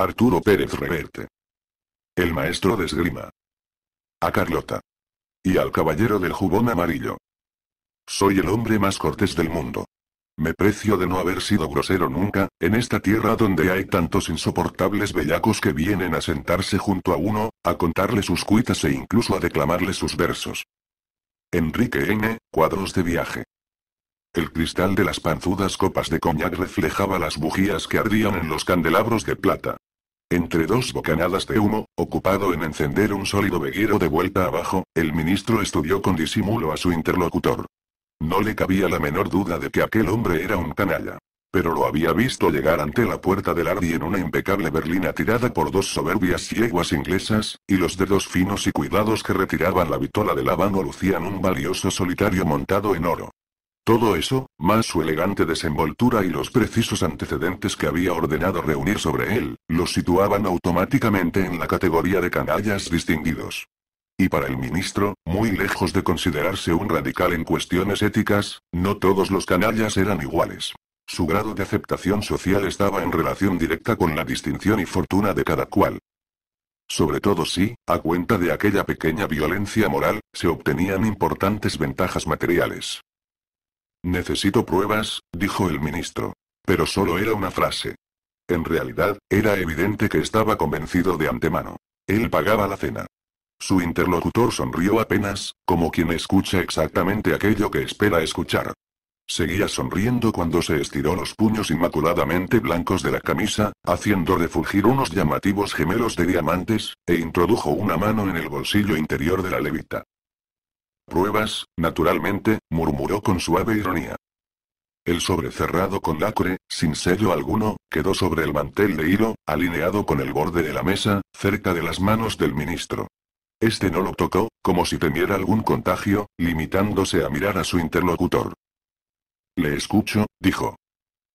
Arturo Pérez Reverte. El maestro de esgrima. A Carlota. Y al caballero del jubón amarillo. Soy el hombre más cortés del mundo. Me precio de no haber sido grosero nunca, en esta tierra donde hay tantos insoportables bellacos que vienen a sentarse junto a uno, a contarle sus cuitas e incluso a declamarle sus versos. Enrique N., cuadros de viaje. El cristal de las panzudas copas de coñac reflejaba las bujías que ardían en los candelabros de plata. Entre dos bocanadas de humo, ocupado en encender un sólido veguero de vuelta abajo, el ministro estudió con disimulo a su interlocutor. No le cabía la menor duda de que aquel hombre era un canalla. Pero lo había visto llegar ante la puerta del Ardi en una impecable berlina tirada por dos soberbias yeguas inglesas, y los dedos finos y cuidados que retiraban la vitola del habano lucían un valioso solitario montado en oro. Todo eso, más su elegante desenvoltura y los precisos antecedentes que había ordenado reunir sobre él, los situaban automáticamente en la categoría de canallas distinguidos. Y para el ministro, muy lejos de considerarse un radical en cuestiones éticas, no todos los canallas eran iguales. Su grado de aceptación social estaba en relación directa con la distinción y fortuna de cada cual. Sobre todo si, a cuenta de aquella pequeña violencia moral, se obtenían importantes ventajas materiales. Necesito pruebas, dijo el ministro. Pero solo era una frase. En realidad, era evidente que estaba convencido de antemano. Él pagaba la cena. Su interlocutor sonrió apenas, como quien escucha exactamente aquello que espera escuchar. Seguía sonriendo cuando se estiró los puños inmaculadamente blancos de la camisa, haciendo refugir unos llamativos gemelos de diamantes, e introdujo una mano en el bolsillo interior de la levita. Pruebas, naturalmente, murmuró con suave ironía. El sobre cerrado con lacre, sin sello alguno, quedó sobre el mantel de hilo, alineado con el borde de la mesa, cerca de las manos del ministro. Este no lo tocó, como si temiera algún contagio, limitándose a mirar a su interlocutor. Le escucho, dijo.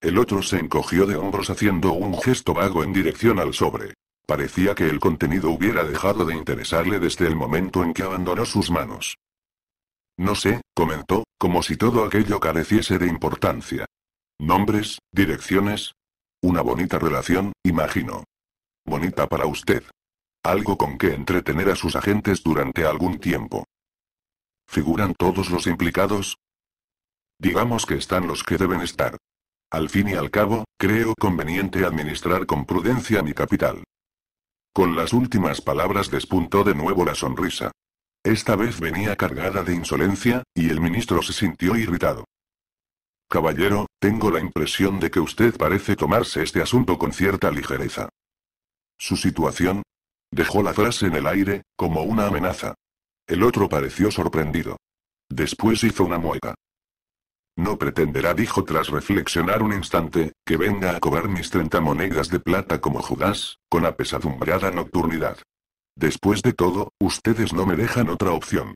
El otro se encogió de hombros haciendo un gesto vago en dirección al sobre. Parecía que el contenido hubiera dejado de interesarle desde el momento en que abandonó sus manos. No sé, comentó, como si todo aquello careciese de importancia. Nombres, direcciones. Una bonita relación, imagino. Bonita para usted. Algo con que entretener a sus agentes durante algún tiempo. ¿Figuran todos los implicados? Digamos que están los que deben estar. Al fin y al cabo, creo conveniente administrar con prudencia mi capital. Con las últimas palabras despuntó de nuevo la sonrisa. Esta vez venía cargada de insolencia, y el ministro se sintió irritado. Caballero, tengo la impresión de que usted parece tomarse este asunto con cierta ligereza. Su situación. Dejó la frase en el aire, como una amenaza. El otro pareció sorprendido. Después hizo una mueca. No pretenderá, dijo tras reflexionar un instante, que venga a cobrar mis treinta monedas de plata como Judas, con apesadumbrada nocturnidad. Después de todo, ustedes no me dejan otra opción.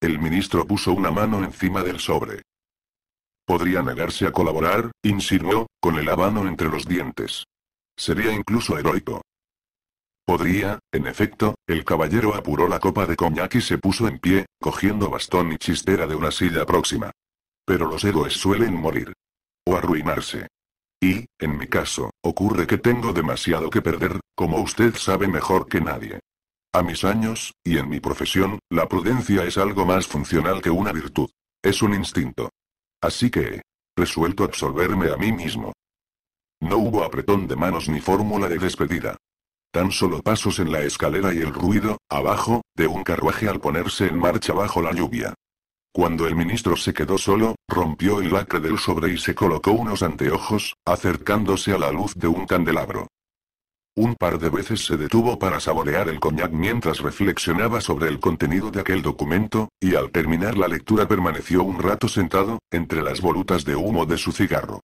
El ministro puso una mano encima del sobre. Podría negarse a colaborar, insinuó, con el habano entre los dientes. Sería incluso heroico. Podría, en efecto, el caballero apuró la copa de coñac y se puso en pie, cogiendo bastón y chistera de una silla próxima. Pero los héroes suelen morir. O arruinarse. Y, en mi caso, ocurre que tengo demasiado que perder, como usted sabe mejor que nadie. A mis años, y en mi profesión, la prudencia es algo más funcional que una virtud. Es un instinto. Así que resuelto absolverme a mí mismo. No hubo apretón de manos ni fórmula de despedida. Tan solo pasos en la escalera y el ruido, abajo, de un carruaje al ponerse en marcha bajo la lluvia. Cuando el ministro se quedó solo, rompió el lacre del sobre y se colocó unos anteojos, acercándose a la luz de un candelabro. Un par de veces se detuvo para saborear el coñac mientras reflexionaba sobre el contenido de aquel documento, y al terminar la lectura permaneció un rato sentado, entre las volutas de humo de su cigarro.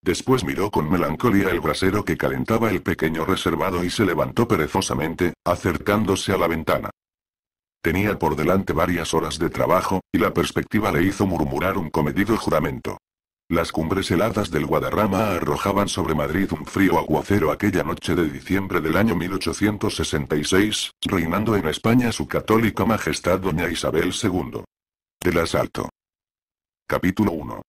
Después miró con melancolía el brasero que calentaba el pequeño reservado y se levantó perezosamente, acercándose a la ventana. Tenía por delante varias horas de trabajo, y la perspectiva le hizo murmurar un comedido juramento. Las cumbres heladas del Guadarrama arrojaban sobre Madrid un frío aguacero aquella noche de diciembre del año 1866, reinando en España su católica majestad doña Isabel II. Del asalto. Capítulo 1.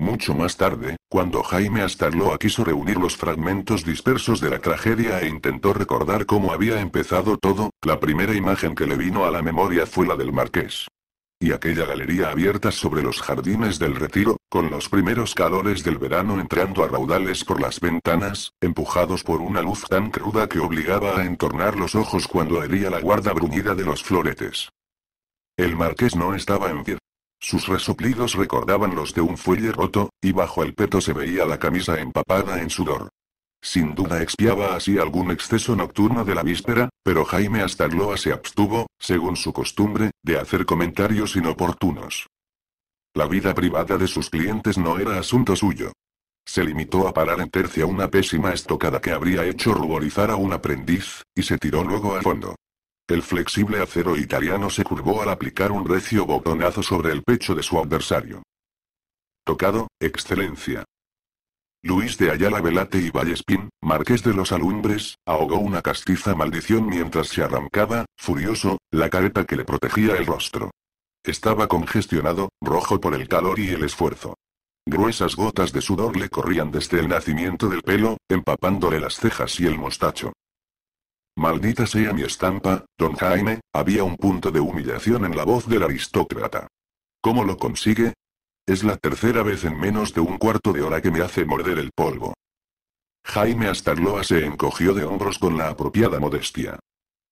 Mucho más tarde, cuando Jaime Astarloa quiso reunir los fragmentos dispersos de la tragedia e intentó recordar cómo había empezado todo, la primera imagen que le vino a la memoria fue la del marqués. Y aquella galería abierta sobre los jardines del retiro, con los primeros calores del verano entrando a raudales por las ventanas, empujados por una luz tan cruda que obligaba a entornar los ojos cuando hería la guarda bruñida de los floretes. El marqués no estaba en pie, sus resoplidos recordaban los de un fuelle roto, y bajo el peto se veía la camisa empapada en sudor. Sin duda expiaba así algún exceso nocturno de la víspera, pero Jaime Astarloa se abstuvo, según su costumbre, de hacer comentarios inoportunos. La vida privada de sus clientes no era asunto suyo. Se limitó a parar en tercia una pésima estocada que habría hecho ruborizar a un aprendiz, y se tiró luego al fondo. El flexible acero italiano se curvó al aplicar un recio botonazo sobre el pecho de su adversario. Tocado, Excelencia. Luis de Ayala Velate y Vallespín, marqués de los Alumbres, ahogó una castiza maldición mientras se arrancaba, furioso, la careta que le protegía el rostro. Estaba congestionado, rojo por el calor y el esfuerzo. Gruesas gotas de sudor le corrían desde el nacimiento del pelo, empapándole las cejas y el mostacho. Maldita sea mi estampa, don Jaime, había un punto de humillación en la voz del aristócrata. ¿Cómo lo consigue? Es la tercera vez en menos de un cuarto de hora que me hace morder el polvo. Jaime Astarloa se encogió de hombros con la apropiada modestia.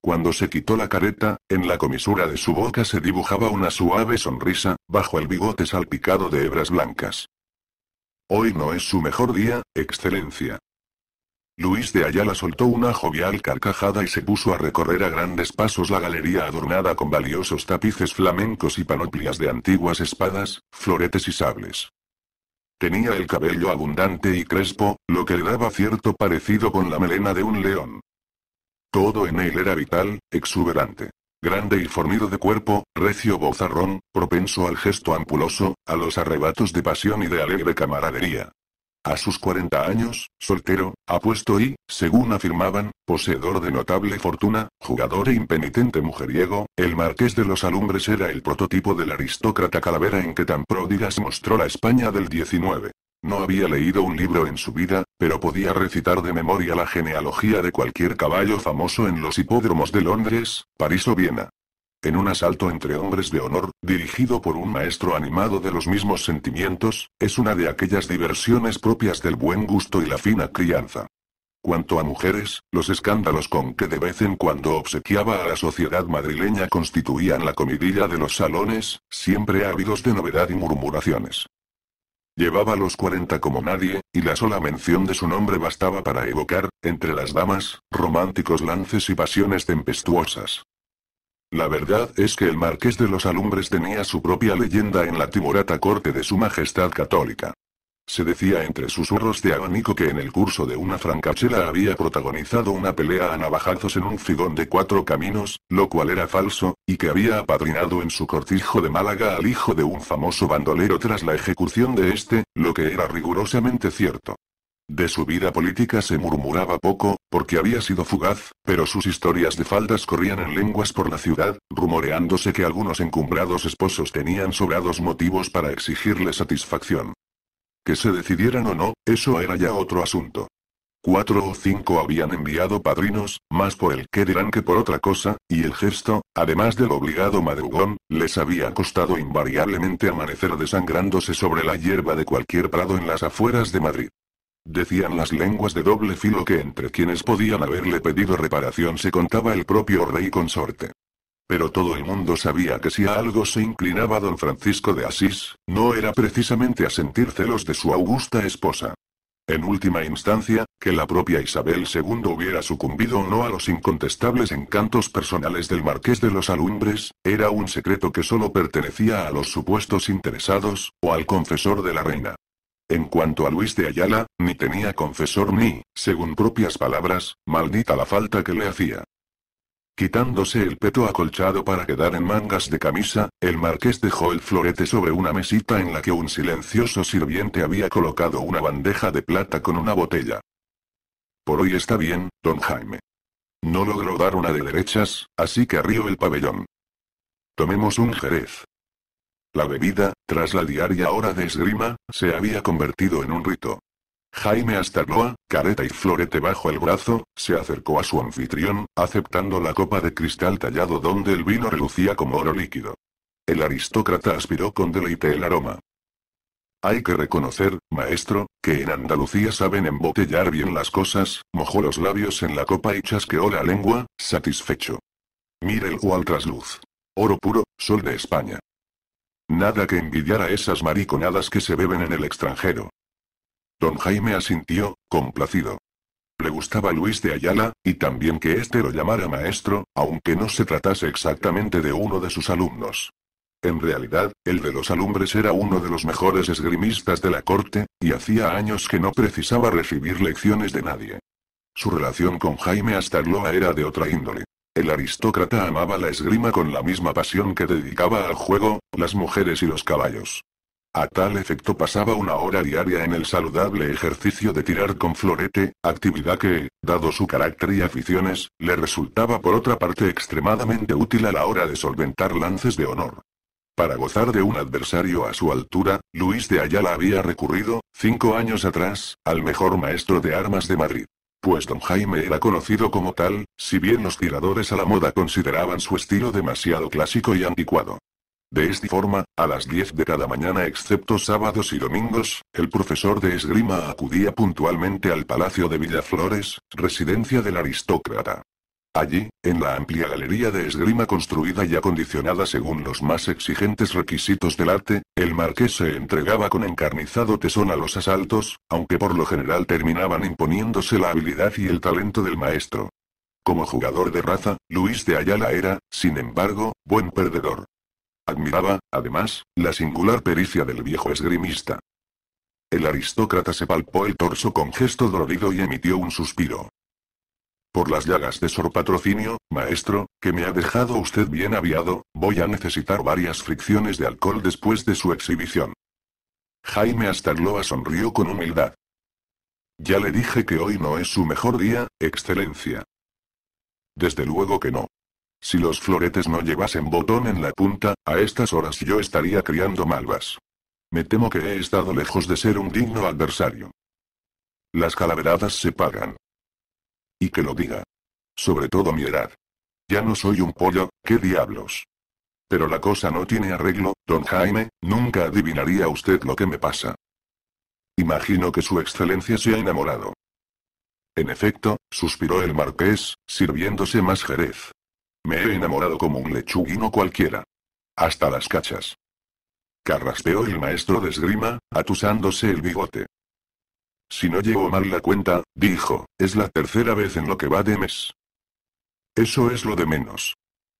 Cuando se quitó la careta, en la comisura de su boca se dibujaba una suave sonrisa, bajo el bigote salpicado de hebras blancas. Hoy no es su mejor día, Excelencia. Luis de Ayala soltó una jovial carcajada y se puso a recorrer a grandes pasos la galería adornada con valiosos tapices flamencos y panoplias de antiguas espadas, floretes y sables. Tenía el cabello abundante y crespo, lo que le daba cierto parecido con la melena de un león. Todo en él era vital, exuberante. Grande y formido de cuerpo, recio bozarrón, propenso al gesto ampuloso, a los arrebatos de pasión y de alegre camaradería a sus 40 años, soltero, apuesto y, según afirmaban, poseedor de notable fortuna, jugador e impenitente mujeriego, el marqués de los Alumbres era el prototipo del aristócrata calavera en que tan pródigas mostró la España del 19. No había leído un libro en su vida, pero podía recitar de memoria la genealogía de cualquier caballo famoso en los hipódromos de Londres, París o Viena en un asalto entre hombres de honor, dirigido por un maestro animado de los mismos sentimientos, es una de aquellas diversiones propias del buen gusto y la fina crianza. Cuanto a mujeres, los escándalos con que de vez en cuando obsequiaba a la sociedad madrileña constituían la comidilla de los salones, siempre ávidos de novedad y murmuraciones. Llevaba los 40 como nadie, y la sola mención de su nombre bastaba para evocar, entre las damas, románticos lances y pasiones tempestuosas. La verdad es que el marqués de los Alumbres tenía su propia leyenda en la timorata corte de su Majestad Católica. Se decía entre susurros de abanico que en el curso de una francachela había protagonizado una pelea a navajazos en un figón de cuatro caminos, lo cual era falso, y que había apadrinado en su cortijo de Málaga al hijo de un famoso bandolero tras la ejecución de este, lo que era rigurosamente cierto. De su vida política se murmuraba poco, porque había sido fugaz, pero sus historias de faldas corrían en lenguas por la ciudad, rumoreándose que algunos encumbrados esposos tenían sobrados motivos para exigirle satisfacción. Que se decidieran o no, eso era ya otro asunto. Cuatro o cinco habían enviado padrinos, más por el que dirán que por otra cosa, y el gesto, además del obligado madrugón, les había costado invariablemente amanecer desangrándose sobre la hierba de cualquier prado en las afueras de Madrid. Decían las lenguas de doble filo que entre quienes podían haberle pedido reparación se contaba el propio rey consorte. Pero todo el mundo sabía que si a algo se inclinaba don Francisco de Asís, no era precisamente a sentir celos de su augusta esposa. En última instancia, que la propia Isabel II hubiera sucumbido o no a los incontestables encantos personales del marqués de los Alumbres, era un secreto que solo pertenecía a los supuestos interesados, o al confesor de la reina. En cuanto a Luis de Ayala, ni tenía confesor ni, según propias palabras, maldita la falta que le hacía. Quitándose el peto acolchado para quedar en mangas de camisa, el marqués dejó el florete sobre una mesita en la que un silencioso sirviente había colocado una bandeja de plata con una botella. Por hoy está bien, don Jaime. No logró dar una de derechas, así que río el pabellón. Tomemos un jerez. La bebida, tras la diaria hora de esgrima, se había convertido en un rito. Jaime Astarloa, careta y florete bajo el brazo, se acercó a su anfitrión, aceptando la copa de cristal tallado donde el vino relucía como oro líquido. El aristócrata aspiró con deleite el aroma. Hay que reconocer, maestro, que en Andalucía saben embotellar bien las cosas, mojó los labios en la copa y chasqueó la lengua, satisfecho. Mire el cual trasluz. Oro puro, sol de España. Nada que envidiar a esas mariconadas que se beben en el extranjero. Don Jaime asintió, complacido. Le gustaba Luis de Ayala, y también que éste lo llamara maestro, aunque no se tratase exactamente de uno de sus alumnos. En realidad, el de los alumbres era uno de los mejores esgrimistas de la corte, y hacía años que no precisaba recibir lecciones de nadie. Su relación con Jaime Astarloa era de otra índole. El aristócrata amaba la esgrima con la misma pasión que dedicaba al juego, las mujeres y los caballos. A tal efecto pasaba una hora diaria en el saludable ejercicio de tirar con florete, actividad que, dado su carácter y aficiones, le resultaba por otra parte extremadamente útil a la hora de solventar lances de honor. Para gozar de un adversario a su altura, Luis de Ayala había recurrido, cinco años atrás, al mejor maestro de armas de Madrid. Pues don Jaime era conocido como tal, si bien los tiradores a la moda consideraban su estilo demasiado clásico y anticuado. De esta forma, a las 10 de cada mañana excepto sábados y domingos, el profesor de esgrima acudía puntualmente al Palacio de Villaflores, residencia del aristócrata. Allí, en la amplia galería de esgrima construida y acondicionada según los más exigentes requisitos del arte, el marqués se entregaba con encarnizado tesón a los asaltos, aunque por lo general terminaban imponiéndose la habilidad y el talento del maestro. Como jugador de raza, Luis de Ayala era, sin embargo, buen perdedor. Admiraba, además, la singular pericia del viejo esgrimista. El aristócrata se palpó el torso con gesto dolorido y emitió un suspiro. Por las llagas de Sor Patrocinio, maestro, que me ha dejado usted bien aviado, voy a necesitar varias fricciones de alcohol después de su exhibición. Jaime Astarloa sonrió con humildad. Ya le dije que hoy no es su mejor día, excelencia. Desde luego que no. Si los floretes no llevasen botón en la punta, a estas horas yo estaría criando malvas. Me temo que he estado lejos de ser un digno adversario. Las calaveradas se pagan. Y que lo diga. Sobre todo mi edad. Ya no soy un pollo, qué diablos. Pero la cosa no tiene arreglo, don Jaime, nunca adivinaría usted lo que me pasa. Imagino que su excelencia se ha enamorado. En efecto, suspiró el marqués, sirviéndose más jerez. Me he enamorado como un lechuguino cualquiera. Hasta las cachas. Carraspeó el maestro de esgrima, atusándose el bigote. Si no llevo mal la cuenta, dijo, es la tercera vez en lo que va de mes. Eso es lo de menos.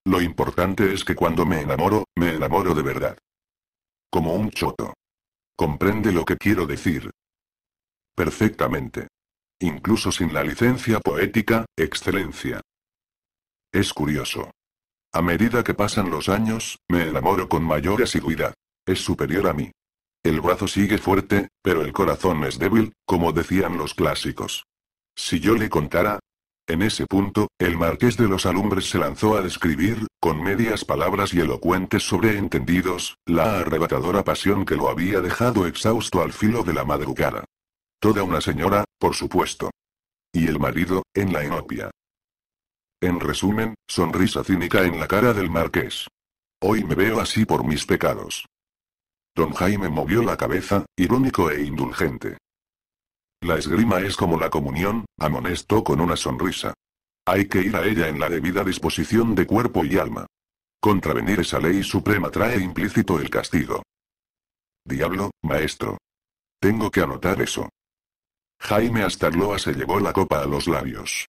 Lo importante es que cuando me enamoro, me enamoro de verdad. Como un choto. ¿Comprende lo que quiero decir? Perfectamente. Incluso sin la licencia poética, excelencia. Es curioso. A medida que pasan los años, me enamoro con mayor asiduidad. Es superior a mí. El brazo sigue fuerte, pero el corazón es débil, como decían los clásicos. Si yo le contara... En ese punto, el marqués de los alumbres se lanzó a describir, con medias palabras y elocuentes sobreentendidos, la arrebatadora pasión que lo había dejado exhausto al filo de la madrugada. Toda una señora, por supuesto. Y el marido, en la enopia. En resumen, sonrisa cínica en la cara del marqués. Hoy me veo así por mis pecados. Don Jaime movió la cabeza, irónico e indulgente. La esgrima es como la comunión, amonestó con una sonrisa. Hay que ir a ella en la debida disposición de cuerpo y alma. Contravenir esa ley suprema trae implícito el castigo. Diablo, maestro. Tengo que anotar eso. Jaime Astarloa se llevó la copa a los labios.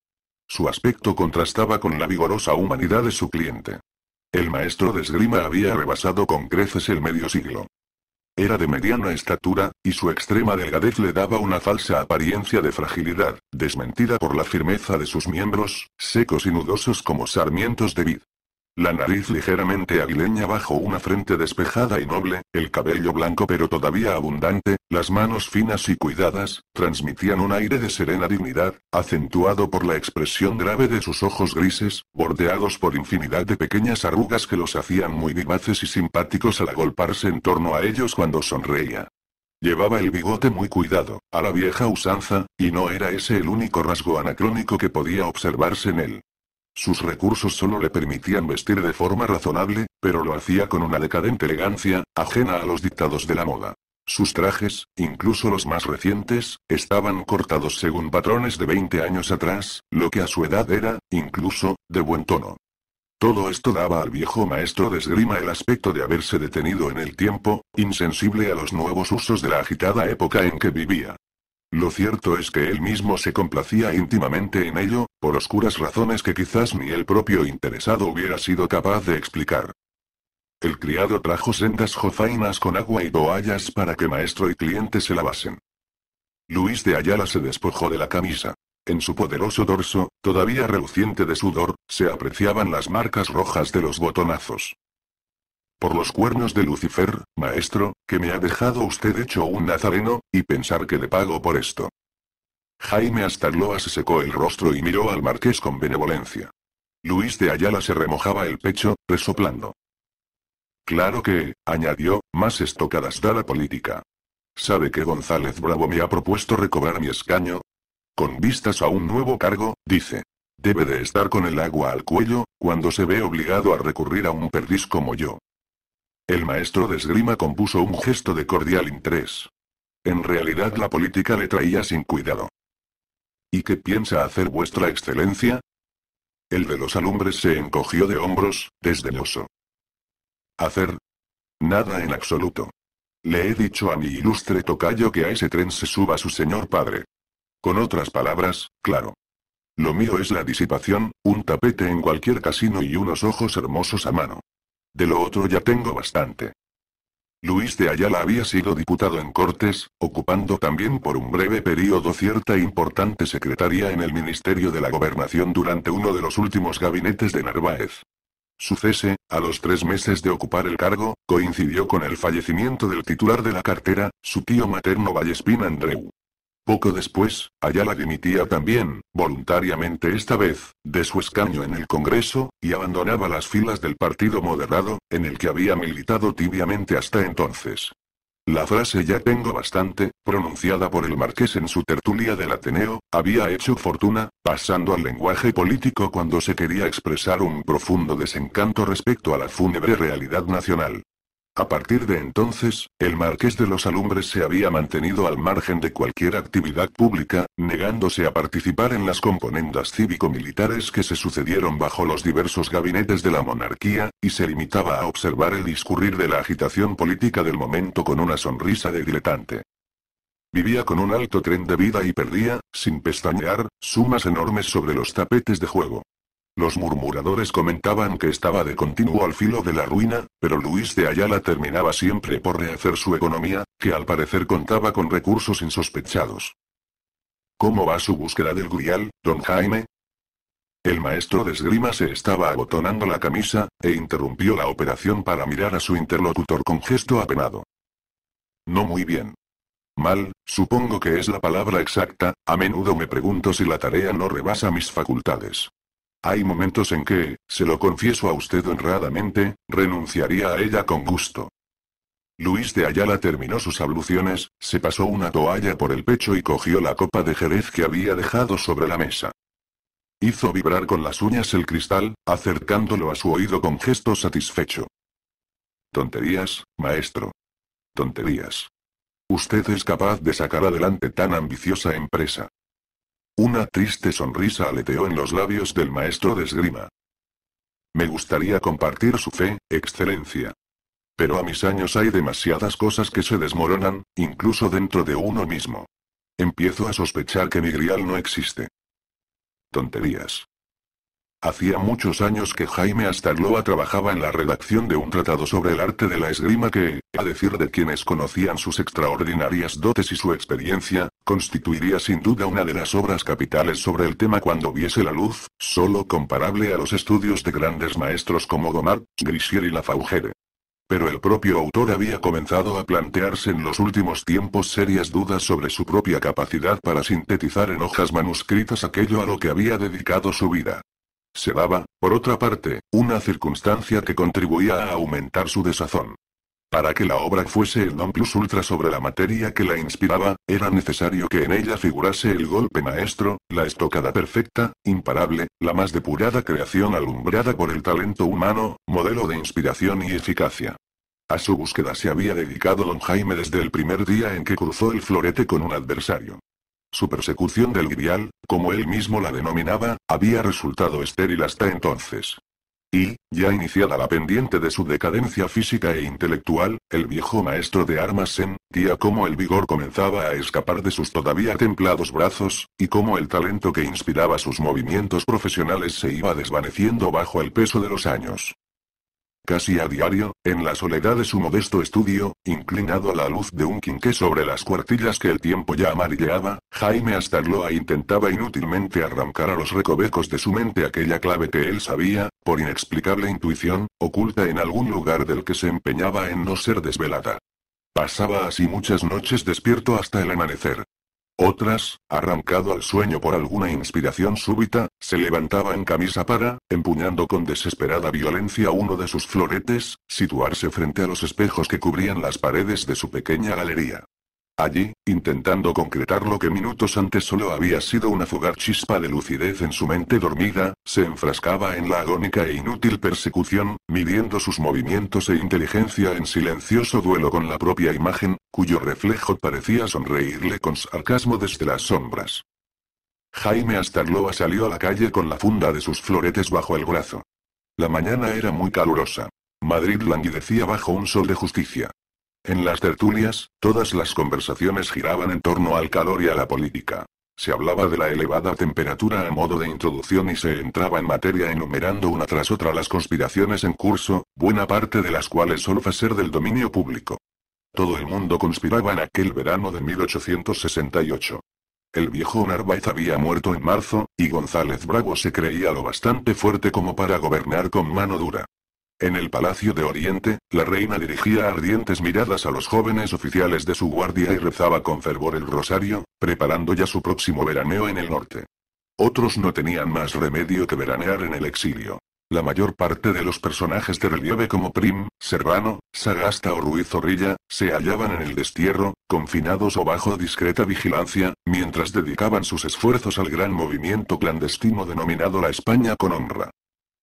Su aspecto contrastaba con la vigorosa humanidad de su cliente. El maestro de esgrima había rebasado con creces el medio siglo. Era de mediana estatura, y su extrema delgadez le daba una falsa apariencia de fragilidad, desmentida por la firmeza de sus miembros, secos y nudosos como sarmientos de vid. La nariz ligeramente aguileña bajo una frente despejada y noble, el cabello blanco pero todavía abundante, las manos finas y cuidadas, transmitían un aire de serena dignidad, acentuado por la expresión grave de sus ojos grises, bordeados por infinidad de pequeñas arrugas que los hacían muy vivaces y simpáticos al agolparse en torno a ellos cuando sonreía. Llevaba el bigote muy cuidado, a la vieja usanza, y no era ese el único rasgo anacrónico que podía observarse en él. Sus recursos solo le permitían vestir de forma razonable, pero lo hacía con una decadente elegancia, ajena a los dictados de la moda. Sus trajes, incluso los más recientes, estaban cortados según patrones de 20 años atrás, lo que a su edad era, incluso, de buen tono. Todo esto daba al viejo maestro de esgrima el aspecto de haberse detenido en el tiempo, insensible a los nuevos usos de la agitada época en que vivía. Lo cierto es que él mismo se complacía íntimamente en ello, por oscuras razones que quizás ni el propio interesado hubiera sido capaz de explicar. El criado trajo sendas jofainas con agua y toallas para que maestro y cliente se lavasen. Luis de Ayala se despojó de la camisa. En su poderoso dorso, todavía reluciente de sudor, se apreciaban las marcas rojas de los botonazos. Por los cuernos de Lucifer, maestro, que me ha dejado usted hecho un nazareno, y pensar que le pago por esto. Jaime Astarloa se secó el rostro y miró al marqués con benevolencia. Luis de Ayala se remojaba el pecho, resoplando. Claro que, añadió, más estocadas da la política. ¿Sabe que González Bravo me ha propuesto recobrar mi escaño? Con vistas a un nuevo cargo, dice. Debe de estar con el agua al cuello, cuando se ve obligado a recurrir a un perdiz como yo. El maestro de esgrima compuso un gesto de cordial interés. En realidad la política le traía sin cuidado. ¿Y qué piensa hacer vuestra excelencia? El de los alumbres se encogió de hombros, desdeñoso. ¿Hacer? Nada en absoluto. Le he dicho a mi ilustre tocayo que a ese tren se suba su señor padre. Con otras palabras, claro. Lo mío es la disipación, un tapete en cualquier casino y unos ojos hermosos a mano. De lo otro ya tengo bastante. Luis de Ayala había sido diputado en Cortes, ocupando también por un breve periodo cierta importante secretaría en el Ministerio de la Gobernación durante uno de los últimos gabinetes de Narváez. Su cese, a los tres meses de ocupar el cargo, coincidió con el fallecimiento del titular de la cartera, su tío materno Vallespín Andreu. Poco después, Ayala dimitía también, voluntariamente esta vez, de su escaño en el Congreso, y abandonaba las filas del Partido Moderado, en el que había militado tibiamente hasta entonces. La frase ya tengo bastante, pronunciada por el marqués en su tertulia del Ateneo, había hecho fortuna, pasando al lenguaje político cuando se quería expresar un profundo desencanto respecto a la fúnebre realidad nacional. A partir de entonces, el marqués de los Alumbres se había mantenido al margen de cualquier actividad pública, negándose a participar en las componendas cívico-militares que se sucedieron bajo los diversos gabinetes de la monarquía, y se limitaba a observar el discurrir de la agitación política del momento con una sonrisa de diletante. Vivía con un alto tren de vida y perdía, sin pestañear, sumas enormes sobre los tapetes de juego. Los murmuradores comentaban que estaba de continuo al filo de la ruina, pero Luis de Ayala terminaba siempre por rehacer su economía, que al parecer contaba con recursos insospechados. ¿Cómo va su búsqueda del grial, don Jaime? El maestro de esgrima se estaba abotonando la camisa, e interrumpió la operación para mirar a su interlocutor con gesto apenado. No muy bien. Mal, supongo que es la palabra exacta, a menudo me pregunto si la tarea no rebasa mis facultades. Hay momentos en que, se lo confieso a usted honradamente, renunciaría a ella con gusto. Luis de Ayala terminó sus abluciones, se pasó una toalla por el pecho y cogió la copa de jerez que había dejado sobre la mesa. Hizo vibrar con las uñas el cristal, acercándolo a su oído con gesto satisfecho. Tonterías, maestro. Tonterías. Usted es capaz de sacar adelante tan ambiciosa empresa. Una triste sonrisa aleteó en los labios del maestro de esgrima. Me gustaría compartir su fe, excelencia. Pero a mis años hay demasiadas cosas que se desmoronan, incluso dentro de uno mismo. Empiezo a sospechar que mi grial no existe. Tonterías. Hacía muchos años que Jaime Astarloa trabajaba en la redacción de un tratado sobre el arte de la esgrima que, a decir de quienes conocían sus extraordinarias dotes y su experiencia, constituiría sin duda una de las obras capitales sobre el tema cuando viese la luz, solo comparable a los estudios de grandes maestros como Gomar, Grisier y Lafaugere. Pero el propio autor había comenzado a plantearse en los últimos tiempos serias dudas sobre su propia capacidad para sintetizar en hojas manuscritas aquello a lo que había dedicado su vida. Se daba, por otra parte, una circunstancia que contribuía a aumentar su desazón. Para que la obra fuese el non plus ultra sobre la materia que la inspiraba, era necesario que en ella figurase el golpe maestro, la estocada perfecta, imparable, la más depurada creación alumbrada por el talento humano, modelo de inspiración y eficacia. A su búsqueda se había dedicado don Jaime desde el primer día en que cruzó el florete con un adversario. Su persecución del grial, como él mismo la denominaba, había resultado estéril hasta entonces. Y, ya iniciada la pendiente de su decadencia física e intelectual, el viejo maestro de armas sentía cómo el vigor comenzaba a escapar de sus todavía templados brazos, y cómo el talento que inspiraba sus movimientos profesionales se iba desvaneciendo bajo el peso de los años casi a diario, en la soledad de su modesto estudio, inclinado a la luz de un quinqué sobre las cuartillas que el tiempo ya amarilleaba, Jaime Astarloa intentaba inútilmente arrancar a los recovecos de su mente aquella clave que él sabía, por inexplicable intuición, oculta en algún lugar del que se empeñaba en no ser desvelada. Pasaba así muchas noches despierto hasta el amanecer, otras, arrancado al sueño por alguna inspiración súbita, se levantaba en camisa para, empuñando con desesperada violencia uno de sus floretes, situarse frente a los espejos que cubrían las paredes de su pequeña galería. Allí, intentando concretar lo que minutos antes solo había sido una fugaz chispa de lucidez en su mente dormida, se enfrascaba en la agónica e inútil persecución, midiendo sus movimientos e inteligencia en silencioso duelo con la propia imagen, cuyo reflejo parecía sonreírle con sarcasmo desde las sombras. Jaime Astarloa salió a la calle con la funda de sus floretes bajo el brazo. La mañana era muy calurosa. Madrid languidecía bajo un sol de justicia. En las tertulias, todas las conversaciones giraban en torno al calor y a la política. Se hablaba de la elevada temperatura a modo de introducción y se entraba en materia enumerando una tras otra las conspiraciones en curso, buena parte de las cuales fue ser del dominio público. Todo el mundo conspiraba en aquel verano de 1868. El viejo Narváez había muerto en marzo, y González Bravo se creía lo bastante fuerte como para gobernar con mano dura. En el Palacio de Oriente, la reina dirigía ardientes miradas a los jóvenes oficiales de su guardia y rezaba con fervor el rosario, preparando ya su próximo veraneo en el norte. Otros no tenían más remedio que veranear en el exilio. La mayor parte de los personajes de relieve como Prim, Servano, Sagasta o Ruiz Zorrilla, se hallaban en el destierro, confinados o bajo discreta vigilancia, mientras dedicaban sus esfuerzos al gran movimiento clandestino denominado la España con honra.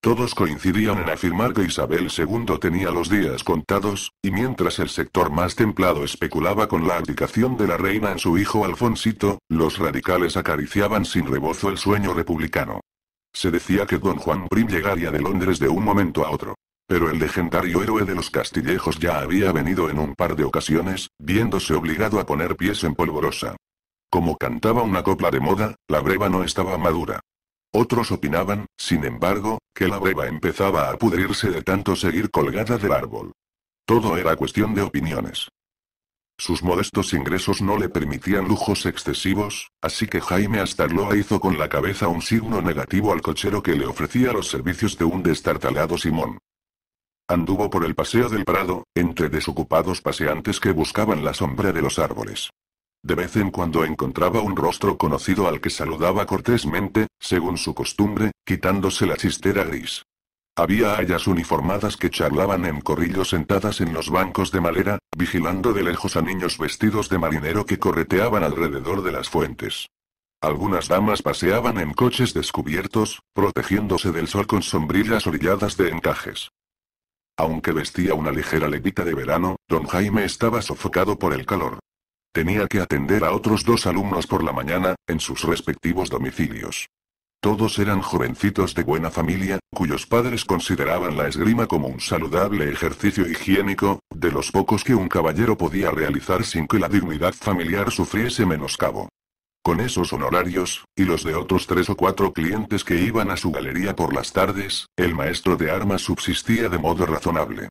Todos coincidían en afirmar que Isabel II tenía los días contados, y mientras el sector más templado especulaba con la abdicación de la reina en su hijo Alfonsito, los radicales acariciaban sin rebozo el sueño republicano. Se decía que don Juan Prim llegaría de Londres de un momento a otro. Pero el legendario héroe de los castillejos ya había venido en un par de ocasiones, viéndose obligado a poner pies en polvorosa. Como cantaba una copla de moda, la breva no estaba madura. Otros opinaban, sin embargo, que la breva empezaba a pudrirse de tanto seguir colgada del árbol. Todo era cuestión de opiniones. Sus modestos ingresos no le permitían lujos excesivos, así que Jaime Astarloa hizo con la cabeza un signo negativo al cochero que le ofrecía los servicios de un destartalado Simón. Anduvo por el paseo del Prado, entre desocupados paseantes que buscaban la sombra de los árboles. De vez en cuando encontraba un rostro conocido al que saludaba cortésmente, según su costumbre, quitándose la chistera gris. Había hayas uniformadas que charlaban en corrillos sentadas en los bancos de madera, vigilando de lejos a niños vestidos de marinero que correteaban alrededor de las fuentes. Algunas damas paseaban en coches descubiertos, protegiéndose del sol con sombrillas orilladas de encajes. Aunque vestía una ligera levita de verano, don Jaime estaba sofocado por el calor. Tenía que atender a otros dos alumnos por la mañana, en sus respectivos domicilios. Todos eran jovencitos de buena familia, cuyos padres consideraban la esgrima como un saludable ejercicio higiénico, de los pocos que un caballero podía realizar sin que la dignidad familiar sufriese menoscabo. Con esos honorarios, y los de otros tres o cuatro clientes que iban a su galería por las tardes, el maestro de armas subsistía de modo razonable.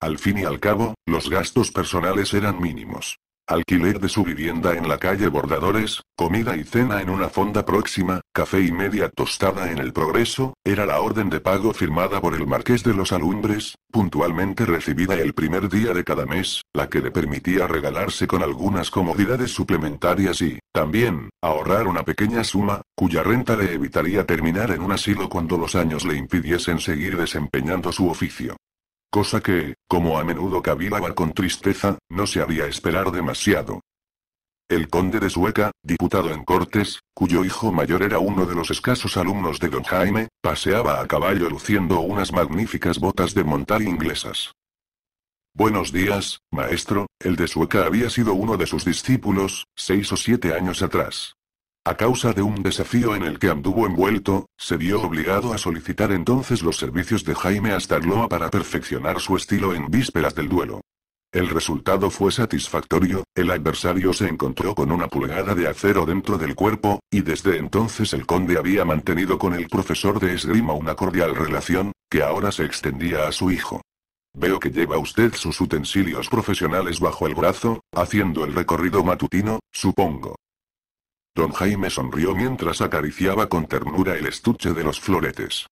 Al fin y al cabo, los gastos personales eran mínimos. Alquiler de su vivienda en la calle Bordadores, comida y cena en una fonda próxima, café y media tostada en el Progreso, era la orden de pago firmada por el marqués de los Alumbres, puntualmente recibida el primer día de cada mes, la que le permitía regalarse con algunas comodidades suplementarias y, también, ahorrar una pequeña suma, cuya renta le evitaría terminar en un asilo cuando los años le impidiesen seguir desempeñando su oficio cosa que, como a menudo cavilaba con tristeza, no se había esperar demasiado. El conde de Sueca, diputado en Cortes, cuyo hijo mayor era uno de los escasos alumnos de don Jaime, paseaba a caballo luciendo unas magníficas botas de montar inglesas. Buenos días, maestro, el de Sueca había sido uno de sus discípulos, seis o siete años atrás. A causa de un desafío en el que anduvo envuelto, se vio obligado a solicitar entonces los servicios de Jaime Astarloa para perfeccionar su estilo en vísperas del duelo. El resultado fue satisfactorio, el adversario se encontró con una pulgada de acero dentro del cuerpo, y desde entonces el conde había mantenido con el profesor de esgrima una cordial relación, que ahora se extendía a su hijo. Veo que lleva usted sus utensilios profesionales bajo el brazo, haciendo el recorrido matutino, supongo. Don Jaime sonrió mientras acariciaba con ternura el estuche de los floretes.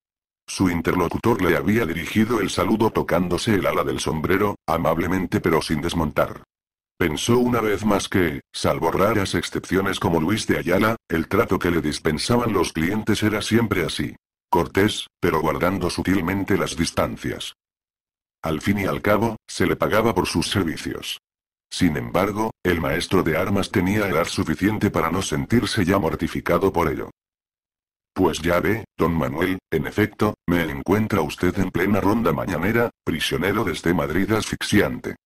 Su interlocutor le había dirigido el saludo tocándose el ala del sombrero, amablemente pero sin desmontar. Pensó una vez más que, salvo raras excepciones como Luis de Ayala, el trato que le dispensaban los clientes era siempre así. Cortés, pero guardando sutilmente las distancias. Al fin y al cabo, se le pagaba por sus servicios. Sin embargo, el maestro de armas tenía edad suficiente para no sentirse ya mortificado por ello. Pues ya ve, don Manuel, en efecto, me encuentra usted en plena ronda mañanera, prisionero desde este Madrid asfixiante.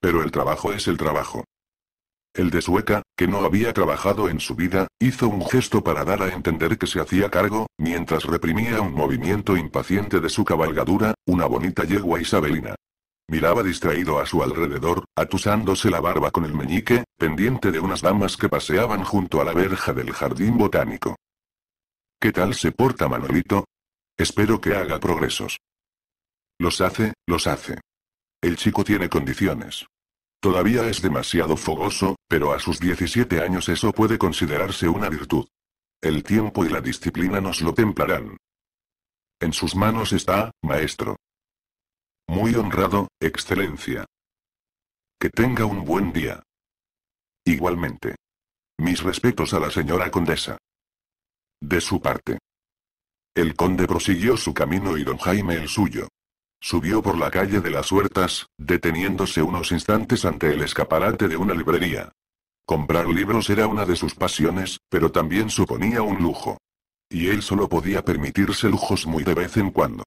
Pero el trabajo es el trabajo. El de Sueca, que no había trabajado en su vida, hizo un gesto para dar a entender que se hacía cargo, mientras reprimía un movimiento impaciente de su cabalgadura, una bonita yegua isabelina. Miraba distraído a su alrededor, atusándose la barba con el meñique, pendiente de unas damas que paseaban junto a la verja del jardín botánico. ¿Qué tal se porta Manolito? Espero que haga progresos. Los hace, los hace. El chico tiene condiciones. Todavía es demasiado fogoso, pero a sus 17 años eso puede considerarse una virtud. El tiempo y la disciplina nos lo templarán. En sus manos está, maestro. Muy honrado, Excelencia. Que tenga un buen día. Igualmente. Mis respetos a la señora condesa. De su parte. El conde prosiguió su camino y don Jaime el suyo. Subió por la calle de las Huertas, deteniéndose unos instantes ante el escaparate de una librería. Comprar libros era una de sus pasiones, pero también suponía un lujo. Y él solo podía permitirse lujos muy de vez en cuando.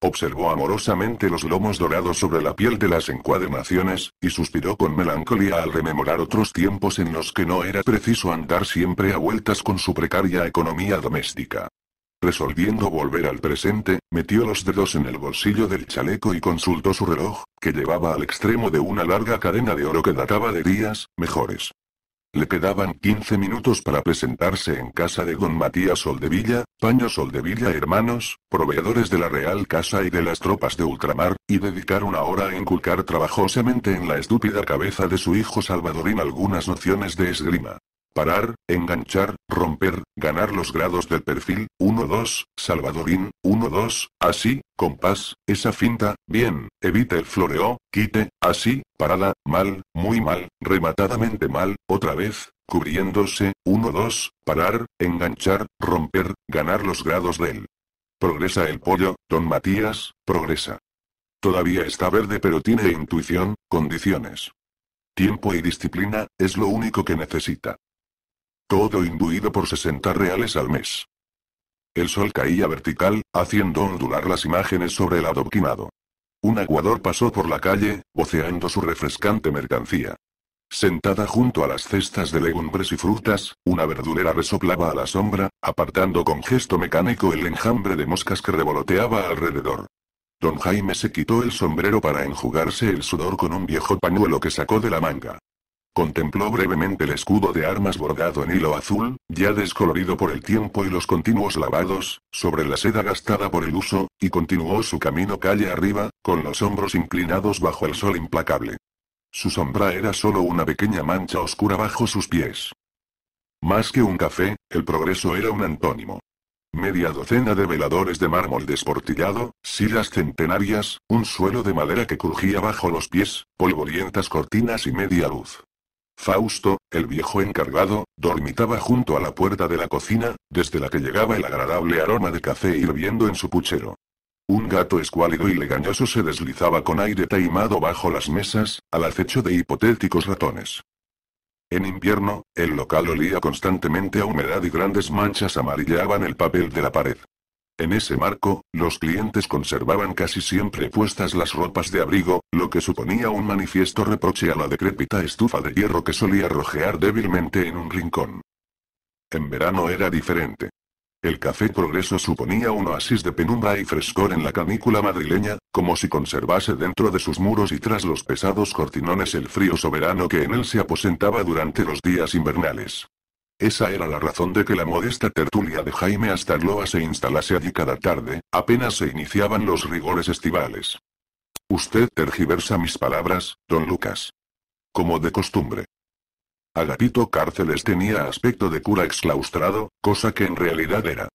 Observó amorosamente los lomos dorados sobre la piel de las encuadernaciones, y suspiró con melancolía al rememorar otros tiempos en los que no era preciso andar siempre a vueltas con su precaria economía doméstica. Resolviendo volver al presente, metió los dedos en el bolsillo del chaleco y consultó su reloj, que llevaba al extremo de una larga cadena de oro que databa de días mejores. Le quedaban 15 minutos para presentarse en casa de don Matías Soldevilla, Paño Soldevilla hermanos, proveedores de la Real Casa y de las tropas de ultramar, y dedicar una hora a inculcar trabajosamente en la estúpida cabeza de su hijo Salvadorín algunas nociones de esgrima parar, enganchar, romper, ganar los grados del perfil, 1-2, Salvadorín, 1-2, así, compás, esa finta, bien, evite el floreo, quite, así, parada, mal, muy mal, rematadamente mal, otra vez, cubriéndose, 1-2, parar, enganchar, romper, ganar los grados del. Progresa el pollo, don Matías, progresa. Todavía está verde pero tiene intuición, condiciones. Tiempo y disciplina, es lo único que necesita. Todo imbuido por 60 reales al mes. El sol caía vertical, haciendo ondular las imágenes sobre el adoquinado. Un aguador pasó por la calle, voceando su refrescante mercancía. Sentada junto a las cestas de legumbres y frutas, una verdulera resoplaba a la sombra, apartando con gesto mecánico el enjambre de moscas que revoloteaba alrededor. Don Jaime se quitó el sombrero para enjugarse el sudor con un viejo pañuelo que sacó de la manga. Contempló brevemente el escudo de armas bordado en hilo azul, ya descolorido por el tiempo y los continuos lavados, sobre la seda gastada por el uso, y continuó su camino calle arriba, con los hombros inclinados bajo el sol implacable. Su sombra era solo una pequeña mancha oscura bajo sus pies. Más que un café, el progreso era un antónimo. Media docena de veladores de mármol desportillado, sillas centenarias, un suelo de madera que crujía bajo los pies, polvorientas cortinas y media luz. Fausto, el viejo encargado, dormitaba junto a la puerta de la cocina, desde la que llegaba el agradable aroma de café hirviendo en su puchero. Un gato escuálido y legañoso se deslizaba con aire taimado bajo las mesas, al acecho de hipotéticos ratones. En invierno, el local olía constantemente a humedad y grandes manchas amarillaban el papel de la pared. En ese marco, los clientes conservaban casi siempre puestas las ropas de abrigo, lo que suponía un manifiesto reproche a la decrépita estufa de hierro que solía rojear débilmente en un rincón. En verano era diferente. El café Progreso suponía un oasis de penumbra y frescor en la canícula madrileña, como si conservase dentro de sus muros y tras los pesados cortinones el frío soberano que en él se aposentaba durante los días invernales. Esa era la razón de que la modesta tertulia de Jaime Astarloa se instalase allí cada tarde, apenas se iniciaban los rigores estivales. Usted tergiversa mis palabras, don Lucas. Como de costumbre. Agapito Cárceles tenía aspecto de cura exclaustrado, cosa que en realidad era.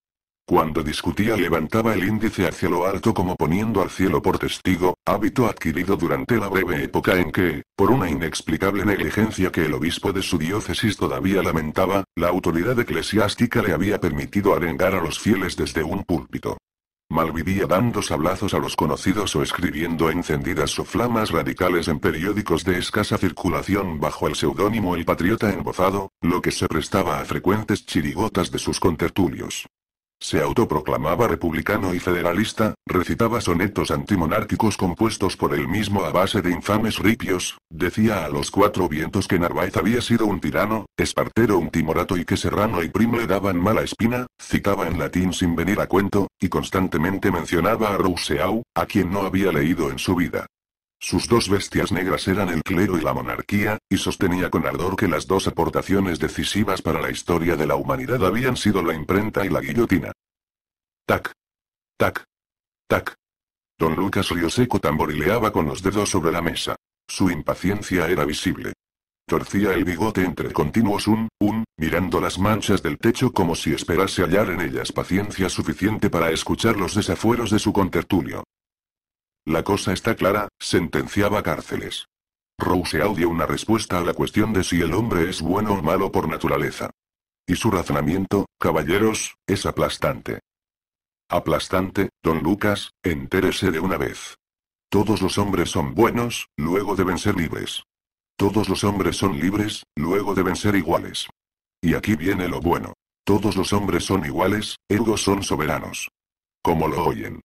Cuando discutía levantaba el índice hacia lo alto como poniendo al cielo por testigo, hábito adquirido durante la breve época en que, por una inexplicable negligencia que el obispo de su diócesis todavía lamentaba, la autoridad eclesiástica le había permitido arengar a los fieles desde un púlpito. Malvivía dando sablazos a los conocidos o escribiendo encendidas o flamas radicales en periódicos de escasa circulación bajo el seudónimo El Patriota Embozado, lo que se prestaba a frecuentes chirigotas de sus contertulios. Se autoproclamaba republicano y federalista, recitaba sonetos antimonárquicos compuestos por él mismo a base de infames ripios, decía a los cuatro vientos que Narváez había sido un tirano, Espartero un timorato y que Serrano y Prim le daban mala espina, citaba en latín sin venir a cuento, y constantemente mencionaba a Rousseau, a quien no había leído en su vida. Sus dos bestias negras eran el clero y la monarquía, y sostenía con ardor que las dos aportaciones decisivas para la historia de la humanidad habían sido la imprenta y la guillotina. Tac. Tac. Tac. Don Lucas Rioseco tamborileaba con los dedos sobre la mesa. Su impaciencia era visible. Torcía el bigote entre continuos un, un, mirando las manchas del techo como si esperase hallar en ellas paciencia suficiente para escuchar los desafueros de su contertulio. La cosa está clara, sentenciaba Cárceles. Rousseau dio una respuesta a la cuestión de si el hombre es bueno o malo por naturaleza. Y su razonamiento, caballeros, es aplastante. Aplastante, don Lucas, entérese de una vez. Todos los hombres son buenos, luego deben ser libres. Todos los hombres son libres, luego deben ser iguales. Y aquí viene lo bueno. Todos los hombres son iguales, ergo son soberanos. Como lo oyen.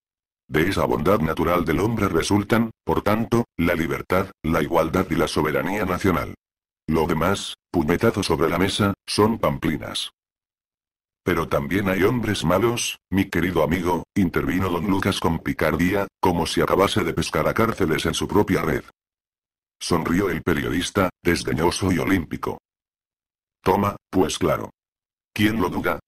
De esa bondad natural del hombre resultan, por tanto, la libertad, la igualdad y la soberanía nacional. Lo demás, puñetazo sobre la mesa, son pamplinas. Pero también hay hombres malos, mi querido amigo, intervino don Lucas con picardía, como si acabase de pescar a cárceles en su propia red. Sonrió el periodista, desdeñoso y olímpico. Toma, pues claro. ¿Quién lo duda?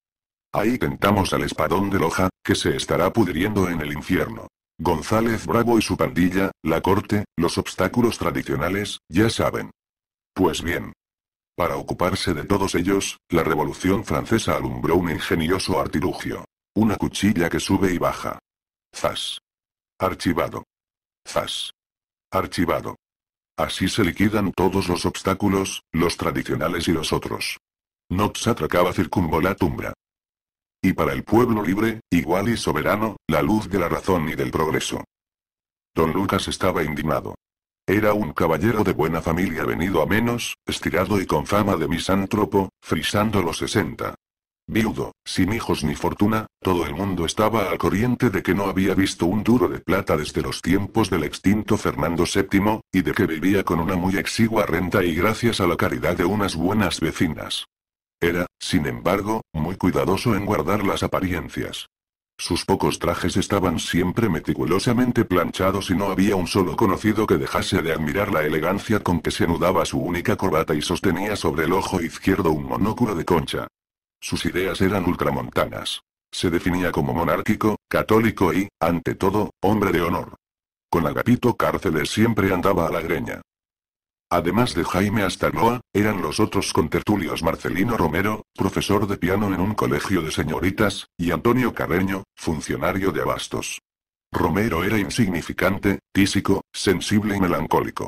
Ahí tentamos al espadón de Loja, que se estará pudriendo en el infierno. González Bravo y su pandilla, la corte, los obstáculos tradicionales, ya saben. Pues bien. Para ocuparse de todos ellos, la Revolución Francesa alumbró un ingenioso artilugio. Una cuchilla que sube y baja. Zas. Archivado. Zas. Archivado. Así se liquidan todos los obstáculos, los tradicionales y los otros. Nox atracaba circunvolatumbra y para el pueblo libre, igual y soberano, la luz de la razón y del progreso. Don Lucas estaba indignado. Era un caballero de buena familia venido a menos, estirado y con fama de misántropo, frisando los sesenta. Viudo, sin hijos ni fortuna, todo el mundo estaba al corriente de que no había visto un duro de plata desde los tiempos del extinto Fernando VII, y de que vivía con una muy exigua renta y gracias a la caridad de unas buenas vecinas. Era, sin embargo, muy cuidadoso en guardar las apariencias. Sus pocos trajes estaban siempre meticulosamente planchados y no había un solo conocido que dejase de admirar la elegancia con que se anudaba su única corbata y sostenía sobre el ojo izquierdo un monóculo de concha. Sus ideas eran ultramontanas. Se definía como monárquico, católico y, ante todo, hombre de honor. Con Agapito Cárceles siempre andaba a la greña. Además de Jaime Astanoa, eran los otros contertulios Marcelino Romero, profesor de piano en un colegio de señoritas, y Antonio Carreño, funcionario de abastos. Romero era insignificante, tísico, sensible y melancólico.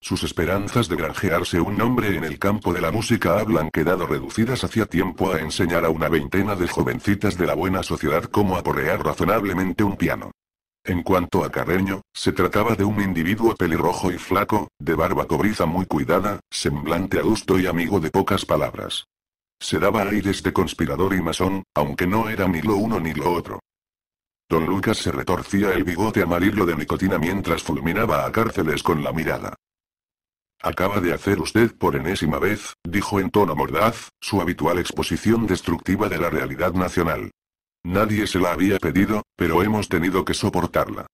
Sus esperanzas de granjearse un nombre en el campo de la música hablan quedado reducidas hacia tiempo a enseñar a una veintena de jovencitas de la buena sociedad cómo aporrear razonablemente un piano. En cuanto a Carreño, se trataba de un individuo pelirrojo y flaco, de barba cobriza muy cuidada, semblante adusto y amigo de pocas palabras. Se daba aires de este conspirador y masón, aunque no era ni lo uno ni lo otro. Don Lucas se retorcía el bigote amarillo de nicotina mientras fulminaba a cárceles con la mirada. Acaba de hacer usted por enésima vez, dijo en tono mordaz, su habitual exposición destructiva de la realidad nacional. Nadie se la había pedido, pero hemos tenido que soportarla.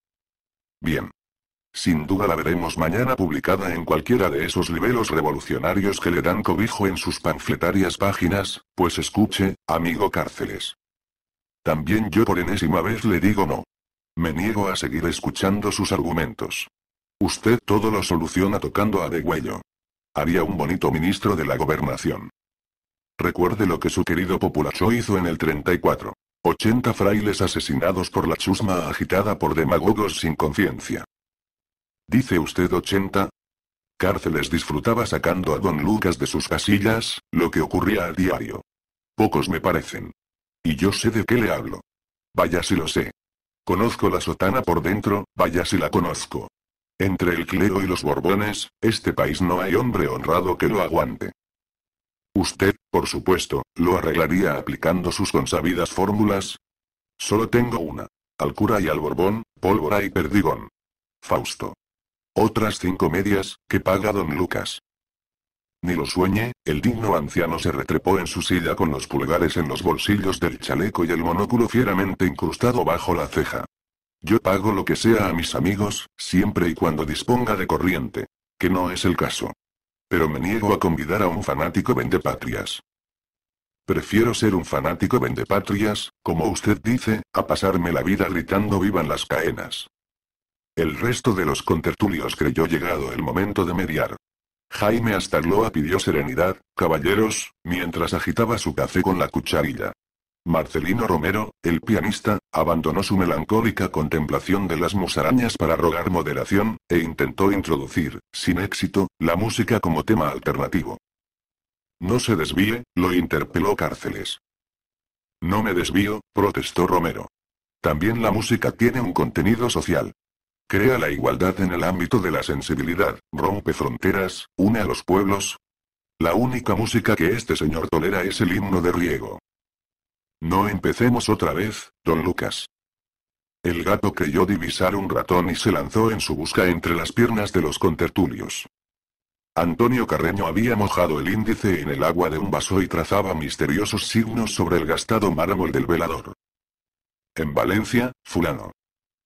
Bien. Sin duda la veremos mañana publicada en cualquiera de esos libelos revolucionarios que le dan cobijo en sus panfletarias páginas, pues escuche, amigo cárceles. También yo por enésima vez le digo no. Me niego a seguir escuchando sus argumentos. Usted todo lo soluciona tocando a degüello. Haría un bonito ministro de la gobernación. Recuerde lo que su querido populacho hizo en el 34. 80 frailes asesinados por la chusma agitada por demagogos sin conciencia. ¿Dice usted 80? Cárceles disfrutaba sacando a don Lucas de sus casillas, lo que ocurría a diario. Pocos me parecen. Y yo sé de qué le hablo. Vaya si lo sé. Conozco la sotana por dentro, vaya si la conozco. Entre el Cleo y los borbones, este país no hay hombre honrado que lo aguante. Usted, por supuesto, lo arreglaría aplicando sus consabidas fórmulas. Solo tengo una. Al cura y al Borbón, pólvora y perdigón. Fausto. Otras cinco medias, que paga don Lucas. Ni lo sueñe, el digno anciano se retrepó en su silla con los pulgares en los bolsillos del chaleco y el monóculo fieramente incrustado bajo la ceja. Yo pago lo que sea a mis amigos, siempre y cuando disponga de corriente. Que no es el caso. Pero me niego a convidar a un fanático vendepatrias. Prefiero ser un fanático vendepatrias, como usted dice, a pasarme la vida gritando vivan las caenas. El resto de los contertulios creyó llegado el momento de mediar. Jaime Astarloa pidió serenidad, caballeros, mientras agitaba su café con la cucharilla. Marcelino Romero, el pianista, abandonó su melancólica contemplación de las musarañas para rogar moderación, e intentó introducir, sin éxito, la música como tema alternativo. No se desvíe, lo interpeló Cárceles. No me desvío, protestó Romero. También la música tiene un contenido social. Crea la igualdad en el ámbito de la sensibilidad, rompe fronteras, une a los pueblos. La única música que este señor tolera es el himno de riego. No empecemos otra vez, don Lucas. El gato creyó divisar un ratón y se lanzó en su busca entre las piernas de los contertulios. Antonio Carreño había mojado el índice en el agua de un vaso y trazaba misteriosos signos sobre el gastado mármol del velador. En Valencia, fulano.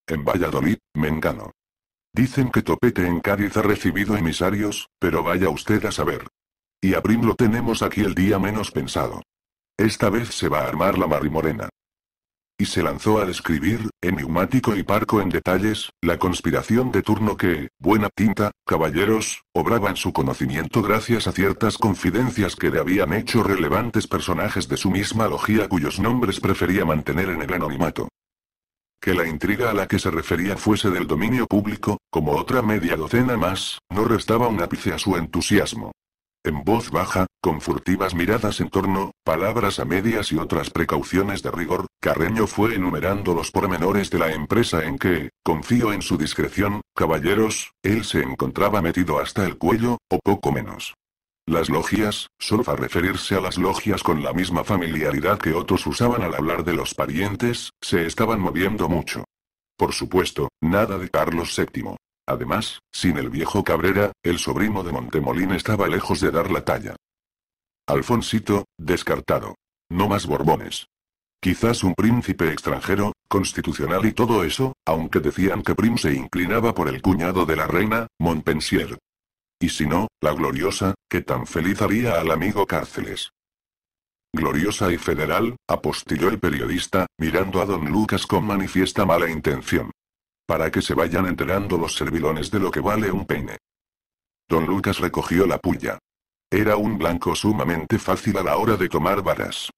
En Valladolid, mengano. Dicen que Topete en Cádiz ha recibido emisarios, pero vaya usted a saber. Y a lo tenemos aquí el día menos pensado. Esta vez se va a armar la marimorena. Y se lanzó a describir, neumático y parco en detalles, la conspiración de turno que, buena tinta, caballeros, obraba en su conocimiento gracias a ciertas confidencias que le habían hecho relevantes personajes de su misma logía cuyos nombres prefería mantener en el anonimato que la intriga a la que se refería fuese del dominio público, como otra media docena más, no restaba un ápice a su entusiasmo en voz baja, con furtivas miradas en torno, palabras a medias y otras precauciones de rigor, Carreño fue enumerando los pormenores de la empresa en que, confío en su discreción, caballeros, él se encontraba metido hasta el cuello, o poco menos. Las logias, para referirse a las logias con la misma familiaridad que otros usaban al hablar de los parientes, se estaban moviendo mucho. Por supuesto, nada de Carlos VII. Además, sin el viejo Cabrera, el sobrino de Montemolín estaba lejos de dar la talla. Alfonsito, descartado. No más Borbones. Quizás un príncipe extranjero, constitucional y todo eso, aunque decían que Prim se inclinaba por el cuñado de la reina, Montpensier. Y si no, la gloriosa, que tan feliz haría al amigo Cárceles. Gloriosa y federal, apostilló el periodista, mirando a don Lucas con manifiesta mala intención para que se vayan enterando los servilones de lo que vale un peine. Don Lucas recogió la puya. Era un blanco sumamente fácil a la hora de tomar varas.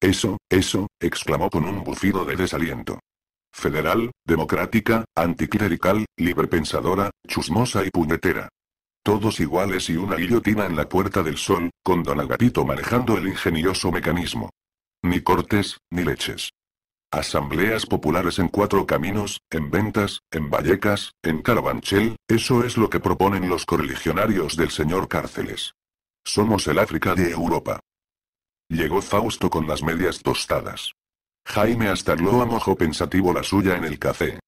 Eso, eso, exclamó con un bufido de desaliento. Federal, democrática, anticlerical, librepensadora, chusmosa y puñetera. Todos iguales y una guillotina en la Puerta del Sol, con don Agapito manejando el ingenioso mecanismo. Ni cortes, ni leches. Asambleas populares en Cuatro Caminos, en Ventas, en Vallecas, en Carabanchel, eso es lo que proponen los correligionarios del señor Cárceles. Somos el África de Europa. Llegó Fausto con las medias tostadas. Jaime lo mojó pensativo la suya en el café.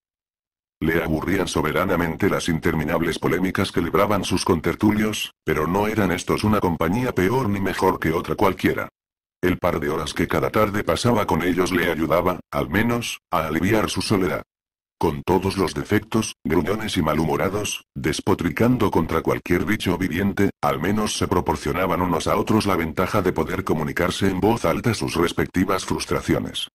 Le aburrían soberanamente las interminables polémicas que libraban sus contertulios, pero no eran estos una compañía peor ni mejor que otra cualquiera. El par de horas que cada tarde pasaba con ellos le ayudaba, al menos, a aliviar su soledad. Con todos los defectos, gruñones y malhumorados, despotricando contra cualquier bicho viviente, al menos se proporcionaban unos a otros la ventaja de poder comunicarse en voz alta sus respectivas frustraciones.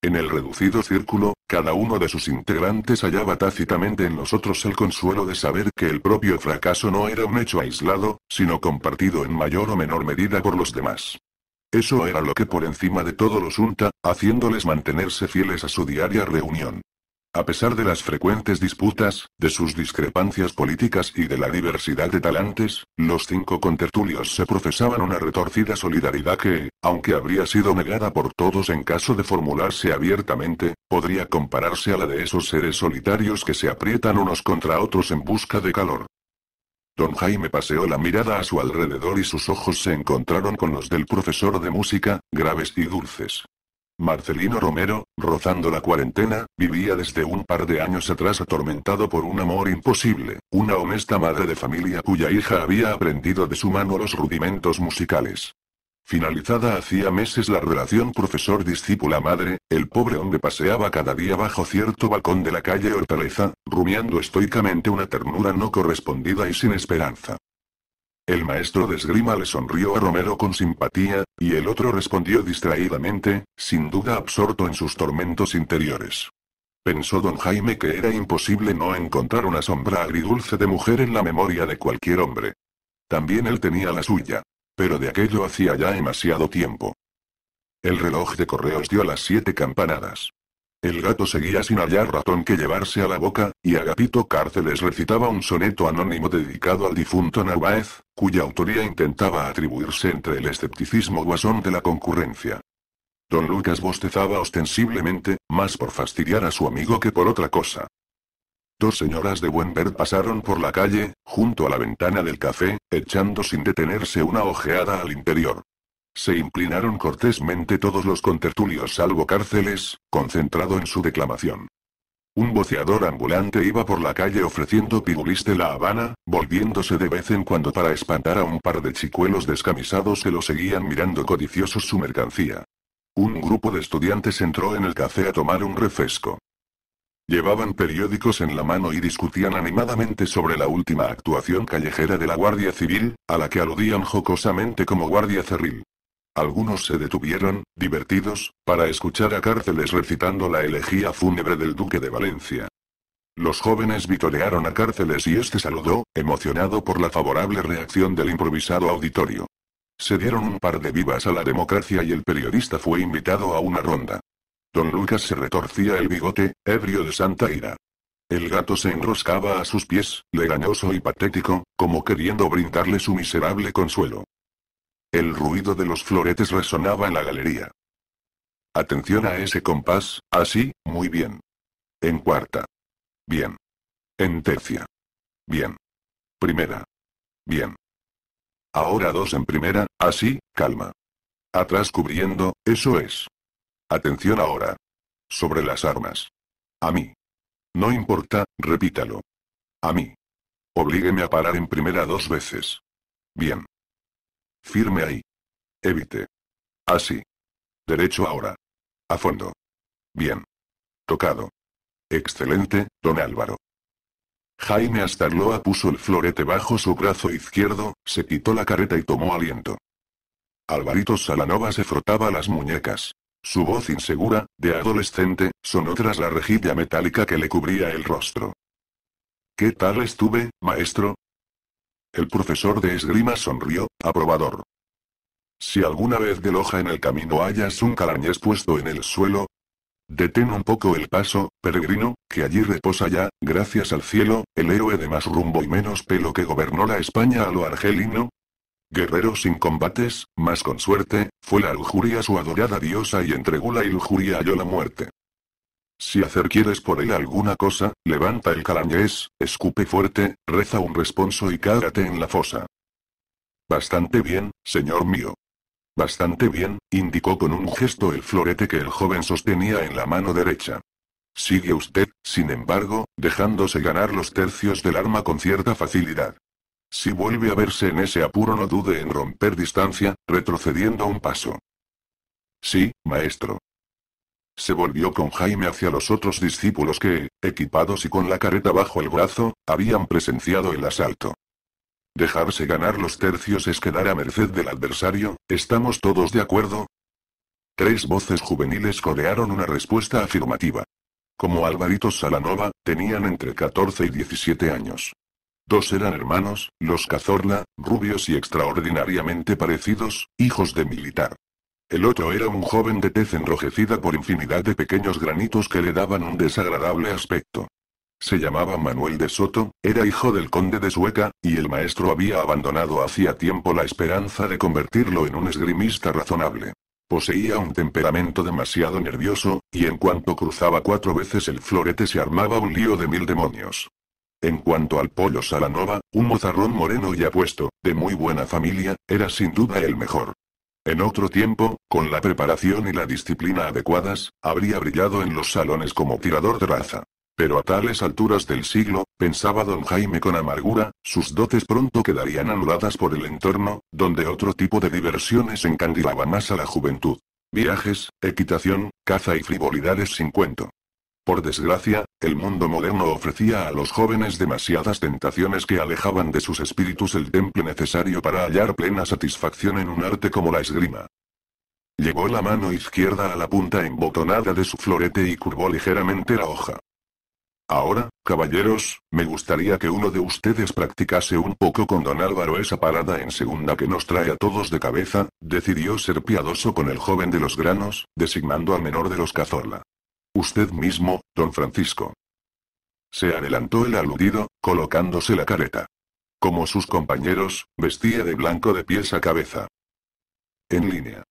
En el reducido círculo, cada uno de sus integrantes hallaba tácitamente en los otros el consuelo de saber que el propio fracaso no era un hecho aislado, sino compartido en mayor o menor medida por los demás. Eso era lo que por encima de todo los unta, haciéndoles mantenerse fieles a su diaria reunión. A pesar de las frecuentes disputas, de sus discrepancias políticas y de la diversidad de talantes, los cinco contertulios se profesaban una retorcida solidaridad que, aunque habría sido negada por todos en caso de formularse abiertamente, podría compararse a la de esos seres solitarios que se aprietan unos contra otros en busca de calor. Don Jaime paseó la mirada a su alrededor y sus ojos se encontraron con los del profesor de música, graves y dulces. Marcelino Romero, rozando la cuarentena, vivía desde un par de años atrás atormentado por un amor imposible, una honesta madre de familia cuya hija había aprendido de su mano los rudimentos musicales. Finalizada hacía meses la relación profesor-discípula-madre, el pobre hombre paseaba cada día bajo cierto balcón de la calle Hortaleza, rumiando estoicamente una ternura no correspondida y sin esperanza. El maestro de esgrima le sonrió a Romero con simpatía, y el otro respondió distraídamente, sin duda absorto en sus tormentos interiores. Pensó don Jaime que era imposible no encontrar una sombra agridulce de mujer en la memoria de cualquier hombre. También él tenía la suya. Pero de aquello hacía ya demasiado tiempo. El reloj de correos dio las siete campanadas. El gato seguía sin hallar ratón que llevarse a la boca, y Agapito Cárceles recitaba un soneto anónimo dedicado al difunto Narváez, cuya autoría intentaba atribuirse entre el escepticismo guasón de la concurrencia. Don Lucas bostezaba ostensiblemente, más por fastidiar a su amigo que por otra cosa. Dos señoras de buen ver pasaron por la calle, junto a la ventana del café, echando sin detenerse una ojeada al interior. Se inclinaron cortésmente todos los contertulios salvo cárceles, concentrado en su declamación. Un boceador ambulante iba por la calle ofreciendo pirulis de La Habana, volviéndose de vez en cuando para espantar a un par de chicuelos descamisados que lo seguían mirando codiciosos su mercancía. Un grupo de estudiantes entró en el café a tomar un refresco. Llevaban periódicos en la mano y discutían animadamente sobre la última actuación callejera de la Guardia Civil, a la que aludían jocosamente como Guardia Cerril. Algunos se detuvieron, divertidos, para escuchar a Cárceles recitando la elegía fúnebre del Duque de Valencia. Los jóvenes vitorearon a Cárceles y este saludó, emocionado por la favorable reacción del improvisado auditorio. Se dieron un par de vivas a la democracia y el periodista fue invitado a una ronda. Don Lucas se retorcía el bigote, ebrio de santa ira. El gato se enroscaba a sus pies, legañoso y patético, como queriendo brindarle su miserable consuelo. El ruido de los floretes resonaba en la galería. Atención a ese compás, así, muy bien. En cuarta. Bien. En tercia. Bien. Primera. Bien. Ahora dos en primera, así, calma. Atrás cubriendo, eso es. Atención ahora. Sobre las armas. A mí. No importa, repítalo. A mí. Oblígueme a parar en primera dos veces. Bien. Firme ahí. Evite. Así. Derecho ahora. A fondo. Bien. Tocado. Excelente, don Álvaro. Jaime Astarloa puso el florete bajo su brazo izquierdo, se quitó la careta y tomó aliento. Alvarito Salanova se frotaba las muñecas. Su voz insegura, de adolescente, sonó tras la rejilla metálica que le cubría el rostro. ¿Qué tal estuve, maestro? El profesor de esgrima sonrió, aprobador. Si alguna vez de loja en el camino hayas un calañés puesto en el suelo, detén un poco el paso, peregrino, que allí reposa ya, gracias al cielo, el héroe de más rumbo y menos pelo que gobernó la España a lo argelino, Guerrero sin combates, más con suerte, fue la lujuria su adorada diosa y entregó la lujuria halló la muerte. Si hacer quieres por él alguna cosa, levanta el calañés, escupe fuerte, reza un responso y cárate en la fosa. Bastante bien, señor mío. Bastante bien, indicó con un gesto el florete que el joven sostenía en la mano derecha. Sigue usted, sin embargo, dejándose ganar los tercios del arma con cierta facilidad. Si vuelve a verse en ese apuro no dude en romper distancia, retrocediendo un paso. Sí, maestro. Se volvió con Jaime hacia los otros discípulos que, equipados y con la careta bajo el brazo, habían presenciado el asalto. Dejarse ganar los tercios es quedar a merced del adversario, ¿estamos todos de acuerdo? Tres voces juveniles corearon una respuesta afirmativa. Como Alvarito Salanova, tenían entre 14 y 17 años. Dos eran hermanos, los Cazorla, rubios y extraordinariamente parecidos, hijos de militar. El otro era un joven de tez enrojecida por infinidad de pequeños granitos que le daban un desagradable aspecto. Se llamaba Manuel de Soto, era hijo del conde de Sueca, y el maestro había abandonado hacía tiempo la esperanza de convertirlo en un esgrimista razonable. Poseía un temperamento demasiado nervioso, y en cuanto cruzaba cuatro veces el florete se armaba un lío de mil demonios. En cuanto al pollo Salanova, un mozarrón moreno y apuesto, de muy buena familia, era sin duda el mejor. En otro tiempo, con la preparación y la disciplina adecuadas, habría brillado en los salones como tirador de raza. Pero a tales alturas del siglo, pensaba don Jaime con amargura, sus dotes pronto quedarían anuladas por el entorno, donde otro tipo de diversiones encandilaba más a la juventud. Viajes, equitación, caza y frivolidades sin cuento. Por desgracia, el mundo moderno ofrecía a los jóvenes demasiadas tentaciones que alejaban de sus espíritus el temple necesario para hallar plena satisfacción en un arte como la esgrima. Llegó la mano izquierda a la punta embotonada de su florete y curvó ligeramente la hoja. Ahora, caballeros, me gustaría que uno de ustedes practicase un poco con don Álvaro esa parada en segunda que nos trae a todos de cabeza, decidió ser piadoso con el joven de los granos, designando al menor de los cazorla. Usted mismo, don Francisco. Se adelantó el aludido, colocándose la careta. Como sus compañeros, vestía de blanco de pies a cabeza. En línea.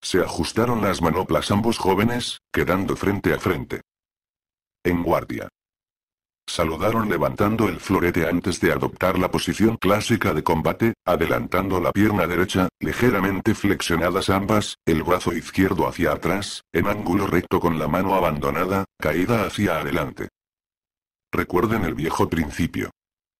Se ajustaron las manoplas ambos jóvenes, quedando frente a frente. En guardia. Saludaron levantando el florete antes de adoptar la posición clásica de combate, adelantando la pierna derecha, ligeramente flexionadas ambas, el brazo izquierdo hacia atrás, en ángulo recto con la mano abandonada, caída hacia adelante. Recuerden el viejo principio.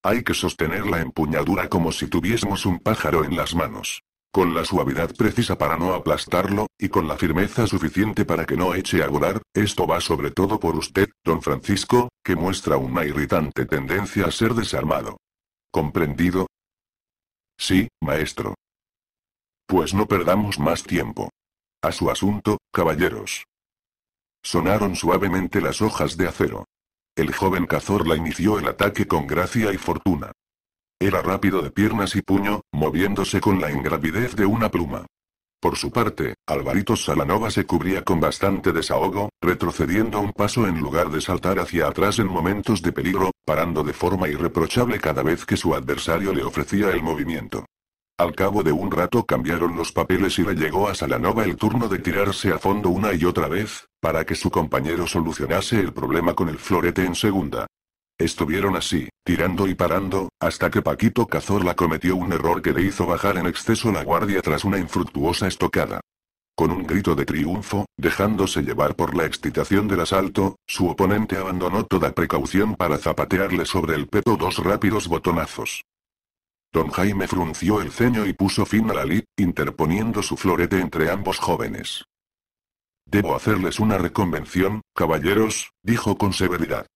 Hay que sostener la empuñadura como si tuviésemos un pájaro en las manos. Con la suavidad precisa para no aplastarlo, y con la firmeza suficiente para que no eche a volar, esto va sobre todo por usted, don Francisco, que muestra una irritante tendencia a ser desarmado. ¿Comprendido? Sí, maestro. Pues no perdamos más tiempo. A su asunto, caballeros. Sonaron suavemente las hojas de acero. El joven cazorla inició el ataque con gracia y fortuna. Era rápido de piernas y puño, moviéndose con la ingravidez de una pluma. Por su parte, Alvarito Salanova se cubría con bastante desahogo, retrocediendo un paso en lugar de saltar hacia atrás en momentos de peligro, parando de forma irreprochable cada vez que su adversario le ofrecía el movimiento. Al cabo de un rato cambiaron los papeles y le llegó a Salanova el turno de tirarse a fondo una y otra vez, para que su compañero solucionase el problema con el florete en segunda. Estuvieron así, tirando y parando, hasta que Paquito Cazorla cometió un error que le hizo bajar en exceso la guardia tras una infructuosa estocada. Con un grito de triunfo, dejándose llevar por la excitación del asalto, su oponente abandonó toda precaución para zapatearle sobre el peto dos rápidos botonazos. Don Jaime frunció el ceño y puso fin a la lid, interponiendo su florete entre ambos jóvenes. Debo hacerles una reconvención, caballeros, dijo con severidad.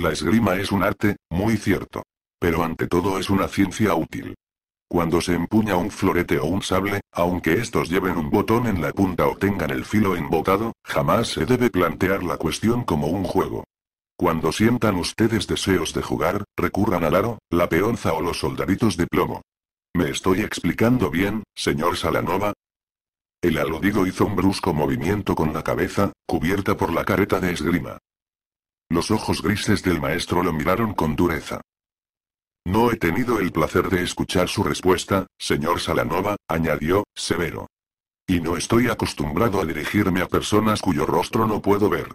La esgrima es un arte, muy cierto. Pero ante todo es una ciencia útil. Cuando se empuña un florete o un sable, aunque estos lleven un botón en la punta o tengan el filo embotado, jamás se debe plantear la cuestión como un juego. Cuando sientan ustedes deseos de jugar, recurran al aro, la peonza o los soldaditos de plomo. ¿Me estoy explicando bien, señor Salanova? El aludido hizo un brusco movimiento con la cabeza, cubierta por la careta de esgrima. Los ojos grises del maestro lo miraron con dureza. No he tenido el placer de escuchar su respuesta, señor Salanova, añadió, severo. Y no estoy acostumbrado a dirigirme a personas cuyo rostro no puedo ver.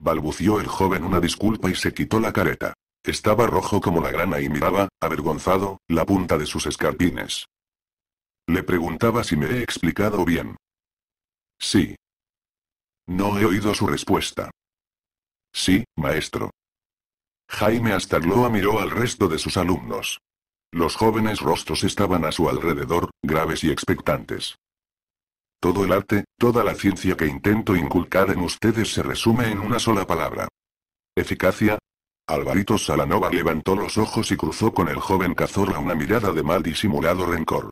Balbució el joven una disculpa y se quitó la careta. Estaba rojo como la grana y miraba, avergonzado, la punta de sus escarpines. Le preguntaba si me he explicado bien. Sí. No he oído su respuesta. Sí, maestro. Jaime Astarloa miró al resto de sus alumnos. Los jóvenes rostros estaban a su alrededor, graves y expectantes. Todo el arte, toda la ciencia que intento inculcar en ustedes se resume en una sola palabra. Eficacia. Alvarito Salanova levantó los ojos y cruzó con el joven Cazorla una mirada de mal disimulado rencor.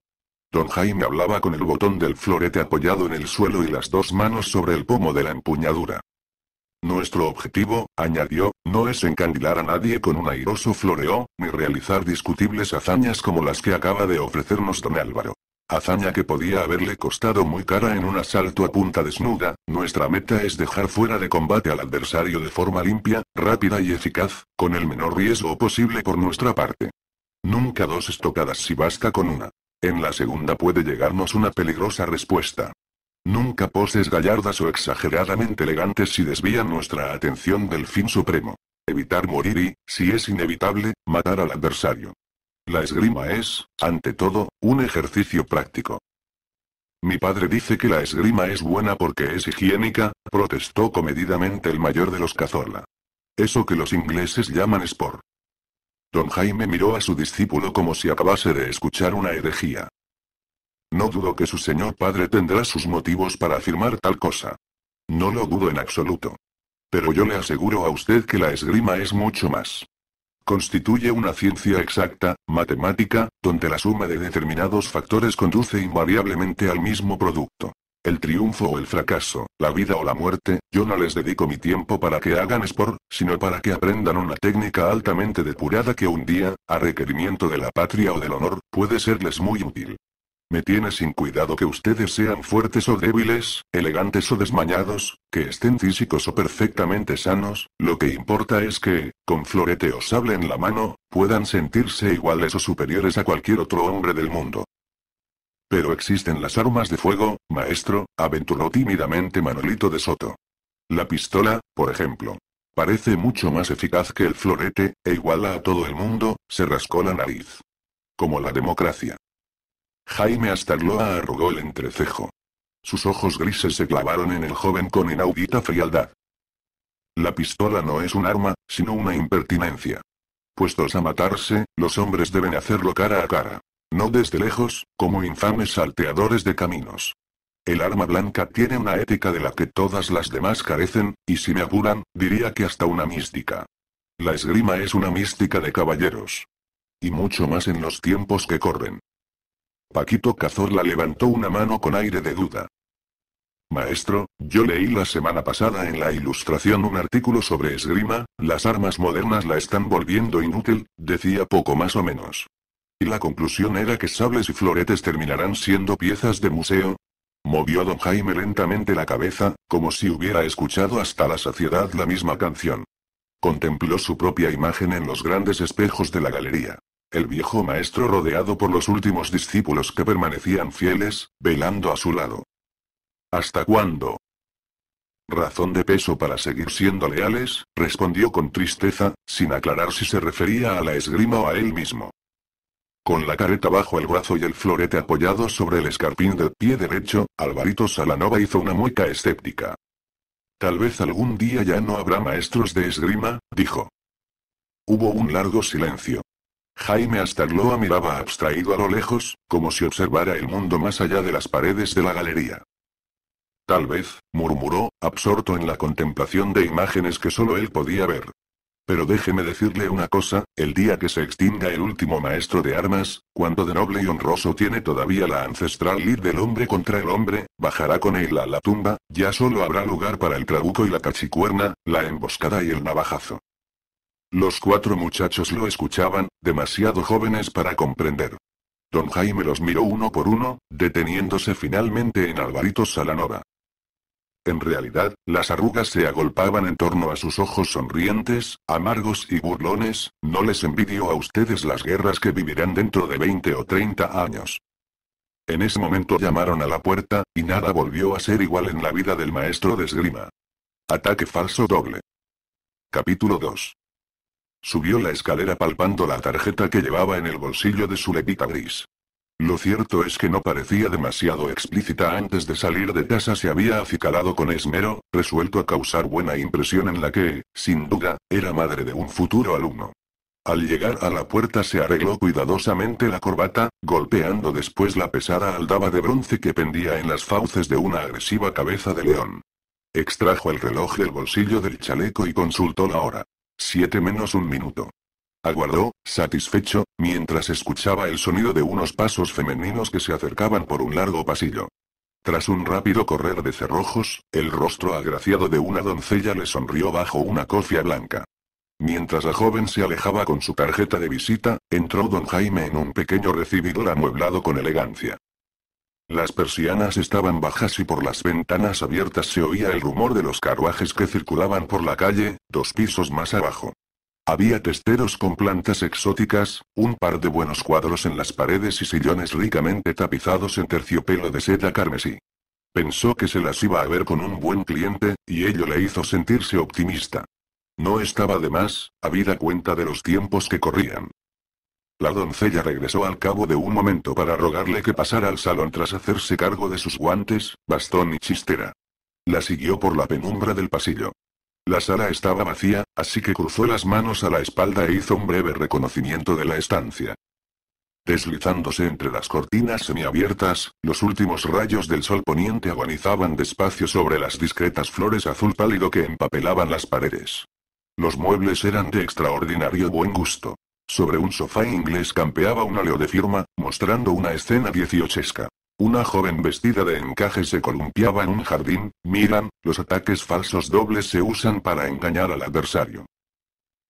Don Jaime hablaba con el botón del florete apoyado en el suelo y las dos manos sobre el pomo de la empuñadura. Nuestro objetivo, añadió, no es encandilar a nadie con un airoso floreo, ni realizar discutibles hazañas como las que acaba de ofrecernos don Álvaro. Hazaña que podía haberle costado muy cara en un asalto a punta desnuda, nuestra meta es dejar fuera de combate al adversario de forma limpia, rápida y eficaz, con el menor riesgo posible por nuestra parte. Nunca dos estocadas si basta con una. En la segunda puede llegarnos una peligrosa respuesta. Nunca poses gallardas o exageradamente elegantes si desvían nuestra atención del fin supremo. Evitar morir y, si es inevitable, matar al adversario. La esgrima es, ante todo, un ejercicio práctico. Mi padre dice que la esgrima es buena porque es higiénica, protestó comedidamente el mayor de los cazorla. Eso que los ingleses llaman sport. Don Jaime miró a su discípulo como si acabase de escuchar una herejía. No dudo que su señor padre tendrá sus motivos para afirmar tal cosa. No lo dudo en absoluto. Pero yo le aseguro a usted que la esgrima es mucho más. Constituye una ciencia exacta, matemática, donde la suma de determinados factores conduce invariablemente al mismo producto. El triunfo o el fracaso, la vida o la muerte, yo no les dedico mi tiempo para que hagan sport, sino para que aprendan una técnica altamente depurada que un día, a requerimiento de la patria o del honor, puede serles muy útil. Me tiene sin cuidado que ustedes sean fuertes o débiles, elegantes o desmañados, que estén físicos o perfectamente sanos, lo que importa es que, con florete o sable en la mano, puedan sentirse iguales o superiores a cualquier otro hombre del mundo. Pero existen las armas de fuego, maestro, aventuró tímidamente Manolito de Soto. La pistola, por ejemplo. Parece mucho más eficaz que el florete, e iguala a todo el mundo, se rascó la nariz. Como la democracia. Jaime Astarloa arrugó el entrecejo. Sus ojos grises se clavaron en el joven con inaudita frialdad. La pistola no es un arma, sino una impertinencia. Puestos a matarse, los hombres deben hacerlo cara a cara. No desde lejos, como infames salteadores de caminos. El arma blanca tiene una ética de la que todas las demás carecen, y si me apuran, diría que hasta una mística. La esgrima es una mística de caballeros. Y mucho más en los tiempos que corren. Paquito Cazorla levantó una mano con aire de duda. Maestro, yo leí la semana pasada en la ilustración un artículo sobre esgrima, las armas modernas la están volviendo inútil, decía poco más o menos. Y la conclusión era que sables y floretes terminarán siendo piezas de museo. Movió don Jaime lentamente la cabeza, como si hubiera escuchado hasta la saciedad la misma canción. Contempló su propia imagen en los grandes espejos de la galería el viejo maestro rodeado por los últimos discípulos que permanecían fieles, velando a su lado. ¿Hasta cuándo? Razón de peso para seguir siendo leales, respondió con tristeza, sin aclarar si se refería a la esgrima o a él mismo. Con la careta bajo el brazo y el florete apoyado sobre el escarpín del pie derecho, Alvarito Salanova hizo una mueca escéptica. Tal vez algún día ya no habrá maestros de esgrima, dijo. Hubo un largo silencio. Jaime Loa miraba abstraído a lo lejos, como si observara el mundo más allá de las paredes de la galería. Tal vez, murmuró, absorto en la contemplación de imágenes que solo él podía ver. Pero déjeme decirle una cosa, el día que se extinga el último maestro de armas, cuando de noble y honroso tiene todavía la ancestral lid del hombre contra el hombre, bajará con él a la tumba, ya solo habrá lugar para el trabuco y la cachicuerna, la emboscada y el navajazo. Los cuatro muchachos lo escuchaban, demasiado jóvenes para comprender. Don Jaime los miró uno por uno, deteniéndose finalmente en Alvarito Salanova. En realidad, las arrugas se agolpaban en torno a sus ojos sonrientes, amargos y burlones, no les envidio a ustedes las guerras que vivirán dentro de 20 o 30 años. En ese momento llamaron a la puerta, y nada volvió a ser igual en la vida del maestro de esgrima. Ataque falso doble. Capítulo 2. Subió la escalera palpando la tarjeta que llevaba en el bolsillo de su levita gris. Lo cierto es que no parecía demasiado explícita antes de salir de casa se había acicalado con esmero, resuelto a causar buena impresión en la que, sin duda, era madre de un futuro alumno. Al llegar a la puerta se arregló cuidadosamente la corbata, golpeando después la pesada aldaba de bronce que pendía en las fauces de una agresiva cabeza de león. Extrajo el reloj del bolsillo del chaleco y consultó la hora. Siete menos un minuto. Aguardó, satisfecho, mientras escuchaba el sonido de unos pasos femeninos que se acercaban por un largo pasillo. Tras un rápido correr de cerrojos, el rostro agraciado de una doncella le sonrió bajo una cofia blanca. Mientras la joven se alejaba con su tarjeta de visita, entró don Jaime en un pequeño recibidor amueblado con elegancia. Las persianas estaban bajas y por las ventanas abiertas se oía el rumor de los carruajes que circulaban por la calle, dos pisos más abajo. Había testeros con plantas exóticas, un par de buenos cuadros en las paredes y sillones ricamente tapizados en terciopelo de seda carmesí. Pensó que se las iba a ver con un buen cliente, y ello le hizo sentirse optimista. No estaba de más, habida cuenta de los tiempos que corrían. La doncella regresó al cabo de un momento para rogarle que pasara al salón tras hacerse cargo de sus guantes, bastón y chistera. La siguió por la penumbra del pasillo. La sala estaba vacía, así que cruzó las manos a la espalda e hizo un breve reconocimiento de la estancia. Deslizándose entre las cortinas semiabiertas, los últimos rayos del sol poniente agonizaban despacio sobre las discretas flores azul pálido que empapelaban las paredes. Los muebles eran de extraordinario buen gusto. Sobre un sofá inglés campeaba un aleo de firma, mostrando una escena dieciochesca. Una joven vestida de encaje se columpiaba en un jardín, miran, los ataques falsos dobles se usan para engañar al adversario.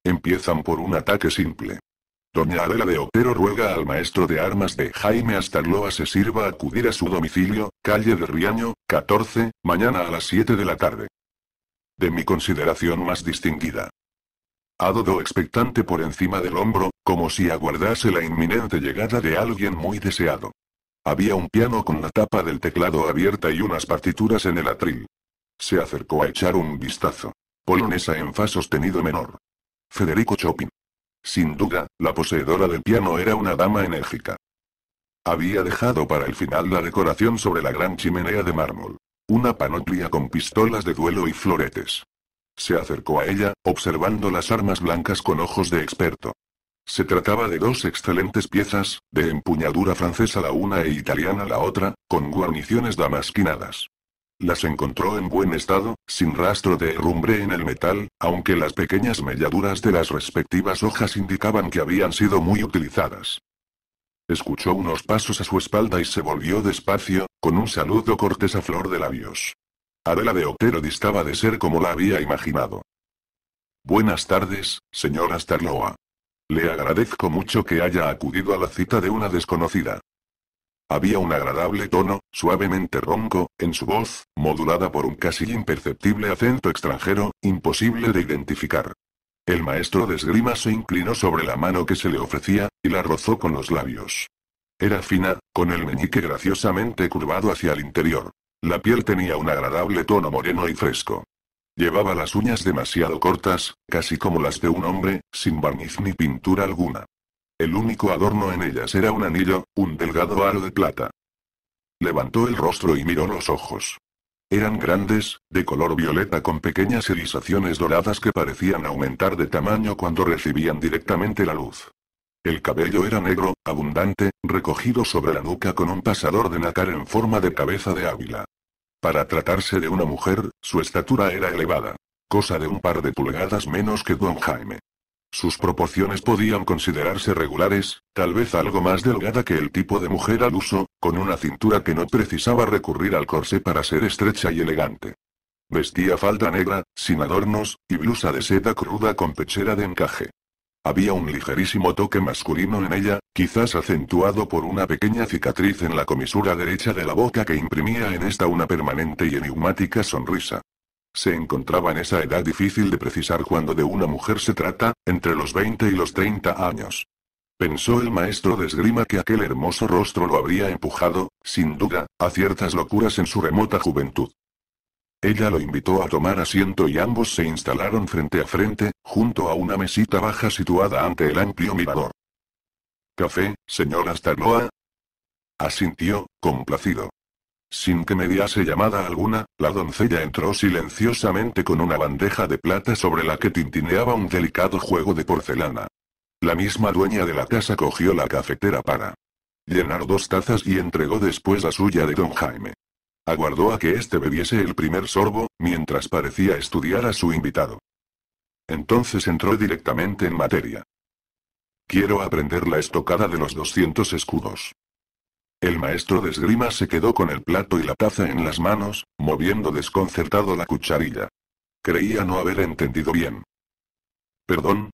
Empiezan por un ataque simple. Doña Adela de Otero ruega al maestro de armas de Jaime Astarloa se sirva acudir a su domicilio, calle de Riaño, 14, mañana a las 7 de la tarde. De mi consideración más distinguida. Adodo expectante por encima del hombro, como si aguardase la inminente llegada de alguien muy deseado. Había un piano con la tapa del teclado abierta y unas partituras en el atril. Se acercó a echar un vistazo. Polonesa en fa sostenido menor. Federico Chopin. Sin duda, la poseedora del piano era una dama enérgica. Había dejado para el final la decoración sobre la gran chimenea de mármol. Una panoplia con pistolas de duelo y floretes. Se acercó a ella, observando las armas blancas con ojos de experto. Se trataba de dos excelentes piezas, de empuñadura francesa la una e italiana la otra, con guarniciones damasquinadas. Las encontró en buen estado, sin rastro de herrumbre en el metal, aunque las pequeñas melladuras de las respectivas hojas indicaban que habían sido muy utilizadas. Escuchó unos pasos a su espalda y se volvió despacio, con un saludo cortés a flor de labios. Adela de Otero distaba de ser como la había imaginado. Buenas tardes, señora Starloa. Le agradezco mucho que haya acudido a la cita de una desconocida. Había un agradable tono, suavemente ronco, en su voz, modulada por un casi imperceptible acento extranjero, imposible de identificar. El maestro de esgrima se inclinó sobre la mano que se le ofrecía, y la rozó con los labios. Era fina, con el meñique graciosamente curvado hacia el interior. La piel tenía un agradable tono moreno y fresco. Llevaba las uñas demasiado cortas, casi como las de un hombre, sin barniz ni pintura alguna. El único adorno en ellas era un anillo, un delgado aro de plata. Levantó el rostro y miró los ojos. Eran grandes, de color violeta con pequeñas irisaciones doradas que parecían aumentar de tamaño cuando recibían directamente la luz. El cabello era negro, abundante, recogido sobre la nuca con un pasador de nácar en forma de cabeza de águila. Para tratarse de una mujer, su estatura era elevada. Cosa de un par de pulgadas menos que don Jaime. Sus proporciones podían considerarse regulares, tal vez algo más delgada que el tipo de mujer al uso, con una cintura que no precisaba recurrir al corsé para ser estrecha y elegante. Vestía falda negra, sin adornos, y blusa de seda cruda con pechera de encaje. Había un ligerísimo toque masculino en ella, quizás acentuado por una pequeña cicatriz en la comisura derecha de la boca que imprimía en esta una permanente y enigmática sonrisa. Se encontraba en esa edad difícil de precisar cuando de una mujer se trata, entre los 20 y los 30 años. Pensó el maestro de esgrima que aquel hermoso rostro lo habría empujado, sin duda, a ciertas locuras en su remota juventud. Ella lo invitó a tomar asiento y ambos se instalaron frente a frente, junto a una mesita baja situada ante el amplio mirador. ¿Café, señora Astarloa? Asintió, complacido. Sin que mediase llamada alguna, la doncella entró silenciosamente con una bandeja de plata sobre la que tintineaba un delicado juego de porcelana. La misma dueña de la casa cogió la cafetera para llenar dos tazas y entregó después la suya de don Jaime. Aguardó a que este bebiese el primer sorbo, mientras parecía estudiar a su invitado. Entonces entró directamente en materia. Quiero aprender la estocada de los 200 escudos. El maestro de esgrima se quedó con el plato y la taza en las manos, moviendo desconcertado la cucharilla. Creía no haber entendido bien. ¿Perdón?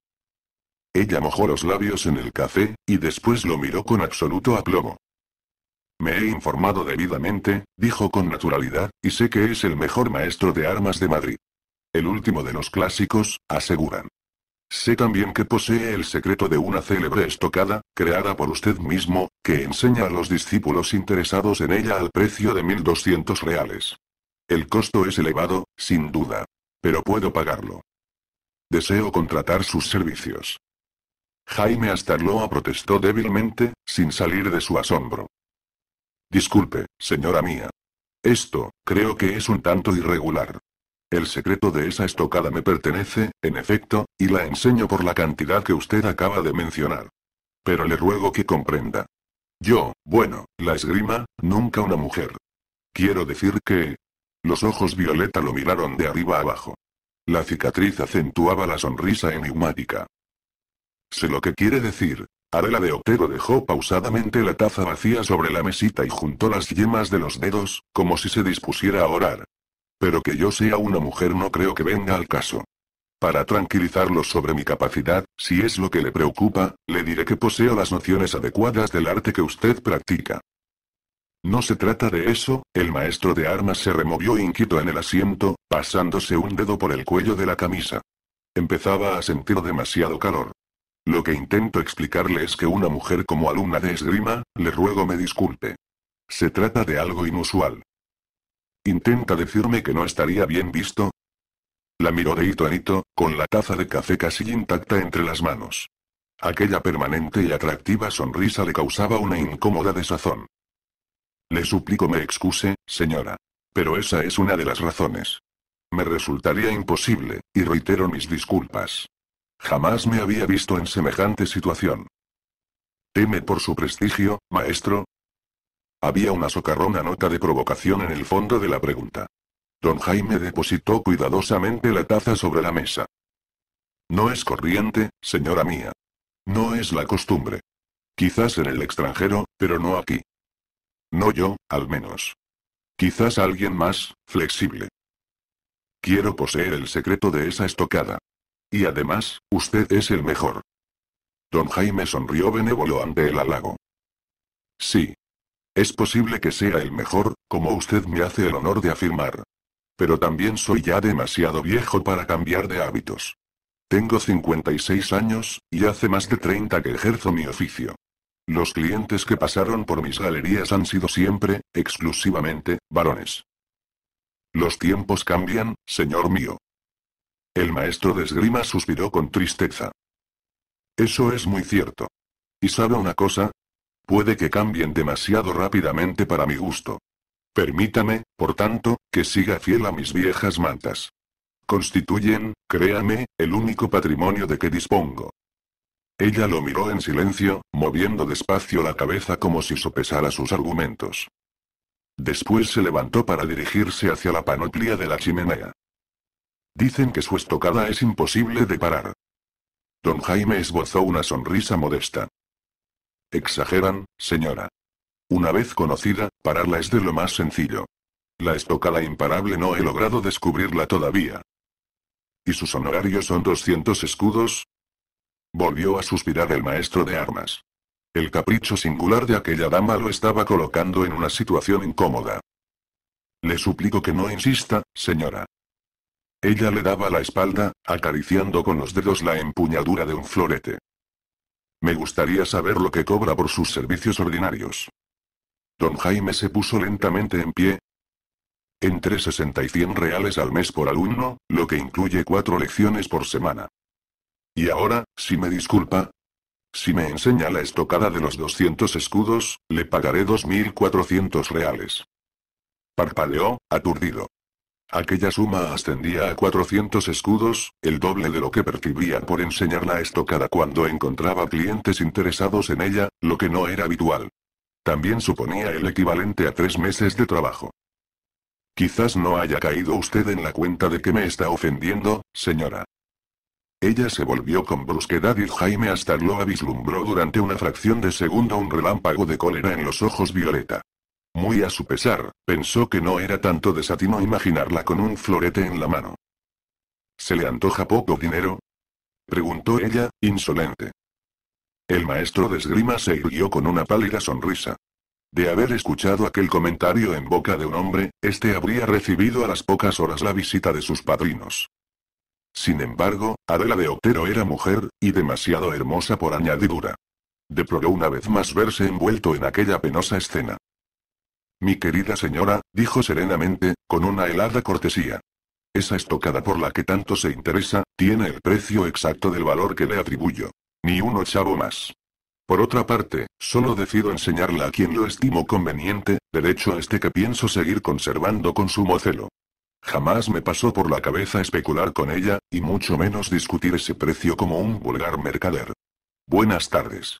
Ella mojó los labios en el café, y después lo miró con absoluto aplomo. Me he informado debidamente, dijo con naturalidad, y sé que es el mejor maestro de armas de Madrid. El último de los clásicos, aseguran. Sé también que posee el secreto de una célebre estocada, creada por usted mismo, que enseña a los discípulos interesados en ella al precio de 1.200 reales. El costo es elevado, sin duda. Pero puedo pagarlo. Deseo contratar sus servicios. Jaime Astarloa protestó débilmente, sin salir de su asombro. Disculpe, señora mía. Esto, creo que es un tanto irregular. El secreto de esa estocada me pertenece, en efecto, y la enseño por la cantidad que usted acaba de mencionar. Pero le ruego que comprenda. Yo, bueno, la esgrima, nunca una mujer. Quiero decir que... Los ojos violeta lo miraron de arriba abajo. La cicatriz acentuaba la sonrisa enigmática. Sé lo que quiere decir, Adela de Otero dejó pausadamente la taza vacía sobre la mesita y juntó las yemas de los dedos, como si se dispusiera a orar. Pero que yo sea una mujer no creo que venga al caso. Para tranquilizarlo sobre mi capacidad, si es lo que le preocupa, le diré que poseo las nociones adecuadas del arte que usted practica. No se trata de eso, el maestro de armas se removió inquieto en el asiento, pasándose un dedo por el cuello de la camisa. Empezaba a sentir demasiado calor. Lo que intento explicarle es que una mujer como alumna de esgrima, le ruego me disculpe. Se trata de algo inusual. ¿Intenta decirme que no estaría bien visto? La miró de hito en hito, con la taza de café casi intacta entre las manos. Aquella permanente y atractiva sonrisa le causaba una incómoda desazón. Le suplico me excuse, señora. Pero esa es una de las razones. Me resultaría imposible, y reitero mis disculpas. Jamás me había visto en semejante situación. ¿Teme por su prestigio, maestro? Había una socarrona nota de provocación en el fondo de la pregunta. Don Jaime depositó cuidadosamente la taza sobre la mesa. No es corriente, señora mía. No es la costumbre. Quizás en el extranjero, pero no aquí. No yo, al menos. Quizás alguien más, flexible. Quiero poseer el secreto de esa estocada. Y además, usted es el mejor. Don Jaime sonrió benévolo ante el halago. Sí. Es posible que sea el mejor, como usted me hace el honor de afirmar. Pero también soy ya demasiado viejo para cambiar de hábitos. Tengo 56 años, y hace más de 30 que ejerzo mi oficio. Los clientes que pasaron por mis galerías han sido siempre, exclusivamente, varones. Los tiempos cambian, señor mío. El maestro de esgrima suspiró con tristeza. Eso es muy cierto. ¿Y sabe una cosa? Puede que cambien demasiado rápidamente para mi gusto. Permítame, por tanto, que siga fiel a mis viejas mantas. Constituyen, créame, el único patrimonio de que dispongo. Ella lo miró en silencio, moviendo despacio la cabeza como si sopesara sus argumentos. Después se levantó para dirigirse hacia la panoplia de la chimenea. Dicen que su estocada es imposible de parar. Don Jaime esbozó una sonrisa modesta. Exageran, señora. Una vez conocida, pararla es de lo más sencillo. La estocada imparable no he logrado descubrirla todavía. ¿Y sus honorarios son 200 escudos? Volvió a suspirar el maestro de armas. El capricho singular de aquella dama lo estaba colocando en una situación incómoda. Le suplico que no insista, señora. Ella le daba la espalda, acariciando con los dedos la empuñadura de un florete. Me gustaría saber lo que cobra por sus servicios ordinarios. Don Jaime se puso lentamente en pie. Entre 60 y 100 reales al mes por alumno, lo que incluye cuatro lecciones por semana. Y ahora, si me disculpa. Si me enseña la estocada de los 200 escudos, le pagaré 2.400 reales. Parpadeó, aturdido. Aquella suma ascendía a 400 escudos, el doble de lo que percibía por enseñarla la estocada cuando encontraba clientes interesados en ella, lo que no era habitual. También suponía el equivalente a tres meses de trabajo. Quizás no haya caído usted en la cuenta de que me está ofendiendo, señora. Ella se volvió con brusquedad y Jaime hasta lo vislumbró durante una fracción de segundo un relámpago de cólera en los ojos violeta. Muy a su pesar, pensó que no era tanto desatino imaginarla con un florete en la mano. ¿Se le antoja poco dinero? preguntó ella, insolente. El maestro de esgrima se irguió con una pálida sonrisa. De haber escuchado aquel comentario en boca de un hombre, este habría recibido a las pocas horas la visita de sus padrinos. Sin embargo, Adela de Otero era mujer, y demasiado hermosa por añadidura. Deploró una vez más verse envuelto en aquella penosa escena. Mi querida señora, dijo serenamente, con una helada cortesía. Esa estocada por la que tanto se interesa, tiene el precio exacto del valor que le atribuyo. Ni un ochavo más. Por otra parte, solo decido enseñarla a quien lo estimo conveniente, derecho a este que pienso seguir conservando con sumo celo. Jamás me pasó por la cabeza especular con ella, y mucho menos discutir ese precio como un vulgar mercader. Buenas tardes.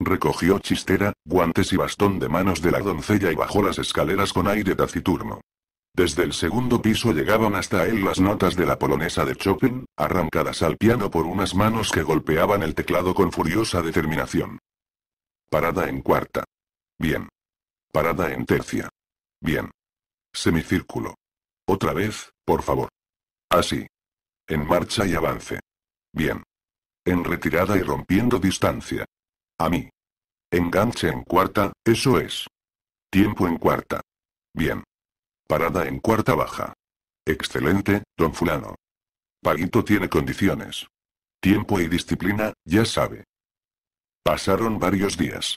Recogió chistera, guantes y bastón de manos de la doncella y bajó las escaleras con aire taciturno. Desde el segundo piso llegaban hasta él las notas de la polonesa de Chopin, arrancadas al piano por unas manos que golpeaban el teclado con furiosa determinación. Parada en cuarta. Bien. Parada en tercia. Bien. Semicírculo. Otra vez, por favor. Así. En marcha y avance. Bien. En retirada y rompiendo distancia. A mí. Enganche en cuarta, eso es. Tiempo en cuarta. Bien. Parada en cuarta baja. Excelente, don fulano. Paguito tiene condiciones. Tiempo y disciplina, ya sabe. Pasaron varios días.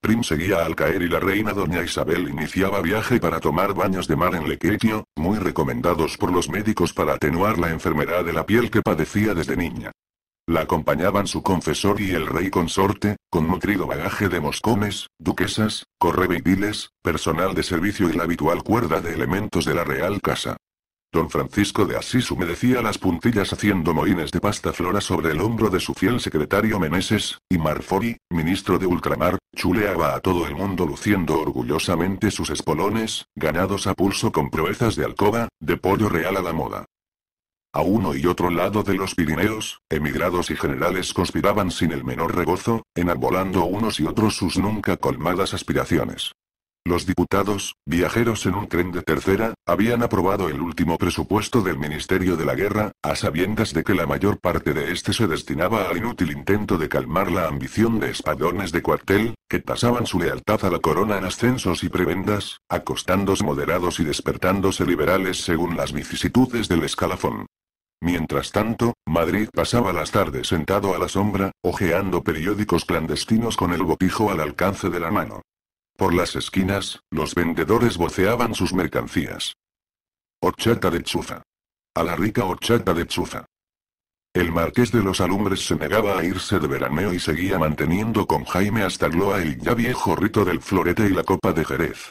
Prim seguía al caer y la reina doña Isabel iniciaba viaje para tomar baños de mar en Lequetio, muy recomendados por los médicos para atenuar la enfermedad de la piel que padecía desde niña. La acompañaban su confesor y el rey consorte, con nutrido bagaje de moscomes, duquesas, correveidiles, personal de servicio y la habitual cuerda de elementos de la real casa. Don Francisco de Asís humedecía las puntillas haciendo moines de pasta flora sobre el hombro de su fiel secretario Meneses, y Marfori, ministro de ultramar, chuleaba a todo el mundo luciendo orgullosamente sus espolones, ganados a pulso con proezas de alcoba, de pollo real a la moda. A uno y otro lado de los Pirineos, emigrados y generales conspiraban sin el menor regozo, enarbolando unos y otros sus nunca colmadas aspiraciones. Los diputados, viajeros en un tren de tercera, habían aprobado el último presupuesto del Ministerio de la Guerra, a sabiendas de que la mayor parte de este se destinaba al inútil intento de calmar la ambición de espadones de cuartel, que pasaban su lealtad a la corona en ascensos y prebendas, acostándose moderados y despertándose liberales según las vicisitudes del escalafón. Mientras tanto, Madrid pasaba las tardes sentado a la sombra, hojeando periódicos clandestinos con el botijo al alcance de la mano. Por las esquinas, los vendedores voceaban sus mercancías. Horchata de chufa. A la rica horchata de chufa. El marqués de los Alumbres se negaba a irse de veraneo y seguía manteniendo con Jaime hasta Gloa el ya viejo rito del florete y la copa de Jerez.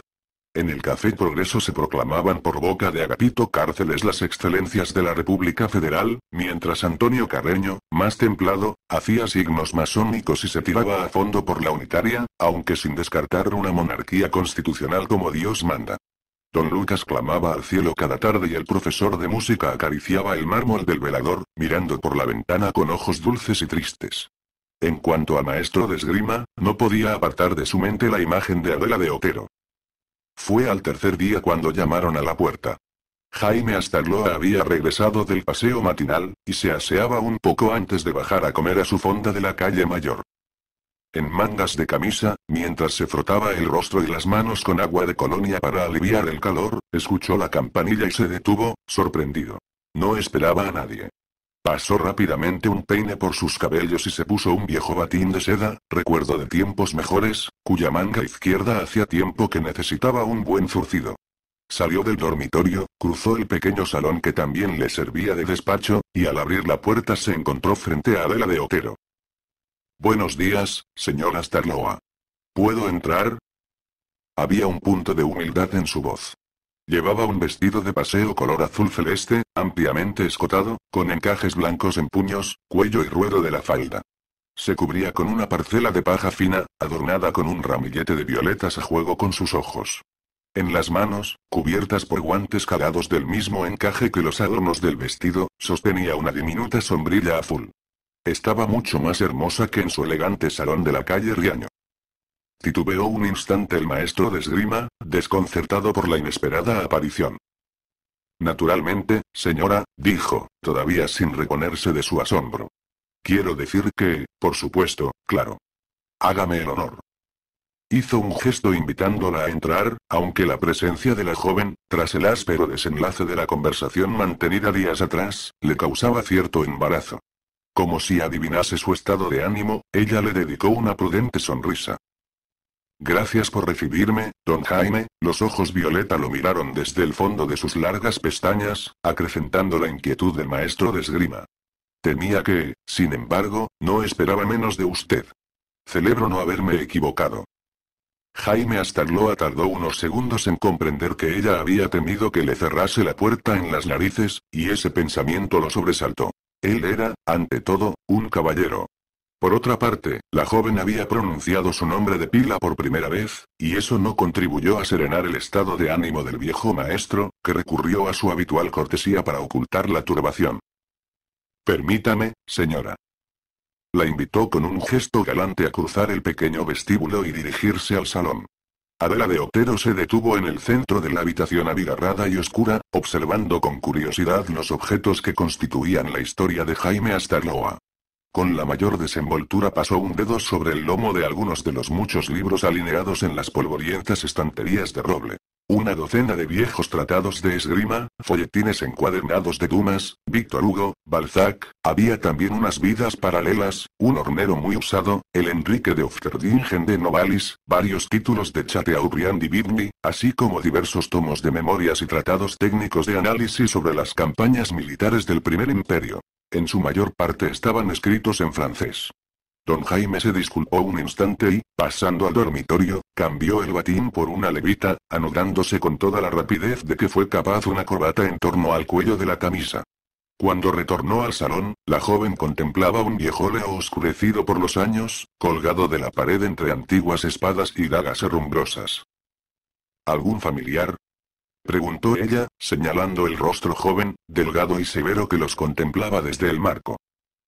En el Café Progreso se proclamaban por boca de Agapito Cárceles las excelencias de la República Federal, mientras Antonio Carreño, más templado, hacía signos masónicos y se tiraba a fondo por la unitaria, aunque sin descartar una monarquía constitucional como Dios manda. Don Lucas clamaba al cielo cada tarde y el profesor de música acariciaba el mármol del velador, mirando por la ventana con ojos dulces y tristes. En cuanto a maestro de esgrima, no podía apartar de su mente la imagen de Adela de Otero. Fue al tercer día cuando llamaron a la puerta. Jaime Astagloa había regresado del paseo matinal, y se aseaba un poco antes de bajar a comer a su fonda de la calle mayor. En mangas de camisa, mientras se frotaba el rostro y las manos con agua de colonia para aliviar el calor, escuchó la campanilla y se detuvo, sorprendido. No esperaba a nadie. Pasó rápidamente un peine por sus cabellos y se puso un viejo batín de seda, recuerdo de tiempos mejores, cuya manga izquierda hacía tiempo que necesitaba un buen zurcido. Salió del dormitorio, cruzó el pequeño salón que también le servía de despacho, y al abrir la puerta se encontró frente a Adela de Otero. Buenos días, señora Starloa. ¿Puedo entrar? Había un punto de humildad en su voz. Llevaba un vestido de paseo color azul celeste, ampliamente escotado, con encajes blancos en puños, cuello y ruedo de la falda. Se cubría con una parcela de paja fina, adornada con un ramillete de violetas a juego con sus ojos. En las manos, cubiertas por guantes calados del mismo encaje que los adornos del vestido, sostenía una diminuta sombrilla azul. Estaba mucho más hermosa que en su elegante salón de la calle Riaño. Titubeó un instante el maestro de esgrima, desconcertado por la inesperada aparición. Naturalmente, señora, dijo, todavía sin reponerse de su asombro. Quiero decir que, por supuesto, claro. Hágame el honor. Hizo un gesto invitándola a entrar, aunque la presencia de la joven, tras el áspero desenlace de la conversación mantenida días atrás, le causaba cierto embarazo. Como si adivinase su estado de ánimo, ella le dedicó una prudente sonrisa. Gracias por recibirme, don Jaime, los ojos violeta lo miraron desde el fondo de sus largas pestañas, acrecentando la inquietud del maestro de esgrima. Temía que, sin embargo, no esperaba menos de usted. Celebro no haberme equivocado. Jaime hasta loa tardó unos segundos en comprender que ella había temido que le cerrase la puerta en las narices, y ese pensamiento lo sobresaltó. Él era, ante todo, un caballero. Por otra parte, la joven había pronunciado su nombre de pila por primera vez, y eso no contribuyó a serenar el estado de ánimo del viejo maestro, que recurrió a su habitual cortesía para ocultar la turbación. Permítame, señora. La invitó con un gesto galante a cruzar el pequeño vestíbulo y dirigirse al salón. Adela de Otero se detuvo en el centro de la habitación abigarrada y oscura, observando con curiosidad los objetos que constituían la historia de Jaime Astarloa. Con la mayor desenvoltura pasó un dedo sobre el lomo de algunos de los muchos libros alineados en las polvorientas estanterías de roble. Una docena de viejos tratados de esgrima, folletines encuadernados de Dumas, Víctor Hugo, Balzac, había también unas vidas paralelas, un hornero muy usado, el Enrique de Ofterdingen de Novalis, varios títulos de Chateaubriand y Bibni, así como diversos tomos de memorias y tratados técnicos de análisis sobre las campañas militares del Primer Imperio en su mayor parte estaban escritos en francés. Don Jaime se disculpó un instante y, pasando al dormitorio, cambió el batín por una levita, anudándose con toda la rapidez de que fue capaz una corbata en torno al cuello de la camisa. Cuando retornó al salón, la joven contemplaba un viejo viejoleo oscurecido por los años, colgado de la pared entre antiguas espadas y dagas herrumbrosas. ¿Algún familiar? preguntó ella, señalando el rostro joven, delgado y severo que los contemplaba desde el marco.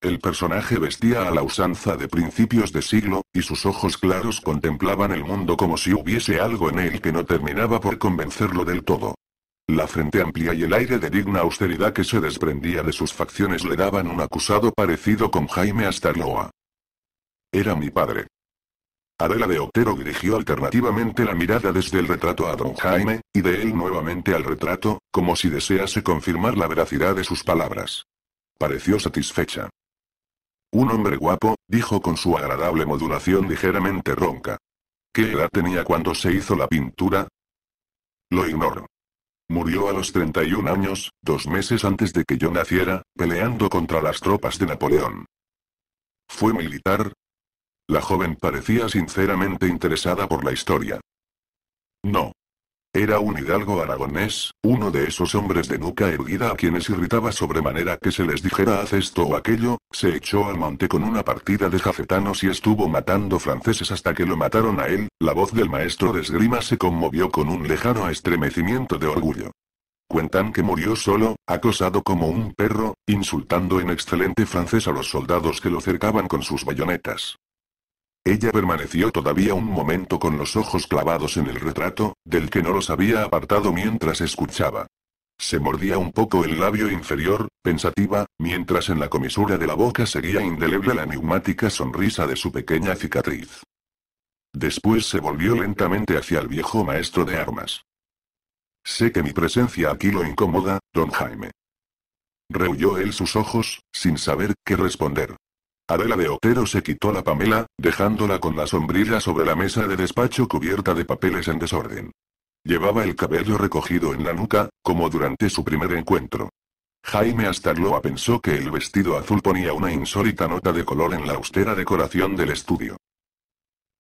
El personaje vestía a la usanza de principios de siglo, y sus ojos claros contemplaban el mundo como si hubiese algo en él que no terminaba por convencerlo del todo. La frente amplia y el aire de digna austeridad que se desprendía de sus facciones le daban un acusado parecido con Jaime Astarloa. Era mi padre. Adela de Otero dirigió alternativamente la mirada desde el retrato a don Jaime, y de él nuevamente al retrato, como si desease confirmar la veracidad de sus palabras. Pareció satisfecha. Un hombre guapo, dijo con su agradable modulación ligeramente ronca. ¿Qué edad tenía cuando se hizo la pintura? Lo ignoro. Murió a los 31 años, dos meses antes de que yo naciera, peleando contra las tropas de Napoleón. Fue militar, la joven parecía sinceramente interesada por la historia. No. Era un hidalgo aragonés, uno de esos hombres de nuca erguida a quienes irritaba sobremanera que se les dijera haz esto o aquello, se echó al monte con una partida de jacetanos y estuvo matando franceses hasta que lo mataron a él, la voz del maestro de esgrima se conmovió con un lejano estremecimiento de orgullo. Cuentan que murió solo, acosado como un perro, insultando en excelente francés a los soldados que lo cercaban con sus bayonetas. Ella permaneció todavía un momento con los ojos clavados en el retrato, del que no los había apartado mientras escuchaba. Se mordía un poco el labio inferior, pensativa, mientras en la comisura de la boca seguía indeleble la enigmática sonrisa de su pequeña cicatriz. Después se volvió lentamente hacia el viejo maestro de armas. Sé que mi presencia aquí lo incomoda, don Jaime. Rehuyó él sus ojos, sin saber qué responder. Adela de Otero se quitó la pamela, dejándola con la sombrilla sobre la mesa de despacho cubierta de papeles en desorden. Llevaba el cabello recogido en la nuca, como durante su primer encuentro. Jaime Astarloa pensó que el vestido azul ponía una insólita nota de color en la austera decoración del estudio.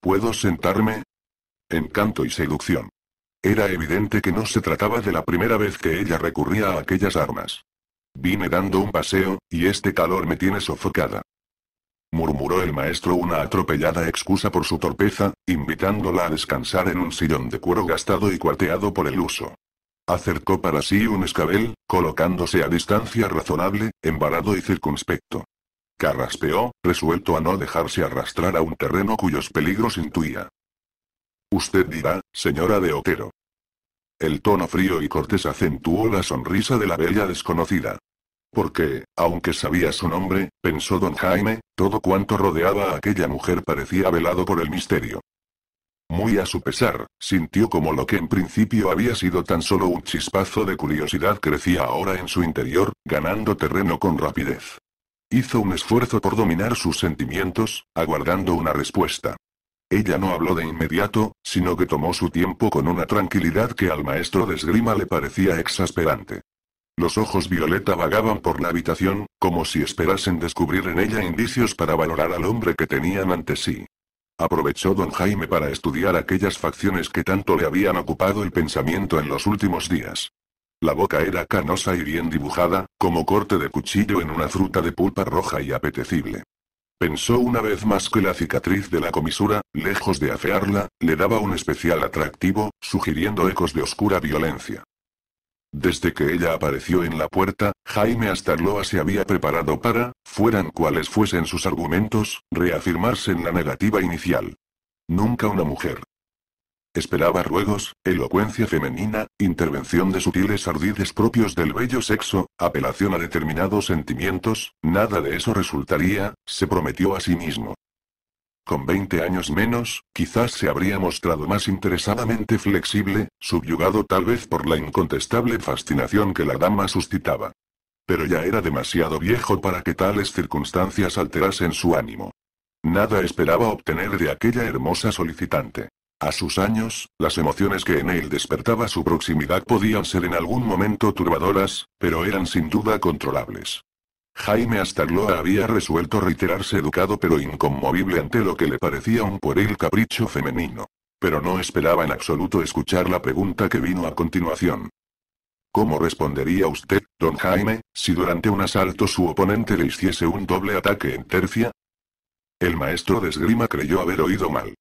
¿Puedo sentarme? Encanto y seducción. Era evidente que no se trataba de la primera vez que ella recurría a aquellas armas. Vine dando un paseo, y este calor me tiene sofocada murmuró el maestro una atropellada excusa por su torpeza, invitándola a descansar en un sillón de cuero gastado y cuarteado por el uso. Acercó para sí un escabel, colocándose a distancia razonable, embarado y circunspecto. Carraspeó, resuelto a no dejarse arrastrar a un terreno cuyos peligros intuía. Usted dirá, señora de Otero. El tono frío y cortés acentuó la sonrisa de la bella desconocida. Porque, aunque sabía su nombre, pensó don Jaime, todo cuanto rodeaba a aquella mujer parecía velado por el misterio. Muy a su pesar, sintió como lo que en principio había sido tan solo un chispazo de curiosidad crecía ahora en su interior, ganando terreno con rapidez. Hizo un esfuerzo por dominar sus sentimientos, aguardando una respuesta. Ella no habló de inmediato, sino que tomó su tiempo con una tranquilidad que al maestro de esgrima le parecía exasperante. Los ojos violeta vagaban por la habitación, como si esperasen descubrir en ella indicios para valorar al hombre que tenían ante sí. Aprovechó don Jaime para estudiar aquellas facciones que tanto le habían ocupado el pensamiento en los últimos días. La boca era canosa y bien dibujada, como corte de cuchillo en una fruta de pulpa roja y apetecible. Pensó una vez más que la cicatriz de la comisura, lejos de afearla, le daba un especial atractivo, sugiriendo ecos de oscura violencia. Desde que ella apareció en la puerta, Jaime Astarloa se había preparado para, fueran cuales fuesen sus argumentos, reafirmarse en la negativa inicial. Nunca una mujer. Esperaba ruegos, elocuencia femenina, intervención de sutiles ardides propios del bello sexo, apelación a determinados sentimientos, nada de eso resultaría, se prometió a sí mismo. Con 20 años menos, quizás se habría mostrado más interesadamente flexible, subyugado tal vez por la incontestable fascinación que la dama suscitaba. Pero ya era demasiado viejo para que tales circunstancias alterasen su ánimo. Nada esperaba obtener de aquella hermosa solicitante. A sus años, las emociones que en él despertaba su proximidad podían ser en algún momento turbadoras, pero eran sin duda controlables. Jaime Astagloa había resuelto reiterarse educado pero inconmovible ante lo que le parecía un pueril capricho femenino. Pero no esperaba en absoluto escuchar la pregunta que vino a continuación. ¿Cómo respondería usted, don Jaime, si durante un asalto su oponente le hiciese un doble ataque en tercia? El maestro de esgrima creyó haber oído mal.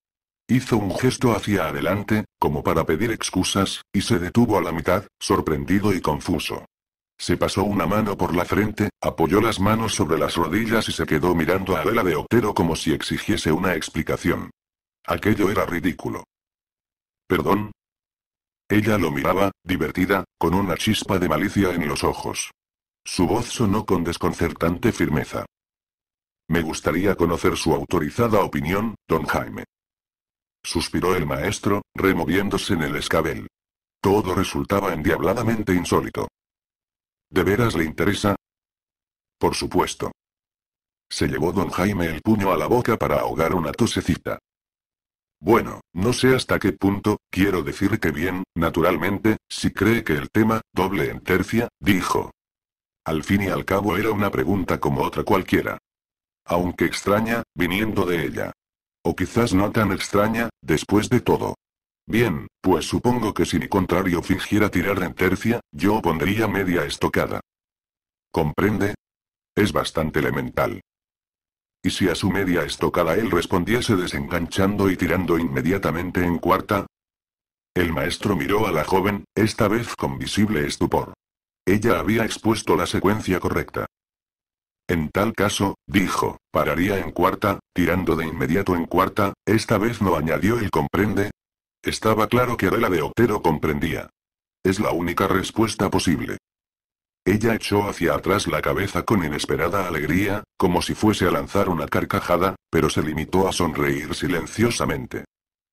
Hizo un gesto hacia adelante, como para pedir excusas, y se detuvo a la mitad, sorprendido y confuso. Se pasó una mano por la frente, apoyó las manos sobre las rodillas y se quedó mirando a Vela de Otero como si exigiese una explicación. Aquello era ridículo. ¿Perdón? Ella lo miraba, divertida, con una chispa de malicia en los ojos. Su voz sonó con desconcertante firmeza. Me gustaría conocer su autorizada opinión, don Jaime. Suspiró el maestro, removiéndose en el escabel. Todo resultaba endiabladamente insólito. ¿De veras le interesa? Por supuesto. Se llevó don Jaime el puño a la boca para ahogar una tosecita. Bueno, no sé hasta qué punto, quiero decir que bien, naturalmente, si cree que el tema, doble en tercia, dijo. Al fin y al cabo era una pregunta como otra cualquiera. Aunque extraña, viniendo de ella. O quizás no tan extraña, después de todo. Bien, pues supongo que si mi contrario fingiera tirar en tercia, yo pondría media estocada. ¿Comprende? Es bastante elemental. ¿Y si a su media estocada él respondiese desenganchando y tirando inmediatamente en cuarta? El maestro miró a la joven, esta vez con visible estupor. Ella había expuesto la secuencia correcta. En tal caso, dijo, pararía en cuarta, tirando de inmediato en cuarta, esta vez no añadió el comprende, estaba claro que Adela de Otero comprendía. Es la única respuesta posible. Ella echó hacia atrás la cabeza con inesperada alegría, como si fuese a lanzar una carcajada, pero se limitó a sonreír silenciosamente.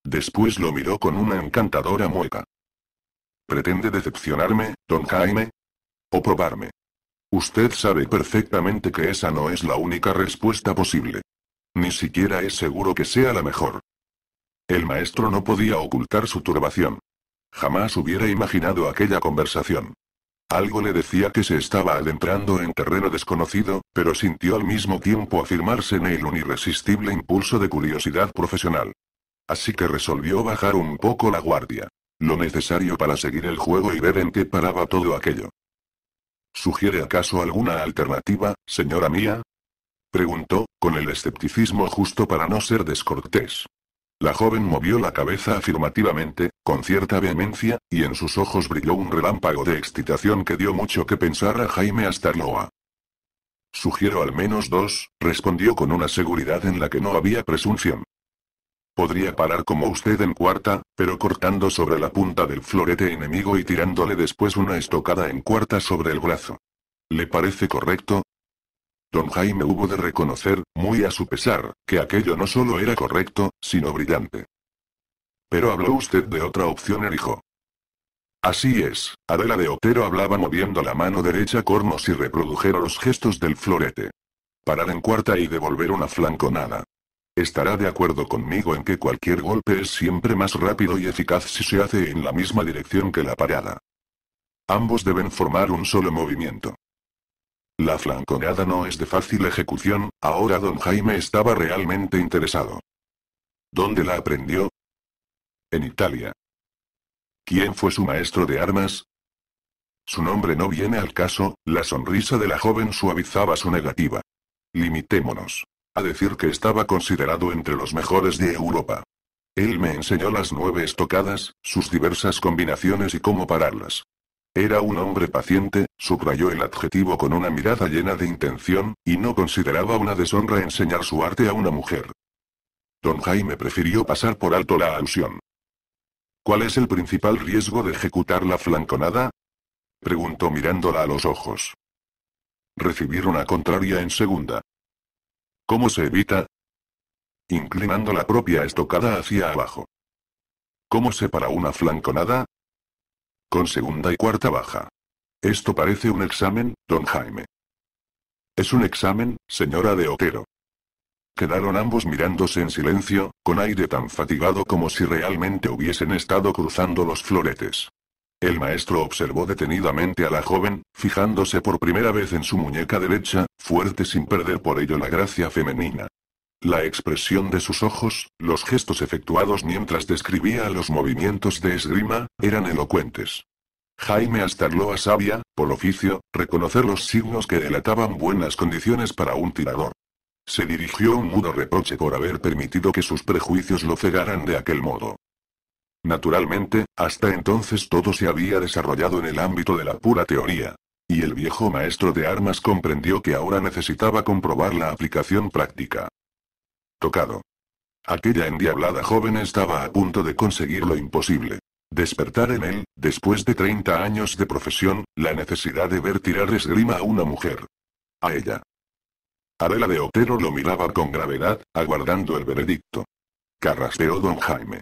Después lo miró con una encantadora mueca. ¿Pretende decepcionarme, don Jaime? ¿O probarme? Usted sabe perfectamente que esa no es la única respuesta posible. Ni siquiera es seguro que sea la mejor. El maestro no podía ocultar su turbación. Jamás hubiera imaginado aquella conversación. Algo le decía que se estaba adentrando en terreno desconocido, pero sintió al mismo tiempo afirmarse en él un irresistible impulso de curiosidad profesional. Así que resolvió bajar un poco la guardia. Lo necesario para seguir el juego y ver en qué paraba todo aquello. ¿Sugiere acaso alguna alternativa, señora mía? Preguntó, con el escepticismo justo para no ser descortés. La joven movió la cabeza afirmativamente, con cierta vehemencia, y en sus ojos brilló un relámpago de excitación que dio mucho que pensar a Jaime Astarloa. Sugiero al menos dos, respondió con una seguridad en la que no había presunción. Podría parar como usted en cuarta, pero cortando sobre la punta del florete enemigo y tirándole después una estocada en cuarta sobre el brazo. ¿Le parece correcto? Don Jaime hubo de reconocer, muy a su pesar, que aquello no solo era correcto, sino brillante. Pero habló usted de otra opción, hijo. Así es, Adela de Otero hablaba moviendo la mano derecha como si reprodujera los gestos del florete. Parar en cuarta y devolver una flanconada. Estará de acuerdo conmigo en que cualquier golpe es siempre más rápido y eficaz si se hace en la misma dirección que la parada. Ambos deben formar un solo movimiento. La flanconada no es de fácil ejecución, ahora don Jaime estaba realmente interesado. ¿Dónde la aprendió? En Italia. ¿Quién fue su maestro de armas? Su nombre no viene al caso, la sonrisa de la joven suavizaba su negativa. Limitémonos. A decir que estaba considerado entre los mejores de Europa. Él me enseñó las nueve estocadas, sus diversas combinaciones y cómo pararlas. Era un hombre paciente, subrayó el adjetivo con una mirada llena de intención, y no consideraba una deshonra enseñar su arte a una mujer. Don Jaime prefirió pasar por alto la alusión. ¿Cuál es el principal riesgo de ejecutar la flanconada? preguntó mirándola a los ojos. Recibir una contraria en segunda. ¿Cómo se evita? Inclinando la propia estocada hacia abajo. ¿Cómo se para una flanconada? Con segunda y cuarta baja. Esto parece un examen, don Jaime. Es un examen, señora de Otero. Quedaron ambos mirándose en silencio, con aire tan fatigado como si realmente hubiesen estado cruzando los floretes. El maestro observó detenidamente a la joven, fijándose por primera vez en su muñeca derecha, fuerte sin perder por ello la gracia femenina. La expresión de sus ojos, los gestos efectuados mientras describía los movimientos de esgrima, eran elocuentes. Jaime Astarloa sabía, por oficio, reconocer los signos que delataban buenas condiciones para un tirador. Se dirigió un mudo reproche por haber permitido que sus prejuicios lo cegaran de aquel modo. Naturalmente, hasta entonces todo se había desarrollado en el ámbito de la pura teoría. Y el viejo maestro de armas comprendió que ahora necesitaba comprobar la aplicación práctica. Tocado. Aquella endiablada joven estaba a punto de conseguir lo imposible. Despertar en él, después de 30 años de profesión, la necesidad de ver tirar esgrima a una mujer. A ella. Adela de Otero lo miraba con gravedad, aguardando el veredicto. Carraspeó don Jaime.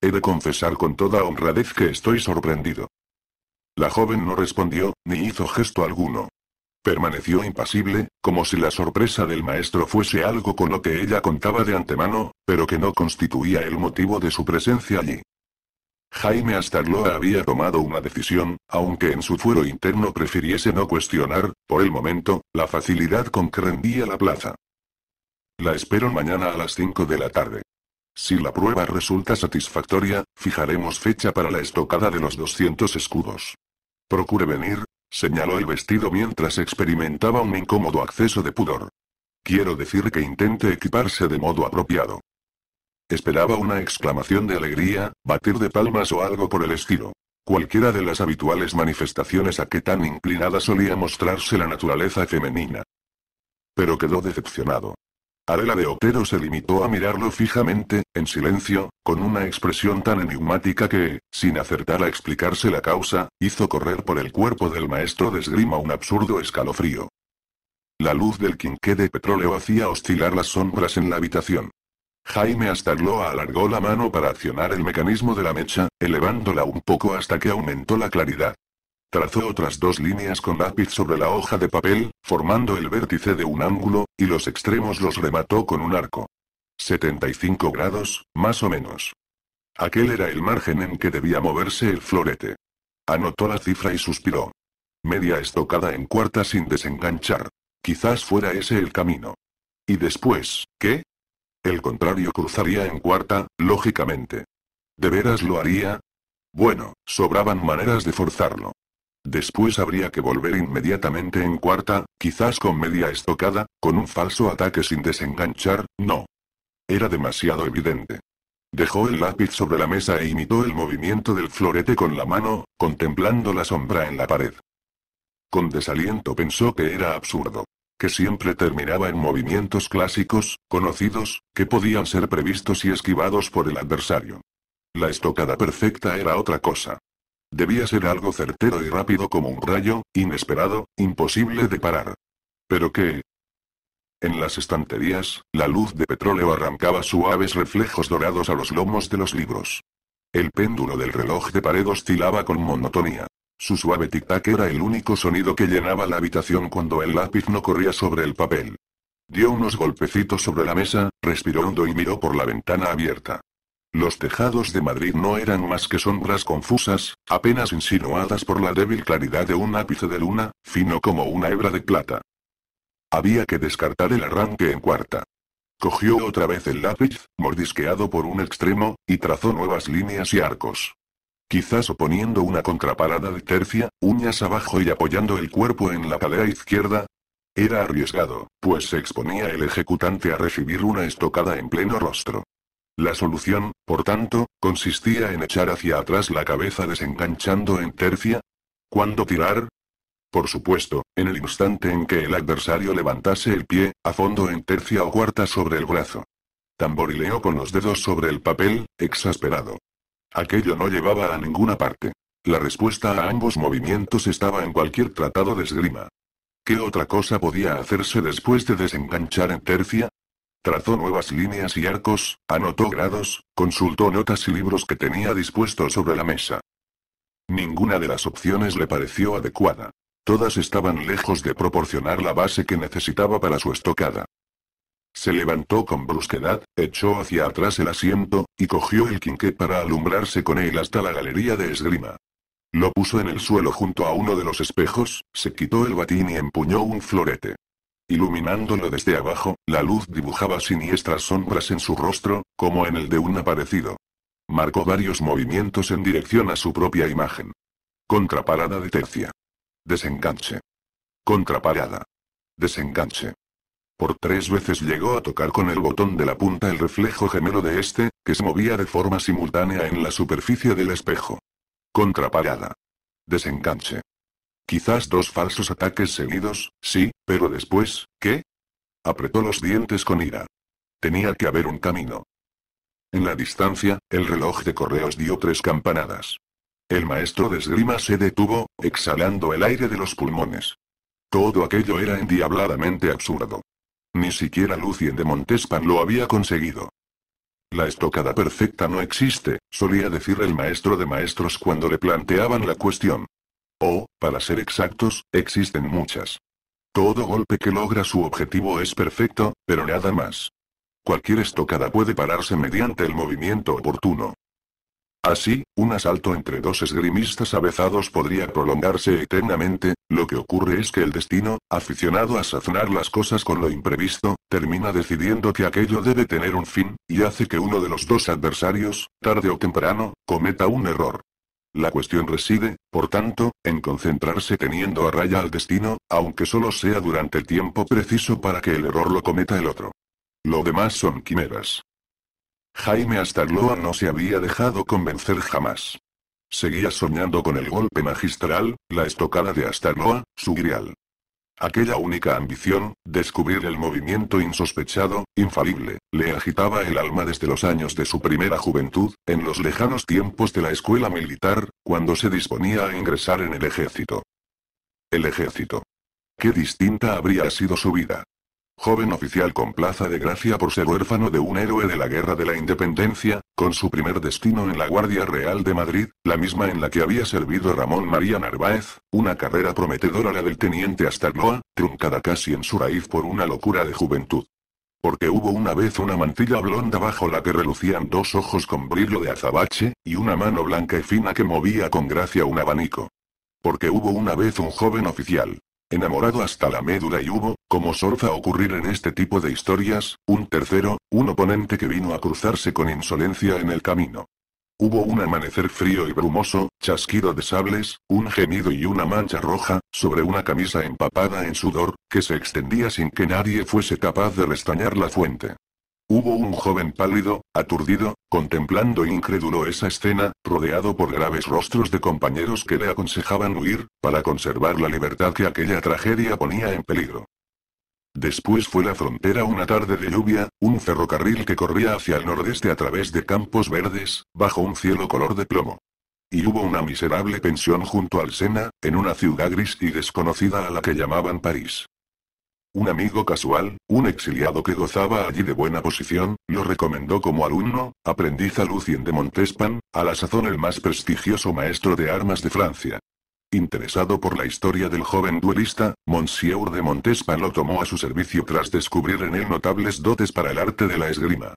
He de confesar con toda honradez que estoy sorprendido. La joven no respondió, ni hizo gesto alguno, Permaneció impasible, como si la sorpresa del maestro fuese algo con lo que ella contaba de antemano, pero que no constituía el motivo de su presencia allí. Jaime lo había tomado una decisión, aunque en su fuero interno prefiriese no cuestionar, por el momento, la facilidad con que rendía la plaza. La espero mañana a las 5 de la tarde. Si la prueba resulta satisfactoria, fijaremos fecha para la estocada de los 200 escudos. Procure venir, señaló el vestido mientras experimentaba un incómodo acceso de pudor. Quiero decir que intente equiparse de modo apropiado. Esperaba una exclamación de alegría, batir de palmas o algo por el estilo. Cualquiera de las habituales manifestaciones a que tan inclinada solía mostrarse la naturaleza femenina. Pero quedó decepcionado. Arela de Otero se limitó a mirarlo fijamente, en silencio, con una expresión tan enigmática que, sin acertar a explicarse la causa, hizo correr por el cuerpo del maestro de esgrima un absurdo escalofrío. La luz del quinqué de petróleo hacía oscilar las sombras en la habitación. Jaime Astarloa alargó la mano para accionar el mecanismo de la mecha, elevándola un poco hasta que aumentó la claridad. Trazó otras dos líneas con lápiz sobre la hoja de papel, formando el vértice de un ángulo, y los extremos los remató con un arco. 75 grados, más o menos. Aquel era el margen en que debía moverse el florete. Anotó la cifra y suspiró. Media estocada en cuarta sin desenganchar. Quizás fuera ese el camino. ¿Y después, qué? El contrario cruzaría en cuarta, lógicamente. ¿De veras lo haría? Bueno, sobraban maneras de forzarlo. Después habría que volver inmediatamente en cuarta, quizás con media estocada, con un falso ataque sin desenganchar, no. Era demasiado evidente. Dejó el lápiz sobre la mesa e imitó el movimiento del florete con la mano, contemplando la sombra en la pared. Con desaliento pensó que era absurdo. Que siempre terminaba en movimientos clásicos, conocidos, que podían ser previstos y esquivados por el adversario. La estocada perfecta era otra cosa. Debía ser algo certero y rápido como un rayo, inesperado, imposible de parar. Pero qué, en las estanterías, la luz de petróleo arrancaba suaves reflejos dorados a los lomos de los libros. El péndulo del reloj de pared oscilaba con monotonía. Su suave tic-tac era el único sonido que llenaba la habitación cuando el lápiz no corría sobre el papel. Dio unos golpecitos sobre la mesa, respiró hondo y miró por la ventana abierta. Los tejados de Madrid no eran más que sombras confusas, apenas insinuadas por la débil claridad de un ápice de luna, fino como una hebra de plata. Había que descartar el arranque en cuarta. Cogió otra vez el lápiz, mordisqueado por un extremo, y trazó nuevas líneas y arcos. Quizás oponiendo una contraparada de tercia, uñas abajo y apoyando el cuerpo en la palea izquierda. Era arriesgado, pues se exponía el ejecutante a recibir una estocada en pleno rostro. La solución, por tanto, consistía en echar hacia atrás la cabeza desenganchando en tercia. ¿Cuándo tirar? Por supuesto, en el instante en que el adversario levantase el pie, a fondo en tercia o cuarta sobre el brazo. Tamborileó con los dedos sobre el papel, exasperado. Aquello no llevaba a ninguna parte. La respuesta a ambos movimientos estaba en cualquier tratado de esgrima. ¿Qué otra cosa podía hacerse después de desenganchar en tercia? Trazó nuevas líneas y arcos, anotó grados, consultó notas y libros que tenía dispuestos sobre la mesa. Ninguna de las opciones le pareció adecuada. Todas estaban lejos de proporcionar la base que necesitaba para su estocada. Se levantó con brusquedad, echó hacia atrás el asiento, y cogió el quinqué para alumbrarse con él hasta la galería de esgrima. Lo puso en el suelo junto a uno de los espejos, se quitó el batín y empuñó un florete. Iluminándolo desde abajo, la luz dibujaba siniestras sombras en su rostro, como en el de un aparecido. Marcó varios movimientos en dirección a su propia imagen. Contraparada de tercia. Desenganche. Contraparada. Desenganche. Por tres veces llegó a tocar con el botón de la punta el reflejo gemelo de este, que se movía de forma simultánea en la superficie del espejo. Contraparada. Desenganche. Quizás dos falsos ataques seguidos, sí, pero después, ¿qué? Apretó los dientes con ira. Tenía que haber un camino. En la distancia, el reloj de correos dio tres campanadas. El maestro de esgrima se detuvo, exhalando el aire de los pulmones. Todo aquello era endiabladamente absurdo. Ni siquiera Lucien de Montespan lo había conseguido. La estocada perfecta no existe, solía decir el maestro de maestros cuando le planteaban la cuestión. O, para ser exactos, existen muchas. Todo golpe que logra su objetivo es perfecto, pero nada más. Cualquier estocada puede pararse mediante el movimiento oportuno. Así, un asalto entre dos esgrimistas avezados podría prolongarse eternamente, lo que ocurre es que el destino, aficionado a sazonar las cosas con lo imprevisto, termina decidiendo que aquello debe tener un fin, y hace que uno de los dos adversarios, tarde o temprano, cometa un error. La cuestión reside, por tanto, en concentrarse teniendo a raya al destino, aunque solo sea durante el tiempo preciso para que el error lo cometa el otro. Lo demás son quimeras. Jaime Astarloa no se había dejado convencer jamás. Seguía soñando con el golpe magistral, la estocada de Astarloa, su grial. Aquella única ambición, descubrir el movimiento insospechado, infalible, le agitaba el alma desde los años de su primera juventud, en los lejanos tiempos de la escuela militar, cuando se disponía a ingresar en el ejército. El ejército. Qué distinta habría sido su vida joven oficial con plaza de gracia por ser huérfano de un héroe de la Guerra de la Independencia, con su primer destino en la Guardia Real de Madrid, la misma en la que había servido Ramón María Narváez, una carrera prometedora la del teniente Astarloa, truncada casi en su raíz por una locura de juventud. Porque hubo una vez una mantilla blonda bajo la que relucían dos ojos con brillo de azabache, y una mano blanca y fina que movía con gracia un abanico. Porque hubo una vez un joven oficial, enamorado hasta la médula y hubo, como sorfa ocurrir en este tipo de historias, un tercero, un oponente que vino a cruzarse con insolencia en el camino. Hubo un amanecer frío y brumoso, chasquido de sables, un gemido y una mancha roja, sobre una camisa empapada en sudor, que se extendía sin que nadie fuese capaz de restañar la fuente. Hubo un joven pálido, aturdido, contemplando incrédulo esa escena, rodeado por graves rostros de compañeros que le aconsejaban huir, para conservar la libertad que aquella tragedia ponía en peligro. Después fue la frontera una tarde de lluvia, un ferrocarril que corría hacia el nordeste a través de campos verdes, bajo un cielo color de plomo. Y hubo una miserable pensión junto al Sena, en una ciudad gris y desconocida a la que llamaban París. Un amigo casual, un exiliado que gozaba allí de buena posición, lo recomendó como alumno, aprendiz a Lucien de Montespan, a la sazón el más prestigioso maestro de armas de Francia. Interesado por la historia del joven duelista, Monsieur de Montespan lo tomó a su servicio tras descubrir en él notables dotes para el arte de la esgrima.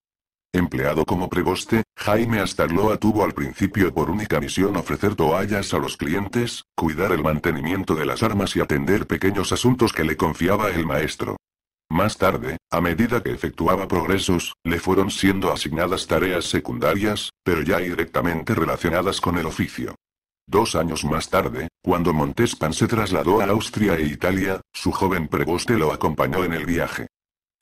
Empleado como preboste, Jaime Astarloa tuvo al principio por única misión ofrecer toallas a los clientes, cuidar el mantenimiento de las armas y atender pequeños asuntos que le confiaba el maestro. Más tarde, a medida que efectuaba progresos, le fueron siendo asignadas tareas secundarias, pero ya directamente relacionadas con el oficio. Dos años más tarde, cuando Montespan se trasladó a Austria e Italia, su joven preboste lo acompañó en el viaje.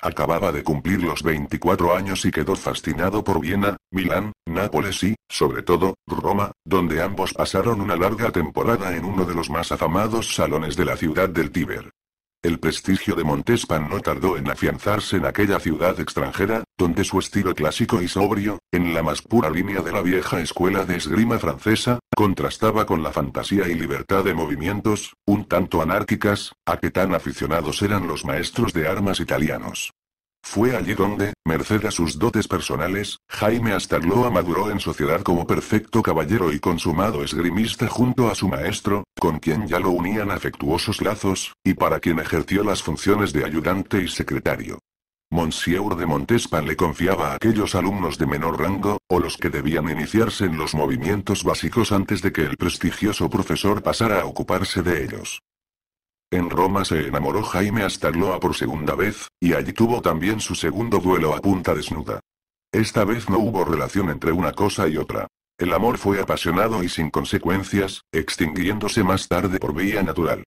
Acababa de cumplir los 24 años y quedó fascinado por Viena, Milán, Nápoles y, sobre todo, Roma, donde ambos pasaron una larga temporada en uno de los más afamados salones de la ciudad del Tíber. El prestigio de Montespan no tardó en afianzarse en aquella ciudad extranjera, donde su estilo clásico y sobrio, en la más pura línea de la vieja escuela de esgrima francesa, contrastaba con la fantasía y libertad de movimientos, un tanto anárquicas, a que tan aficionados eran los maestros de armas italianos. Fue allí donde, merced a sus dotes personales, Jaime Astarloa maduró en sociedad como perfecto caballero y consumado esgrimista junto a su maestro, con quien ya lo unían afectuosos lazos, y para quien ejerció las funciones de ayudante y secretario. Monsieur de Montespan le confiaba a aquellos alumnos de menor rango, o los que debían iniciarse en los movimientos básicos antes de que el prestigioso profesor pasara a ocuparse de ellos. En Roma se enamoró Jaime Astarloa por segunda vez, y allí tuvo también su segundo duelo a punta desnuda. Esta vez no hubo relación entre una cosa y otra. El amor fue apasionado y sin consecuencias, extinguiéndose más tarde por vía natural.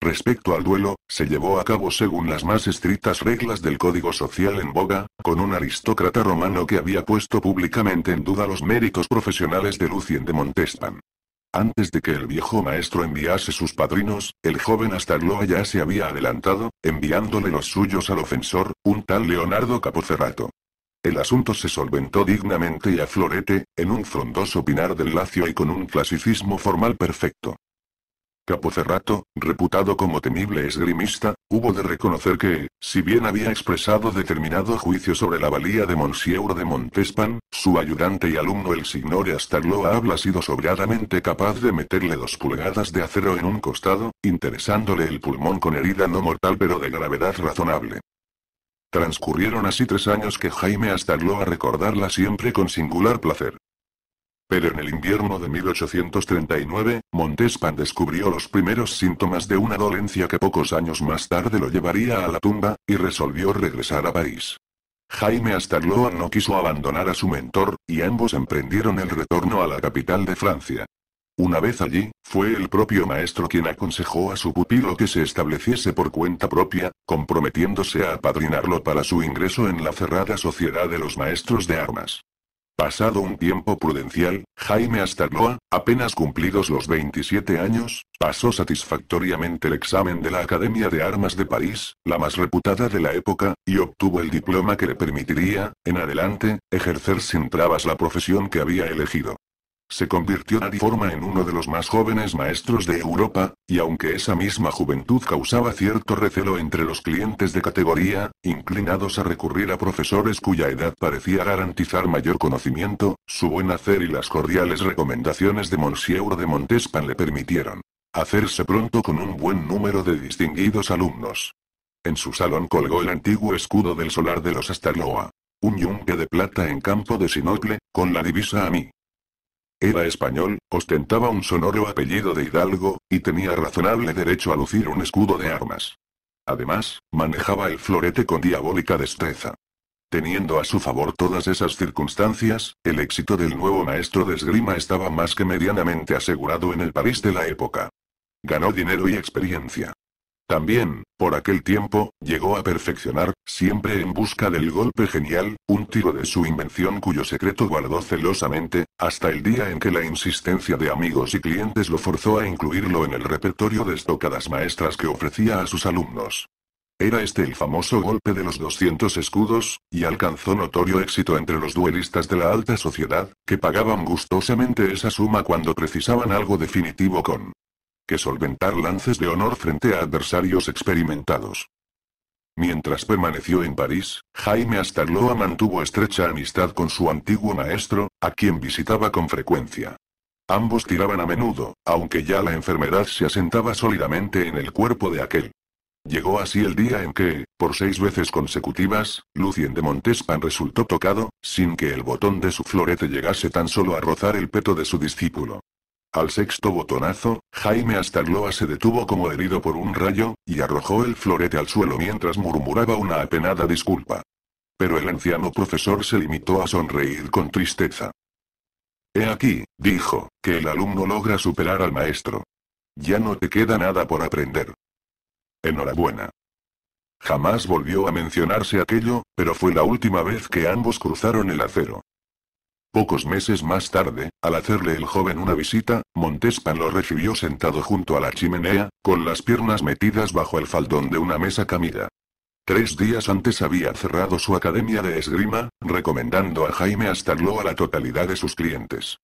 Respecto al duelo, se llevó a cabo según las más estrictas reglas del código social en boga, con un aristócrata romano que había puesto públicamente en duda los méritos profesionales de Lucien de Montespan. Antes de que el viejo maestro enviase sus padrinos, el joven Astarloa ya se había adelantado, enviándole los suyos al ofensor, un tal Leonardo Capocerrato. El asunto se solventó dignamente y a florete, en un frondoso pinar del Lacio y con un clasicismo formal perfecto. Capocerrato, reputado como temible esgrimista, hubo de reconocer que, si bien había expresado determinado juicio sobre la valía de Monsieur de Montespan, su ayudante y alumno el signore Astarloa habla sido sobradamente capaz de meterle dos pulgadas de acero en un costado, interesándole el pulmón con herida no mortal pero de gravedad razonable. Transcurrieron así tres años que Jaime a recordarla siempre con singular placer. Pero en el invierno de 1839, Montespan descubrió los primeros síntomas de una dolencia que pocos años más tarde lo llevaría a la tumba, y resolvió regresar a París. Jaime Astarloa no quiso abandonar a su mentor, y ambos emprendieron el retorno a la capital de Francia. Una vez allí, fue el propio maestro quien aconsejó a su pupilo que se estableciese por cuenta propia, comprometiéndose a apadrinarlo para su ingreso en la cerrada sociedad de los maestros de armas. Pasado un tiempo prudencial, Jaime Astarloa, apenas cumplidos los 27 años, pasó satisfactoriamente el examen de la Academia de Armas de París, la más reputada de la época, y obtuvo el diploma que le permitiría, en adelante, ejercer sin trabas la profesión que había elegido. Se convirtió de forma en uno de los más jóvenes maestros de Europa, y aunque esa misma juventud causaba cierto recelo entre los clientes de categoría, inclinados a recurrir a profesores cuya edad parecía garantizar mayor conocimiento, su buen hacer y las cordiales recomendaciones de Monsieur de Montespan le permitieron hacerse pronto con un buen número de distinguidos alumnos. En su salón colgó el antiguo escudo del solar de los Astarloa. Un yunque de plata en campo de sinople, con la divisa a mí. Era español, ostentaba un sonoro apellido de Hidalgo, y tenía razonable derecho a lucir un escudo de armas. Además, manejaba el florete con diabólica destreza. Teniendo a su favor todas esas circunstancias, el éxito del nuevo maestro de esgrima estaba más que medianamente asegurado en el París de la época. Ganó dinero y experiencia. También, por aquel tiempo, llegó a perfeccionar, siempre en busca del golpe genial, un tiro de su invención cuyo secreto guardó celosamente, hasta el día en que la insistencia de amigos y clientes lo forzó a incluirlo en el repertorio de estocadas maestras que ofrecía a sus alumnos. Era este el famoso golpe de los 200 escudos, y alcanzó notorio éxito entre los duelistas de la alta sociedad, que pagaban gustosamente esa suma cuando precisaban algo definitivo con que solventar lances de honor frente a adversarios experimentados. Mientras permaneció en París, Jaime Astarloa mantuvo estrecha amistad con su antiguo maestro, a quien visitaba con frecuencia. Ambos tiraban a menudo, aunque ya la enfermedad se asentaba sólidamente en el cuerpo de aquel. Llegó así el día en que, por seis veces consecutivas, Lucien de Montespan resultó tocado, sin que el botón de su florete llegase tan solo a rozar el peto de su discípulo. Al sexto botonazo, Jaime Astarloa se detuvo como herido por un rayo, y arrojó el florete al suelo mientras murmuraba una apenada disculpa. Pero el anciano profesor se limitó a sonreír con tristeza. He aquí, dijo, que el alumno logra superar al maestro. Ya no te queda nada por aprender. Enhorabuena. Jamás volvió a mencionarse aquello, pero fue la última vez que ambos cruzaron el acero. Pocos meses más tarde, al hacerle el joven una visita, Montespan lo recibió sentado junto a la chimenea, con las piernas metidas bajo el faldón de una mesa camida. Tres días antes había cerrado su academia de esgrima, recomendando a Jaime Astarló a la totalidad de sus clientes.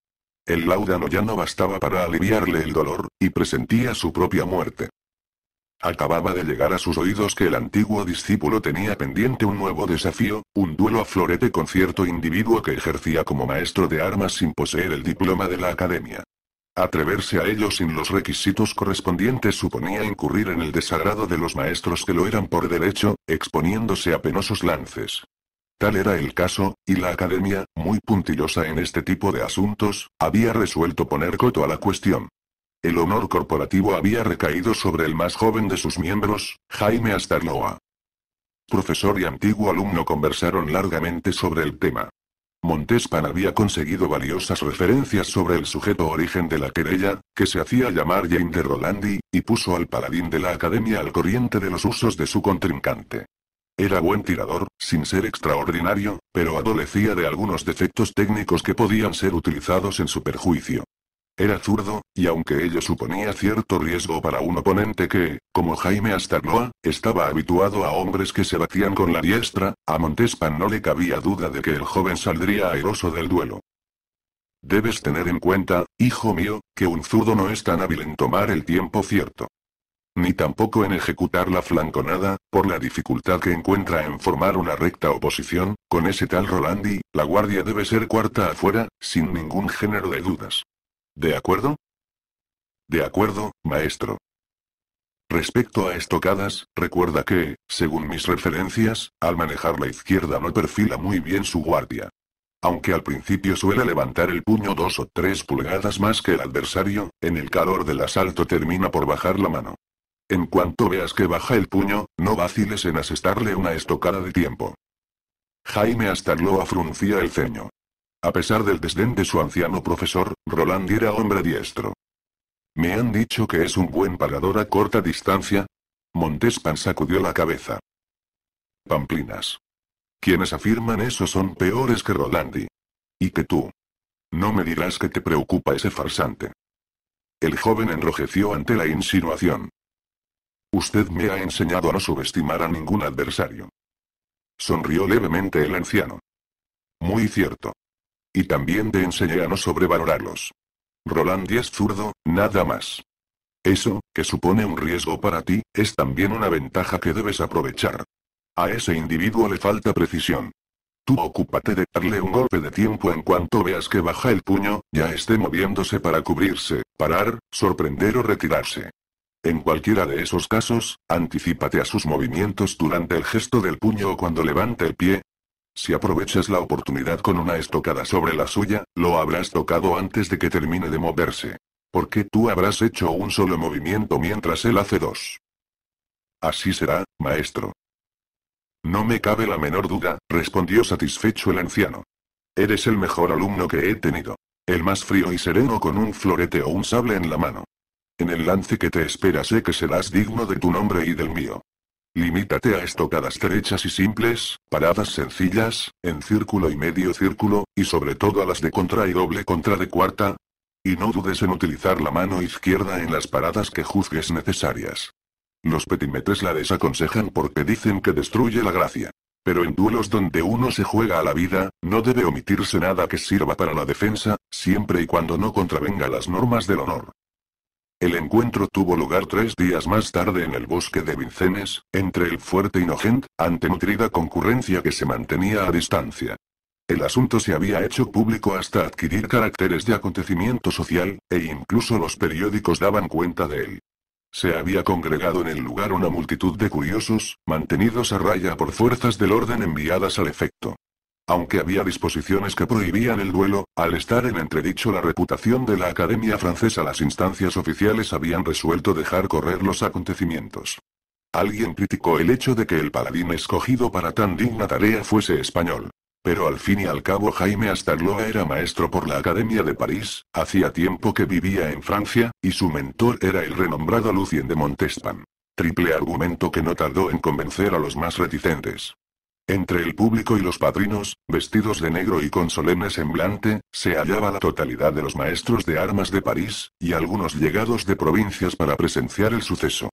El laudano ya no bastaba para aliviarle el dolor, y presentía su propia muerte. Acababa de llegar a sus oídos que el antiguo discípulo tenía pendiente un nuevo desafío, un duelo a florete con cierto individuo que ejercía como maestro de armas sin poseer el diploma de la academia. Atreverse a ello sin los requisitos correspondientes suponía incurrir en el desagrado de los maestros que lo eran por derecho, exponiéndose a penosos lances. Tal era el caso, y la academia, muy puntillosa en este tipo de asuntos, había resuelto poner coto a la cuestión. El honor corporativo había recaído sobre el más joven de sus miembros, Jaime Astarloa. Profesor y antiguo alumno conversaron largamente sobre el tema. Montespan había conseguido valiosas referencias sobre el sujeto origen de la querella, que se hacía llamar Jane de Rolandi, y puso al paladín de la academia al corriente de los usos de su contrincante. Era buen tirador, sin ser extraordinario, pero adolecía de algunos defectos técnicos que podían ser utilizados en su perjuicio. Era zurdo, y aunque ello suponía cierto riesgo para un oponente que, como Jaime Astarloa, estaba habituado a hombres que se batían con la diestra, a Montespan no le cabía duda de que el joven saldría airoso del duelo. Debes tener en cuenta, hijo mío, que un zurdo no es tan hábil en tomar el tiempo cierto. Ni tampoco en ejecutar la flanconada, por la dificultad que encuentra en formar una recta oposición, con ese tal Rolandi, la guardia debe ser cuarta afuera, sin ningún género de dudas. ¿De acuerdo? De acuerdo, maestro. Respecto a estocadas, recuerda que, según mis referencias, al manejar la izquierda no perfila muy bien su guardia. Aunque al principio suele levantar el puño dos o tres pulgadas más que el adversario, en el calor del asalto termina por bajar la mano. En cuanto veas que baja el puño, no vaciles en asestarle una estocada de tiempo. Jaime Astarloa fruncía el ceño. A pesar del desdén de su anciano profesor, Rolandi era hombre diestro. Me han dicho que es un buen pagador a corta distancia. Montespan sacudió la cabeza. Pamplinas. Quienes afirman eso son peores que Rolandi. Y que tú. No me dirás que te preocupa ese farsante. El joven enrojeció ante la insinuación. Usted me ha enseñado a no subestimar a ningún adversario. Sonrió levemente el anciano. Muy cierto. Y también te enseñé a no sobrevalorarlos. Roland es zurdo, nada más. Eso, que supone un riesgo para ti, es también una ventaja que debes aprovechar. A ese individuo le falta precisión. Tú ocúpate de darle un golpe de tiempo en cuanto veas que baja el puño, ya esté moviéndose para cubrirse, parar, sorprender o retirarse. En cualquiera de esos casos, anticípate a sus movimientos durante el gesto del puño o cuando levante el pie, si aprovechas la oportunidad con una estocada sobre la suya, lo habrás tocado antes de que termine de moverse. Porque tú habrás hecho un solo movimiento mientras él hace dos. Así será, maestro. No me cabe la menor duda, respondió satisfecho el anciano. Eres el mejor alumno que he tenido. El más frío y sereno con un florete o un sable en la mano. En el lance que te espera sé que serás digno de tu nombre y del mío. Limítate a estocadas derechas y simples, paradas sencillas, en círculo y medio círculo, y sobre todo a las de contra y doble contra de cuarta. Y no dudes en utilizar la mano izquierda en las paradas que juzgues necesarias. Los petimetres la desaconsejan porque dicen que destruye la gracia. Pero en duelos donde uno se juega a la vida, no debe omitirse nada que sirva para la defensa, siempre y cuando no contravenga las normas del honor. El encuentro tuvo lugar tres días más tarde en el bosque de Vincennes, entre el fuerte y ante nutrida concurrencia que se mantenía a distancia. El asunto se había hecho público hasta adquirir caracteres de acontecimiento social, e incluso los periódicos daban cuenta de él. Se había congregado en el lugar una multitud de curiosos, mantenidos a raya por fuerzas del orden enviadas al efecto. Aunque había disposiciones que prohibían el duelo, al estar en entredicho la reputación de la Academia Francesa las instancias oficiales habían resuelto dejar correr los acontecimientos. Alguien criticó el hecho de que el paladín escogido para tan digna tarea fuese español. Pero al fin y al cabo Jaime Astarloa era maestro por la Academia de París, hacía tiempo que vivía en Francia, y su mentor era el renombrado Lucien de Montespan. Triple argumento que no tardó en convencer a los más reticentes. Entre el público y los padrinos, vestidos de negro y con solemne semblante, se hallaba la totalidad de los maestros de armas de París, y algunos llegados de provincias para presenciar el suceso.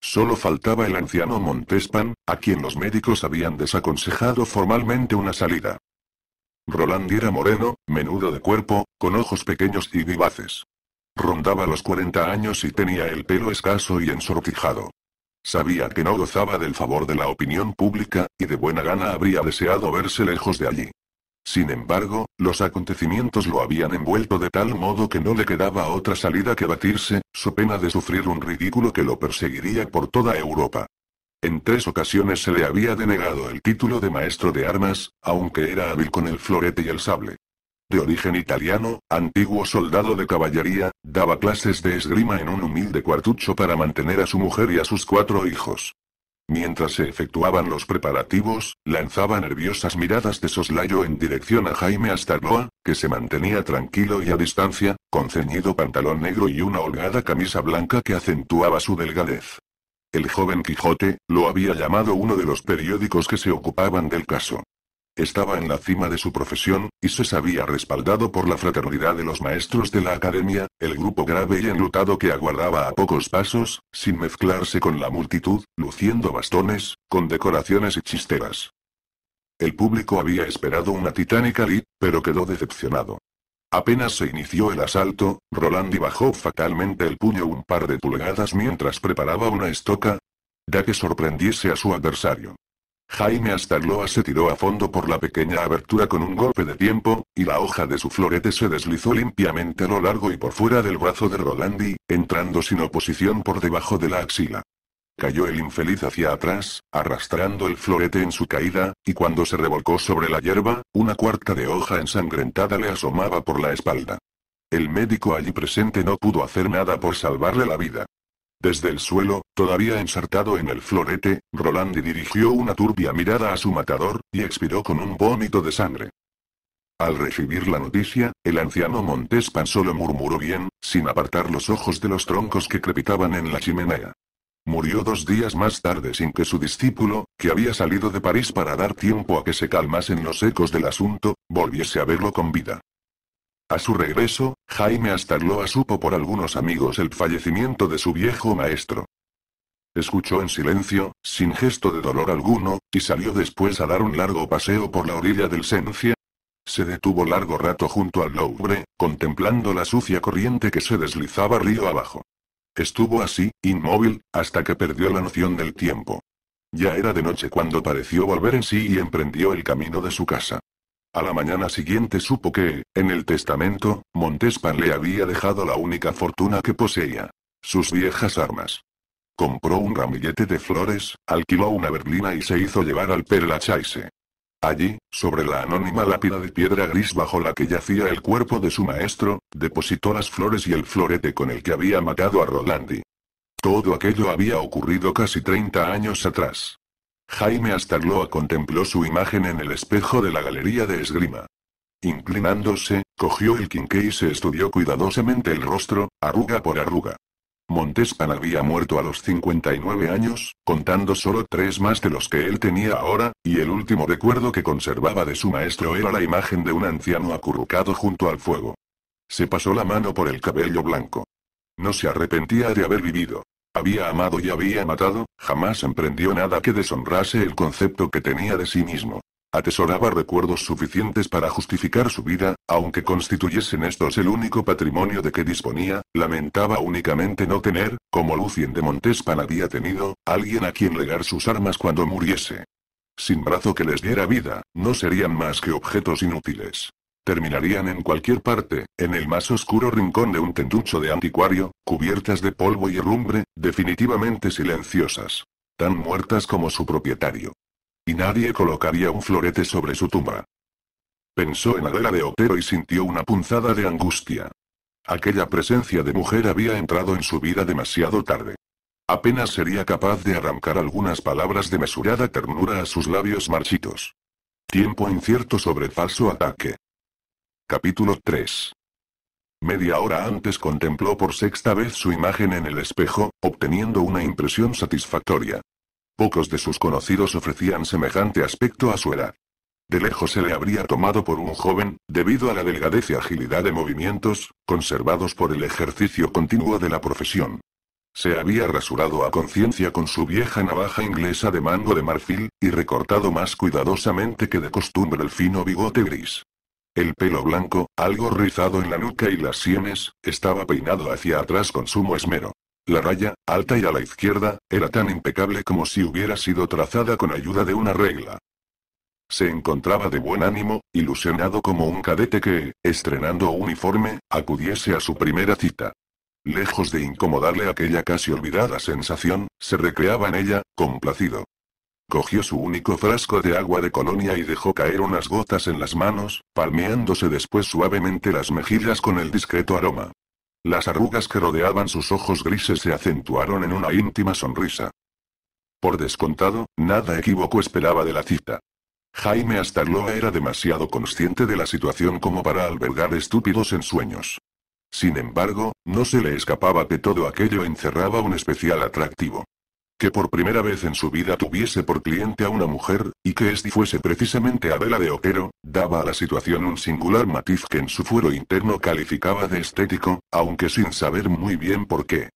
Solo faltaba el anciano Montespan, a quien los médicos habían desaconsejado formalmente una salida. Roland era moreno, menudo de cuerpo, con ojos pequeños y vivaces. Rondaba los 40 años y tenía el pelo escaso y ensortijado. Sabía que no gozaba del favor de la opinión pública, y de buena gana habría deseado verse lejos de allí. Sin embargo, los acontecimientos lo habían envuelto de tal modo que no le quedaba otra salida que batirse, so pena de sufrir un ridículo que lo perseguiría por toda Europa. En tres ocasiones se le había denegado el título de maestro de armas, aunque era hábil con el florete y el sable de origen italiano, antiguo soldado de caballería, daba clases de esgrima en un humilde cuartucho para mantener a su mujer y a sus cuatro hijos. Mientras se efectuaban los preparativos, lanzaba nerviosas miradas de soslayo en dirección a Jaime Astarloa, que se mantenía tranquilo y a distancia, con ceñido pantalón negro y una holgada camisa blanca que acentuaba su delgadez. El joven Quijote, lo había llamado uno de los periódicos que se ocupaban del caso. Estaba en la cima de su profesión, y se sabía respaldado por la fraternidad de los maestros de la academia, el grupo grave y enlutado que aguardaba a pocos pasos, sin mezclarse con la multitud, luciendo bastones, con decoraciones y chisteras. El público había esperado una titánica lid, pero quedó decepcionado. Apenas se inició el asalto, Rolandi bajó fatalmente el puño un par de pulgadas mientras preparaba una estoca, da que sorprendiese a su adversario. Jaime Astarloa se tiró a fondo por la pequeña abertura con un golpe de tiempo, y la hoja de su florete se deslizó limpiamente a lo largo y por fuera del brazo de Rolandi, entrando sin oposición por debajo de la axila. Cayó el infeliz hacia atrás, arrastrando el florete en su caída, y cuando se revolcó sobre la hierba, una cuarta de hoja ensangrentada le asomaba por la espalda. El médico allí presente no pudo hacer nada por salvarle la vida. Desde el suelo, todavía ensartado en el florete, Rolandi dirigió una turbia mirada a su matador, y expiró con un vómito de sangre. Al recibir la noticia, el anciano Montespan solo murmuró bien, sin apartar los ojos de los troncos que crepitaban en la chimenea. Murió dos días más tarde sin que su discípulo, que había salido de París para dar tiempo a que se calmasen los ecos del asunto, volviese a verlo con vida. A su regreso, Jaime Astarloa supo por algunos amigos el fallecimiento de su viejo maestro. Escuchó en silencio, sin gesto de dolor alguno, y salió después a dar un largo paseo por la orilla del Sencia. Se detuvo largo rato junto al Louvre, contemplando la sucia corriente que se deslizaba río abajo. Estuvo así, inmóvil, hasta que perdió la noción del tiempo. Ya era de noche cuando pareció volver en sí y emprendió el camino de su casa. A la mañana siguiente supo que, en el testamento, Montespan le había dejado la única fortuna que poseía. Sus viejas armas. Compró un ramillete de flores, alquiló una berlina y se hizo llevar al Perla Chaise. Allí, sobre la anónima lápida de piedra gris bajo la que yacía el cuerpo de su maestro, depositó las flores y el florete con el que había matado a Rolandi. Todo aquello había ocurrido casi 30 años atrás. Jaime Astarloa contempló su imagen en el espejo de la galería de esgrima. Inclinándose, cogió el quinqué y se estudió cuidadosamente el rostro, arruga por arruga. Montespan había muerto a los 59 años, contando solo tres más de los que él tenía ahora, y el último recuerdo que conservaba de su maestro era la imagen de un anciano acurrucado junto al fuego. Se pasó la mano por el cabello blanco. No se arrepentía de haber vivido. Había amado y había matado, jamás emprendió nada que deshonrase el concepto que tenía de sí mismo. Atesoraba recuerdos suficientes para justificar su vida, aunque constituyesen estos el único patrimonio de que disponía, lamentaba únicamente no tener, como Lucien de Montespan había tenido, alguien a quien legar sus armas cuando muriese. Sin brazo que les diera vida, no serían más que objetos inútiles. Terminarían en cualquier parte, en el más oscuro rincón de un tentucho de anticuario, cubiertas de polvo y herrumbre, definitivamente silenciosas. Tan muertas como su propietario. Y nadie colocaría un florete sobre su tumba. Pensó en Adela de Otero y sintió una punzada de angustia. Aquella presencia de mujer había entrado en su vida demasiado tarde. Apenas sería capaz de arrancar algunas palabras de mesurada ternura a sus labios marchitos. Tiempo incierto sobre falso ataque. Capítulo 3. Media hora antes contempló por sexta vez su imagen en el espejo, obteniendo una impresión satisfactoria. Pocos de sus conocidos ofrecían semejante aspecto a su edad. De lejos se le habría tomado por un joven, debido a la delgadez y agilidad de movimientos, conservados por el ejercicio continuo de la profesión. Se había rasurado a conciencia con su vieja navaja inglesa de mango de marfil, y recortado más cuidadosamente que de costumbre el fino bigote gris. El pelo blanco, algo rizado en la nuca y las sienes, estaba peinado hacia atrás con sumo esmero. La raya, alta y a la izquierda, era tan impecable como si hubiera sido trazada con ayuda de una regla. Se encontraba de buen ánimo, ilusionado como un cadete que, estrenando uniforme, acudiese a su primera cita. Lejos de incomodarle aquella casi olvidada sensación, se recreaba en ella, complacido. Cogió su único frasco de agua de colonia y dejó caer unas gotas en las manos, palmeándose después suavemente las mejillas con el discreto aroma. Las arrugas que rodeaban sus ojos grises se acentuaron en una íntima sonrisa. Por descontado, nada equivoco esperaba de la cita. Jaime Astarloa era demasiado consciente de la situación como para albergar estúpidos ensueños. Sin embargo, no se le escapaba que todo aquello encerraba un especial atractivo que por primera vez en su vida tuviese por cliente a una mujer, y que este fuese precisamente Adela de Oquero, daba a la situación un singular matiz que en su fuero interno calificaba de estético, aunque sin saber muy bien por qué.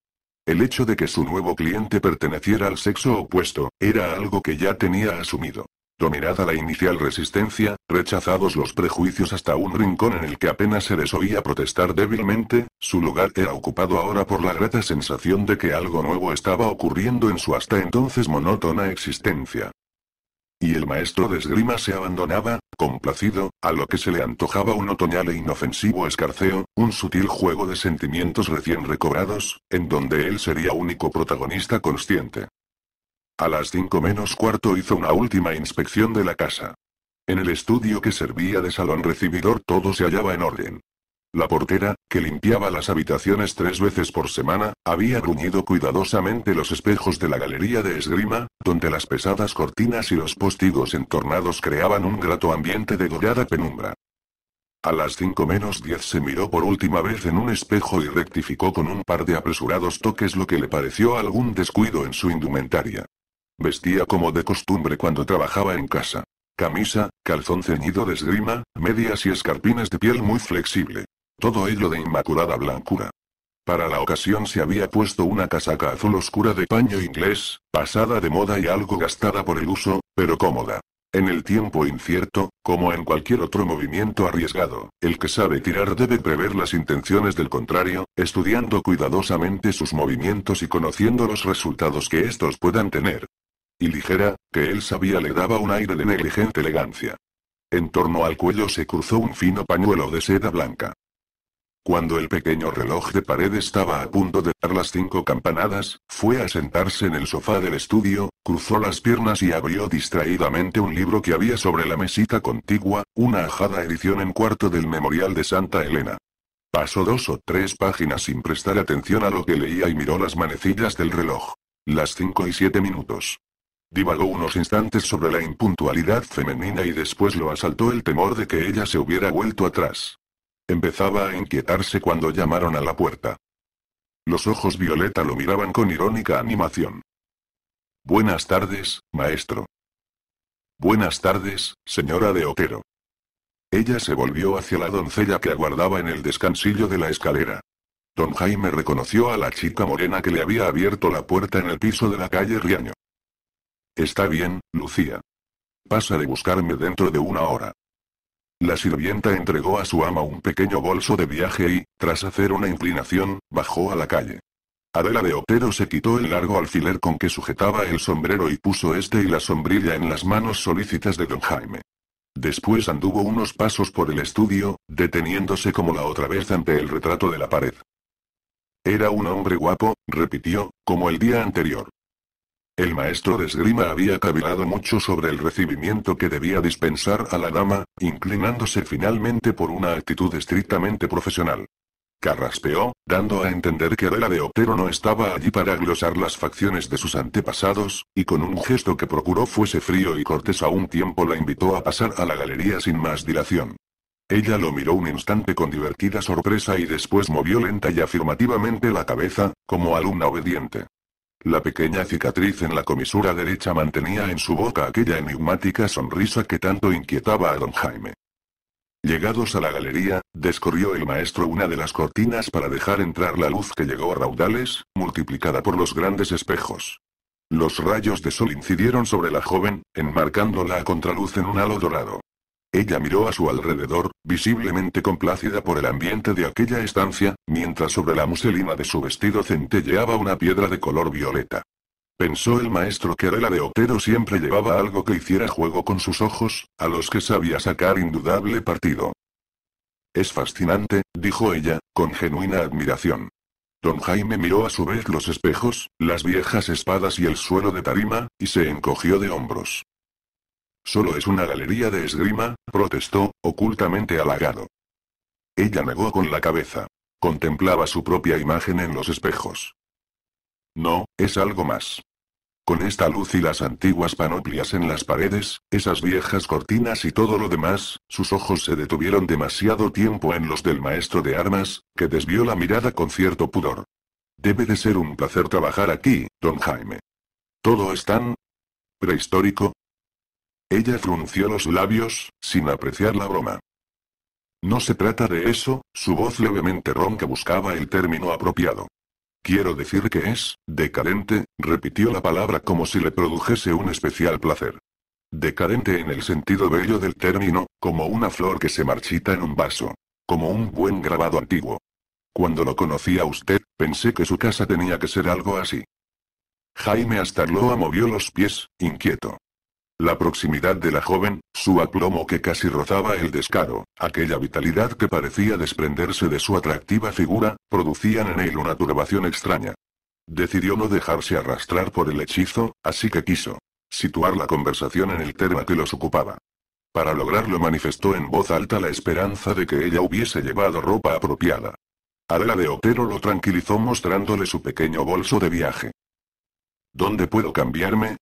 El hecho de que su nuevo cliente perteneciera al sexo opuesto, era algo que ya tenía asumido. Dominada la inicial resistencia, rechazados los prejuicios hasta un rincón en el que apenas se les oía protestar débilmente, su lugar era ocupado ahora por la grata sensación de que algo nuevo estaba ocurriendo en su hasta entonces monótona existencia. Y el maestro de esgrima se abandonaba, complacido, a lo que se le antojaba un otoñal e inofensivo escarceo, un sutil juego de sentimientos recién recobrados, en donde él sería único protagonista consciente. A las 5 menos cuarto hizo una última inspección de la casa. En el estudio que servía de salón recibidor todo se hallaba en orden. La portera, que limpiaba las habitaciones tres veces por semana, había gruñido cuidadosamente los espejos de la galería de esgrima, donde las pesadas cortinas y los postigos entornados creaban un grato ambiente de dorada penumbra. A las 5 menos diez se miró por última vez en un espejo y rectificó con un par de apresurados toques lo que le pareció algún descuido en su indumentaria. Vestía como de costumbre cuando trabajaba en casa. Camisa, calzón ceñido de esgrima, medias y escarpines de piel muy flexible. Todo ello de inmaculada blancura. Para la ocasión se había puesto una casaca azul oscura de paño inglés, pasada de moda y algo gastada por el uso, pero cómoda. En el tiempo incierto, como en cualquier otro movimiento arriesgado, el que sabe tirar debe prever las intenciones del contrario, estudiando cuidadosamente sus movimientos y conociendo los resultados que estos puedan tener y ligera, que él sabía le daba un aire de negligente elegancia. En torno al cuello se cruzó un fino pañuelo de seda blanca. Cuando el pequeño reloj de pared estaba a punto de dar las cinco campanadas, fue a sentarse en el sofá del estudio, cruzó las piernas y abrió distraídamente un libro que había sobre la mesita contigua, una ajada edición en cuarto del Memorial de Santa Elena. Pasó dos o tres páginas sin prestar atención a lo que leía y miró las manecillas del reloj. Las cinco y siete minutos. Divagó unos instantes sobre la impuntualidad femenina y después lo asaltó el temor de que ella se hubiera vuelto atrás. Empezaba a inquietarse cuando llamaron a la puerta. Los ojos violeta lo miraban con irónica animación. Buenas tardes, maestro. Buenas tardes, señora de Otero. Ella se volvió hacia la doncella que aguardaba en el descansillo de la escalera. Don Jaime reconoció a la chica morena que le había abierto la puerta en el piso de la calle Riaño. Está bien, Lucía. Pasa de buscarme dentro de una hora. La sirvienta entregó a su ama un pequeño bolso de viaje y, tras hacer una inclinación, bajó a la calle. Adela de Otero se quitó el largo alfiler con que sujetaba el sombrero y puso este y la sombrilla en las manos solícitas de don Jaime. Después anduvo unos pasos por el estudio, deteniéndose como la otra vez ante el retrato de la pared. Era un hombre guapo, repitió, como el día anterior. El maestro de esgrima había cavilado mucho sobre el recibimiento que debía dispensar a la dama, inclinándose finalmente por una actitud estrictamente profesional. Carraspeó, dando a entender que Adela de Otero no estaba allí para glosar las facciones de sus antepasados, y con un gesto que procuró fuese frío y cortés a un tiempo la invitó a pasar a la galería sin más dilación. Ella lo miró un instante con divertida sorpresa y después movió lenta y afirmativamente la cabeza, como alumna obediente. La pequeña cicatriz en la comisura derecha mantenía en su boca aquella enigmática sonrisa que tanto inquietaba a don Jaime. Llegados a la galería, descorrió el maestro una de las cortinas para dejar entrar la luz que llegó a raudales, multiplicada por los grandes espejos. Los rayos de sol incidieron sobre la joven, enmarcándola a contraluz en un halo dorado. Ella miró a su alrededor, visiblemente complacida por el ambiente de aquella estancia, mientras sobre la muselina de su vestido centelleaba una piedra de color violeta. Pensó el maestro que la de Otero siempre llevaba algo que hiciera juego con sus ojos, a los que sabía sacar indudable partido. Es fascinante, dijo ella, con genuina admiración. Don Jaime miró a su vez los espejos, las viejas espadas y el suelo de tarima, y se encogió de hombros. Solo es una galería de esgrima, protestó, ocultamente halagado. Ella negó con la cabeza. Contemplaba su propia imagen en los espejos. No, es algo más. Con esta luz y las antiguas panoplias en las paredes, esas viejas cortinas y todo lo demás, sus ojos se detuvieron demasiado tiempo en los del maestro de armas, que desvió la mirada con cierto pudor. Debe de ser un placer trabajar aquí, don Jaime. Todo es tan... prehistórico, ella frunció los labios, sin apreciar la broma. No se trata de eso, su voz levemente ronca buscaba el término apropiado. Quiero decir que es, decadente, repitió la palabra como si le produjese un especial placer. Decadente en el sentido bello del término, como una flor que se marchita en un vaso. Como un buen grabado antiguo. Cuando lo conocí a usted, pensé que su casa tenía que ser algo así. Jaime Astarloa movió los pies, inquieto. La proximidad de la joven, su aplomo que casi rozaba el descaro, aquella vitalidad que parecía desprenderse de su atractiva figura, producían en él una turbación extraña. Decidió no dejarse arrastrar por el hechizo, así que quiso situar la conversación en el tema que los ocupaba. Para lograrlo manifestó en voz alta la esperanza de que ella hubiese llevado ropa apropiada. Adela de Otero lo tranquilizó mostrándole su pequeño bolso de viaje. ¿Dónde puedo cambiarme?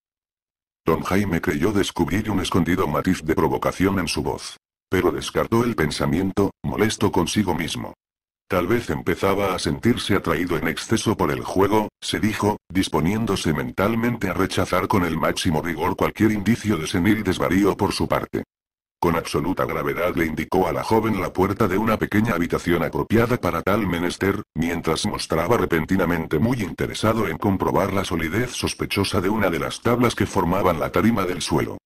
Don Jaime creyó descubrir un escondido matiz de provocación en su voz. Pero descartó el pensamiento, molesto consigo mismo. Tal vez empezaba a sentirse atraído en exceso por el juego, se dijo, disponiéndose mentalmente a rechazar con el máximo rigor cualquier indicio de senil desvarío por su parte. Con absoluta gravedad le indicó a la joven la puerta de una pequeña habitación apropiada para tal menester, mientras mostraba repentinamente muy interesado en comprobar la solidez sospechosa de una de las tablas que formaban la tarima del suelo.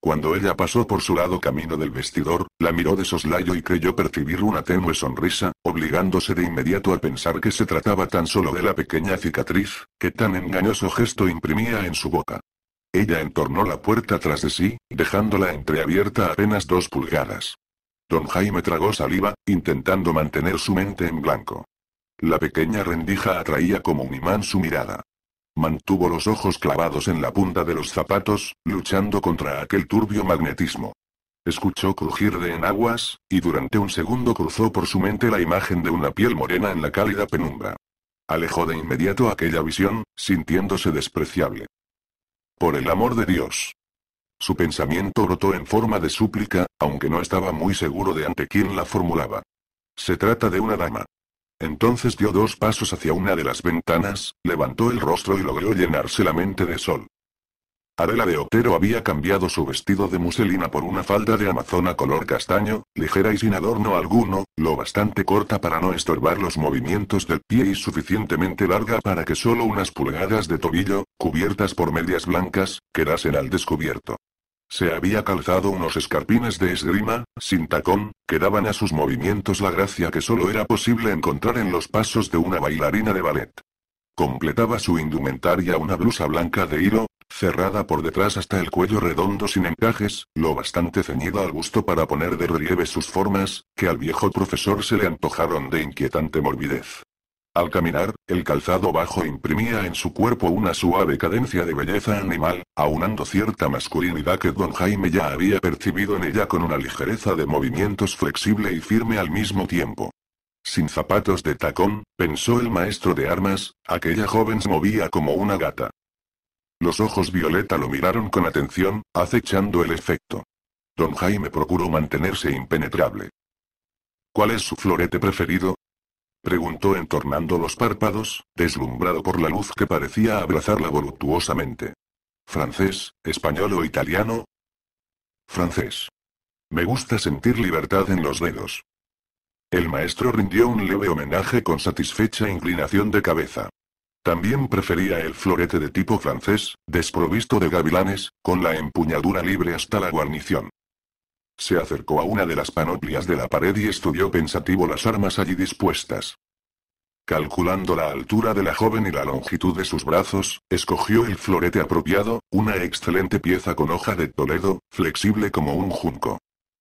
Cuando ella pasó por su lado camino del vestidor, la miró de soslayo y creyó percibir una tenue sonrisa, obligándose de inmediato a pensar que se trataba tan solo de la pequeña cicatriz, que tan engañoso gesto imprimía en su boca. Ella entornó la puerta tras de sí, dejándola entreabierta apenas dos pulgadas. Don Jaime tragó saliva, intentando mantener su mente en blanco. La pequeña rendija atraía como un imán su mirada. Mantuvo los ojos clavados en la punta de los zapatos, luchando contra aquel turbio magnetismo. Escuchó crujir de enaguas, y durante un segundo cruzó por su mente la imagen de una piel morena en la cálida penumbra. Alejó de inmediato aquella visión, sintiéndose despreciable. Por el amor de Dios. Su pensamiento brotó en forma de súplica, aunque no estaba muy seguro de ante quién la formulaba. Se trata de una dama. Entonces dio dos pasos hacia una de las ventanas, levantó el rostro y logró llenarse la mente de sol. Adela de Otero había cambiado su vestido de muselina por una falda de amazona color castaño, ligera y sin adorno alguno, lo bastante corta para no estorbar los movimientos del pie y suficientemente larga para que solo unas pulgadas de tobillo, cubiertas por medias blancas, quedasen al descubierto. Se había calzado unos escarpines de esgrima, sin tacón, que daban a sus movimientos la gracia que solo era posible encontrar en los pasos de una bailarina de ballet. Completaba su indumentaria una blusa blanca de hilo, cerrada por detrás hasta el cuello redondo sin encajes, lo bastante ceñido al gusto para poner de relieve sus formas, que al viejo profesor se le antojaron de inquietante morbidez. Al caminar, el calzado bajo imprimía en su cuerpo una suave cadencia de belleza animal, aunando cierta masculinidad que don Jaime ya había percibido en ella con una ligereza de movimientos flexible y firme al mismo tiempo. Sin zapatos de tacón, pensó el maestro de armas, aquella joven se movía como una gata. Los ojos violeta lo miraron con atención, acechando el efecto. Don Jaime procuró mantenerse impenetrable. ¿Cuál es su florete preferido? preguntó entornando los párpados, deslumbrado por la luz que parecía abrazarla voluptuosamente. ¿Francés, español o italiano? Francés. Me gusta sentir libertad en los dedos. El maestro rindió un leve homenaje con satisfecha inclinación de cabeza. También prefería el florete de tipo francés, desprovisto de gavilanes, con la empuñadura libre hasta la guarnición. Se acercó a una de las panoplias de la pared y estudió pensativo las armas allí dispuestas. Calculando la altura de la joven y la longitud de sus brazos, escogió el florete apropiado, una excelente pieza con hoja de Toledo, flexible como un junco.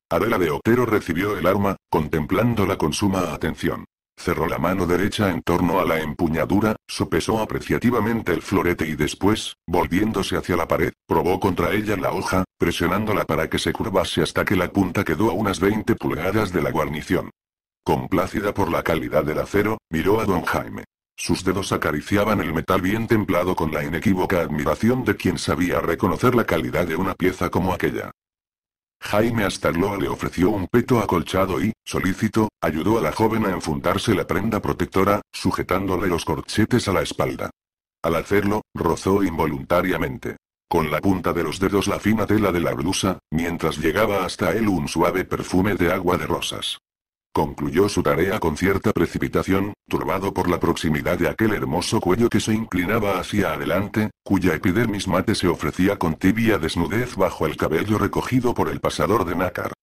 Adela de Otero recibió el arma, contemplándola con suma atención. Cerró la mano derecha en torno a la empuñadura, sopesó apreciativamente el florete y después, volviéndose hacia la pared, probó contra ella la hoja, presionándola para que se curvase hasta que la punta quedó a unas 20 pulgadas de la guarnición. Complácida por la calidad del acero, miró a don Jaime. Sus dedos acariciaban el metal bien templado con la inequívoca admiración de quien sabía reconocer la calidad de una pieza como aquella. Jaime Astarloa le ofreció un peto acolchado y, solícito, ayudó a la joven a enfundarse la prenda protectora, sujetándole los corchetes a la espalda. Al hacerlo, rozó involuntariamente con la punta de los dedos la fina tela de la blusa, mientras llegaba hasta él un suave perfume de agua de rosas. Concluyó su tarea con cierta precipitación, turbado por la proximidad de aquel hermoso cuello que se inclinaba hacia adelante, cuya epidermis mate se ofrecía con tibia desnudez bajo el cabello recogido por el pasador de nácar.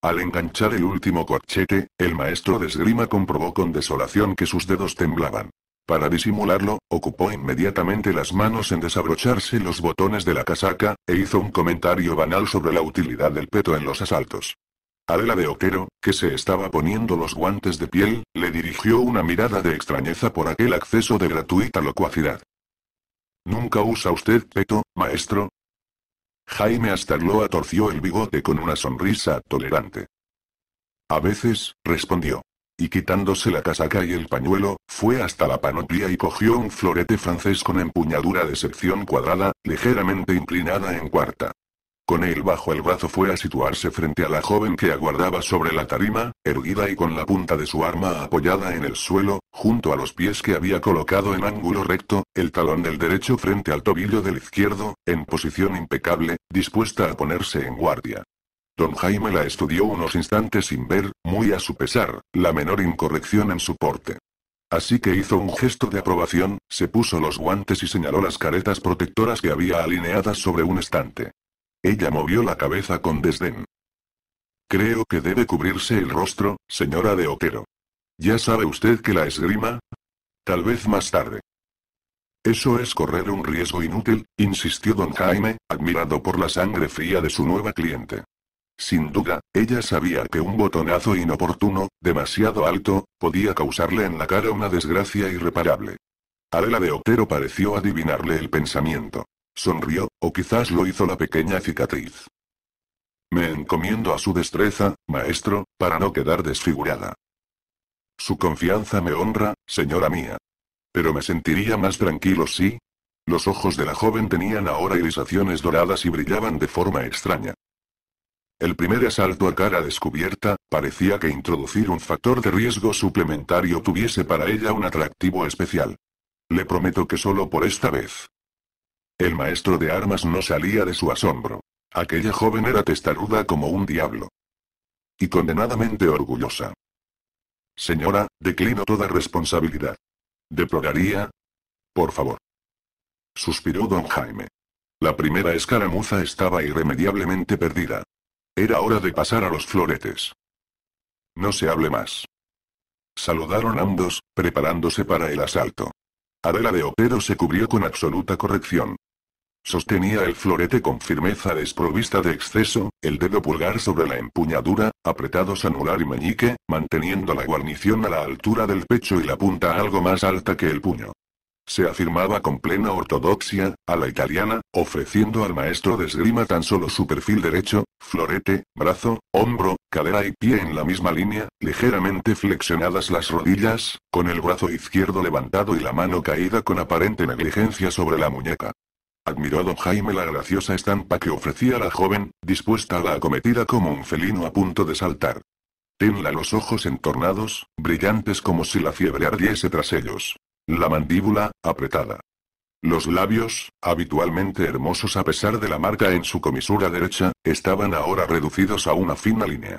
Al enganchar el último corchete, el maestro de esgrima comprobó con desolación que sus dedos temblaban. Para disimularlo, ocupó inmediatamente las manos en desabrocharse los botones de la casaca, e hizo un comentario banal sobre la utilidad del peto en los asaltos. Adela de Otero, que se estaba poniendo los guantes de piel, le dirigió una mirada de extrañeza por aquel acceso de gratuita locuacidad. ¿Nunca usa usted peto, maestro? Jaime Astarloa torció el bigote con una sonrisa tolerante. A veces, respondió. Y quitándose la casaca y el pañuelo, fue hasta la panoplia y cogió un florete francés con empuñadura de sección cuadrada, ligeramente inclinada en cuarta. Con él bajo el brazo fue a situarse frente a la joven que aguardaba sobre la tarima, erguida y con la punta de su arma apoyada en el suelo, junto a los pies que había colocado en ángulo recto, el talón del derecho frente al tobillo del izquierdo, en posición impecable, dispuesta a ponerse en guardia. Don Jaime la estudió unos instantes sin ver, muy a su pesar, la menor incorrección en su porte. Así que hizo un gesto de aprobación, se puso los guantes y señaló las caretas protectoras que había alineadas sobre un estante. Ella movió la cabeza con desdén. Creo que debe cubrirse el rostro, señora de Otero. Ya sabe usted que la esgrima. Tal vez más tarde. Eso es correr un riesgo inútil, insistió don Jaime, admirado por la sangre fría de su nueva cliente. Sin duda, ella sabía que un botonazo inoportuno, demasiado alto, podía causarle en la cara una desgracia irreparable. Adela de Otero pareció adivinarle el pensamiento. Sonrió, o quizás lo hizo la pequeña cicatriz. Me encomiendo a su destreza, maestro, para no quedar desfigurada. Su confianza me honra, señora mía. Pero me sentiría más tranquilo si... Los ojos de la joven tenían ahora irisaciones doradas y brillaban de forma extraña. El primer asalto a cara descubierta, parecía que introducir un factor de riesgo suplementario tuviese para ella un atractivo especial. Le prometo que solo por esta vez. El maestro de armas no salía de su asombro. Aquella joven era testaruda como un diablo. Y condenadamente orgullosa. Señora, declino toda responsabilidad. Deploraría. Por favor. Suspiró don Jaime. La primera escaramuza estaba irremediablemente perdida. Era hora de pasar a los floretes. No se hable más. Saludaron ambos, preparándose para el asalto. Adela de Otero se cubrió con absoluta corrección. Sostenía el florete con firmeza desprovista de exceso, el dedo pulgar sobre la empuñadura, apretados anular y meñique, manteniendo la guarnición a la altura del pecho y la punta algo más alta que el puño. Se afirmaba con plena ortodoxia, a la italiana, ofreciendo al maestro de esgrima tan solo su perfil derecho, florete, brazo, hombro, cadera y pie en la misma línea, ligeramente flexionadas las rodillas, con el brazo izquierdo levantado y la mano caída con aparente negligencia sobre la muñeca. Admiró don Jaime la graciosa estampa que ofrecía la joven, dispuesta a la acometida como un felino a punto de saltar. Tenla los ojos entornados, brillantes como si la fiebre ardiese tras ellos. La mandíbula, apretada. Los labios, habitualmente hermosos a pesar de la marca en su comisura derecha, estaban ahora reducidos a una fina línea.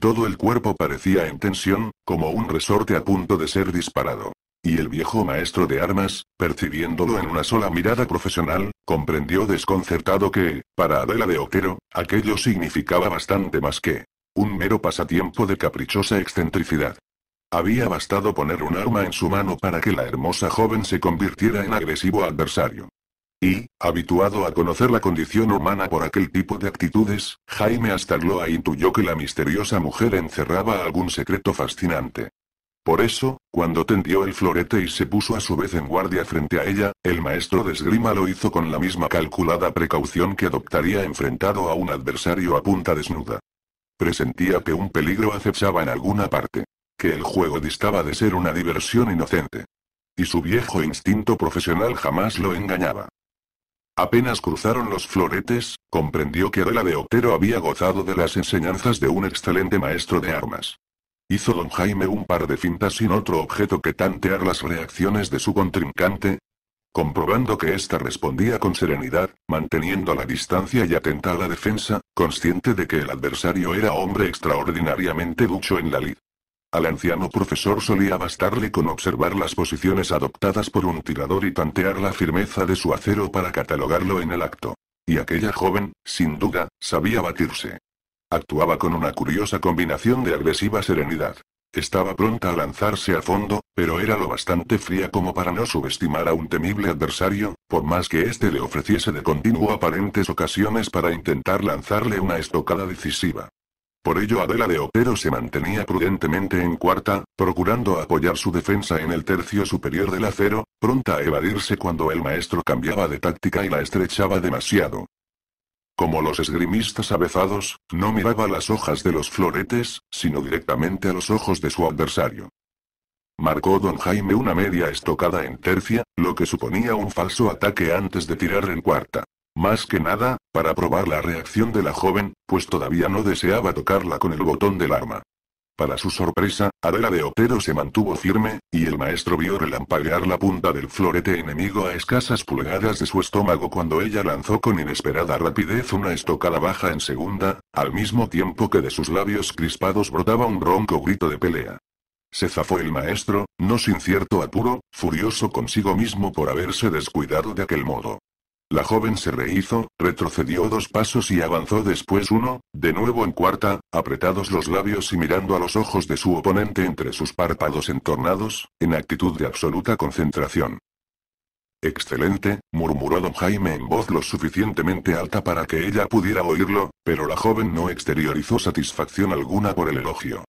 Todo el cuerpo parecía en tensión, como un resorte a punto de ser disparado. Y el viejo maestro de armas, percibiéndolo en una sola mirada profesional, comprendió desconcertado que, para Adela de Otero, aquello significaba bastante más que un mero pasatiempo de caprichosa excentricidad. Había bastado poner un arma en su mano para que la hermosa joven se convirtiera en agresivo adversario. Y, habituado a conocer la condición humana por aquel tipo de actitudes, Jaime Astarloa intuyó que la misteriosa mujer encerraba algún secreto fascinante. Por eso, cuando tendió el florete y se puso a su vez en guardia frente a ella, el maestro de esgrima lo hizo con la misma calculada precaución que adoptaría enfrentado a un adversario a punta desnuda. Presentía que un peligro acechaba en alguna parte. Que el juego distaba de ser una diversión inocente. Y su viejo instinto profesional jamás lo engañaba. Apenas cruzaron los floretes, comprendió que Adela de Otero había gozado de las enseñanzas de un excelente maestro de armas. Hizo don Jaime un par de fintas sin otro objeto que tantear las reacciones de su contrincante, comprobando que ésta respondía con serenidad, manteniendo la distancia y atenta a la defensa, consciente de que el adversario era hombre extraordinariamente ducho en la lid. Al anciano profesor solía bastarle con observar las posiciones adoptadas por un tirador y tantear la firmeza de su acero para catalogarlo en el acto. Y aquella joven, sin duda, sabía batirse. Actuaba con una curiosa combinación de agresiva serenidad. Estaba pronta a lanzarse a fondo, pero era lo bastante fría como para no subestimar a un temible adversario, por más que éste le ofreciese de continuo aparentes ocasiones para intentar lanzarle una estocada decisiva. Por ello Adela de Otero se mantenía prudentemente en cuarta, procurando apoyar su defensa en el tercio superior del acero, pronta a evadirse cuando el maestro cambiaba de táctica y la estrechaba demasiado. Como los esgrimistas avezados, no miraba las hojas de los floretes, sino directamente a los ojos de su adversario. Marcó don Jaime una media estocada en tercia, lo que suponía un falso ataque antes de tirar en cuarta. Más que nada, para probar la reacción de la joven, pues todavía no deseaba tocarla con el botón del arma. Para su sorpresa, Adela de Otero se mantuvo firme, y el maestro vio relampaguear la punta del florete enemigo a escasas pulgadas de su estómago cuando ella lanzó con inesperada rapidez una estocada baja en segunda, al mismo tiempo que de sus labios crispados brotaba un ronco grito de pelea. Se zafó el maestro, no sin cierto apuro, furioso consigo mismo por haberse descuidado de aquel modo. La joven se rehizo, retrocedió dos pasos y avanzó después uno, de nuevo en cuarta, apretados los labios y mirando a los ojos de su oponente entre sus párpados entornados, en actitud de absoluta concentración. Excelente, murmuró don Jaime en voz lo suficientemente alta para que ella pudiera oírlo, pero la joven no exteriorizó satisfacción alguna por el elogio.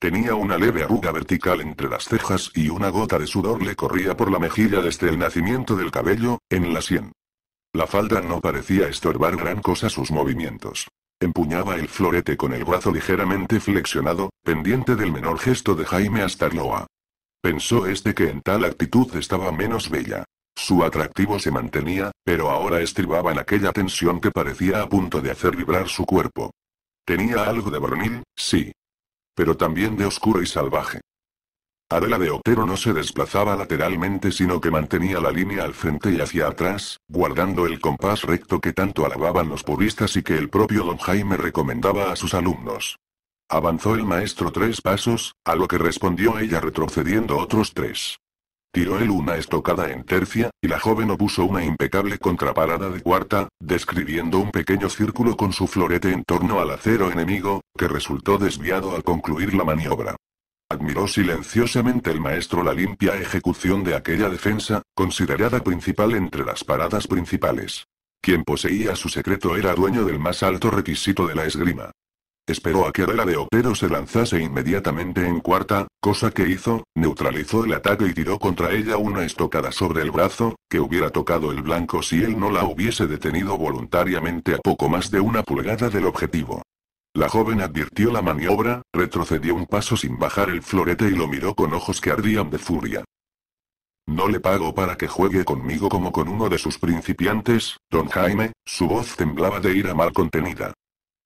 Tenía una leve arruga vertical entre las cejas y una gota de sudor le corría por la mejilla desde el nacimiento del cabello, en la sien. La falda no parecía estorbar gran cosa sus movimientos. Empuñaba el florete con el brazo ligeramente flexionado, pendiente del menor gesto de Jaime Astarloa. Pensó este que en tal actitud estaba menos bella. Su atractivo se mantenía, pero ahora estribaba en aquella tensión que parecía a punto de hacer vibrar su cuerpo. Tenía algo de varonil, sí. Pero también de oscuro y salvaje. Adela de Otero no se desplazaba lateralmente sino que mantenía la línea al frente y hacia atrás, guardando el compás recto que tanto alababan los puristas y que el propio don Jaime recomendaba a sus alumnos. Avanzó el maestro tres pasos, a lo que respondió ella retrocediendo otros tres. Tiró él una estocada en tercia, y la joven opuso una impecable contraparada de cuarta, describiendo un pequeño círculo con su florete en torno al acero enemigo, que resultó desviado al concluir la maniobra. Admiró silenciosamente el maestro la limpia ejecución de aquella defensa, considerada principal entre las paradas principales. Quien poseía su secreto era dueño del más alto requisito de la esgrima. Esperó a que Adela de Opero se lanzase inmediatamente en cuarta, cosa que hizo, neutralizó el ataque y tiró contra ella una estocada sobre el brazo, que hubiera tocado el blanco si él no la hubiese detenido voluntariamente a poco más de una pulgada del objetivo. La joven advirtió la maniobra, retrocedió un paso sin bajar el florete y lo miró con ojos que ardían de furia. No le pago para que juegue conmigo como con uno de sus principiantes, don Jaime, su voz temblaba de ira mal contenida.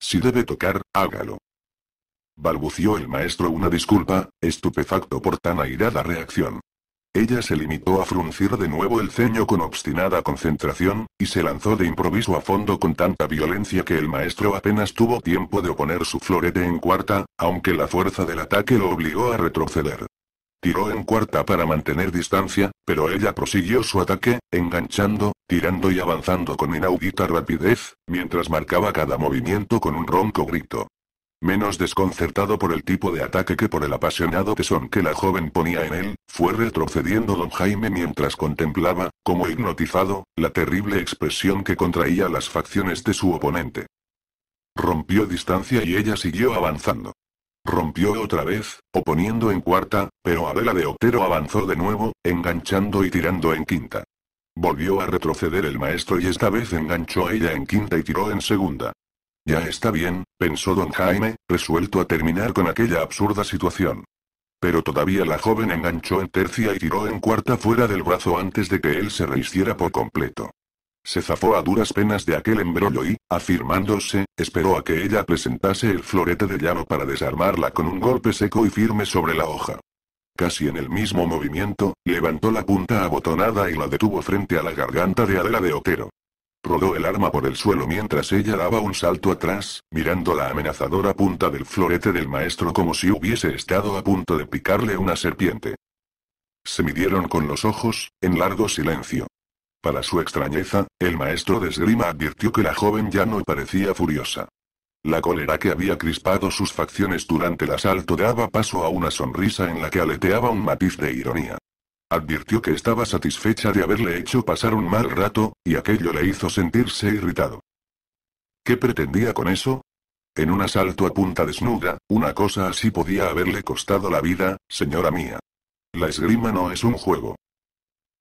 Si debe tocar, hágalo. Balbució el maestro una disculpa, estupefacto por tan airada reacción. Ella se limitó a fruncir de nuevo el ceño con obstinada concentración, y se lanzó de improviso a fondo con tanta violencia que el maestro apenas tuvo tiempo de oponer su florete en cuarta, aunque la fuerza del ataque lo obligó a retroceder. Tiró en cuarta para mantener distancia, pero ella prosiguió su ataque, enganchando, tirando y avanzando con inaudita rapidez, mientras marcaba cada movimiento con un ronco grito. Menos desconcertado por el tipo de ataque que por el apasionado tesón que la joven ponía en él, fue retrocediendo don Jaime mientras contemplaba, como hipnotizado, la terrible expresión que contraía las facciones de su oponente. Rompió distancia y ella siguió avanzando. Rompió otra vez, oponiendo en cuarta, pero Adela de Otero avanzó de nuevo, enganchando y tirando en quinta. Volvió a retroceder el maestro y esta vez enganchó a ella en quinta y tiró en segunda. Ya está bien, pensó don Jaime, resuelto a terminar con aquella absurda situación. Pero todavía la joven enganchó en tercia y tiró en cuarta fuera del brazo antes de que él se rehiciera por completo. Se zafó a duras penas de aquel embrollo y, afirmándose, esperó a que ella presentase el florete de llano para desarmarla con un golpe seco y firme sobre la hoja. Casi en el mismo movimiento, levantó la punta abotonada y la detuvo frente a la garganta de Adela de Otero. Rodó el arma por el suelo mientras ella daba un salto atrás, mirando la amenazadora punta del florete del maestro como si hubiese estado a punto de picarle una serpiente. Se midieron con los ojos, en largo silencio. Para su extrañeza, el maestro de esgrima advirtió que la joven ya no parecía furiosa. La cólera que había crispado sus facciones durante el asalto daba paso a una sonrisa en la que aleteaba un matiz de ironía. Advirtió que estaba satisfecha de haberle hecho pasar un mal rato, y aquello le hizo sentirse irritado. ¿Qué pretendía con eso? En un asalto a punta desnuda, una cosa así podía haberle costado la vida, señora mía. La esgrima no es un juego.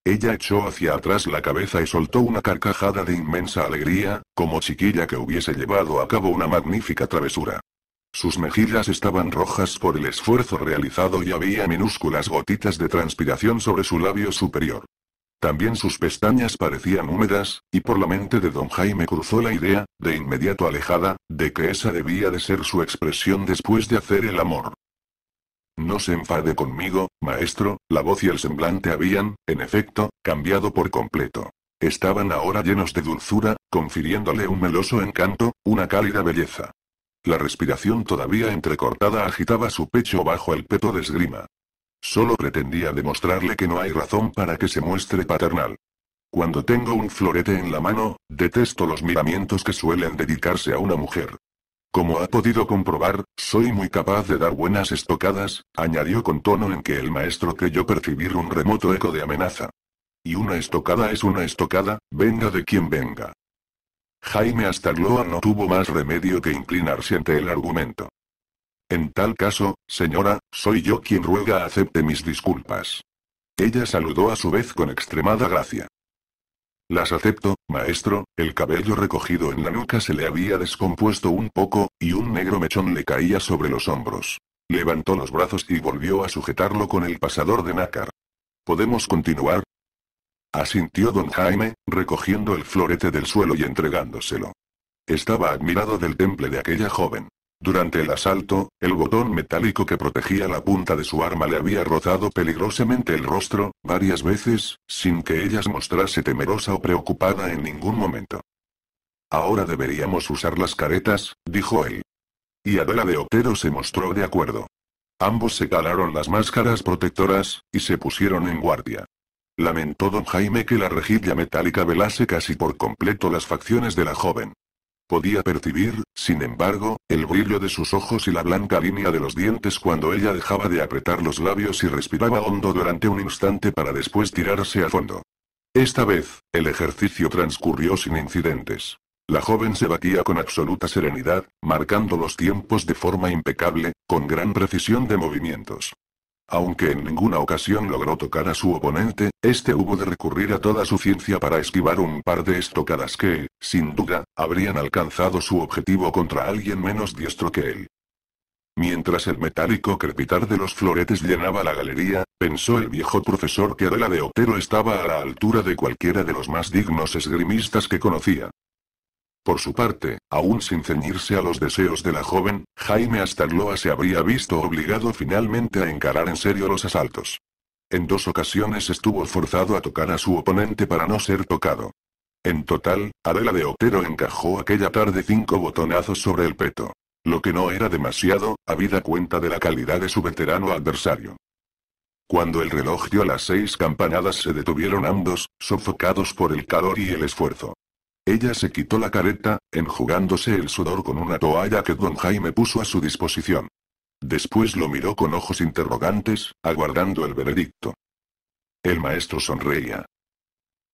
Ella echó hacia atrás la cabeza y soltó una carcajada de inmensa alegría, como chiquilla que hubiese llevado a cabo una magnífica travesura. Sus mejillas estaban rojas por el esfuerzo realizado y había minúsculas gotitas de transpiración sobre su labio superior. También sus pestañas parecían húmedas, y por la mente de don Jaime cruzó la idea, de inmediato alejada, de que esa debía de ser su expresión después de hacer el amor. No se enfade conmigo, maestro, la voz y el semblante habían, en efecto, cambiado por completo. Estaban ahora llenos de dulzura, confiriéndole un meloso encanto, una cálida belleza. La respiración todavía entrecortada agitaba su pecho bajo el peto de esgrima. Solo pretendía demostrarle que no hay razón para que se muestre paternal. Cuando tengo un florete en la mano, detesto los miramientos que suelen dedicarse a una mujer. Como ha podido comprobar, soy muy capaz de dar buenas estocadas, añadió con tono en que el maestro creyó percibir un remoto eco de amenaza. Y una estocada es una estocada, venga de quien venga. Jaime Astagloa no tuvo más remedio que inclinarse ante el argumento. En tal caso, señora, soy yo quien ruega acepte mis disculpas. Ella saludó a su vez con extremada gracia. Las acepto, maestro, el cabello recogido en la nuca se le había descompuesto un poco, y un negro mechón le caía sobre los hombros. Levantó los brazos y volvió a sujetarlo con el pasador de nácar. ¿Podemos continuar? Asintió don Jaime, recogiendo el florete del suelo y entregándoselo. Estaba admirado del temple de aquella joven. Durante el asalto, el botón metálico que protegía la punta de su arma le había rozado peligrosamente el rostro, varias veces, sin que ella se mostrase temerosa o preocupada en ningún momento. Ahora deberíamos usar las caretas, dijo él. Y Adela de Otero se mostró de acuerdo. Ambos se calaron las máscaras protectoras, y se pusieron en guardia. Lamentó don Jaime que la rejilla metálica velase casi por completo las facciones de la joven. Podía percibir, sin embargo, el brillo de sus ojos y la blanca línea de los dientes cuando ella dejaba de apretar los labios y respiraba hondo durante un instante para después tirarse a fondo. Esta vez, el ejercicio transcurrió sin incidentes. La joven se batía con absoluta serenidad, marcando los tiempos de forma impecable, con gran precisión de movimientos. Aunque en ninguna ocasión logró tocar a su oponente, este hubo de recurrir a toda su ciencia para esquivar un par de estocadas que, sin duda, habrían alcanzado su objetivo contra alguien menos diestro que él. Mientras el metálico crepitar de los floretes llenaba la galería, pensó el viejo profesor que Adela de Otero estaba a la altura de cualquiera de los más dignos esgrimistas que conocía. Por su parte, aún sin ceñirse a los deseos de la joven, Jaime Astarloa se habría visto obligado finalmente a encarar en serio los asaltos. En dos ocasiones estuvo forzado a tocar a su oponente para no ser tocado. En total, Adela de Otero encajó aquella tarde cinco botonazos sobre el peto. Lo que no era demasiado, habida cuenta de la calidad de su veterano adversario. Cuando el reloj dio las seis campanadas se detuvieron ambos, sofocados por el calor y el esfuerzo. Ella se quitó la careta, enjugándose el sudor con una toalla que don Jaime puso a su disposición. Después lo miró con ojos interrogantes, aguardando el veredicto. El maestro sonreía.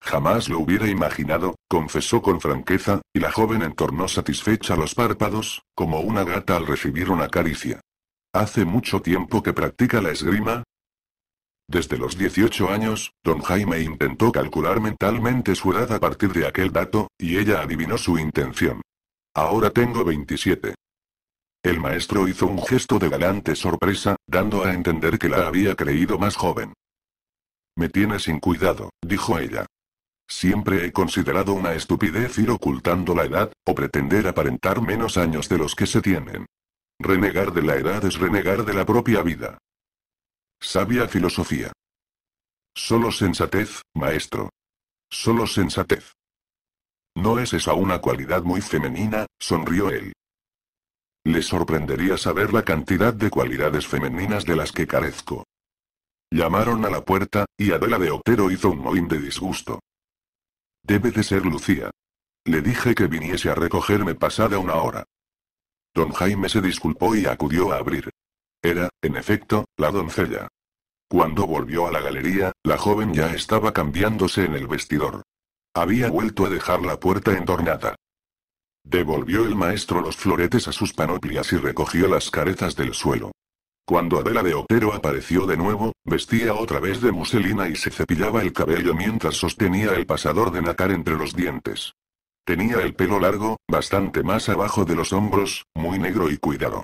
Jamás lo hubiera imaginado, confesó con franqueza, y la joven entornó satisfecha los párpados, como una gata al recibir una caricia. Hace mucho tiempo que practica la esgrima, desde los 18 años, don Jaime intentó calcular mentalmente su edad a partir de aquel dato, y ella adivinó su intención. Ahora tengo 27. El maestro hizo un gesto de galante sorpresa, dando a entender que la había creído más joven. Me tiene sin cuidado, dijo ella. Siempre he considerado una estupidez ir ocultando la edad, o pretender aparentar menos años de los que se tienen. Renegar de la edad es renegar de la propia vida. Sabia filosofía. Solo sensatez, maestro. Solo sensatez. ¿No es esa una cualidad muy femenina? sonrió él. Le sorprendería saber la cantidad de cualidades femeninas de las que carezco. Llamaron a la puerta, y Adela de Otero hizo un mohín de disgusto. Debe de ser Lucía. Le dije que viniese a recogerme pasada una hora. Don Jaime se disculpó y acudió a abrir. Era, en efecto, la doncella. Cuando volvió a la galería, la joven ya estaba cambiándose en el vestidor. Había vuelto a dejar la puerta entornada. Devolvió el maestro los floretes a sus panoplias y recogió las caretas del suelo. Cuando Adela de Otero apareció de nuevo, vestía otra vez de muselina y se cepillaba el cabello mientras sostenía el pasador de nácar entre los dientes. Tenía el pelo largo, bastante más abajo de los hombros, muy negro y cuidado.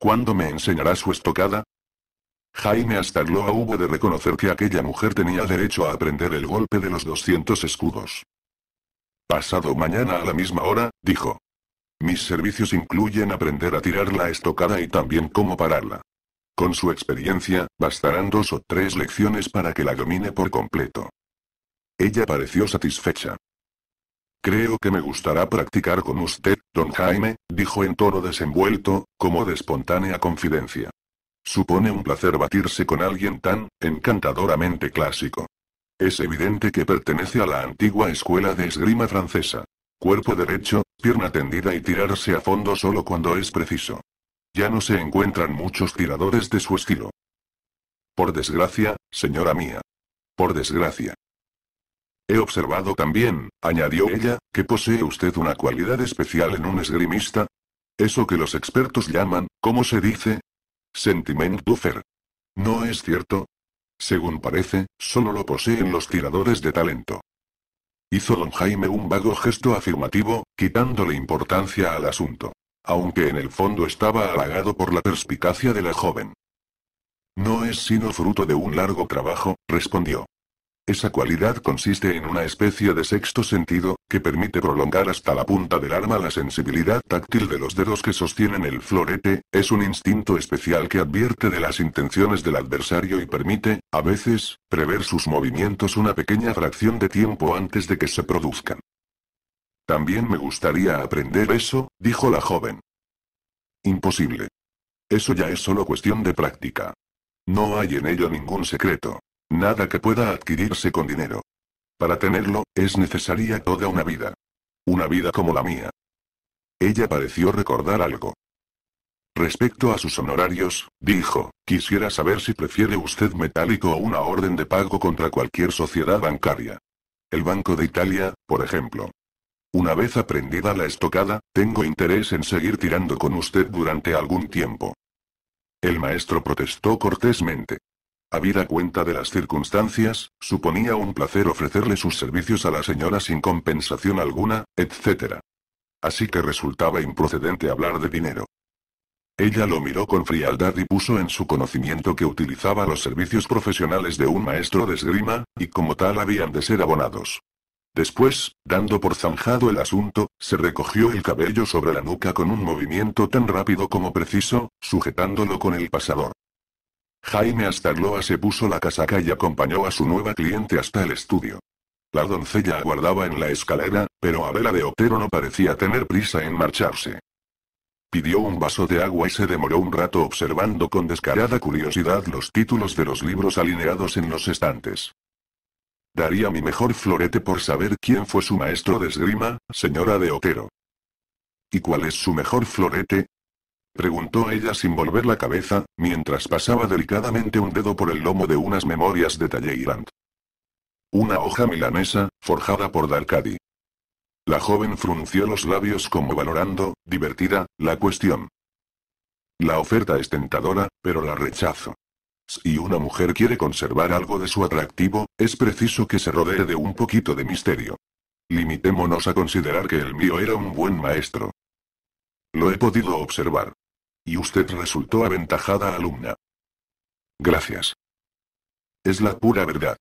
¿Cuándo me enseñará su estocada? Jaime hasta Astarloa hubo de reconocer que aquella mujer tenía derecho a aprender el golpe de los 200 escudos. Pasado mañana a la misma hora, dijo. Mis servicios incluyen aprender a tirar la estocada y también cómo pararla. Con su experiencia, bastarán dos o tres lecciones para que la domine por completo. Ella pareció satisfecha. Creo que me gustará practicar con usted, don Jaime, dijo en tono desenvuelto, como de espontánea confidencia. Supone un placer batirse con alguien tan, encantadoramente clásico. Es evidente que pertenece a la antigua escuela de esgrima francesa. Cuerpo derecho, pierna tendida y tirarse a fondo solo cuando es preciso. Ya no se encuentran muchos tiradores de su estilo. Por desgracia, señora mía. Por desgracia. He observado también, añadió ella, que posee usted una cualidad especial en un esgrimista. Eso que los expertos llaman, ¿cómo se dice? Sentiment buffer. ¿No es cierto? Según parece, solo lo poseen los tiradores de talento. Hizo don Jaime un vago gesto afirmativo, quitándole importancia al asunto. Aunque en el fondo estaba halagado por la perspicacia de la joven. No es sino fruto de un largo trabajo, respondió. Esa cualidad consiste en una especie de sexto sentido, que permite prolongar hasta la punta del arma la sensibilidad táctil de los dedos que sostienen el florete, es un instinto especial que advierte de las intenciones del adversario y permite, a veces, prever sus movimientos una pequeña fracción de tiempo antes de que se produzcan. También me gustaría aprender eso, dijo la joven. Imposible. Eso ya es solo cuestión de práctica. No hay en ello ningún secreto. Nada que pueda adquirirse con dinero. Para tenerlo, es necesaria toda una vida. Una vida como la mía. Ella pareció recordar algo. Respecto a sus honorarios, dijo, quisiera saber si prefiere usted metálico o una orden de pago contra cualquier sociedad bancaria. El Banco de Italia, por ejemplo. Una vez aprendida la estocada, tengo interés en seguir tirando con usted durante algún tiempo. El maestro protestó cortésmente. Habida cuenta de las circunstancias, suponía un placer ofrecerle sus servicios a la señora sin compensación alguna, etc. Así que resultaba improcedente hablar de dinero. Ella lo miró con frialdad y puso en su conocimiento que utilizaba los servicios profesionales de un maestro de esgrima, y como tal habían de ser abonados. Después, dando por zanjado el asunto, se recogió el cabello sobre la nuca con un movimiento tan rápido como preciso, sujetándolo con el pasador. Jaime Astarloa se puso la casaca y acompañó a su nueva cliente hasta el estudio. La doncella aguardaba en la escalera, pero Abela de Otero no parecía tener prisa en marcharse. Pidió un vaso de agua y se demoró un rato observando con descarada curiosidad los títulos de los libros alineados en los estantes. Daría mi mejor florete por saber quién fue su maestro de esgrima, señora de Otero. ¿Y cuál es su mejor florete? Preguntó ella sin volver la cabeza, mientras pasaba delicadamente un dedo por el lomo de unas memorias de Talleyrand. Una hoja milanesa, forjada por Darkadi. La joven frunció los labios como valorando, divertida, la cuestión. La oferta es tentadora, pero la rechazo. Si una mujer quiere conservar algo de su atractivo, es preciso que se rodee de un poquito de misterio. Limitémonos a considerar que el mío era un buen maestro. Lo he podido observar. Y usted resultó aventajada alumna. Gracias. Es la pura verdad.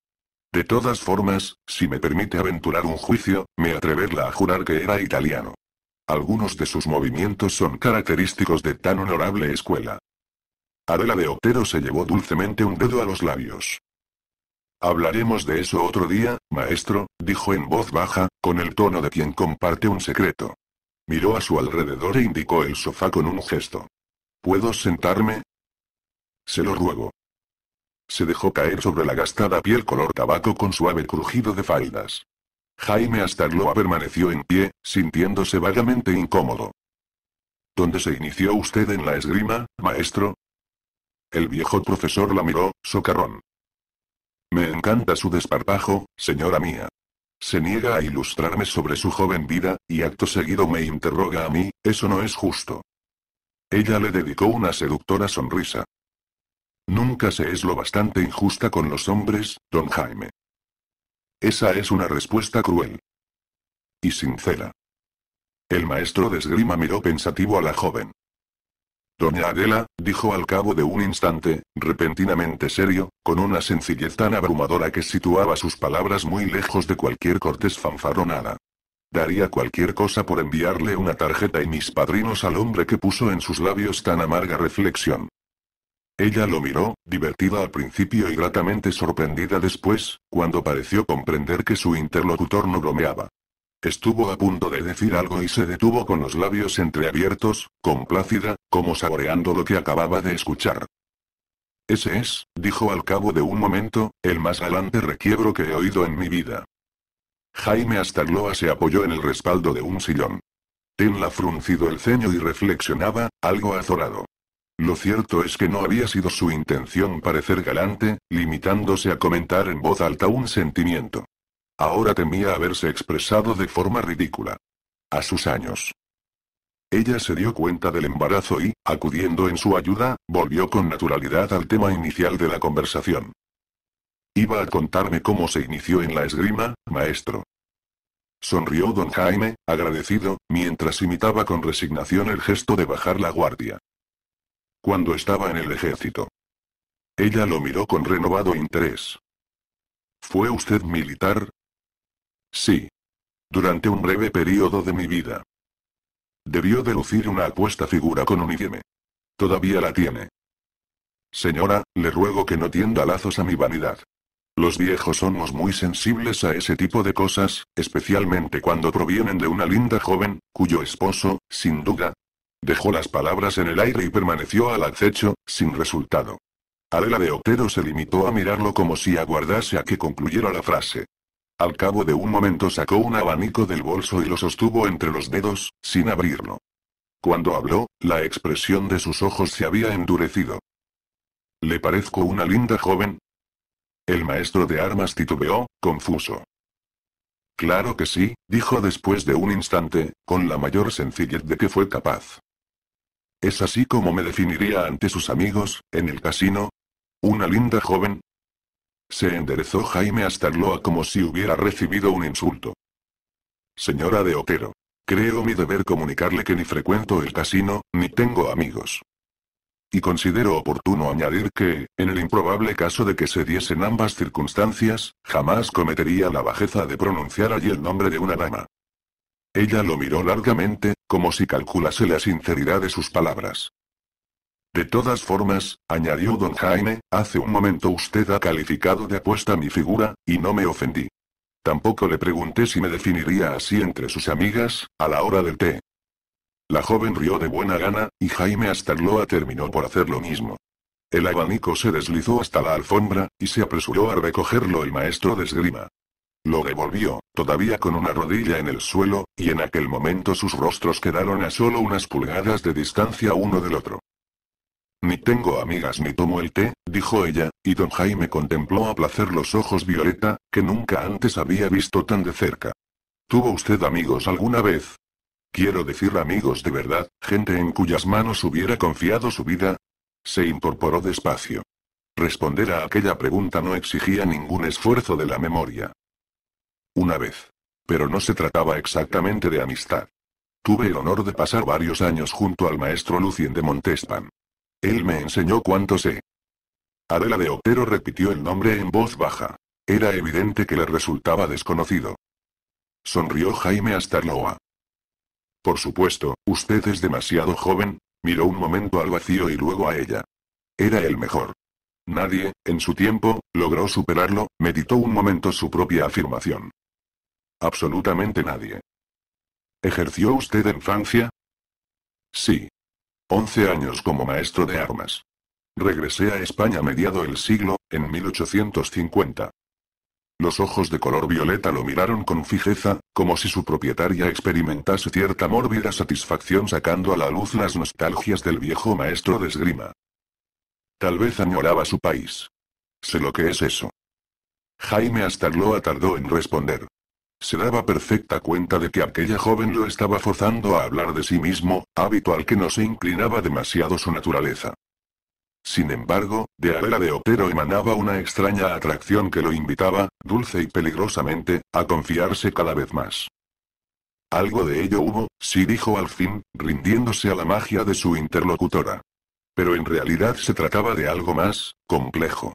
De todas formas, si me permite aventurar un juicio, me atreverla a jurar que era italiano. Algunos de sus movimientos son característicos de tan honorable escuela. Adela de Otero se llevó dulcemente un dedo a los labios. Hablaremos de eso otro día, maestro, dijo en voz baja, con el tono de quien comparte un secreto. Miró a su alrededor e indicó el sofá con un gesto. ¿Puedo sentarme? Se lo ruego. Se dejó caer sobre la gastada piel color tabaco con suave crujido de faldas. Jaime Astarloa permaneció en pie, sintiéndose vagamente incómodo. ¿Dónde se inició usted en la esgrima, maestro? El viejo profesor la miró, socarrón. Me encanta su desparpajo, señora mía. Se niega a ilustrarme sobre su joven vida, y acto seguido me interroga a mí, eso no es justo. Ella le dedicó una seductora sonrisa. Nunca se es lo bastante injusta con los hombres, don Jaime. Esa es una respuesta cruel. Y sincera. El maestro de esgrima miró pensativo a la joven. Doña Adela, dijo al cabo de un instante, repentinamente serio, con una sencillez tan abrumadora que situaba sus palabras muy lejos de cualquier cortés fanfaronada. Daría cualquier cosa por enviarle una tarjeta y mis padrinos al hombre que puso en sus labios tan amarga reflexión. Ella lo miró, divertida al principio y gratamente sorprendida después, cuando pareció comprender que su interlocutor no bromeaba. Estuvo a punto de decir algo y se detuvo con los labios entreabiertos, complácida, como saboreando lo que acababa de escuchar. Ese es, dijo al cabo de un momento, el más galante requiebro que he oído en mi vida. Jaime Astagloa se apoyó en el respaldo de un sillón. Tenla fruncido el ceño y reflexionaba, algo azorado. Lo cierto es que no había sido su intención parecer galante, limitándose a comentar en voz alta un sentimiento. Ahora temía haberse expresado de forma ridícula. A sus años. Ella se dio cuenta del embarazo y, acudiendo en su ayuda, volvió con naturalidad al tema inicial de la conversación. Iba a contarme cómo se inició en la esgrima, maestro. Sonrió don Jaime, agradecido, mientras imitaba con resignación el gesto de bajar la guardia. Cuando estaba en el ejército. Ella lo miró con renovado interés. ¿Fue usted militar? Sí. Durante un breve periodo de mi vida. Debió de lucir una apuesta figura con un uniforme. Todavía la tiene. Señora, le ruego que no tienda lazos a mi vanidad. Los viejos somos muy sensibles a ese tipo de cosas, especialmente cuando provienen de una linda joven, cuyo esposo, sin duda, dejó las palabras en el aire y permaneció al acecho, sin resultado. Adela de Otero se limitó a mirarlo como si aguardase a que concluyera la frase. Al cabo de un momento sacó un abanico del bolso y lo sostuvo entre los dedos, sin abrirlo. Cuando habló, la expresión de sus ojos se había endurecido. ¿Le parezco una linda joven? El maestro de armas titubeó, confuso. Claro que sí, dijo después de un instante, con la mayor sencillez de que fue capaz. ¿Es así como me definiría ante sus amigos, en el casino? ¿Una linda joven? Se enderezó Jaime Astarloa como si hubiera recibido un insulto. Señora de Otero. Creo mi deber comunicarle que ni frecuento el casino, ni tengo amigos. Y considero oportuno añadir que, en el improbable caso de que se diesen ambas circunstancias, jamás cometería la bajeza de pronunciar allí el nombre de una dama. Ella lo miró largamente, como si calculase la sinceridad de sus palabras. De todas formas, añadió don Jaime, hace un momento usted ha calificado de apuesta mi figura, y no me ofendí. Tampoco le pregunté si me definiría así entre sus amigas, a la hora del té. La joven rió de buena gana, y Jaime Astarloa terminó por hacer lo mismo. El abanico se deslizó hasta la alfombra, y se apresuró a recogerlo el maestro de esgrima. Lo devolvió, todavía con una rodilla en el suelo, y en aquel momento sus rostros quedaron a solo unas pulgadas de distancia uno del otro. Ni tengo amigas ni tomo el té, dijo ella, y don Jaime contempló a placer los ojos violeta, que nunca antes había visto tan de cerca. ¿Tuvo usted amigos alguna vez? Quiero decir amigos de verdad, gente en cuyas manos hubiera confiado su vida. Se incorporó despacio. Responder a aquella pregunta no exigía ningún esfuerzo de la memoria. Una vez. Pero no se trataba exactamente de amistad. Tuve el honor de pasar varios años junto al maestro Lucien de Montespan. Él me enseñó cuánto sé. Adela de Otero repitió el nombre en voz baja. Era evidente que le resultaba desconocido. Sonrió Jaime Astarloa. Por supuesto, usted es demasiado joven, miró un momento al vacío y luego a ella. Era el mejor. Nadie, en su tiempo, logró superarlo, meditó un momento su propia afirmación. Absolutamente nadie. ¿Ejerció usted en Francia? Sí. Once años como maestro de armas. Regresé a España mediado el siglo, en 1850. Los ojos de color violeta lo miraron con fijeza, como si su propietaria experimentase cierta mórbida satisfacción sacando a la luz las nostalgias del viejo maestro de esgrima. Tal vez añoraba su país. Sé lo que es eso. Jaime lo tardó en responder. Se daba perfecta cuenta de que aquella joven lo estaba forzando a hablar de sí mismo, hábito al que no se inclinaba demasiado su naturaleza. Sin embargo, de Arela de Otero emanaba una extraña atracción que lo invitaba, dulce y peligrosamente, a confiarse cada vez más. Algo de ello hubo, sí dijo al fin, rindiéndose a la magia de su interlocutora. Pero en realidad se trataba de algo más, complejo.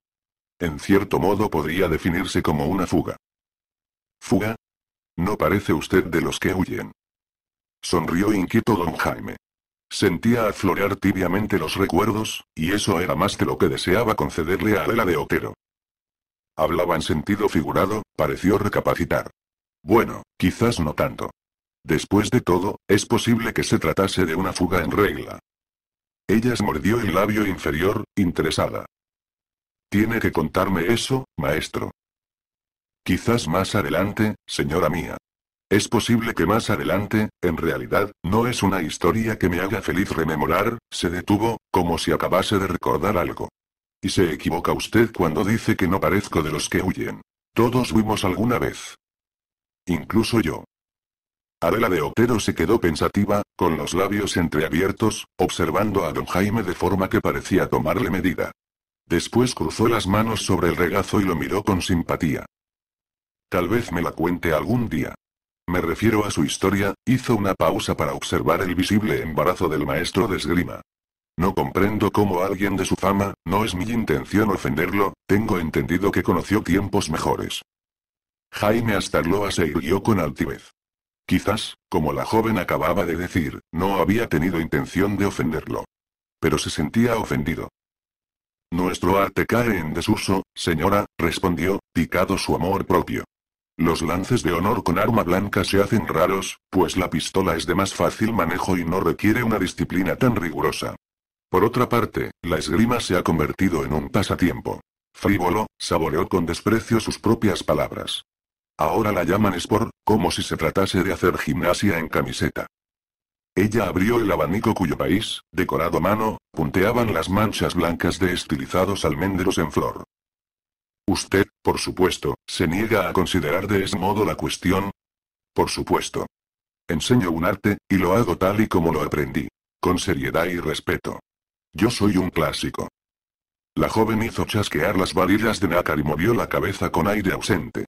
En cierto modo podría definirse como una fuga. ¿Fuga? No parece usted de los que huyen. Sonrió inquieto don Jaime. Sentía aflorar tibiamente los recuerdos, y eso era más de lo que deseaba concederle a Adela de Otero. Hablaba en sentido figurado, pareció recapacitar. Bueno, quizás no tanto. Después de todo, es posible que se tratase de una fuga en regla. Ella mordió el labio inferior, interesada. Tiene que contarme eso, maestro. Quizás más adelante, señora mía. Es posible que más adelante, en realidad, no es una historia que me haga feliz rememorar, se detuvo, como si acabase de recordar algo. Y se equivoca usted cuando dice que no parezco de los que huyen. Todos huimos alguna vez. Incluso yo. Adela de Otero se quedó pensativa, con los labios entreabiertos, observando a don Jaime de forma que parecía tomarle medida. Después cruzó las manos sobre el regazo y lo miró con simpatía. Tal vez me la cuente algún día. Me refiero a su historia, hizo una pausa para observar el visible embarazo del maestro de esgrima. No comprendo cómo alguien de su fama, no es mi intención ofenderlo, tengo entendido que conoció tiempos mejores. Jaime Astarloa se irguió con altivez. Quizás, como la joven acababa de decir, no había tenido intención de ofenderlo. Pero se sentía ofendido. Nuestro arte cae en desuso, señora, respondió, picado su amor propio. Los lances de honor con arma blanca se hacen raros, pues la pistola es de más fácil manejo y no requiere una disciplina tan rigurosa. Por otra parte, la esgrima se ha convertido en un pasatiempo. Frívolo, saboreó con desprecio sus propias palabras. Ahora la llaman sport, como si se tratase de hacer gimnasia en camiseta. Ella abrió el abanico cuyo país, decorado a mano, punteaban las manchas blancas de estilizados almendros en flor. Usted, por supuesto, se niega a considerar de ese modo la cuestión. Por supuesto. Enseño un arte, y lo hago tal y como lo aprendí. Con seriedad y respeto. Yo soy un clásico. La joven hizo chasquear las varillas de nácar y movió la cabeza con aire ausente.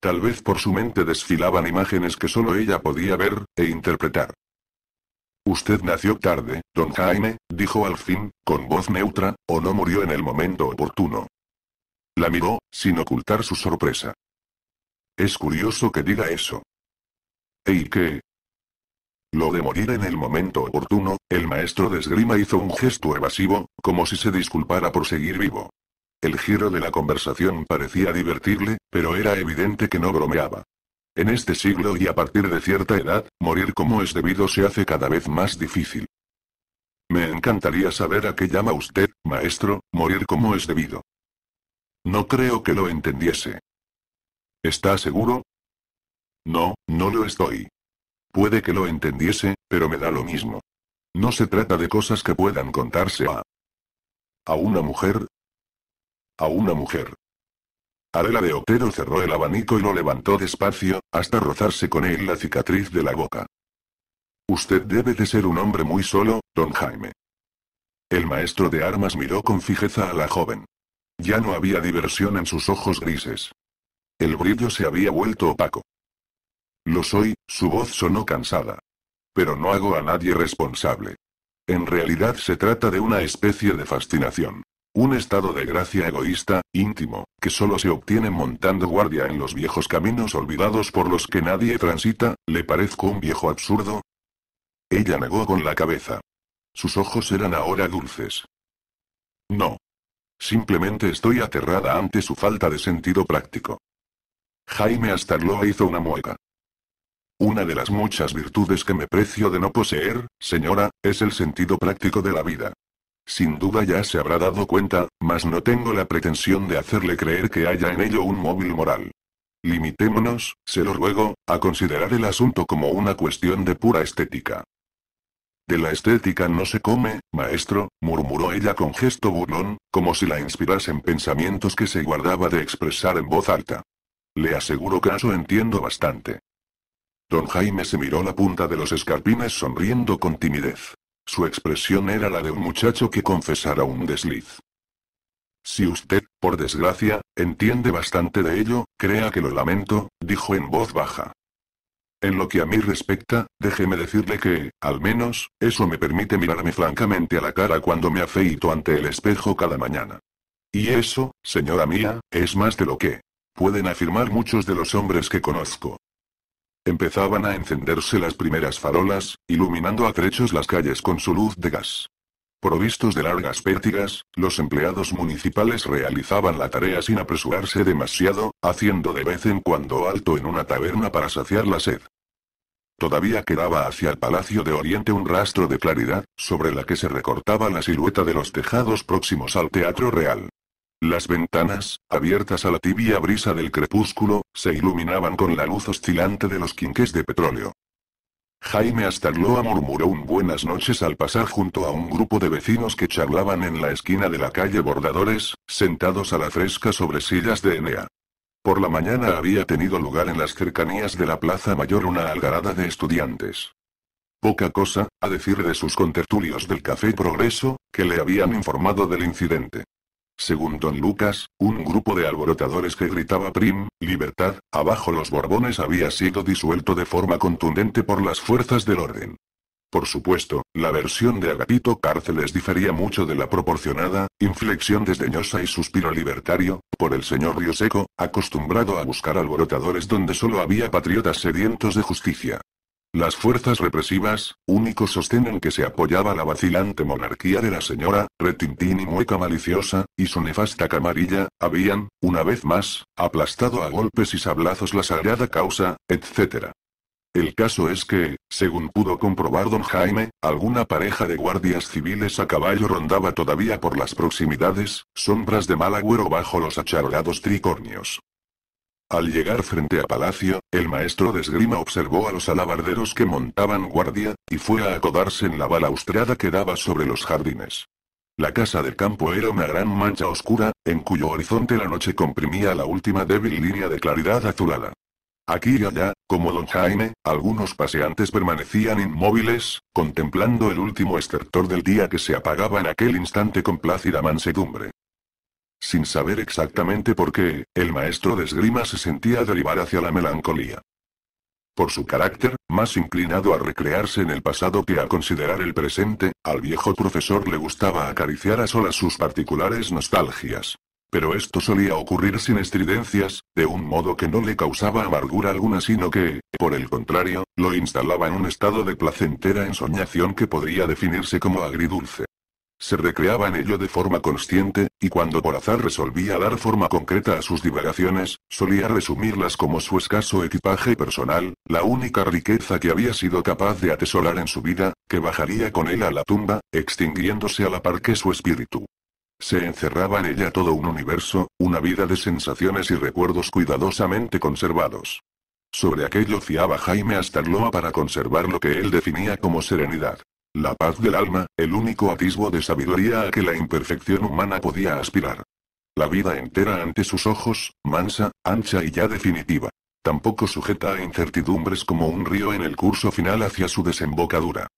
Tal vez por su mente desfilaban imágenes que solo ella podía ver, e interpretar. Usted nació tarde, don Jaime, dijo al fin, con voz neutra, o no murió en el momento oportuno. La miró, sin ocultar su sorpresa. Es curioso que diga eso. ¿Y qué? Lo de morir en el momento oportuno, el maestro de esgrima hizo un gesto evasivo, como si se disculpara por seguir vivo. El giro de la conversación parecía divertirle, pero era evidente que no bromeaba. En este siglo y a partir de cierta edad, morir como es debido se hace cada vez más difícil. Me encantaría saber a qué llama usted, maestro, morir como es debido. No creo que lo entendiese. ¿Está seguro? No, no lo estoy. Puede que lo entendiese, pero me da lo mismo. No se trata de cosas que puedan contarse a... ¿A una mujer? A una mujer. Adela de Otero cerró el abanico y lo levantó despacio, hasta rozarse con él la cicatriz de la boca. Usted debe de ser un hombre muy solo, don Jaime. El maestro de armas miró con fijeza a la joven. Ya no había diversión en sus ojos grises. El brillo se había vuelto opaco. Lo soy, su voz sonó cansada. Pero no hago a nadie responsable. En realidad se trata de una especie de fascinación. Un estado de gracia egoísta, íntimo, que solo se obtiene montando guardia en los viejos caminos olvidados por los que nadie transita, ¿le parezco un viejo absurdo? Ella negó con la cabeza. Sus ojos eran ahora dulces. No. Simplemente estoy aterrada ante su falta de sentido práctico. Jaime Astarloa hizo una mueca. Una de las muchas virtudes que me precio de no poseer, señora, es el sentido práctico de la vida. Sin duda ya se habrá dado cuenta, mas no tengo la pretensión de hacerle creer que haya en ello un móvil moral. Limitémonos, se lo ruego, a considerar el asunto como una cuestión de pura estética. De la estética no se come, maestro, murmuró ella con gesto burlón, como si la inspirasen pensamientos que se guardaba de expresar en voz alta. Le aseguro que eso entiendo bastante. Don Jaime se miró la punta de los escarpines sonriendo con timidez. Su expresión era la de un muchacho que confesara un desliz. Si usted, por desgracia, entiende bastante de ello, crea que lo lamento, dijo en voz baja. En lo que a mí respecta, déjeme decirle que, al menos, eso me permite mirarme francamente a la cara cuando me afeito ante el espejo cada mañana. Y eso, señora mía, es más de lo que pueden afirmar muchos de los hombres que conozco. Empezaban a encenderse las primeras farolas, iluminando a trechos las calles con su luz de gas. Provistos de largas pértigas, los empleados municipales realizaban la tarea sin apresurarse demasiado, haciendo de vez en cuando alto en una taberna para saciar la sed. Todavía quedaba hacia el Palacio de Oriente un rastro de claridad, sobre la que se recortaba la silueta de los tejados próximos al Teatro Real. Las ventanas, abiertas a la tibia brisa del crepúsculo, se iluminaban con la luz oscilante de los quinques de petróleo. Jaime Astagloa murmuró un buenas noches al pasar junto a un grupo de vecinos que charlaban en la esquina de la calle Bordadores, sentados a la fresca sobre sillas de Enea. Por la mañana había tenido lugar en las cercanías de la Plaza Mayor una algarada de estudiantes. Poca cosa, a decir de sus contertulios del Café Progreso, que le habían informado del incidente. Según don Lucas, un grupo de alborotadores que gritaba Prim, libertad, abajo los Borbones había sido disuelto de forma contundente por las fuerzas del orden. Por supuesto, la versión de Agapito Cárceles difería mucho de la proporcionada, inflexión desdeñosa y suspiro libertario, por el señor Rioseco, acostumbrado a buscar alborotadores donde solo había patriotas sedientos de justicia. Las fuerzas represivas, únicos sostén que se apoyaba la vacilante monarquía de la señora, Retintín y Mueca Maliciosa, y su nefasta camarilla, habían, una vez más, aplastado a golpes y sablazos la sagrada causa, etc. El caso es que, según pudo comprobar don Jaime, alguna pareja de guardias civiles a caballo rondaba todavía por las proximidades, sombras de mal agüero bajo los acharolados tricornios. Al llegar frente a Palacio, el maestro de esgrima observó a los alabarderos que montaban guardia, y fue a acodarse en la balaustrada que daba sobre los jardines. La casa del campo era una gran mancha oscura, en cuyo horizonte la noche comprimía la última débil línea de claridad azulada. Aquí y allá, como don Jaime, algunos paseantes permanecían inmóviles, contemplando el último estertor del día que se apagaba en aquel instante con plácida mansedumbre. Sin saber exactamente por qué, el maestro de esgrima se sentía derivar hacia la melancolía. Por su carácter, más inclinado a recrearse en el pasado que a considerar el presente, al viejo profesor le gustaba acariciar a solas sus particulares nostalgias. Pero esto solía ocurrir sin estridencias, de un modo que no le causaba amargura alguna, sino que, por el contrario, lo instalaba en un estado de placentera ensoñación que podría definirse como agridulce. Se recreaba en ello de forma consciente, y cuando por azar resolvía dar forma concreta a sus divagaciones, solía resumirlas como su escaso equipaje personal, la única riqueza que había sido capaz de atesorar en su vida, que bajaría con él a la tumba, extinguiéndose a la par que su espíritu. Se encerraba en ella todo un universo, una vida de sensaciones y recuerdos cuidadosamente conservados. Sobre aquello fiaba Jaime Astarloa para conservar lo que él definía como serenidad la paz del alma, el único atisbo de sabiduría a que la imperfección humana podía aspirar. La vida entera ante sus ojos, mansa, ancha y ya definitiva. Tampoco sujeta a incertidumbres como un río en el curso final hacia su desembocadura.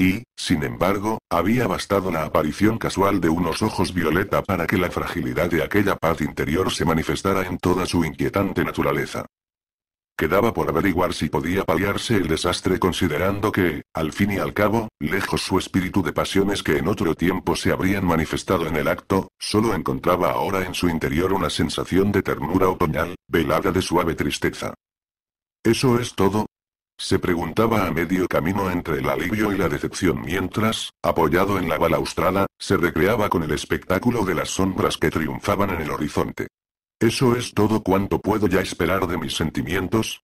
Y, sin embargo, había bastado la aparición casual de unos ojos violeta para que la fragilidad de aquella paz interior se manifestara en toda su inquietante naturaleza. Quedaba por averiguar si podía paliarse el desastre considerando que, al fin y al cabo, lejos su espíritu de pasiones que en otro tiempo se habrían manifestado en el acto, solo encontraba ahora en su interior una sensación de ternura otoñal, velada de suave tristeza. ¿Eso es todo? Se preguntaba a medio camino entre el alivio y la decepción mientras, apoyado en la balaustrada, se recreaba con el espectáculo de las sombras que triunfaban en el horizonte. ¿Eso es todo cuanto puedo ya esperar de mis sentimientos?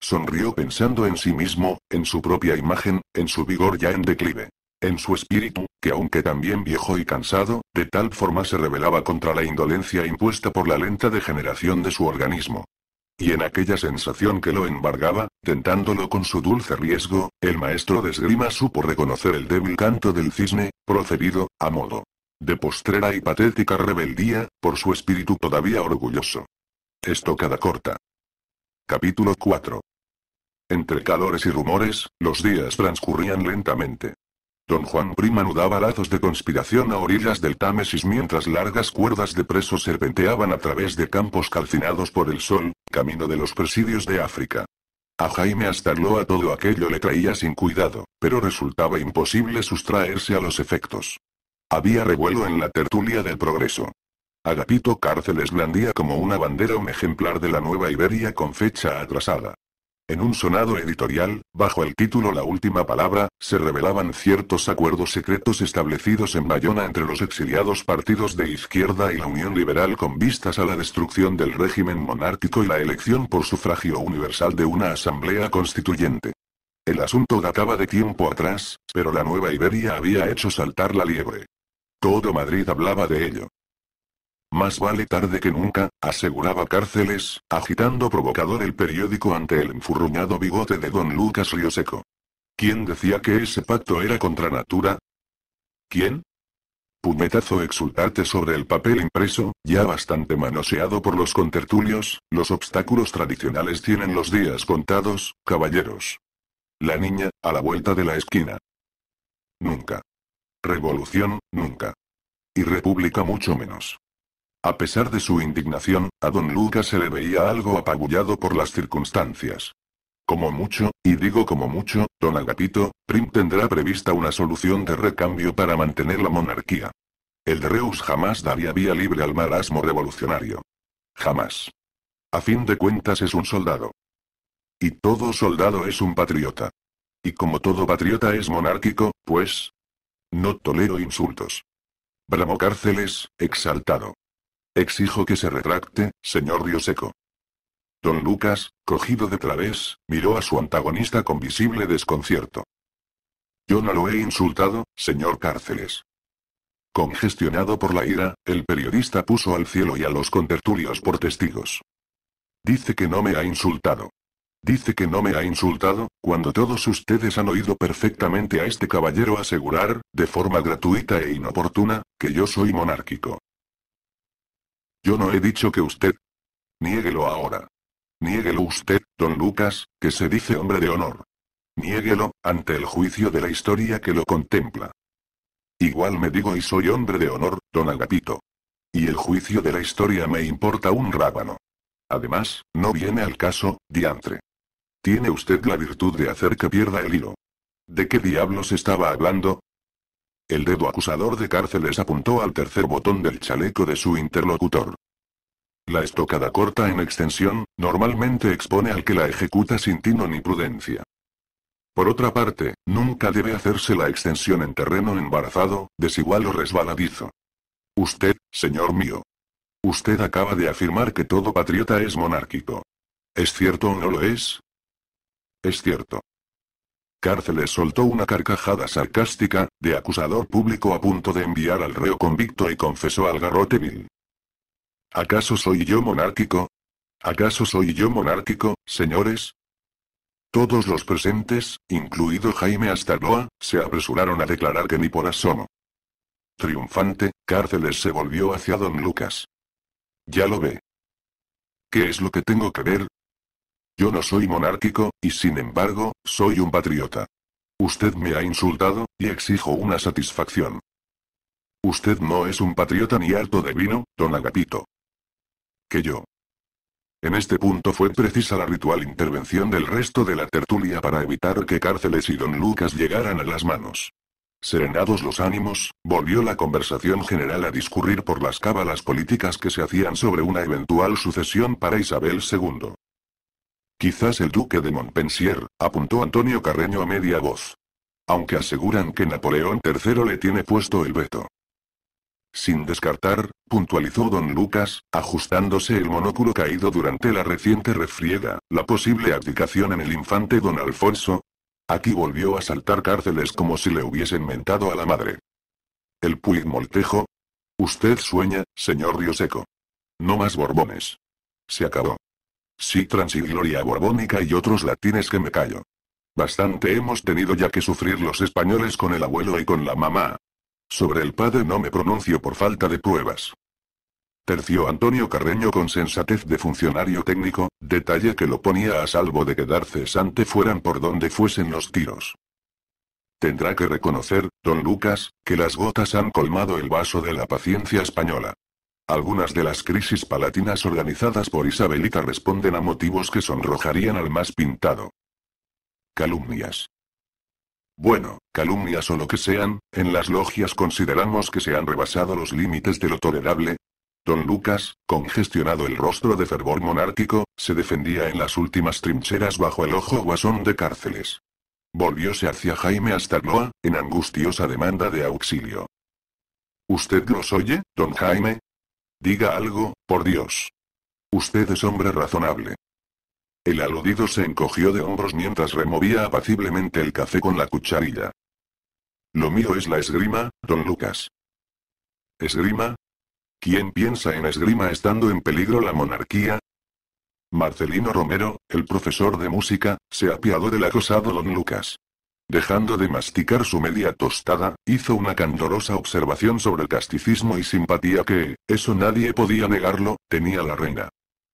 Sonrió pensando en sí mismo, en su propia imagen, en su vigor ya en declive. En su espíritu, que aunque también viejo y cansado, de tal forma se rebelaba contra la indolencia impuesta por la lenta degeneración de su organismo. Y en aquella sensación que lo embargaba, tentándolo con su dulce riesgo, el maestro desgrima supo reconocer el débil canto del cisne, procedido, a modo de postrera y patética rebeldía, por su espíritu todavía orgulloso. Esto cada corta. Capítulo 4. Entre calores y rumores, los días transcurrían lentamente. Don Juan Prima anudaba lazos de conspiración a orillas del Támesis mientras largas cuerdas de presos serpenteaban a través de campos calcinados por el sol, camino de los presidios de África. A Jaime a todo aquello le traía sin cuidado, pero resultaba imposible sustraerse a los efectos. Había revuelo en la tertulia del progreso. Agapito Cárceles blandía como una bandera un ejemplar de la Nueva Iberia con fecha atrasada. En un sonado editorial, bajo el título La última palabra, se revelaban ciertos acuerdos secretos establecidos en Bayona entre los exiliados partidos de izquierda y la Unión Liberal con vistas a la destrucción del régimen monárquico y la elección por sufragio universal de una asamblea constituyente. El asunto databa de tiempo atrás, pero la Nueva Iberia había hecho saltar la liebre. Todo Madrid hablaba de ello. Más vale tarde que nunca, aseguraba Cárceles, agitando provocador el periódico ante el enfurruñado bigote de don Lucas Rioseco. ¿Quién decía que ese pacto era contra natura? ¿Quién? Pumetazo exultante sobre el papel impreso, ya bastante manoseado por los contertulios, los obstáculos tradicionales tienen los días contados, caballeros. La niña, a la vuelta de la esquina. Nunca. Revolución, nunca. Y república mucho menos. A pesar de su indignación, a don Lucas se le veía algo apabullado por las circunstancias. Como mucho, y digo como mucho, don Agapito, Prim tendrá prevista una solución de recambio para mantener la monarquía. El de Reus jamás daría vía libre al marasmo revolucionario. Jamás. A fin de cuentas es un soldado. Y todo soldado es un patriota. Y como todo patriota es monárquico, pues, no tolero insultos. Bramó Cárceles, exaltado. Exijo que se retracte, señor Dioseco. Don Lucas, cogido de través, miró a su antagonista con visible desconcierto. Yo no lo he insultado, señor Cárceles. Congestionado por la ira, el periodista puso al cielo y a los contertulios por testigos. Dice que no me ha insultado. Dice que no me ha insultado, cuando todos ustedes han oído perfectamente a este caballero asegurar, de forma gratuita e inoportuna, que yo soy monárquico. Yo no he dicho que usted. Niéguelo ahora. Niéguelo usted, don Lucas, que se dice hombre de honor. Niéguelo, ante el juicio de la historia que lo contempla. Igual me digo y soy hombre de honor, don Agapito. Y el juicio de la historia me importa un rábano. Además, no viene al caso, diantre. Tiene usted la virtud de hacer que pierda el hilo. ¿De qué diablos estaba hablando? El dedo acusador de cárceles apuntó al tercer botón del chaleco de su interlocutor. La estocada corta en extensión, normalmente expone al que la ejecuta sin tino ni prudencia. Por otra parte, nunca debe hacerse la extensión en terreno embarazado, desigual o resbaladizo. Usted, señor mío. Usted acaba de afirmar que todo patriota es monárquico. ¿Es cierto o no lo es? Es cierto. Cárceles soltó una carcajada sarcástica, de acusador público a punto de enviar al reo convicto y confesó al garrote vil. ¿Acaso soy yo monárquico? ¿Acaso soy yo monárquico, señores? Todos los presentes, incluido Jaime Astarloa, se apresuraron a declarar que ni por asomo. Triunfante, Cárceles se volvió hacia don Lucas. Ya lo ve. ¿Qué es lo que tengo que ver? Yo no soy monárquico, y sin embargo, soy un patriota. Usted me ha insultado, y exijo una satisfacción. Usted no es un patriota ni harto de vino, don Agapito. Que yo. En este punto fue precisa la ritual intervención del resto de la tertulia para evitar que cárceles y don Lucas llegaran a las manos. Serenados los ánimos, volvió la conversación general a discurrir por las cábalas políticas que se hacían sobre una eventual sucesión para Isabel II. Quizás el duque de Montpensier, apuntó Antonio Carreño a media voz. Aunque aseguran que Napoleón III le tiene puesto el veto. Sin descartar, puntualizó don Lucas, ajustándose el monóculo caído durante la reciente refriega, la posible abdicación en el infante don Alfonso. Aquí volvió a saltar cárceles como si le hubiesen mentado a la madre. El moltejo. Usted sueña, señor dioseco No más borbones. Se acabó. Sí y Borbónica y otros latines que me callo. Bastante hemos tenido ya que sufrir los españoles con el abuelo y con la mamá. Sobre el padre no me pronuncio por falta de pruebas. Tercio Antonio Carreño con sensatez de funcionario técnico, detalle que lo ponía a salvo de quedar cesante fueran por donde fuesen los tiros. Tendrá que reconocer, don Lucas, que las gotas han colmado el vaso de la paciencia española. Algunas de las crisis palatinas organizadas por Isabelita responden a motivos que sonrojarían al más pintado. Calumnias. Bueno, calumnias o lo que sean, en las logias consideramos que se han rebasado los límites de lo tolerable. Don Lucas, congestionado el rostro de fervor monárquico, se defendía en las últimas trincheras bajo el ojo guasón de cárceles. Volvióse hacia Jaime Astarloa, en angustiosa demanda de auxilio. ¿Usted los oye, don Jaime? Diga algo, por Dios. Usted es hombre razonable. El aludido se encogió de hombros mientras removía apaciblemente el café con la cucharilla. Lo mío es la esgrima, don Lucas. ¿Esgrima? ¿Quién piensa en esgrima estando en peligro la monarquía? Marcelino Romero, el profesor de música, se apiadó del acosado don Lucas. Dejando de masticar su media tostada, hizo una candorosa observación sobre el casticismo y simpatía que, eso nadie podía negarlo, tenía la reina.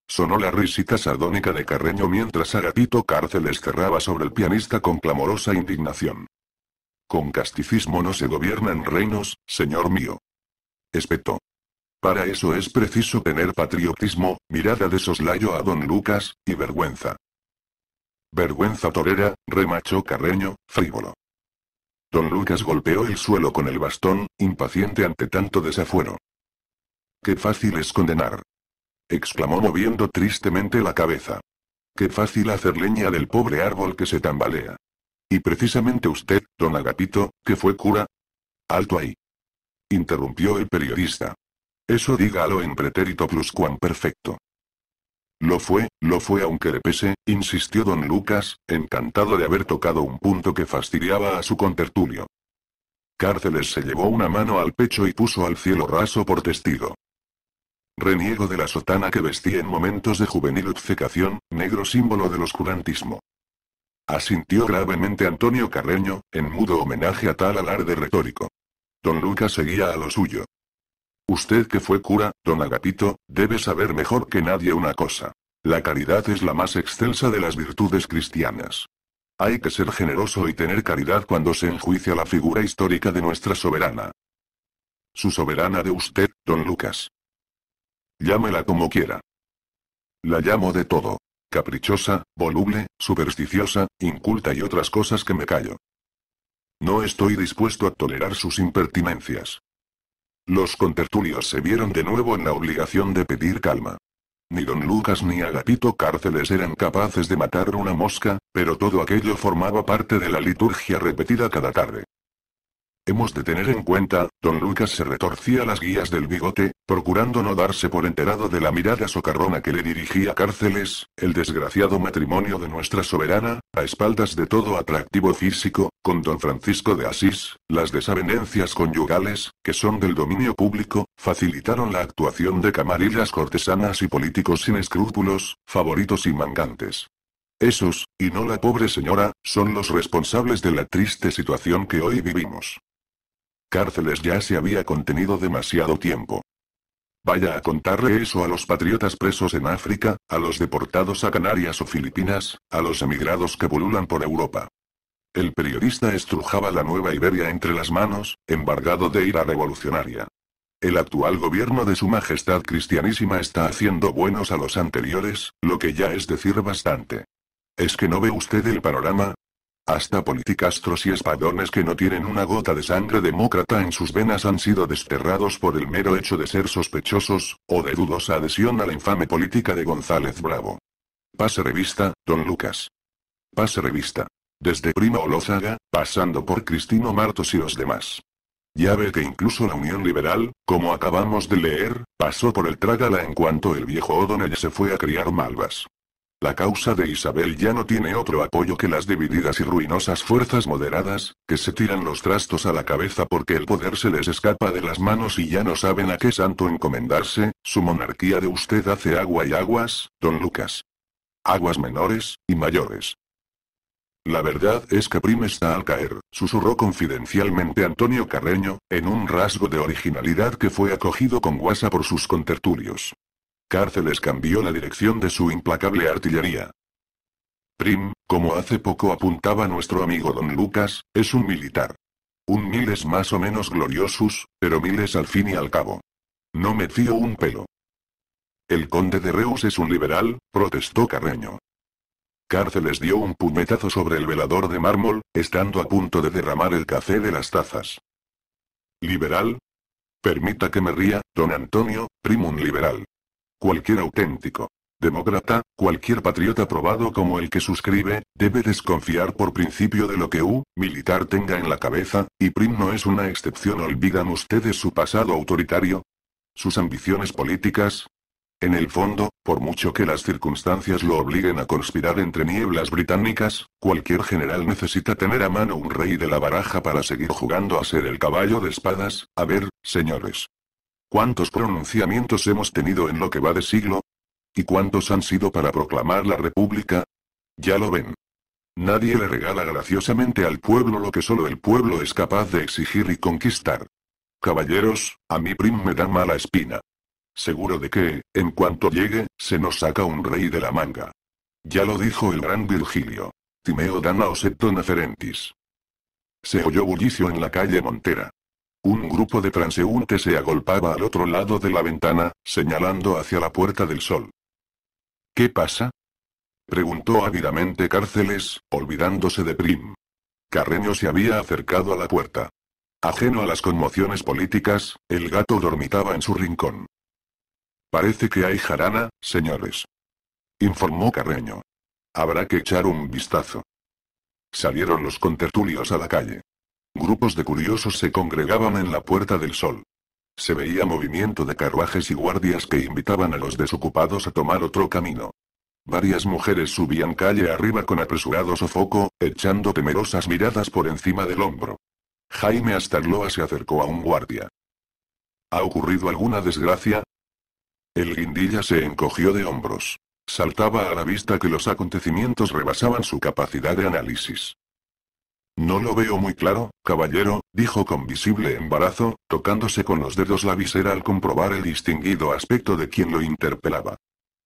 Sonó la risita sardónica de Carreño mientras Agatito Cárceles cerraba sobre el pianista con clamorosa indignación. Con casticismo no se gobiernan reinos, señor mío. Espetó. Para eso es preciso tener patriotismo, mirada de soslayo a don Lucas, y vergüenza. Vergüenza torera, remachó Carreño, frívolo. Don Lucas golpeó el suelo con el bastón, impaciente ante tanto desafuero. Qué fácil es condenar. exclamó moviendo tristemente la cabeza. Qué fácil hacer leña del pobre árbol que se tambalea. Y precisamente usted, don Agapito, que fue cura. Alto ahí. Interrumpió el periodista. Eso dígalo en pretérito plus cuán perfecto. Lo fue, lo fue aunque le pese, insistió don Lucas, encantado de haber tocado un punto que fastidiaba a su contertulio. Cárceles se llevó una mano al pecho y puso al cielo raso por testigo. Reniego de la sotana que vestía en momentos de juvenil obcecación, negro símbolo del oscurantismo. Asintió gravemente Antonio Carreño, en mudo homenaje a tal alarde retórico. Don Lucas seguía a lo suyo. Usted que fue cura, don Agapito, debe saber mejor que nadie una cosa. La caridad es la más excelsa de las virtudes cristianas. Hay que ser generoso y tener caridad cuando se enjuicia la figura histórica de nuestra soberana. Su soberana de usted, don Lucas. Llámela como quiera. La llamo de todo. Caprichosa, voluble, supersticiosa, inculta y otras cosas que me callo. No estoy dispuesto a tolerar sus impertinencias. Los contertulios se vieron de nuevo en la obligación de pedir calma. Ni don Lucas ni Agapito Cárceles eran capaces de matar una mosca, pero todo aquello formaba parte de la liturgia repetida cada tarde. Hemos de tener en cuenta, don Lucas se retorcía las guías del bigote, procurando no darse por enterado de la mirada socarrona que le dirigía Cárceles, el desgraciado matrimonio de nuestra soberana, a espaldas de todo atractivo físico, con don Francisco de Asís, las desavenencias conyugales, que son del dominio público, facilitaron la actuación de camarillas cortesanas y políticos sin escrúpulos, favoritos y mangantes. Esos, y no la pobre señora, son los responsables de la triste situación que hoy vivimos cárceles ya se había contenido demasiado tiempo. Vaya a contarle eso a los patriotas presos en África, a los deportados a Canarias o Filipinas, a los emigrados que pululan por Europa. El periodista estrujaba la nueva Iberia entre las manos, embargado de ira revolucionaria. El actual gobierno de Su Majestad Cristianísima está haciendo buenos a los anteriores, lo que ya es decir bastante. ¿Es que no ve usted el panorama, hasta politicastros y espadones que no tienen una gota de sangre demócrata en sus venas han sido desterrados por el mero hecho de ser sospechosos, o de dudosa adhesión a la infame política de González Bravo. Pase revista, don Lucas. Pase revista. Desde Primo Olózaga, pasando por Cristino Martos y los demás. Ya ve que incluso la Unión Liberal, como acabamos de leer, pasó por el trágala en cuanto el viejo O'Donnell se fue a criar malvas. La causa de Isabel ya no tiene otro apoyo que las divididas y ruinosas fuerzas moderadas, que se tiran los trastos a la cabeza porque el poder se les escapa de las manos y ya no saben a qué santo encomendarse, su monarquía de usted hace agua y aguas, don Lucas. Aguas menores, y mayores. La verdad es que prime está al caer, susurró confidencialmente Antonio Carreño, en un rasgo de originalidad que fue acogido con guasa por sus contertulios. Cárceles cambió la dirección de su implacable artillería. Prim, como hace poco apuntaba nuestro amigo don Lucas, es un militar. Un miles más o menos gloriosus, pero miles al fin y al cabo. No me fío un pelo. El conde de Reus es un liberal, protestó Carreño. Cárceles dio un puñetazo sobre el velador de mármol, estando a punto de derramar el café de las tazas. ¿Liberal? Permita que me ría, don Antonio, prim un liberal. Cualquier auténtico demócrata, cualquier patriota probado como el que suscribe, debe desconfiar por principio de lo que U, militar tenga en la cabeza, y Prim no es una excepción. ¿Olvidan ustedes su pasado autoritario? ¿Sus ambiciones políticas? En el fondo, por mucho que las circunstancias lo obliguen a conspirar entre nieblas británicas, cualquier general necesita tener a mano un rey de la baraja para seguir jugando a ser el caballo de espadas. A ver, señores, ¿Cuántos pronunciamientos hemos tenido en lo que va de siglo? ¿Y cuántos han sido para proclamar la República? Ya lo ven. Nadie le regala graciosamente al pueblo lo que solo el pueblo es capaz de exigir y conquistar. Caballeros, a mi prim me da mala espina. Seguro de que, en cuanto llegue, se nos saca un rey de la manga. Ya lo dijo el gran Virgilio. Timeo Danao et Se oyó bullicio en la calle Montera. Un grupo de transeúntes se agolpaba al otro lado de la ventana, señalando hacia la Puerta del Sol. ¿Qué pasa? preguntó ávidamente Cárceles, olvidándose de Prim. Carreño se había acercado a la puerta. Ajeno a las conmociones políticas, el gato dormitaba en su rincón. Parece que hay jarana, señores. Informó Carreño. Habrá que echar un vistazo. Salieron los contertulios a la calle. Grupos de curiosos se congregaban en la Puerta del Sol. Se veía movimiento de carruajes y guardias que invitaban a los desocupados a tomar otro camino. Varias mujeres subían calle arriba con apresurado sofoco, echando temerosas miradas por encima del hombro. Jaime Astarloa se acercó a un guardia. ¿Ha ocurrido alguna desgracia? El guindilla se encogió de hombros. Saltaba a la vista que los acontecimientos rebasaban su capacidad de análisis. No lo veo muy claro, caballero, dijo con visible embarazo, tocándose con los dedos la visera al comprobar el distinguido aspecto de quien lo interpelaba.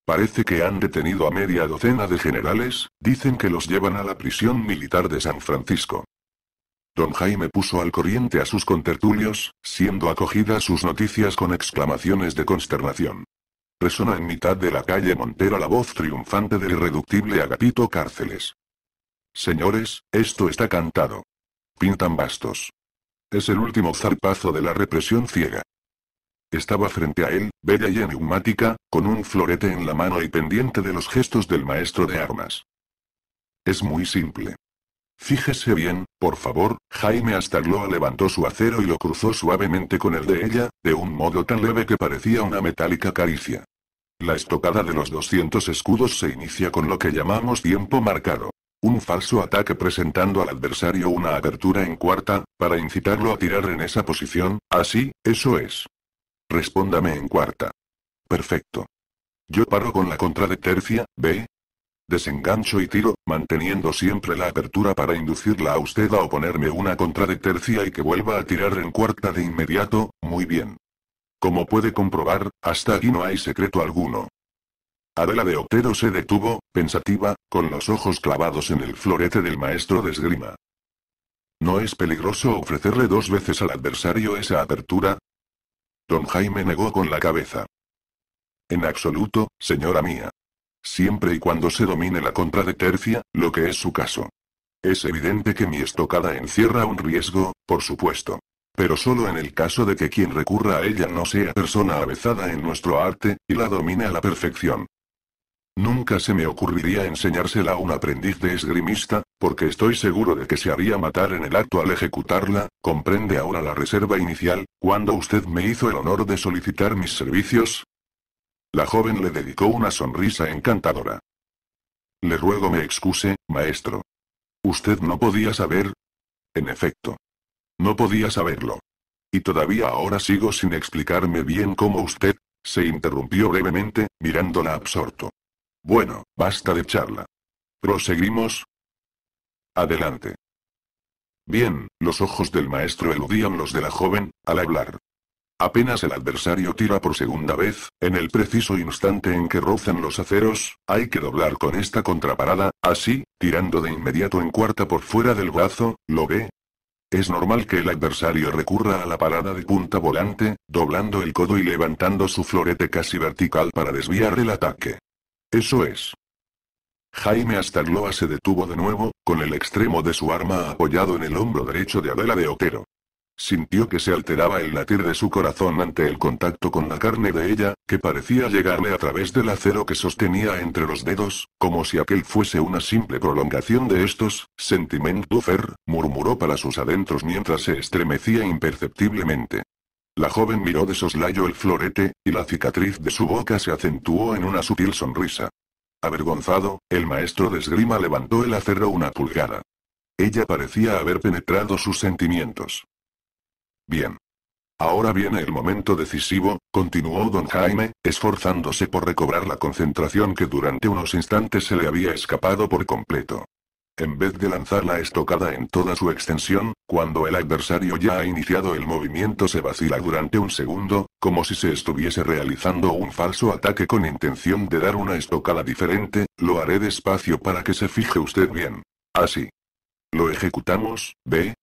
Parece que han detenido a media docena de generales, dicen que los llevan a la prisión militar de San Francisco. Don Jaime puso al corriente a sus contertulios, siendo acogidas sus noticias con exclamaciones de consternación. Resona en mitad de la calle Montero la voz triunfante del irreductible Agapito Cárceles. Señores, esto está cantado. Pintan bastos. Es el último zarpazo de la represión ciega. Estaba frente a él, bella y enigmática, con un florete en la mano y pendiente de los gestos del maestro de armas. Es muy simple. Fíjese bien, por favor, Jaime Astarloa levantó su acero y lo cruzó suavemente con el de ella, de un modo tan leve que parecía una metálica caricia. La estocada de los 200 escudos se inicia con lo que llamamos tiempo marcado. Un falso ataque presentando al adversario una apertura en cuarta, para incitarlo a tirar en esa posición, así, eso es. Respóndame en cuarta. Perfecto. Yo paro con la contra de tercia, ¿ve? Desengancho y tiro, manteniendo siempre la apertura para inducirla a usted a oponerme una contra de tercia y que vuelva a tirar en cuarta de inmediato, muy bien. Como puede comprobar, hasta aquí no hay secreto alguno. Adela de Otero se detuvo, pensativa, con los ojos clavados en el florete del maestro de esgrima. ¿No es peligroso ofrecerle dos veces al adversario esa apertura? Don Jaime negó con la cabeza. En absoluto, señora mía. Siempre y cuando se domine la contra de tercia, lo que es su caso. Es evidente que mi estocada encierra un riesgo, por supuesto. Pero solo en el caso de que quien recurra a ella no sea persona avezada en nuestro arte, y la domine a la perfección. Nunca se me ocurriría enseñársela a un aprendiz de esgrimista, porque estoy seguro de que se haría matar en el acto al ejecutarla, comprende ahora la reserva inicial, cuando usted me hizo el honor de solicitar mis servicios. La joven le dedicó una sonrisa encantadora. Le ruego me excuse, maestro. Usted no podía saber. En efecto. No podía saberlo. Y todavía ahora sigo sin explicarme bien cómo usted, se interrumpió brevemente, mirándola absorto. Bueno, basta de charla. ¿Proseguimos? Adelante. Bien, los ojos del maestro eludían los de la joven, al hablar. Apenas el adversario tira por segunda vez, en el preciso instante en que rozan los aceros, hay que doblar con esta contraparada, así, tirando de inmediato en cuarta por fuera del brazo, ¿lo ve? Es normal que el adversario recurra a la parada de punta volante, doblando el codo y levantando su florete casi vertical para desviar el ataque. Eso es. Jaime Astarloa se detuvo de nuevo, con el extremo de su arma apoyado en el hombro derecho de Adela de Otero. Sintió que se alteraba el latir de su corazón ante el contacto con la carne de ella, que parecía llegarle a través del acero que sostenía entre los dedos, como si aquel fuese una simple prolongación de estos, sentiment murmuró para sus adentros mientras se estremecía imperceptiblemente. La joven miró de soslayo el florete, y la cicatriz de su boca se acentuó en una sutil sonrisa. Avergonzado, el maestro de esgrima levantó el acero una pulgada. Ella parecía haber penetrado sus sentimientos. Bien. Ahora viene el momento decisivo, continuó don Jaime, esforzándose por recobrar la concentración que durante unos instantes se le había escapado por completo. En vez de lanzar la estocada en toda su extensión, cuando el adversario ya ha iniciado el movimiento se vacila durante un segundo, como si se estuviese realizando un falso ataque con intención de dar una estocada diferente, lo haré despacio para que se fije usted bien. Así. Lo ejecutamos, ¿ve?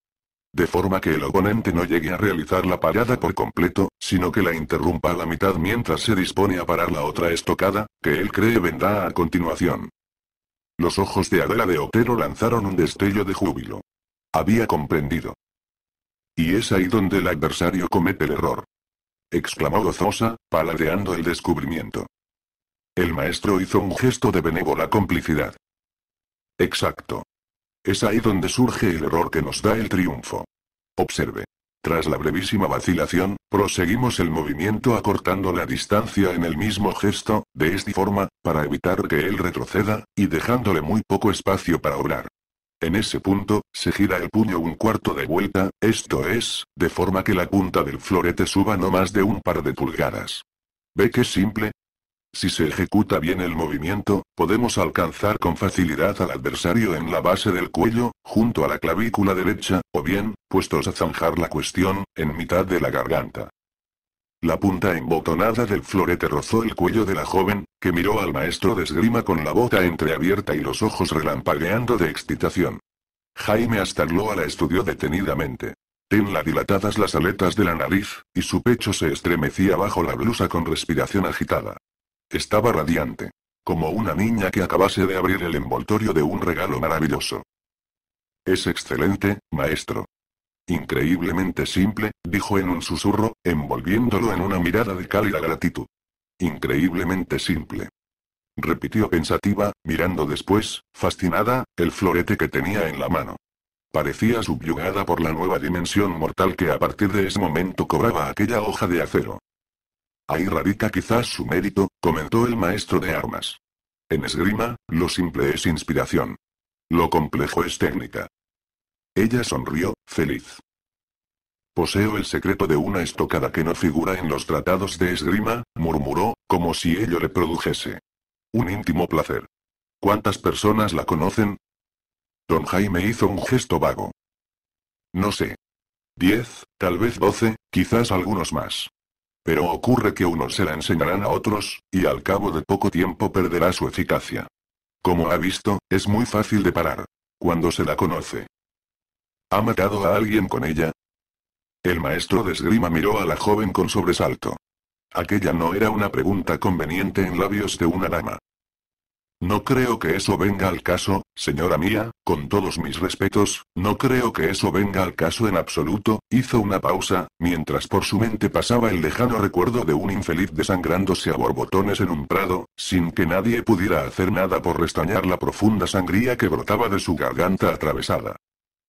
De forma que el oponente no llegue a realizar la parada por completo, sino que la interrumpa a la mitad mientras se dispone a parar la otra estocada, que él cree vendrá a continuación. Los ojos de Adela de Otero lanzaron un destello de júbilo. Había comprendido. Y es ahí donde el adversario comete el error. Exclamó gozosa, paladeando el descubrimiento. El maestro hizo un gesto de benévola complicidad. Exacto. Es ahí donde surge el error que nos da el triunfo. Observe. Tras la brevísima vacilación, proseguimos el movimiento acortando la distancia en el mismo gesto, de esta forma, para evitar que él retroceda, y dejándole muy poco espacio para obrar. En ese punto, se gira el puño un cuarto de vuelta, esto es, de forma que la punta del florete suba no más de un par de pulgadas. ¿Ve es simple? Si se ejecuta bien el movimiento, podemos alcanzar con facilidad al adversario en la base del cuello, junto a la clavícula derecha, o bien, puestos a zanjar la cuestión, en mitad de la garganta. La punta embotonada del florete rozó el cuello de la joven, que miró al maestro de esgrima con la bota entreabierta y los ojos relampagueando de excitación. Jaime Astarloa la estudió detenidamente. Tenla dilatadas las aletas de la nariz, y su pecho se estremecía bajo la blusa con respiración agitada. Estaba radiante. Como una niña que acabase de abrir el envoltorio de un regalo maravilloso. Es excelente, maestro. Increíblemente simple, dijo en un susurro, envolviéndolo en una mirada de cálida gratitud. Increíblemente simple. Repitió pensativa, mirando después, fascinada, el florete que tenía en la mano. Parecía subyugada por la nueva dimensión mortal que a partir de ese momento cobraba aquella hoja de acero. Ahí radica quizás su mérito, comentó el maestro de armas. En esgrima, lo simple es inspiración. Lo complejo es técnica. Ella sonrió, feliz. Poseo el secreto de una estocada que no figura en los tratados de esgrima, murmuró, como si ello le produjese. Un íntimo placer. ¿Cuántas personas la conocen? Don Jaime hizo un gesto vago. No sé. Diez, tal vez doce, quizás algunos más. Pero ocurre que unos se la enseñarán a otros, y al cabo de poco tiempo perderá su eficacia. Como ha visto, es muy fácil de parar. Cuando se la conoce. ¿Ha matado a alguien con ella? El maestro de esgrima miró a la joven con sobresalto. Aquella no era una pregunta conveniente en labios de una dama. No creo que eso venga al caso, señora mía, con todos mis respetos, no creo que eso venga al caso en absoluto, hizo una pausa, mientras por su mente pasaba el lejano recuerdo de un infeliz desangrándose a borbotones en un prado, sin que nadie pudiera hacer nada por restañar la profunda sangría que brotaba de su garganta atravesada.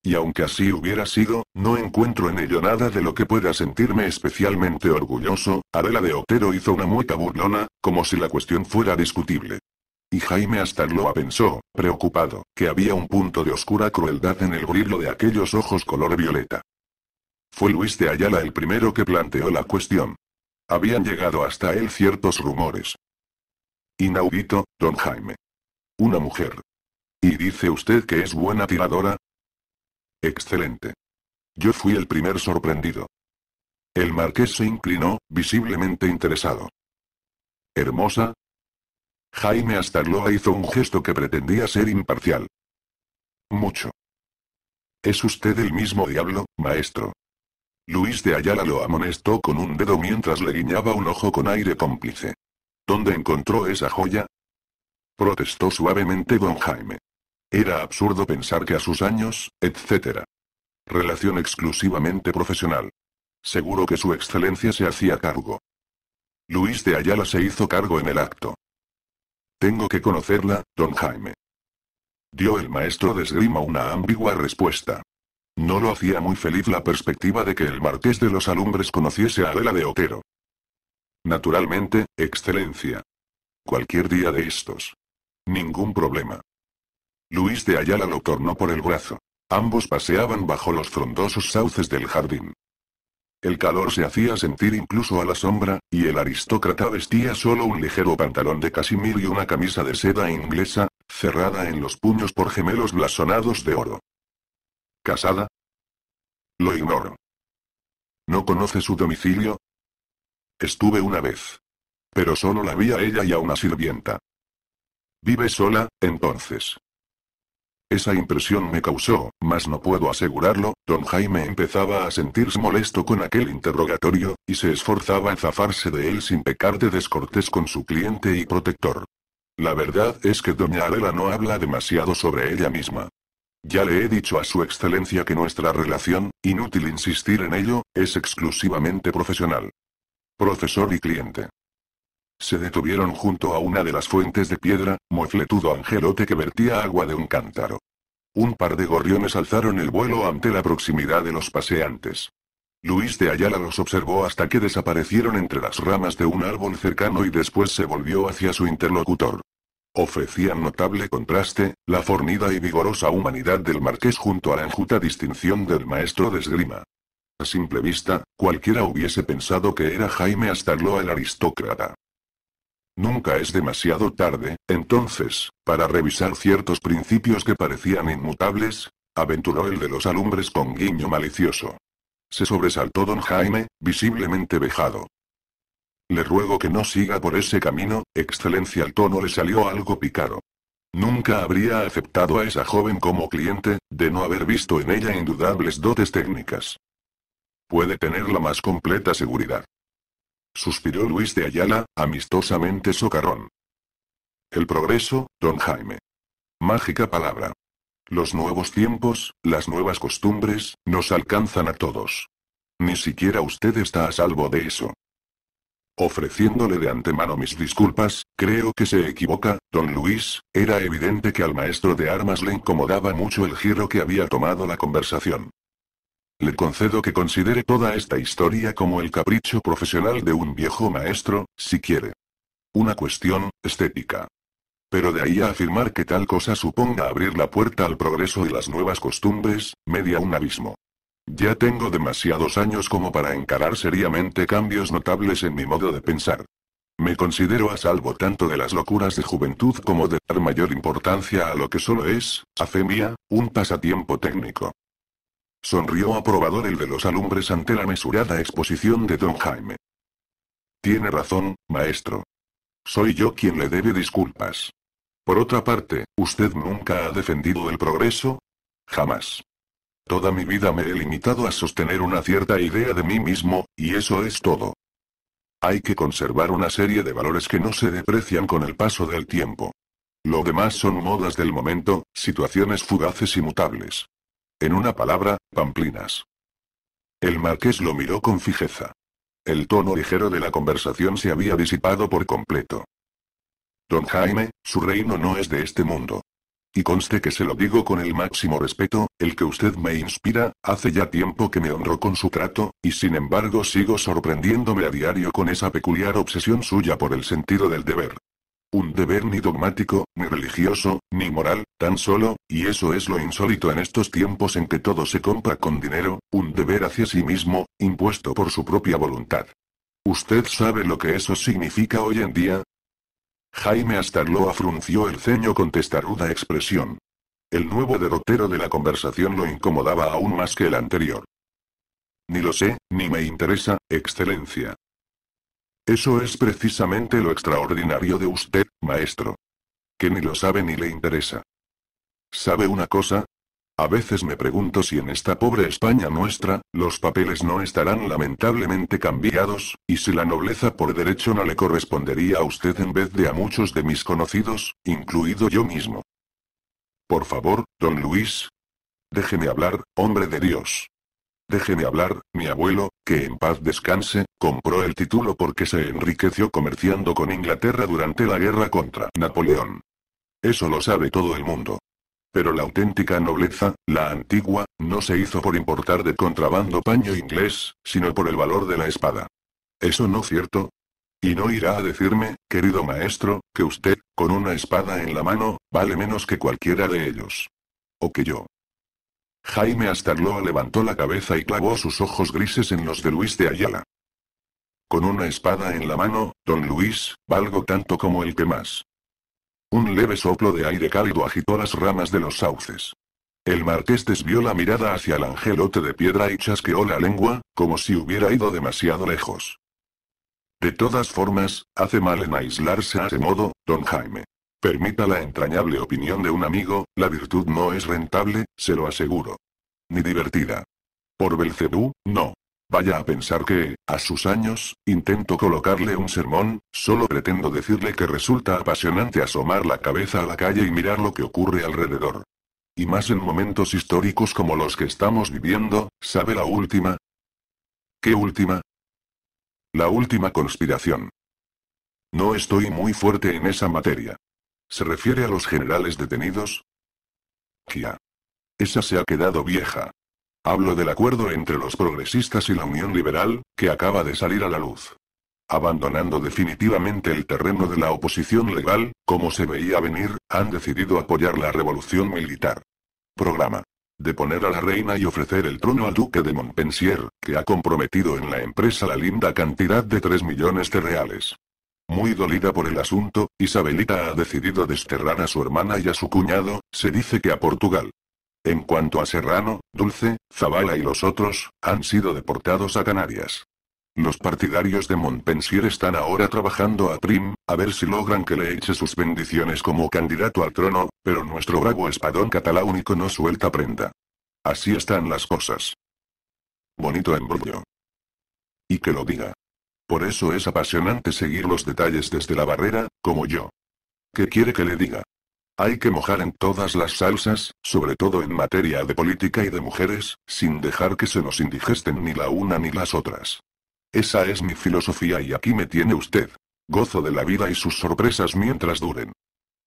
Y aunque así hubiera sido, no encuentro en ello nada de lo que pueda sentirme especialmente orgulloso, Adela de Otero hizo una mueca burlona, como si la cuestión fuera discutible. Y Jaime lo pensó, preocupado, que había un punto de oscura crueldad en el brillo de aquellos ojos color violeta. Fue Luis de Ayala el primero que planteó la cuestión. Habían llegado hasta él ciertos rumores. Inaudito, don Jaime. Una mujer. ¿Y dice usted que es buena tiradora? Excelente. Yo fui el primer sorprendido. El marqués se inclinó, visiblemente interesado. Hermosa, Jaime Astarloa hizo un gesto que pretendía ser imparcial. Mucho. Es usted el mismo diablo, maestro. Luis de Ayala lo amonestó con un dedo mientras le guiñaba un ojo con aire cómplice. ¿Dónde encontró esa joya? Protestó suavemente don Jaime. Era absurdo pensar que a sus años, etc. Relación exclusivamente profesional. Seguro que su excelencia se hacía cargo. Luis de Ayala se hizo cargo en el acto. Tengo que conocerla, don Jaime. Dio el maestro de esgrima una ambigua respuesta. No lo hacía muy feliz la perspectiva de que el marqués de los alumbres conociese a Adela de Otero. Naturalmente, excelencia. Cualquier día de estos. Ningún problema. Luis de Ayala lo tornó por el brazo. Ambos paseaban bajo los frondosos sauces del jardín. El calor se hacía sentir incluso a la sombra, y el aristócrata vestía solo un ligero pantalón de casimir y una camisa de seda inglesa, cerrada en los puños por gemelos blasonados de oro. ¿Casada? Lo ignoro. ¿No conoce su domicilio? Estuve una vez. Pero solo la vi a ella y a una sirvienta. ¿Vive sola, entonces? Esa impresión me causó, mas no puedo asegurarlo, don Jaime empezaba a sentirse molesto con aquel interrogatorio, y se esforzaba en zafarse de él sin pecar de descortés con su cliente y protector. La verdad es que doña Arela no habla demasiado sobre ella misma. Ya le he dicho a su excelencia que nuestra relación, inútil insistir en ello, es exclusivamente profesional. Profesor y cliente. Se detuvieron junto a una de las fuentes de piedra, mofletudo angelote que vertía agua de un cántaro. Un par de gorriones alzaron el vuelo ante la proximidad de los paseantes. Luis de Ayala los observó hasta que desaparecieron entre las ramas de un árbol cercano y después se volvió hacia su interlocutor. Ofrecían notable contraste, la fornida y vigorosa humanidad del marqués junto a la enjuta distinción del maestro de esgrima. A simple vista, cualquiera hubiese pensado que era Jaime Astarloa el aristócrata. Nunca es demasiado tarde, entonces, para revisar ciertos principios que parecían inmutables, aventuró el de los alumbres con guiño malicioso. Se sobresaltó don Jaime, visiblemente vejado. Le ruego que no siga por ese camino, excelencia el tono le salió algo picaro. Nunca habría aceptado a esa joven como cliente, de no haber visto en ella indudables dotes técnicas. Puede tener la más completa seguridad suspiró Luis de Ayala, amistosamente socarrón. El progreso, don Jaime. Mágica palabra. Los nuevos tiempos, las nuevas costumbres, nos alcanzan a todos. Ni siquiera usted está a salvo de eso. Ofreciéndole de antemano mis disculpas, creo que se equivoca, don Luis, era evidente que al maestro de armas le incomodaba mucho el giro que había tomado la conversación. Le concedo que considere toda esta historia como el capricho profesional de un viejo maestro, si quiere. Una cuestión, estética. Pero de ahí a afirmar que tal cosa suponga abrir la puerta al progreso y las nuevas costumbres, media un abismo. Ya tengo demasiados años como para encarar seriamente cambios notables en mi modo de pensar. Me considero a salvo tanto de las locuras de juventud como de dar mayor importancia a lo que solo es, a fe mía, un pasatiempo técnico. Sonrió aprobador el de los alumbres ante la mesurada exposición de don Jaime. Tiene razón, maestro. Soy yo quien le debe disculpas. Por otra parte, usted nunca ha defendido el progreso. Jamás. Toda mi vida me he limitado a sostener una cierta idea de mí mismo, y eso es todo. Hay que conservar una serie de valores que no se deprecian con el paso del tiempo. Lo demás son modas del momento, situaciones fugaces y mutables. En una palabra, pamplinas. El marqués lo miró con fijeza. El tono ligero de la conversación se había disipado por completo. Don Jaime, su reino no es de este mundo. Y conste que se lo digo con el máximo respeto, el que usted me inspira, hace ya tiempo que me honró con su trato, y sin embargo sigo sorprendiéndome a diario con esa peculiar obsesión suya por el sentido del deber un deber ni dogmático, ni religioso, ni moral, tan solo, y eso es lo insólito en estos tiempos en que todo se compra con dinero, un deber hacia sí mismo, impuesto por su propia voluntad. ¿Usted sabe lo que eso significa hoy en día? Jaime Astarloa frunció el ceño con testaruda expresión. El nuevo derrotero de la conversación lo incomodaba aún más que el anterior. Ni lo sé, ni me interesa, excelencia. Eso es precisamente lo extraordinario de usted, maestro. Que ni lo sabe ni le interesa. ¿Sabe una cosa? A veces me pregunto si en esta pobre España nuestra, los papeles no estarán lamentablemente cambiados, y si la nobleza por derecho no le correspondería a usted en vez de a muchos de mis conocidos, incluido yo mismo. Por favor, don Luis. Déjeme hablar, hombre de Dios. Déjeme hablar, mi abuelo, que en paz descanse, compró el título porque se enriqueció comerciando con Inglaterra durante la guerra contra Napoleón. Eso lo sabe todo el mundo. Pero la auténtica nobleza, la antigua, no se hizo por importar de contrabando paño inglés, sino por el valor de la espada. ¿Eso no cierto? Y no irá a decirme, querido maestro, que usted, con una espada en la mano, vale menos que cualquiera de ellos. O que yo. Jaime Astarloa levantó la cabeza y clavó sus ojos grises en los de Luis de Ayala. Con una espada en la mano, don Luis, valgo tanto como el que más. Un leve soplo de aire cálido agitó las ramas de los sauces. El marqués desvió la mirada hacia el angelote de piedra y chasqueó la lengua, como si hubiera ido demasiado lejos. De todas formas, hace mal en aislarse a ese modo, don Jaime. Permita la entrañable opinión de un amigo, la virtud no es rentable, se lo aseguro. Ni divertida. Por Belcebú, no. Vaya a pensar que, a sus años, intento colocarle un sermón, solo pretendo decirle que resulta apasionante asomar la cabeza a la calle y mirar lo que ocurre alrededor. Y más en momentos históricos como los que estamos viviendo, ¿sabe la última? ¿Qué última? La última conspiración. No estoy muy fuerte en esa materia. ¿Se refiere a los generales detenidos? Kia. Esa se ha quedado vieja. Hablo del acuerdo entre los progresistas y la Unión Liberal, que acaba de salir a la luz. Abandonando definitivamente el terreno de la oposición legal, como se veía venir, han decidido apoyar la revolución militar. Programa. Deponer a la reina y ofrecer el trono al duque de Montpensier, que ha comprometido en la empresa la linda cantidad de 3 millones de reales. Muy dolida por el asunto, Isabelita ha decidido desterrar a su hermana y a su cuñado, se dice que a Portugal. En cuanto a Serrano, Dulce, Zavala y los otros, han sido deportados a Canarias. Los partidarios de Montpensier están ahora trabajando a Prim, a ver si logran que le eche sus bendiciones como candidato al trono, pero nuestro bravo espadón cataláunico no suelta prenda. Así están las cosas. Bonito embrollo. Y que lo diga. Por eso es apasionante seguir los detalles desde la barrera, como yo. ¿Qué quiere que le diga? Hay que mojar en todas las salsas, sobre todo en materia de política y de mujeres, sin dejar que se nos indigesten ni la una ni las otras. Esa es mi filosofía y aquí me tiene usted. Gozo de la vida y sus sorpresas mientras duren.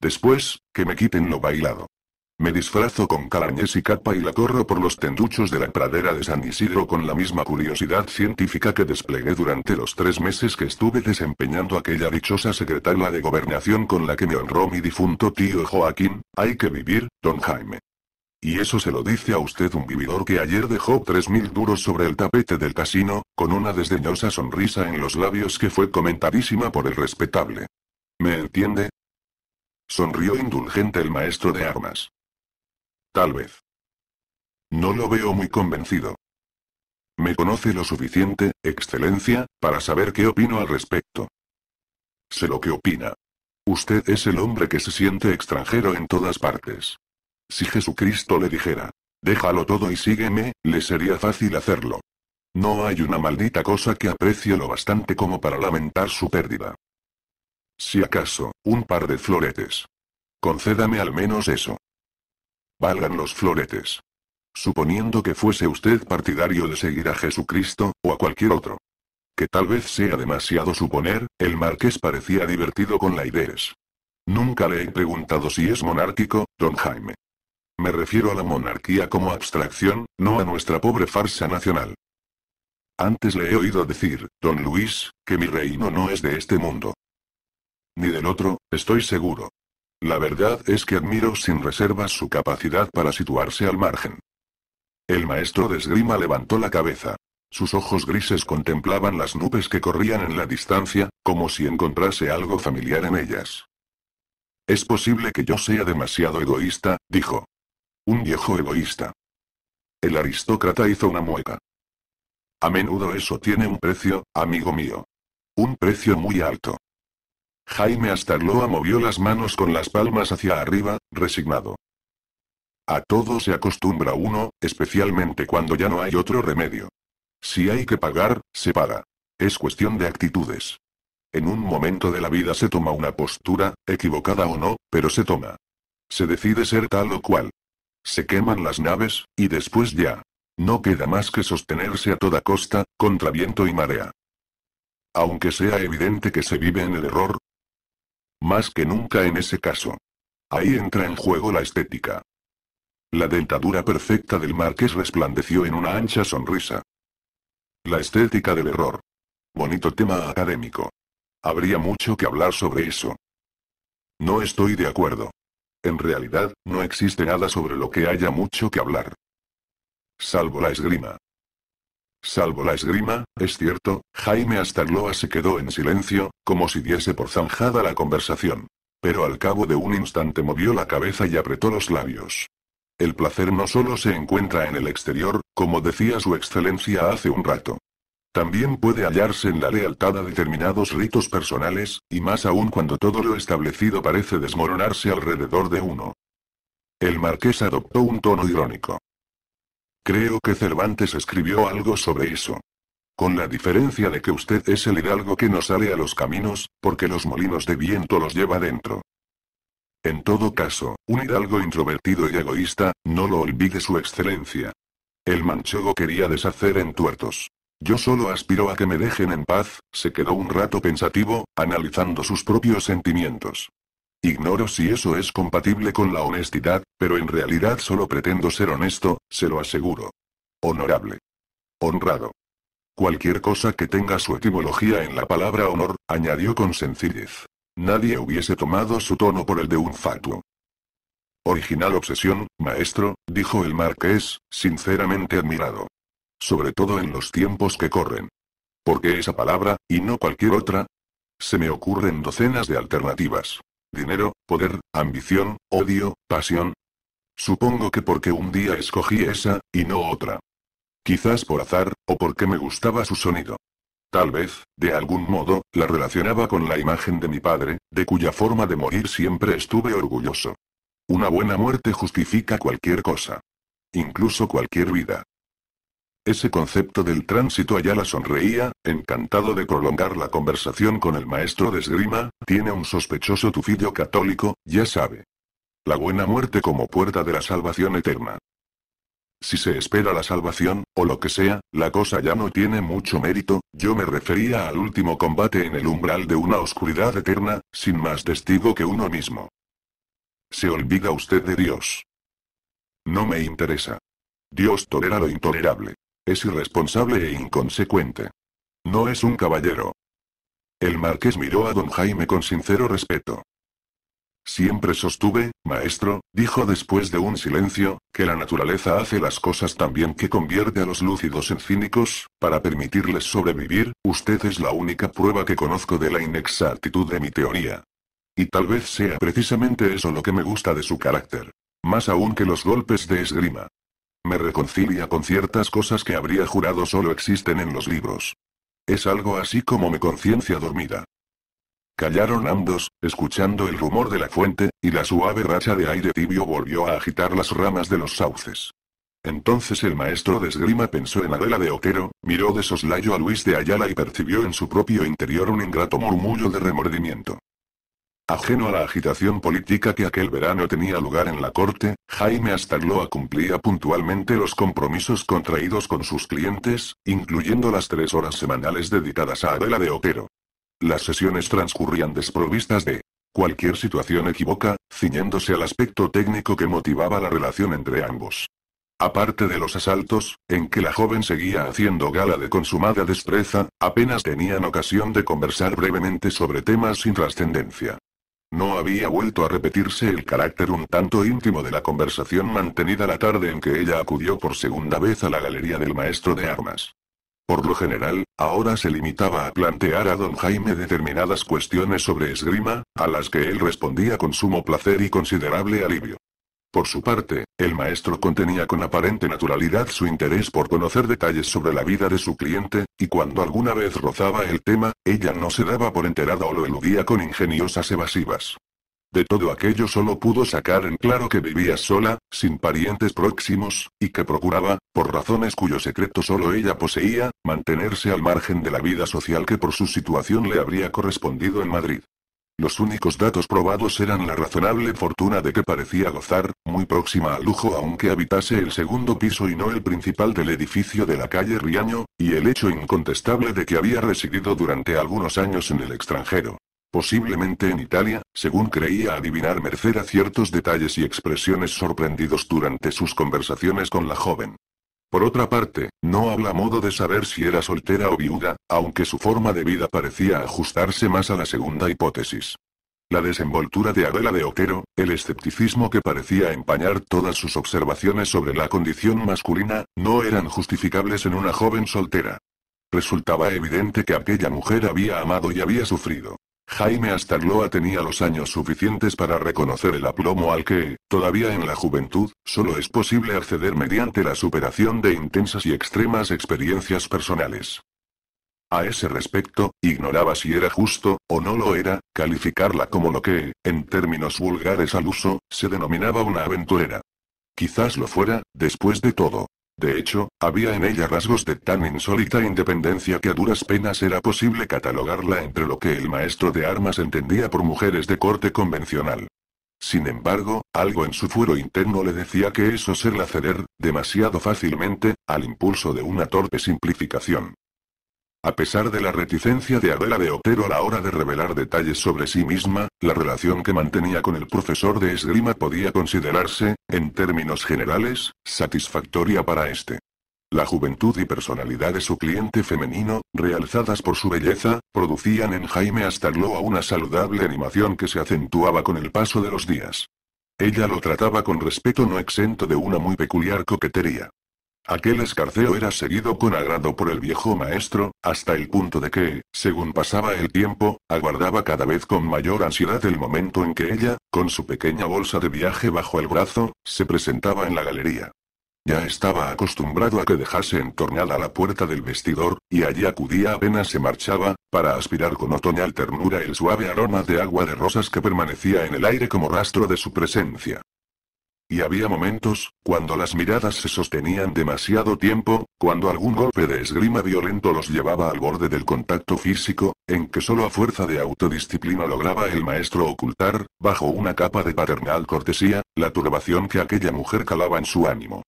Después, que me quiten lo bailado. Me disfrazo con calañés y capa y la corro por los tenduchos de la pradera de San Isidro con la misma curiosidad científica que desplegué durante los tres meses que estuve desempeñando aquella dichosa secretaria de gobernación con la que me honró mi difunto tío Joaquín, hay que vivir, don Jaime. Y eso se lo dice a usted un vividor que ayer dejó tres mil duros sobre el tapete del casino, con una desdeñosa sonrisa en los labios que fue comentadísima por el respetable. ¿Me entiende? Sonrió indulgente el maestro de armas. Tal vez. No lo veo muy convencido. Me conoce lo suficiente, Excelencia, para saber qué opino al respecto. Sé lo que opina. Usted es el hombre que se siente extranjero en todas partes. Si Jesucristo le dijera, déjalo todo y sígueme, le sería fácil hacerlo. No hay una maldita cosa que aprecie lo bastante como para lamentar su pérdida. Si acaso, un par de floretes. Concédame al menos eso. Valgan los floretes. Suponiendo que fuese usted partidario de seguir a Jesucristo, o a cualquier otro. Que tal vez sea demasiado suponer, el marqués parecía divertido con la idea. Nunca le he preguntado si es monárquico, don Jaime. Me refiero a la monarquía como abstracción, no a nuestra pobre farsa nacional. Antes le he oído decir, don Luis, que mi reino no es de este mundo. Ni del otro, estoy seguro. La verdad es que admiro sin reservas su capacidad para situarse al margen. El maestro de esgrima levantó la cabeza. Sus ojos grises contemplaban las nubes que corrían en la distancia, como si encontrase algo familiar en ellas. Es posible que yo sea demasiado egoísta, dijo. Un viejo egoísta. El aristócrata hizo una mueca. A menudo eso tiene un precio, amigo mío. Un precio muy alto. Jaime Astarloa movió las manos con las palmas hacia arriba, resignado. A todo se acostumbra uno, especialmente cuando ya no hay otro remedio. Si hay que pagar, se paga. Es cuestión de actitudes. En un momento de la vida se toma una postura, equivocada o no, pero se toma. Se decide ser tal o cual. Se queman las naves, y después ya. No queda más que sostenerse a toda costa, contra viento y marea. Aunque sea evidente que se vive en el error, más que nunca en ese caso. Ahí entra en juego la estética. La dentadura perfecta del marqués resplandeció en una ancha sonrisa. La estética del error. Bonito tema académico. Habría mucho que hablar sobre eso. No estoy de acuerdo. En realidad, no existe nada sobre lo que haya mucho que hablar. Salvo la esgrima. Salvo la esgrima, es cierto, Jaime Astarloa se quedó en silencio, como si diese por zanjada la conversación. Pero al cabo de un instante movió la cabeza y apretó los labios. El placer no solo se encuentra en el exterior, como decía su excelencia hace un rato. También puede hallarse en la lealtad a determinados ritos personales, y más aún cuando todo lo establecido parece desmoronarse alrededor de uno. El marqués adoptó un tono irónico. Creo que Cervantes escribió algo sobre eso. Con la diferencia de que usted es el hidalgo que no sale a los caminos, porque los molinos de viento los lleva dentro. En todo caso, un hidalgo introvertido y egoísta, no lo olvide su excelencia. El manchego quería deshacer en tuertos. Yo solo aspiro a que me dejen en paz, se quedó un rato pensativo, analizando sus propios sentimientos. Ignoro si eso es compatible con la honestidad, pero en realidad solo pretendo ser honesto, se lo aseguro. Honorable. Honrado. Cualquier cosa que tenga su etimología en la palabra honor, añadió con sencillez. Nadie hubiese tomado su tono por el de un fatuo. Original obsesión, maestro, dijo el marqués, sinceramente admirado. Sobre todo en los tiempos que corren. porque esa palabra, y no cualquier otra? Se me ocurren docenas de alternativas dinero, poder, ambición, odio, pasión. Supongo que porque un día escogí esa, y no otra. Quizás por azar, o porque me gustaba su sonido. Tal vez, de algún modo, la relacionaba con la imagen de mi padre, de cuya forma de morir siempre estuve orgulloso. Una buena muerte justifica cualquier cosa. Incluso cualquier vida. Ese concepto del tránsito allá la sonreía, encantado de prolongar la conversación con el maestro de esgrima, tiene un sospechoso tufillo católico, ya sabe. La buena muerte como puerta de la salvación eterna. Si se espera la salvación, o lo que sea, la cosa ya no tiene mucho mérito, yo me refería al último combate en el umbral de una oscuridad eterna, sin más testigo que uno mismo. Se olvida usted de Dios. No me interesa. Dios tolera lo intolerable. Es irresponsable e inconsecuente. No es un caballero. El marqués miró a don Jaime con sincero respeto. Siempre sostuve, maestro, dijo después de un silencio, que la naturaleza hace las cosas tan bien que convierte a los lúcidos en cínicos, para permitirles sobrevivir, usted es la única prueba que conozco de la inexactitud de mi teoría. Y tal vez sea precisamente eso lo que me gusta de su carácter. Más aún que los golpes de esgrima. Me reconcilia con ciertas cosas que habría jurado solo existen en los libros. Es algo así como mi conciencia dormida. Callaron ambos, escuchando el rumor de la fuente, y la suave racha de aire tibio volvió a agitar las ramas de los sauces. Entonces el maestro de esgrima pensó en Adela de Otero, miró de soslayo a Luis de Ayala y percibió en su propio interior un ingrato murmullo de remordimiento. Ajeno a la agitación política que aquel verano tenía lugar en la corte, Jaime Astagloa cumplía puntualmente los compromisos contraídos con sus clientes, incluyendo las tres horas semanales dedicadas a Adela de Otero. Las sesiones transcurrían desprovistas de cualquier situación equivoca, ciñéndose al aspecto técnico que motivaba la relación entre ambos. Aparte de los asaltos, en que la joven seguía haciendo gala de consumada destreza, apenas tenían ocasión de conversar brevemente sobre temas sin trascendencia. No había vuelto a repetirse el carácter un tanto íntimo de la conversación mantenida la tarde en que ella acudió por segunda vez a la galería del maestro de armas. Por lo general, ahora se limitaba a plantear a don Jaime determinadas cuestiones sobre esgrima, a las que él respondía con sumo placer y considerable alivio. Por su parte, el maestro contenía con aparente naturalidad su interés por conocer detalles sobre la vida de su cliente, y cuando alguna vez rozaba el tema, ella no se daba por enterada o lo eludía con ingeniosas evasivas. De todo aquello solo pudo sacar en claro que vivía sola, sin parientes próximos, y que procuraba, por razones cuyo secreto solo ella poseía, mantenerse al margen de la vida social que por su situación le habría correspondido en Madrid. Los únicos datos probados eran la razonable fortuna de que parecía gozar, muy próxima al lujo aunque habitase el segundo piso y no el principal del edificio de la calle Riaño, y el hecho incontestable de que había residido durante algunos años en el extranjero. Posiblemente en Italia, según creía adivinar merced a ciertos detalles y expresiones sorprendidos durante sus conversaciones con la joven. Por otra parte, no habla modo de saber si era soltera o viuda, aunque su forma de vida parecía ajustarse más a la segunda hipótesis. La desenvoltura de Adela de Otero, el escepticismo que parecía empañar todas sus observaciones sobre la condición masculina, no eran justificables en una joven soltera. Resultaba evidente que aquella mujer había amado y había sufrido. Jaime Astarloa tenía los años suficientes para reconocer el aplomo al que, todavía en la juventud, solo es posible acceder mediante la superación de intensas y extremas experiencias personales. A ese respecto, ignoraba si era justo, o no lo era, calificarla como lo que, en términos vulgares al uso, se denominaba una aventurera. Quizás lo fuera, después de todo. De hecho, había en ella rasgos de tan insólita independencia que a duras penas era posible catalogarla entre lo que el maestro de armas entendía por mujeres de corte convencional. Sin embargo, algo en su fuero interno le decía que eso serla ceder, demasiado fácilmente, al impulso de una torpe simplificación. A pesar de la reticencia de Adela de Otero a la hora de revelar detalles sobre sí misma, la relación que mantenía con el profesor de esgrima podía considerarse, en términos generales, satisfactoria para este. La juventud y personalidad de su cliente femenino, realzadas por su belleza, producían en Jaime a una saludable animación que se acentuaba con el paso de los días. Ella lo trataba con respeto no exento de una muy peculiar coquetería. Aquel escarceo era seguido con agrado por el viejo maestro, hasta el punto de que, según pasaba el tiempo, aguardaba cada vez con mayor ansiedad el momento en que ella, con su pequeña bolsa de viaje bajo el brazo, se presentaba en la galería. Ya estaba acostumbrado a que dejase entornada la puerta del vestidor, y allí acudía apenas se marchaba, para aspirar con otoñal ternura el suave aroma de agua de rosas que permanecía en el aire como rastro de su presencia. Y había momentos, cuando las miradas se sostenían demasiado tiempo, cuando algún golpe de esgrima violento los llevaba al borde del contacto físico, en que solo a fuerza de autodisciplina lograba el maestro ocultar, bajo una capa de paternal cortesía, la turbación que aquella mujer calaba en su ánimo.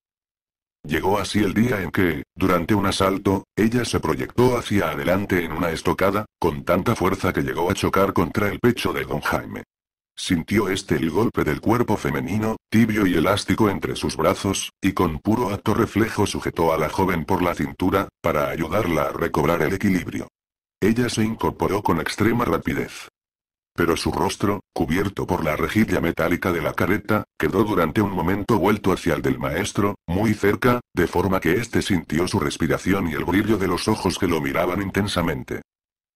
Llegó así el día en que, durante un asalto, ella se proyectó hacia adelante en una estocada, con tanta fuerza que llegó a chocar contra el pecho de don Jaime. Sintió este el golpe del cuerpo femenino, tibio y elástico entre sus brazos, y con puro acto reflejo sujetó a la joven por la cintura, para ayudarla a recobrar el equilibrio. Ella se incorporó con extrema rapidez. Pero su rostro, cubierto por la rejilla metálica de la careta, quedó durante un momento vuelto hacia el del maestro, muy cerca, de forma que éste sintió su respiración y el brillo de los ojos que lo miraban intensamente.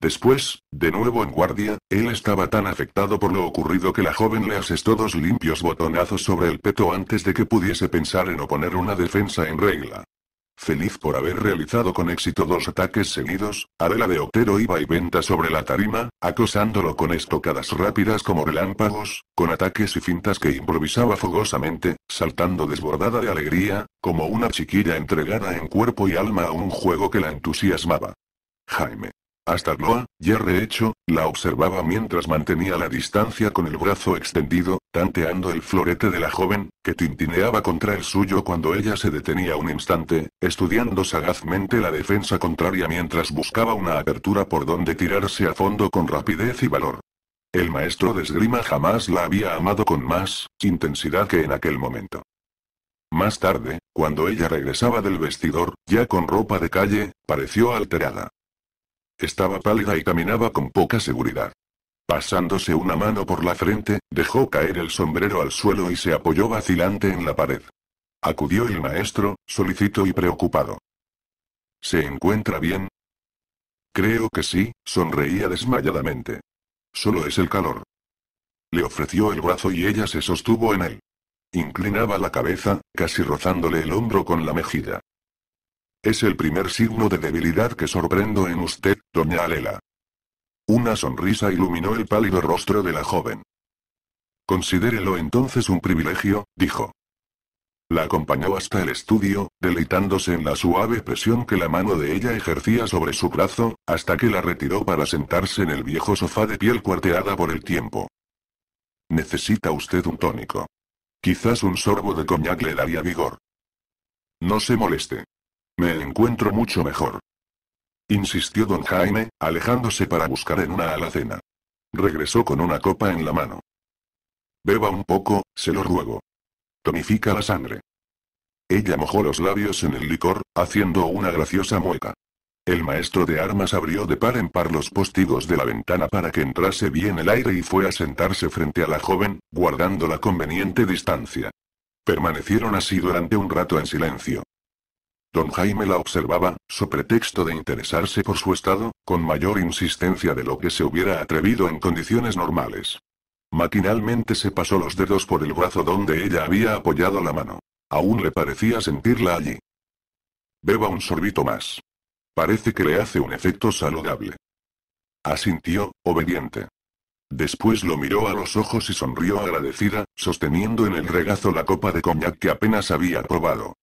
Después, de nuevo en guardia, él estaba tan afectado por lo ocurrido que la joven le asestó dos limpios botonazos sobre el peto antes de que pudiese pensar en oponer una defensa en regla. Feliz por haber realizado con éxito dos ataques seguidos, Adela de Otero iba y venta sobre la tarima, acosándolo con estocadas rápidas como relámpagos, con ataques y fintas que improvisaba fogosamente, saltando desbordada de alegría, como una chiquilla entregada en cuerpo y alma a un juego que la entusiasmaba. Jaime, hasta Gloa, ya rehecho, la observaba mientras mantenía la distancia con el brazo extendido, tanteando el florete de la joven, que tintineaba contra el suyo cuando ella se detenía un instante, estudiando sagazmente la defensa contraria mientras buscaba una apertura por donde tirarse a fondo con rapidez y valor. El maestro de esgrima jamás la había amado con más intensidad que en aquel momento. Más tarde, cuando ella regresaba del vestidor, ya con ropa de calle, pareció alterada. Estaba pálida y caminaba con poca seguridad. Pasándose una mano por la frente, dejó caer el sombrero al suelo y se apoyó vacilante en la pared. Acudió el maestro, solicito y preocupado. ¿Se encuentra bien? Creo que sí, sonreía desmayadamente. Solo es el calor. Le ofreció el brazo y ella se sostuvo en él. Inclinaba la cabeza, casi rozándole el hombro con la mejilla. Es el primer signo de debilidad que sorprendo en usted, doña Alela. Una sonrisa iluminó el pálido rostro de la joven. Considérelo entonces un privilegio, dijo. La acompañó hasta el estudio, deleitándose en la suave presión que la mano de ella ejercía sobre su brazo, hasta que la retiró para sentarse en el viejo sofá de piel cuarteada por el tiempo. Necesita usted un tónico. Quizás un sorbo de coñac le daría vigor. No se moleste. Me encuentro mucho mejor. Insistió don Jaime, alejándose para buscar en una alacena. Regresó con una copa en la mano. Beba un poco, se lo ruego. Tonifica la sangre. Ella mojó los labios en el licor, haciendo una graciosa mueca. El maestro de armas abrió de par en par los postigos de la ventana para que entrase bien el aire y fue a sentarse frente a la joven, guardando la conveniente distancia. Permanecieron así durante un rato en silencio. Don Jaime la observaba, su pretexto de interesarse por su estado, con mayor insistencia de lo que se hubiera atrevido en condiciones normales. Maquinalmente se pasó los dedos por el brazo donde ella había apoyado la mano. Aún le parecía sentirla allí. Beba un sorbito más. Parece que le hace un efecto saludable. Asintió, obediente. Después lo miró a los ojos y sonrió agradecida, sosteniendo en el regazo la copa de coñac que apenas había probado.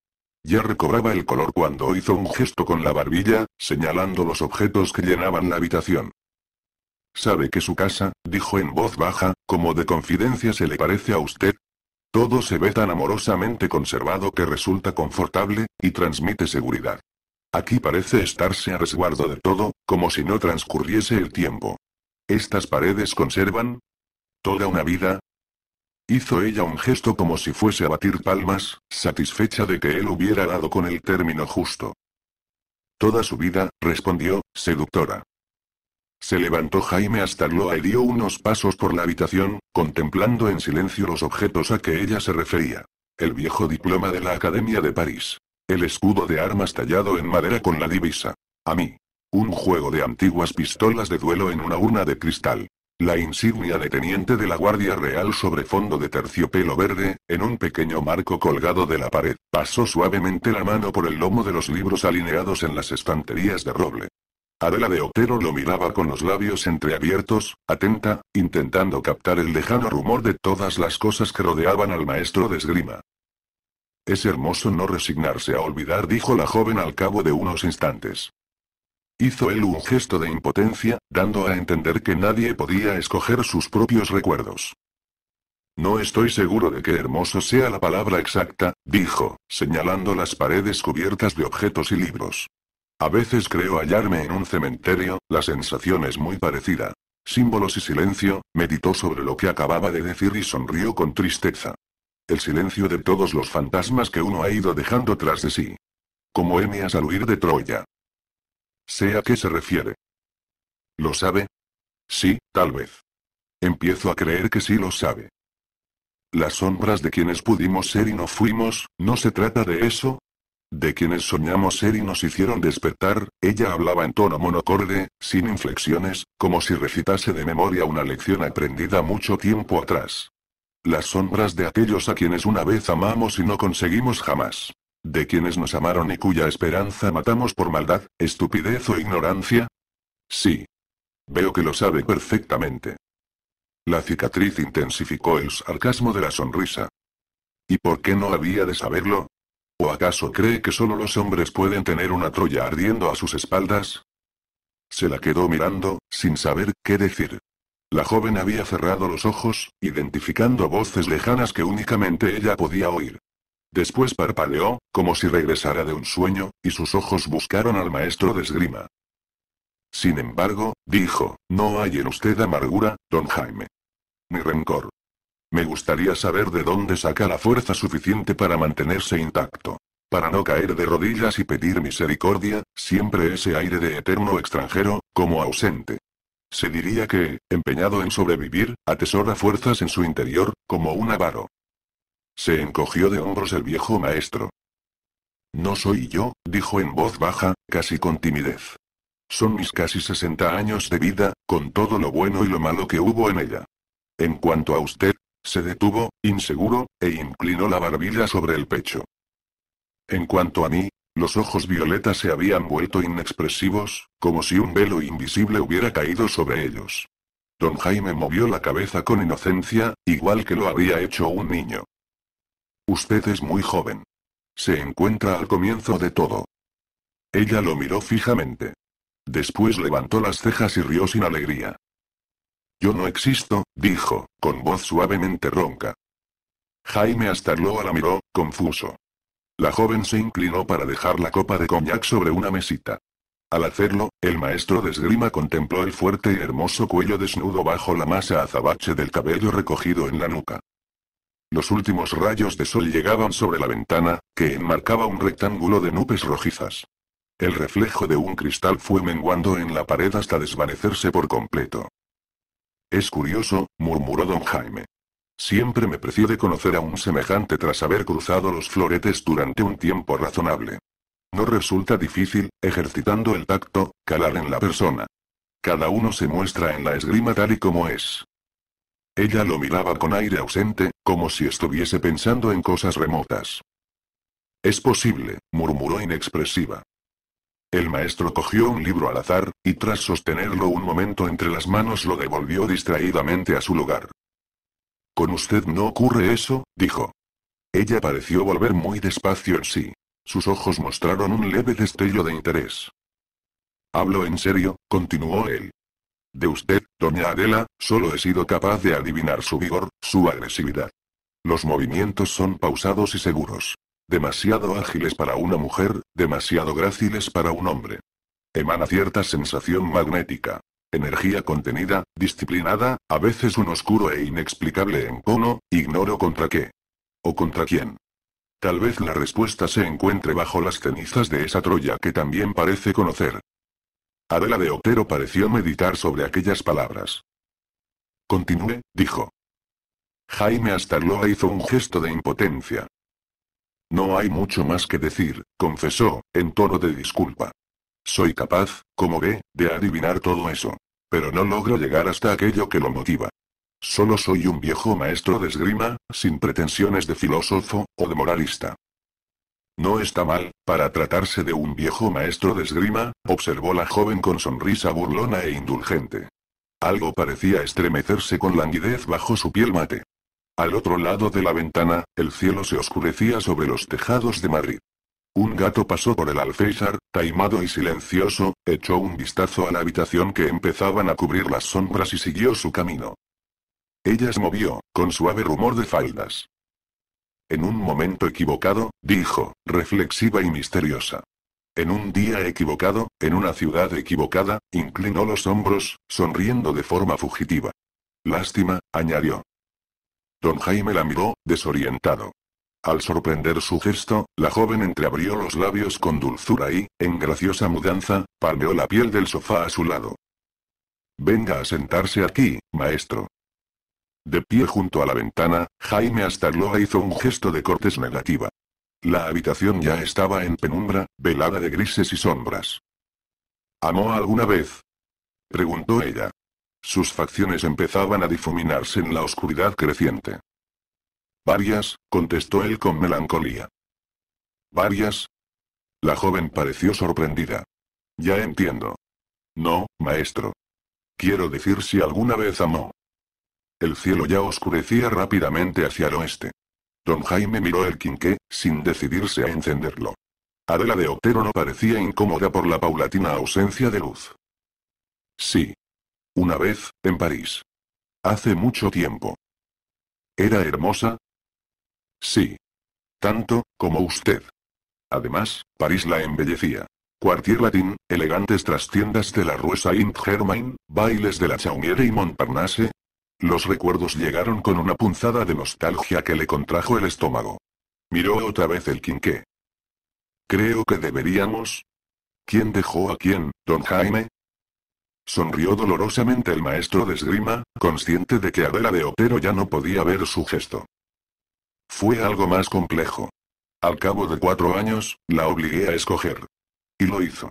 Ya recobraba el color cuando hizo un gesto con la barbilla, señalando los objetos que llenaban la habitación. ¿Sabe que su casa, dijo en voz baja, como de confidencia se le parece a usted? Todo se ve tan amorosamente conservado que resulta confortable, y transmite seguridad. Aquí parece estarse a resguardo de todo, como si no transcurriese el tiempo. Estas paredes conservan toda una vida, Hizo ella un gesto como si fuese a batir palmas, satisfecha de que él hubiera dado con el término justo. Toda su vida, respondió, seductora. Se levantó Jaime hasta Loa y dio unos pasos por la habitación, contemplando en silencio los objetos a que ella se refería. El viejo diploma de la Academia de París. El escudo de armas tallado en madera con la divisa. A mí. Un juego de antiguas pistolas de duelo en una urna de cristal. La insignia de teniente de la Guardia Real sobre fondo de terciopelo verde, en un pequeño marco colgado de la pared, pasó suavemente la mano por el lomo de los libros alineados en las estanterías de roble. Adela de Otero lo miraba con los labios entreabiertos, atenta, intentando captar el lejano rumor de todas las cosas que rodeaban al maestro de esgrima. Es hermoso no resignarse a olvidar, dijo la joven al cabo de unos instantes. Hizo él un gesto de impotencia, dando a entender que nadie podía escoger sus propios recuerdos. No estoy seguro de que hermoso sea la palabra exacta, dijo, señalando las paredes cubiertas de objetos y libros. A veces creo hallarme en un cementerio, la sensación es muy parecida. Símbolos y silencio, meditó sobre lo que acababa de decir y sonrió con tristeza. El silencio de todos los fantasmas que uno ha ido dejando tras de sí. Como Emias al huir de Troya. Sé a qué se refiere. ¿Lo sabe? Sí, tal vez. Empiezo a creer que sí lo sabe. Las sombras de quienes pudimos ser y no fuimos, ¿no se trata de eso? De quienes soñamos ser y nos hicieron despertar, ella hablaba en tono monocorde, sin inflexiones, como si recitase de memoria una lección aprendida mucho tiempo atrás. Las sombras de aquellos a quienes una vez amamos y no conseguimos jamás de quienes nos amaron y cuya esperanza matamos por maldad, estupidez o ignorancia? Sí. Veo que lo sabe perfectamente. La cicatriz intensificó el sarcasmo de la sonrisa. ¿Y por qué no había de saberlo? ¿O acaso cree que solo los hombres pueden tener una Troya ardiendo a sus espaldas? Se la quedó mirando, sin saber qué decir. La joven había cerrado los ojos, identificando voces lejanas que únicamente ella podía oír. Después parpadeó, como si regresara de un sueño, y sus ojos buscaron al maestro de esgrima. Sin embargo, dijo, no hay en usted amargura, don Jaime. Ni rencor. Me gustaría saber de dónde saca la fuerza suficiente para mantenerse intacto. Para no caer de rodillas y pedir misericordia, siempre ese aire de eterno extranjero, como ausente. Se diría que, empeñado en sobrevivir, atesora fuerzas en su interior, como un avaro. Se encogió de hombros el viejo maestro. No soy yo, dijo en voz baja, casi con timidez. Son mis casi 60 años de vida, con todo lo bueno y lo malo que hubo en ella. En cuanto a usted, se detuvo, inseguro, e inclinó la barbilla sobre el pecho. En cuanto a mí, los ojos violetas se habían vuelto inexpresivos, como si un velo invisible hubiera caído sobre ellos. Don Jaime movió la cabeza con inocencia, igual que lo había hecho un niño. Usted es muy joven. Se encuentra al comienzo de todo. Ella lo miró fijamente. Después levantó las cejas y rió sin alegría. Yo no existo, dijo, con voz suavemente ronca. Jaime Astarloa la miró, confuso. La joven se inclinó para dejar la copa de coñac sobre una mesita. Al hacerlo, el maestro de esgrima contempló el fuerte y hermoso cuello desnudo bajo la masa azabache del cabello recogido en la nuca. Los últimos rayos de sol llegaban sobre la ventana, que enmarcaba un rectángulo de nubes rojizas. El reflejo de un cristal fue menguando en la pared hasta desvanecerse por completo. Es curioso, murmuró don Jaime. Siempre me preció de conocer a un semejante tras haber cruzado los floretes durante un tiempo razonable. No resulta difícil, ejercitando el tacto, calar en la persona. Cada uno se muestra en la esgrima tal y como es. Ella lo miraba con aire ausente, como si estuviese pensando en cosas remotas. Es posible, murmuró inexpresiva. El maestro cogió un libro al azar, y tras sostenerlo un momento entre las manos lo devolvió distraídamente a su lugar. Con usted no ocurre eso, dijo. Ella pareció volver muy despacio en sí. Sus ojos mostraron un leve destello de interés. Hablo en serio, continuó él. De usted, doña Adela, solo he sido capaz de adivinar su vigor, su agresividad. Los movimientos son pausados y seguros. Demasiado ágiles para una mujer, demasiado gráciles para un hombre. Emana cierta sensación magnética. Energía contenida, disciplinada, a veces un oscuro e inexplicable encono, ignoro contra qué. ¿O contra quién? Tal vez la respuesta se encuentre bajo las cenizas de esa Troya que también parece conocer. Adela de Otero pareció meditar sobre aquellas palabras. Continúe, dijo. Jaime Astarloa hizo un gesto de impotencia. No hay mucho más que decir, confesó, en tono de disculpa. Soy capaz, como ve, de adivinar todo eso. Pero no logro llegar hasta aquello que lo motiva. Solo soy un viejo maestro de esgrima, sin pretensiones de filósofo, o de moralista. No está mal, para tratarse de un viejo maestro de esgrima, observó la joven con sonrisa burlona e indulgente. Algo parecía estremecerse con languidez bajo su piel mate. Al otro lado de la ventana, el cielo se oscurecía sobre los tejados de Madrid. Un gato pasó por el alféizar, taimado y silencioso, echó un vistazo a la habitación que empezaban a cubrir las sombras y siguió su camino. Ella se movió, con suave rumor de faldas. En un momento equivocado, dijo, reflexiva y misteriosa. En un día equivocado, en una ciudad equivocada, inclinó los hombros, sonriendo de forma fugitiva. Lástima, añadió. Don Jaime la miró, desorientado. Al sorprender su gesto, la joven entreabrió los labios con dulzura y, en graciosa mudanza, palmeó la piel del sofá a su lado. Venga a sentarse aquí, maestro. De pie junto a la ventana, Jaime Astarloa hizo un gesto de cortes negativa. La habitación ya estaba en penumbra, velada de grises y sombras. ¿Amó alguna vez? Preguntó ella. Sus facciones empezaban a difuminarse en la oscuridad creciente. Varias, contestó él con melancolía. Varias. La joven pareció sorprendida. Ya entiendo. No, maestro. Quiero decir si alguna vez amó. El cielo ya oscurecía rápidamente hacia el oeste. Don Jaime miró el quinqué, sin decidirse a encenderlo. Adela de Otero no parecía incómoda por la paulatina ausencia de luz. Sí. Una vez, en París. Hace mucho tiempo. ¿Era hermosa? Sí. Tanto, como usted. Además, París la embellecía. Cuartier latín, elegantes trastiendas de la Rue Saint-Germain, bailes de la Chaumière y Montparnasse. Los recuerdos llegaron con una punzada de nostalgia que le contrajo el estómago. Miró otra vez el quinqué. Creo que deberíamos. ¿Quién dejó a quién, don Jaime? Sonrió dolorosamente el maestro de esgrima, consciente de que Adela de Otero ya no podía ver su gesto. Fue algo más complejo. Al cabo de cuatro años, la obligué a escoger. Y lo hizo.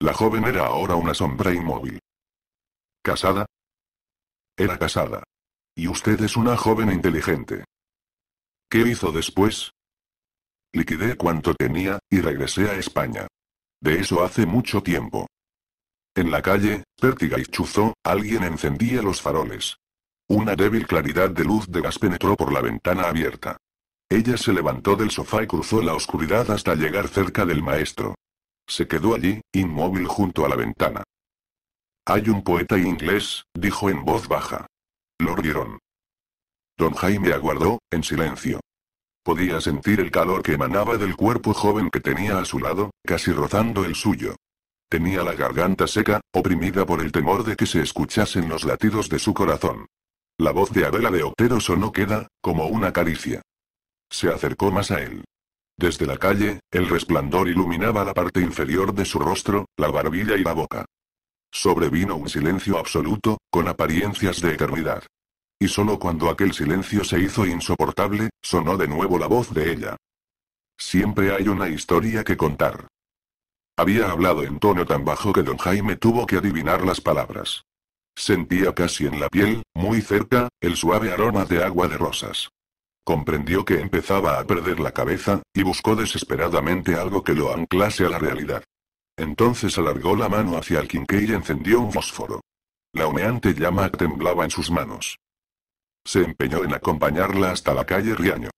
La joven era ahora una sombra inmóvil. ¿Casada? Era casada. Y usted es una joven inteligente. ¿Qué hizo después? Liquidé cuanto tenía, y regresé a España. De eso hace mucho tiempo. En la calle, pértiga y chuzó, alguien encendía los faroles. Una débil claridad de luz de gas penetró por la ventana abierta. Ella se levantó del sofá y cruzó la oscuridad hasta llegar cerca del maestro. Se quedó allí, inmóvil junto a la ventana. Hay un poeta inglés, dijo en voz baja. Lo rieron. Don Jaime aguardó, en silencio. Podía sentir el calor que emanaba del cuerpo joven que tenía a su lado, casi rozando el suyo. Tenía la garganta seca, oprimida por el temor de que se escuchasen los latidos de su corazón. La voz de Adela de Otero sonó queda, como una caricia. Se acercó más a él. Desde la calle, el resplandor iluminaba la parte inferior de su rostro, la barbilla y la boca. Sobrevino un silencio absoluto, con apariencias de eternidad. Y solo cuando aquel silencio se hizo insoportable, sonó de nuevo la voz de ella. Siempre hay una historia que contar. Había hablado en tono tan bajo que don Jaime tuvo que adivinar las palabras. Sentía casi en la piel, muy cerca, el suave aroma de agua de rosas. Comprendió que empezaba a perder la cabeza, y buscó desesperadamente algo que lo anclase a la realidad. Entonces alargó la mano hacia el quinqué y encendió un fósforo. La humeante llama temblaba en sus manos. Se empeñó en acompañarla hasta la calle Riaño.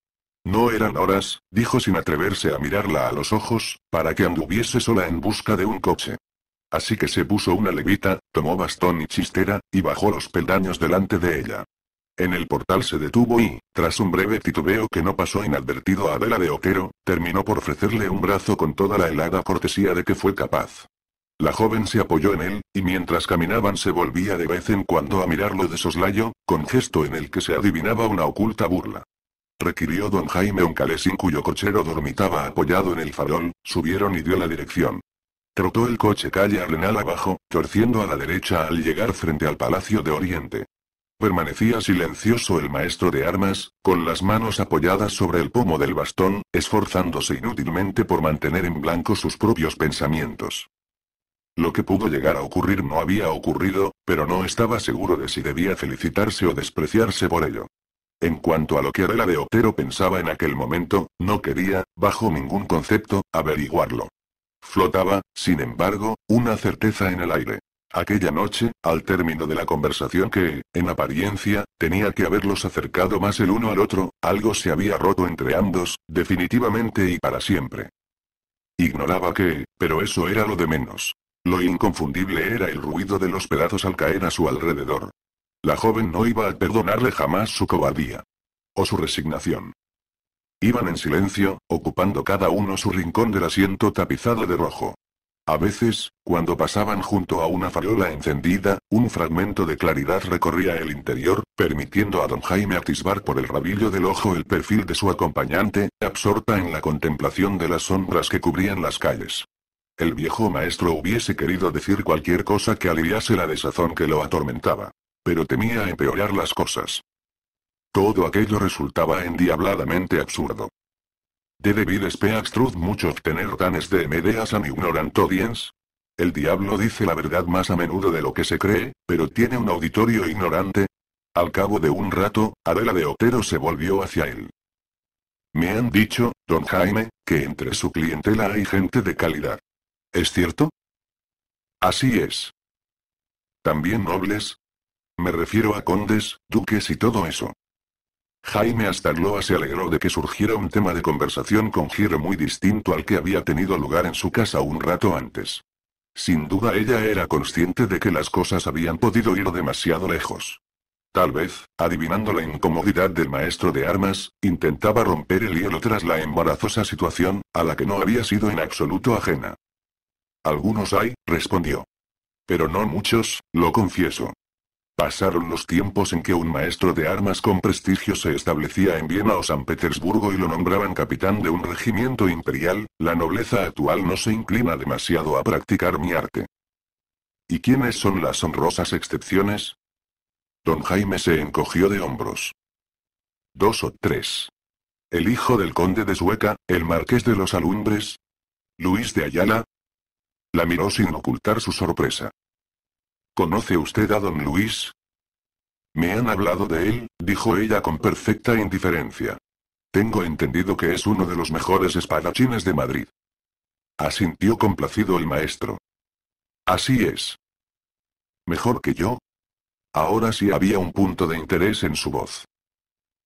No eran horas, dijo sin atreverse a mirarla a los ojos, para que anduviese sola en busca de un coche. Así que se puso una levita, tomó bastón y chistera, y bajó los peldaños delante de ella. En el portal se detuvo y, tras un breve titubeo que no pasó inadvertido a Vela de Oquero, terminó por ofrecerle un brazo con toda la helada cortesía de que fue capaz. La joven se apoyó en él, y mientras caminaban se volvía de vez en cuando a mirarlo de soslayo, con gesto en el que se adivinaba una oculta burla requirió don Jaime un calesín cuyo cochero dormitaba apoyado en el farol, subieron y dio la dirección. Trotó el coche calle Arenal abajo, torciendo a la derecha al llegar frente al Palacio de Oriente. Permanecía silencioso el maestro de armas, con las manos apoyadas sobre el pomo del bastón, esforzándose inútilmente por mantener en blanco sus propios pensamientos. Lo que pudo llegar a ocurrir no había ocurrido, pero no estaba seguro de si debía felicitarse o despreciarse por ello. En cuanto a lo que Adela de Otero pensaba en aquel momento, no quería, bajo ningún concepto, averiguarlo. Flotaba, sin embargo, una certeza en el aire. Aquella noche, al término de la conversación que, en apariencia, tenía que haberlos acercado más el uno al otro, algo se había roto entre ambos, definitivamente y para siempre. Ignoraba que, pero eso era lo de menos. Lo inconfundible era el ruido de los pedazos al caer a su alrededor. La joven no iba a perdonarle jamás su cobardía. O su resignación. Iban en silencio, ocupando cada uno su rincón del asiento tapizado de rojo. A veces, cuando pasaban junto a una farola encendida, un fragmento de claridad recorría el interior, permitiendo a don Jaime atisbar por el rabillo del ojo el perfil de su acompañante, absorta en la contemplación de las sombras que cubrían las calles. El viejo maestro hubiese querido decir cualquier cosa que aliviase la desazón que lo atormentaba pero temía empeorar las cosas. Todo aquello resultaba endiabladamente absurdo. ¿De debil Speaxtrud mucho obtener danes de a an ignorant audience? El diablo dice la verdad más a menudo de lo que se cree, pero tiene un auditorio ignorante. Al cabo de un rato, Adela de Otero se volvió hacia él. Me han dicho, don Jaime, que entre su clientela hay gente de calidad. ¿Es cierto? Así es. También nobles, me refiero a condes, duques y todo eso. Jaime hasta Astagloa se alegró de que surgiera un tema de conversación con giro muy distinto al que había tenido lugar en su casa un rato antes. Sin duda ella era consciente de que las cosas habían podido ir demasiado lejos. Tal vez, adivinando la incomodidad del maestro de armas, intentaba romper el hielo tras la embarazosa situación, a la que no había sido en absoluto ajena. Algunos hay, respondió. Pero no muchos, lo confieso. Pasaron los tiempos en que un maestro de armas con prestigio se establecía en Viena o San Petersburgo y lo nombraban capitán de un regimiento imperial, la nobleza actual no se inclina demasiado a practicar mi arte. ¿Y quiénes son las honrosas excepciones? Don Jaime se encogió de hombros. Dos o tres. El hijo del conde de Sueca, el marqués de los Alumbres. Luis de Ayala. La miró sin ocultar su sorpresa. ¿Conoce usted a don Luis? Me han hablado de él, dijo ella con perfecta indiferencia. Tengo entendido que es uno de los mejores espadachines de Madrid. Asintió complacido el maestro. Así es. ¿Mejor que yo? Ahora sí había un punto de interés en su voz.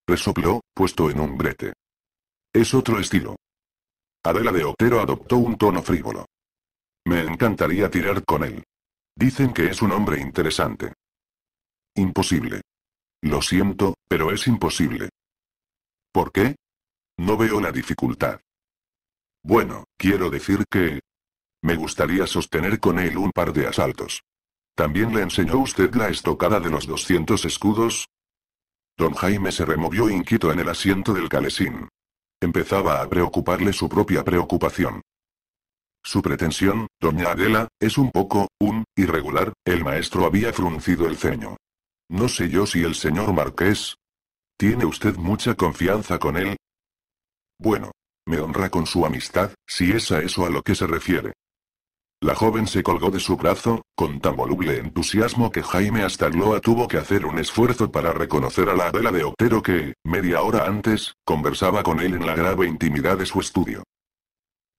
Resopló, puesto en un brete. Es otro estilo. Adela de Otero adoptó un tono frívolo. Me encantaría tirar con él. Dicen que es un hombre interesante. Imposible. Lo siento, pero es imposible. ¿Por qué? No veo la dificultad. Bueno, quiero decir que... Me gustaría sostener con él un par de asaltos. ¿También le enseñó usted la estocada de los 200 escudos? Don Jaime se removió inquieto en el asiento del calesín. Empezaba a preocuparle su propia preocupación. Su pretensión, doña Adela, es un poco, un, irregular, el maestro había fruncido el ceño. No sé yo si el señor marqués... ¿Tiene usted mucha confianza con él? Bueno. Me honra con su amistad, si es a eso a lo que se refiere. La joven se colgó de su brazo, con tan voluble entusiasmo que Jaime Astarloa tuvo que hacer un esfuerzo para reconocer a la Adela de Otero que, media hora antes, conversaba con él en la grave intimidad de su estudio.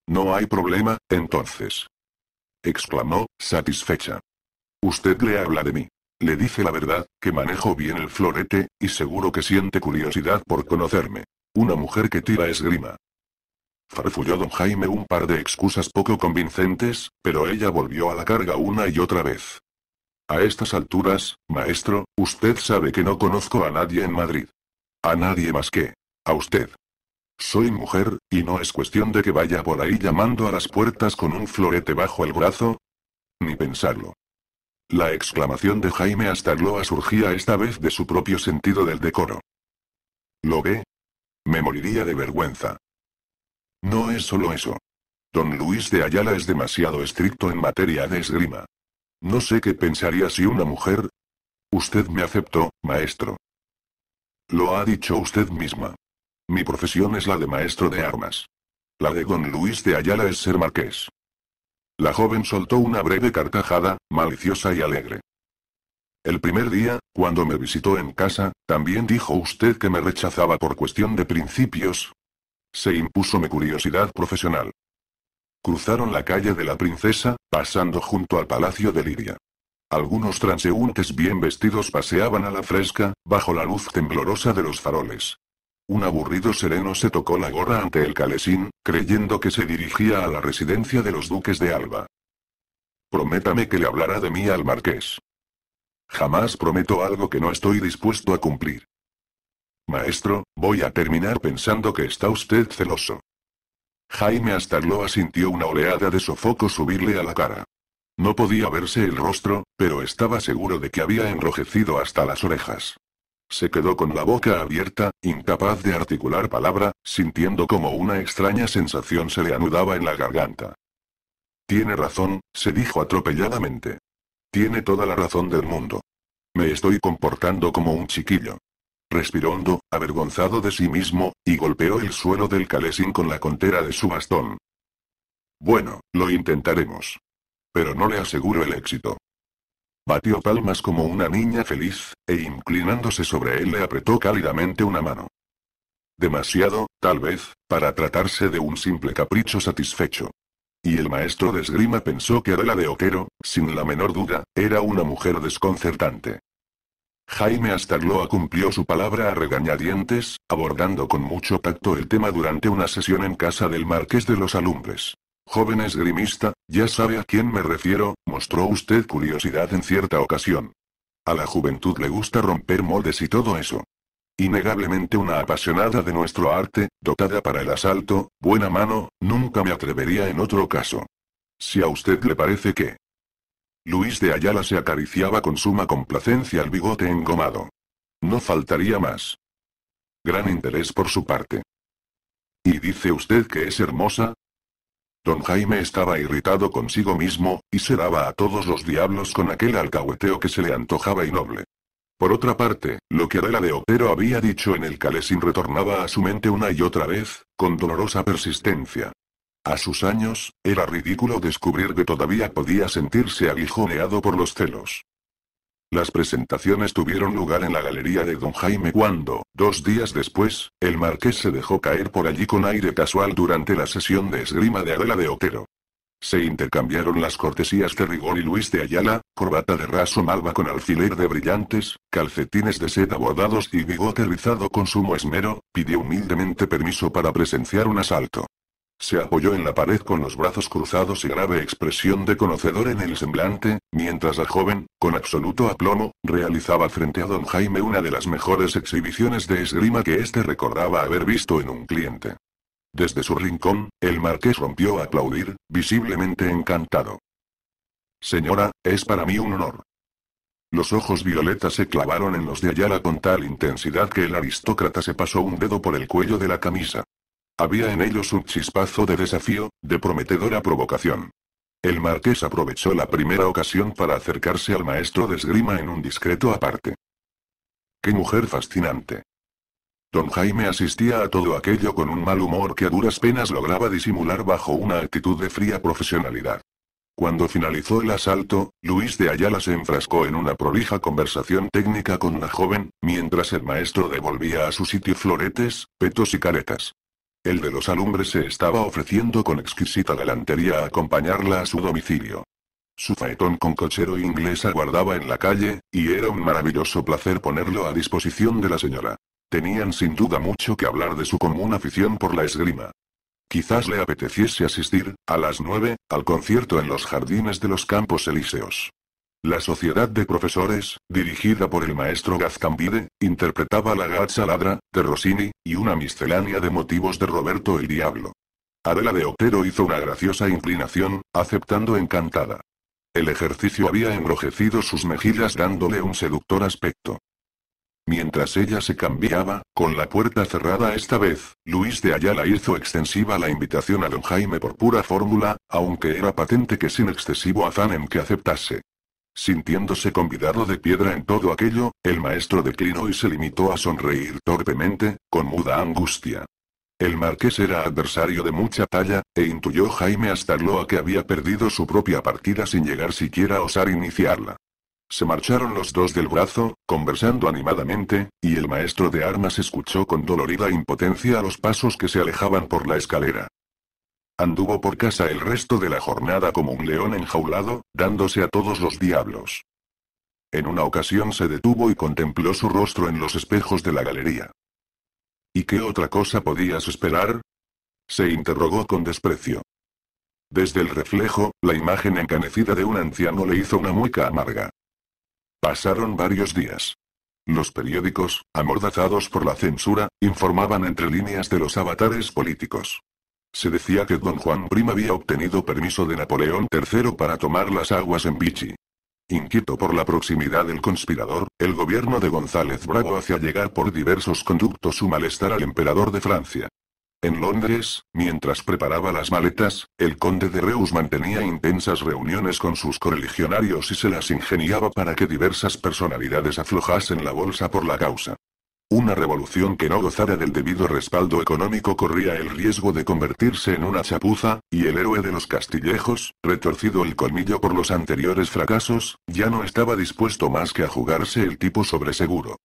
No hay problema, entonces. Exclamó, satisfecha. Usted le habla de mí. Le dice la verdad, que manejo bien el florete, y seguro que siente curiosidad por conocerme. Una mujer que tira esgrima. Farfulló don Jaime un par de excusas poco convincentes, pero ella volvió a la carga una y otra vez. A estas alturas, maestro, usted sabe que no conozco a nadie en Madrid. A nadie más que. A usted. Soy mujer, y no es cuestión de que vaya por ahí llamando a las puertas con un florete bajo el brazo. Ni pensarlo. La exclamación de Jaime Gloa surgía esta vez de su propio sentido del decoro. ¿Lo ve? Me moriría de vergüenza. No es solo eso. Don Luis de Ayala es demasiado estricto en materia de esgrima. No sé qué pensaría si una mujer... Usted me aceptó, maestro. Lo ha dicho usted misma. Mi profesión es la de maestro de armas. La de don Luis de Ayala es ser marqués. La joven soltó una breve carcajada, maliciosa y alegre. El primer día, cuando me visitó en casa, también dijo usted que me rechazaba por cuestión de principios. Se impuso mi curiosidad profesional. Cruzaron la calle de la princesa, pasando junto al Palacio de Lidia. Algunos transeúntes bien vestidos paseaban a la fresca, bajo la luz temblorosa de los faroles. Un aburrido sereno se tocó la gorra ante el calesín, creyendo que se dirigía a la residencia de los duques de Alba. Prométame que le hablará de mí al marqués. Jamás prometo algo que no estoy dispuesto a cumplir. Maestro, voy a terminar pensando que está usted celoso. Jaime Astarloa sintió una oleada de sofoco subirle a la cara. No podía verse el rostro, pero estaba seguro de que había enrojecido hasta las orejas. Se quedó con la boca abierta, incapaz de articular palabra, sintiendo como una extraña sensación se le anudaba en la garganta. Tiene razón, se dijo atropelladamente. Tiene toda la razón del mundo. Me estoy comportando como un chiquillo. Respiró hondo, avergonzado de sí mismo, y golpeó el suelo del calesín con la contera de su bastón. Bueno, lo intentaremos. Pero no le aseguro el éxito. Batió palmas como una niña feliz, e inclinándose sobre él le apretó cálidamente una mano. Demasiado, tal vez, para tratarse de un simple capricho satisfecho. Y el maestro de esgrima pensó que Adela de Otero, sin la menor duda, era una mujer desconcertante. Jaime Astarloa cumplió su palabra a regañadientes, abordando con mucho tacto el tema durante una sesión en casa del marqués de los Alumbres. Joven esgrimista, ya sabe a quién me refiero, mostró usted curiosidad en cierta ocasión. A la juventud le gusta romper moldes y todo eso. Innegablemente una apasionada de nuestro arte, dotada para el asalto, buena mano, nunca me atrevería en otro caso. Si a usted le parece que... Luis de Ayala se acariciaba con suma complacencia el bigote engomado. No faltaría más. Gran interés por su parte. ¿Y dice usted que es hermosa? Don Jaime estaba irritado consigo mismo, y se daba a todos los diablos con aquel alcahueteo que se le antojaba y noble. Por otra parte, lo que Adela de Otero había dicho en el Calesín retornaba a su mente una y otra vez, con dolorosa persistencia. A sus años, era ridículo descubrir que todavía podía sentirse aguijoneado por los celos. Las presentaciones tuvieron lugar en la galería de don Jaime cuando, dos días después, el marqués se dejó caer por allí con aire casual durante la sesión de esgrima de Adela de Otero. Se intercambiaron las cortesías de rigor y Luis de Ayala, corbata de raso malva con alfiler de brillantes, calcetines de seda bordados y bigote rizado con sumo esmero, pidió humildemente permiso para presenciar un asalto. Se apoyó en la pared con los brazos cruzados y grave expresión de conocedor en el semblante, mientras la joven, con absoluto aplomo, realizaba frente a don Jaime una de las mejores exhibiciones de esgrima que éste recordaba haber visto en un cliente. Desde su rincón, el marqués rompió a aplaudir, visiblemente encantado. Señora, es para mí un honor. Los ojos violetas se clavaron en los de Ayala con tal intensidad que el aristócrata se pasó un dedo por el cuello de la camisa. Había en ellos un chispazo de desafío, de prometedora provocación. El marqués aprovechó la primera ocasión para acercarse al maestro de esgrima en un discreto aparte. ¡Qué mujer fascinante! Don Jaime asistía a todo aquello con un mal humor que a duras penas lograba disimular bajo una actitud de fría profesionalidad. Cuando finalizó el asalto, Luis de Ayala se enfrascó en una prolija conversación técnica con la joven, mientras el maestro devolvía a su sitio floretes, petos y caretas. El de los alumbres se estaba ofreciendo con exquisita galantería a acompañarla a su domicilio. Su faetón con cochero inglés aguardaba en la calle, y era un maravilloso placer ponerlo a disposición de la señora. Tenían sin duda mucho que hablar de su común afición por la esgrima. Quizás le apeteciese asistir, a las nueve, al concierto en los jardines de los Campos Elíseos. La sociedad de profesores, dirigida por el maestro Gazcambide, interpretaba La Gacha Ladra, de Rossini, y una miscelánea de motivos de Roberto el Diablo. Adela de Otero hizo una graciosa inclinación, aceptando encantada. El ejercicio había enrojecido sus mejillas dándole un seductor aspecto. Mientras ella se cambiaba, con la puerta cerrada esta vez, Luis de Ayala hizo extensiva la invitación a don Jaime por pura fórmula, aunque era patente que sin excesivo afán en que aceptase. Sintiéndose convidado de piedra en todo aquello, el maestro declinó y se limitó a sonreír torpemente, con muda angustia. El marqués era adversario de mucha talla, e intuyó Jaime hasta a que había perdido su propia partida sin llegar siquiera a osar iniciarla. Se marcharon los dos del brazo, conversando animadamente, y el maestro de armas escuchó con dolorida impotencia a los pasos que se alejaban por la escalera. Anduvo por casa el resto de la jornada como un león enjaulado, dándose a todos los diablos. En una ocasión se detuvo y contempló su rostro en los espejos de la galería. ¿Y qué otra cosa podías esperar? Se interrogó con desprecio. Desde el reflejo, la imagen encanecida de un anciano le hizo una mueca amarga. Pasaron varios días. Los periódicos, amordazados por la censura, informaban entre líneas de los avatares políticos. Se decía que don Juan I había obtenido permiso de Napoleón III para tomar las aguas en Vichy. Inquieto por la proximidad del conspirador, el gobierno de González Bravo hacía llegar por diversos conductos su malestar al emperador de Francia. En Londres, mientras preparaba las maletas, el conde de Reus mantenía intensas reuniones con sus correligionarios y se las ingeniaba para que diversas personalidades aflojasen la bolsa por la causa. Una revolución que no gozara del debido respaldo económico corría el riesgo de convertirse en una chapuza, y el héroe de los castillejos, retorcido el colmillo por los anteriores fracasos, ya no estaba dispuesto más que a jugarse el tipo sobre seguro.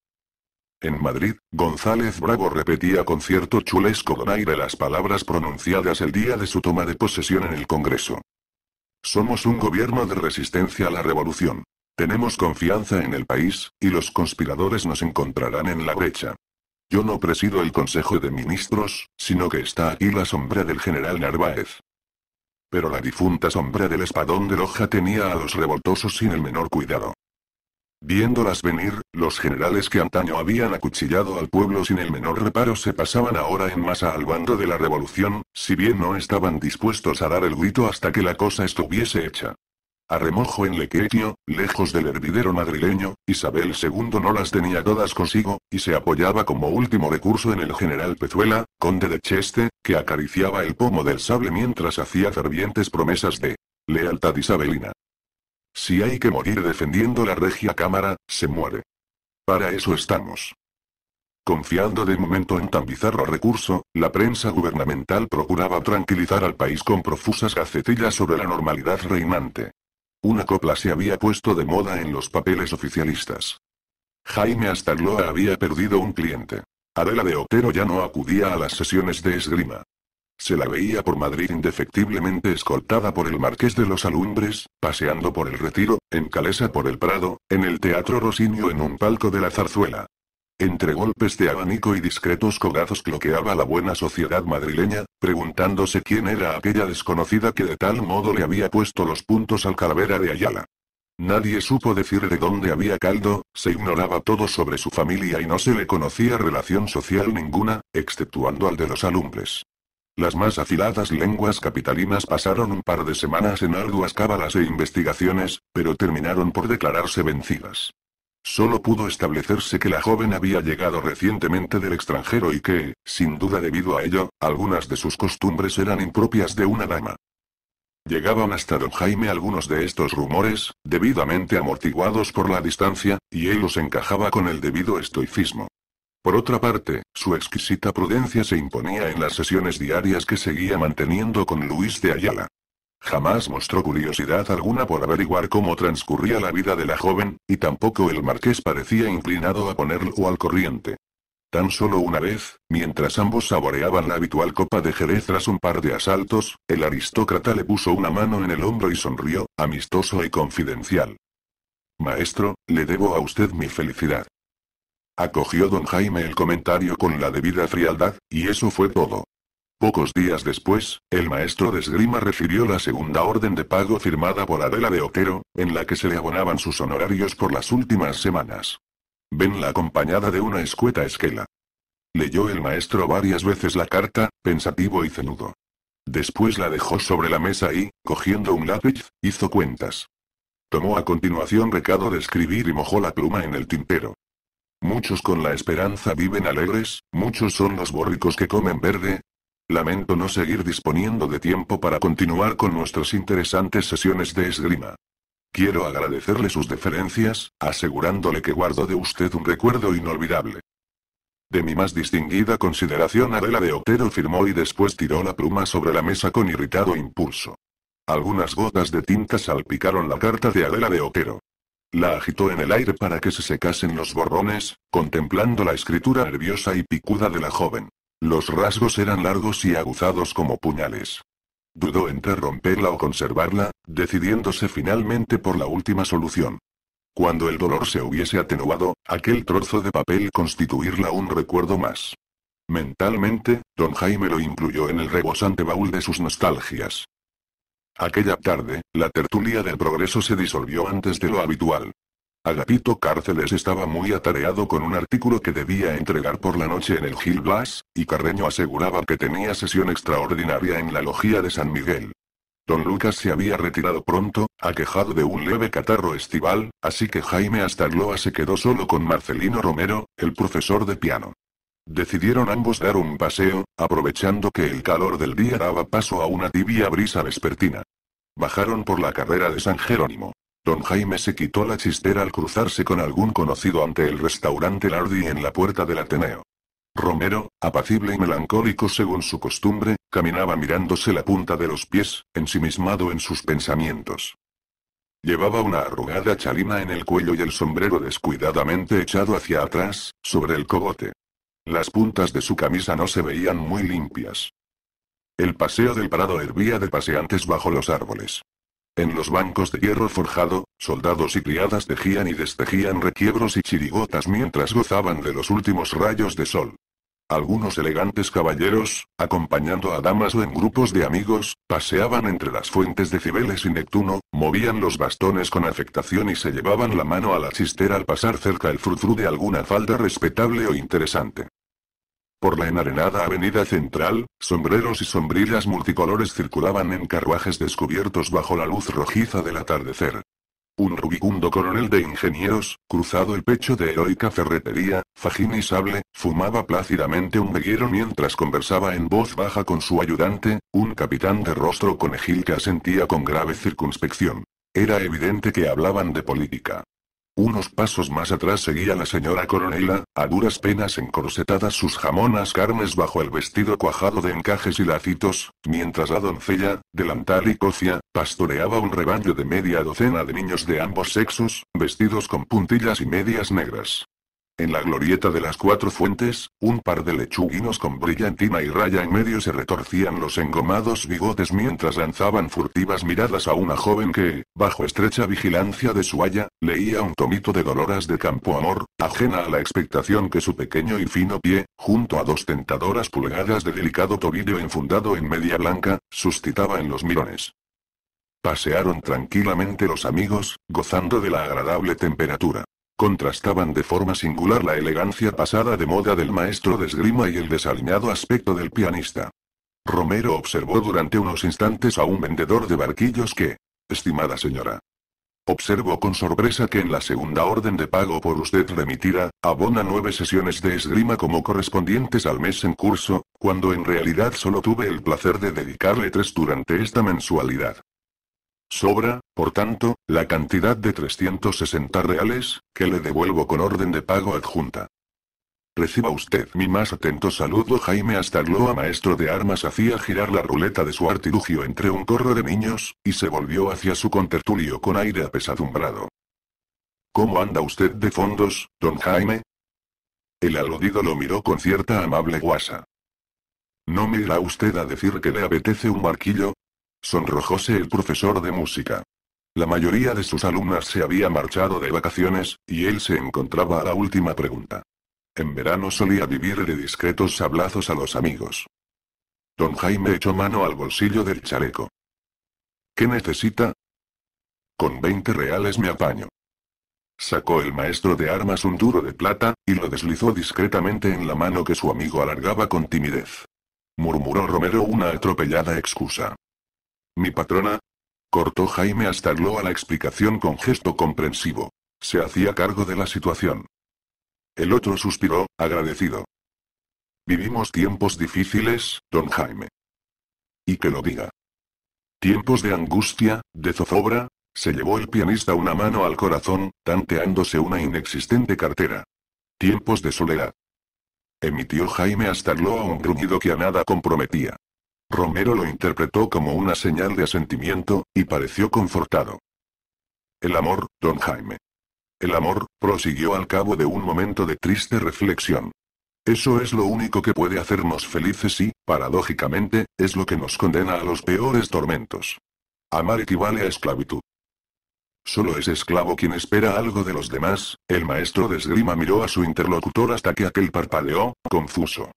En Madrid, González Bravo repetía con cierto chulesco donaire las palabras pronunciadas el día de su toma de posesión en el Congreso. Somos un gobierno de resistencia a la revolución. Tenemos confianza en el país, y los conspiradores nos encontrarán en la brecha. Yo no presido el Consejo de Ministros, sino que está aquí la sombra del general Narváez. Pero la difunta sombra del espadón de Loja tenía a los revoltosos sin el menor cuidado. Viéndolas venir, los generales que antaño habían acuchillado al pueblo sin el menor reparo se pasaban ahora en masa al bando de la revolución, si bien no estaban dispuestos a dar el grito hasta que la cosa estuviese hecha. A remojo en Lequetio, lejos del hervidero madrileño, Isabel II no las tenía todas consigo, y se apoyaba como último recurso en el general Pezuela, conde de Cheste, que acariciaba el pomo del sable mientras hacía fervientes promesas de lealtad isabelina. Si hay que morir defendiendo la regia cámara, se muere. Para eso estamos. Confiando de momento en tan bizarro recurso, la prensa gubernamental procuraba tranquilizar al país con profusas gacetillas sobre la normalidad reinante. Una copla se había puesto de moda en los papeles oficialistas. Jaime Astarloa había perdido un cliente. Adela de Otero ya no acudía a las sesiones de esgrima. Se la veía por Madrid indefectiblemente escoltada por el Marqués de los Alumbres, paseando por el Retiro, en Calesa por el Prado, en el Teatro Rosinio en un palco de la zarzuela. Entre golpes de abanico y discretos cogazos cloqueaba la buena sociedad madrileña, preguntándose quién era aquella desconocida que de tal modo le había puesto los puntos al calavera de Ayala. Nadie supo decir de dónde había caldo, se ignoraba todo sobre su familia y no se le conocía relación social ninguna, exceptuando al de los alumbres. Las más afiladas lenguas capitalinas pasaron un par de semanas en arduas cábalas e investigaciones, pero terminaron por declararse vencidas. Solo pudo establecerse que la joven había llegado recientemente del extranjero y que, sin duda debido a ello, algunas de sus costumbres eran impropias de una dama. Llegaban hasta don Jaime algunos de estos rumores, debidamente amortiguados por la distancia, y él los encajaba con el debido estoicismo. Por otra parte, su exquisita prudencia se imponía en las sesiones diarias que seguía manteniendo con Luis de Ayala. Jamás mostró curiosidad alguna por averiguar cómo transcurría la vida de la joven, y tampoco el marqués parecía inclinado a ponerlo al corriente. Tan solo una vez, mientras ambos saboreaban la habitual copa de Jerez tras un par de asaltos, el aristócrata le puso una mano en el hombro y sonrió, amistoso y confidencial. Maestro, le debo a usted mi felicidad. Acogió don Jaime el comentario con la debida frialdad, y eso fue todo. Pocos días después, el maestro de esgrima recibió la segunda orden de pago firmada por Adela de Otero, en la que se le abonaban sus honorarios por las últimas semanas. Ven la acompañada de una escueta esquela. Leyó el maestro varias veces la carta, pensativo y cenudo. Después la dejó sobre la mesa y, cogiendo un lápiz, hizo cuentas. Tomó a continuación recado de escribir y mojó la pluma en el tintero. Muchos con la esperanza viven alegres, muchos son los borricos que comen verde, Lamento no seguir disponiendo de tiempo para continuar con nuestras interesantes sesiones de esgrima. Quiero agradecerle sus deferencias, asegurándole que guardo de usted un recuerdo inolvidable. De mi más distinguida consideración Adela de Otero firmó y después tiró la pluma sobre la mesa con irritado impulso. Algunas gotas de tinta salpicaron la carta de Adela de Otero. La agitó en el aire para que se secasen los borrones, contemplando la escritura nerviosa y picuda de la joven. Los rasgos eran largos y aguzados como puñales. Dudó entre romperla o conservarla, decidiéndose finalmente por la última solución. Cuando el dolor se hubiese atenuado, aquel trozo de papel constituirla un recuerdo más. Mentalmente, don Jaime lo incluyó en el rebosante baúl de sus nostalgias. Aquella tarde, la tertulia del progreso se disolvió antes de lo habitual. Agapito Cárceles estaba muy atareado con un artículo que debía entregar por la noche en el Gil Blas, y Carreño aseguraba que tenía sesión extraordinaria en la logía de San Miguel. Don Lucas se había retirado pronto, aquejado de un leve catarro estival, así que Jaime Astarloa se quedó solo con Marcelino Romero, el profesor de piano. Decidieron ambos dar un paseo, aprovechando que el calor del día daba paso a una tibia brisa vespertina. Bajaron por la carrera de San Jerónimo. Don Jaime se quitó la chistera al cruzarse con algún conocido ante el restaurante Lardi en la puerta del Ateneo. Romero, apacible y melancólico según su costumbre, caminaba mirándose la punta de los pies, ensimismado en sus pensamientos. Llevaba una arrugada chalina en el cuello y el sombrero descuidadamente echado hacia atrás, sobre el cogote. Las puntas de su camisa no se veían muy limpias. El paseo del parado hervía de paseantes bajo los árboles. En los bancos de hierro forjado, soldados y criadas tejían y destejían requiebros y chirigotas mientras gozaban de los últimos rayos de sol. Algunos elegantes caballeros, acompañando a damas o en grupos de amigos, paseaban entre las fuentes de Cibeles y Neptuno, movían los bastones con afectación y se llevaban la mano a la chistera al pasar cerca el frufru de alguna falda respetable o interesante. Por la enarenada avenida central, sombreros y sombrillas multicolores circulaban en carruajes descubiertos bajo la luz rojiza del atardecer. Un rubicundo coronel de ingenieros, cruzado el pecho de heroica ferretería, fajín y sable, fumaba plácidamente un veguero mientras conversaba en voz baja con su ayudante, un capitán de rostro conejil que asentía con grave circunspección. Era evidente que hablaban de política. Unos pasos más atrás seguía la señora coronela, a duras penas encorsetadas sus jamonas carnes bajo el vestido cuajado de encajes y lacitos, mientras la doncella, delantal y cocia, pastoreaba un rebaño de media docena de niños de ambos sexos, vestidos con puntillas y medias negras. En la glorieta de las cuatro fuentes, un par de lechuguinos con brillantina y raya en medio se retorcían los engomados bigotes mientras lanzaban furtivas miradas a una joven que, bajo estrecha vigilancia de su haya, leía un tomito de Doloras de campo amor, ajena a la expectación que su pequeño y fino pie, junto a dos tentadoras pulgadas de delicado tobillo enfundado en media blanca, suscitaba en los mirones. Pasearon tranquilamente los amigos, gozando de la agradable temperatura. Contrastaban de forma singular la elegancia pasada de moda del maestro de esgrima y el desaliñado aspecto del pianista. Romero observó durante unos instantes a un vendedor de barquillos que, estimada señora, observó con sorpresa que en la segunda orden de pago por usted remitida, abona nueve sesiones de esgrima como correspondientes al mes en curso, cuando en realidad solo tuve el placer de dedicarle tres durante esta mensualidad. Sobra, por tanto, la cantidad de 360 reales, que le devuelvo con orden de pago adjunta. Reciba usted mi más atento saludo. Jaime Astarloa, maestro de armas, hacía girar la ruleta de su artilugio entre un corro de niños, y se volvió hacia su contertulio con aire apesadumbrado. ¿Cómo anda usted de fondos, don Jaime? El aludido lo miró con cierta amable guasa. ¿No me irá usted a decir que le apetece un barquillo? Sonrojóse el profesor de música. La mayoría de sus alumnas se había marchado de vacaciones, y él se encontraba a la última pregunta. En verano solía vivir de discretos sablazos a los amigos. Don Jaime echó mano al bolsillo del chaleco. ¿Qué necesita? Con 20 reales me apaño. Sacó el maestro de armas un duro de plata, y lo deslizó discretamente en la mano que su amigo alargaba con timidez. Murmuró Romero una atropellada excusa. ¿Mi patrona? Cortó Jaime a la explicación con gesto comprensivo. Se hacía cargo de la situación. El otro suspiró, agradecido. Vivimos tiempos difíciles, don Jaime. Y que lo diga. Tiempos de angustia, de zozobra, se llevó el pianista una mano al corazón, tanteándose una inexistente cartera. Tiempos de soledad. Emitió Jaime a un gruñido que a nada comprometía. Romero lo interpretó como una señal de asentimiento, y pareció confortado. El amor, don Jaime. El amor, prosiguió al cabo de un momento de triste reflexión. Eso es lo único que puede hacernos felices y, paradójicamente, es lo que nos condena a los peores tormentos. Amar equivale a esclavitud. Solo es esclavo quien espera algo de los demás, el maestro de esgrima miró a su interlocutor hasta que aquel parpadeó, confuso.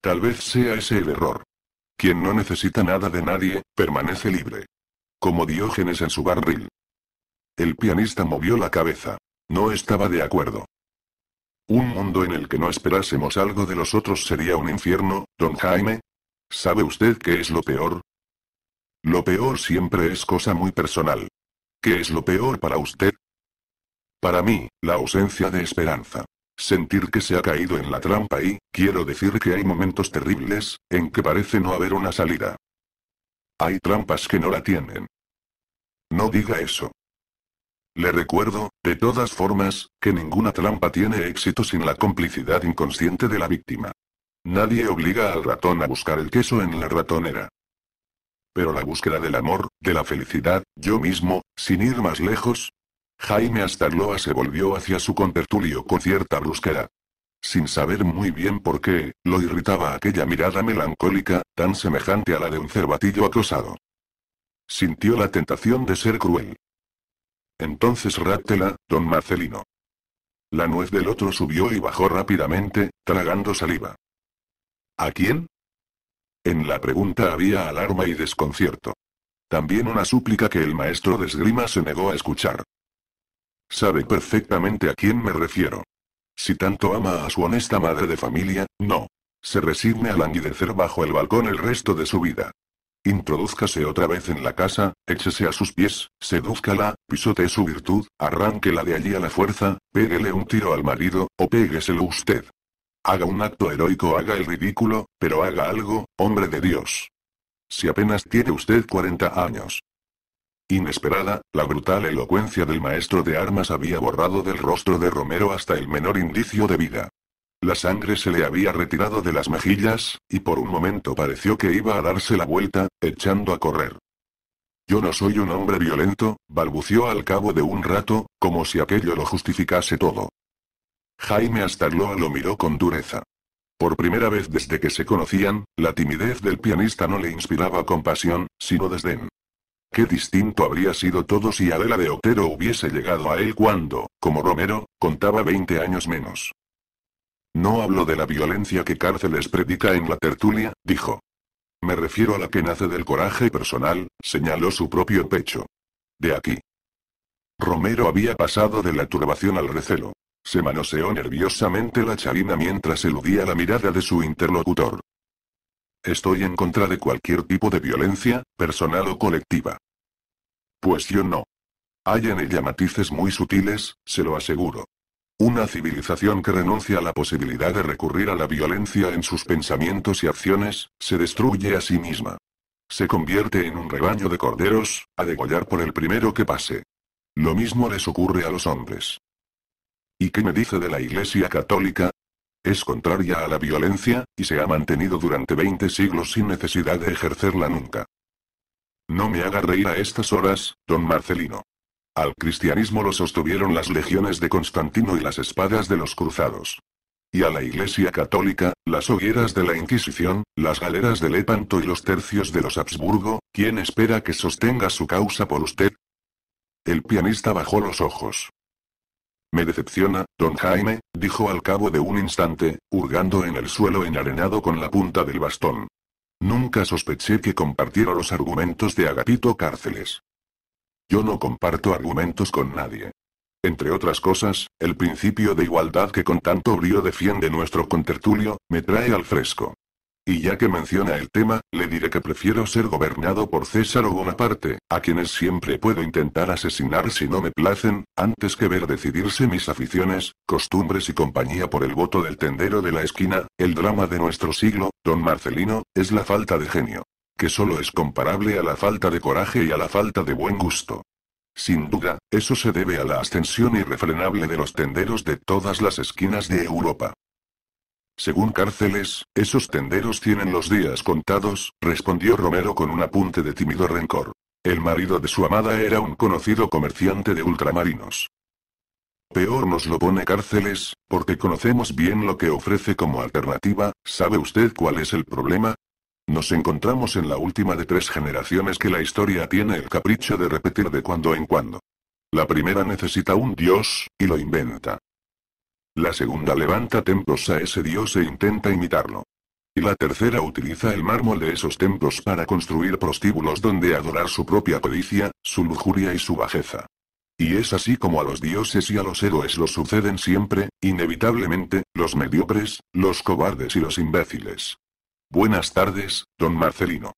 Tal vez sea ese el error. Quien no necesita nada de nadie, permanece libre. Como Diógenes en su barril. El pianista movió la cabeza. No estaba de acuerdo. Un mundo en el que no esperásemos algo de los otros sería un infierno, don Jaime. ¿Sabe usted qué es lo peor? Lo peor siempre es cosa muy personal. ¿Qué es lo peor para usted? Para mí, la ausencia de esperanza sentir que se ha caído en la trampa y, quiero decir que hay momentos terribles, en que parece no haber una salida. Hay trampas que no la tienen. No diga eso. Le recuerdo, de todas formas, que ninguna trampa tiene éxito sin la complicidad inconsciente de la víctima. Nadie obliga al ratón a buscar el queso en la ratonera. Pero la búsqueda del amor, de la felicidad, yo mismo, sin ir más lejos, Jaime Astarloa se volvió hacia su contertulio con cierta brusquedad. Sin saber muy bien por qué, lo irritaba aquella mirada melancólica, tan semejante a la de un cervatillo acosado. Sintió la tentación de ser cruel. Entonces ráptela, don Marcelino. La nuez del otro subió y bajó rápidamente, tragando saliva. ¿A quién? En la pregunta había alarma y desconcierto. También una súplica que el maestro de esgrima se negó a escuchar. Sabe perfectamente a quién me refiero. Si tanto ama a su honesta madre de familia, no. Se resigne a languidecer bajo el balcón el resto de su vida. Introduzcase otra vez en la casa, échese a sus pies, sedúzcala, pisotee su virtud, arránquela de allí a la fuerza, péguele un tiro al marido, o pégueselo usted. Haga un acto heroico, haga el ridículo, pero haga algo, hombre de Dios. Si apenas tiene usted 40 años, Inesperada, la brutal elocuencia del maestro de armas había borrado del rostro de Romero hasta el menor indicio de vida. La sangre se le había retirado de las mejillas, y por un momento pareció que iba a darse la vuelta, echando a correr. Yo no soy un hombre violento, balbució al cabo de un rato, como si aquello lo justificase todo. Jaime Astarloa lo miró con dureza. Por primera vez desde que se conocían, la timidez del pianista no le inspiraba compasión, sino desdén. Qué distinto habría sido todo si Adela de Otero hubiese llegado a él cuando, como Romero, contaba 20 años menos. No hablo de la violencia que Cárceles predica en la tertulia, dijo. Me refiero a la que nace del coraje personal, señaló su propio pecho. De aquí. Romero había pasado de la turbación al recelo. Se manoseó nerviosamente la charina mientras eludía la mirada de su interlocutor. Estoy en contra de cualquier tipo de violencia, personal o colectiva. Pues yo no. Hay en ella matices muy sutiles, se lo aseguro. Una civilización que renuncia a la posibilidad de recurrir a la violencia en sus pensamientos y acciones, se destruye a sí misma. Se convierte en un rebaño de corderos, a degollar por el primero que pase. Lo mismo les ocurre a los hombres. ¿Y qué me dice de la Iglesia Católica? Es contraria a la violencia, y se ha mantenido durante 20 siglos sin necesidad de ejercerla nunca. No me haga reír a estas horas, don Marcelino. Al cristianismo lo sostuvieron las legiones de Constantino y las espadas de los cruzados. Y a la Iglesia Católica, las hogueras de la Inquisición, las galeras de Lepanto y los tercios de los Habsburgo, ¿quién espera que sostenga su causa por usted? El pianista bajó los ojos. Me decepciona, don Jaime, dijo al cabo de un instante, hurgando en el suelo enarenado con la punta del bastón. Nunca sospeché que compartiera los argumentos de Agapito Cárceles. Yo no comparto argumentos con nadie. Entre otras cosas, el principio de igualdad que con tanto brío defiende nuestro contertulio, me trae al fresco. Y ya que menciona el tema, le diré que prefiero ser gobernado por César o Bonaparte, a quienes siempre puedo intentar asesinar si no me placen, antes que ver decidirse mis aficiones, costumbres y compañía por el voto del tendero de la esquina, el drama de nuestro siglo, don Marcelino, es la falta de genio. Que solo es comparable a la falta de coraje y a la falta de buen gusto. Sin duda, eso se debe a la ascensión irrefrenable de los tenderos de todas las esquinas de Europa. Según cárceles, esos tenderos tienen los días contados, respondió Romero con un apunte de tímido rencor. El marido de su amada era un conocido comerciante de ultramarinos. Peor nos lo pone cárceles, porque conocemos bien lo que ofrece como alternativa, ¿sabe usted cuál es el problema? Nos encontramos en la última de tres generaciones que la historia tiene el capricho de repetir de cuando en cuando. La primera necesita un dios, y lo inventa. La segunda levanta templos a ese dios e intenta imitarlo. Y la tercera utiliza el mármol de esos templos para construir prostíbulos donde adorar su propia codicia, su lujuria y su bajeza. Y es así como a los dioses y a los héroes los suceden siempre, inevitablemente, los mediocres, los cobardes y los imbéciles. Buenas tardes, don Marcelino.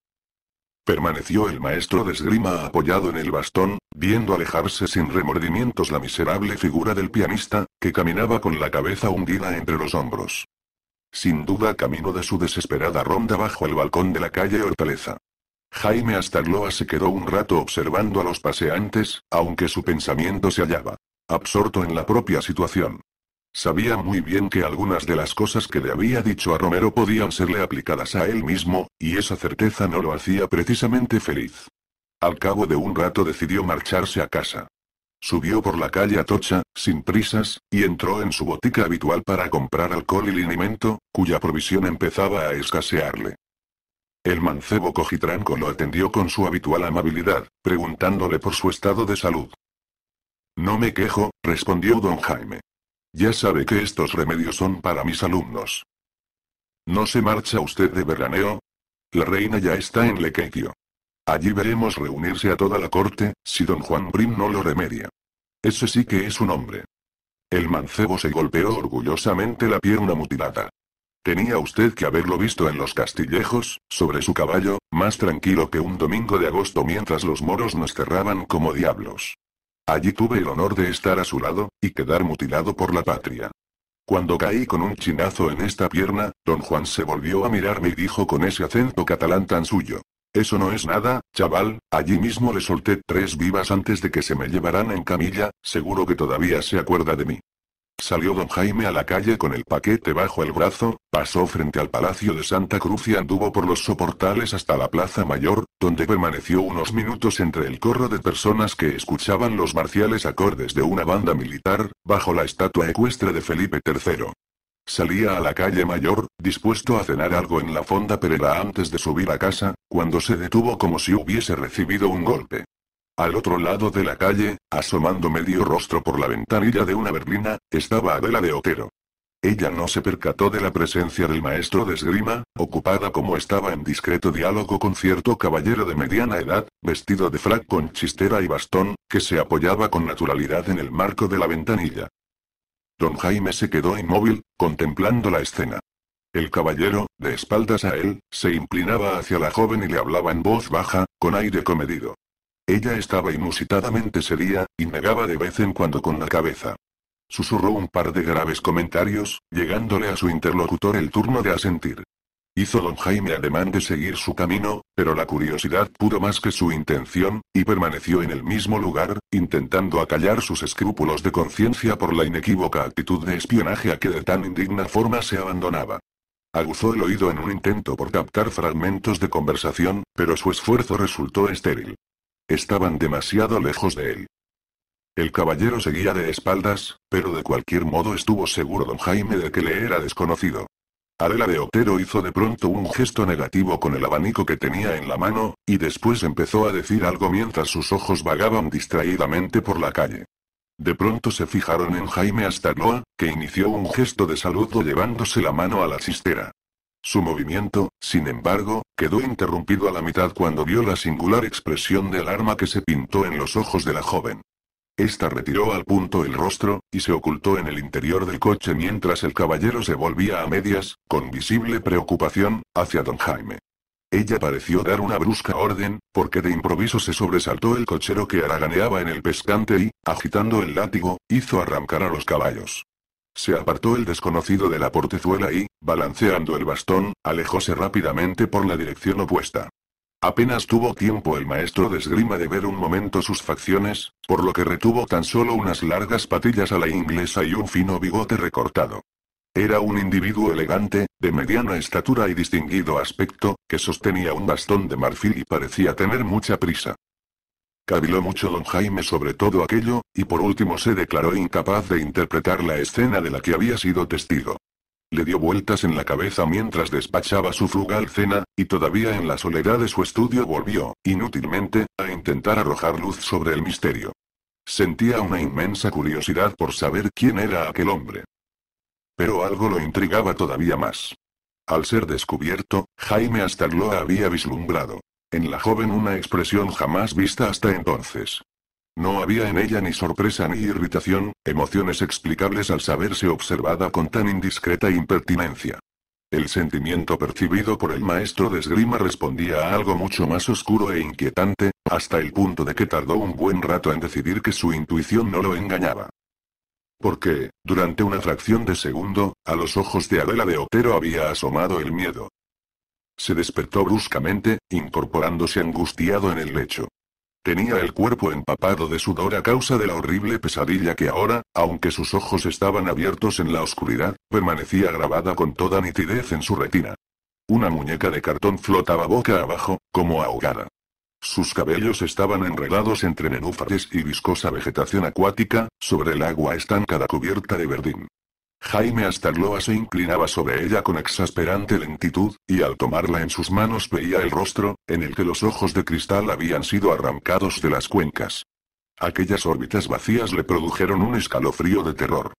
Permaneció el maestro de esgrima apoyado en el bastón, viendo alejarse sin remordimientos la miserable figura del pianista, que caminaba con la cabeza hundida entre los hombros. Sin duda camino de su desesperada ronda bajo el balcón de la calle Hortaleza. Jaime Astarloa se quedó un rato observando a los paseantes, aunque su pensamiento se hallaba absorto en la propia situación. Sabía muy bien que algunas de las cosas que le había dicho a Romero podían serle aplicadas a él mismo, y esa certeza no lo hacía precisamente feliz. Al cabo de un rato decidió marcharse a casa. Subió por la calle Atocha, sin prisas, y entró en su botica habitual para comprar alcohol y linimento, cuya provisión empezaba a escasearle. El mancebo cojitranco lo atendió con su habitual amabilidad, preguntándole por su estado de salud. No me quejo, respondió don Jaime. Ya sabe que estos remedios son para mis alumnos. ¿No se marcha usted de veraneo? La reina ya está en Lequequio. Allí veremos reunirse a toda la corte, si don Juan Brim no lo remedia. Ese sí que es un hombre. El mancebo se golpeó orgullosamente la pierna mutilada. Tenía usted que haberlo visto en los castillejos, sobre su caballo, más tranquilo que un domingo de agosto mientras los moros nos cerraban como diablos. Allí tuve el honor de estar a su lado, y quedar mutilado por la patria. Cuando caí con un chinazo en esta pierna, don Juan se volvió a mirarme y dijo con ese acento catalán tan suyo. Eso no es nada, chaval, allí mismo le solté tres vivas antes de que se me llevaran en camilla, seguro que todavía se acuerda de mí. Salió don Jaime a la calle con el paquete bajo el brazo, pasó frente al Palacio de Santa Cruz y anduvo por los soportales hasta la Plaza Mayor, donde permaneció unos minutos entre el corro de personas que escuchaban los marciales acordes de una banda militar, bajo la estatua ecuestre de Felipe III. Salía a la calle mayor, dispuesto a cenar algo en la fonda Perera antes de subir a casa, cuando se detuvo como si hubiese recibido un golpe. Al otro lado de la calle, asomando medio rostro por la ventanilla de una berlina, estaba Adela de Otero. Ella no se percató de la presencia del maestro de esgrima, ocupada como estaba en discreto diálogo con cierto caballero de mediana edad, vestido de frac con chistera y bastón, que se apoyaba con naturalidad en el marco de la ventanilla. Don Jaime se quedó inmóvil, contemplando la escena. El caballero, de espaldas a él, se inclinaba hacia la joven y le hablaba en voz baja, con aire comedido. Ella estaba inusitadamente seria, y negaba de vez en cuando con la cabeza. Susurró un par de graves comentarios, llegándole a su interlocutor el turno de asentir. Hizo don Jaime ademán de seguir su camino, pero la curiosidad pudo más que su intención, y permaneció en el mismo lugar, intentando acallar sus escrúpulos de conciencia por la inequívoca actitud de espionaje a que de tan indigna forma se abandonaba. Aguzó el oído en un intento por captar fragmentos de conversación, pero su esfuerzo resultó estéril. Estaban demasiado lejos de él. El caballero seguía de espaldas, pero de cualquier modo estuvo seguro don Jaime de que le era desconocido. Adela de Otero hizo de pronto un gesto negativo con el abanico que tenía en la mano, y después empezó a decir algo mientras sus ojos vagaban distraídamente por la calle. De pronto se fijaron en Jaime hasta Noa, que inició un gesto de saludo llevándose la mano a la chistera. Su movimiento, sin embargo, quedó interrumpido a la mitad cuando vio la singular expresión de alarma que se pintó en los ojos de la joven. Esta retiró al punto el rostro, y se ocultó en el interior del coche mientras el caballero se volvía a medias, con visible preocupación, hacia don Jaime. Ella pareció dar una brusca orden, porque de improviso se sobresaltó el cochero que haraganeaba en el pescante y, agitando el látigo, hizo arrancar a los caballos. Se apartó el desconocido de la portezuela y, Balanceando el bastón, alejóse rápidamente por la dirección opuesta. Apenas tuvo tiempo el maestro de esgrima de ver un momento sus facciones, por lo que retuvo tan solo unas largas patillas a la inglesa y un fino bigote recortado. Era un individuo elegante, de mediana estatura y distinguido aspecto, que sostenía un bastón de marfil y parecía tener mucha prisa. Cabiló mucho don Jaime sobre todo aquello, y por último se declaró incapaz de interpretar la escena de la que había sido testigo le dio vueltas en la cabeza mientras despachaba su frugal cena, y todavía en la soledad de su estudio volvió, inútilmente, a intentar arrojar luz sobre el misterio. Sentía una inmensa curiosidad por saber quién era aquel hombre. Pero algo lo intrigaba todavía más. Al ser descubierto, Jaime hasta lo había vislumbrado. En la joven una expresión jamás vista hasta entonces. No había en ella ni sorpresa ni irritación, emociones explicables al saberse observada con tan indiscreta impertinencia. El sentimiento percibido por el maestro de esgrima respondía a algo mucho más oscuro e inquietante, hasta el punto de que tardó un buen rato en decidir que su intuición no lo engañaba. Porque, durante una fracción de segundo, a los ojos de Adela de Otero había asomado el miedo. Se despertó bruscamente, incorporándose angustiado en el lecho. Tenía el cuerpo empapado de sudor a causa de la horrible pesadilla que ahora, aunque sus ojos estaban abiertos en la oscuridad, permanecía grabada con toda nitidez en su retina. Una muñeca de cartón flotaba boca abajo, como ahogada. Sus cabellos estaban enredados entre nenúfares y viscosa vegetación acuática, sobre el agua estancada cubierta de verdín. Jaime Astarloa se inclinaba sobre ella con exasperante lentitud, y al tomarla en sus manos veía el rostro, en el que los ojos de cristal habían sido arrancados de las cuencas. Aquellas órbitas vacías le produjeron un escalofrío de terror.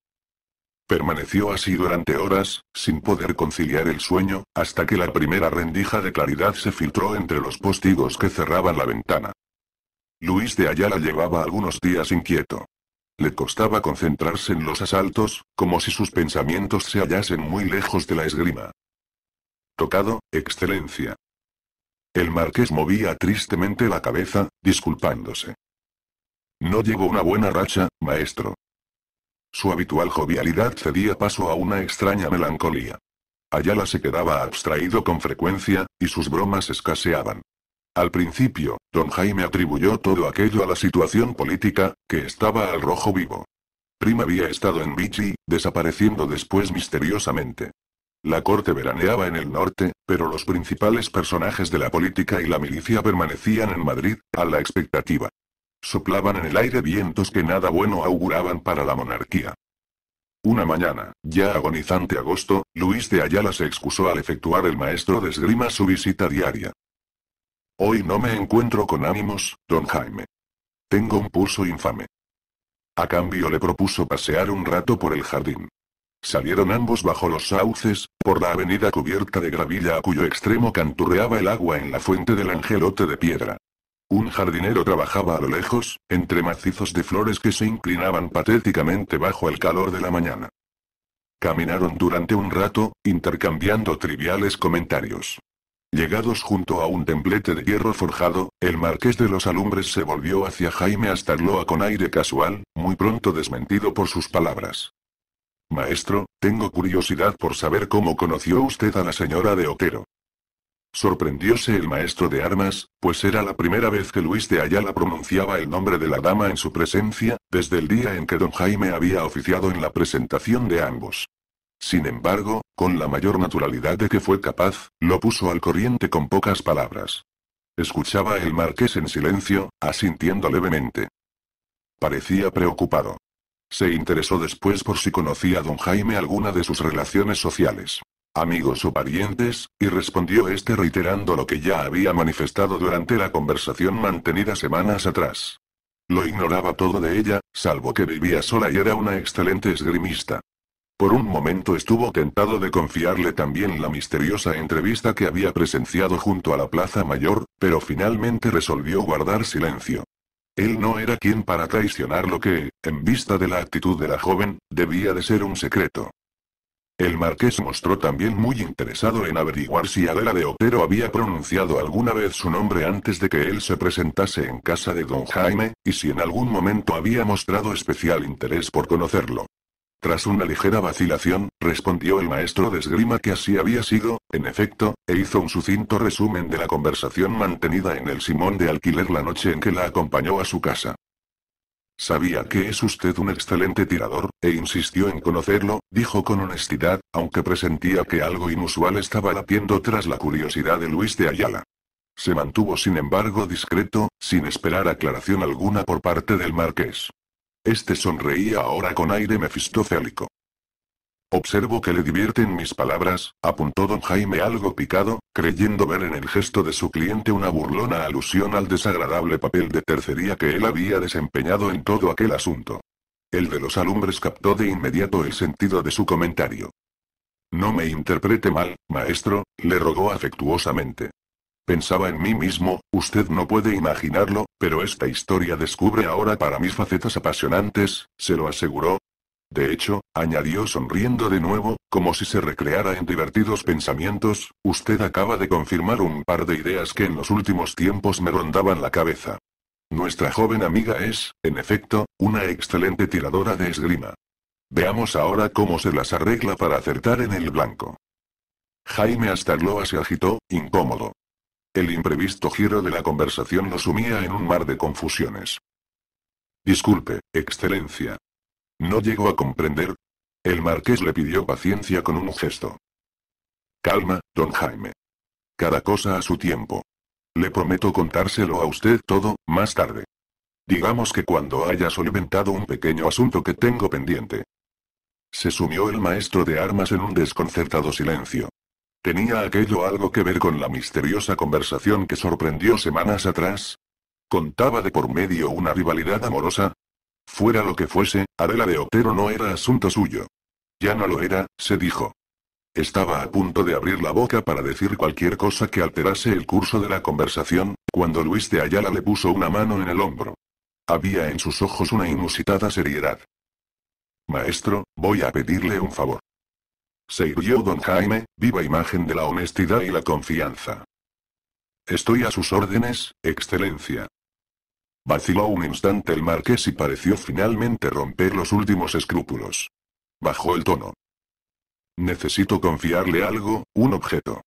Permaneció así durante horas, sin poder conciliar el sueño, hasta que la primera rendija de claridad se filtró entre los postigos que cerraban la ventana. Luis de Ayala llevaba algunos días inquieto. Le costaba concentrarse en los asaltos, como si sus pensamientos se hallasen muy lejos de la esgrima. Tocado, Excelencia. El marqués movía tristemente la cabeza, disculpándose. No llevo una buena racha, maestro. Su habitual jovialidad cedía paso a una extraña melancolía. Ayala se quedaba abstraído con frecuencia, y sus bromas escaseaban. Al principio, don Jaime atribuyó todo aquello a la situación política, que estaba al rojo vivo. Prima había estado en Vichy, desapareciendo después misteriosamente. La corte veraneaba en el norte, pero los principales personajes de la política y la milicia permanecían en Madrid, a la expectativa. Soplaban en el aire vientos que nada bueno auguraban para la monarquía. Una mañana, ya agonizante agosto, Luis de Ayala se excusó al efectuar el maestro de esgrima su visita diaria. Hoy no me encuentro con ánimos, don Jaime. Tengo un pulso infame. A cambio le propuso pasear un rato por el jardín. Salieron ambos bajo los sauces, por la avenida cubierta de gravilla a cuyo extremo canturreaba el agua en la fuente del angelote de piedra. Un jardinero trabajaba a lo lejos, entre macizos de flores que se inclinaban patéticamente bajo el calor de la mañana. Caminaron durante un rato, intercambiando triviales comentarios. Llegados junto a un templete de hierro forjado, el marqués de los alumbres se volvió hacia Jaime Astarloa con aire casual, muy pronto desmentido por sus palabras. Maestro, tengo curiosidad por saber cómo conoció usted a la señora de Otero. Sorprendióse el maestro de armas, pues era la primera vez que Luis de Ayala pronunciaba el nombre de la dama en su presencia, desde el día en que don Jaime había oficiado en la presentación de ambos. Sin embargo, con la mayor naturalidad de que fue capaz, lo puso al corriente con pocas palabras. Escuchaba el marqués en silencio, asintiendo levemente. Parecía preocupado. Se interesó después por si conocía a don Jaime alguna de sus relaciones sociales, amigos o parientes, y respondió este reiterando lo que ya había manifestado durante la conversación mantenida semanas atrás. Lo ignoraba todo de ella, salvo que vivía sola y era una excelente esgrimista. Por un momento estuvo tentado de confiarle también la misteriosa entrevista que había presenciado junto a la Plaza Mayor, pero finalmente resolvió guardar silencio. Él no era quien para traicionar lo que, en vista de la actitud de la joven, debía de ser un secreto. El marqués mostró también muy interesado en averiguar si Adela de Otero había pronunciado alguna vez su nombre antes de que él se presentase en casa de don Jaime, y si en algún momento había mostrado especial interés por conocerlo. Tras una ligera vacilación, respondió el maestro de esgrima que así había sido, en efecto, e hizo un sucinto resumen de la conversación mantenida en el Simón de Alquiler la noche en que la acompañó a su casa. Sabía que es usted un excelente tirador, e insistió en conocerlo, dijo con honestidad, aunque presentía que algo inusual estaba latiendo tras la curiosidad de Luis de Ayala. Se mantuvo sin embargo discreto, sin esperar aclaración alguna por parte del marqués. Este sonreía ahora con aire mefistofélico. Observo que le divierten mis palabras, apuntó don Jaime algo picado, creyendo ver en el gesto de su cliente una burlona alusión al desagradable papel de tercería que él había desempeñado en todo aquel asunto. El de los alumbres captó de inmediato el sentido de su comentario. No me interprete mal, maestro, le rogó afectuosamente. Pensaba en mí mismo, usted no puede imaginarlo, pero esta historia descubre ahora para mis facetas apasionantes, se lo aseguró. De hecho, añadió sonriendo de nuevo, como si se recreara en divertidos pensamientos, usted acaba de confirmar un par de ideas que en los últimos tiempos me rondaban la cabeza. Nuestra joven amiga es, en efecto, una excelente tiradora de esgrima. Veamos ahora cómo se las arregla para acertar en el blanco. Jaime Astarloa se agitó, incómodo. El imprevisto giro de la conversación lo sumía en un mar de confusiones. Disculpe, Excelencia. No llego a comprender. El marqués le pidió paciencia con un gesto. Calma, don Jaime. Cada cosa a su tiempo. Le prometo contárselo a usted todo, más tarde. Digamos que cuando haya solventado un pequeño asunto que tengo pendiente. Se sumió el maestro de armas en un desconcertado silencio. ¿Tenía aquello algo que ver con la misteriosa conversación que sorprendió semanas atrás? ¿Contaba de por medio una rivalidad amorosa? Fuera lo que fuese, Adela de Otero no era asunto suyo. Ya no lo era, se dijo. Estaba a punto de abrir la boca para decir cualquier cosa que alterase el curso de la conversación, cuando Luis de Ayala le puso una mano en el hombro. Había en sus ojos una inusitada seriedad. Maestro, voy a pedirle un favor. Se irguió don Jaime, viva imagen de la honestidad y la confianza. Estoy a sus órdenes, excelencia. Vaciló un instante el marqués y pareció finalmente romper los últimos escrúpulos. Bajó el tono. Necesito confiarle algo, un objeto.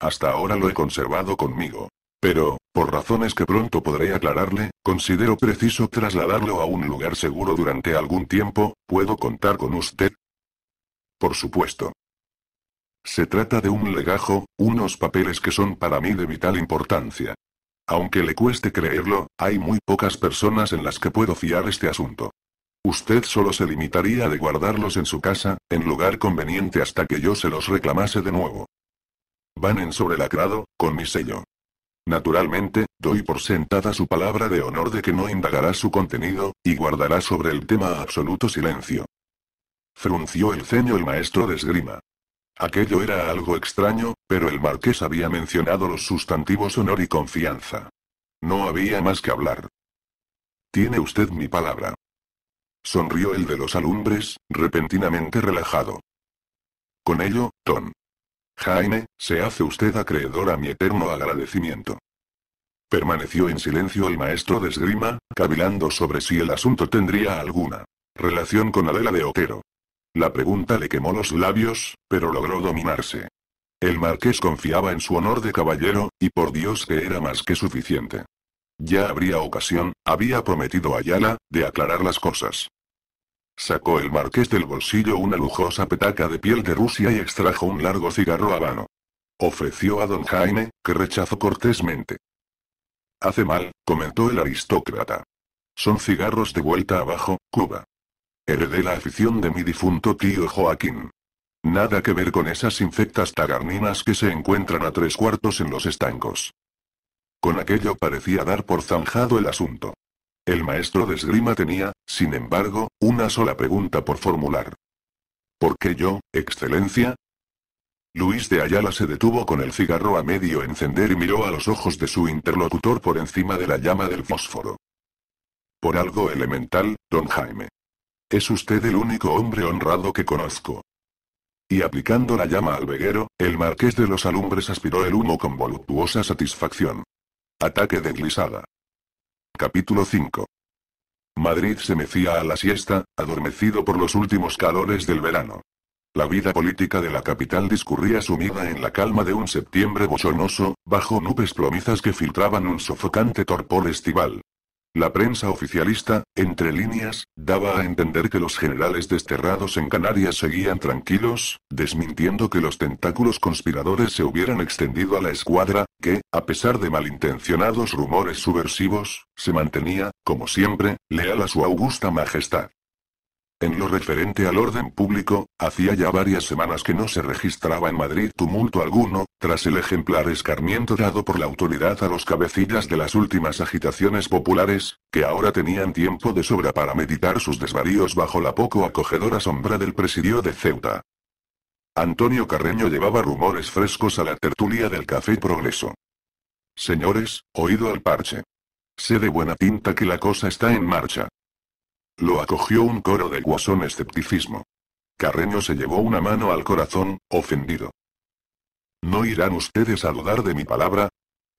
Hasta ahora lo he conservado conmigo. Pero, por razones que pronto podré aclararle, considero preciso trasladarlo a un lugar seguro durante algún tiempo, ¿puedo contar con usted? Por supuesto. Se trata de un legajo, unos papeles que son para mí de vital importancia. Aunque le cueste creerlo, hay muy pocas personas en las que puedo fiar este asunto. Usted solo se limitaría de guardarlos en su casa, en lugar conveniente hasta que yo se los reclamase de nuevo. Van en sobre sobrelacrado, con mi sello. Naturalmente, doy por sentada su palabra de honor de que no indagará su contenido, y guardará sobre el tema absoluto silencio. Frunció el ceño el maestro de esgrima. Aquello era algo extraño, pero el marqués había mencionado los sustantivos honor y confianza. No había más que hablar. Tiene usted mi palabra. Sonrió el de los alumbres, repentinamente relajado. Con ello, Tom. Jaime, se hace usted acreedor a mi eterno agradecimiento. Permaneció en silencio el maestro de esgrima, cavilando sobre si el asunto tendría alguna relación con Adela de Otero. La pregunta le quemó los labios, pero logró dominarse. El marqués confiaba en su honor de caballero, y por Dios que era más que suficiente. Ya habría ocasión, había prometido a Ayala, de aclarar las cosas. Sacó el marqués del bolsillo una lujosa petaca de piel de Rusia y extrajo un largo cigarro habano. Ofreció a don Jaime, que rechazó cortésmente. Hace mal, comentó el aristócrata. Son cigarros de vuelta abajo, Cuba. Heredé la afición de mi difunto tío Joaquín. Nada que ver con esas infectas tagarninas que se encuentran a tres cuartos en los estancos. Con aquello parecía dar por zanjado el asunto. El maestro de esgrima tenía, sin embargo, una sola pregunta por formular. ¿Por qué yo, excelencia? Luis de Ayala se detuvo con el cigarro a medio encender y miró a los ojos de su interlocutor por encima de la llama del fósforo. Por algo elemental, don Jaime. Es usted el único hombre honrado que conozco. Y aplicando la llama al veguero, el marqués de los alumbres aspiró el humo con voluptuosa satisfacción. Ataque de glisada. Capítulo 5. Madrid se mecía a la siesta, adormecido por los últimos calores del verano. La vida política de la capital discurría sumida en la calma de un septiembre bochornoso, bajo nubes plomizas que filtraban un sofocante torpor estival. La prensa oficialista, entre líneas, daba a entender que los generales desterrados en Canarias seguían tranquilos, desmintiendo que los tentáculos conspiradores se hubieran extendido a la escuadra, que, a pesar de malintencionados rumores subversivos, se mantenía, como siempre, leal a su augusta majestad. En lo referente al orden público, hacía ya varias semanas que no se registraba en Madrid tumulto alguno, tras el ejemplar escarmiento dado por la autoridad a los cabecillas de las últimas agitaciones populares, que ahora tenían tiempo de sobra para meditar sus desvaríos bajo la poco acogedora sombra del presidio de Ceuta. Antonio Carreño llevaba rumores frescos a la tertulia del Café Progreso. Señores, oído al parche. Sé de buena tinta que la cosa está en marcha. Lo acogió un coro de guasón escepticismo. Carreño se llevó una mano al corazón, ofendido. ¿No irán ustedes a dudar de mi palabra?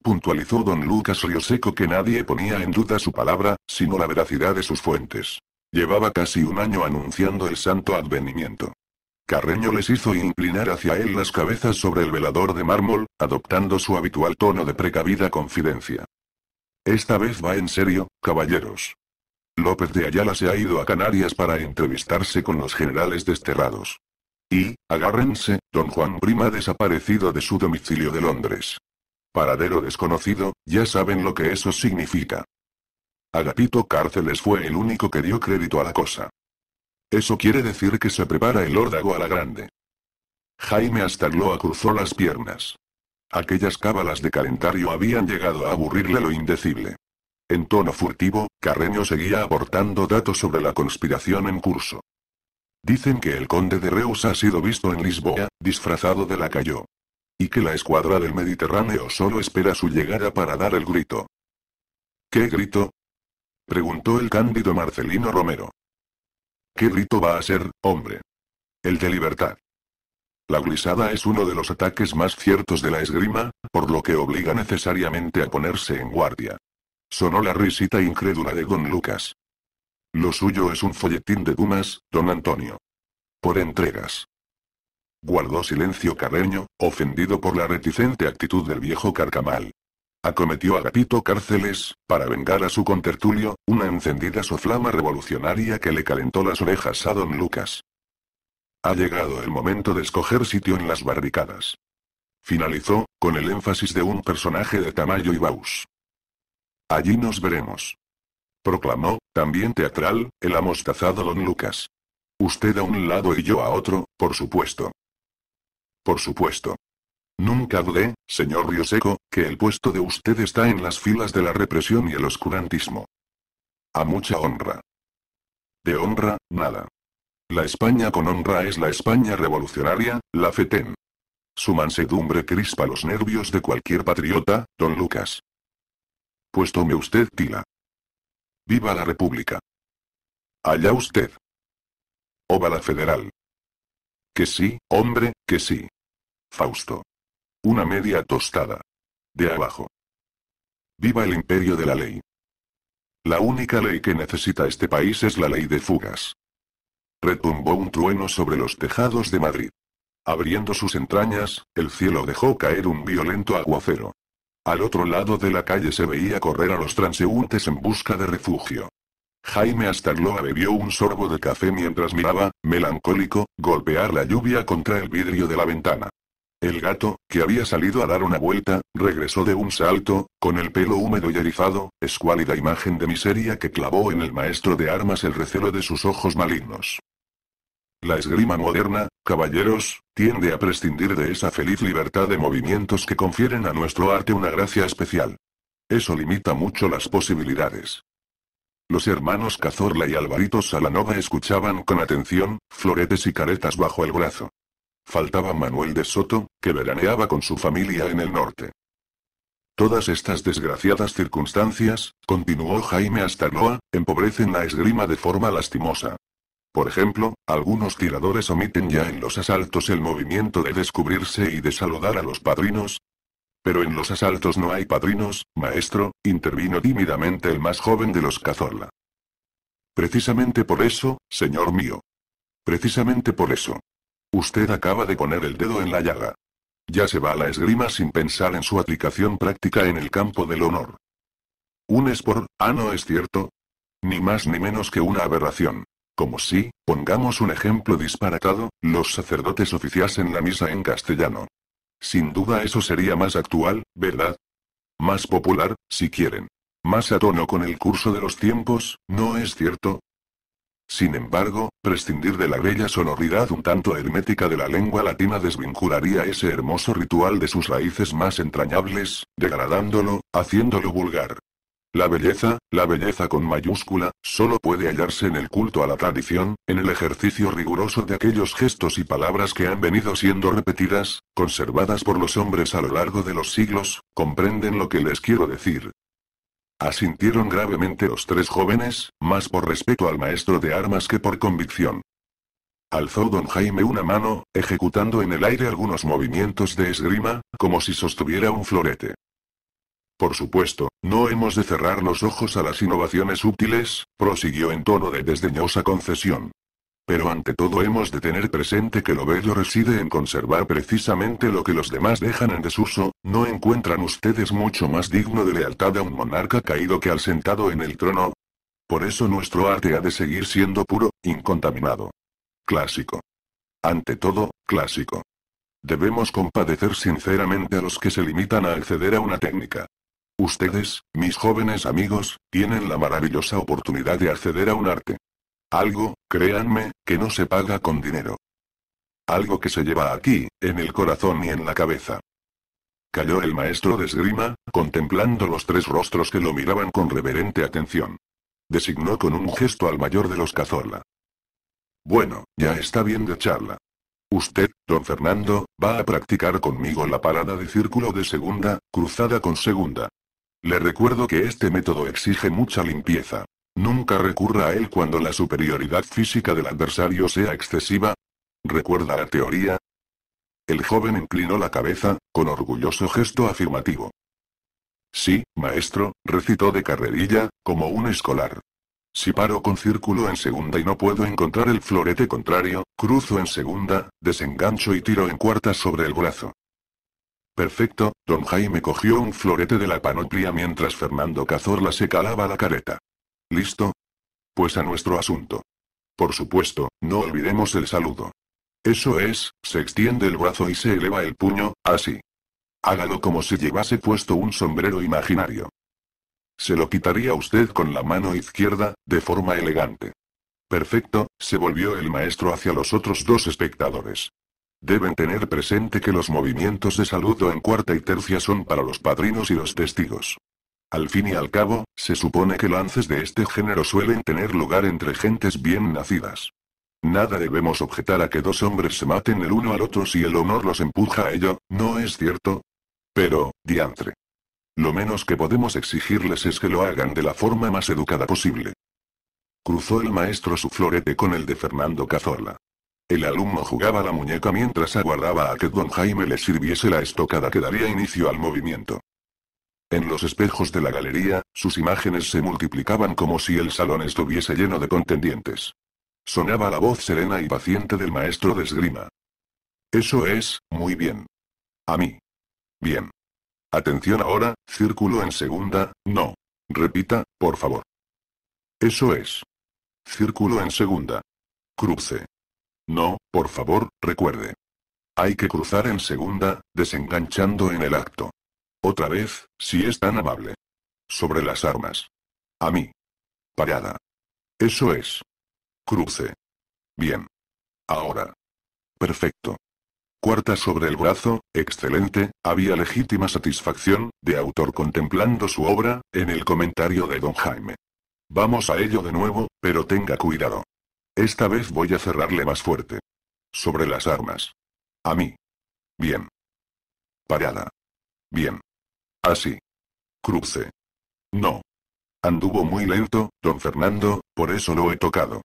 puntualizó don Lucas Rioseco que nadie ponía en duda su palabra, sino la veracidad de sus fuentes. Llevaba casi un año anunciando el santo advenimiento. Carreño les hizo inclinar hacia él las cabezas sobre el velador de mármol, adoptando su habitual tono de precavida confidencia. Esta vez va en serio, caballeros. López de Ayala se ha ido a Canarias para entrevistarse con los generales desterrados. Y, agárrense, don Juan Prima ha desaparecido de su domicilio de Londres. Paradero desconocido, ya saben lo que eso significa. Agapito Cárceles fue el único que dio crédito a la cosa. Eso quiere decir que se prepara el órdago a la grande. Jaime Astagloa cruzó las piernas. Aquellas cábalas de calendario habían llegado a aburrirle lo indecible. En tono furtivo, Carreño seguía abortando datos sobre la conspiración en curso. Dicen que el conde de Reus ha sido visto en Lisboa, disfrazado de lacayo. Y que la escuadra del Mediterráneo solo espera su llegada para dar el grito. ¿Qué grito? preguntó el cándido Marcelino Romero. ¿Qué grito va a ser, hombre? El de libertad. La glisada es uno de los ataques más ciertos de la esgrima, por lo que obliga necesariamente a ponerse en guardia. Sonó la risita incrédula de don Lucas. Lo suyo es un folletín de Dumas, don Antonio. Por entregas. Guardó silencio Carreño, ofendido por la reticente actitud del viejo carcamal. Acometió a Gatito Cárceles, para vengar a su contertulio, una encendida soflama revolucionaria que le calentó las orejas a don Lucas. Ha llegado el momento de escoger sitio en las barricadas. Finalizó, con el énfasis de un personaje de tamaño y baus. Allí nos veremos. Proclamó, también teatral, el amostazado don Lucas. Usted a un lado y yo a otro, por supuesto. Por supuesto. Nunca dudé, señor Rioseco, que el puesto de usted está en las filas de la represión y el oscurantismo. A mucha honra. De honra, nada. La España con honra es la España revolucionaria, la FETEN. Su mansedumbre crispa los nervios de cualquier patriota, don Lucas. Pues tome usted tila. Viva la República. Allá usted. la Federal. Que sí, hombre, que sí. Fausto. Una media tostada. De abajo. Viva el imperio de la ley. La única ley que necesita este país es la ley de fugas. Retumbó un trueno sobre los tejados de Madrid. Abriendo sus entrañas, el cielo dejó caer un violento aguacero. Al otro lado de la calle se veía correr a los transeúntes en busca de refugio. Jaime Astarloa bebió un sorbo de café mientras miraba, melancólico, golpear la lluvia contra el vidrio de la ventana. El gato, que había salido a dar una vuelta, regresó de un salto, con el pelo húmedo y erizado, escuálida imagen de miseria que clavó en el maestro de armas el recelo de sus ojos malignos. La esgrima moderna, caballeros, tiende a prescindir de esa feliz libertad de movimientos que confieren a nuestro arte una gracia especial. Eso limita mucho las posibilidades. Los hermanos Cazorla y Alvarito Salanova escuchaban con atención, floretes y caretas bajo el brazo. Faltaba Manuel de Soto, que veraneaba con su familia en el norte. Todas estas desgraciadas circunstancias, continuó Jaime noa empobrecen la esgrima de forma lastimosa. Por ejemplo, algunos tiradores omiten ya en los asaltos el movimiento de descubrirse y de saludar a los padrinos. Pero en los asaltos no hay padrinos, maestro, intervino tímidamente el más joven de los cazorla. Precisamente por eso, señor mío. Precisamente por eso. Usted acaba de poner el dedo en la llaga. Ya se va a la esgrima sin pensar en su aplicación práctica en el campo del honor. Un espor, ah, no es cierto. Ni más ni menos que una aberración. Como si, pongamos un ejemplo disparatado, los sacerdotes oficiasen la misa en castellano. Sin duda eso sería más actual, ¿verdad? Más popular, si quieren. Más a tono con el curso de los tiempos, ¿no es cierto? Sin embargo, prescindir de la bella sonoridad un tanto hermética de la lengua latina desvincularía ese hermoso ritual de sus raíces más entrañables, degradándolo, haciéndolo vulgar. La belleza, la belleza con mayúscula, solo puede hallarse en el culto a la tradición, en el ejercicio riguroso de aquellos gestos y palabras que han venido siendo repetidas, conservadas por los hombres a lo largo de los siglos, comprenden lo que les quiero decir. Asintieron gravemente los tres jóvenes, más por respeto al maestro de armas que por convicción. Alzó don Jaime una mano, ejecutando en el aire algunos movimientos de esgrima, como si sostuviera un florete. Por supuesto, no hemos de cerrar los ojos a las innovaciones útiles, prosiguió en tono de desdeñosa concesión. Pero ante todo hemos de tener presente que lo bello reside en conservar precisamente lo que los demás dejan en desuso, ¿no encuentran ustedes mucho más digno de lealtad a un monarca caído que al sentado en el trono? Por eso nuestro arte ha de seguir siendo puro, incontaminado. Clásico. Ante todo, clásico. Debemos compadecer sinceramente a los que se limitan a acceder a una técnica, Ustedes, mis jóvenes amigos, tienen la maravillosa oportunidad de acceder a un arte. Algo, créanme, que no se paga con dinero. Algo que se lleva aquí, en el corazón y en la cabeza. Cayó el maestro de esgrima, contemplando los tres rostros que lo miraban con reverente atención. Designó con un gesto al mayor de los Cazola. Bueno, ya está bien de charla. Usted, don Fernando, va a practicar conmigo la parada de círculo de segunda, cruzada con segunda. Le recuerdo que este método exige mucha limpieza. Nunca recurra a él cuando la superioridad física del adversario sea excesiva. ¿Recuerda la teoría? El joven inclinó la cabeza, con orgulloso gesto afirmativo. Sí, maestro, recitó de carrerilla, como un escolar. Si paro con círculo en segunda y no puedo encontrar el florete contrario, cruzo en segunda, desengancho y tiro en cuarta sobre el brazo. Perfecto, don Jaime cogió un florete de la panoplia mientras Fernando Cazorla se calaba la careta. ¿Listo? Pues a nuestro asunto. Por supuesto, no olvidemos el saludo. Eso es, se extiende el brazo y se eleva el puño, así. Hágalo como si llevase puesto un sombrero imaginario. Se lo quitaría usted con la mano izquierda, de forma elegante. Perfecto, se volvió el maestro hacia los otros dos espectadores. Deben tener presente que los movimientos de saludo en cuarta y tercia son para los padrinos y los testigos. Al fin y al cabo, se supone que lances de este género suelen tener lugar entre gentes bien nacidas. Nada debemos objetar a que dos hombres se maten el uno al otro si el honor los empuja a ello, ¿no es cierto? Pero, diantre. Lo menos que podemos exigirles es que lo hagan de la forma más educada posible. Cruzó el maestro su florete con el de Fernando Cazorla. El alumno jugaba la muñeca mientras aguardaba a que don Jaime le sirviese la estocada que daría inicio al movimiento. En los espejos de la galería, sus imágenes se multiplicaban como si el salón estuviese lleno de contendientes. Sonaba la voz serena y paciente del maestro de esgrima. Eso es, muy bien. A mí. Bien. Atención ahora, círculo en segunda, no. Repita, por favor. Eso es. Círculo en segunda. Cruce. No, por favor, recuerde. Hay que cruzar en segunda, desenganchando en el acto. Otra vez, si es tan amable. Sobre las armas. A mí. Parada. Eso es. Cruce. Bien. Ahora. Perfecto. Cuarta sobre el brazo, excelente, había legítima satisfacción, de autor contemplando su obra, en el comentario de don Jaime. Vamos a ello de nuevo, pero tenga cuidado. Esta vez voy a cerrarle más fuerte. Sobre las armas. A mí. Bien. Parada. Bien. Así. Cruce. No. Anduvo muy lento, don Fernando, por eso lo he tocado.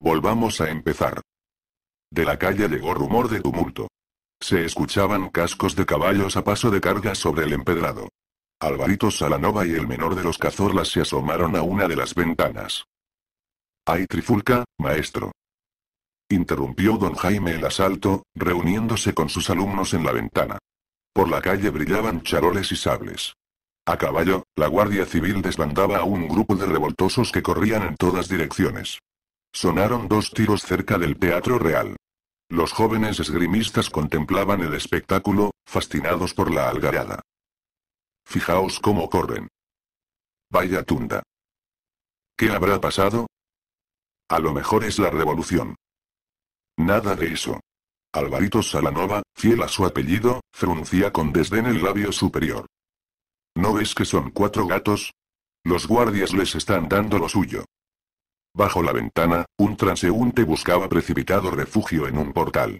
Volvamos a empezar. De la calle llegó rumor de tumulto. Se escuchaban cascos de caballos a paso de carga sobre el empedrado. Alvarito Salanova y el menor de los cazorlas se asomaron a una de las ventanas. ¡Ay trifulca, maestro. Interrumpió don Jaime el asalto, reuniéndose con sus alumnos en la ventana. Por la calle brillaban charoles y sables. A caballo, la Guardia Civil desbandaba a un grupo de revoltosos que corrían en todas direcciones. Sonaron dos tiros cerca del Teatro Real. Los jóvenes esgrimistas contemplaban el espectáculo, fascinados por la algarada. Fijaos cómo corren. Vaya tunda. ¿Qué habrá pasado? A lo mejor es la revolución. Nada de eso. Alvarito Salanova, fiel a su apellido, fruncía con desdén el labio superior. ¿No ves que son cuatro gatos? Los guardias les están dando lo suyo. Bajo la ventana, un transeúnte buscaba precipitado refugio en un portal.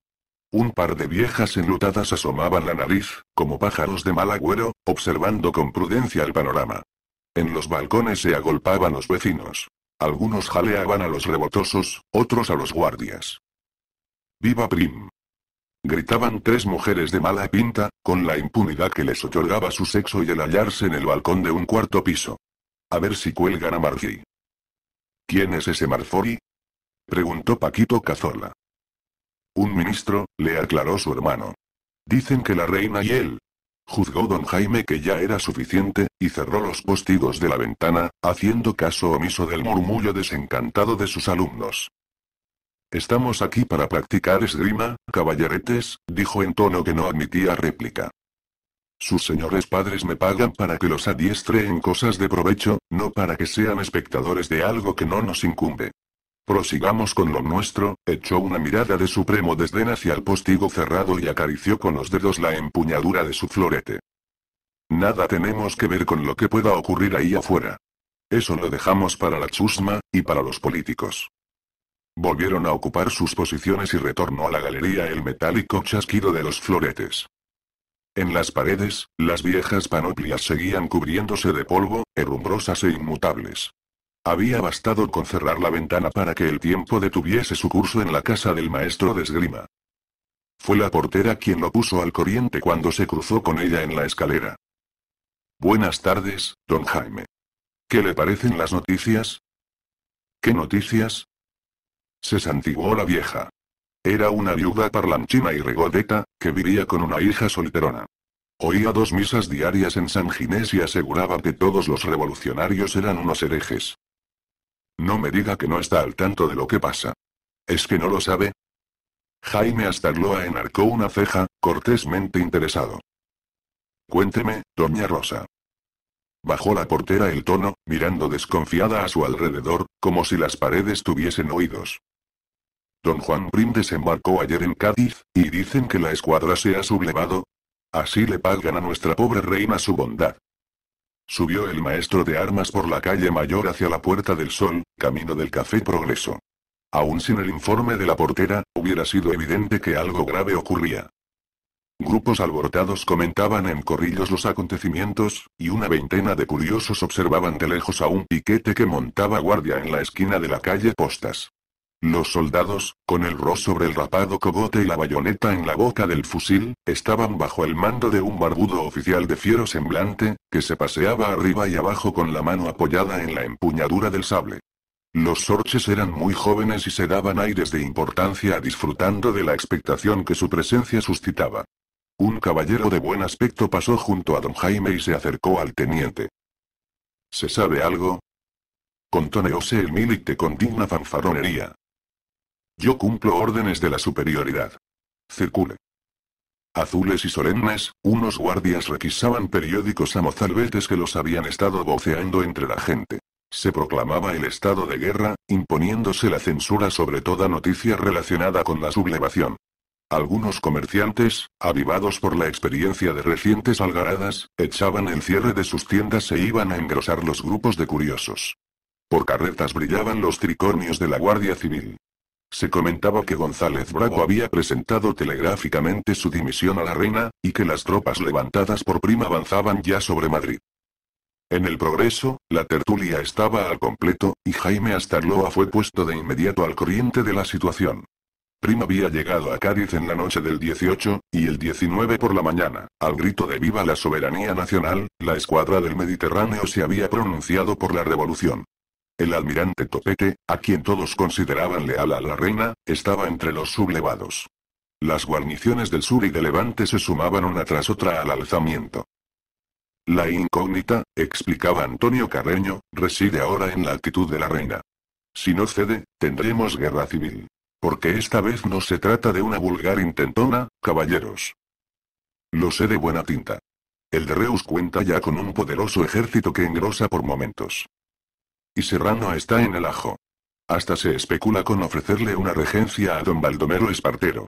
Un par de viejas enlutadas asomaban la nariz, como pájaros de mal agüero, observando con prudencia el panorama. En los balcones se agolpaban los vecinos. Algunos jaleaban a los rebotosos, otros a los guardias. ¡Viva Prim! Gritaban tres mujeres de mala pinta, con la impunidad que les otorgaba su sexo y el hallarse en el balcón de un cuarto piso. A ver si cuelgan a Marfi. ¿Quién es ese Marfori? Preguntó Paquito Cazola. Un ministro, le aclaró su hermano. Dicen que la reina y él, Juzgó don Jaime que ya era suficiente, y cerró los postigos de la ventana, haciendo caso omiso del murmullo desencantado de sus alumnos. Estamos aquí para practicar esgrima, caballeretes, dijo en tono que no admitía réplica. Sus señores padres me pagan para que los adiestre en cosas de provecho, no para que sean espectadores de algo que no nos incumbe. Prosigamos con lo nuestro, echó una mirada de supremo desdén hacia el postigo cerrado y acarició con los dedos la empuñadura de su florete. Nada tenemos que ver con lo que pueda ocurrir ahí afuera. Eso lo dejamos para la chusma, y para los políticos. Volvieron a ocupar sus posiciones y retornó a la galería el metálico chasquido de los floretes. En las paredes, las viejas panoplias seguían cubriéndose de polvo, herrumbrosas e inmutables. Había bastado con cerrar la ventana para que el tiempo detuviese su curso en la casa del maestro de esgrima. Fue la portera quien lo puso al corriente cuando se cruzó con ella en la escalera. Buenas tardes, don Jaime. ¿Qué le parecen las noticias? ¿Qué noticias? Se santiguó la vieja. Era una viuda parlanchina y regodeta, que vivía con una hija solterona. Oía dos misas diarias en San Ginés y aseguraba que todos los revolucionarios eran unos herejes. No me diga que no está al tanto de lo que pasa. ¿Es que no lo sabe? Jaime Astarloa enarcó una ceja, cortésmente interesado. Cuénteme, doña Rosa. Bajó la portera el tono, mirando desconfiada a su alrededor, como si las paredes tuviesen oídos. Don Juan Brindes desembarcó ayer en Cádiz, y dicen que la escuadra se ha sublevado. Así le pagan a nuestra pobre reina su bondad. Subió el maestro de armas por la calle mayor hacia la Puerta del Sol, camino del Café Progreso. Aún sin el informe de la portera, hubiera sido evidente que algo grave ocurría. Grupos alborotados comentaban en corrillos los acontecimientos, y una veintena de curiosos observaban de lejos a un piquete que montaba guardia en la esquina de la calle Postas. Los soldados, con el rostro sobre el rapado cogote y la bayoneta en la boca del fusil, estaban bajo el mando de un barbudo oficial de fiero semblante, que se paseaba arriba y abajo con la mano apoyada en la empuñadura del sable. Los sorches eran muy jóvenes y se daban aires de importancia disfrutando de la expectación que su presencia suscitaba. Un caballero de buen aspecto pasó junto a don Jaime y se acercó al teniente. ¿Se sabe algo? Contoneóse el milite con digna fanfarronería. Yo cumplo órdenes de la superioridad. Circule. Azules y solemnes, unos guardias requisaban periódicos a mozalbetes que los habían estado voceando entre la gente. Se proclamaba el estado de guerra, imponiéndose la censura sobre toda noticia relacionada con la sublevación. Algunos comerciantes, avivados por la experiencia de recientes algaradas, echaban el cierre de sus tiendas e iban a engrosar los grupos de curiosos. Por carretas brillaban los tricornios de la Guardia Civil. Se comentaba que González Bravo había presentado telegráficamente su dimisión a la reina, y que las tropas levantadas por prima avanzaban ya sobre Madrid. En el progreso, la tertulia estaba al completo, y Jaime Astarloa fue puesto de inmediato al corriente de la situación. Prima había llegado a Cádiz en la noche del 18, y el 19 por la mañana, al grito de Viva la soberanía nacional, la escuadra del Mediterráneo se había pronunciado por la revolución. El almirante Topete, a quien todos consideraban leal a la reina, estaba entre los sublevados. Las guarniciones del sur y de Levante se sumaban una tras otra al alzamiento. La incógnita, explicaba Antonio Carreño, reside ahora en la actitud de la reina. Si no cede, tendremos guerra civil. Porque esta vez no se trata de una vulgar intentona, caballeros. Lo sé de buena tinta. El de Reus cuenta ya con un poderoso ejército que engrosa por momentos. Y Serrano está en el ajo. Hasta se especula con ofrecerle una regencia a don Baldomero Espartero.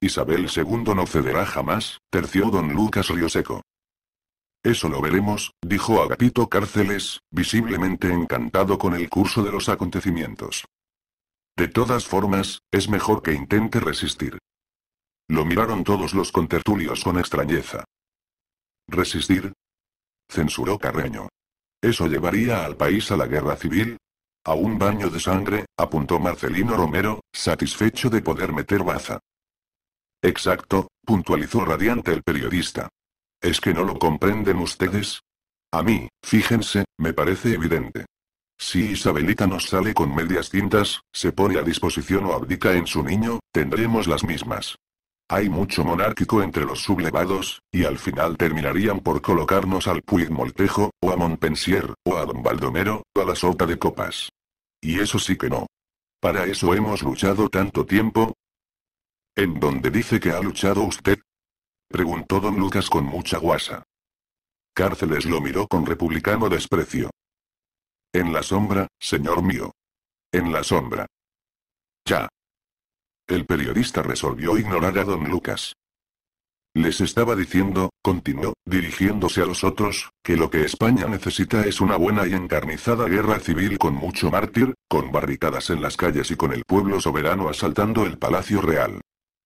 Isabel II no cederá jamás, terció don Lucas Rioseco. Eso lo veremos, dijo Agapito Cárceles, visiblemente encantado con el curso de los acontecimientos. De todas formas, es mejor que intente resistir. Lo miraron todos los contertulios con extrañeza. ¿Resistir? censuró Carreño. Eso llevaría al país a la guerra civil. A un baño de sangre, apuntó Marcelino Romero, satisfecho de poder meter baza. Exacto, puntualizó radiante el periodista. ¿Es que no lo comprenden ustedes? A mí, fíjense, me parece evidente. Si Isabelita nos sale con medias tintas, se pone a disposición o abdica en su niño, tendremos las mismas. Hay mucho monárquico entre los sublevados, y al final terminarían por colocarnos al Puig Moltejo, o a Montpensier, o a Don Baldomero, o a la sota de copas. Y eso sí que no. Para eso hemos luchado tanto tiempo. ¿En dónde dice que ha luchado usted? Preguntó don Lucas con mucha guasa. Cárceles lo miró con republicano desprecio. En la sombra, señor mío. En la sombra. Ya. El periodista resolvió ignorar a don Lucas. Les estaba diciendo, continuó, dirigiéndose a los otros, que lo que España necesita es una buena y encarnizada guerra civil con mucho mártir, con barricadas en las calles y con el pueblo soberano asaltando el Palacio Real.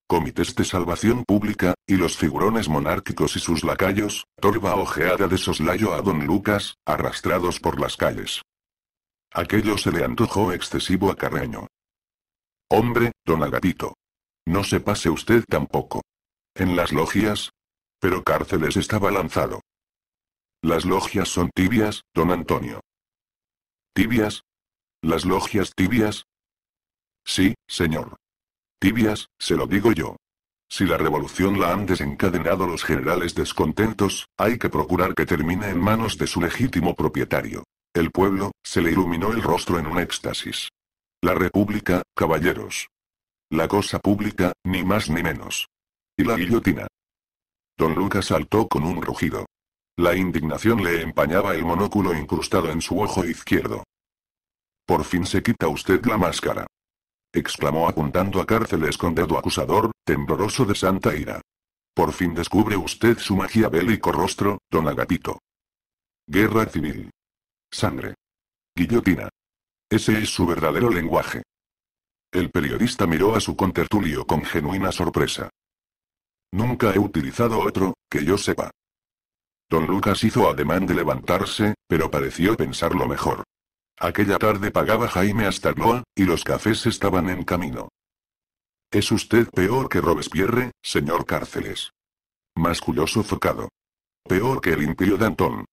Comités de Salvación Pública, y los figurones monárquicos y sus lacayos, torva ojeada de soslayo a don Lucas, arrastrados por las calles. Aquello se le antojó excesivo a Carreño. Hombre, don Agapito. No se pase usted tampoco. En las logias. Pero cárceles estaba lanzado. Las logias son tibias, don Antonio. ¿Tibias? ¿Las logias tibias? Sí, señor. Tibias, se lo digo yo. Si la revolución la han desencadenado los generales descontentos, hay que procurar que termine en manos de su legítimo propietario. El pueblo, se le iluminó el rostro en un éxtasis. La República, caballeros. La cosa pública, ni más ni menos. Y la guillotina. Don Lucas saltó con un rugido. La indignación le empañaba el monóculo incrustado en su ojo izquierdo. Por fin se quita usted la máscara. Exclamó apuntando a cárcel con acusador, tembloroso de santa ira. Por fin descubre usted su magia bélico rostro, don Agapito. Guerra civil. Sangre. Guillotina. Ese es su verdadero lenguaje. El periodista miró a su contertulio con genuina sorpresa. Nunca he utilizado otro, que yo sepa. Don Lucas hizo ademán de levantarse, pero pareció pensarlo mejor. Aquella tarde pagaba Jaime hasta y los cafés estaban en camino. Es usted peor que Robespierre, señor Cárceles. Masculoso zocado, Peor que el impío Danton.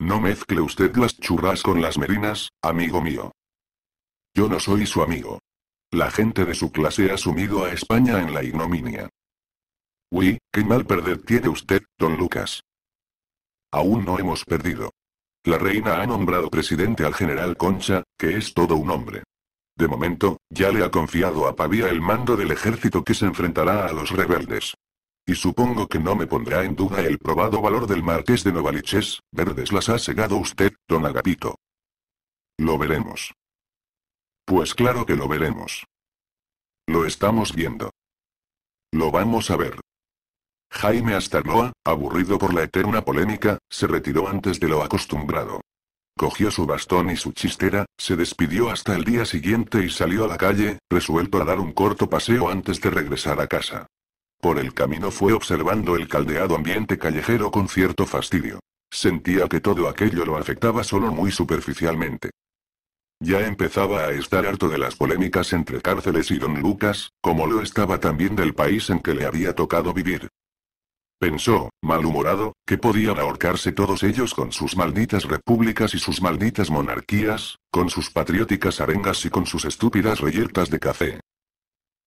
No mezcle usted las churras con las merinas, amigo mío. Yo no soy su amigo. La gente de su clase ha sumido a España en la ignominia. Uy, qué mal perder tiene usted, don Lucas. Aún no hemos perdido. La reina ha nombrado presidente al general Concha, que es todo un hombre. De momento, ya le ha confiado a Pavía el mando del ejército que se enfrentará a los rebeldes. Y supongo que no me pondrá en duda el probado valor del marqués de Novaliches, verdes las ha segado usted, don Agapito. Lo veremos. Pues claro que lo veremos. Lo estamos viendo. Lo vamos a ver. Jaime Astarloa, aburrido por la eterna polémica, se retiró antes de lo acostumbrado. Cogió su bastón y su chistera, se despidió hasta el día siguiente y salió a la calle, resuelto a dar un corto paseo antes de regresar a casa. Por el camino fue observando el caldeado ambiente callejero con cierto fastidio. Sentía que todo aquello lo afectaba solo muy superficialmente. Ya empezaba a estar harto de las polémicas entre cárceles y don Lucas, como lo estaba también del país en que le había tocado vivir. Pensó, malhumorado, que podían ahorcarse todos ellos con sus malditas repúblicas y sus malditas monarquías, con sus patrióticas arengas y con sus estúpidas reyertas de café.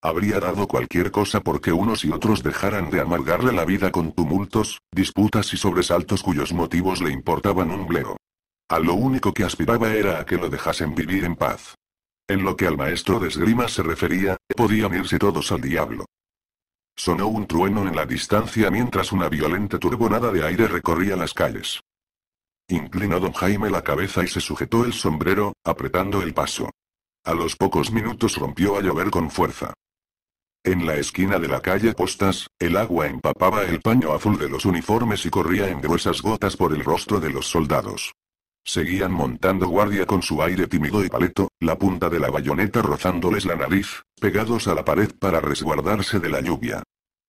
Habría dado cualquier cosa porque unos y otros dejaran de amargarle la vida con tumultos, disputas y sobresaltos cuyos motivos le importaban un bleo. A lo único que aspiraba era a que lo dejasen vivir en paz. En lo que al maestro de se refería, podían irse todos al diablo. Sonó un trueno en la distancia mientras una violenta turbonada de aire recorría las calles. Inclinó don Jaime la cabeza y se sujetó el sombrero, apretando el paso. A los pocos minutos rompió a llover con fuerza. En la esquina de la calle Postas, el agua empapaba el paño azul de los uniformes y corría en gruesas gotas por el rostro de los soldados. Seguían montando guardia con su aire tímido y paleto, la punta de la bayoneta rozándoles la nariz, pegados a la pared para resguardarse de la lluvia.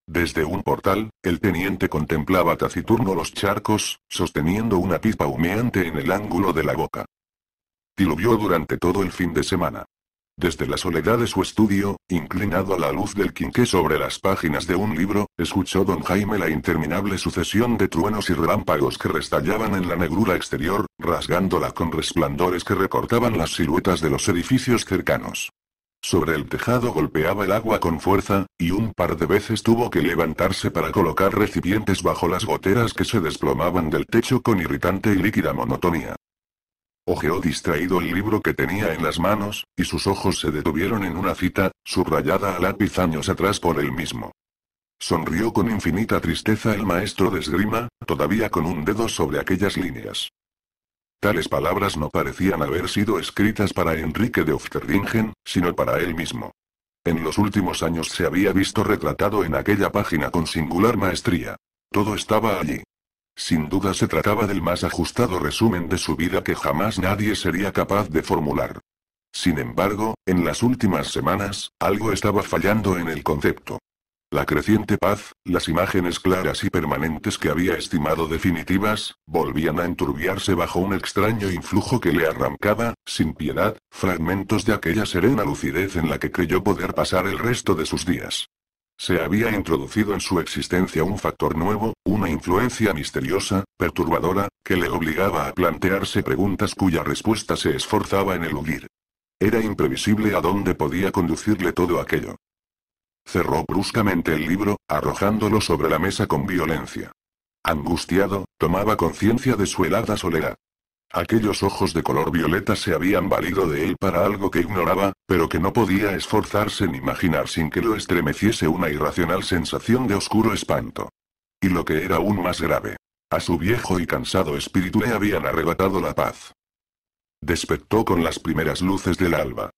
Desde un portal, el teniente contemplaba taciturno los charcos, sosteniendo una pipa humeante en el ángulo de la boca. Diluvió durante todo el fin de semana. Desde la soledad de su estudio, inclinado a la luz del quinqué sobre las páginas de un libro, escuchó don Jaime la interminable sucesión de truenos y relámpagos que restallaban en la negrura exterior, rasgándola con resplandores que recortaban las siluetas de los edificios cercanos. Sobre el tejado golpeaba el agua con fuerza, y un par de veces tuvo que levantarse para colocar recipientes bajo las goteras que se desplomaban del techo con irritante y líquida monotonía. Ojeó oh, distraído el libro que tenía en las manos, y sus ojos se detuvieron en una cita, subrayada a lápiz años atrás por él mismo. Sonrió con infinita tristeza el maestro de esgrima, todavía con un dedo sobre aquellas líneas. Tales palabras no parecían haber sido escritas para Enrique de Ofterdingen, sino para él mismo. En los últimos años se había visto retratado en aquella página con singular maestría. Todo estaba allí. Sin duda se trataba del más ajustado resumen de su vida que jamás nadie sería capaz de formular. Sin embargo, en las últimas semanas, algo estaba fallando en el concepto. La creciente paz, las imágenes claras y permanentes que había estimado definitivas, volvían a enturbiarse bajo un extraño influjo que le arrancaba, sin piedad, fragmentos de aquella serena lucidez en la que creyó poder pasar el resto de sus días. Se había introducido en su existencia un factor nuevo, una influencia misteriosa, perturbadora, que le obligaba a plantearse preguntas cuya respuesta se esforzaba en eludir. Era imprevisible a dónde podía conducirle todo aquello. Cerró bruscamente el libro, arrojándolo sobre la mesa con violencia. Angustiado, tomaba conciencia de su helada soledad. Aquellos ojos de color violeta se habían valido de él para algo que ignoraba, pero que no podía esforzarse en imaginar sin que lo estremeciese una irracional sensación de oscuro espanto. Y lo que era aún más grave. A su viejo y cansado espíritu le habían arrebatado la paz. Despertó con las primeras luces del alba.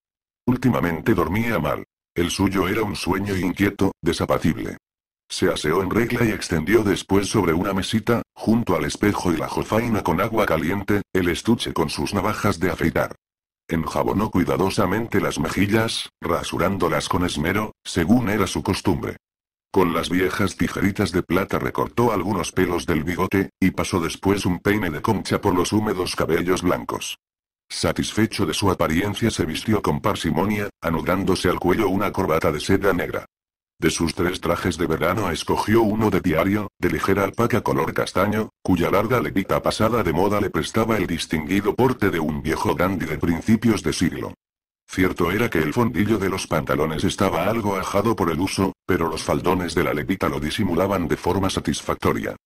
Últimamente dormía mal. El suyo era un sueño inquieto, desapacible. Se aseó en regla y extendió después sobre una mesita, junto al espejo y la jofaina con agua caliente, el estuche con sus navajas de afeitar. Enjabonó cuidadosamente las mejillas, rasurándolas con esmero, según era su costumbre. Con las viejas tijeritas de plata recortó algunos pelos del bigote, y pasó después un peine de concha por los húmedos cabellos blancos. Satisfecho de su apariencia se vistió con parsimonia, anudándose al cuello una corbata de seda negra. De sus tres trajes de verano escogió uno de diario, de ligera alpaca color castaño, cuya larga levita pasada de moda le prestaba el distinguido porte de un viejo dandy de principios de siglo. Cierto era que el fondillo de los pantalones estaba algo ajado por el uso, pero los faldones de la levita lo disimulaban de forma satisfactoria.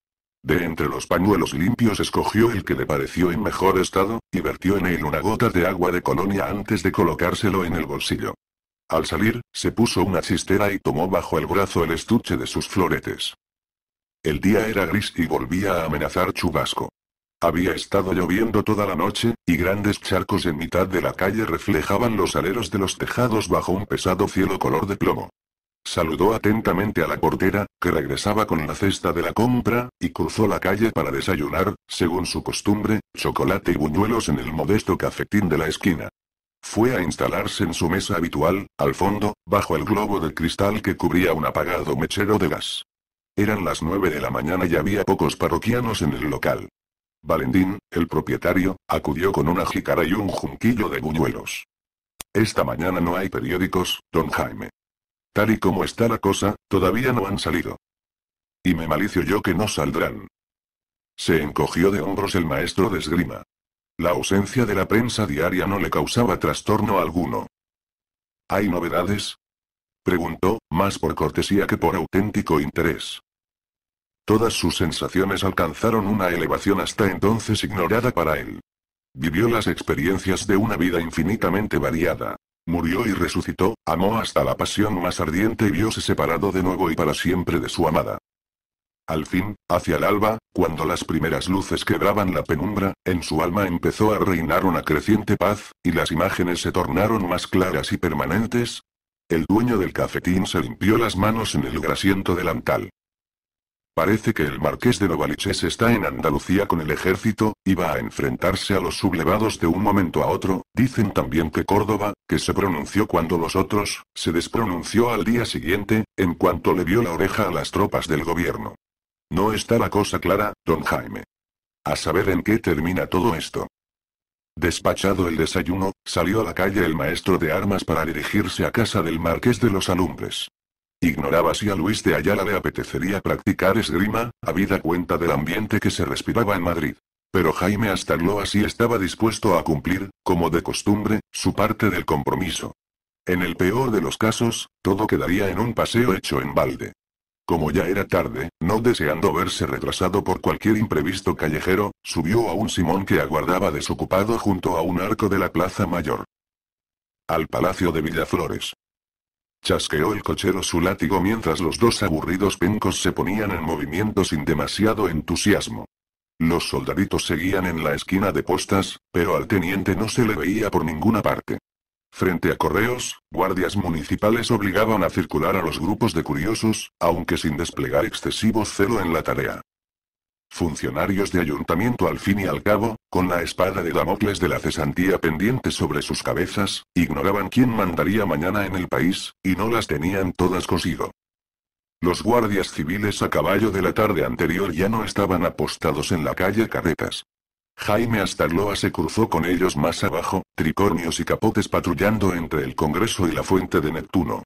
De entre los pañuelos limpios escogió el que le pareció en mejor estado, y vertió en él una gota de agua de colonia antes de colocárselo en el bolsillo. Al salir, se puso una chistera y tomó bajo el brazo el estuche de sus floretes. El día era gris y volvía a amenazar chubasco. Había estado lloviendo toda la noche, y grandes charcos en mitad de la calle reflejaban los aleros de los tejados bajo un pesado cielo color de plomo. Saludó atentamente a la portera, que regresaba con la cesta de la compra, y cruzó la calle para desayunar, según su costumbre, chocolate y buñuelos en el modesto cafetín de la esquina. Fue a instalarse en su mesa habitual, al fondo, bajo el globo de cristal que cubría un apagado mechero de gas. Eran las nueve de la mañana y había pocos parroquianos en el local. Valentín, el propietario, acudió con una jícara y un junquillo de buñuelos. Esta mañana no hay periódicos, don Jaime. Tal y como está la cosa, todavía no han salido. Y me malicio yo que no saldrán. Se encogió de hombros el maestro de esgrima. La ausencia de la prensa diaria no le causaba trastorno alguno. ¿Hay novedades? Preguntó, más por cortesía que por auténtico interés. Todas sus sensaciones alcanzaron una elevación hasta entonces ignorada para él. Vivió las experiencias de una vida infinitamente variada. Murió y resucitó, amó hasta la pasión más ardiente y viose separado de nuevo y para siempre de su amada. Al fin, hacia el alba, cuando las primeras luces quebraban la penumbra, en su alma empezó a reinar una creciente paz, y las imágenes se tornaron más claras y permanentes. El dueño del cafetín se limpió las manos en el grasiento delantal. Parece que el marqués de Novaliches está en Andalucía con el ejército, y va a enfrentarse a los sublevados de un momento a otro, dicen también que Córdoba, que se pronunció cuando los otros, se despronunció al día siguiente, en cuanto le vio la oreja a las tropas del gobierno. No está la cosa clara, don Jaime. A saber en qué termina todo esto. Despachado el desayuno, salió a la calle el maestro de armas para dirigirse a casa del marqués de los Alumbres. Ignoraba si a Luis de Ayala le apetecería practicar esgrima, habida cuenta del ambiente que se respiraba en Madrid. Pero Jaime hasta lo así estaba dispuesto a cumplir, como de costumbre, su parte del compromiso. En el peor de los casos, todo quedaría en un paseo hecho en balde. Como ya era tarde, no deseando verse retrasado por cualquier imprevisto callejero, subió a un Simón que aguardaba desocupado junto a un arco de la Plaza Mayor. Al Palacio de Villaflores. Chasqueó el cochero su látigo mientras los dos aburridos pencos se ponían en movimiento sin demasiado entusiasmo. Los soldaditos seguían en la esquina de postas, pero al teniente no se le veía por ninguna parte. Frente a correos, guardias municipales obligaban a circular a los grupos de curiosos, aunque sin desplegar excesivo celo en la tarea. Funcionarios de ayuntamiento al fin y al cabo, con la espada de Damocles de la cesantía pendiente sobre sus cabezas, ignoraban quién mandaría mañana en el país, y no las tenían todas consigo. Los guardias civiles a caballo de la tarde anterior ya no estaban apostados en la calle Carretas. Jaime Astarloa se cruzó con ellos más abajo, tricornios y capotes patrullando entre el Congreso y la fuente de Neptuno.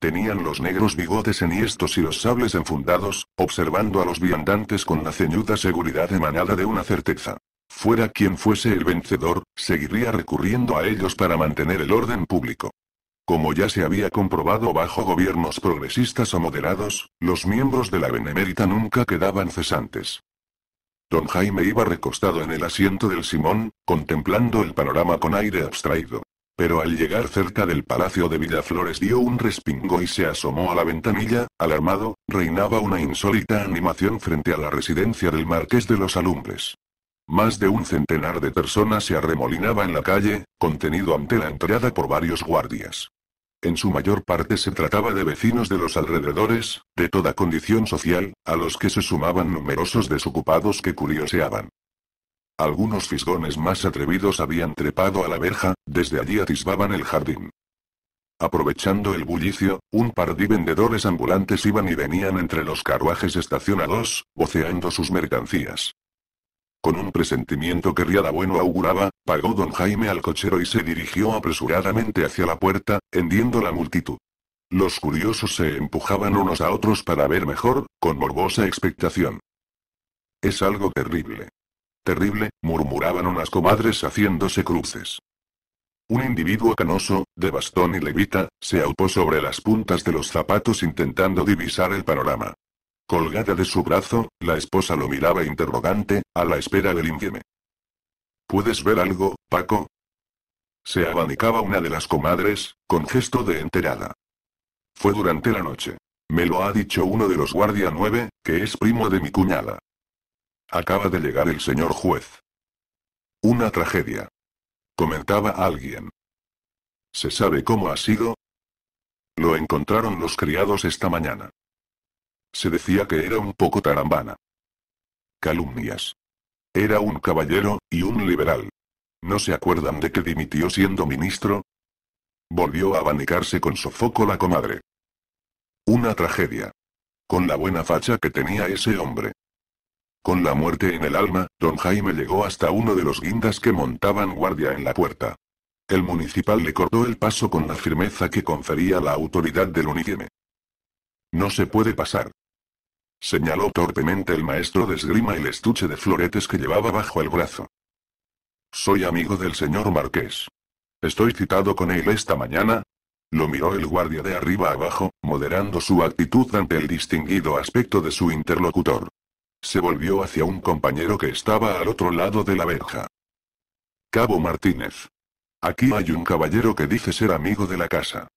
Tenían los negros bigotes enhiestos y los sables enfundados, observando a los viandantes con la ceñuda seguridad emanada de una certeza. Fuera quien fuese el vencedor, seguiría recurriendo a ellos para mantener el orden público. Como ya se había comprobado bajo gobiernos progresistas o moderados, los miembros de la Benemérita nunca quedaban cesantes. Don Jaime iba recostado en el asiento del Simón, contemplando el panorama con aire abstraído. Pero al llegar cerca del Palacio de Villaflores dio un respingo y se asomó a la ventanilla, alarmado, reinaba una insólita animación frente a la residencia del Marqués de los Alumbres. Más de un centenar de personas se arremolinaba en la calle, contenido ante la entrada por varios guardias. En su mayor parte se trataba de vecinos de los alrededores, de toda condición social, a los que se sumaban numerosos desocupados que curioseaban. Algunos fisgones más atrevidos habían trepado a la verja, desde allí atisbaban el jardín. Aprovechando el bullicio, un par de vendedores ambulantes iban y venían entre los carruajes estacionados, voceando sus mercancías. Con un presentimiento que riada bueno auguraba, pagó don Jaime al cochero y se dirigió apresuradamente hacia la puerta, hendiendo la multitud. Los curiosos se empujaban unos a otros para ver mejor, con morbosa expectación. Es algo terrible. Terrible, murmuraban unas comadres haciéndose cruces. Un individuo canoso, de bastón y levita, se aupó sobre las puntas de los zapatos intentando divisar el panorama. Colgada de su brazo, la esposa lo miraba interrogante, a la espera del infieme. ¿Puedes ver algo, Paco? Se abanicaba una de las comadres, con gesto de enterada. Fue durante la noche. Me lo ha dicho uno de los guardia nueve, que es primo de mi cuñada. Acaba de llegar el señor juez. Una tragedia. Comentaba alguien. ¿Se sabe cómo ha sido? Lo encontraron los criados esta mañana. Se decía que era un poco tarambana. Calumnias. Era un caballero, y un liberal. ¿No se acuerdan de que dimitió siendo ministro? Volvió a abanicarse con sofoco la comadre. Una tragedia. Con la buena facha que tenía ese hombre. Con la muerte en el alma, don Jaime llegó hasta uno de los guindas que montaban guardia en la puerta. El municipal le cortó el paso con la firmeza que confería la autoridad del UNIGEME. No se puede pasar señaló torpemente el maestro de esgrima el estuche de floretes que llevaba bajo el brazo. Soy amigo del señor marqués. Estoy citado con él esta mañana. Lo miró el guardia de arriba abajo, moderando su actitud ante el distinguido aspecto de su interlocutor. Se volvió hacia un compañero que estaba al otro lado de la verja. Cabo Martínez. Aquí hay un caballero que dice ser amigo de la casa.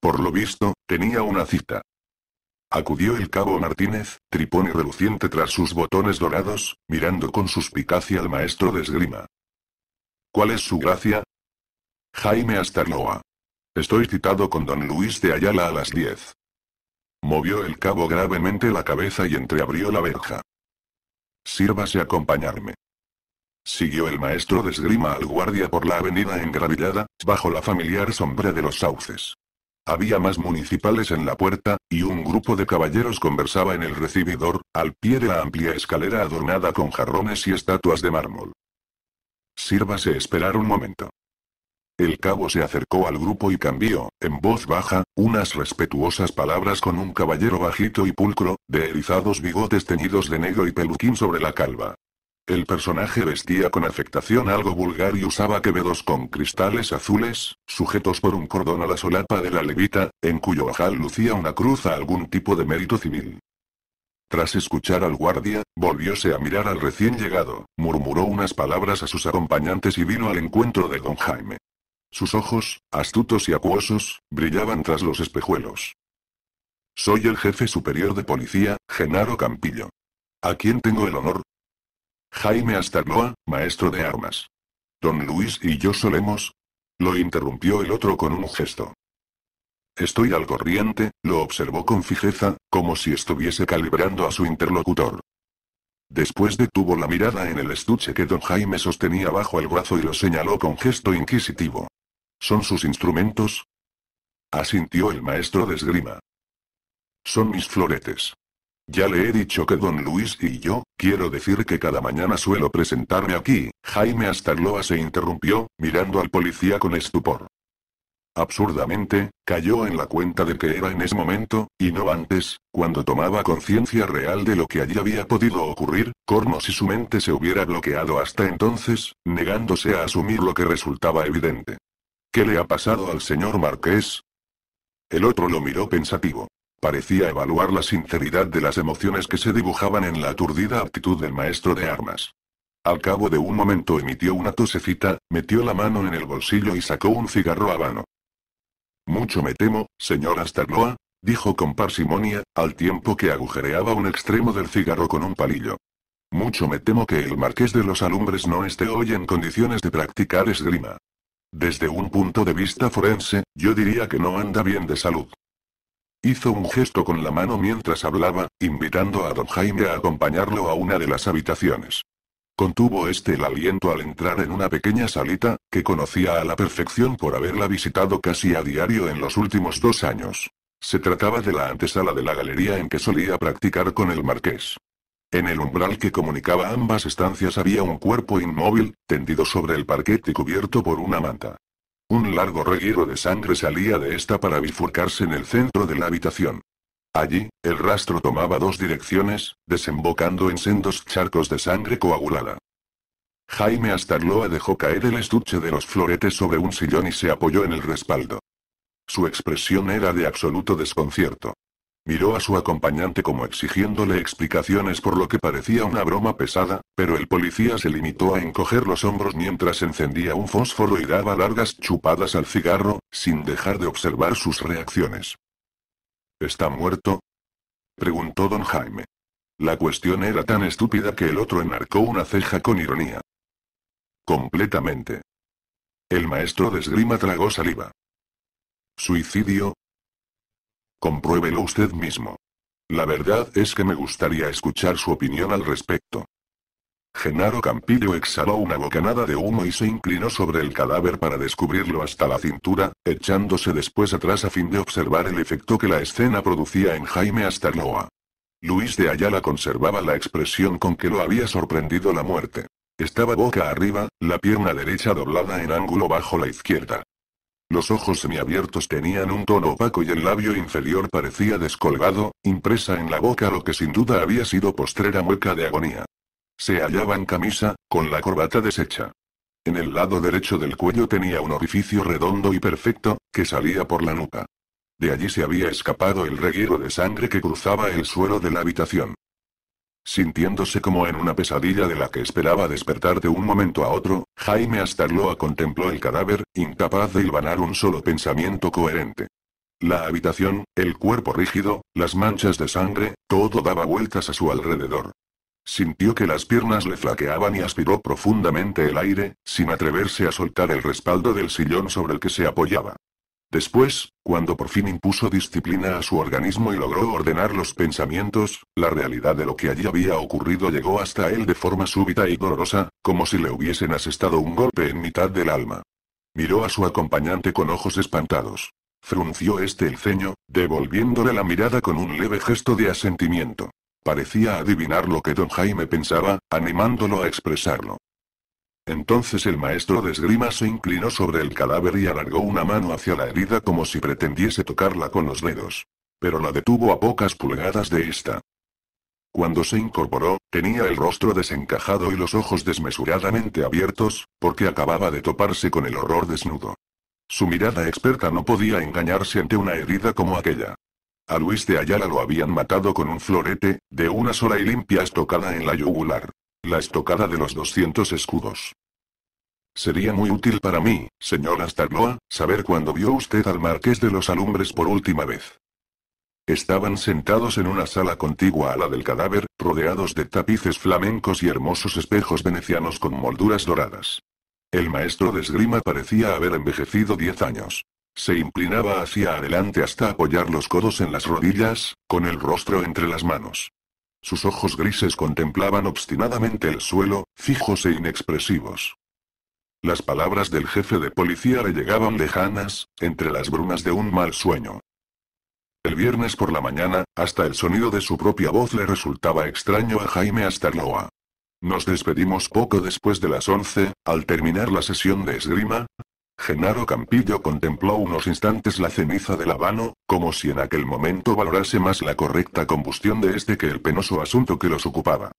Por lo visto, tenía una cita. Acudió el cabo Martínez, tripón y reluciente tras sus botones dorados, mirando con suspicacia al maestro de esgrima. ¿Cuál es su gracia? Jaime Astarloa. Estoy citado con don Luis de Ayala a las diez. Movió el cabo gravemente la cabeza y entreabrió la verja. Sírvase acompañarme. Siguió el maestro de esgrima al guardia por la avenida engravillada, bajo la familiar sombra de los sauces. Había más municipales en la puerta, y un grupo de caballeros conversaba en el recibidor, al pie de la amplia escalera adornada con jarrones y estatuas de mármol. Sírvase esperar un momento. El cabo se acercó al grupo y cambió, en voz baja, unas respetuosas palabras con un caballero bajito y pulcro, de erizados bigotes teñidos de negro y peluquín sobre la calva. El personaje vestía con afectación algo vulgar y usaba quevedos con cristales azules, sujetos por un cordón a la solapa de la levita, en cuyo ojal lucía una cruz a algún tipo de mérito civil. Tras escuchar al guardia, volvióse a mirar al recién llegado, murmuró unas palabras a sus acompañantes y vino al encuentro de don Jaime. Sus ojos, astutos y acuosos, brillaban tras los espejuelos. Soy el jefe superior de policía, Genaro Campillo. ¿A quién tengo el honor? Jaime Astarloa, maestro de armas. Don Luis y yo solemos. Lo interrumpió el otro con un gesto. Estoy al corriente, lo observó con fijeza, como si estuviese calibrando a su interlocutor. Después detuvo la mirada en el estuche que don Jaime sostenía bajo el brazo y lo señaló con gesto inquisitivo. ¿Son sus instrumentos? Asintió el maestro de esgrima. Son mis floretes. Ya le he dicho que don Luis y yo, quiero decir que cada mañana suelo presentarme aquí. Jaime Astarloa se interrumpió, mirando al policía con estupor. Absurdamente, cayó en la cuenta de que era en ese momento, y no antes, cuando tomaba conciencia real de lo que allí había podido ocurrir, corno si su mente se hubiera bloqueado hasta entonces, negándose a asumir lo que resultaba evidente. ¿Qué le ha pasado al señor Marqués? El otro lo miró pensativo. Parecía evaluar la sinceridad de las emociones que se dibujaban en la aturdida actitud del maestro de armas. Al cabo de un momento emitió una tosecita, metió la mano en el bolsillo y sacó un cigarro habano. Mucho me temo, señor Astarloa, dijo con parsimonia, al tiempo que agujereaba un extremo del cigarro con un palillo. Mucho me temo que el marqués de los alumbres no esté hoy en condiciones de practicar esgrima. Desde un punto de vista forense, yo diría que no anda bien de salud. Hizo un gesto con la mano mientras hablaba, invitando a don Jaime a acompañarlo a una de las habitaciones. Contuvo este el aliento al entrar en una pequeña salita, que conocía a la perfección por haberla visitado casi a diario en los últimos dos años. Se trataba de la antesala de la galería en que solía practicar con el marqués. En el umbral que comunicaba ambas estancias había un cuerpo inmóvil, tendido sobre el parquete y cubierto por una manta. Un largo reguero de sangre salía de esta para bifurcarse en el centro de la habitación. Allí, el rastro tomaba dos direcciones, desembocando en sendos charcos de sangre coagulada. Jaime Astarloa dejó caer el estuche de los floretes sobre un sillón y se apoyó en el respaldo. Su expresión era de absoluto desconcierto. Miró a su acompañante como exigiéndole explicaciones por lo que parecía una broma pesada, pero el policía se limitó a encoger los hombros mientras encendía un fósforo y daba largas chupadas al cigarro, sin dejar de observar sus reacciones. ¿Está muerto? preguntó don Jaime. La cuestión era tan estúpida que el otro enarcó una ceja con ironía. Completamente. El maestro de esgrima tragó saliva. ¿Suicidio? Compruébelo usted mismo. La verdad es que me gustaría escuchar su opinión al respecto. Genaro Campillo exhaló una bocanada de humo y se inclinó sobre el cadáver para descubrirlo hasta la cintura, echándose después atrás a fin de observar el efecto que la escena producía en Jaime Astarloa. Luis de Ayala conservaba la expresión con que lo había sorprendido la muerte. Estaba boca arriba, la pierna derecha doblada en ángulo bajo la izquierda. Los ojos semiabiertos tenían un tono opaco y el labio inferior parecía descolgado, impresa en la boca lo que sin duda había sido postrera mueca de agonía. Se hallaba en camisa, con la corbata deshecha. En el lado derecho del cuello tenía un orificio redondo y perfecto, que salía por la nuca. De allí se había escapado el reguero de sangre que cruzaba el suelo de la habitación. Sintiéndose como en una pesadilla de la que esperaba despertar de un momento a otro, Jaime Astarloa contempló el cadáver, incapaz de hilvanar un solo pensamiento coherente. La habitación, el cuerpo rígido, las manchas de sangre, todo daba vueltas a su alrededor. Sintió que las piernas le flaqueaban y aspiró profundamente el aire, sin atreverse a soltar el respaldo del sillón sobre el que se apoyaba. Después, cuando por fin impuso disciplina a su organismo y logró ordenar los pensamientos, la realidad de lo que allí había ocurrido llegó hasta él de forma súbita y dolorosa, como si le hubiesen asestado un golpe en mitad del alma. Miró a su acompañante con ojos espantados. Frunció este el ceño, devolviéndole la mirada con un leve gesto de asentimiento. Parecía adivinar lo que don Jaime pensaba, animándolo a expresarlo. Entonces el maestro de esgrima se inclinó sobre el cadáver y alargó una mano hacia la herida como si pretendiese tocarla con los dedos. Pero la detuvo a pocas pulgadas de esta. Cuando se incorporó, tenía el rostro desencajado y los ojos desmesuradamente abiertos, porque acababa de toparse con el horror desnudo. Su mirada experta no podía engañarse ante una herida como aquella. A Luis de Ayala lo habían matado con un florete, de una sola y limpia estocada en la yugular la estocada de los 200 escudos. Sería muy útil para mí, señor Starloa, saber cuándo vio usted al marqués de los alumbres por última vez. Estaban sentados en una sala contigua a la del cadáver, rodeados de tapices flamencos y hermosos espejos venecianos con molduras doradas. El maestro de esgrima parecía haber envejecido diez años. Se inclinaba hacia adelante hasta apoyar los codos en las rodillas, con el rostro entre las manos. Sus ojos grises contemplaban obstinadamente el suelo, fijos e inexpresivos. Las palabras del jefe de policía le llegaban lejanas, entre las brumas de un mal sueño. El viernes por la mañana, hasta el sonido de su propia voz le resultaba extraño a Jaime Astarloa. Nos despedimos poco después de las once, al terminar la sesión de esgrima, Genaro Campillo contempló unos instantes la ceniza del habano, como si en aquel momento valorase más la correcta combustión de este que el penoso asunto que los ocupaba.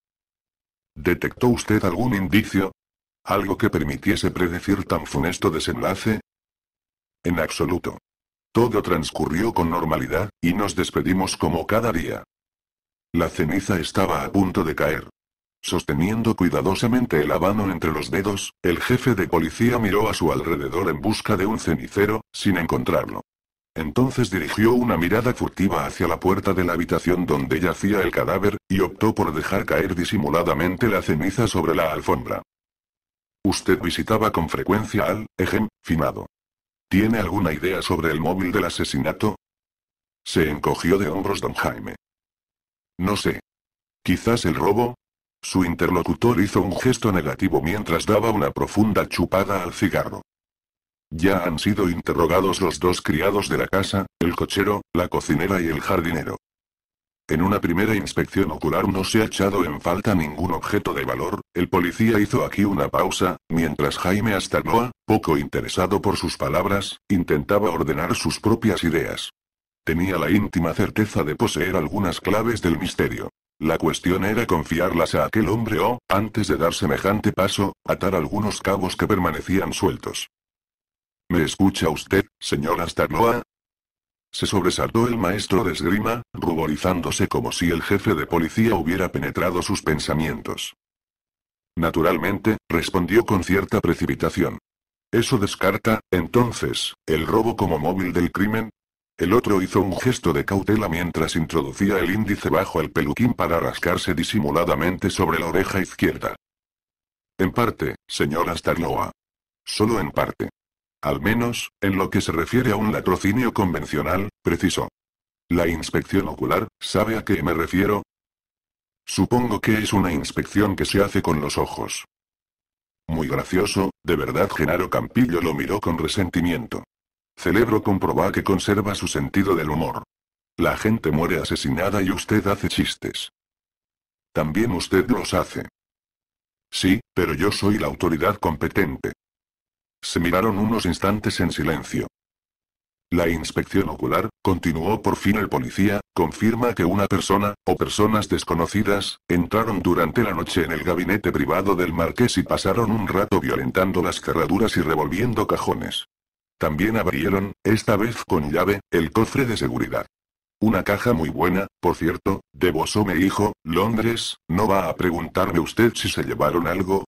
¿Detectó usted algún indicio? ¿Algo que permitiese predecir tan funesto desenlace? En absoluto. Todo transcurrió con normalidad, y nos despedimos como cada día. La ceniza estaba a punto de caer. Sosteniendo cuidadosamente el habano entre los dedos, el jefe de policía miró a su alrededor en busca de un cenicero, sin encontrarlo. Entonces dirigió una mirada furtiva hacia la puerta de la habitación donde yacía el cadáver, y optó por dejar caer disimuladamente la ceniza sobre la alfombra. Usted visitaba con frecuencia al, ejem, finado. ¿Tiene alguna idea sobre el móvil del asesinato? Se encogió de hombros don Jaime. No sé. Quizás el robo, su interlocutor hizo un gesto negativo mientras daba una profunda chupada al cigarro. Ya han sido interrogados los dos criados de la casa, el cochero, la cocinera y el jardinero. En una primera inspección ocular no se ha echado en falta ningún objeto de valor, el policía hizo aquí una pausa, mientras Jaime Astanoa, poco interesado por sus palabras, intentaba ordenar sus propias ideas. Tenía la íntima certeza de poseer algunas claves del misterio. La cuestión era confiarlas a aquel hombre o, antes de dar semejante paso, atar algunos cabos que permanecían sueltos. ¿Me escucha usted, señora Astarloa? Se sobresaltó el maestro de esgrima, ruborizándose como si el jefe de policía hubiera penetrado sus pensamientos. Naturalmente, respondió con cierta precipitación. Eso descarta, entonces, el robo como móvil del crimen, el otro hizo un gesto de cautela mientras introducía el índice bajo el peluquín para rascarse disimuladamente sobre la oreja izquierda. En parte, señora Starloa. Solo en parte. Al menos, en lo que se refiere a un latrocinio convencional, precisó. La inspección ocular, ¿sabe a qué me refiero? Supongo que es una inspección que se hace con los ojos. Muy gracioso, de verdad Genaro Campillo lo miró con resentimiento. Celebro comprobar que conserva su sentido del humor. La gente muere asesinada y usted hace chistes. También usted los hace. Sí, pero yo soy la autoridad competente. Se miraron unos instantes en silencio. La inspección ocular, continuó por fin el policía, confirma que una persona, o personas desconocidas, entraron durante la noche en el gabinete privado del marqués y pasaron un rato violentando las cerraduras y revolviendo cajones. También abrieron, esta vez con llave, el cofre de seguridad. Una caja muy buena, por cierto, de me dijo, Londres, ¿no va a preguntarme usted si se llevaron algo?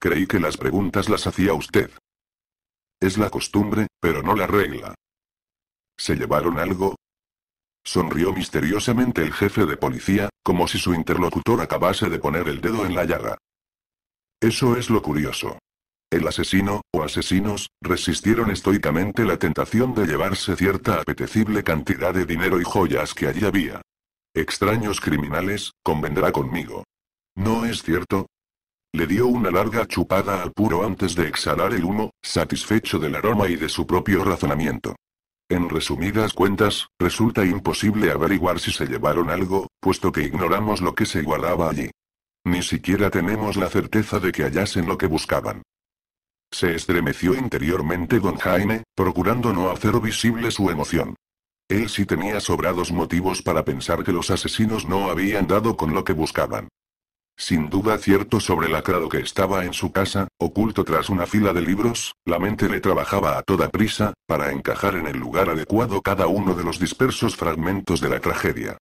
Creí que las preguntas las hacía usted. Es la costumbre, pero no la regla. ¿Se llevaron algo? Sonrió misteriosamente el jefe de policía, como si su interlocutor acabase de poner el dedo en la llaga. Eso es lo curioso. El asesino, o asesinos, resistieron estoicamente la tentación de llevarse cierta apetecible cantidad de dinero y joyas que allí había. Extraños criminales, convendrá conmigo. ¿No es cierto? Le dio una larga chupada al puro antes de exhalar el humo, satisfecho del aroma y de su propio razonamiento. En resumidas cuentas, resulta imposible averiguar si se llevaron algo, puesto que ignoramos lo que se guardaba allí. Ni siquiera tenemos la certeza de que hallasen lo que buscaban. Se estremeció interiormente don Jaime, procurando no hacer visible su emoción. Él sí tenía sobrados motivos para pensar que los asesinos no habían dado con lo que buscaban. Sin duda cierto sobre el acrado que estaba en su casa, oculto tras una fila de libros, la mente le trabajaba a toda prisa, para encajar en el lugar adecuado cada uno de los dispersos fragmentos de la tragedia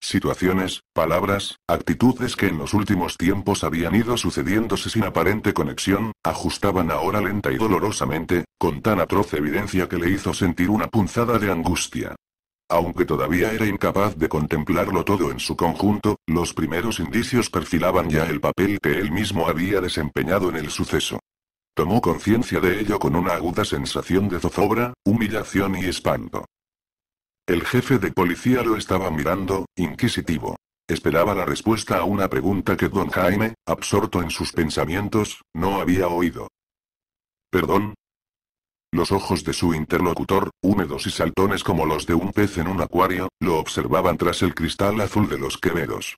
situaciones, palabras, actitudes que en los últimos tiempos habían ido sucediéndose sin aparente conexión, ajustaban ahora lenta y dolorosamente, con tan atroz evidencia que le hizo sentir una punzada de angustia. Aunque todavía era incapaz de contemplarlo todo en su conjunto, los primeros indicios perfilaban ya el papel que él mismo había desempeñado en el suceso. Tomó conciencia de ello con una aguda sensación de zozobra, humillación y espanto. El jefe de policía lo estaba mirando, inquisitivo. Esperaba la respuesta a una pregunta que don Jaime, absorto en sus pensamientos, no había oído. ¿Perdón? Los ojos de su interlocutor, húmedos y saltones como los de un pez en un acuario, lo observaban tras el cristal azul de los quevedos.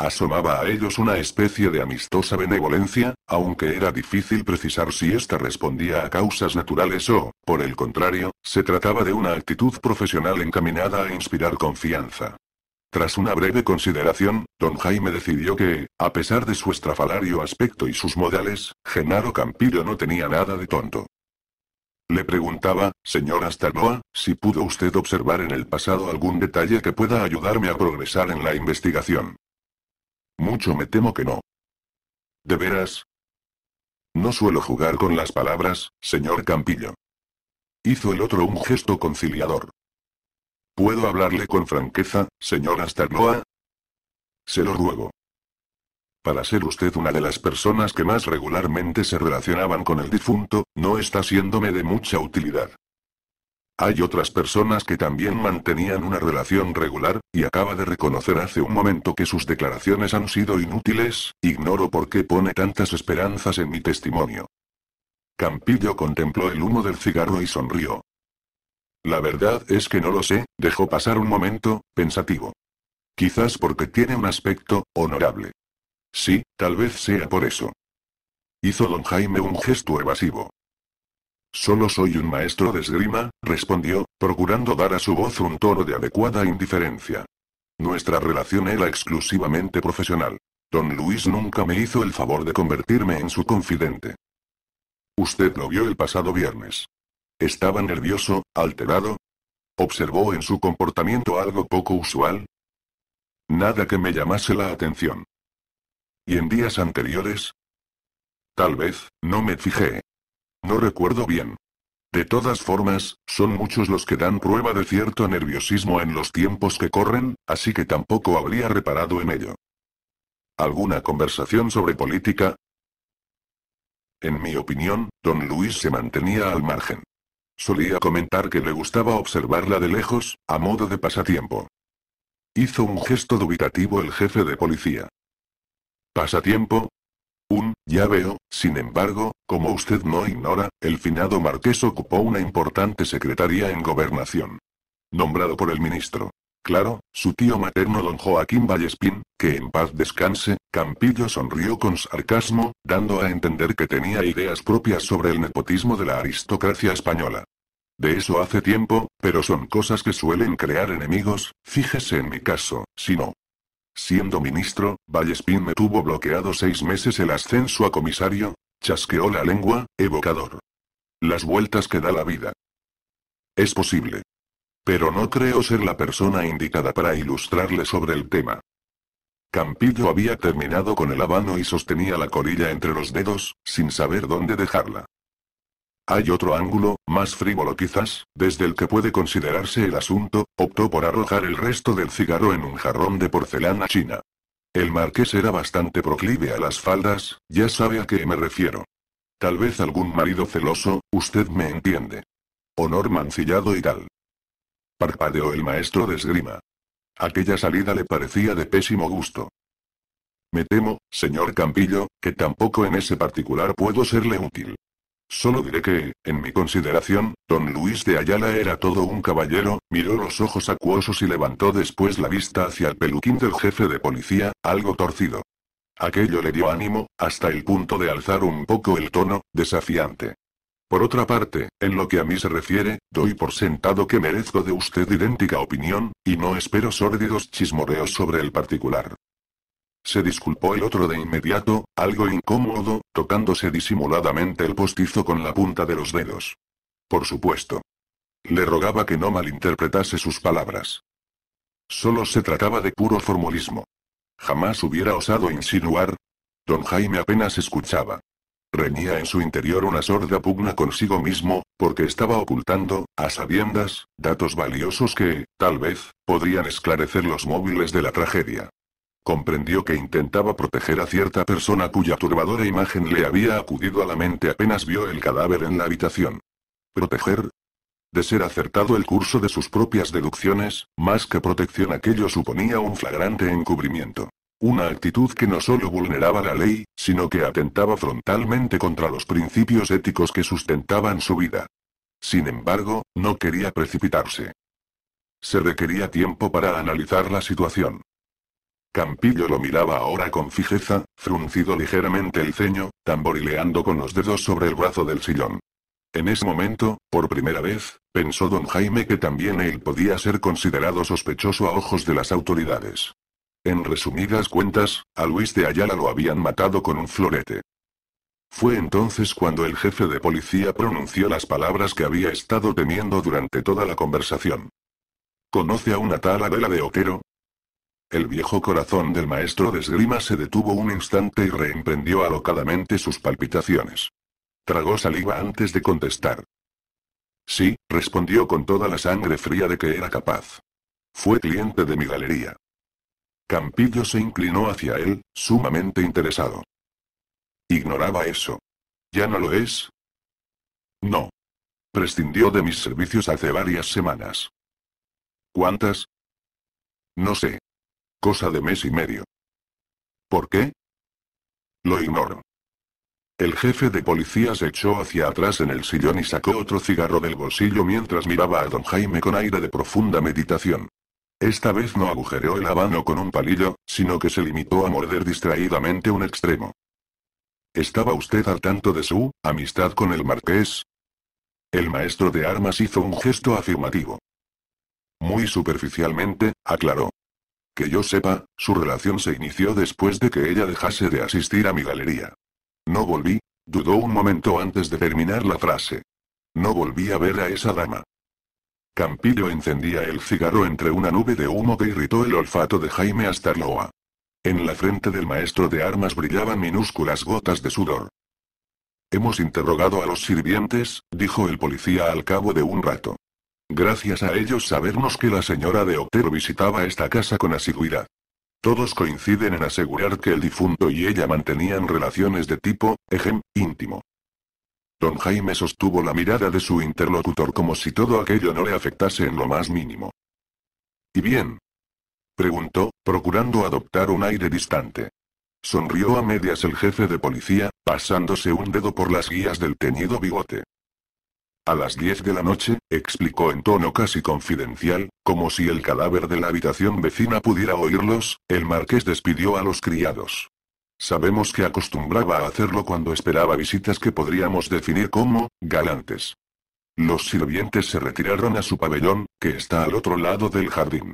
Asomaba a ellos una especie de amistosa benevolencia, aunque era difícil precisar si ésta respondía a causas naturales o, por el contrario, se trataba de una actitud profesional encaminada a inspirar confianza. Tras una breve consideración, don Jaime decidió que, a pesar de su estrafalario aspecto y sus modales, Genaro Campillo no tenía nada de tonto. Le preguntaba, señor Astalboa, si pudo usted observar en el pasado algún detalle que pueda ayudarme a progresar en la investigación. Mucho me temo que no. ¿De veras? No suelo jugar con las palabras, señor Campillo. Hizo el otro un gesto conciliador. ¿Puedo hablarle con franqueza, señor Astarloa? Se lo ruego. Para ser usted una de las personas que más regularmente se relacionaban con el difunto, no está siéndome de mucha utilidad. Hay otras personas que también mantenían una relación regular, y acaba de reconocer hace un momento que sus declaraciones han sido inútiles, ignoro por qué pone tantas esperanzas en mi testimonio. Campillo contempló el humo del cigarro y sonrió. La verdad es que no lo sé, dejó pasar un momento, pensativo. Quizás porque tiene un aspecto honorable. Sí, tal vez sea por eso. Hizo don Jaime un gesto evasivo. Solo soy un maestro de esgrima, respondió, procurando dar a su voz un tono de adecuada indiferencia. Nuestra relación era exclusivamente profesional. Don Luis nunca me hizo el favor de convertirme en su confidente. Usted lo vio el pasado viernes. ¿Estaba nervioso, alterado? ¿Observó en su comportamiento algo poco usual? Nada que me llamase la atención. ¿Y en días anteriores? Tal vez, no me fijé, no recuerdo bien. De todas formas, son muchos los que dan prueba de cierto nerviosismo en los tiempos que corren, así que tampoco habría reparado en ello. ¿Alguna conversación sobre política? En mi opinión, don Luis se mantenía al margen. Solía comentar que le gustaba observarla de lejos, a modo de pasatiempo. Hizo un gesto dubitativo el jefe de policía. ¿Pasatiempo? Un, ya veo, sin embargo, como usted no ignora, el finado marqués ocupó una importante secretaría en gobernación. Nombrado por el ministro. Claro, su tío materno don Joaquín Vallespín, que en paz descanse, Campillo sonrió con sarcasmo, dando a entender que tenía ideas propias sobre el nepotismo de la aristocracia española. De eso hace tiempo, pero son cosas que suelen crear enemigos, fíjese en mi caso, si no, Siendo ministro, Vallespín me tuvo bloqueado seis meses el ascenso a comisario, chasqueó la lengua, evocador. Las vueltas que da la vida. Es posible. Pero no creo ser la persona indicada para ilustrarle sobre el tema. Campillo había terminado con el habano y sostenía la colilla entre los dedos, sin saber dónde dejarla. Hay otro ángulo, más frívolo quizás, desde el que puede considerarse el asunto, optó por arrojar el resto del cigarro en un jarrón de porcelana china. El marqués era bastante proclive a las faldas, ya sabe a qué me refiero. Tal vez algún marido celoso, usted me entiende. Honor mancillado y tal. Parpadeó el maestro de esgrima. Aquella salida le parecía de pésimo gusto. Me temo, señor Campillo, que tampoco en ese particular puedo serle útil. Solo diré que, en mi consideración, don Luis de Ayala era todo un caballero, miró los ojos acuosos y levantó después la vista hacia el peluquín del jefe de policía, algo torcido. Aquello le dio ánimo, hasta el punto de alzar un poco el tono, desafiante. Por otra parte, en lo que a mí se refiere, doy por sentado que merezco de usted idéntica opinión, y no espero sórdidos chismorreos sobre el particular. Se disculpó el otro de inmediato, algo incómodo, tocándose disimuladamente el postizo con la punta de los dedos. Por supuesto. Le rogaba que no malinterpretase sus palabras. Solo se trataba de puro formulismo. Jamás hubiera osado insinuar. Don Jaime apenas escuchaba. Reñía en su interior una sorda pugna consigo mismo, porque estaba ocultando, a sabiendas, datos valiosos que, tal vez, podrían esclarecer los móviles de la tragedia. Comprendió que intentaba proteger a cierta persona cuya turbadora imagen le había acudido a la mente apenas vio el cadáver en la habitación. ¿Proteger? De ser acertado el curso de sus propias deducciones, más que protección aquello suponía un flagrante encubrimiento. Una actitud que no solo vulneraba la ley, sino que atentaba frontalmente contra los principios éticos que sustentaban su vida. Sin embargo, no quería precipitarse. Se requería tiempo para analizar la situación. Campillo lo miraba ahora con fijeza, fruncido ligeramente el ceño, tamborileando con los dedos sobre el brazo del sillón. En ese momento, por primera vez, pensó don Jaime que también él podía ser considerado sospechoso a ojos de las autoridades. En resumidas cuentas, a Luis de Ayala lo habían matado con un florete. Fue entonces cuando el jefe de policía pronunció las palabras que había estado temiendo durante toda la conversación. ¿Conoce a una tal Adela de Otero? El viejo corazón del maestro de esgrima se detuvo un instante y reemprendió alocadamente sus palpitaciones. Tragó saliva antes de contestar. Sí, respondió con toda la sangre fría de que era capaz. Fue cliente de mi galería. Campillo se inclinó hacia él, sumamente interesado. Ignoraba eso. ¿Ya no lo es? No. Prescindió de mis servicios hace varias semanas. ¿Cuántas? No sé. Cosa de mes y medio. ¿Por qué? Lo ignoro. El jefe de policía se echó hacia atrás en el sillón y sacó otro cigarro del bolsillo mientras miraba a don Jaime con aire de profunda meditación. Esta vez no agujereó el habano con un palillo, sino que se limitó a morder distraídamente un extremo. ¿Estaba usted al tanto de su amistad con el marqués? El maestro de armas hizo un gesto afirmativo. Muy superficialmente, aclaró. Que yo sepa, su relación se inició después de que ella dejase de asistir a mi galería. No volví, dudó un momento antes de terminar la frase. No volví a ver a esa dama. Campillo encendía el cigarro entre una nube de humo que irritó el olfato de Jaime Loa. En la frente del maestro de armas brillaban minúsculas gotas de sudor. Hemos interrogado a los sirvientes, dijo el policía al cabo de un rato. Gracias a ellos sabemos que la señora de Otero visitaba esta casa con asiduidad. Todos coinciden en asegurar que el difunto y ella mantenían relaciones de tipo, ejem, íntimo. Don Jaime sostuvo la mirada de su interlocutor como si todo aquello no le afectase en lo más mínimo. ¿Y bien? preguntó, procurando adoptar un aire distante. Sonrió a medias el jefe de policía, pasándose un dedo por las guías del teñido bigote. A las 10 de la noche, explicó en tono casi confidencial, como si el cadáver de la habitación vecina pudiera oírlos, el marqués despidió a los criados. Sabemos que acostumbraba a hacerlo cuando esperaba visitas que podríamos definir como galantes. Los sirvientes se retiraron a su pabellón, que está al otro lado del jardín.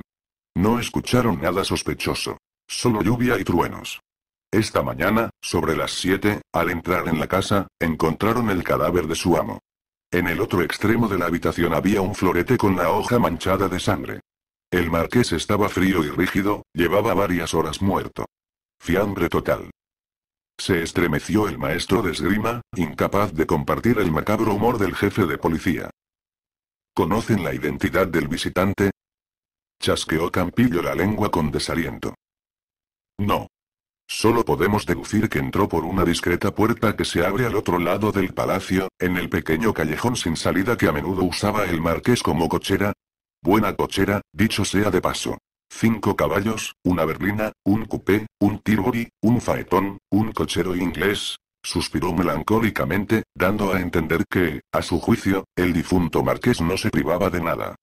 No escucharon nada sospechoso. Solo lluvia y truenos. Esta mañana, sobre las 7, al entrar en la casa, encontraron el cadáver de su amo. En el otro extremo de la habitación había un florete con la hoja manchada de sangre. El marqués estaba frío y rígido, llevaba varias horas muerto. Fiambre total. Se estremeció el maestro de esgrima, incapaz de compartir el macabro humor del jefe de policía. ¿Conocen la identidad del visitante? Chasqueó Campillo la lengua con desaliento. No. Solo podemos deducir que entró por una discreta puerta que se abre al otro lado del palacio, en el pequeño callejón sin salida que a menudo usaba el marqués como cochera. Buena cochera, dicho sea de paso. Cinco caballos, una berlina, un coupé, un tilbury, un faetón, un cochero inglés. Suspiró melancólicamente, dando a entender que, a su juicio, el difunto marqués no se privaba de nada.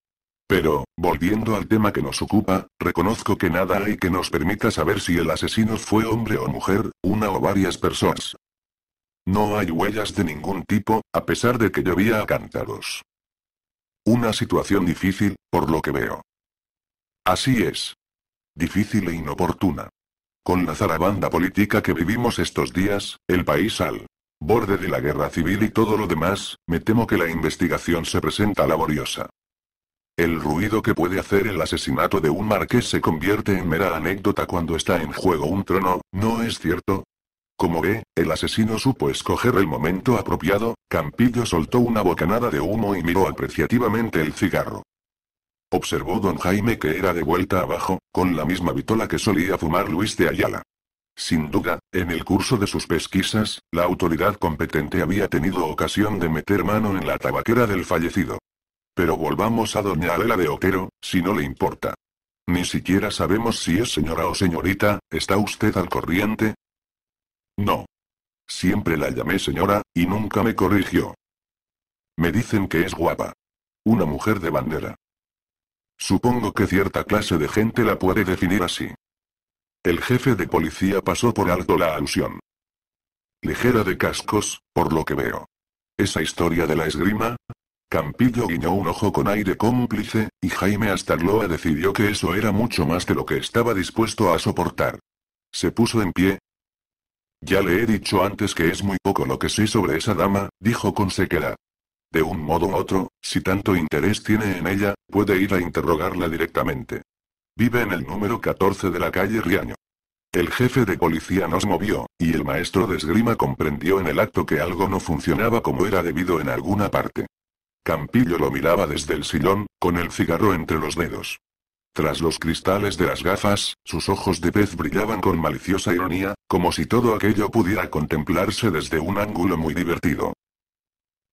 Pero, volviendo al tema que nos ocupa, reconozco que nada hay que nos permita saber si el asesino fue hombre o mujer, una o varias personas. No hay huellas de ningún tipo, a pesar de que llovía a cántaros. Una situación difícil, por lo que veo. Así es. Difícil e inoportuna. Con la zarabanda política que vivimos estos días, el país al borde de la guerra civil y todo lo demás, me temo que la investigación se presenta laboriosa. El ruido que puede hacer el asesinato de un marqués se convierte en mera anécdota cuando está en juego un trono, ¿no es cierto? Como ve, el asesino supo escoger el momento apropiado, Campillo soltó una bocanada de humo y miró apreciativamente el cigarro. Observó don Jaime que era de vuelta abajo, con la misma vitola que solía fumar Luis de Ayala. Sin duda, en el curso de sus pesquisas, la autoridad competente había tenido ocasión de meter mano en la tabaquera del fallecido. Pero volvamos a doña Adela de Otero, si no le importa. Ni siquiera sabemos si es señora o señorita, ¿está usted al corriente? No. Siempre la llamé señora, y nunca me corrigió. Me dicen que es guapa. Una mujer de bandera. Supongo que cierta clase de gente la puede definir así. El jefe de policía pasó por alto la alusión. Ligera de cascos, por lo que veo. Esa historia de la esgrima, Campillo guiñó un ojo con aire cómplice, y Jaime Astarloa decidió que eso era mucho más de lo que estaba dispuesto a soportar. Se puso en pie. Ya le he dicho antes que es muy poco lo que sé sobre esa dama, dijo con sequedad. De un modo u otro, si tanto interés tiene en ella, puede ir a interrogarla directamente. Vive en el número 14 de la calle Riaño. El jefe de policía nos movió, y el maestro de esgrima comprendió en el acto que algo no funcionaba como era debido en alguna parte. Campillo lo miraba desde el sillón, con el cigarro entre los dedos. Tras los cristales de las gafas, sus ojos de pez brillaban con maliciosa ironía, como si todo aquello pudiera contemplarse desde un ángulo muy divertido.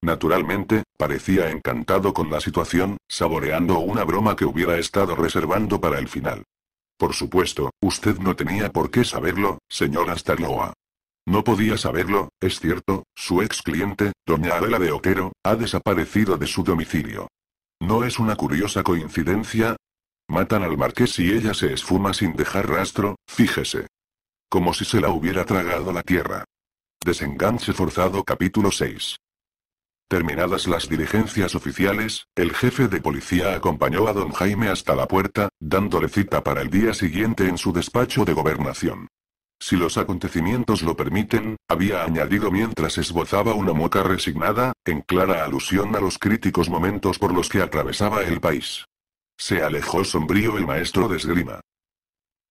Naturalmente, parecía encantado con la situación, saboreando una broma que hubiera estado reservando para el final. Por supuesto, usted no tenía por qué saberlo, señor Starloa. No podía saberlo, es cierto, su ex cliente, doña Adela de Oquero, ha desaparecido de su domicilio. ¿No es una curiosa coincidencia? Matan al marqués y ella se esfuma sin dejar rastro, fíjese. Como si se la hubiera tragado la tierra. Desenganche forzado capítulo 6. Terminadas las diligencias oficiales, el jefe de policía acompañó a don Jaime hasta la puerta, dándole cita para el día siguiente en su despacho de gobernación. Si los acontecimientos lo permiten, había añadido mientras esbozaba una mueca resignada, en clara alusión a los críticos momentos por los que atravesaba el país. Se alejó sombrío el maestro de esgrima.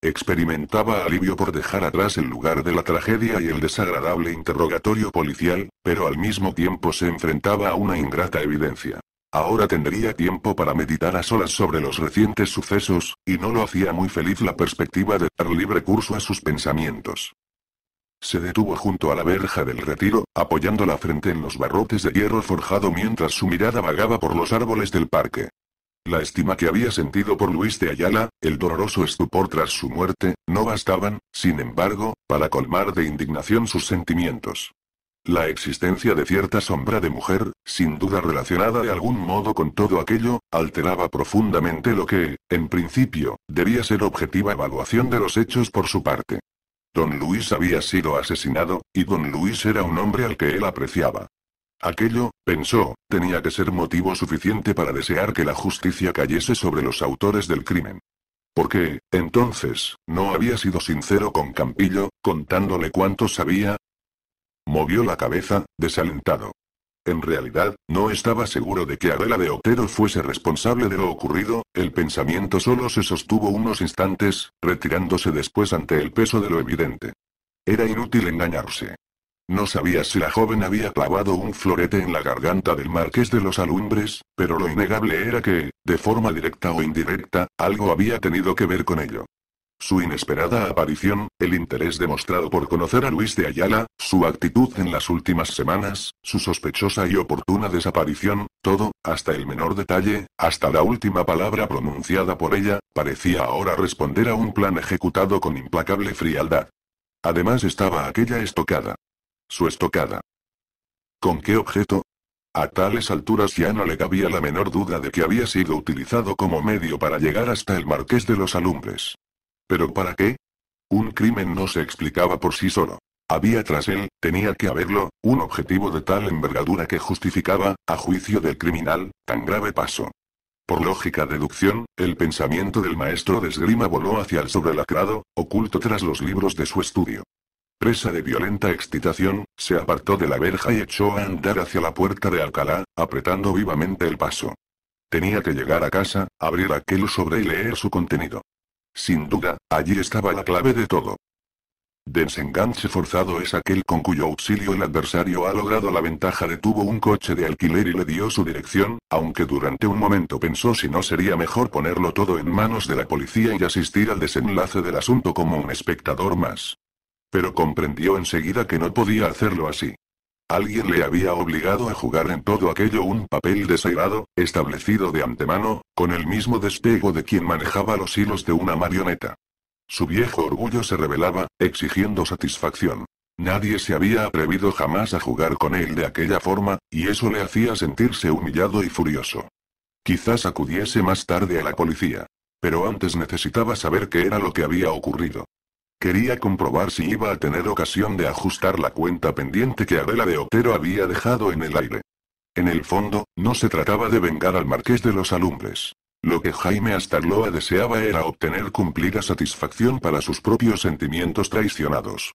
Experimentaba alivio por dejar atrás el lugar de la tragedia y el desagradable interrogatorio policial, pero al mismo tiempo se enfrentaba a una ingrata evidencia. Ahora tendría tiempo para meditar a solas sobre los recientes sucesos, y no lo hacía muy feliz la perspectiva de dar libre curso a sus pensamientos. Se detuvo junto a la verja del retiro, apoyando la frente en los barrotes de hierro forjado mientras su mirada vagaba por los árboles del parque. La estima que había sentido por Luis de Ayala, el doloroso estupor tras su muerte, no bastaban, sin embargo, para colmar de indignación sus sentimientos. La existencia de cierta sombra de mujer, sin duda relacionada de algún modo con todo aquello, alteraba profundamente lo que, en principio, debía ser objetiva evaluación de los hechos por su parte. Don Luis había sido asesinado, y don Luis era un hombre al que él apreciaba. Aquello, pensó, tenía que ser motivo suficiente para desear que la justicia cayese sobre los autores del crimen. Porque, entonces, no había sido sincero con Campillo, contándole cuánto sabía, Movió la cabeza, desalentado. En realidad, no estaba seguro de que Adela de Otero fuese responsable de lo ocurrido, el pensamiento solo se sostuvo unos instantes, retirándose después ante el peso de lo evidente. Era inútil engañarse. No sabía si la joven había clavado un florete en la garganta del marqués de los alumbres, pero lo innegable era que, de forma directa o indirecta, algo había tenido que ver con ello. Su inesperada aparición, el interés demostrado por conocer a Luis de Ayala, su actitud en las últimas semanas, su sospechosa y oportuna desaparición, todo, hasta el menor detalle, hasta la última palabra pronunciada por ella, parecía ahora responder a un plan ejecutado con implacable frialdad. Además estaba aquella estocada. Su estocada. ¿Con qué objeto? A tales alturas ya no le cabía la menor duda de que había sido utilizado como medio para llegar hasta el marqués de los alumbres. ¿Pero para qué? Un crimen no se explicaba por sí solo. Había tras él, tenía que haberlo, un objetivo de tal envergadura que justificaba, a juicio del criminal, tan grave paso. Por lógica deducción, el pensamiento del maestro de esgrima voló hacia el sobrelacrado, oculto tras los libros de su estudio. Presa de violenta excitación, se apartó de la verja y echó a andar hacia la puerta de Alcalá, apretando vivamente el paso. Tenía que llegar a casa, abrir aquel sobre y leer su contenido. Sin duda, allí estaba la clave de todo. Desenganche forzado es aquel con cuyo auxilio el adversario ha logrado la ventaja detuvo un coche de alquiler y le dio su dirección, aunque durante un momento pensó si no sería mejor ponerlo todo en manos de la policía y asistir al desenlace del asunto como un espectador más. Pero comprendió enseguida que no podía hacerlo así. Alguien le había obligado a jugar en todo aquello un papel desairado, establecido de antemano, con el mismo despego de quien manejaba los hilos de una marioneta. Su viejo orgullo se revelaba, exigiendo satisfacción. Nadie se había atrevido jamás a jugar con él de aquella forma, y eso le hacía sentirse humillado y furioso. Quizás acudiese más tarde a la policía. Pero antes necesitaba saber qué era lo que había ocurrido. Quería comprobar si iba a tener ocasión de ajustar la cuenta pendiente que Adela de Otero había dejado en el aire. En el fondo, no se trataba de vengar al marqués de los alumbres. Lo que Jaime Astarloa deseaba era obtener cumplida satisfacción para sus propios sentimientos traicionados.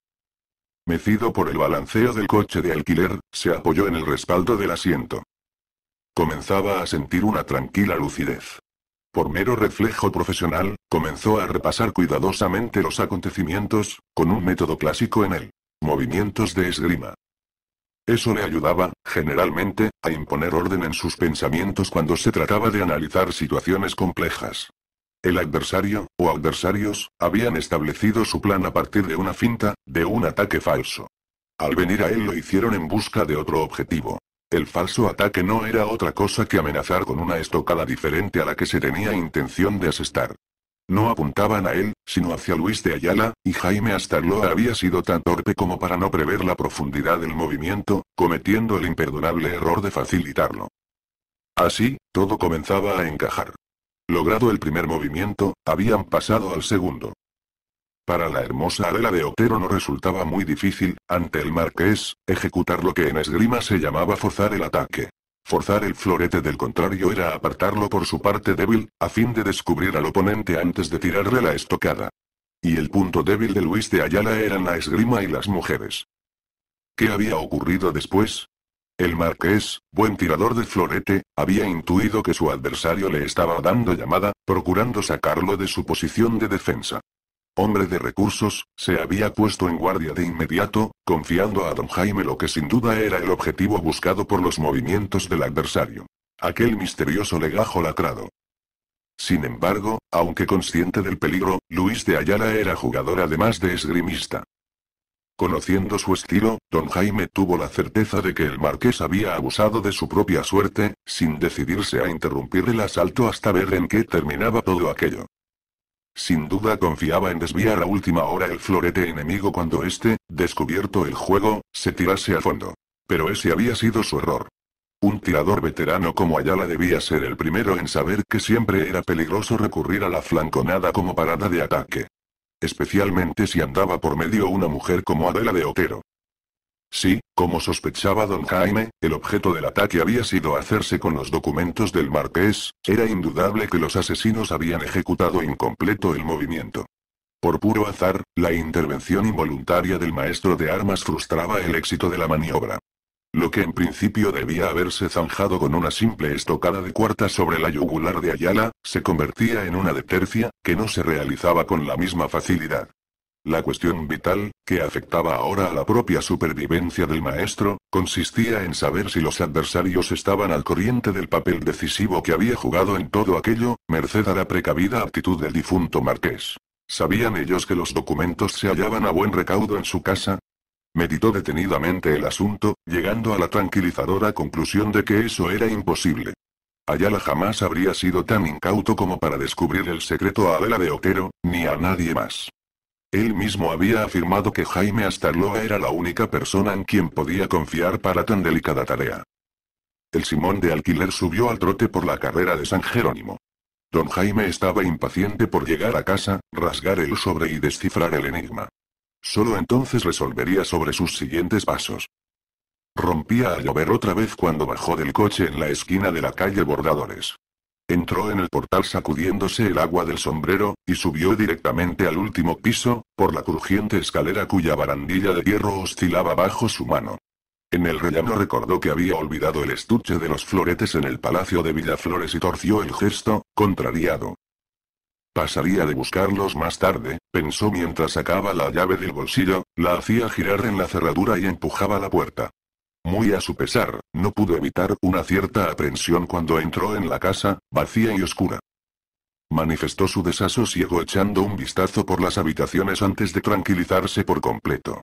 Mecido por el balanceo del coche de alquiler, se apoyó en el respaldo del asiento. Comenzaba a sentir una tranquila lucidez. Por mero reflejo profesional, comenzó a repasar cuidadosamente los acontecimientos, con un método clásico en él. Movimientos de esgrima. Eso le ayudaba, generalmente, a imponer orden en sus pensamientos cuando se trataba de analizar situaciones complejas. El adversario, o adversarios, habían establecido su plan a partir de una finta, de un ataque falso. Al venir a él lo hicieron en busca de otro objetivo. El falso ataque no era otra cosa que amenazar con una estocada diferente a la que se tenía intención de asestar. No apuntaban a él, sino hacia Luis de Ayala, y Jaime Astarloa había sido tan torpe como para no prever la profundidad del movimiento, cometiendo el imperdonable error de facilitarlo. Así, todo comenzaba a encajar. Logrado el primer movimiento, habían pasado al segundo. Para la hermosa Adela de Otero no resultaba muy difícil, ante el marqués, ejecutar lo que en esgrima se llamaba forzar el ataque. Forzar el florete del contrario era apartarlo por su parte débil, a fin de descubrir al oponente antes de tirarle la estocada. Y el punto débil de Luis de Ayala eran la esgrima y las mujeres. ¿Qué había ocurrido después? El marqués, buen tirador de florete, había intuido que su adversario le estaba dando llamada, procurando sacarlo de su posición de defensa hombre de recursos, se había puesto en guardia de inmediato, confiando a don Jaime lo que sin duda era el objetivo buscado por los movimientos del adversario. Aquel misterioso legajo lacrado. Sin embargo, aunque consciente del peligro, Luis de Ayala era jugador además de esgrimista. Conociendo su estilo, don Jaime tuvo la certeza de que el marqués había abusado de su propia suerte, sin decidirse a interrumpir el asalto hasta ver en qué terminaba todo aquello. Sin duda confiaba en desviar a última hora el florete enemigo cuando éste, descubierto el juego, se tirase a fondo. Pero ese había sido su error. Un tirador veterano como Ayala debía ser el primero en saber que siempre era peligroso recurrir a la flanconada como parada de ataque. Especialmente si andaba por medio una mujer como Adela de Otero. Si, como sospechaba don Jaime, el objeto del ataque había sido hacerse con los documentos del marqués, era indudable que los asesinos habían ejecutado incompleto el movimiento. Por puro azar, la intervención involuntaria del maestro de armas frustraba el éxito de la maniobra. Lo que en principio debía haberse zanjado con una simple estocada de cuarta sobre la yugular de Ayala, se convertía en una de tercia, que no se realizaba con la misma facilidad. La cuestión vital, que afectaba ahora a la propia supervivencia del maestro, consistía en saber si los adversarios estaban al corriente del papel decisivo que había jugado en todo aquello, merced a la precavida actitud del difunto marqués. ¿Sabían ellos que los documentos se hallaban a buen recaudo en su casa? Meditó detenidamente el asunto, llegando a la tranquilizadora conclusión de que eso era imposible. Ayala jamás habría sido tan incauto como para descubrir el secreto a Adela de Otero, ni a nadie más. Él mismo había afirmado que Jaime Astarloa era la única persona en quien podía confiar para tan delicada tarea. El Simón de Alquiler subió al trote por la carrera de San Jerónimo. Don Jaime estaba impaciente por llegar a casa, rasgar el sobre y descifrar el enigma. Solo entonces resolvería sobre sus siguientes pasos. Rompía a llover otra vez cuando bajó del coche en la esquina de la calle Bordadores. Entró en el portal sacudiéndose el agua del sombrero, y subió directamente al último piso, por la crujiente escalera cuya barandilla de hierro oscilaba bajo su mano. En el rellano recordó que había olvidado el estuche de los floretes en el palacio de Villaflores y torció el gesto, contrariado. Pasaría de buscarlos más tarde, pensó mientras sacaba la llave del bolsillo, la hacía girar en la cerradura y empujaba la puerta. Muy a su pesar, no pudo evitar una cierta aprensión cuando entró en la casa, vacía y oscura. Manifestó su desasosiego echando un vistazo por las habitaciones antes de tranquilizarse por completo.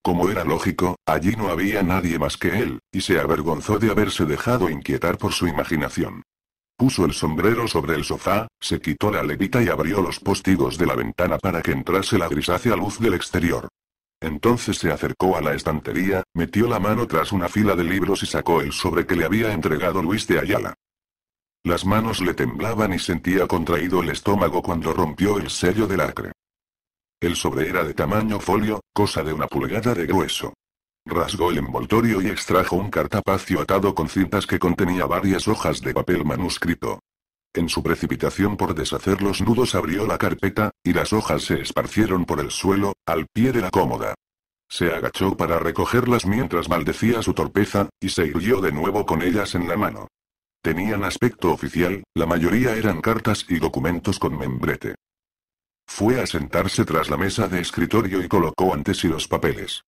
Como era lógico, allí no había nadie más que él, y se avergonzó de haberse dejado inquietar por su imaginación. Puso el sombrero sobre el sofá, se quitó la levita y abrió los postigos de la ventana para que entrase la grisácea luz del exterior. Entonces se acercó a la estantería, metió la mano tras una fila de libros y sacó el sobre que le había entregado Luis de Ayala. Las manos le temblaban y sentía contraído el estómago cuando rompió el sello de lacre. El sobre era de tamaño folio, cosa de una pulgada de grueso. Rasgó el envoltorio y extrajo un cartapacio atado con cintas que contenía varias hojas de papel manuscrito. En su precipitación por deshacer los nudos abrió la carpeta, y las hojas se esparcieron por el suelo, al pie de la cómoda. Se agachó para recogerlas mientras maldecía su torpeza, y se irguió de nuevo con ellas en la mano. Tenían aspecto oficial, la mayoría eran cartas y documentos con membrete. Fue a sentarse tras la mesa de escritorio y colocó ante sí los papeles.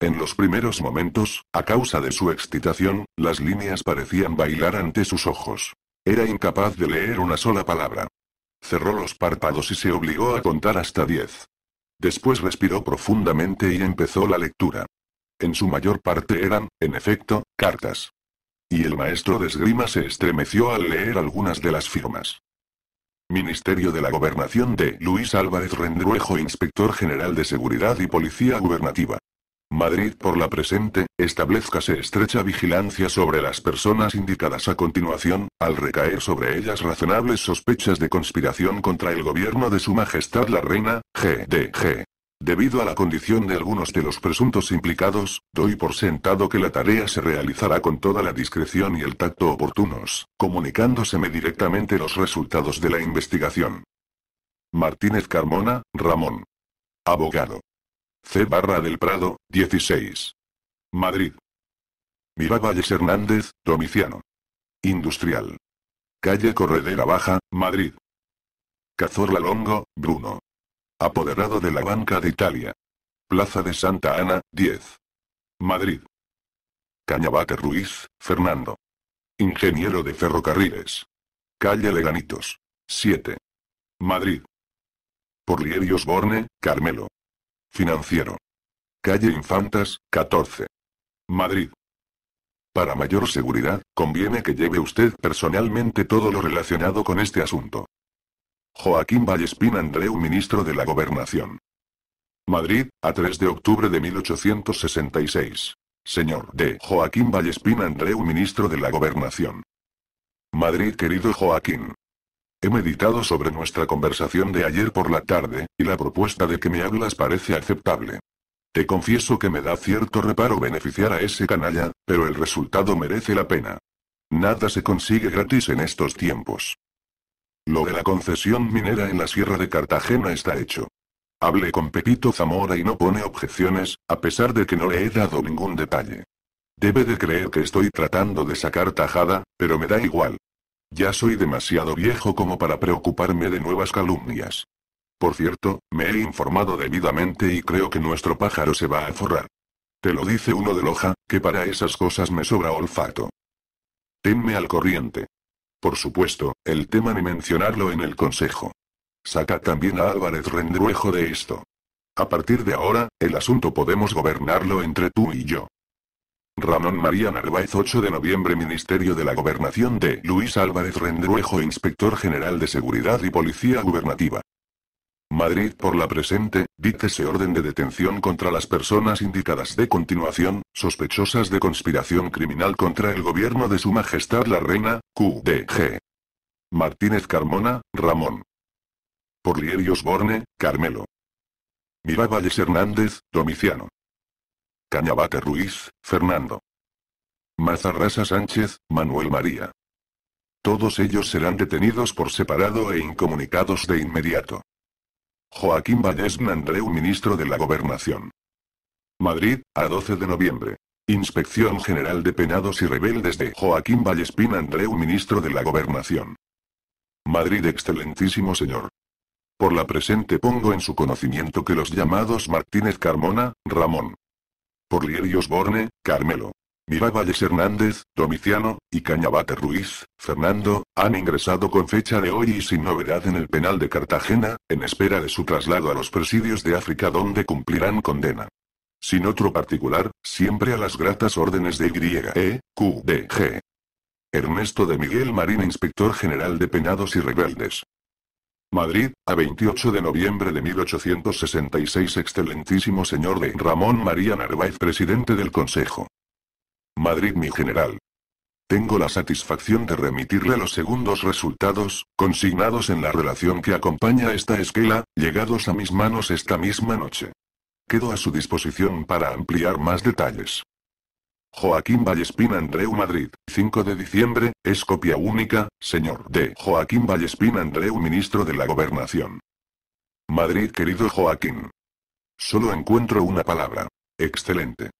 En los primeros momentos, a causa de su excitación, las líneas parecían bailar ante sus ojos. Era incapaz de leer una sola palabra. Cerró los párpados y se obligó a contar hasta diez. Después respiró profundamente y empezó la lectura. En su mayor parte eran, en efecto, cartas. Y el maestro de esgrima se estremeció al leer algunas de las firmas. Ministerio de la Gobernación de Luis Álvarez Rendruejo, Inspector General de Seguridad y Policía Gubernativa. Madrid por la presente, establezcase estrecha vigilancia sobre las personas indicadas a continuación, al recaer sobre ellas razonables sospechas de conspiración contra el gobierno de Su Majestad la Reina, GDG. Debido a la condición de algunos de los presuntos implicados, doy por sentado que la tarea se realizará con toda la discreción y el tacto oportunos, comunicándoseme directamente los resultados de la investigación. Martínez Carmona, Ramón. Abogado. C. Barra del Prado, 16. Madrid. Miravalles Hernández, Domiciano. Industrial. Calle Corredera Baja, Madrid. Cazorla Longo, Bruno. Apoderado de la Banca de Italia. Plaza de Santa Ana, 10. Madrid. Cañabate Ruiz, Fernando. Ingeniero de Ferrocarriles. Calle Leganitos. 7. Madrid. Porlierios Borne, Carmelo. Financiero. Calle Infantas, 14. Madrid. Para mayor seguridad, conviene que lleve usted personalmente todo lo relacionado con este asunto. Joaquín Vallespín Andreu, ministro de la Gobernación. Madrid, a 3 de octubre de 1866. Señor D. Joaquín Vallespín Andreu, ministro de la Gobernación. Madrid, querido Joaquín. He meditado sobre nuestra conversación de ayer por la tarde, y la propuesta de que me hablas parece aceptable. Te confieso que me da cierto reparo beneficiar a ese canalla, pero el resultado merece la pena. Nada se consigue gratis en estos tiempos. Lo de la concesión minera en la Sierra de Cartagena está hecho. Hablé con Pepito Zamora y no pone objeciones, a pesar de que no le he dado ningún detalle. Debe de creer que estoy tratando de sacar tajada, pero me da igual. Ya soy demasiado viejo como para preocuparme de nuevas calumnias. Por cierto, me he informado debidamente y creo que nuestro pájaro se va a forrar. Te lo dice uno de Loja, que para esas cosas me sobra olfato. Tenme al corriente. Por supuesto, el tema ni mencionarlo en el consejo. Saca también a Álvarez Rendruejo de esto. A partir de ahora, el asunto podemos gobernarlo entre tú y yo. Ramón María Narváez 8 de noviembre Ministerio de la Gobernación de Luis Álvarez Rendruejo Inspector General de Seguridad y Policía Gubernativa. Madrid por la presente, díctese orden de detención contra las personas indicadas de continuación, sospechosas de conspiración criminal contra el gobierno de su majestad la reina, QDG. Martínez Carmona, Ramón. Porlierios Borne, Carmelo. Miravalle Hernández, Domiciano. Cañabate Ruiz, Fernando. Mazarrasa Sánchez, Manuel María. Todos ellos serán detenidos por separado e incomunicados de inmediato. Joaquín Vallespín Andreu, ministro de la Gobernación. Madrid, a 12 de noviembre. Inspección General de Penados y Rebeldes de Joaquín Vallespín Andreu, ministro de la Gobernación. Madrid, excelentísimo señor. Por la presente pongo en su conocimiento que los llamados Martínez Carmona, Ramón, por Lieri Borne, Carmelo. Viva Hernández, Domiciano, y Cañabate Ruiz, Fernando, han ingresado con fecha de hoy y sin novedad en el penal de Cartagena, en espera de su traslado a los presidios de África donde cumplirán condena. Sin otro particular, siempre a las gratas órdenes de YEQDG. Ernesto de Miguel Marín Inspector General de Penados y Rebeldes. Madrid, a 28 de noviembre de 1866 Excelentísimo señor de Ramón María Narváez Presidente del Consejo. Madrid mi general. Tengo la satisfacción de remitirle los segundos resultados, consignados en la relación que acompaña esta esquela, llegados a mis manos esta misma noche. Quedo a su disposición para ampliar más detalles. Joaquín Vallespín Andreu Madrid, 5 de diciembre, es copia única, señor de Joaquín Vallespín Andreu Ministro de la Gobernación. Madrid querido Joaquín. Solo encuentro una palabra. Excelente.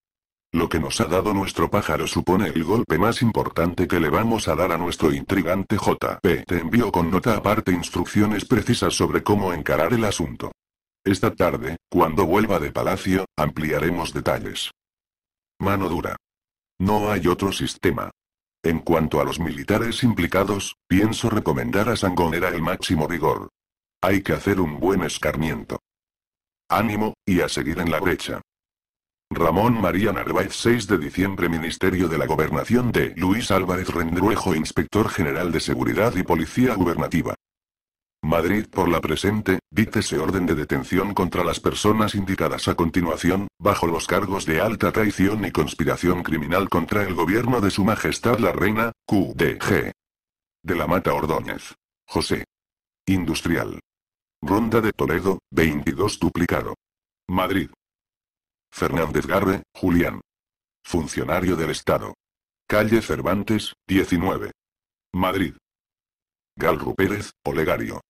Lo que nos ha dado nuestro pájaro supone el golpe más importante que le vamos a dar a nuestro intrigante JP. Te envío con nota aparte instrucciones precisas sobre cómo encarar el asunto. Esta tarde, cuando vuelva de palacio, ampliaremos detalles. Mano dura. No hay otro sistema. En cuanto a los militares implicados, pienso recomendar a Sangonera el máximo rigor. Hay que hacer un buen escarmiento. Ánimo, y a seguir en la brecha. Ramón María Narváez 6 de diciembre Ministerio de la Gobernación de Luis Álvarez Rendruejo Inspector General de Seguridad y Policía Gubernativa. Madrid por la presente, dictese orden de detención contra las personas indicadas a continuación, bajo los cargos de alta traición y conspiración criminal contra el gobierno de su majestad la reina, QDG. De la Mata Ordóñez. José. Industrial. Ronda de Toledo, 22 duplicado. Madrid. Fernández Garre, Julián. Funcionario del Estado. Calle Cervantes, 19. Madrid. Galru Pérez, Olegario.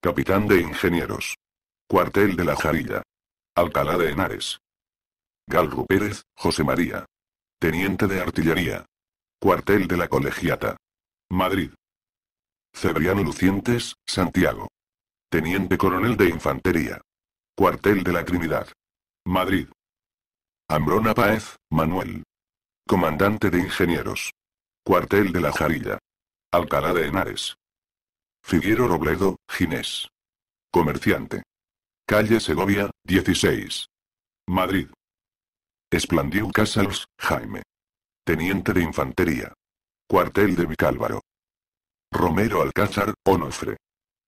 Capitán de Ingenieros. Cuartel de la Jarilla. Alcalá de Henares. Galru Pérez, José María. Teniente de Artillería. Cuartel de la Colegiata. Madrid. Cebriano Lucientes, Santiago. Teniente Coronel de Infantería. Cuartel de la Trinidad. Madrid. Ambrona Páez, Manuel. Comandante de Ingenieros. Cuartel de la Jarilla. Alcalá de Henares. Figuero Robledo, Ginés. Comerciante. Calle Segovia, 16. Madrid. Esplandiu Casals, Jaime. Teniente de Infantería. Cuartel de Vicálvaro. Romero Alcázar, Onofre.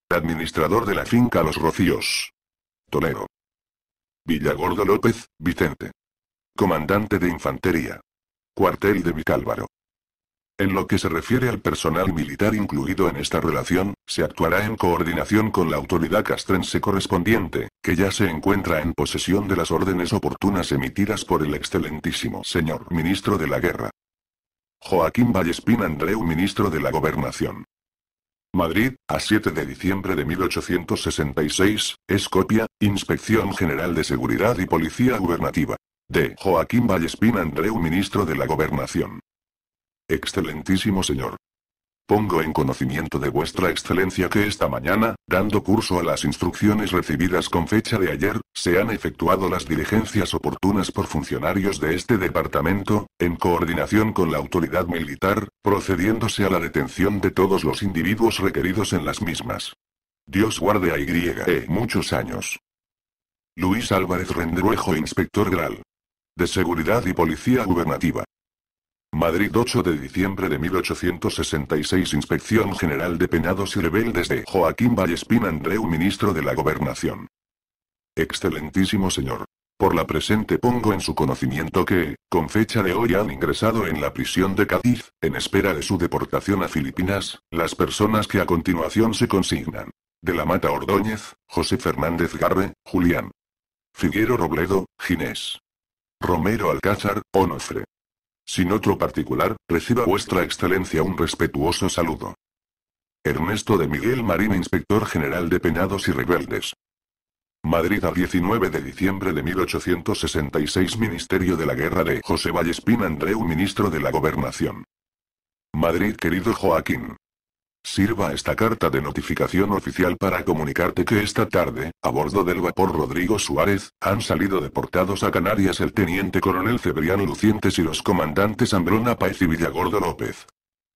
Administrador de la finca Los Rocíos. Toledo. Villagordo López, Vicente. Comandante de Infantería. Cuartel de Vicálvaro. En lo que se refiere al personal militar incluido en esta relación, se actuará en coordinación con la autoridad castrense correspondiente, que ya se encuentra en posesión de las órdenes oportunas emitidas por el excelentísimo señor ministro de la Guerra. Joaquín Vallespín Andreu, ministro de la Gobernación. Madrid, a 7 de diciembre de 1866, es copia, Inspección General de Seguridad y Policía Gubernativa. De Joaquín Vallespín Andreu, ministro de la Gobernación. Excelentísimo señor. Pongo en conocimiento de vuestra excelencia que esta mañana, dando curso a las instrucciones recibidas con fecha de ayer, se han efectuado las diligencias oportunas por funcionarios de este departamento, en coordinación con la autoridad militar, procediéndose a la detención de todos los individuos requeridos en las mismas. Dios guarde a YE eh, muchos años. Luis Álvarez Renderuejo, Inspector Gral. De Seguridad y Policía Gubernativa. Madrid 8 de diciembre de 1866 Inspección General de Penados y Rebeldes de Joaquín Vallespín Andreu Ministro de la Gobernación. Excelentísimo señor. Por la presente pongo en su conocimiento que, con fecha de hoy han ingresado en la prisión de Cádiz, en espera de su deportación a Filipinas, las personas que a continuación se consignan. De la Mata Ordóñez, José Fernández Garre, Julián. Figuero Robledo, Ginés. Romero Alcázar, Onofre. Sin otro particular, reciba vuestra excelencia un respetuoso saludo. Ernesto de Miguel Marín, Inspector General de Penados y Rebeldes. Madrid a 19 de diciembre de 1866 Ministerio de la Guerra de José Vallespín Andreu Ministro de la Gobernación. Madrid querido Joaquín, Sirva esta carta de notificación oficial para comunicarte que esta tarde, a bordo del vapor Rodrigo Suárez, han salido deportados a Canarias el teniente coronel Cebrián Lucientes y los comandantes Androna Paez y Villagordo López.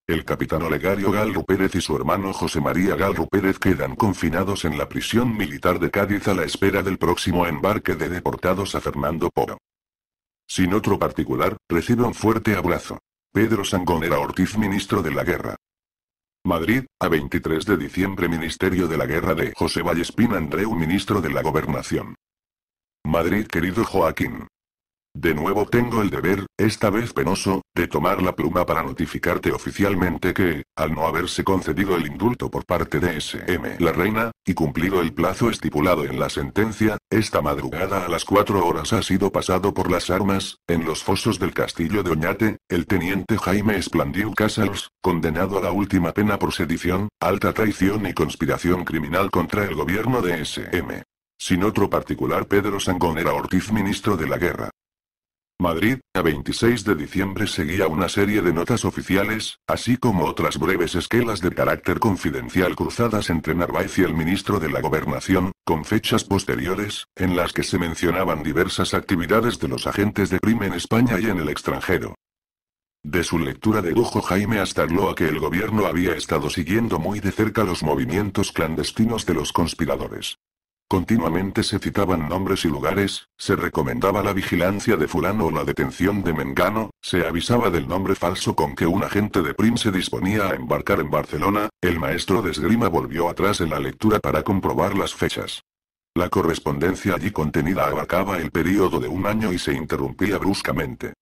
El capitán Olegario Gal Pérez y su hermano José María Gal Pérez quedan confinados en la prisión militar de Cádiz a la espera del próximo embarque de deportados a Fernando Poro. Sin otro particular, recibe un fuerte abrazo. Pedro Sangonera Ortiz, ministro de la Guerra. Madrid, a 23 de diciembre Ministerio de la Guerra de José Vallespín Andreu Ministro de la Gobernación. Madrid querido Joaquín, de nuevo tengo el deber, esta vez penoso, de tomar la pluma para notificarte oficialmente que, al no haberse concedido el indulto por parte de SM la reina, y cumplido el plazo estipulado en la sentencia, esta madrugada a las 4 horas ha sido pasado por las armas, en los fosos del castillo de Oñate, el teniente Jaime Esplandiu Casals, condenado a la última pena por sedición, alta traición y conspiración criminal contra el gobierno de SM sin otro particular Pedro era Ortiz ministro de la guerra, Madrid, a 26 de diciembre seguía una serie de notas oficiales, así como otras breves esquelas de carácter confidencial cruzadas entre Narváez y el ministro de la Gobernación, con fechas posteriores, en las que se mencionaban diversas actividades de los agentes de crimen en España y en el extranjero. De su lectura dedujo Jaime a que el gobierno había estado siguiendo muy de cerca los movimientos clandestinos de los conspiradores. Continuamente se citaban nombres y lugares, se recomendaba la vigilancia de fulano o la detención de Mengano, se avisaba del nombre falso con que un agente de PRIM se disponía a embarcar en Barcelona, el maestro de esgrima volvió atrás en la lectura para comprobar las fechas. La correspondencia allí contenida abarcaba el período de un año y se interrumpía bruscamente.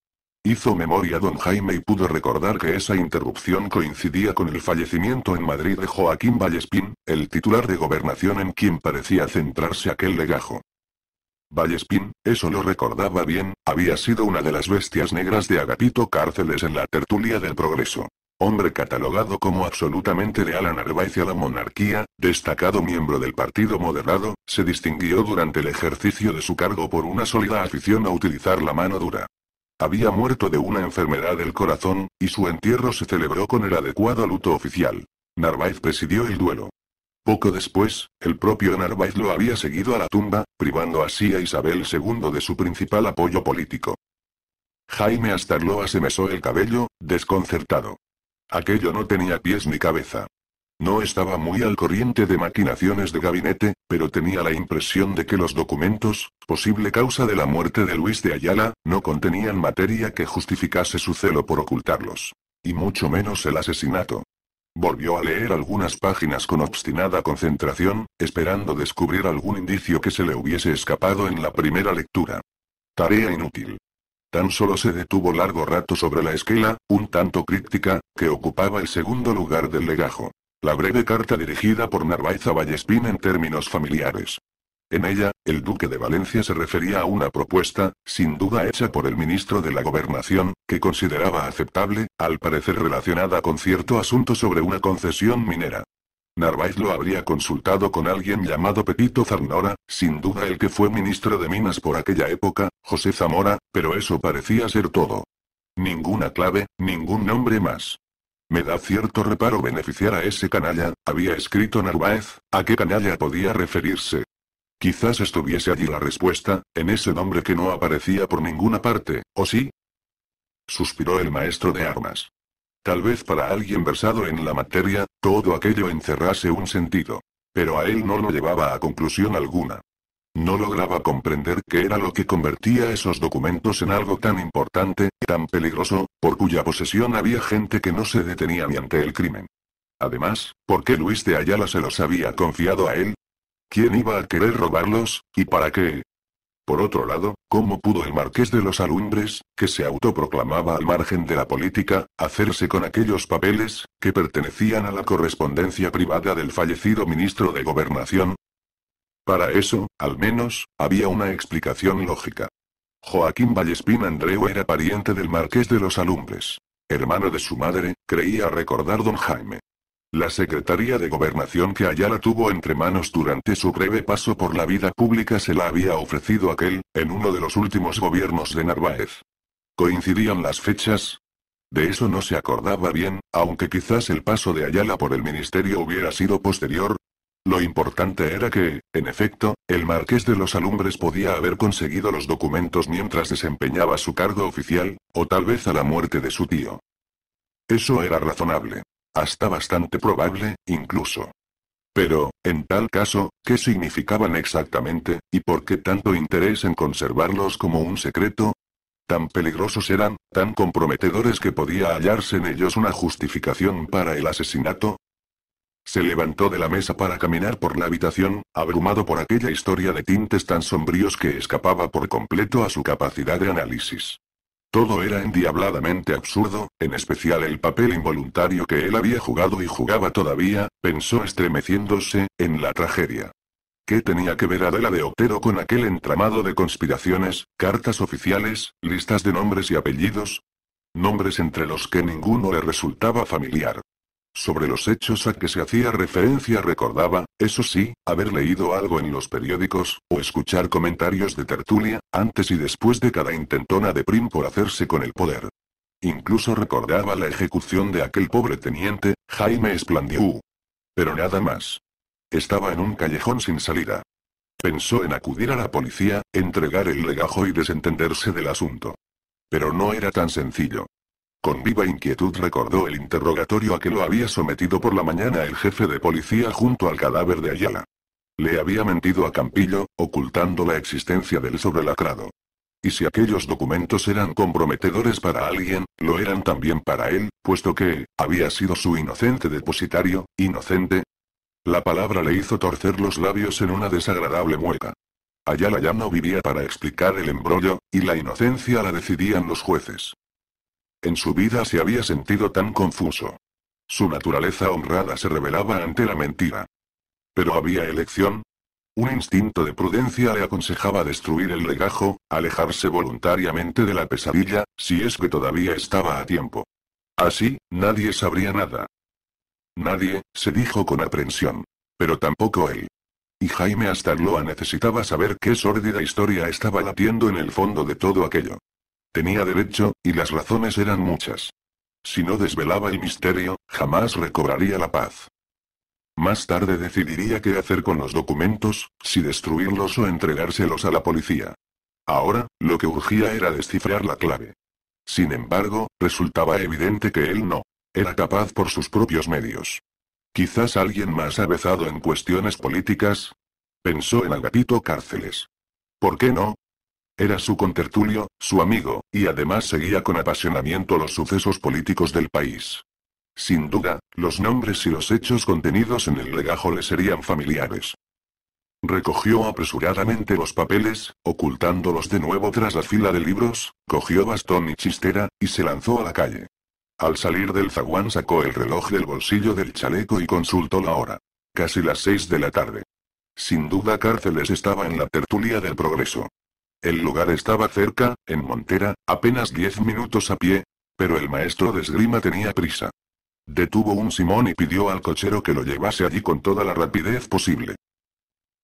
Hizo memoria don Jaime y pudo recordar que esa interrupción coincidía con el fallecimiento en Madrid de Joaquín Vallespín, el titular de gobernación en quien parecía centrarse aquel legajo. Vallespín, eso lo recordaba bien, había sido una de las bestias negras de Agapito Cárceles en la tertulia del progreso. Hombre catalogado como absolutamente leal a Narváez y a la monarquía, destacado miembro del Partido Moderado, se distinguió durante el ejercicio de su cargo por una sólida afición a utilizar la mano dura. Había muerto de una enfermedad del corazón, y su entierro se celebró con el adecuado luto oficial. Narváez presidió el duelo. Poco después, el propio Narváez lo había seguido a la tumba, privando así a Isabel II de su principal apoyo político. Jaime Astarloa se mesó el cabello, desconcertado. Aquello no tenía pies ni cabeza. No estaba muy al corriente de maquinaciones de gabinete, pero tenía la impresión de que los documentos, posible causa de la muerte de Luis de Ayala, no contenían materia que justificase su celo por ocultarlos. Y mucho menos el asesinato. Volvió a leer algunas páginas con obstinada concentración, esperando descubrir algún indicio que se le hubiese escapado en la primera lectura. Tarea inútil. Tan solo se detuvo largo rato sobre la esquela, un tanto críptica, que ocupaba el segundo lugar del legajo. La breve carta dirigida por Narváez a Vallespín en términos familiares. En ella, el duque de Valencia se refería a una propuesta, sin duda hecha por el ministro de la Gobernación, que consideraba aceptable, al parecer relacionada con cierto asunto sobre una concesión minera. Narváez lo habría consultado con alguien llamado Pepito Zarnora, sin duda el que fue ministro de Minas por aquella época, José Zamora, pero eso parecía ser todo. Ninguna clave, ningún nombre más. Me da cierto reparo beneficiar a ese canalla, había escrito Narváez, ¿a qué canalla podía referirse? Quizás estuviese allí la respuesta, en ese nombre que no aparecía por ninguna parte, ¿o sí? Suspiró el maestro de armas. Tal vez para alguien versado en la materia, todo aquello encerrase un sentido. Pero a él no lo llevaba a conclusión alguna. No lograba comprender qué era lo que convertía esos documentos en algo tan importante, tan peligroso, por cuya posesión había gente que no se detenía ni ante el crimen. Además, ¿por qué Luis de Ayala se los había confiado a él? ¿Quién iba a querer robarlos, y para qué? Por otro lado, ¿cómo pudo el marqués de los Alumbres, que se autoproclamaba al margen de la política, hacerse con aquellos papeles, que pertenecían a la correspondencia privada del fallecido ministro de Gobernación? Para eso, al menos, había una explicación lógica. Joaquín Vallespín Andreu era pariente del marqués de los Alumbres. Hermano de su madre, creía recordar don Jaime. La Secretaría de Gobernación que Ayala tuvo entre manos durante su breve paso por la vida pública se la había ofrecido aquel, en uno de los últimos gobiernos de Narváez. ¿Coincidían las fechas? De eso no se acordaba bien, aunque quizás el paso de Ayala por el ministerio hubiera sido posterior, lo importante era que, en efecto, el marqués de los alumbres podía haber conseguido los documentos mientras desempeñaba su cargo oficial, o tal vez a la muerte de su tío. Eso era razonable. Hasta bastante probable, incluso. Pero, en tal caso, ¿qué significaban exactamente, y por qué tanto interés en conservarlos como un secreto? Tan peligrosos eran, tan comprometedores que podía hallarse en ellos una justificación para el asesinato, se levantó de la mesa para caminar por la habitación, abrumado por aquella historia de tintes tan sombríos que escapaba por completo a su capacidad de análisis. Todo era endiabladamente absurdo, en especial el papel involuntario que él había jugado y jugaba todavía, pensó estremeciéndose, en la tragedia. ¿Qué tenía que ver Adela de Otero con aquel entramado de conspiraciones, cartas oficiales, listas de nombres y apellidos? Nombres entre los que ninguno le resultaba familiar. Sobre los hechos a que se hacía referencia recordaba, eso sí, haber leído algo en los periódicos, o escuchar comentarios de tertulia, antes y después de cada intentona de Prim por hacerse con el poder. Incluso recordaba la ejecución de aquel pobre teniente, Jaime Esplandiú. Pero nada más. Estaba en un callejón sin salida. Pensó en acudir a la policía, entregar el legajo y desentenderse del asunto. Pero no era tan sencillo. Con viva inquietud recordó el interrogatorio a que lo había sometido por la mañana el jefe de policía junto al cadáver de Ayala. Le había mentido a Campillo, ocultando la existencia del sobrelacrado. Y si aquellos documentos eran comprometedores para alguien, lo eran también para él, puesto que, había sido su inocente depositario, inocente. La palabra le hizo torcer los labios en una desagradable mueca. Ayala ya no vivía para explicar el embrollo, y la inocencia la decidían los jueces. En su vida se había sentido tan confuso. Su naturaleza honrada se revelaba ante la mentira. Pero había elección. Un instinto de prudencia le aconsejaba destruir el legajo, alejarse voluntariamente de la pesadilla, si es que todavía estaba a tiempo. Así, nadie sabría nada. Nadie, se dijo con aprensión. Pero tampoco él. Y Jaime Astarloa necesitaba saber qué sórdida historia estaba latiendo en el fondo de todo aquello. Tenía derecho, y las razones eran muchas. Si no desvelaba el misterio, jamás recobraría la paz. Más tarde decidiría qué hacer con los documentos, si destruirlos o entregárselos a la policía. Ahora, lo que urgía era descifrar la clave. Sin embargo, resultaba evidente que él no. Era capaz por sus propios medios. Quizás alguien más avezado en cuestiones políticas. Pensó en agatito Cárceles. ¿Por qué no? Era su contertulio, su amigo, y además seguía con apasionamiento los sucesos políticos del país. Sin duda, los nombres y los hechos contenidos en el legajo le serían familiares. Recogió apresuradamente los papeles, ocultándolos de nuevo tras la fila de libros, cogió bastón y chistera, y se lanzó a la calle. Al salir del zaguán sacó el reloj del bolsillo del chaleco y consultó la hora. Casi las seis de la tarde. Sin duda Cárceles estaba en la tertulia del progreso. El lugar estaba cerca, en Montera, apenas diez minutos a pie, pero el maestro de esgrima tenía prisa. Detuvo un Simón y pidió al cochero que lo llevase allí con toda la rapidez posible.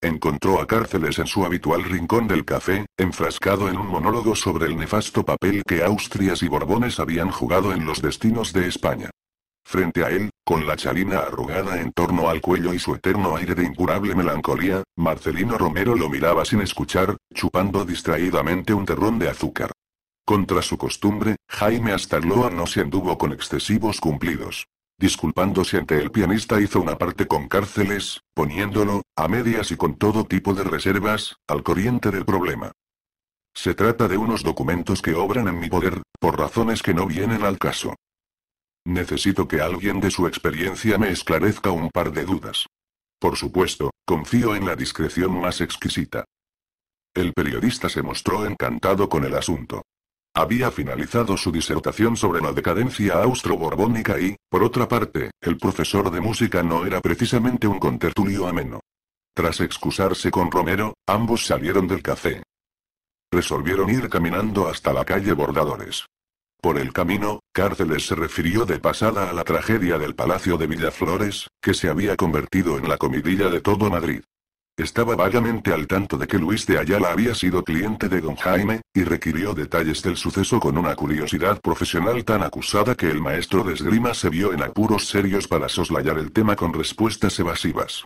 Encontró a Cárceles en su habitual rincón del café, enfrascado en un monólogo sobre el nefasto papel que Austrias y Borbones habían jugado en los destinos de España. Frente a él, con la chalina arrugada en torno al cuello y su eterno aire de incurable melancolía, Marcelino Romero lo miraba sin escuchar, chupando distraídamente un terrón de azúcar. Contra su costumbre, Jaime Astarloa no se anduvo con excesivos cumplidos. Disculpándose ante el pianista hizo una parte con cárceles, poniéndolo, a medias y con todo tipo de reservas, al corriente del problema. Se trata de unos documentos que obran en mi poder, por razones que no vienen al caso. Necesito que alguien de su experiencia me esclarezca un par de dudas. Por supuesto, confío en la discreción más exquisita. El periodista se mostró encantado con el asunto. Había finalizado su disertación sobre la decadencia austro-borbónica y, por otra parte, el profesor de música no era precisamente un contertulio ameno. Tras excusarse con Romero, ambos salieron del café. Resolvieron ir caminando hasta la calle Bordadores. Por el camino, Cárceles se refirió de pasada a la tragedia del Palacio de Villaflores, que se había convertido en la comidilla de todo Madrid. Estaba vagamente al tanto de que Luis de Ayala había sido cliente de don Jaime, y requirió detalles del suceso con una curiosidad profesional tan acusada que el maestro de esgrima se vio en apuros serios para soslayar el tema con respuestas evasivas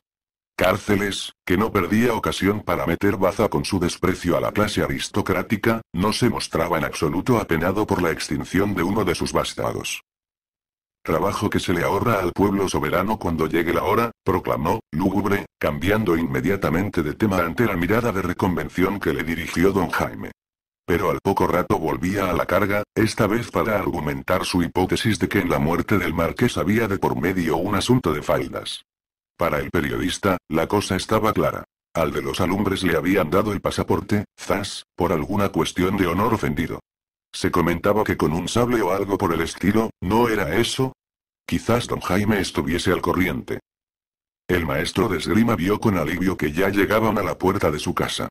cárceles, que no perdía ocasión para meter baza con su desprecio a la clase aristocrática, no se mostraba en absoluto apenado por la extinción de uno de sus bastados. Trabajo que se le ahorra al pueblo soberano cuando llegue la hora, proclamó, lúgubre, cambiando inmediatamente de tema ante la mirada de reconvención que le dirigió don Jaime. Pero al poco rato volvía a la carga, esta vez para argumentar su hipótesis de que en la muerte del marqués había de por medio un asunto de faldas. Para el periodista, la cosa estaba clara. Al de los alumbres le habían dado el pasaporte, zas, por alguna cuestión de honor ofendido. Se comentaba que con un sable o algo por el estilo, ¿no era eso? Quizás don Jaime estuviese al corriente. El maestro de esgrima vio con alivio que ya llegaban a la puerta de su casa.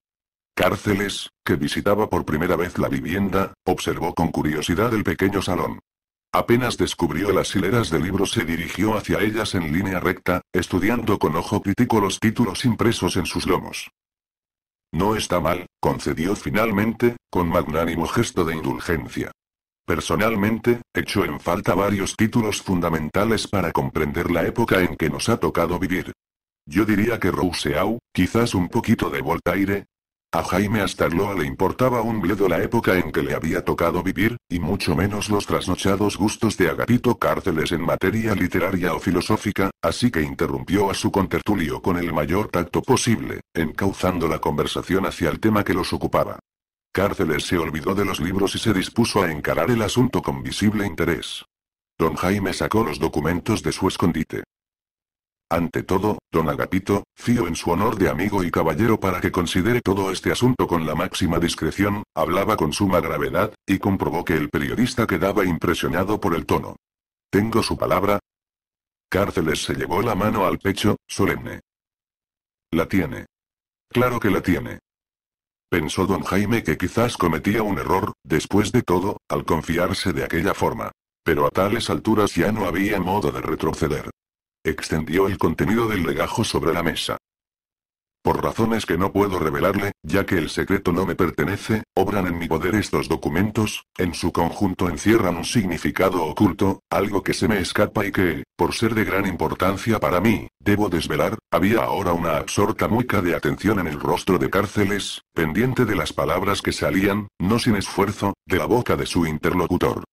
Cárceles, que visitaba por primera vez la vivienda, observó con curiosidad el pequeño salón. Apenas descubrió las hileras de libros se dirigió hacia ellas en línea recta, estudiando con ojo crítico los títulos impresos en sus lomos. No está mal, concedió finalmente, con magnánimo gesto de indulgencia. Personalmente, echo en falta varios títulos fundamentales para comprender la época en que nos ha tocado vivir. Yo diría que Rousseau, quizás un poquito de Voltaire, a Jaime Astarloa le importaba un bledo la época en que le había tocado vivir, y mucho menos los trasnochados gustos de Agapito Cárceles en materia literaria o filosófica, así que interrumpió a su contertulio con el mayor tacto posible, encauzando la conversación hacia el tema que los ocupaba. Cárceles se olvidó de los libros y se dispuso a encarar el asunto con visible interés. Don Jaime sacó los documentos de su escondite. Ante todo, don Agapito, fío en su honor de amigo y caballero para que considere todo este asunto con la máxima discreción, hablaba con suma gravedad, y comprobó que el periodista quedaba impresionado por el tono. ¿Tengo su palabra? Cárceles se llevó la mano al pecho, solemne. La tiene. Claro que la tiene. Pensó don Jaime que quizás cometía un error, después de todo, al confiarse de aquella forma. Pero a tales alturas ya no había modo de retroceder. Extendió el contenido del legajo sobre la mesa. Por razones que no puedo revelarle, ya que el secreto no me pertenece, obran en mi poder estos documentos, en su conjunto encierran un significado oculto, algo que se me escapa y que, por ser de gran importancia para mí, debo desvelar. Había ahora una absorta mueca de atención en el rostro de Cárceles, pendiente de las palabras que salían, no sin esfuerzo, de la boca de su interlocutor.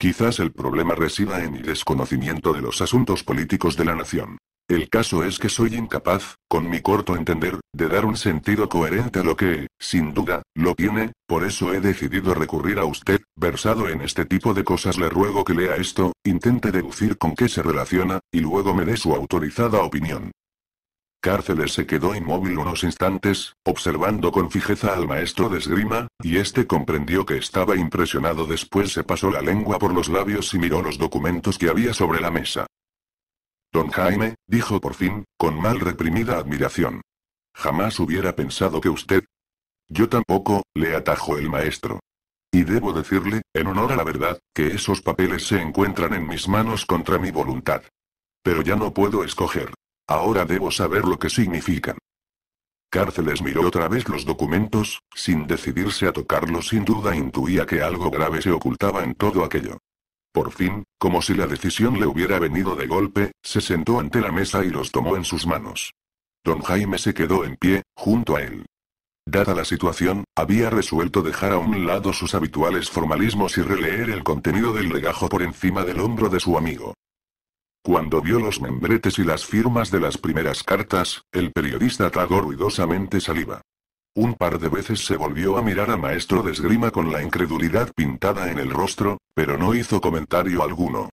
Quizás el problema resida en mi desconocimiento de los asuntos políticos de la nación. El caso es que soy incapaz, con mi corto entender, de dar un sentido coherente a lo que, sin duda, lo tiene, por eso he decidido recurrir a usted, versado en este tipo de cosas le ruego que lea esto, intente deducir con qué se relaciona, y luego me dé su autorizada opinión. Cárceles se quedó inmóvil unos instantes, observando con fijeza al maestro de esgrima, y este comprendió que estaba impresionado. Después se pasó la lengua por los labios y miró los documentos que había sobre la mesa. Don Jaime, dijo por fin, con mal reprimida admiración. Jamás hubiera pensado que usted. Yo tampoco, le atajó el maestro. Y debo decirle, en honor a la verdad, que esos papeles se encuentran en mis manos contra mi voluntad. Pero ya no puedo escoger. Ahora debo saber lo que significan. Cárceles miró otra vez los documentos, sin decidirse a tocarlos sin duda intuía que algo grave se ocultaba en todo aquello. Por fin, como si la decisión le hubiera venido de golpe, se sentó ante la mesa y los tomó en sus manos. Don Jaime se quedó en pie, junto a él. Dada la situación, había resuelto dejar a un lado sus habituales formalismos y releer el contenido del legajo por encima del hombro de su amigo. Cuando vio los membretes y las firmas de las primeras cartas, el periodista tragó ruidosamente saliva. Un par de veces se volvió a mirar a Maestro Desgrima con la incredulidad pintada en el rostro, pero no hizo comentario alguno.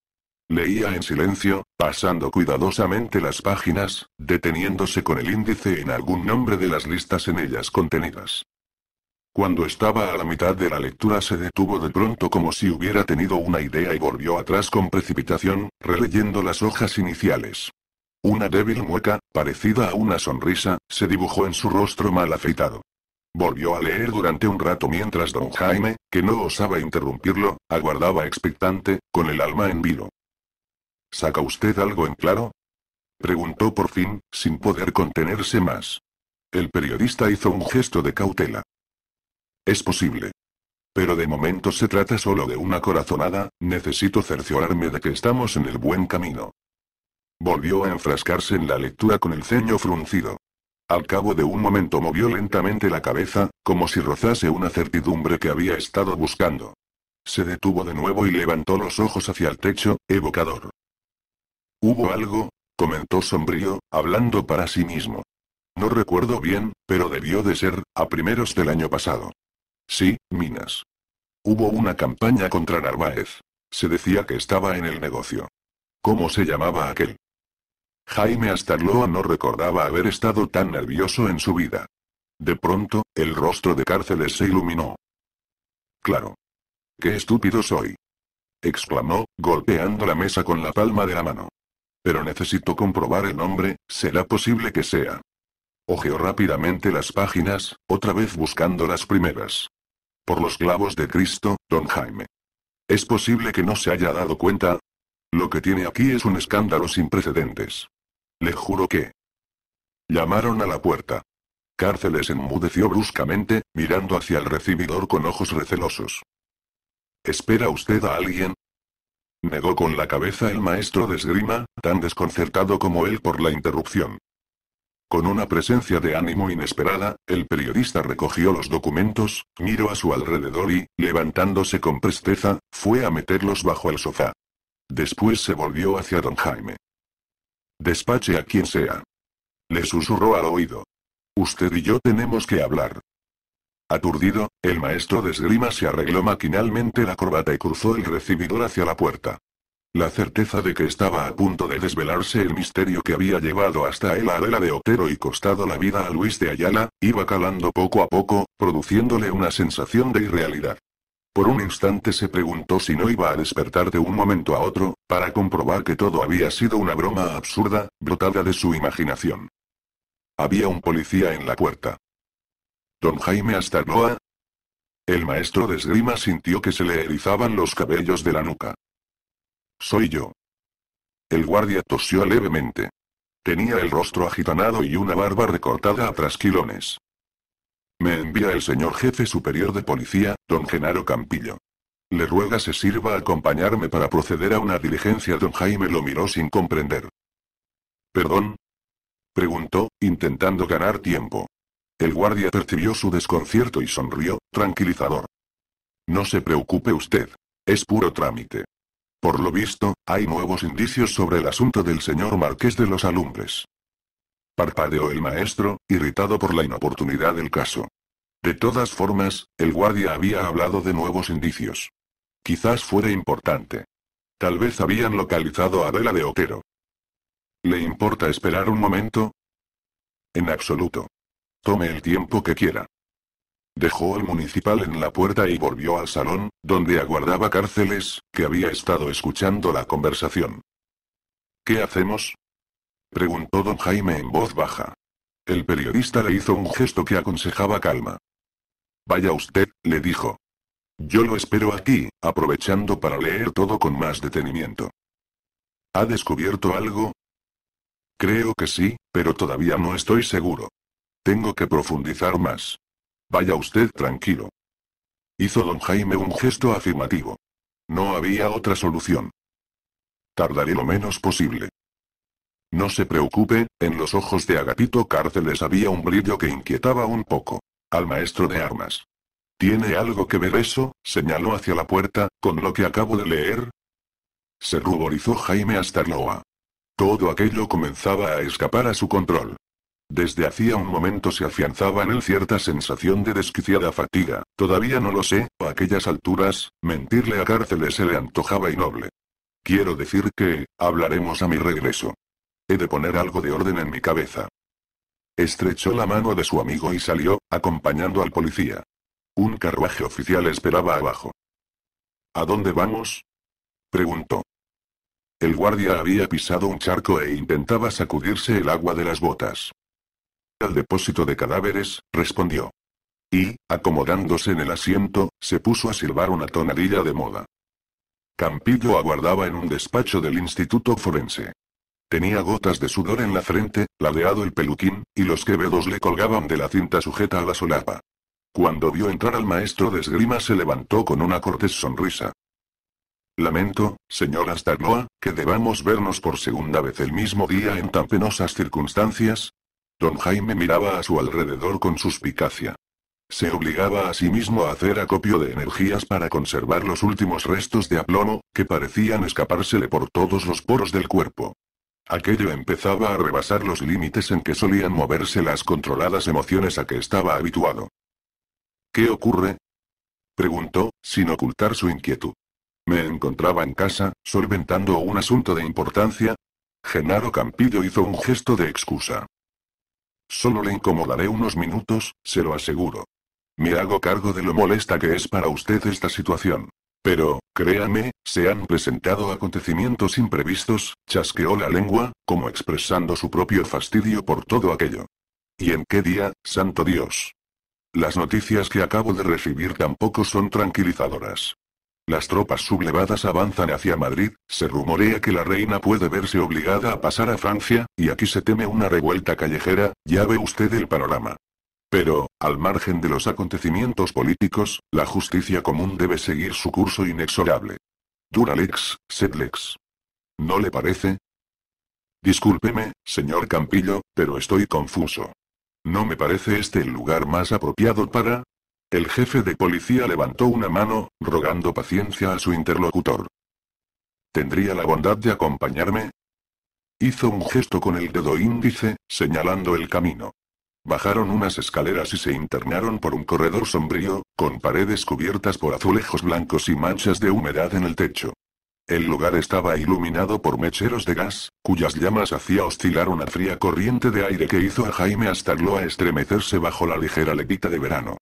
Leía en silencio, pasando cuidadosamente las páginas, deteniéndose con el índice en algún nombre de las listas en ellas contenidas. Cuando estaba a la mitad de la lectura se detuvo de pronto como si hubiera tenido una idea y volvió atrás con precipitación, releyendo las hojas iniciales. Una débil mueca, parecida a una sonrisa, se dibujó en su rostro mal afeitado. Volvió a leer durante un rato mientras don Jaime, que no osaba interrumpirlo, aguardaba expectante, con el alma en vilo. ¿Saca usted algo en claro? Preguntó por fin, sin poder contenerse más. El periodista hizo un gesto de cautela. Es posible. Pero de momento se trata solo de una corazonada, necesito cerciorarme de que estamos en el buen camino. Volvió a enfrascarse en la lectura con el ceño fruncido. Al cabo de un momento movió lentamente la cabeza, como si rozase una certidumbre que había estado buscando. Se detuvo de nuevo y levantó los ojos hacia el techo, evocador. ¿Hubo algo? comentó sombrío, hablando para sí mismo. No recuerdo bien, pero debió de ser, a primeros del año pasado. Sí, minas. Hubo una campaña contra Narváez. Se decía que estaba en el negocio. ¿Cómo se llamaba aquel? Jaime Astarloa no recordaba haber estado tan nervioso en su vida. De pronto, el rostro de cárceles se iluminó. Claro. ¡Qué estúpido soy! exclamó, golpeando la mesa con la palma de la mano. Pero necesito comprobar el nombre, será posible que sea. Ojeó rápidamente las páginas, otra vez buscando las primeras. Por los clavos de Cristo, don Jaime. Es posible que no se haya dado cuenta. Lo que tiene aquí es un escándalo sin precedentes. Le juro que... Llamaron a la puerta. Cárceles enmudeció bruscamente, mirando hacia el recibidor con ojos recelosos. ¿Espera usted a alguien? Negó con la cabeza el maestro de esgrima, tan desconcertado como él por la interrupción. Con una presencia de ánimo inesperada, el periodista recogió los documentos, miró a su alrededor y, levantándose con presteza, fue a meterlos bajo el sofá. Después se volvió hacia don Jaime. Despache a quien sea. Le susurró al oído. Usted y yo tenemos que hablar. Aturdido, el maestro de esgrima se arregló maquinalmente la corbata y cruzó el recibidor hacia la puerta. La certeza de que estaba a punto de desvelarse el misterio que había llevado hasta el a Adela de Otero y costado la vida a Luis de Ayala, iba calando poco a poco, produciéndole una sensación de irrealidad. Por un instante se preguntó si no iba a despertar de un momento a otro, para comprobar que todo había sido una broma absurda, brotada de su imaginación. Había un policía en la puerta. Don Jaime Astarloa. El maestro de esgrima sintió que se le erizaban los cabellos de la nuca. Soy yo. El guardia tosió levemente. Tenía el rostro agitanado y una barba recortada a trasquilones. Me envía el señor jefe superior de policía, don Genaro Campillo. Le ruega se sirva acompañarme para proceder a una diligencia. Don Jaime lo miró sin comprender. ¿Perdón? Preguntó, intentando ganar tiempo. El guardia percibió su desconcierto y sonrió, tranquilizador. No se preocupe usted. Es puro trámite. Por lo visto, hay nuevos indicios sobre el asunto del señor Marqués de los Alumbres. Parpadeó el maestro, irritado por la inoportunidad del caso. De todas formas, el guardia había hablado de nuevos indicios. Quizás fuera importante. Tal vez habían localizado a Adela de Otero. ¿Le importa esperar un momento? En absoluto. Tome el tiempo que quiera. Dejó al municipal en la puerta y volvió al salón, donde aguardaba cárceles, que había estado escuchando la conversación. ¿Qué hacemos? preguntó don Jaime en voz baja. El periodista le hizo un gesto que aconsejaba calma. Vaya usted, le dijo. Yo lo espero aquí, aprovechando para leer todo con más detenimiento. ¿Ha descubierto algo? Creo que sí, pero todavía no estoy seguro. Tengo que profundizar más. Vaya usted tranquilo. Hizo don Jaime un gesto afirmativo. No había otra solución. Tardaré lo menos posible. No se preocupe, en los ojos de Agapito Cárceles había un brillo que inquietaba un poco. Al maestro de armas. ¿Tiene algo que ver eso? señaló hacia la puerta, con lo que acabo de leer. Se ruborizó Jaime hasta Loa. Todo aquello comenzaba a escapar a su control. Desde hacía un momento se afianzaba en él cierta sensación de desquiciada fatiga. Todavía no lo sé, a aquellas alturas, mentirle a cárceles se le antojaba innoble. Quiero decir que, hablaremos a mi regreso. He de poner algo de orden en mi cabeza. Estrechó la mano de su amigo y salió, acompañando al policía. Un carruaje oficial esperaba abajo. ¿A dónde vamos? preguntó. El guardia había pisado un charco e intentaba sacudirse el agua de las botas al depósito de cadáveres, respondió. Y, acomodándose en el asiento, se puso a silbar una tonadilla de moda. Campillo aguardaba en un despacho del Instituto Forense. Tenía gotas de sudor en la frente, ladeado el peluquín, y los quevedos le colgaban de la cinta sujeta a la solapa. Cuando vio entrar al maestro de esgrima se levantó con una cortés sonrisa. Lamento, señora Stagnoa, que debamos vernos por segunda vez el mismo día en tan penosas circunstancias, Don Jaime miraba a su alrededor con suspicacia. Se obligaba a sí mismo a hacer acopio de energías para conservar los últimos restos de aplomo, que parecían escapársele por todos los poros del cuerpo. Aquello empezaba a rebasar los límites en que solían moverse las controladas emociones a que estaba habituado. ¿Qué ocurre? preguntó, sin ocultar su inquietud. Me encontraba en casa, solventando un asunto de importancia. Genaro Campillo hizo un gesto de excusa. Solo le incomodaré unos minutos, se lo aseguro. Me hago cargo de lo molesta que es para usted esta situación. Pero, créame, se han presentado acontecimientos imprevistos, chasqueó la lengua, como expresando su propio fastidio por todo aquello. ¿Y en qué día, santo Dios? Las noticias que acabo de recibir tampoco son tranquilizadoras. Las tropas sublevadas avanzan hacia Madrid, se rumorea que la reina puede verse obligada a pasar a Francia, y aquí se teme una revuelta callejera, ya ve usted el panorama. Pero, al margen de los acontecimientos políticos, la justicia común debe seguir su curso inexorable. Duralex, sedlex. ¿No le parece? Discúlpeme, señor Campillo, pero estoy confuso. No me parece este el lugar más apropiado para, el jefe de policía levantó una mano, rogando paciencia a su interlocutor. ¿Tendría la bondad de acompañarme? Hizo un gesto con el dedo índice, señalando el camino. Bajaron unas escaleras y se internaron por un corredor sombrío, con paredes cubiertas por azulejos blancos y manchas de humedad en el techo. El lugar estaba iluminado por mecheros de gas, cuyas llamas hacía oscilar una fría corriente de aire que hizo a Jaime a estremecerse bajo la ligera levita de verano.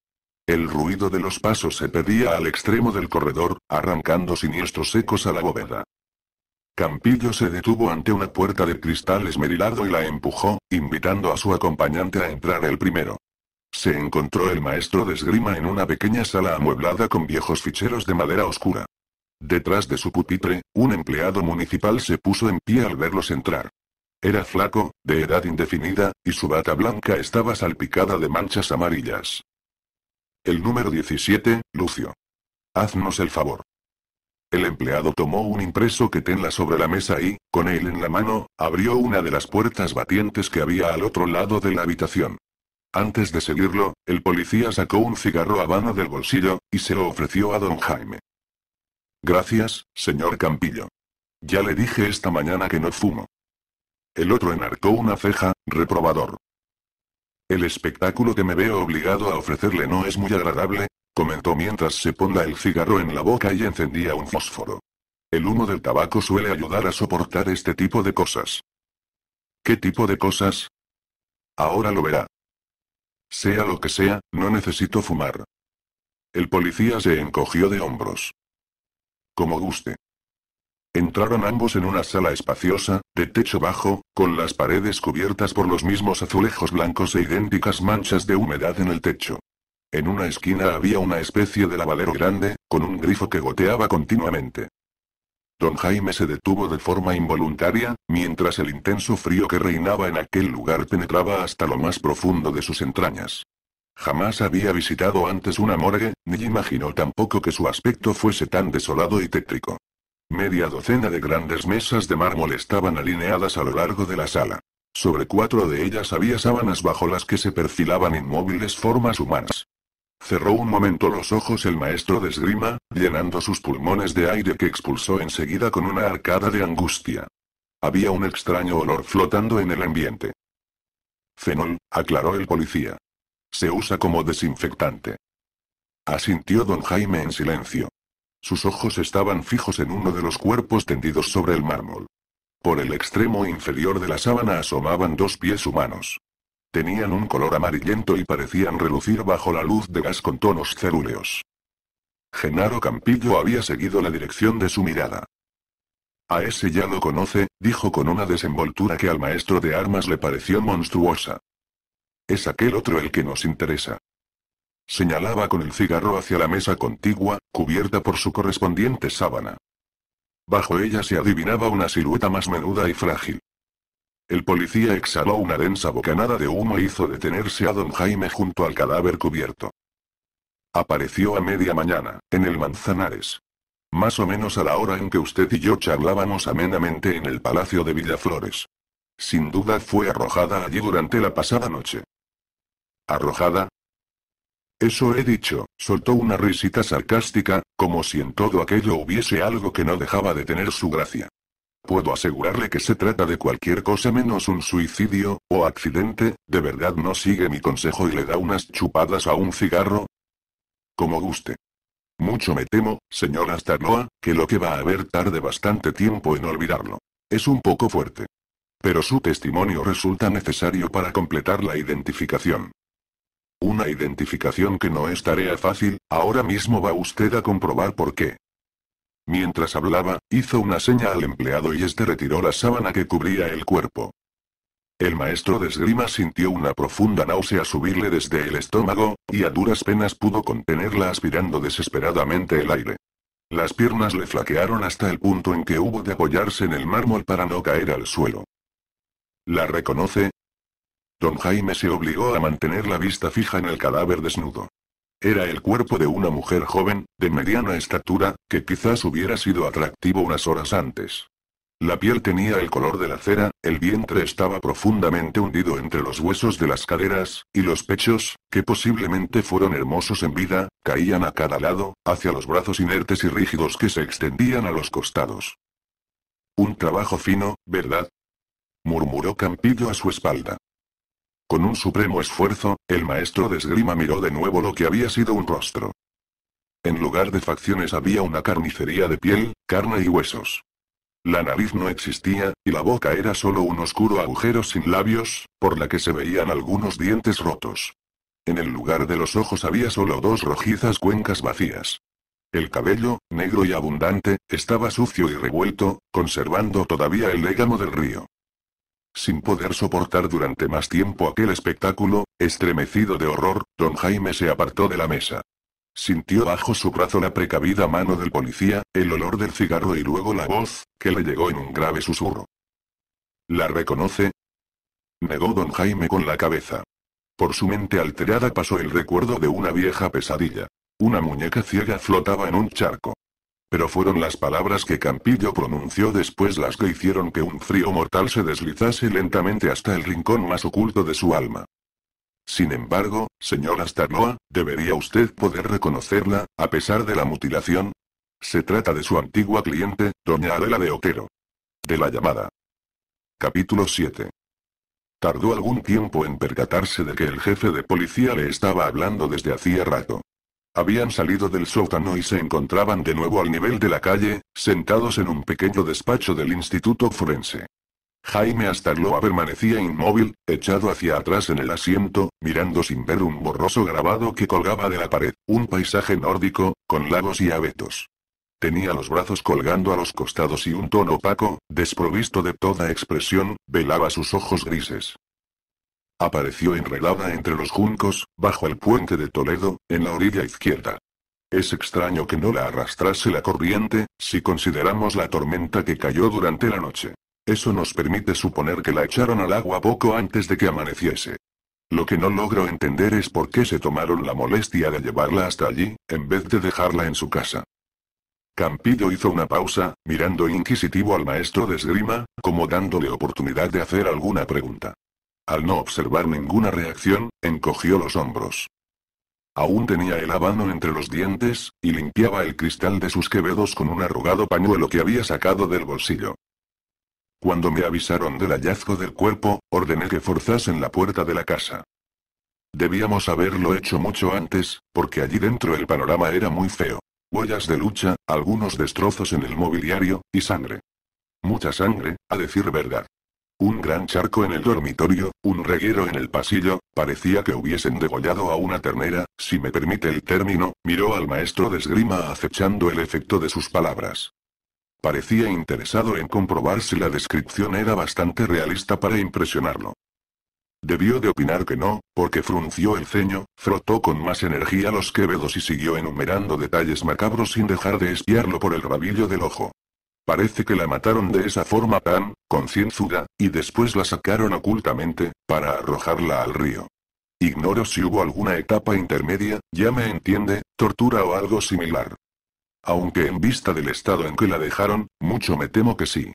El ruido de los pasos se pedía al extremo del corredor, arrancando siniestros ecos a la bóveda. Campillo se detuvo ante una puerta de cristal esmerilado y la empujó, invitando a su acompañante a entrar el primero. Se encontró el maestro de esgrima en una pequeña sala amueblada con viejos ficheros de madera oscura. Detrás de su pupitre, un empleado municipal se puso en pie al verlos entrar. Era flaco, de edad indefinida, y su bata blanca estaba salpicada de manchas amarillas. El número 17, Lucio. Haznos el favor. El empleado tomó un impreso que tenla sobre la mesa y, con él en la mano, abrió una de las puertas batientes que había al otro lado de la habitación. Antes de seguirlo, el policía sacó un cigarro Habana del bolsillo, y se lo ofreció a don Jaime. Gracias, señor Campillo. Ya le dije esta mañana que no fumo. El otro enarcó una ceja, reprobador. El espectáculo que me veo obligado a ofrecerle no es muy agradable, comentó mientras se ponga el cigarro en la boca y encendía un fósforo. El humo del tabaco suele ayudar a soportar este tipo de cosas. ¿Qué tipo de cosas? Ahora lo verá. Sea lo que sea, no necesito fumar. El policía se encogió de hombros. Como guste. Entraron ambos en una sala espaciosa, de techo bajo, con las paredes cubiertas por los mismos azulejos blancos e idénticas manchas de humedad en el techo. En una esquina había una especie de lavadero grande, con un grifo que goteaba continuamente. Don Jaime se detuvo de forma involuntaria, mientras el intenso frío que reinaba en aquel lugar penetraba hasta lo más profundo de sus entrañas. Jamás había visitado antes una morgue, ni imaginó tampoco que su aspecto fuese tan desolado y tétrico. Media docena de grandes mesas de mármol estaban alineadas a lo largo de la sala. Sobre cuatro de ellas había sábanas bajo las que se perfilaban inmóviles formas humanas. Cerró un momento los ojos el maestro de esgrima, llenando sus pulmones de aire que expulsó enseguida con una arcada de angustia. Había un extraño olor flotando en el ambiente. Fenol, aclaró el policía. Se usa como desinfectante. Asintió don Jaime en silencio. Sus ojos estaban fijos en uno de los cuerpos tendidos sobre el mármol. Por el extremo inferior de la sábana asomaban dos pies humanos. Tenían un color amarillento y parecían relucir bajo la luz de gas con tonos cerúleos. Genaro Campillo había seguido la dirección de su mirada. A ese ya lo conoce, dijo con una desenvoltura que al maestro de armas le pareció monstruosa. Es aquel otro el que nos interesa. Señalaba con el cigarro hacia la mesa contigua, cubierta por su correspondiente sábana. Bajo ella se adivinaba una silueta más menuda y frágil. El policía exhaló una densa bocanada de humo e hizo detenerse a don Jaime junto al cadáver cubierto. Apareció a media mañana, en el Manzanares. Más o menos a la hora en que usted y yo charlábamos amenamente en el Palacio de Villaflores. Sin duda fue arrojada allí durante la pasada noche. ¿Arrojada? Eso he dicho, soltó una risita sarcástica, como si en todo aquello hubiese algo que no dejaba de tener su gracia. Puedo asegurarle que se trata de cualquier cosa menos un suicidio, o accidente, de verdad no sigue mi consejo y le da unas chupadas a un cigarro. Como guste. Mucho me temo, señora Starloa, que lo que va a haber tarde bastante tiempo en olvidarlo. Es un poco fuerte. Pero su testimonio resulta necesario para completar la identificación. Una identificación que no es tarea fácil, ahora mismo va usted a comprobar por qué. Mientras hablaba, hizo una seña al empleado y este retiró la sábana que cubría el cuerpo. El maestro de esgrima sintió una profunda náusea subirle desde el estómago, y a duras penas pudo contenerla aspirando desesperadamente el aire. Las piernas le flaquearon hasta el punto en que hubo de apoyarse en el mármol para no caer al suelo. ¿La reconoce? Don Jaime se obligó a mantener la vista fija en el cadáver desnudo. Era el cuerpo de una mujer joven, de mediana estatura, que quizás hubiera sido atractivo unas horas antes. La piel tenía el color de la cera, el vientre estaba profundamente hundido entre los huesos de las caderas, y los pechos, que posiblemente fueron hermosos en vida, caían a cada lado, hacia los brazos inertes y rígidos que se extendían a los costados. Un trabajo fino, ¿verdad? murmuró Campillo a su espalda. Con un supremo esfuerzo, el maestro de esgrima miró de nuevo lo que había sido un rostro. En lugar de facciones había una carnicería de piel, carne y huesos. La nariz no existía, y la boca era solo un oscuro agujero sin labios, por la que se veían algunos dientes rotos. En el lugar de los ojos había solo dos rojizas cuencas vacías. El cabello, negro y abundante, estaba sucio y revuelto, conservando todavía el légamo del río. Sin poder soportar durante más tiempo aquel espectáculo, estremecido de horror, don Jaime se apartó de la mesa. Sintió bajo su brazo la precavida mano del policía, el olor del cigarro y luego la voz, que le llegó en un grave susurro. ¿La reconoce? Negó don Jaime con la cabeza. Por su mente alterada pasó el recuerdo de una vieja pesadilla. Una muñeca ciega flotaba en un charco. Pero fueron las palabras que Campillo pronunció después las que hicieron que un frío mortal se deslizase lentamente hasta el rincón más oculto de su alma. Sin embargo, señora Starloa, ¿debería usted poder reconocerla, a pesar de la mutilación? Se trata de su antigua cliente, doña Adela de Otero. De la llamada. Capítulo 7. Tardó algún tiempo en percatarse de que el jefe de policía le estaba hablando desde hacía rato. Habían salido del sótano y se encontraban de nuevo al nivel de la calle, sentados en un pequeño despacho del Instituto Forense. Jaime Astarloa permanecía inmóvil, echado hacia atrás en el asiento, mirando sin ver un borroso grabado que colgaba de la pared, un paisaje nórdico, con lagos y abetos. Tenía los brazos colgando a los costados y un tono opaco, desprovisto de toda expresión, velaba sus ojos grises. Apareció enredada entre los juncos, bajo el puente de Toledo, en la orilla izquierda. Es extraño que no la arrastrase la corriente, si consideramos la tormenta que cayó durante la noche. Eso nos permite suponer que la echaron al agua poco antes de que amaneciese. Lo que no logro entender es por qué se tomaron la molestia de llevarla hasta allí, en vez de dejarla en su casa. Campillo hizo una pausa, mirando inquisitivo al maestro de esgrima, como dándole oportunidad de hacer alguna pregunta. Al no observar ninguna reacción, encogió los hombros. Aún tenía el habano entre los dientes, y limpiaba el cristal de sus quevedos con un arrugado pañuelo que había sacado del bolsillo. Cuando me avisaron del hallazgo del cuerpo, ordené que forzasen la puerta de la casa. Debíamos haberlo hecho mucho antes, porque allí dentro el panorama era muy feo. Huellas de lucha, algunos destrozos en el mobiliario, y sangre. Mucha sangre, a decir verdad. Un gran charco en el dormitorio, un reguero en el pasillo, parecía que hubiesen degollado a una ternera, si me permite el término, miró al maestro de esgrima acechando el efecto de sus palabras. Parecía interesado en comprobar si la descripción era bastante realista para impresionarlo. Debió de opinar que no, porque frunció el ceño, frotó con más energía los quevedos y siguió enumerando detalles macabros sin dejar de espiarlo por el rabillo del ojo. Parece que la mataron de esa forma tan concienzuda, y después la sacaron ocultamente, para arrojarla al río. Ignoro si hubo alguna etapa intermedia, ya me entiende, tortura o algo similar. Aunque en vista del estado en que la dejaron, mucho me temo que sí.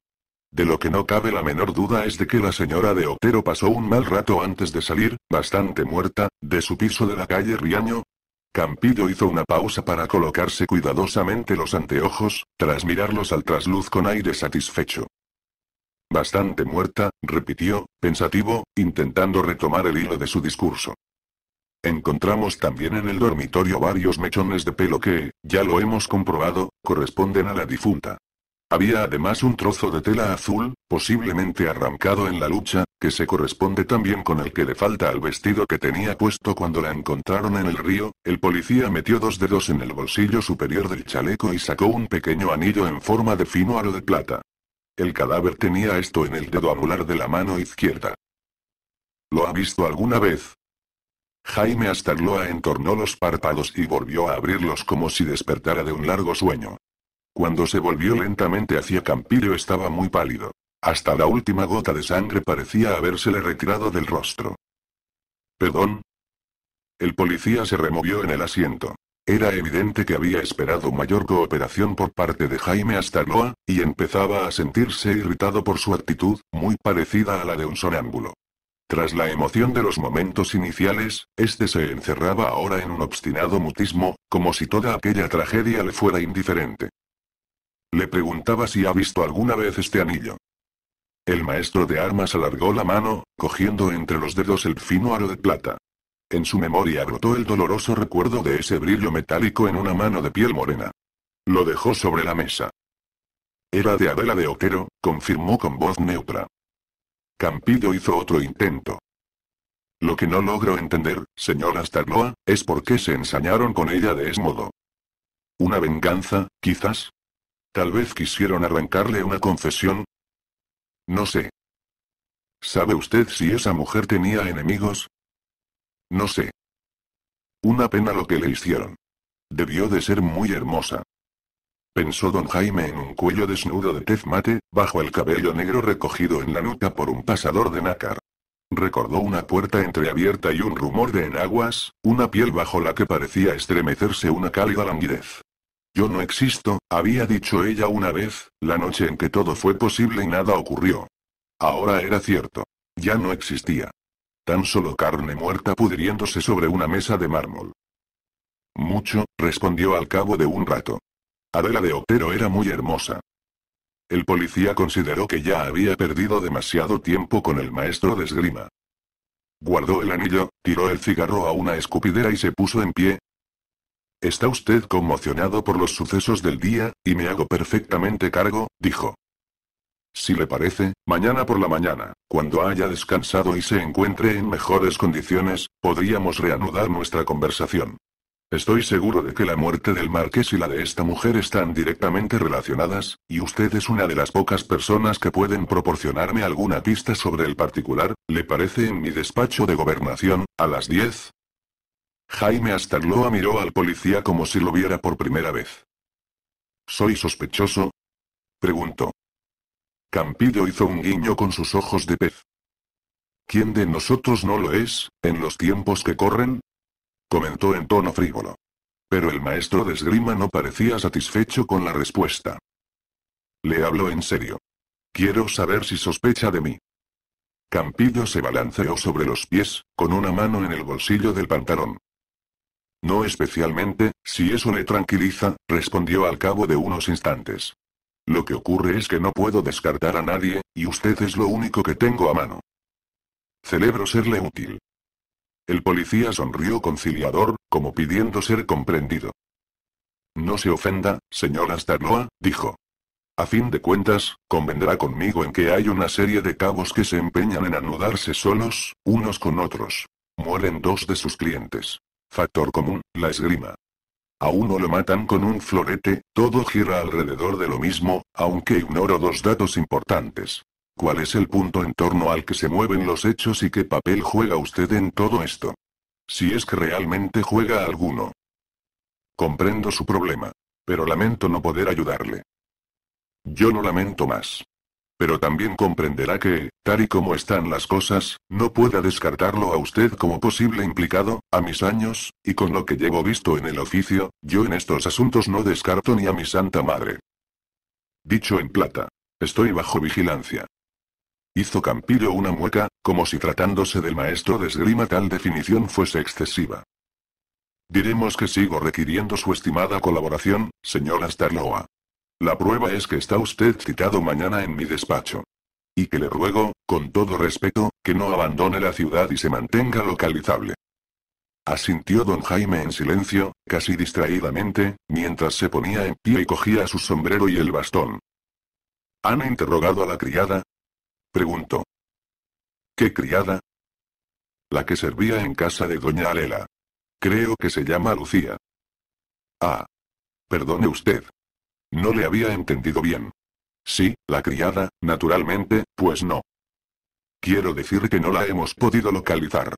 De lo que no cabe la menor duda es de que la señora de Otero pasó un mal rato antes de salir, bastante muerta, de su piso de la calle Riaño, Campido hizo una pausa para colocarse cuidadosamente los anteojos, tras mirarlos al trasluz con aire satisfecho. Bastante muerta, repitió, pensativo, intentando retomar el hilo de su discurso. Encontramos también en el dormitorio varios mechones de pelo que, ya lo hemos comprobado, corresponden a la difunta. Había además un trozo de tela azul, posiblemente arrancado en la lucha, que se corresponde también con el que le falta al vestido que tenía puesto cuando la encontraron en el río. El policía metió dos dedos en el bolsillo superior del chaleco y sacó un pequeño anillo en forma de fino aro de plata. El cadáver tenía esto en el dedo anular de la mano izquierda. ¿Lo ha visto alguna vez? Jaime Astarloa entornó los párpados y volvió a abrirlos como si despertara de un largo sueño. Cuando se volvió lentamente hacia Campillo estaba muy pálido. Hasta la última gota de sangre parecía habérsele retirado del rostro. ¿Perdón? El policía se removió en el asiento. Era evidente que había esperado mayor cooperación por parte de Jaime Loa, y empezaba a sentirse irritado por su actitud, muy parecida a la de un sonámbulo. Tras la emoción de los momentos iniciales, este se encerraba ahora en un obstinado mutismo, como si toda aquella tragedia le fuera indiferente. Le preguntaba si ha visto alguna vez este anillo. El maestro de armas alargó la mano, cogiendo entre los dedos el fino aro de plata. En su memoria brotó el doloroso recuerdo de ese brillo metálico en una mano de piel morena. Lo dejó sobre la mesa. Era de Adela de Otero, confirmó con voz neutra. Campillo hizo otro intento. Lo que no logro entender, señora Starloa, es por qué se ensañaron con ella de ese modo. Una venganza, quizás, Tal vez quisieron arrancarle una confesión. No sé. ¿Sabe usted si esa mujer tenía enemigos? No sé. Una pena lo que le hicieron. Debió de ser muy hermosa. Pensó don Jaime en un cuello desnudo de tez mate, bajo el cabello negro recogido en la nuca por un pasador de nácar. Recordó una puerta entreabierta y un rumor de enaguas, una piel bajo la que parecía estremecerse una cálida languidez. Yo no existo, había dicho ella una vez, la noche en que todo fue posible y nada ocurrió. Ahora era cierto. Ya no existía. Tan solo carne muerta pudriéndose sobre una mesa de mármol. Mucho, respondió al cabo de un rato. Adela de Otero era muy hermosa. El policía consideró que ya había perdido demasiado tiempo con el maestro de esgrima. Guardó el anillo, tiró el cigarro a una escupidera y se puso en pie, Está usted conmocionado por los sucesos del día, y me hago perfectamente cargo, dijo. Si le parece, mañana por la mañana, cuando haya descansado y se encuentre en mejores condiciones, podríamos reanudar nuestra conversación. Estoy seguro de que la muerte del marqués y la de esta mujer están directamente relacionadas, y usted es una de las pocas personas que pueden proporcionarme alguna pista sobre el particular, ¿le parece en mi despacho de gobernación, a las 10? Jaime Astarloa miró al policía como si lo viera por primera vez. ¿Soy sospechoso? preguntó. Campillo hizo un guiño con sus ojos de pez. ¿Quién de nosotros no lo es, en los tiempos que corren? comentó en tono frívolo. Pero el maestro de esgrima no parecía satisfecho con la respuesta. Le habló en serio. Quiero saber si sospecha de mí. Campillo se balanceó sobre los pies, con una mano en el bolsillo del pantalón. No especialmente, si eso le tranquiliza, respondió al cabo de unos instantes. Lo que ocurre es que no puedo descartar a nadie, y usted es lo único que tengo a mano. Celebro serle útil. El policía sonrió conciliador, como pidiendo ser comprendido. No se ofenda, señor Astarloa, dijo. A fin de cuentas, convendrá conmigo en que hay una serie de cabos que se empeñan en anudarse solos, unos con otros. Mueren dos de sus clientes. Factor común, la esgrima. A uno lo matan con un florete, todo gira alrededor de lo mismo, aunque ignoro dos datos importantes. ¿Cuál es el punto en torno al que se mueven los hechos y qué papel juega usted en todo esto? Si es que realmente juega alguno. Comprendo su problema. Pero lamento no poder ayudarle. Yo no lamento más. Pero también comprenderá que, tal y como están las cosas, no pueda descartarlo a usted como posible implicado, a mis años, y con lo que llevo visto en el oficio, yo en estos asuntos no descarto ni a mi santa madre. Dicho en plata. Estoy bajo vigilancia. Hizo Campillo una mueca, como si tratándose del maestro de esgrima tal definición fuese excesiva. Diremos que sigo requiriendo su estimada colaboración, señora Starloa. La prueba es que está usted citado mañana en mi despacho. Y que le ruego, con todo respeto, que no abandone la ciudad y se mantenga localizable. Asintió don Jaime en silencio, casi distraídamente, mientras se ponía en pie y cogía su sombrero y el bastón. ¿Han interrogado a la criada? Preguntó. ¿Qué criada? La que servía en casa de doña Alela. Creo que se llama Lucía. Ah. Perdone usted, no le había entendido bien. Sí, la criada, naturalmente, pues no. Quiero decir que no la hemos podido localizar.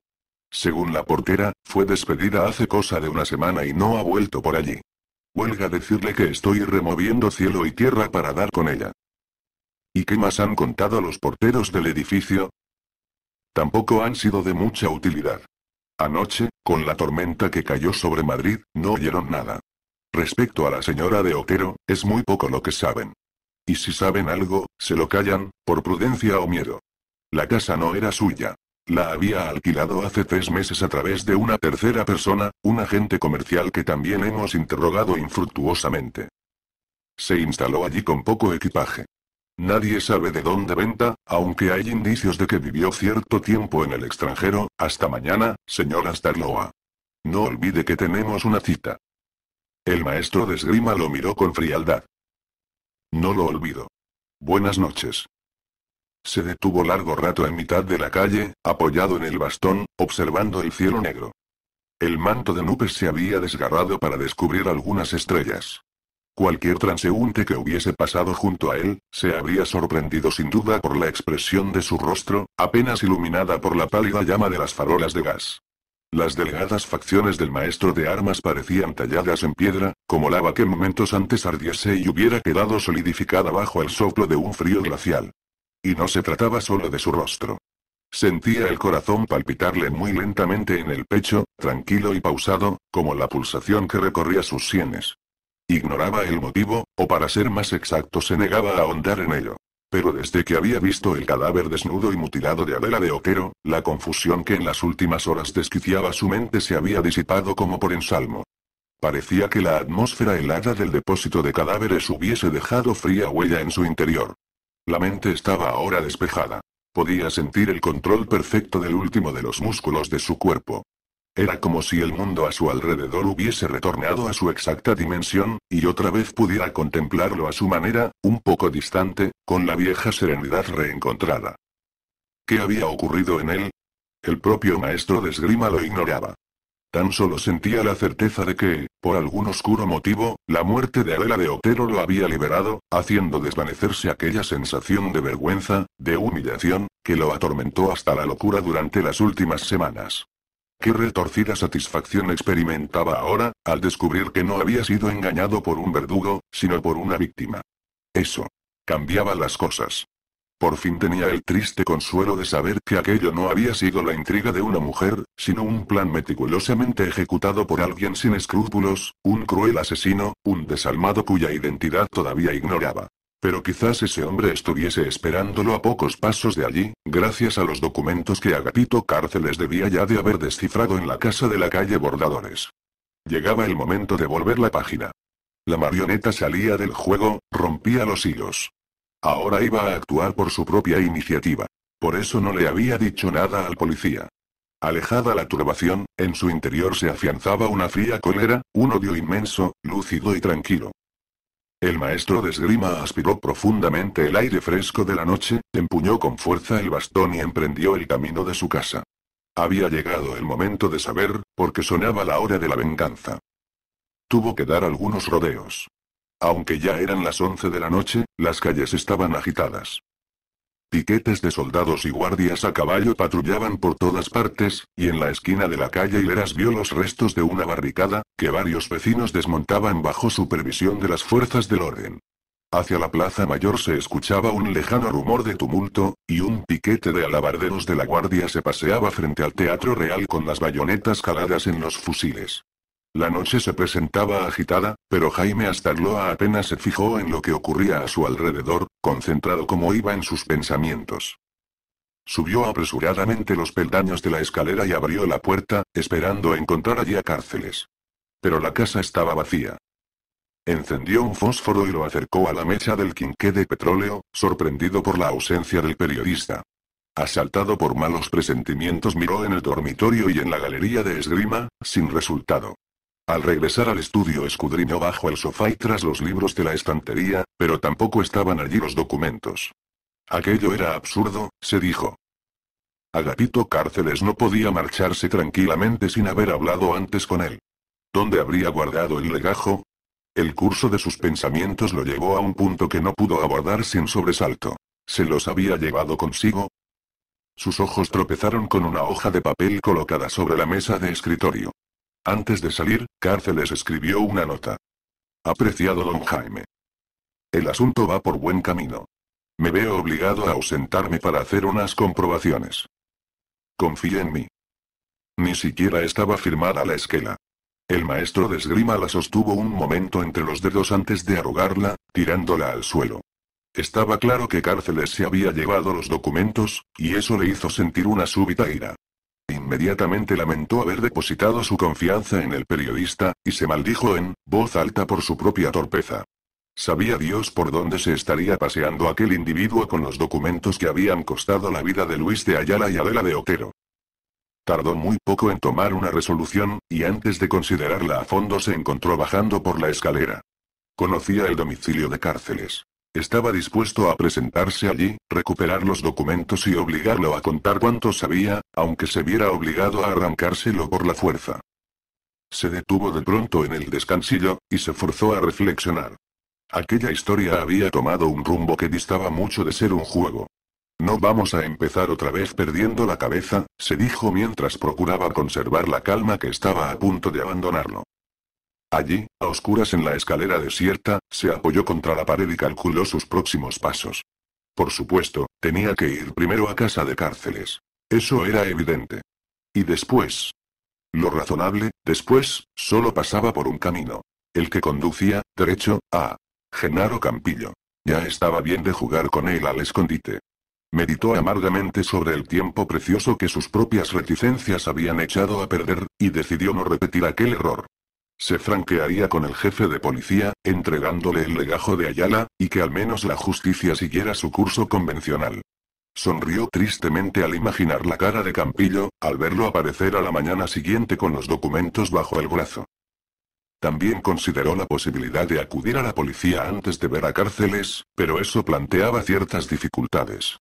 Según la portera, fue despedida hace cosa de una semana y no ha vuelto por allí. Huelga decirle que estoy removiendo cielo y tierra para dar con ella. ¿Y qué más han contado los porteros del edificio? Tampoco han sido de mucha utilidad. Anoche, con la tormenta que cayó sobre Madrid, no oyeron nada. Respecto a la señora de Otero, es muy poco lo que saben. Y si saben algo, se lo callan, por prudencia o miedo. La casa no era suya. La había alquilado hace tres meses a través de una tercera persona, un agente comercial que también hemos interrogado infructuosamente. Se instaló allí con poco equipaje. Nadie sabe de dónde venta, aunque hay indicios de que vivió cierto tiempo en el extranjero. Hasta mañana, señora Starloa. No olvide que tenemos una cita. El maestro de esgrima lo miró con frialdad. No lo olvido. Buenas noches. Se detuvo largo rato en mitad de la calle, apoyado en el bastón, observando el cielo negro. El manto de nubes se había desgarrado para descubrir algunas estrellas. Cualquier transeúnte que hubiese pasado junto a él, se habría sorprendido sin duda por la expresión de su rostro, apenas iluminada por la pálida llama de las farolas de gas. Las delegadas facciones del maestro de armas parecían talladas en piedra, como lava que momentos antes ardiese y hubiera quedado solidificada bajo el soplo de un frío glacial. Y no se trataba solo de su rostro. Sentía el corazón palpitarle muy lentamente en el pecho, tranquilo y pausado, como la pulsación que recorría sus sienes. Ignoraba el motivo, o para ser más exacto se negaba a ahondar en ello. Pero desde que había visto el cadáver desnudo y mutilado de Adela de Oquero, la confusión que en las últimas horas desquiciaba su mente se había disipado como por ensalmo. Parecía que la atmósfera helada del depósito de cadáveres hubiese dejado fría huella en su interior. La mente estaba ahora despejada. Podía sentir el control perfecto del último de los músculos de su cuerpo. Era como si el mundo a su alrededor hubiese retornado a su exacta dimensión, y otra vez pudiera contemplarlo a su manera, un poco distante, con la vieja serenidad reencontrada. ¿Qué había ocurrido en él? El propio maestro de esgrima lo ignoraba. Tan solo sentía la certeza de que, por algún oscuro motivo, la muerte de Adela de Otero lo había liberado, haciendo desvanecerse aquella sensación de vergüenza, de humillación, que lo atormentó hasta la locura durante las últimas semanas. Qué retorcida satisfacción experimentaba ahora, al descubrir que no había sido engañado por un verdugo, sino por una víctima. Eso. Cambiaba las cosas. Por fin tenía el triste consuelo de saber que aquello no había sido la intriga de una mujer, sino un plan meticulosamente ejecutado por alguien sin escrúpulos, un cruel asesino, un desalmado cuya identidad todavía ignoraba. Pero quizás ese hombre estuviese esperándolo a pocos pasos de allí, gracias a los documentos que Agapito Cárceles debía ya de haber descifrado en la casa de la calle Bordadores. Llegaba el momento de volver la página. La marioneta salía del juego, rompía los hilos. Ahora iba a actuar por su propia iniciativa. Por eso no le había dicho nada al policía. Alejada la turbación, en su interior se afianzaba una fría cólera, un odio inmenso, lúcido y tranquilo. El maestro de esgrima aspiró profundamente el aire fresco de la noche, empuñó con fuerza el bastón y emprendió el camino de su casa. Había llegado el momento de saber, porque sonaba la hora de la venganza. Tuvo que dar algunos rodeos. Aunque ya eran las once de la noche, las calles estaban agitadas. Piquetes de soldados y guardias a caballo patrullaban por todas partes, y en la esquina de la calle Hileras vio los restos de una barricada, que varios vecinos desmontaban bajo supervisión de las fuerzas del orden. Hacia la plaza mayor se escuchaba un lejano rumor de tumulto, y un piquete de alabarderos de la guardia se paseaba frente al Teatro Real con las bayonetas caladas en los fusiles. La noche se presentaba agitada, pero Jaime Astarloa apenas se fijó en lo que ocurría a su alrededor, concentrado como iba en sus pensamientos. Subió apresuradamente los peldaños de la escalera y abrió la puerta, esperando encontrar allí a cárceles. Pero la casa estaba vacía. Encendió un fósforo y lo acercó a la mecha del quinqué de petróleo, sorprendido por la ausencia del periodista. Asaltado por malos presentimientos miró en el dormitorio y en la galería de esgrima, sin resultado. Al regresar al estudio escudriñó bajo el sofá y tras los libros de la estantería, pero tampoco estaban allí los documentos. Aquello era absurdo, se dijo. Agapito Cárceles no podía marcharse tranquilamente sin haber hablado antes con él. ¿Dónde habría guardado el legajo? El curso de sus pensamientos lo llevó a un punto que no pudo abordar sin sobresalto. ¿Se los había llevado consigo? Sus ojos tropezaron con una hoja de papel colocada sobre la mesa de escritorio. Antes de salir, Cárceles escribió una nota. Apreciado don Jaime. El asunto va por buen camino. Me veo obligado a ausentarme para hacer unas comprobaciones. Confíe en mí. Ni siquiera estaba firmada la esquela. El maestro de esgrima la sostuvo un momento entre los dedos antes de arrogarla, tirándola al suelo. Estaba claro que Cárceles se había llevado los documentos, y eso le hizo sentir una súbita ira. Inmediatamente lamentó haber depositado su confianza en el periodista, y se maldijo en voz alta por su propia torpeza. Sabía Dios por dónde se estaría paseando aquel individuo con los documentos que habían costado la vida de Luis de Ayala y Adela de Otero. Tardó muy poco en tomar una resolución, y antes de considerarla a fondo se encontró bajando por la escalera. Conocía el domicilio de cárceles. Estaba dispuesto a presentarse allí, recuperar los documentos y obligarlo a contar cuánto sabía, aunque se viera obligado a arrancárselo por la fuerza. Se detuvo de pronto en el descansillo, y se forzó a reflexionar. Aquella historia había tomado un rumbo que distaba mucho de ser un juego. No vamos a empezar otra vez perdiendo la cabeza, se dijo mientras procuraba conservar la calma que estaba a punto de abandonarlo. Allí, a oscuras en la escalera desierta, se apoyó contra la pared y calculó sus próximos pasos. Por supuesto, tenía que ir primero a casa de cárceles. Eso era evidente. Y después. Lo razonable, después, solo pasaba por un camino. El que conducía, derecho, a Genaro Campillo. Ya estaba bien de jugar con él al escondite. Meditó amargamente sobre el tiempo precioso que sus propias reticencias habían echado a perder, y decidió no repetir aquel error. Se franquearía con el jefe de policía, entregándole el legajo de Ayala, y que al menos la justicia siguiera su curso convencional. Sonrió tristemente al imaginar la cara de Campillo, al verlo aparecer a la mañana siguiente con los documentos bajo el brazo. También consideró la posibilidad de acudir a la policía antes de ver a cárceles, pero eso planteaba ciertas dificultades.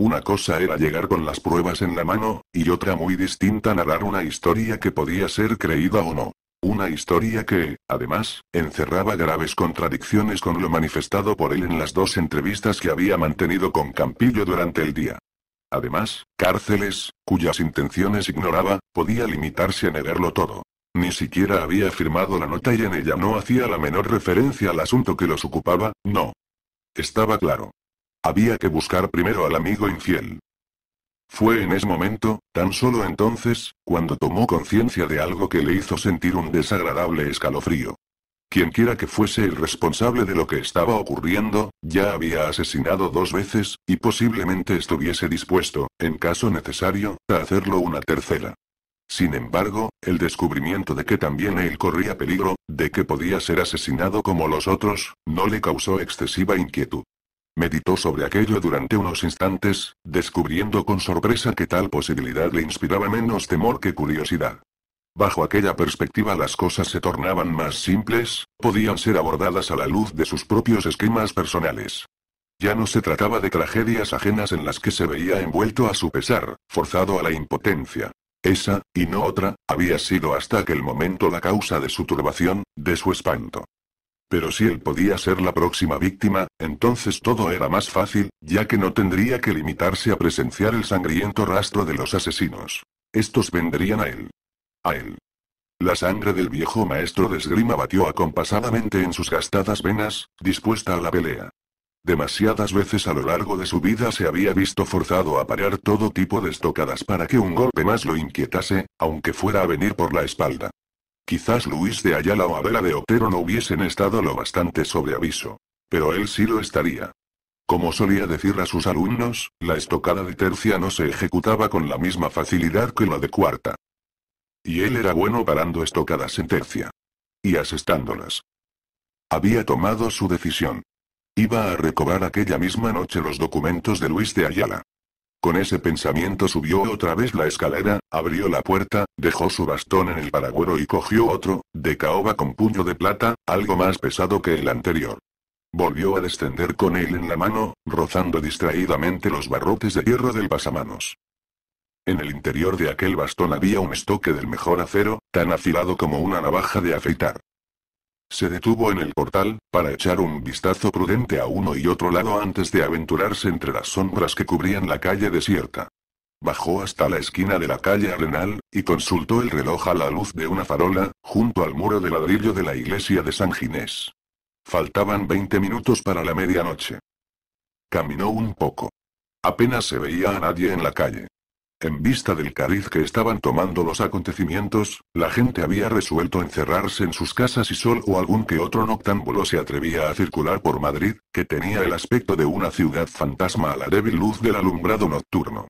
Una cosa era llegar con las pruebas en la mano, y otra muy distinta narrar una historia que podía ser creída o no. Una historia que, además, encerraba graves contradicciones con lo manifestado por él en las dos entrevistas que había mantenido con Campillo durante el día. Además, cárceles, cuyas intenciones ignoraba, podía limitarse a negarlo todo. Ni siquiera había firmado la nota y en ella no hacía la menor referencia al asunto que los ocupaba, no. Estaba claro. Había que buscar primero al amigo infiel. Fue en ese momento, tan solo entonces, cuando tomó conciencia de algo que le hizo sentir un desagradable escalofrío. Quienquiera que fuese el responsable de lo que estaba ocurriendo, ya había asesinado dos veces, y posiblemente estuviese dispuesto, en caso necesario, a hacerlo una tercera. Sin embargo, el descubrimiento de que también él corría peligro, de que podía ser asesinado como los otros, no le causó excesiva inquietud. Meditó sobre aquello durante unos instantes, descubriendo con sorpresa que tal posibilidad le inspiraba menos temor que curiosidad. Bajo aquella perspectiva las cosas se tornaban más simples, podían ser abordadas a la luz de sus propios esquemas personales. Ya no se trataba de tragedias ajenas en las que se veía envuelto a su pesar, forzado a la impotencia. Esa, y no otra, había sido hasta aquel momento la causa de su turbación, de su espanto. Pero si él podía ser la próxima víctima, entonces todo era más fácil, ya que no tendría que limitarse a presenciar el sangriento rastro de los asesinos. Estos vendrían a él. A él. La sangre del viejo maestro de esgrima batió acompasadamente en sus gastadas venas, dispuesta a la pelea. Demasiadas veces a lo largo de su vida se había visto forzado a parar todo tipo de estocadas para que un golpe más lo inquietase, aunque fuera a venir por la espalda. Quizás Luis de Ayala o Abela de Otero no hubiesen estado lo bastante sobre aviso. Pero él sí lo estaría. Como solía decir a sus alumnos, la estocada de tercia no se ejecutaba con la misma facilidad que la de cuarta. Y él era bueno parando estocadas en tercia. Y asestándolas. Había tomado su decisión. Iba a recobrar aquella misma noche los documentos de Luis de Ayala. Con ese pensamiento subió otra vez la escalera, abrió la puerta, dejó su bastón en el paraguero y cogió otro, de caoba con puño de plata, algo más pesado que el anterior. Volvió a descender con él en la mano, rozando distraídamente los barrotes de hierro del pasamanos. En el interior de aquel bastón había un estoque del mejor acero, tan afilado como una navaja de afeitar. Se detuvo en el portal, para echar un vistazo prudente a uno y otro lado antes de aventurarse entre las sombras que cubrían la calle desierta. Bajó hasta la esquina de la calle Arenal, y consultó el reloj a la luz de una farola, junto al muro de ladrillo de la iglesia de San Ginés. Faltaban 20 minutos para la medianoche. Caminó un poco. Apenas se veía a nadie en la calle. En vista del cariz que estaban tomando los acontecimientos, la gente había resuelto encerrarse en sus casas y Sol o algún que otro noctámbulo se atrevía a circular por Madrid, que tenía el aspecto de una ciudad fantasma a la débil luz del alumbrado nocturno.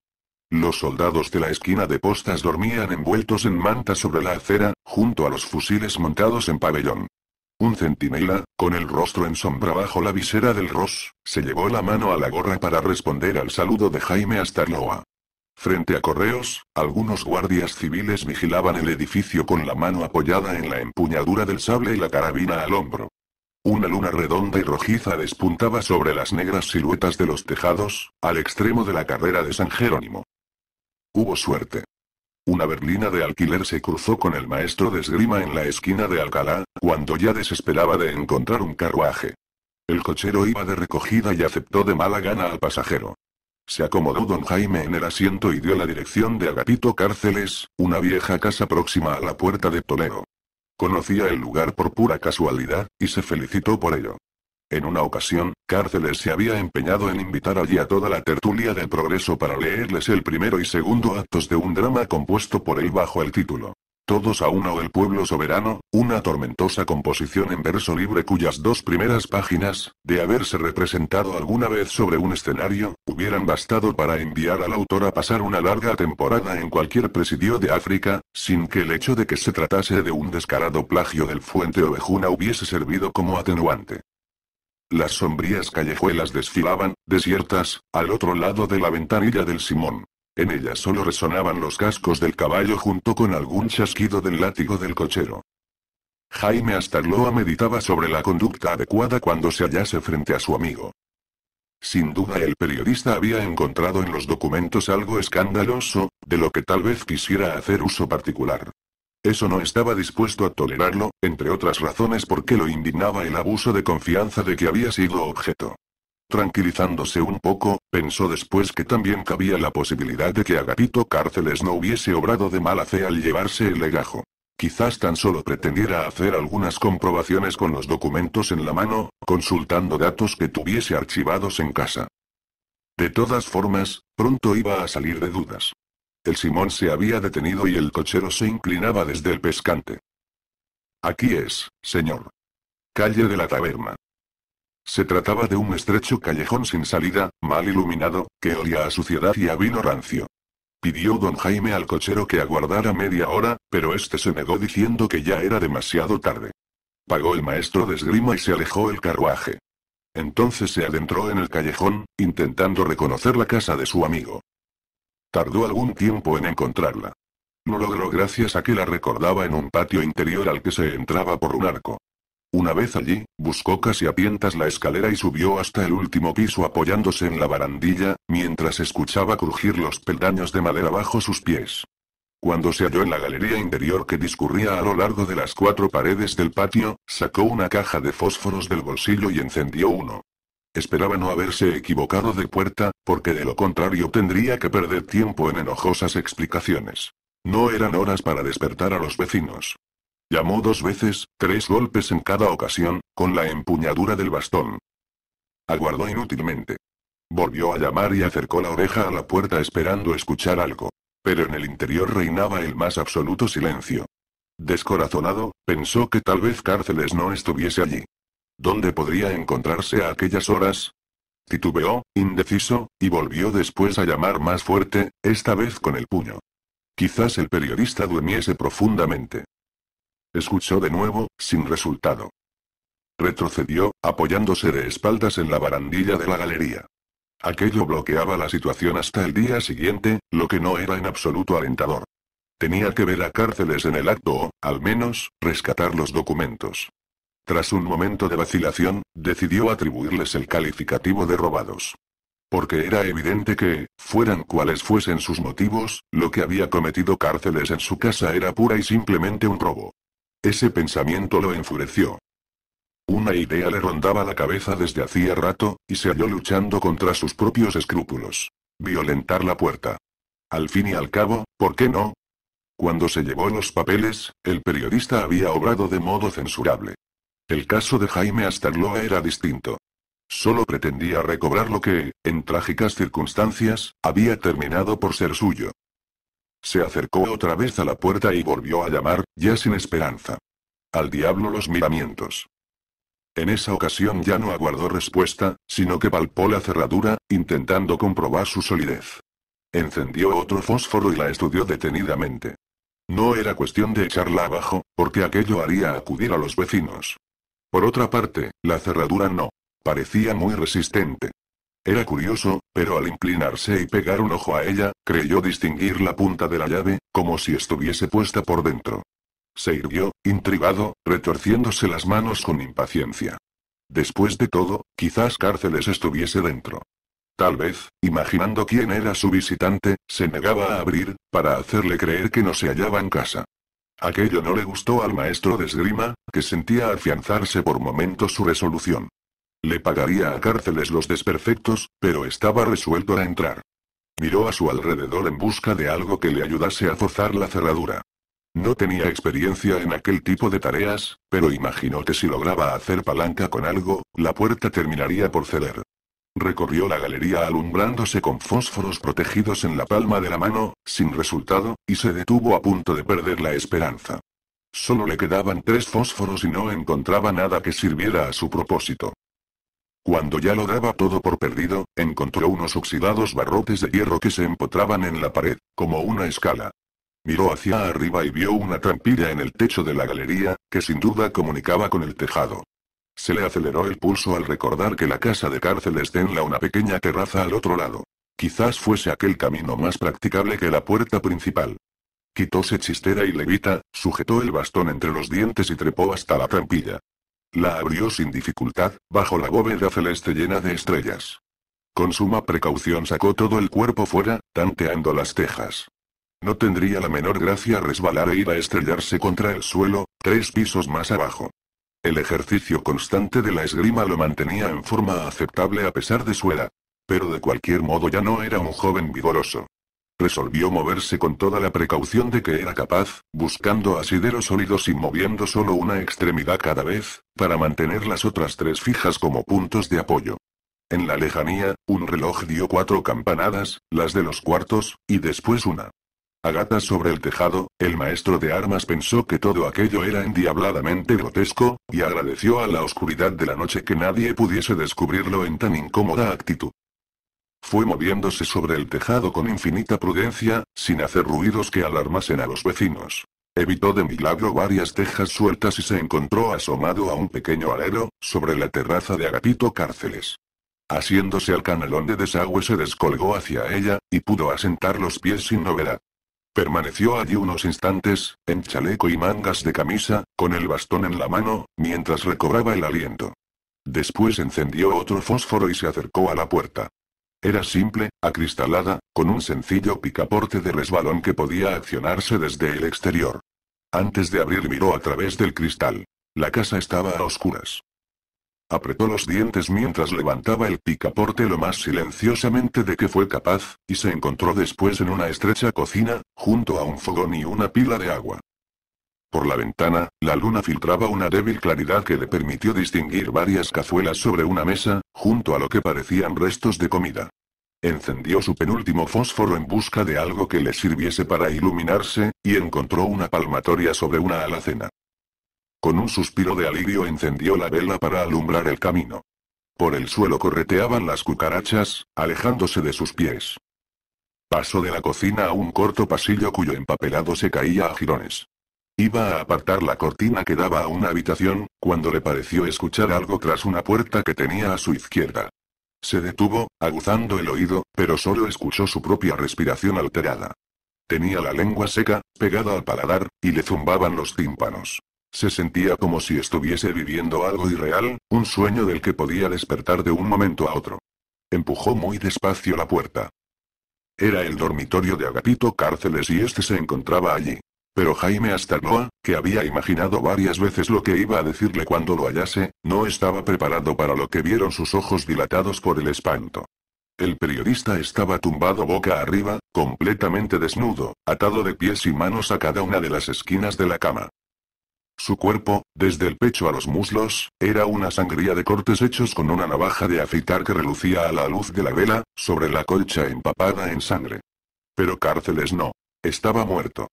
Los soldados de la esquina de postas dormían envueltos en manta sobre la acera, junto a los fusiles montados en pabellón. Un centinela, con el rostro en sombra bajo la visera del Ross, se llevó la mano a la gorra para responder al saludo de Jaime Astarloa. Frente a correos, algunos guardias civiles vigilaban el edificio con la mano apoyada en la empuñadura del sable y la carabina al hombro. Una luna redonda y rojiza despuntaba sobre las negras siluetas de los tejados, al extremo de la carrera de San Jerónimo. Hubo suerte. Una berlina de alquiler se cruzó con el maestro de esgrima en la esquina de Alcalá, cuando ya desesperaba de encontrar un carruaje. El cochero iba de recogida y aceptó de mala gana al pasajero. Se acomodó don Jaime en el asiento y dio la dirección de Agapito Cárceles, una vieja casa próxima a la puerta de Toledo. Conocía el lugar por pura casualidad, y se felicitó por ello. En una ocasión, Cárceles se había empeñado en invitar allí a toda la tertulia del progreso para leerles el primero y segundo actos de un drama compuesto por él bajo el título todos a uno del pueblo soberano, una tormentosa composición en verso libre cuyas dos primeras páginas, de haberse representado alguna vez sobre un escenario, hubieran bastado para enviar al autor a pasar una larga temporada en cualquier presidio de África, sin que el hecho de que se tratase de un descarado plagio del Fuente Ovejuna hubiese servido como atenuante. Las sombrías callejuelas desfilaban, desiertas, al otro lado de la ventanilla del Simón. En ella solo resonaban los cascos del caballo junto con algún chasquido del látigo del cochero. Jaime Astarloa meditaba sobre la conducta adecuada cuando se hallase frente a su amigo. Sin duda el periodista había encontrado en los documentos algo escandaloso, de lo que tal vez quisiera hacer uso particular. Eso no estaba dispuesto a tolerarlo, entre otras razones porque lo indignaba el abuso de confianza de que había sido objeto. Tranquilizándose un poco, pensó después que también cabía la posibilidad de que Agapito Cárceles no hubiese obrado de mala fe al llevarse el legajo. Quizás tan solo pretendiera hacer algunas comprobaciones con los documentos en la mano, consultando datos que tuviese archivados en casa. De todas formas, pronto iba a salir de dudas. El Simón se había detenido y el cochero se inclinaba desde el pescante. Aquí es, señor. Calle de la Taberna. Se trataba de un estrecho callejón sin salida, mal iluminado, que olía a suciedad y a vino rancio. Pidió don Jaime al cochero que aguardara media hora, pero este se negó diciendo que ya era demasiado tarde. Pagó el maestro de esgrima y se alejó el carruaje. Entonces se adentró en el callejón, intentando reconocer la casa de su amigo. Tardó algún tiempo en encontrarla. No logró gracias a que la recordaba en un patio interior al que se entraba por un arco. Una vez allí, buscó casi a pientas la escalera y subió hasta el último piso apoyándose en la barandilla, mientras escuchaba crujir los peldaños de madera bajo sus pies. Cuando se halló en la galería interior que discurría a lo largo de las cuatro paredes del patio, sacó una caja de fósforos del bolsillo y encendió uno. Esperaba no haberse equivocado de puerta, porque de lo contrario tendría que perder tiempo en enojosas explicaciones. No eran horas para despertar a los vecinos. Llamó dos veces, tres golpes en cada ocasión, con la empuñadura del bastón. Aguardó inútilmente. Volvió a llamar y acercó la oreja a la puerta esperando escuchar algo. Pero en el interior reinaba el más absoluto silencio. Descorazonado, pensó que tal vez cárceles no estuviese allí. ¿Dónde podría encontrarse a aquellas horas? Titubeó, indeciso, y volvió después a llamar más fuerte, esta vez con el puño. Quizás el periodista durmiese profundamente. Escuchó de nuevo, sin resultado. Retrocedió, apoyándose de espaldas en la barandilla de la galería. Aquello bloqueaba la situación hasta el día siguiente, lo que no era en absoluto alentador. Tenía que ver a cárceles en el acto o, al menos, rescatar los documentos. Tras un momento de vacilación, decidió atribuirles el calificativo de robados. Porque era evidente que, fueran cuales fuesen sus motivos, lo que había cometido cárceles en su casa era pura y simplemente un robo. Ese pensamiento lo enfureció. Una idea le rondaba la cabeza desde hacía rato, y se halló luchando contra sus propios escrúpulos. Violentar la puerta. Al fin y al cabo, ¿por qué no? Cuando se llevó los papeles, el periodista había obrado de modo censurable. El caso de Jaime Astarloa era distinto. Solo pretendía recobrar lo que, en trágicas circunstancias, había terminado por ser suyo. Se acercó otra vez a la puerta y volvió a llamar, ya sin esperanza. Al diablo los miramientos. En esa ocasión ya no aguardó respuesta, sino que palpó la cerradura, intentando comprobar su solidez. Encendió otro fósforo y la estudió detenidamente. No era cuestión de echarla abajo, porque aquello haría acudir a los vecinos. Por otra parte, la cerradura no. Parecía muy resistente. Era curioso, pero al inclinarse y pegar un ojo a ella, creyó distinguir la punta de la llave, como si estuviese puesta por dentro. Se irguió, intrigado, retorciéndose las manos con impaciencia. Después de todo, quizás cárceles estuviese dentro. Tal vez, imaginando quién era su visitante, se negaba a abrir, para hacerle creer que no se hallaba en casa. Aquello no le gustó al maestro de esgrima, que sentía afianzarse por momentos su resolución. Le pagaría a cárceles los desperfectos, pero estaba resuelto a entrar. Miró a su alrededor en busca de algo que le ayudase a forzar la cerradura. No tenía experiencia en aquel tipo de tareas, pero imaginó que si lograba hacer palanca con algo, la puerta terminaría por ceder. Recorrió la galería alumbrándose con fósforos protegidos en la palma de la mano, sin resultado, y se detuvo a punto de perder la esperanza. Solo le quedaban tres fósforos y no encontraba nada que sirviera a su propósito. Cuando ya lo daba todo por perdido, encontró unos oxidados barrotes de hierro que se empotraban en la pared, como una escala. Miró hacia arriba y vio una trampilla en el techo de la galería, que sin duda comunicaba con el tejado. Se le aceleró el pulso al recordar que la casa de cárceles la una pequeña terraza al otro lado. Quizás fuese aquel camino más practicable que la puerta principal. Quitóse chistera y levita, sujetó el bastón entre los dientes y trepó hasta la trampilla. La abrió sin dificultad, bajo la bóveda celeste llena de estrellas. Con suma precaución sacó todo el cuerpo fuera, tanteando las tejas. No tendría la menor gracia resbalar e ir a estrellarse contra el suelo, tres pisos más abajo. El ejercicio constante de la esgrima lo mantenía en forma aceptable a pesar de su edad. Pero de cualquier modo ya no era un joven vigoroso. Resolvió moverse con toda la precaución de que era capaz, buscando asideros sólidos y moviendo solo una extremidad cada vez, para mantener las otras tres fijas como puntos de apoyo. En la lejanía, un reloj dio cuatro campanadas, las de los cuartos, y después una. A sobre el tejado, el maestro de armas pensó que todo aquello era endiabladamente grotesco, y agradeció a la oscuridad de la noche que nadie pudiese descubrirlo en tan incómoda actitud. Fue moviéndose sobre el tejado con infinita prudencia, sin hacer ruidos que alarmasen a los vecinos. Evitó de milagro varias tejas sueltas y se encontró asomado a un pequeño alero, sobre la terraza de Agapito Cárceles. Asiéndose al canalón de desagüe se descolgó hacia ella, y pudo asentar los pies sin novedad. Permaneció allí unos instantes, en chaleco y mangas de camisa, con el bastón en la mano, mientras recobraba el aliento. Después encendió otro fósforo y se acercó a la puerta. Era simple, acristalada, con un sencillo picaporte de resbalón que podía accionarse desde el exterior. Antes de abrir miró a través del cristal. La casa estaba a oscuras. Apretó los dientes mientras levantaba el picaporte lo más silenciosamente de que fue capaz, y se encontró después en una estrecha cocina, junto a un fogón y una pila de agua. Por la ventana, la luna filtraba una débil claridad que le permitió distinguir varias cazuelas sobre una mesa, junto a lo que parecían restos de comida. Encendió su penúltimo fósforo en busca de algo que le sirviese para iluminarse, y encontró una palmatoria sobre una alacena. Con un suspiro de alivio encendió la vela para alumbrar el camino. Por el suelo correteaban las cucarachas, alejándose de sus pies. Pasó de la cocina a un corto pasillo cuyo empapelado se caía a jirones. Iba a apartar la cortina que daba a una habitación, cuando le pareció escuchar algo tras una puerta que tenía a su izquierda. Se detuvo, aguzando el oído, pero solo escuchó su propia respiración alterada. Tenía la lengua seca, pegada al paladar, y le zumbaban los tímpanos. Se sentía como si estuviese viviendo algo irreal, un sueño del que podía despertar de un momento a otro. Empujó muy despacio la puerta. Era el dormitorio de Agapito Cárceles y este se encontraba allí. Pero Jaime Astarloa, que había imaginado varias veces lo que iba a decirle cuando lo hallase, no estaba preparado para lo que vieron sus ojos dilatados por el espanto. El periodista estaba tumbado boca arriba, completamente desnudo, atado de pies y manos a cada una de las esquinas de la cama. Su cuerpo, desde el pecho a los muslos, era una sangría de cortes hechos con una navaja de afeitar que relucía a la luz de la vela, sobre la colcha empapada en sangre. Pero cárceles no. Estaba muerto.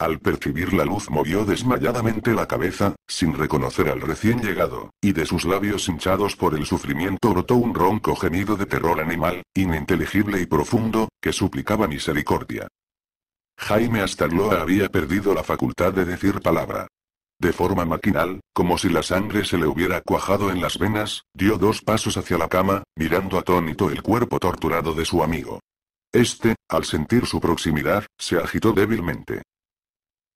Al percibir la luz movió desmayadamente la cabeza, sin reconocer al recién llegado, y de sus labios hinchados por el sufrimiento brotó un ronco gemido de terror animal, ininteligible y profundo, que suplicaba misericordia. Jaime lo había perdido la facultad de decir palabra. De forma maquinal, como si la sangre se le hubiera cuajado en las venas, dio dos pasos hacia la cama, mirando atónito el cuerpo torturado de su amigo. Este, al sentir su proximidad, se agitó débilmente.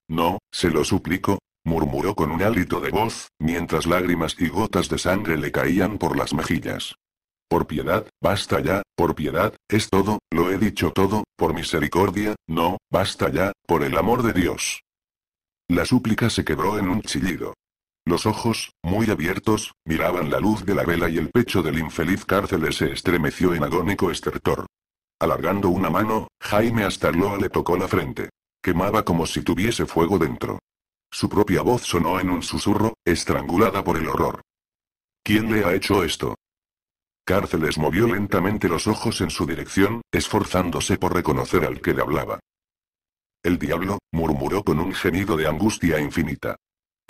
No, se lo suplico, murmuró con un hálito de voz, mientras lágrimas y gotas de sangre le caían por las mejillas. Por piedad, basta ya, por piedad, es todo, lo he dicho todo, por misericordia, no, basta ya, por el amor de Dios. La súplica se quebró en un chillido. Los ojos, muy abiertos, miraban la luz de la vela y el pecho del infeliz cárcel se estremeció en agónico estertor. Alargando una mano, Jaime Astarloa le tocó la frente. Quemaba como si tuviese fuego dentro. Su propia voz sonó en un susurro, estrangulada por el horror. ¿Quién le ha hecho esto? Cárceles movió lentamente los ojos en su dirección, esforzándose por reconocer al que le hablaba. El diablo, murmuró con un gemido de angustia infinita.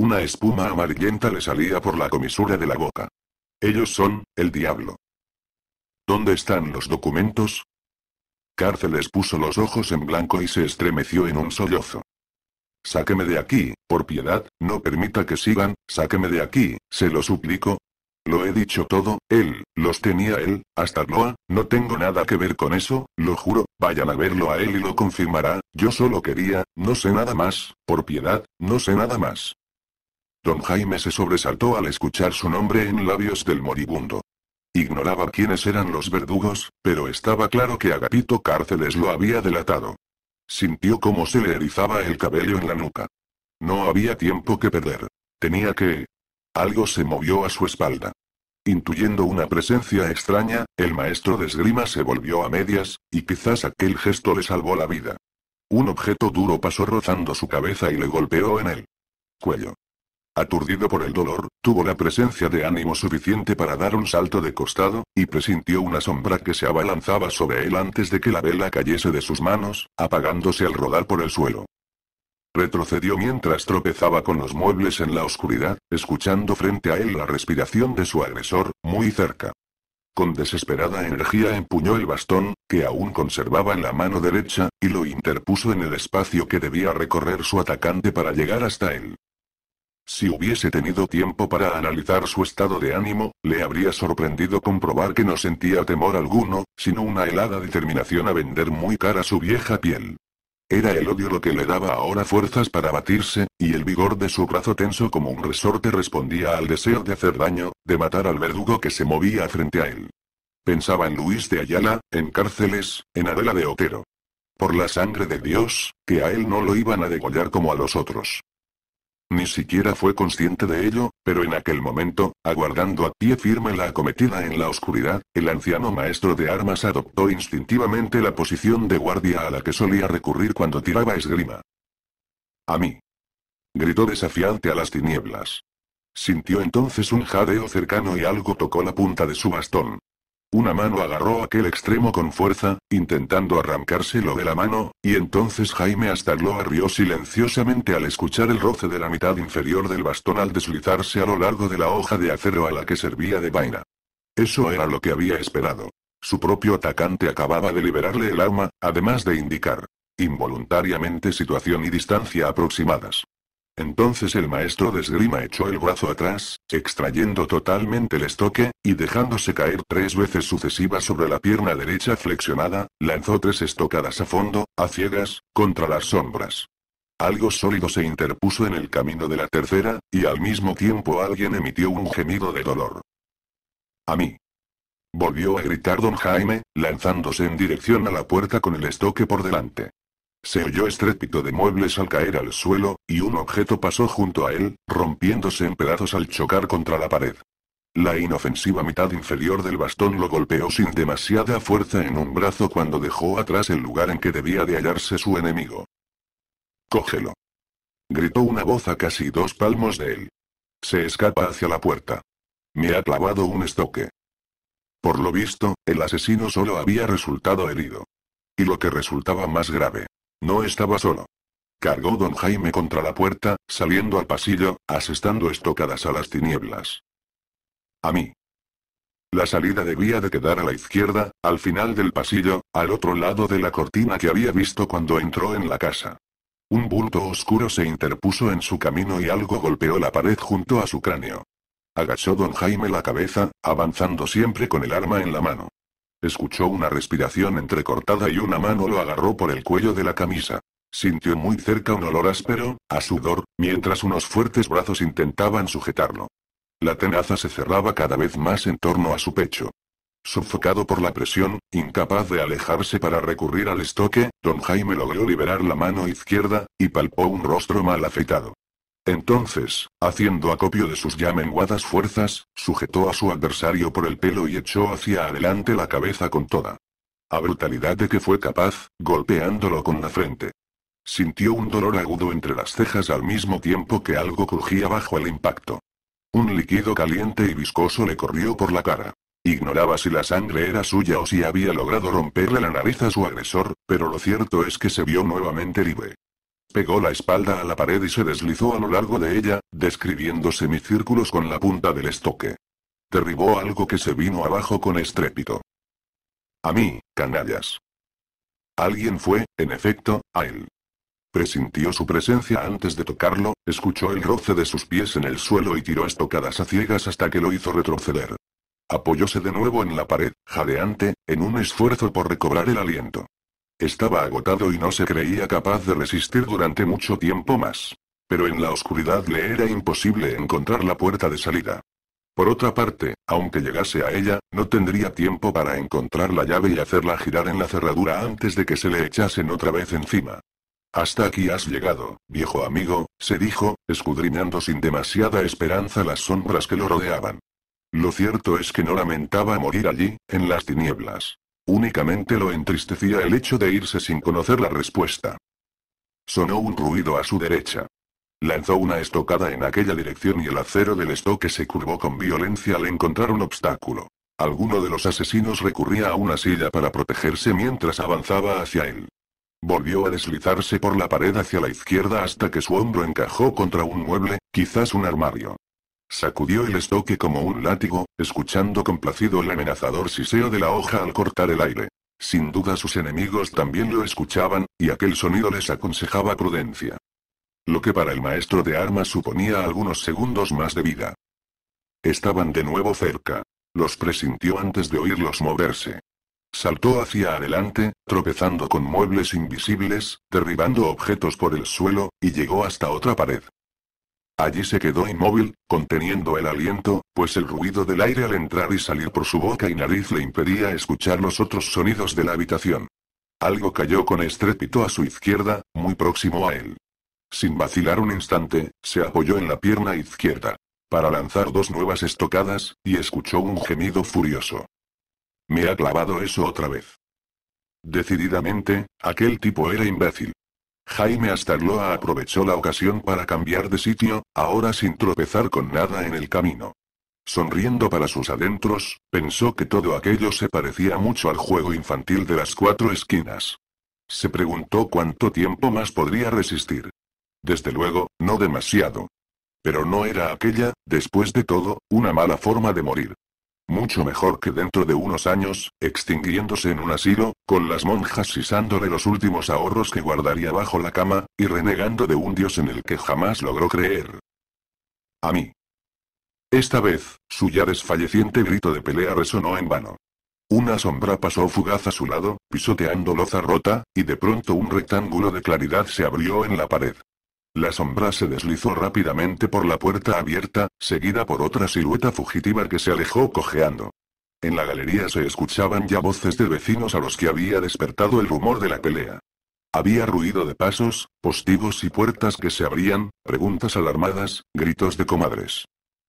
Una espuma amarillenta le salía por la comisura de la boca. Ellos son, el diablo. ¿Dónde están los documentos? Cárceles puso los ojos en blanco y se estremeció en un sollozo. Sáqueme de aquí, por piedad, no permita que sigan, sáqueme de aquí, se lo suplico. Lo he dicho todo, él, los tenía él, hasta loa no tengo nada que ver con eso, lo juro, vayan a verlo a él y lo confirmará, yo solo quería, no sé nada más, por piedad, no sé nada más. Don Jaime se sobresaltó al escuchar su nombre en labios del moribundo. Ignoraba quiénes eran los verdugos, pero estaba claro que Agapito Cárceles lo había delatado. Sintió cómo se le erizaba el cabello en la nuca. No había tiempo que perder. Tenía que... Algo se movió a su espalda. Intuyendo una presencia extraña, el maestro de esgrima se volvió a medias, y quizás aquel gesto le salvó la vida. Un objeto duro pasó rozando su cabeza y le golpeó en el cuello. Aturdido por el dolor, tuvo la presencia de ánimo suficiente para dar un salto de costado, y presintió una sombra que se abalanzaba sobre él antes de que la vela cayese de sus manos, apagándose al rodar por el suelo. Retrocedió mientras tropezaba con los muebles en la oscuridad, escuchando frente a él la respiración de su agresor, muy cerca. Con desesperada energía empuñó el bastón, que aún conservaba en la mano derecha, y lo interpuso en el espacio que debía recorrer su atacante para llegar hasta él. Si hubiese tenido tiempo para analizar su estado de ánimo, le habría sorprendido comprobar que no sentía temor alguno, sino una helada determinación a vender muy cara su vieja piel. Era el odio lo que le daba ahora fuerzas para batirse, y el vigor de su brazo tenso como un resorte respondía al deseo de hacer daño, de matar al verdugo que se movía frente a él. Pensaba en Luis de Ayala, en cárceles, en Adela de Otero. Por la sangre de Dios, que a él no lo iban a degollar como a los otros. Ni siquiera fue consciente de ello, pero en aquel momento, aguardando a pie firme la acometida en la oscuridad, el anciano maestro de armas adoptó instintivamente la posición de guardia a la que solía recurrir cuando tiraba esgrima. A mí. Gritó desafiante a las tinieblas. Sintió entonces un jadeo cercano y algo tocó la punta de su bastón. Una mano agarró aquel extremo con fuerza, intentando arrancárselo de la mano, y entonces Jaime hasta lo arrió silenciosamente al escuchar el roce de la mitad inferior del bastón al deslizarse a lo largo de la hoja de acero a la que servía de vaina. Eso era lo que había esperado. Su propio atacante acababa de liberarle el arma, además de indicar involuntariamente situación y distancia aproximadas. Entonces el maestro de esgrima echó el brazo atrás, extrayendo totalmente el estoque, y dejándose caer tres veces sucesivas sobre la pierna derecha flexionada, lanzó tres estocadas a fondo, a ciegas, contra las sombras. Algo sólido se interpuso en el camino de la tercera, y al mismo tiempo alguien emitió un gemido de dolor. A mí. Volvió a gritar don Jaime, lanzándose en dirección a la puerta con el estoque por delante. Se oyó estrépito de muebles al caer al suelo, y un objeto pasó junto a él, rompiéndose en pedazos al chocar contra la pared. La inofensiva mitad inferior del bastón lo golpeó sin demasiada fuerza en un brazo cuando dejó atrás el lugar en que debía de hallarse su enemigo. Cógelo. Gritó una voz a casi dos palmos de él. Se escapa hacia la puerta. Me ha clavado un estoque. Por lo visto, el asesino solo había resultado herido. Y lo que resultaba más grave no estaba solo. Cargó don Jaime contra la puerta, saliendo al pasillo, asestando estocadas a las tinieblas. A mí. La salida debía de quedar a la izquierda, al final del pasillo, al otro lado de la cortina que había visto cuando entró en la casa. Un bulto oscuro se interpuso en su camino y algo golpeó la pared junto a su cráneo. Agachó don Jaime la cabeza, avanzando siempre con el arma en la mano. Escuchó una respiración entrecortada y una mano lo agarró por el cuello de la camisa. Sintió muy cerca un olor áspero, a sudor, mientras unos fuertes brazos intentaban sujetarlo. La tenaza se cerraba cada vez más en torno a su pecho. Sofocado por la presión, incapaz de alejarse para recurrir al estoque, don Jaime logró liberar la mano izquierda, y palpó un rostro mal afeitado. Entonces, haciendo acopio de sus ya menguadas fuerzas, sujetó a su adversario por el pelo y echó hacia adelante la cabeza con toda a brutalidad de que fue capaz, golpeándolo con la frente. Sintió un dolor agudo entre las cejas al mismo tiempo que algo crujía bajo el impacto. Un líquido caliente y viscoso le corrió por la cara. Ignoraba si la sangre era suya o si había logrado romperle la nariz a su agresor, pero lo cierto es que se vio nuevamente libre. Pegó la espalda a la pared y se deslizó a lo largo de ella, describiendo semicírculos con la punta del estoque. Derribó algo que se vino abajo con estrépito. A mí, canallas. Alguien fue, en efecto, a él. Presintió su presencia antes de tocarlo, escuchó el roce de sus pies en el suelo y tiró estocadas a ciegas hasta que lo hizo retroceder. Apoyóse de nuevo en la pared, jadeante, en un esfuerzo por recobrar el aliento. Estaba agotado y no se creía capaz de resistir durante mucho tiempo más. Pero en la oscuridad le era imposible encontrar la puerta de salida. Por otra parte, aunque llegase a ella, no tendría tiempo para encontrar la llave y hacerla girar en la cerradura antes de que se le echasen otra vez encima. Hasta aquí has llegado, viejo amigo, se dijo, escudriñando sin demasiada esperanza las sombras que lo rodeaban. Lo cierto es que no lamentaba morir allí, en las tinieblas. Únicamente lo entristecía el hecho de irse sin conocer la respuesta. Sonó un ruido a su derecha. Lanzó una estocada en aquella dirección y el acero del estoque se curvó con violencia al encontrar un obstáculo. Alguno de los asesinos recurría a una silla para protegerse mientras avanzaba hacia él. Volvió a deslizarse por la pared hacia la izquierda hasta que su hombro encajó contra un mueble, quizás un armario. Sacudió el estoque como un látigo, escuchando complacido el amenazador siseo de la hoja al cortar el aire. Sin duda sus enemigos también lo escuchaban, y aquel sonido les aconsejaba prudencia. Lo que para el maestro de armas suponía algunos segundos más de vida. Estaban de nuevo cerca. Los presintió antes de oírlos moverse. Saltó hacia adelante, tropezando con muebles invisibles, derribando objetos por el suelo, y llegó hasta otra pared. Allí se quedó inmóvil, conteniendo el aliento, pues el ruido del aire al entrar y salir por su boca y nariz le impedía escuchar los otros sonidos de la habitación. Algo cayó con estrépito a su izquierda, muy próximo a él. Sin vacilar un instante, se apoyó en la pierna izquierda. Para lanzar dos nuevas estocadas, y escuchó un gemido furioso. Me ha clavado eso otra vez. Decididamente, aquel tipo era imbécil. Jaime Astarloa aprovechó la ocasión para cambiar de sitio, ahora sin tropezar con nada en el camino. Sonriendo para sus adentros, pensó que todo aquello se parecía mucho al juego infantil de las cuatro esquinas. Se preguntó cuánto tiempo más podría resistir. Desde luego, no demasiado. Pero no era aquella, después de todo, una mala forma de morir. Mucho mejor que dentro de unos años, extinguiéndose en un asilo, con las monjas sisándole los últimos ahorros que guardaría bajo la cama, y renegando de un dios en el que jamás logró creer. A mí. Esta vez, su ya desfalleciente grito de pelea resonó en vano. Una sombra pasó fugaz a su lado, pisoteando loza rota, y de pronto un rectángulo de claridad se abrió en la pared. La sombra se deslizó rápidamente por la puerta abierta, seguida por otra silueta fugitiva que se alejó cojeando. En la galería se escuchaban ya voces de vecinos a los que había despertado el rumor de la pelea. Había ruido de pasos, postigos y puertas que se abrían, preguntas alarmadas, gritos de comadres.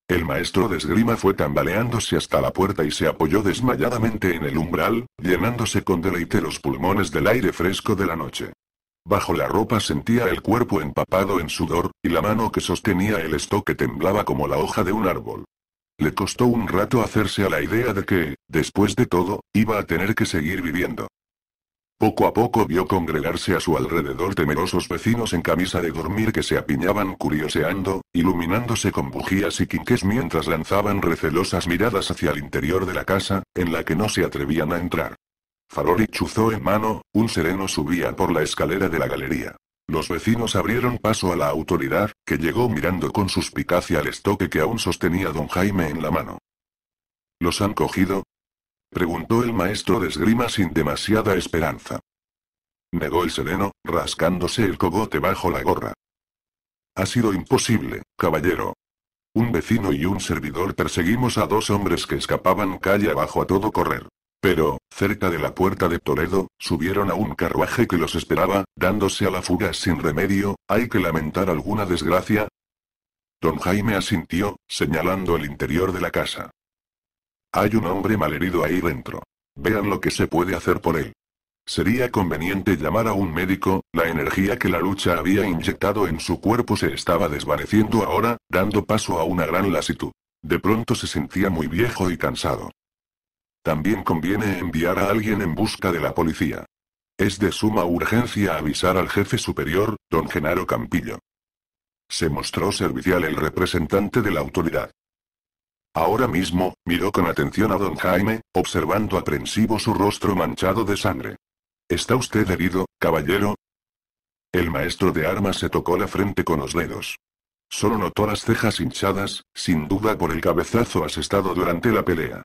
El maestro de esgrima fue tambaleándose hasta la puerta y se apoyó desmayadamente en el umbral, llenándose con deleite los pulmones del aire fresco de la noche. Bajo la ropa sentía el cuerpo empapado en sudor, y la mano que sostenía el estoque temblaba como la hoja de un árbol. Le costó un rato hacerse a la idea de que, después de todo, iba a tener que seguir viviendo. Poco a poco vio congregarse a su alrededor temerosos vecinos en camisa de dormir que se apiñaban curioseando, iluminándose con bujías y quinques mientras lanzaban recelosas miradas hacia el interior de la casa, en la que no se atrevían a entrar chuzó en mano, un sereno subía por la escalera de la galería. Los vecinos abrieron paso a la autoridad, que llegó mirando con suspicacia el estoque que aún sostenía don Jaime en la mano. ¿Los han cogido? preguntó el maestro de esgrima sin demasiada esperanza. Negó el sereno, rascándose el cogote bajo la gorra. Ha sido imposible, caballero. Un vecino y un servidor perseguimos a dos hombres que escapaban calle abajo a todo correr. Pero, cerca de la puerta de Toledo, subieron a un carruaje que los esperaba, dándose a la fuga sin remedio, hay que lamentar alguna desgracia. Don Jaime asintió, señalando el interior de la casa. Hay un hombre malherido ahí dentro. Vean lo que se puede hacer por él. Sería conveniente llamar a un médico, la energía que la lucha había inyectado en su cuerpo se estaba desvaneciendo ahora, dando paso a una gran lasitud. De pronto se sentía muy viejo y cansado. También conviene enviar a alguien en busca de la policía. Es de suma urgencia avisar al jefe superior, don Genaro Campillo. Se mostró servicial el representante de la autoridad. Ahora mismo, miró con atención a don Jaime, observando aprensivo su rostro manchado de sangre. ¿Está usted herido, caballero? El maestro de armas se tocó la frente con los dedos. Solo notó las cejas hinchadas, sin duda por el cabezazo asestado durante la pelea.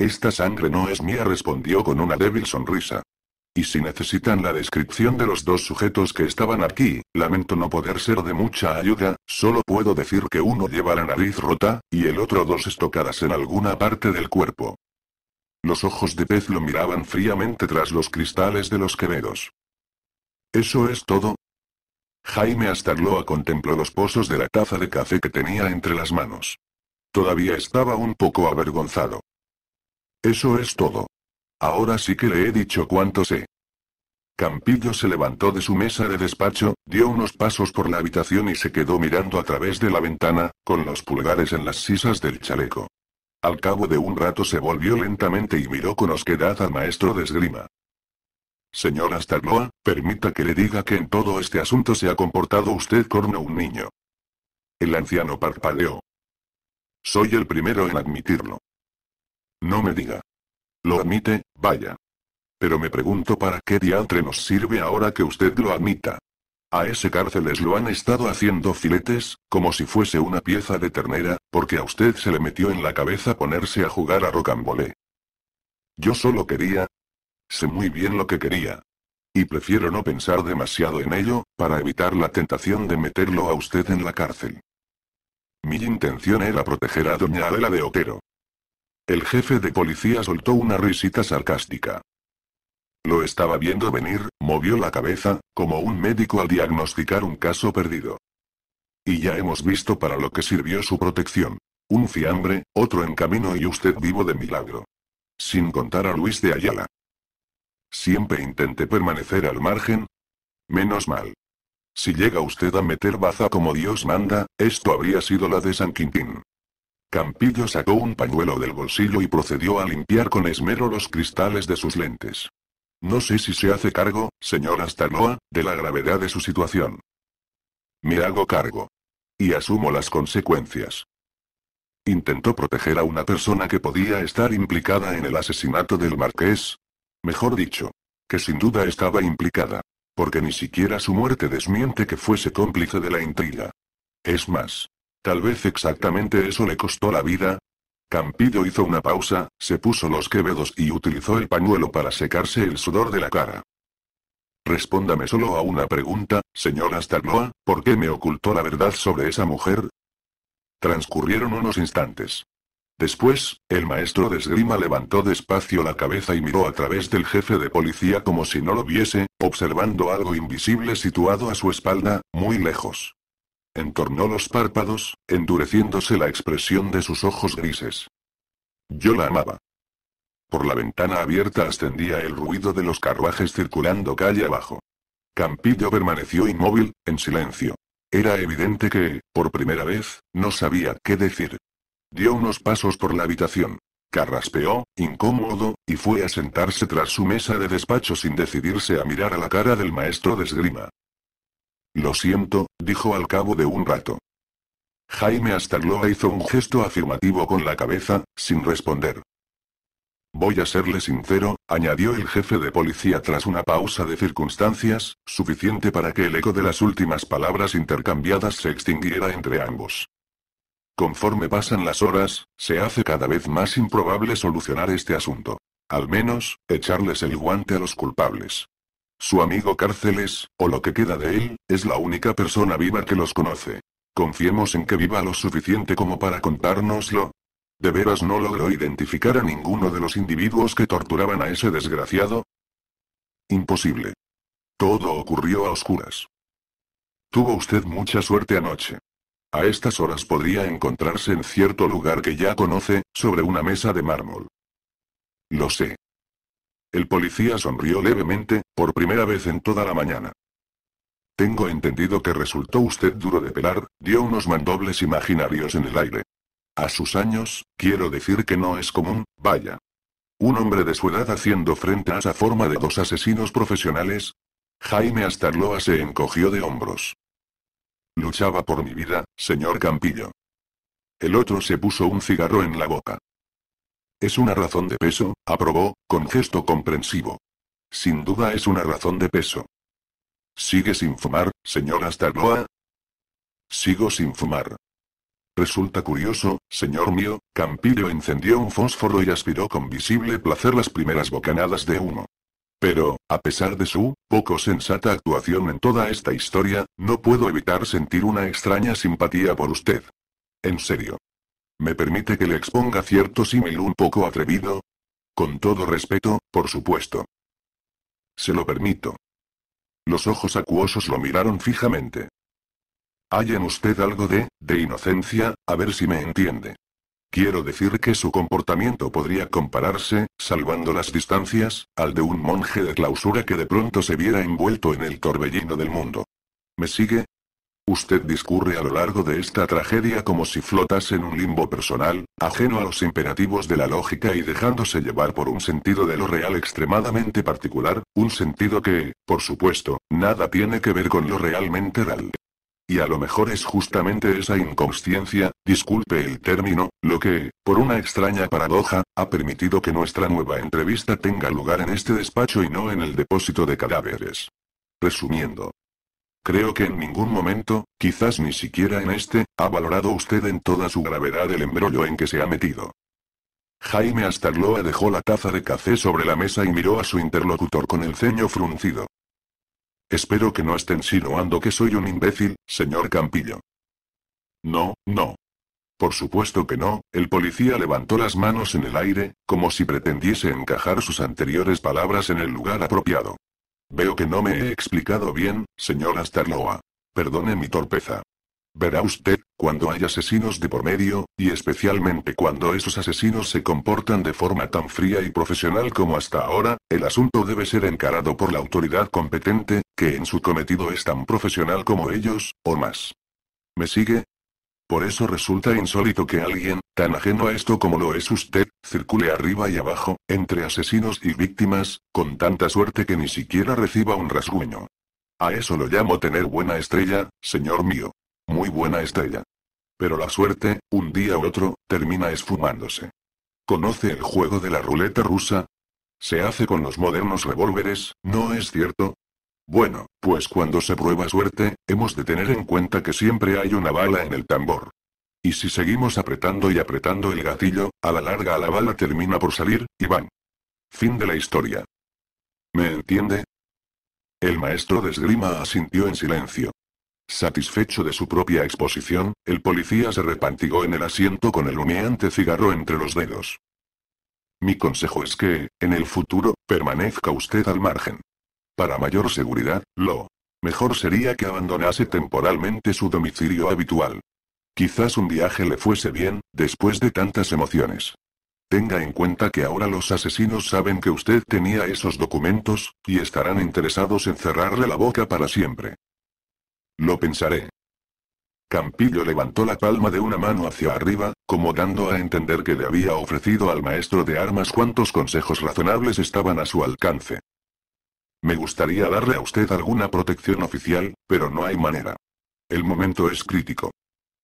Esta sangre no es mía, respondió con una débil sonrisa. Y si necesitan la descripción de los dos sujetos que estaban aquí, lamento no poder ser de mucha ayuda, solo puedo decir que uno lleva la nariz rota, y el otro dos estocadas en alguna parte del cuerpo. Los ojos de pez lo miraban fríamente tras los cristales de los quevedos. ¿Eso es todo? Jaime Astarloa contempló los pozos de la taza de café que tenía entre las manos. Todavía estaba un poco avergonzado. Eso es todo. Ahora sí que le he dicho cuánto sé. Campillo se levantó de su mesa de despacho, dio unos pasos por la habitación y se quedó mirando a través de la ventana, con los pulgares en las sisas del chaleco. Al cabo de un rato se volvió lentamente y miró con osquedad al maestro de esgrima. Señor Astarloa, permita que le diga que en todo este asunto se ha comportado usted como un niño. El anciano parpadeó. Soy el primero en admitirlo. No me diga. Lo admite, vaya. Pero me pregunto para qué diantre nos sirve ahora que usted lo admita. A ese les lo han estado haciendo filetes, como si fuese una pieza de ternera, porque a usted se le metió en la cabeza ponerse a jugar a rocambolé. Yo solo quería. Sé muy bien lo que quería. Y prefiero no pensar demasiado en ello, para evitar la tentación de meterlo a usted en la cárcel. Mi intención era proteger a doña Adela de Otero. El jefe de policía soltó una risita sarcástica. Lo estaba viendo venir, movió la cabeza, como un médico al diagnosticar un caso perdido. Y ya hemos visto para lo que sirvió su protección. Un fiambre, otro en camino y usted vivo de milagro. Sin contar a Luis de Ayala. Siempre intenté permanecer al margen. Menos mal. Si llega usted a meter baza como Dios manda, esto habría sido la de San Quintín. Campillo sacó un pañuelo del bolsillo y procedió a limpiar con esmero los cristales de sus lentes. No sé si se hace cargo, señor Astanoa, de la gravedad de su situación. Me hago cargo. Y asumo las consecuencias. Intentó proteger a una persona que podía estar implicada en el asesinato del marqués. Mejor dicho, que sin duda estaba implicada. Porque ni siquiera su muerte desmiente que fuese cómplice de la intriga. Es más, Tal vez exactamente eso le costó la vida. Campido hizo una pausa, se puso los quevedos y utilizó el pañuelo para secarse el sudor de la cara. Respóndame solo a una pregunta, señora Astarloa, ¿por qué me ocultó la verdad sobre esa mujer? Transcurrieron unos instantes. Después, el maestro de esgrima levantó despacio la cabeza y miró a través del jefe de policía como si no lo viese, observando algo invisible situado a su espalda, muy lejos. Entornó los párpados, endureciéndose la expresión de sus ojos grises. Yo la amaba. Por la ventana abierta ascendía el ruido de los carruajes circulando calle abajo. Campillo permaneció inmóvil, en silencio. Era evidente que, por primera vez, no sabía qué decir. Dio unos pasos por la habitación. Carraspeó, incómodo, y fue a sentarse tras su mesa de despacho sin decidirse a mirar a la cara del maestro de esgrima. Lo siento, dijo al cabo de un rato. Jaime Astagloa hizo un gesto afirmativo con la cabeza, sin responder. Voy a serle sincero, añadió el jefe de policía tras una pausa de circunstancias, suficiente para que el eco de las últimas palabras intercambiadas se extinguiera entre ambos. Conforme pasan las horas, se hace cada vez más improbable solucionar este asunto. Al menos, echarles el guante a los culpables. Su amigo Cárceles, o lo que queda de él, es la única persona viva que los conoce. Confiemos en que viva lo suficiente como para contárnoslo. ¿De veras no logró identificar a ninguno de los individuos que torturaban a ese desgraciado? Imposible. Todo ocurrió a oscuras. Tuvo usted mucha suerte anoche. A estas horas podría encontrarse en cierto lugar que ya conoce, sobre una mesa de mármol. Lo sé. El policía sonrió levemente, por primera vez en toda la mañana. Tengo entendido que resultó usted duro de pelar, dio unos mandobles imaginarios en el aire. A sus años, quiero decir que no es común, vaya. Un hombre de su edad haciendo frente a esa forma de dos asesinos profesionales. Jaime Astarloa se encogió de hombros. Luchaba por mi vida, señor Campillo. El otro se puso un cigarro en la boca. Es una razón de peso, aprobó, con gesto comprensivo. Sin duda es una razón de peso. ¿Sigue sin fumar, señora Astarloa. Sigo sin fumar. Resulta curioso, señor mío, Campillo encendió un fósforo y aspiró con visible placer las primeras bocanadas de humo. Pero, a pesar de su poco sensata actuación en toda esta historia, no puedo evitar sentir una extraña simpatía por usted. En serio. ¿Me permite que le exponga cierto símil un poco atrevido? Con todo respeto, por supuesto. Se lo permito. Los ojos acuosos lo miraron fijamente. Hay en usted algo de, de inocencia, a ver si me entiende. Quiero decir que su comportamiento podría compararse, salvando las distancias, al de un monje de clausura que de pronto se viera envuelto en el torbellino del mundo. ¿Me sigue? Usted discurre a lo largo de esta tragedia como si flotase en un limbo personal, ajeno a los imperativos de la lógica y dejándose llevar por un sentido de lo real extremadamente particular, un sentido que, por supuesto, nada tiene que ver con lo realmente real. Y a lo mejor es justamente esa inconsciencia, disculpe el término, lo que, por una extraña paradoja, ha permitido que nuestra nueva entrevista tenga lugar en este despacho y no en el depósito de cadáveres. Resumiendo, Creo que en ningún momento, quizás ni siquiera en este, ha valorado usted en toda su gravedad el embrollo en que se ha metido. Jaime Astarloa dejó la taza de café sobre la mesa y miró a su interlocutor con el ceño fruncido. Espero que no esté insinuando que soy un imbécil, señor Campillo. No, no. Por supuesto que no, el policía levantó las manos en el aire, como si pretendiese encajar sus anteriores palabras en el lugar apropiado. Veo que no me he explicado bien, señora Starloa. Perdone mi torpeza. Verá usted, cuando hay asesinos de por medio, y especialmente cuando esos asesinos se comportan de forma tan fría y profesional como hasta ahora, el asunto debe ser encarado por la autoridad competente, que en su cometido es tan profesional como ellos, o más. ¿Me sigue? Por eso resulta insólito que alguien, tan ajeno a esto como lo es usted, circule arriba y abajo, entre asesinos y víctimas, con tanta suerte que ni siquiera reciba un rasguño. A eso lo llamo tener buena estrella, señor mío. Muy buena estrella. Pero la suerte, un día u otro, termina esfumándose. ¿Conoce el juego de la ruleta rusa? Se hace con los modernos revólveres, ¿no es cierto? Bueno, pues cuando se prueba suerte, hemos de tener en cuenta que siempre hay una bala en el tambor. Y si seguimos apretando y apretando el gatillo, a la larga la bala termina por salir, y van. Fin de la historia. ¿Me entiende? El maestro de esgrima asintió en silencio. Satisfecho de su propia exposición, el policía se repantigó en el asiento con el humeante cigarro entre los dedos. Mi consejo es que, en el futuro, permanezca usted al margen. Para mayor seguridad, lo mejor sería que abandonase temporalmente su domicilio habitual. Quizás un viaje le fuese bien, después de tantas emociones. Tenga en cuenta que ahora los asesinos saben que usted tenía esos documentos, y estarán interesados en cerrarle la boca para siempre. Lo pensaré. Campillo levantó la palma de una mano hacia arriba, como dando a entender que le había ofrecido al maestro de armas cuantos consejos razonables estaban a su alcance. Me gustaría darle a usted alguna protección oficial, pero no hay manera. El momento es crítico.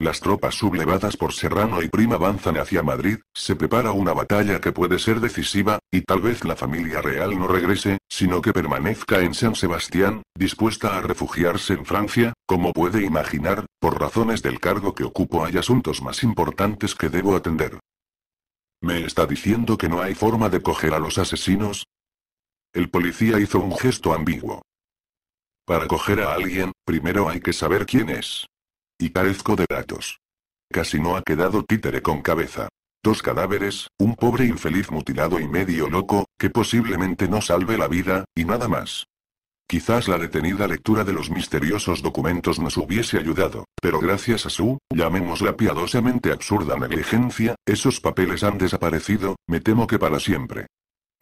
Las tropas sublevadas por Serrano y Prima avanzan hacia Madrid, se prepara una batalla que puede ser decisiva, y tal vez la familia real no regrese, sino que permanezca en San Sebastián, dispuesta a refugiarse en Francia, como puede imaginar, por razones del cargo que ocupo hay asuntos más importantes que debo atender. ¿Me está diciendo que no hay forma de coger a los asesinos? El policía hizo un gesto ambiguo. Para coger a alguien, primero hay que saber quién es. Y carezco de datos. Casi no ha quedado títere con cabeza. Dos cadáveres, un pobre infeliz mutilado y medio loco, que posiblemente no salve la vida, y nada más. Quizás la detenida lectura de los misteriosos documentos nos hubiese ayudado, pero gracias a su, llamémosla piadosamente absurda negligencia, esos papeles han desaparecido, me temo que para siempre.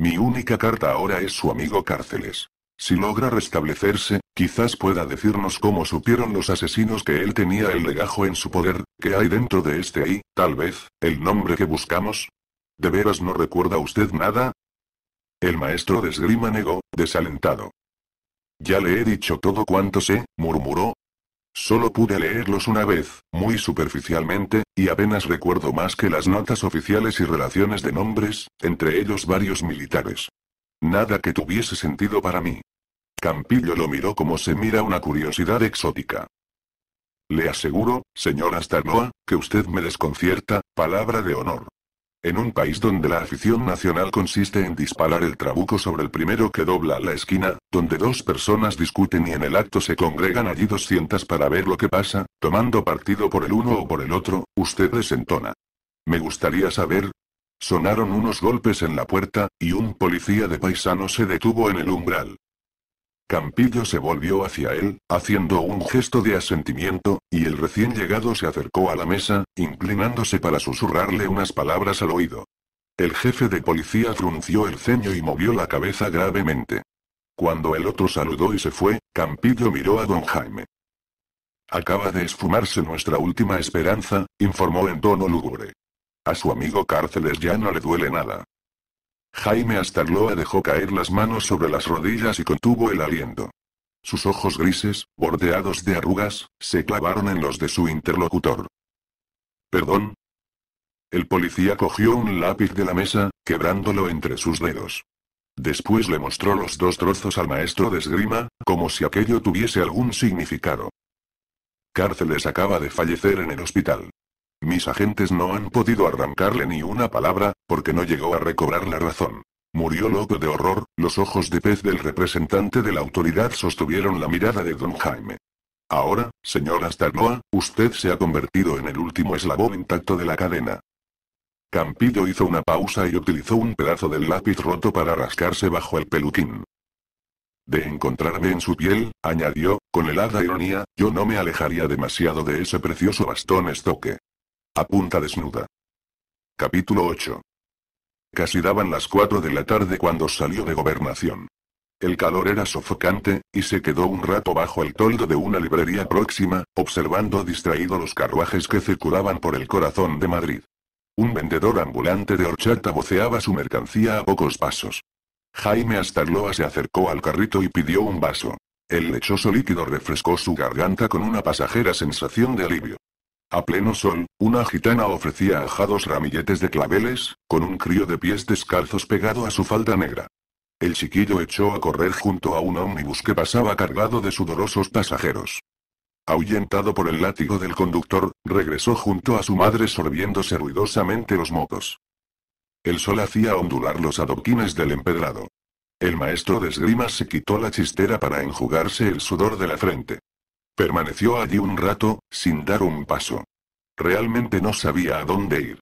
Mi única carta ahora es su amigo Cárceles. Si logra restablecerse, quizás pueda decirnos cómo supieron los asesinos que él tenía el legajo en su poder, qué hay dentro de este ahí, tal vez, el nombre que buscamos. ¿De veras no recuerda usted nada? El maestro de esgrima negó, desalentado. Ya le he dicho todo cuanto sé, murmuró, Solo pude leerlos una vez, muy superficialmente, y apenas recuerdo más que las notas oficiales y relaciones de nombres, entre ellos varios militares. Nada que tuviese sentido para mí. Campillo lo miró como se mira una curiosidad exótica. Le aseguro, señor Astarloa, que usted me desconcierta, palabra de honor. En un país donde la afición nacional consiste en disparar el trabuco sobre el primero que dobla la esquina, donde dos personas discuten y en el acto se congregan allí doscientas para ver lo que pasa, tomando partido por el uno o por el otro, usted desentona. Me gustaría saber. Sonaron unos golpes en la puerta, y un policía de paisano se detuvo en el umbral. Campillo se volvió hacia él, haciendo un gesto de asentimiento, y el recién llegado se acercó a la mesa, inclinándose para susurrarle unas palabras al oído. El jefe de policía frunció el ceño y movió la cabeza gravemente. Cuando el otro saludó y se fue, Campillo miró a don Jaime. Acaba de esfumarse nuestra última esperanza, informó en tono lúgubre. A su amigo Cárceles ya no le duele nada. Jaime Astarloa dejó caer las manos sobre las rodillas y contuvo el aliento. Sus ojos grises, bordeados de arrugas, se clavaron en los de su interlocutor. ¿Perdón? El policía cogió un lápiz de la mesa, quebrándolo entre sus dedos. Después le mostró los dos trozos al maestro de esgrima, como si aquello tuviese algún significado. Cárceles acaba de fallecer en el hospital. Mis agentes no han podido arrancarle ni una palabra, porque no llegó a recobrar la razón. Murió loco de horror, los ojos de pez del representante de la autoridad sostuvieron la mirada de don Jaime. Ahora, señor Astarloa, usted se ha convertido en el último eslabón intacto de la cadena. Campillo hizo una pausa y utilizó un pedazo del lápiz roto para rascarse bajo el peluquín. De encontrarme en su piel, añadió, con helada ironía, yo no me alejaría demasiado de ese precioso bastón estoque. A punta desnuda. Capítulo 8. Casi daban las 4 de la tarde cuando salió de gobernación. El calor era sofocante, y se quedó un rato bajo el toldo de una librería próxima, observando distraído los carruajes que circulaban por el corazón de Madrid. Un vendedor ambulante de horchata voceaba su mercancía a pocos pasos. Jaime Astarloa se acercó al carrito y pidió un vaso. El lechoso líquido refrescó su garganta con una pasajera sensación de alivio. A pleno sol, una gitana ofrecía ajados ramilletes de claveles, con un crío de pies descalzos pegado a su falda negra. El chiquillo echó a correr junto a un ómnibus que pasaba cargado de sudorosos pasajeros. Ahuyentado por el látigo del conductor, regresó junto a su madre sorbiéndose ruidosamente los mocos. El sol hacía ondular los adoquines del empedrado. El maestro de esgrima se quitó la chistera para enjugarse el sudor de la frente. Permaneció allí un rato, sin dar un paso. Realmente no sabía a dónde ir.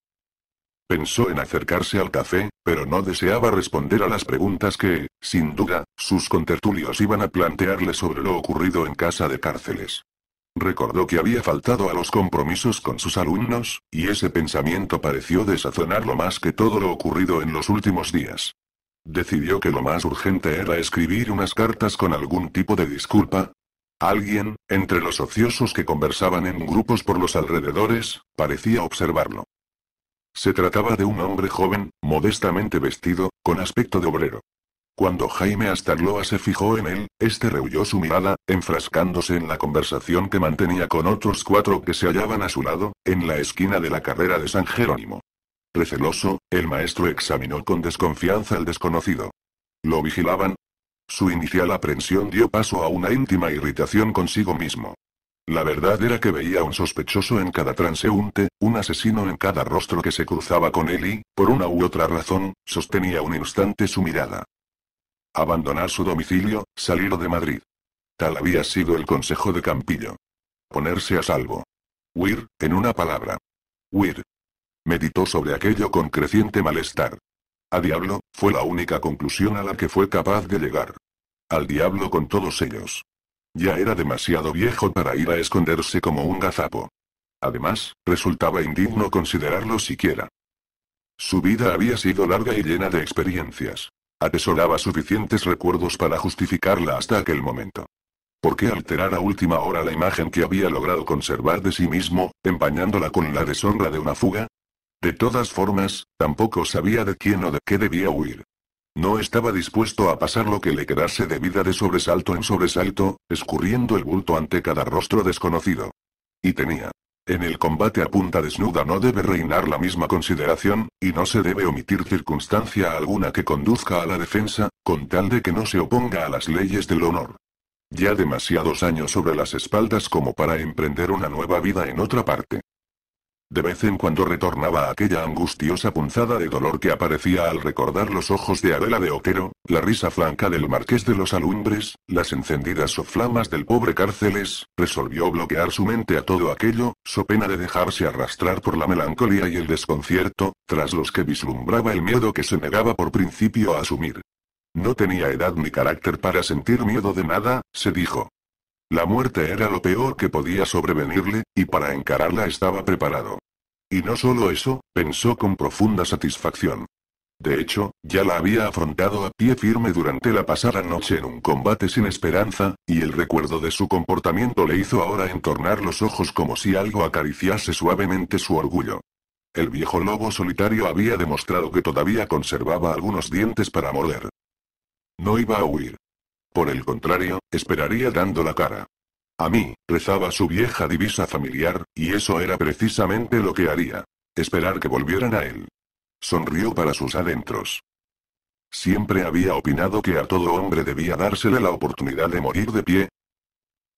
Pensó en acercarse al café, pero no deseaba responder a las preguntas que, sin duda, sus contertulios iban a plantearle sobre lo ocurrido en casa de cárceles. Recordó que había faltado a los compromisos con sus alumnos, y ese pensamiento pareció desazonarlo más que todo lo ocurrido en los últimos días. Decidió que lo más urgente era escribir unas cartas con algún tipo de disculpa, Alguien, entre los ociosos que conversaban en grupos por los alrededores, parecía observarlo. Se trataba de un hombre joven, modestamente vestido, con aspecto de obrero. Cuando Jaime Astarloa se fijó en él, este rehuyó su mirada, enfrascándose en la conversación que mantenía con otros cuatro que se hallaban a su lado, en la esquina de la carrera de San Jerónimo. Receloso, el maestro examinó con desconfianza al desconocido. Lo vigilaban, su inicial aprensión dio paso a una íntima irritación consigo mismo. La verdad era que veía un sospechoso en cada transeúnte, un asesino en cada rostro que se cruzaba con él y, por una u otra razón, sostenía un instante su mirada. Abandonar su domicilio, salir de Madrid. Tal había sido el consejo de Campillo. Ponerse a salvo. Huir, en una palabra. Huir. Meditó sobre aquello con creciente malestar. A diablo, fue la única conclusión a la que fue capaz de llegar. Al diablo con todos ellos. Ya era demasiado viejo para ir a esconderse como un gazapo. Además, resultaba indigno considerarlo siquiera. Su vida había sido larga y llena de experiencias. Atesoraba suficientes recuerdos para justificarla hasta aquel momento. ¿Por qué alterar a última hora la imagen que había logrado conservar de sí mismo, empañándola con la deshonra de una fuga? De todas formas, tampoco sabía de quién o de qué debía huir. No estaba dispuesto a pasar lo que le quedase de vida de sobresalto en sobresalto, escurriendo el bulto ante cada rostro desconocido. Y tenía. En el combate a punta desnuda no debe reinar la misma consideración, y no se debe omitir circunstancia alguna que conduzca a la defensa, con tal de que no se oponga a las leyes del honor. Ya demasiados años sobre las espaldas como para emprender una nueva vida en otra parte. De vez en cuando retornaba aquella angustiosa punzada de dolor que aparecía al recordar los ojos de Adela de Otero, la risa franca del marqués de los alumbres, las encendidas soflamas del pobre cárceles, resolvió bloquear su mente a todo aquello, so pena de dejarse arrastrar por la melancolía y el desconcierto, tras los que vislumbraba el miedo que se negaba por principio a asumir. No tenía edad ni carácter para sentir miedo de nada, se dijo. La muerte era lo peor que podía sobrevenirle, y para encararla estaba preparado. Y no solo eso, pensó con profunda satisfacción. De hecho, ya la había afrontado a pie firme durante la pasada noche en un combate sin esperanza, y el recuerdo de su comportamiento le hizo ahora entornar los ojos como si algo acariciase suavemente su orgullo. El viejo lobo solitario había demostrado que todavía conservaba algunos dientes para morder. No iba a huir. Por el contrario, esperaría dando la cara. A mí, rezaba su vieja divisa familiar, y eso era precisamente lo que haría. Esperar que volvieran a él. Sonrió para sus adentros. Siempre había opinado que a todo hombre debía dársele la oportunidad de morir de pie,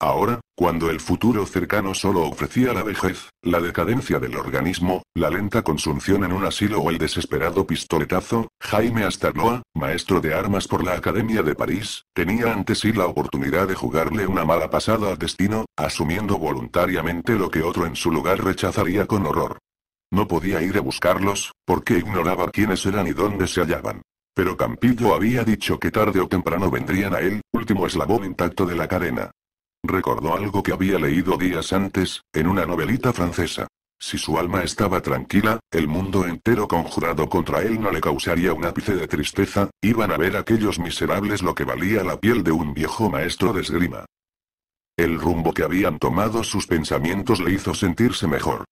Ahora, cuando el futuro cercano solo ofrecía la vejez, la decadencia del organismo, la lenta consunción en un asilo o el desesperado pistoletazo, Jaime Astarloa, maestro de armas por la Academia de París, tenía ante sí la oportunidad de jugarle una mala pasada al destino, asumiendo voluntariamente lo que otro en su lugar rechazaría con horror. No podía ir a buscarlos, porque ignoraba quiénes eran y dónde se hallaban. Pero Campillo había dicho que tarde o temprano vendrían a él, último eslabón intacto de la cadena. Recordó algo que había leído días antes, en una novelita francesa. Si su alma estaba tranquila, el mundo entero conjurado contra él no le causaría un ápice de tristeza, iban a ver aquellos miserables lo que valía la piel de un viejo maestro de esgrima. El rumbo que habían tomado sus pensamientos le hizo sentirse mejor.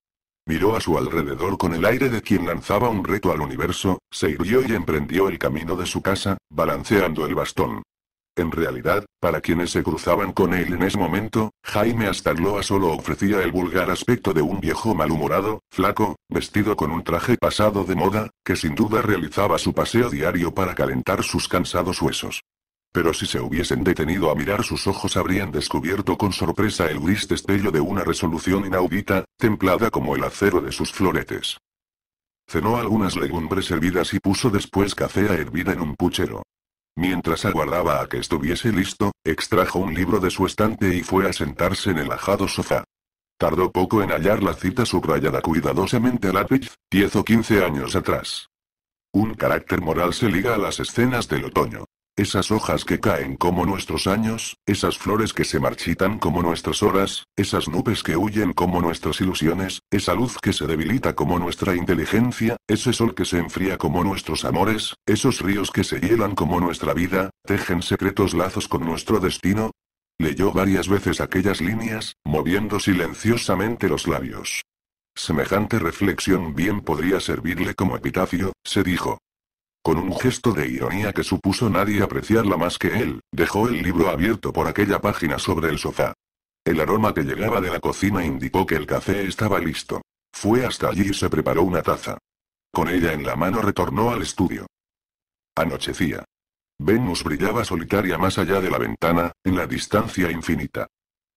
Miró a su alrededor con el aire de quien lanzaba un reto al universo, se irguió y emprendió el camino de su casa, balanceando el bastón. En realidad, para quienes se cruzaban con él en ese momento, Jaime Astarloa solo ofrecía el vulgar aspecto de un viejo malhumorado, flaco, vestido con un traje pasado de moda, que sin duda realizaba su paseo diario para calentar sus cansados huesos. Pero si se hubiesen detenido a mirar sus ojos habrían descubierto con sorpresa el gris destello de una resolución inaudita, templada como el acero de sus floretes. Cenó algunas legumbres hervidas y puso después café a en un puchero. Mientras aguardaba a que estuviese listo, extrajo un libro de su estante y fue a sentarse en el ajado sofá. Tardó poco en hallar la cita subrayada cuidadosamente a lápiz, 10 o 15 años atrás. Un carácter moral se liga a las escenas del otoño esas hojas que caen como nuestros años, esas flores que se marchitan como nuestras horas, esas nubes que huyen como nuestras ilusiones, esa luz que se debilita como nuestra inteligencia, ese sol que se enfría como nuestros amores, esos ríos que se hielan como nuestra vida, tejen secretos lazos con nuestro destino. Leyó varias veces aquellas líneas, moviendo silenciosamente los labios. Semejante reflexión bien podría servirle como epitafio, se dijo. Con un gesto de ironía que supuso nadie apreciarla más que él, dejó el libro abierto por aquella página sobre el sofá. El aroma que llegaba de la cocina indicó que el café estaba listo. Fue hasta allí y se preparó una taza. Con ella en la mano retornó al estudio. Anochecía. Venus brillaba solitaria más allá de la ventana, en la distancia infinita.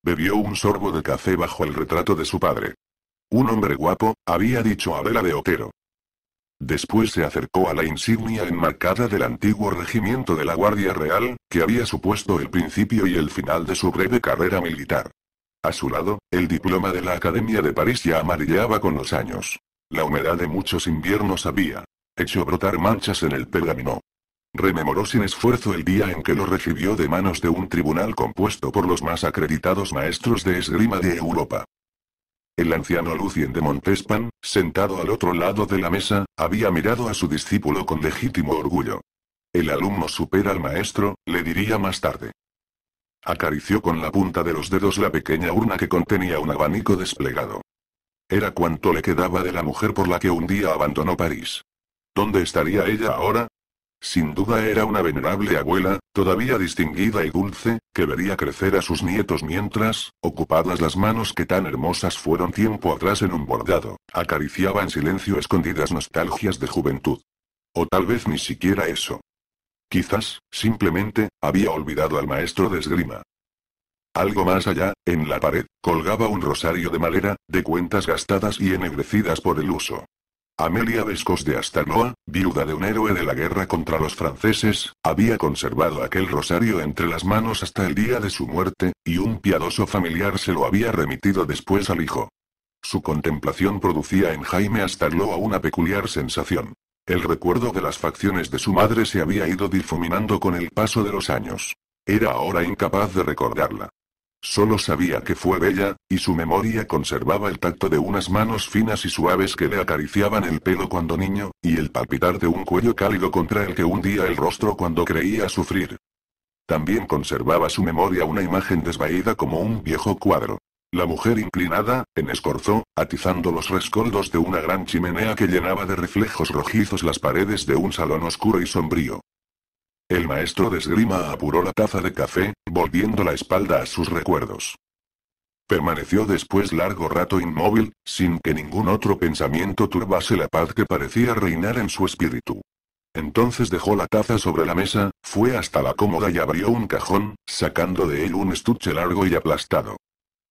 Bebió un sorbo de café bajo el retrato de su padre. Un hombre guapo, había dicho Abela de Otero. Después se acercó a la insignia enmarcada del antiguo regimiento de la Guardia Real, que había supuesto el principio y el final de su breve carrera militar. A su lado, el diploma de la Academia de París ya amarillaba con los años. La humedad de muchos inviernos había hecho brotar manchas en el pergamino. Rememoró sin esfuerzo el día en que lo recibió de manos de un tribunal compuesto por los más acreditados maestros de esgrima de Europa. El anciano Lucien de Montespan, sentado al otro lado de la mesa, había mirado a su discípulo con legítimo orgullo. El alumno supera al maestro, le diría más tarde. Acarició con la punta de los dedos la pequeña urna que contenía un abanico desplegado. Era cuanto le quedaba de la mujer por la que un día abandonó París. ¿Dónde estaría ella ahora? Sin duda era una venerable abuela, todavía distinguida y dulce, que vería crecer a sus nietos mientras, ocupadas las manos que tan hermosas fueron tiempo atrás en un bordado, acariciaba en silencio escondidas nostalgias de juventud. O tal vez ni siquiera eso. Quizás, simplemente, había olvidado al maestro de esgrima. Algo más allá, en la pared, colgaba un rosario de madera, de cuentas gastadas y ennegrecidas por el uso. Amelia Vescos de Astarloa, viuda de un héroe de la guerra contra los franceses, había conservado aquel rosario entre las manos hasta el día de su muerte, y un piadoso familiar se lo había remitido después al hijo. Su contemplación producía en Jaime Astarloa una peculiar sensación. El recuerdo de las facciones de su madre se había ido difuminando con el paso de los años. Era ahora incapaz de recordarla. Solo sabía que fue bella, y su memoria conservaba el tacto de unas manos finas y suaves que le acariciaban el pelo cuando niño, y el palpitar de un cuello cálido contra el que hundía el rostro cuando creía sufrir. También conservaba su memoria una imagen desvaída como un viejo cuadro. La mujer inclinada, en escorzo, atizando los rescoldos de una gran chimenea que llenaba de reflejos rojizos las paredes de un salón oscuro y sombrío. El maestro de esgrima apuró la taza de café, volviendo la espalda a sus recuerdos. Permaneció después largo rato inmóvil, sin que ningún otro pensamiento turbase la paz que parecía reinar en su espíritu. Entonces dejó la taza sobre la mesa, fue hasta la cómoda y abrió un cajón, sacando de él un estuche largo y aplastado.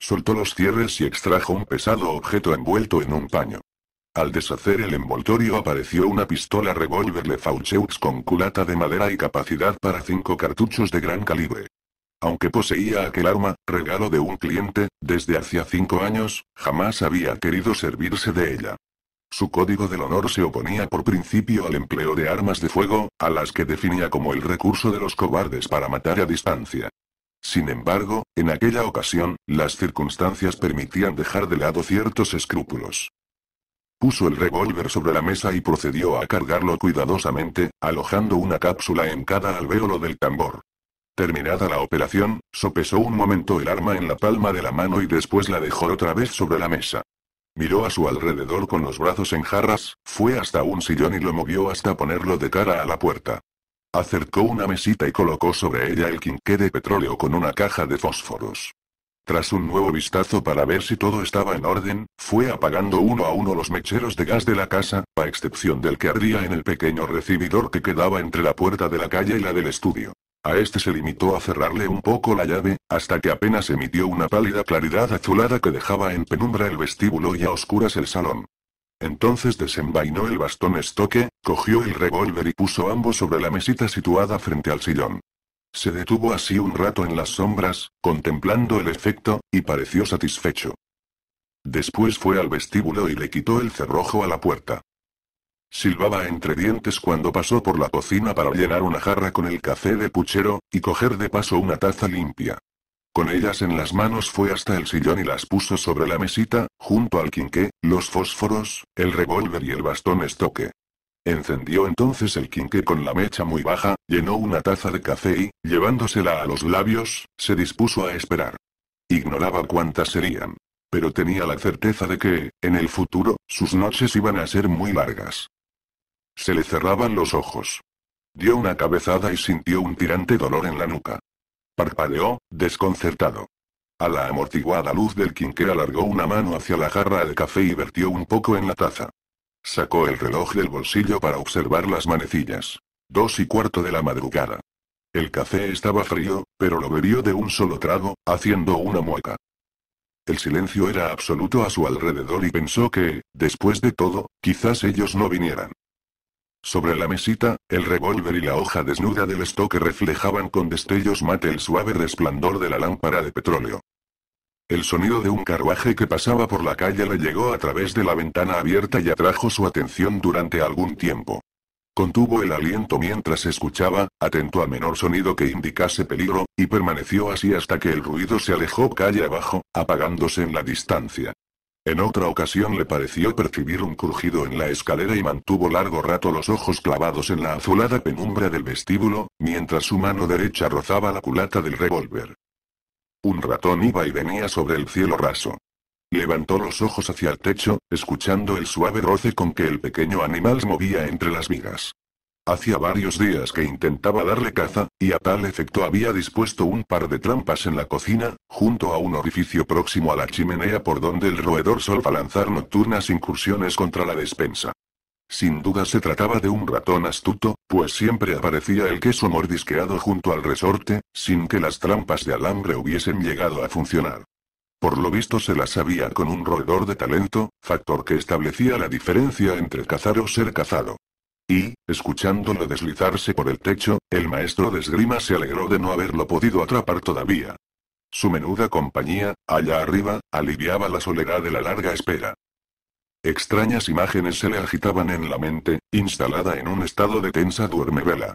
Soltó los cierres y extrajo un pesado objeto envuelto en un paño. Al deshacer el envoltorio apareció una pistola revólver Lefaucheux con culata de madera y capacidad para cinco cartuchos de gran calibre. Aunque poseía aquel arma, regalo de un cliente, desde hacía cinco años, jamás había querido servirse de ella. Su código del honor se oponía por principio al empleo de armas de fuego, a las que definía como el recurso de los cobardes para matar a distancia. Sin embargo, en aquella ocasión, las circunstancias permitían dejar de lado ciertos escrúpulos. Puso el revólver sobre la mesa y procedió a cargarlo cuidadosamente, alojando una cápsula en cada alvéolo del tambor. Terminada la operación, sopesó un momento el arma en la palma de la mano y después la dejó otra vez sobre la mesa. Miró a su alrededor con los brazos en jarras, fue hasta un sillón y lo movió hasta ponerlo de cara a la puerta. Acercó una mesita y colocó sobre ella el quinqué de petróleo con una caja de fósforos. Tras un nuevo vistazo para ver si todo estaba en orden, fue apagando uno a uno los mecheros de gas de la casa, a excepción del que ardía en el pequeño recibidor que quedaba entre la puerta de la calle y la del estudio. A este se limitó a cerrarle un poco la llave, hasta que apenas emitió una pálida claridad azulada que dejaba en penumbra el vestíbulo y a oscuras el salón. Entonces desenvainó el bastón estoque, cogió el revólver y puso ambos sobre la mesita situada frente al sillón. Se detuvo así un rato en las sombras, contemplando el efecto, y pareció satisfecho. Después fue al vestíbulo y le quitó el cerrojo a la puerta. Silbaba entre dientes cuando pasó por la cocina para llenar una jarra con el café de puchero, y coger de paso una taza limpia. Con ellas en las manos fue hasta el sillón y las puso sobre la mesita, junto al quinqué, los fósforos, el revólver y el bastón estoque. Encendió entonces el quinque con la mecha muy baja, llenó una taza de café y, llevándosela a los labios, se dispuso a esperar. Ignoraba cuántas serían. Pero tenía la certeza de que, en el futuro, sus noches iban a ser muy largas. Se le cerraban los ojos. Dio una cabezada y sintió un tirante dolor en la nuca. Parpadeó, desconcertado. A la amortiguada luz del quinqué alargó una mano hacia la jarra de café y vertió un poco en la taza. Sacó el reloj del bolsillo para observar las manecillas. Dos y cuarto de la madrugada. El café estaba frío, pero lo bebió de un solo trago, haciendo una mueca. El silencio era absoluto a su alrededor y pensó que, después de todo, quizás ellos no vinieran. Sobre la mesita, el revólver y la hoja desnuda del estoque reflejaban con destellos mate el suave resplandor de la lámpara de petróleo. El sonido de un carruaje que pasaba por la calle le llegó a través de la ventana abierta y atrajo su atención durante algún tiempo. Contuvo el aliento mientras escuchaba, atento al menor sonido que indicase peligro, y permaneció así hasta que el ruido se alejó calle abajo, apagándose en la distancia. En otra ocasión le pareció percibir un crujido en la escalera y mantuvo largo rato los ojos clavados en la azulada penumbra del vestíbulo, mientras su mano derecha rozaba la culata del revólver. Un ratón iba y venía sobre el cielo raso. Levantó los ojos hacia el techo, escuchando el suave roce con que el pequeño animal se movía entre las vigas. Hacía varios días que intentaba darle caza, y a tal efecto había dispuesto un par de trampas en la cocina, junto a un orificio próximo a la chimenea por donde el roedor solfa lanzar nocturnas incursiones contra la despensa. Sin duda se trataba de un ratón astuto, pues siempre aparecía el queso mordisqueado junto al resorte, sin que las trampas de alambre hubiesen llegado a funcionar. Por lo visto se las sabía con un roedor de talento, factor que establecía la diferencia entre cazar o ser cazado. Y, escuchándolo deslizarse por el techo, el maestro de esgrima se alegró de no haberlo podido atrapar todavía. Su menuda compañía, allá arriba, aliviaba la soledad de la larga espera. Extrañas imágenes se le agitaban en la mente, instalada en un estado de tensa duermevela.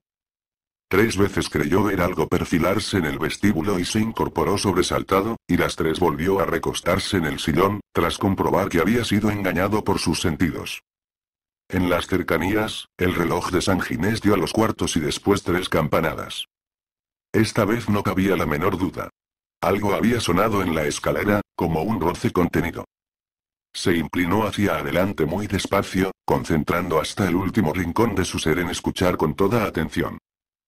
Tres veces creyó ver algo perfilarse en el vestíbulo y se incorporó sobresaltado, y las tres volvió a recostarse en el sillón, tras comprobar que había sido engañado por sus sentidos. En las cercanías, el reloj de San Ginés dio a los cuartos y después tres campanadas. Esta vez no cabía la menor duda. Algo había sonado en la escalera, como un roce contenido. Se inclinó hacia adelante muy despacio, concentrando hasta el último rincón de su ser en escuchar con toda atención.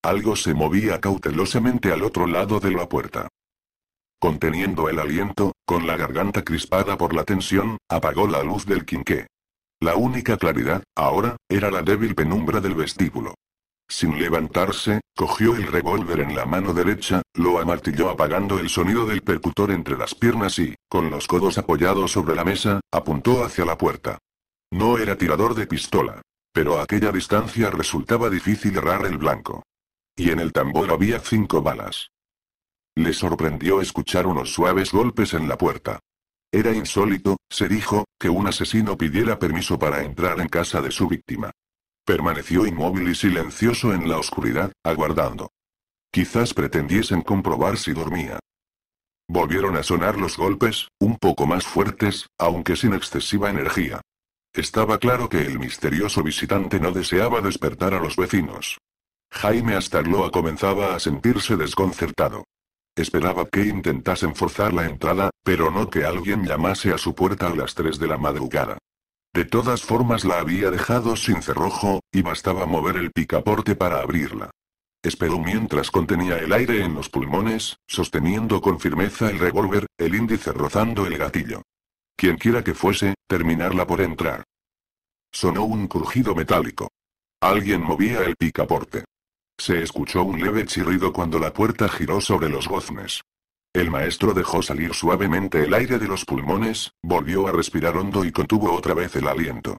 Algo se movía cautelosamente al otro lado de la puerta. Conteniendo el aliento, con la garganta crispada por la tensión, apagó la luz del quinqué. La única claridad, ahora, era la débil penumbra del vestíbulo. Sin levantarse, cogió el revólver en la mano derecha, lo amartilló apagando el sonido del percutor entre las piernas y, con los codos apoyados sobre la mesa, apuntó hacia la puerta. No era tirador de pistola. Pero a aquella distancia resultaba difícil errar el blanco. Y en el tambor había cinco balas. Le sorprendió escuchar unos suaves golpes en la puerta. Era insólito, se dijo, que un asesino pidiera permiso para entrar en casa de su víctima. Permaneció inmóvil y silencioso en la oscuridad, aguardando. Quizás pretendiesen comprobar si dormía. Volvieron a sonar los golpes, un poco más fuertes, aunque sin excesiva energía. Estaba claro que el misterioso visitante no deseaba despertar a los vecinos. Jaime Astarloa comenzaba a sentirse desconcertado. Esperaba que intentasen forzar la entrada, pero no que alguien llamase a su puerta a las 3 de la madrugada. De todas formas la había dejado sin cerrojo, y bastaba mover el picaporte para abrirla. Esperó mientras contenía el aire en los pulmones, sosteniendo con firmeza el revólver, el índice rozando el gatillo. Quienquiera que fuese, terminarla por entrar. Sonó un crujido metálico. Alguien movía el picaporte. Se escuchó un leve chirrido cuando la puerta giró sobre los goznes. El maestro dejó salir suavemente el aire de los pulmones, volvió a respirar hondo y contuvo otra vez el aliento.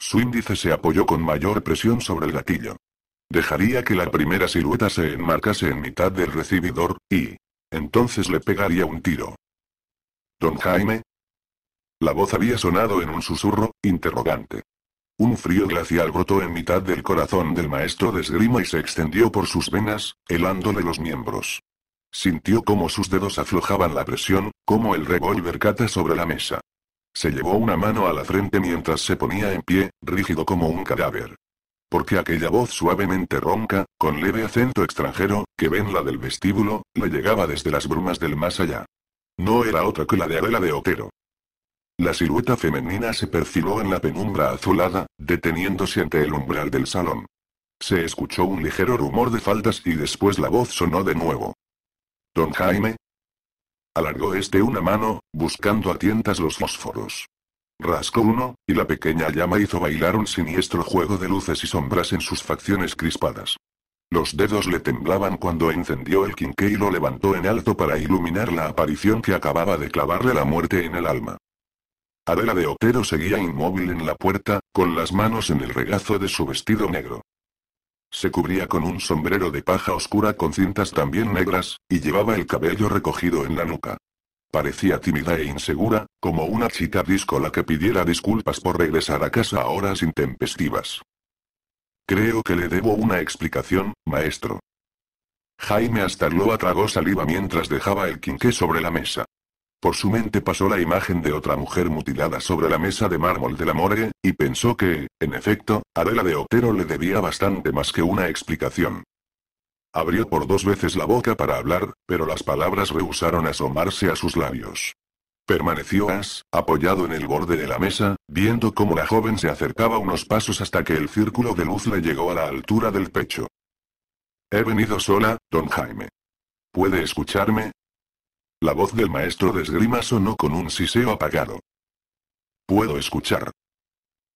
Su índice se apoyó con mayor presión sobre el gatillo. Dejaría que la primera silueta se enmarcase en mitad del recibidor, y... Entonces le pegaría un tiro. Don Jaime. La voz había sonado en un susurro, interrogante. Un frío glacial brotó en mitad del corazón del maestro de esgrima y se extendió por sus venas, helándole los miembros. Sintió como sus dedos aflojaban la presión, como el revólver cata sobre la mesa. Se llevó una mano a la frente mientras se ponía en pie, rígido como un cadáver. Porque aquella voz suavemente ronca, con leve acento extranjero, que ven la del vestíbulo, le llegaba desde las brumas del más allá. No era otra que la de Adela de Otero. La silueta femenina se perfiló en la penumbra azulada, deteniéndose ante el umbral del salón. Se escuchó un ligero rumor de faldas y después la voz sonó de nuevo. Don Jaime. Alargó este una mano, buscando a tientas los fósforos. Rascó uno, y la pequeña llama hizo bailar un siniestro juego de luces y sombras en sus facciones crispadas. Los dedos le temblaban cuando encendió el quinqué y lo levantó en alto para iluminar la aparición que acababa de clavarle la muerte en el alma. Adela de Otero seguía inmóvil en la puerta, con las manos en el regazo de su vestido negro. Se cubría con un sombrero de paja oscura con cintas también negras, y llevaba el cabello recogido en la nuca. Parecía tímida e insegura, como una chica discola que pidiera disculpas por regresar a casa a horas intempestivas. Creo que le debo una explicación, maestro. Jaime Astarloa tragó saliva mientras dejaba el quinqué sobre la mesa. Por su mente pasó la imagen de otra mujer mutilada sobre la mesa de mármol de la morgue, y pensó que, en efecto, Adela de Otero le debía bastante más que una explicación. Abrió por dos veces la boca para hablar, pero las palabras rehusaron asomarse a sus labios. Permaneció as, apoyado en el borde de la mesa, viendo cómo la joven se acercaba unos pasos hasta que el círculo de luz le llegó a la altura del pecho. He venido sola, don Jaime. ¿Puede escucharme? La voz del maestro de esgrima sonó con un siseo apagado. Puedo escuchar.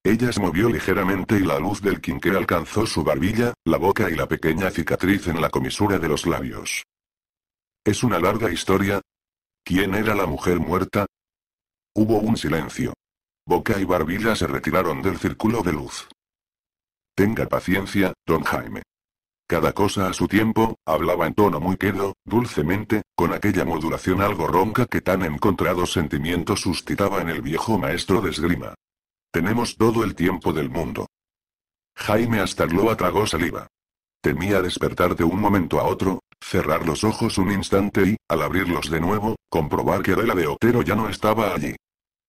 Ella se movió ligeramente y la luz del quinqué alcanzó su barbilla, la boca y la pequeña cicatriz en la comisura de los labios. Es una larga historia. ¿Quién era la mujer muerta? Hubo un silencio. Boca y barbilla se retiraron del círculo de luz. Tenga paciencia, don Jaime cada cosa a su tiempo, hablaba en tono muy quedo, dulcemente, con aquella modulación algo ronca que tan encontrado sentimiento suscitaba en el viejo maestro de esgrima. Tenemos todo el tiempo del mundo. Jaime hasta lo atragó saliva. Temía despertar de un momento a otro, cerrar los ojos un instante y, al abrirlos de nuevo, comprobar que Adela de Otero ya no estaba allí.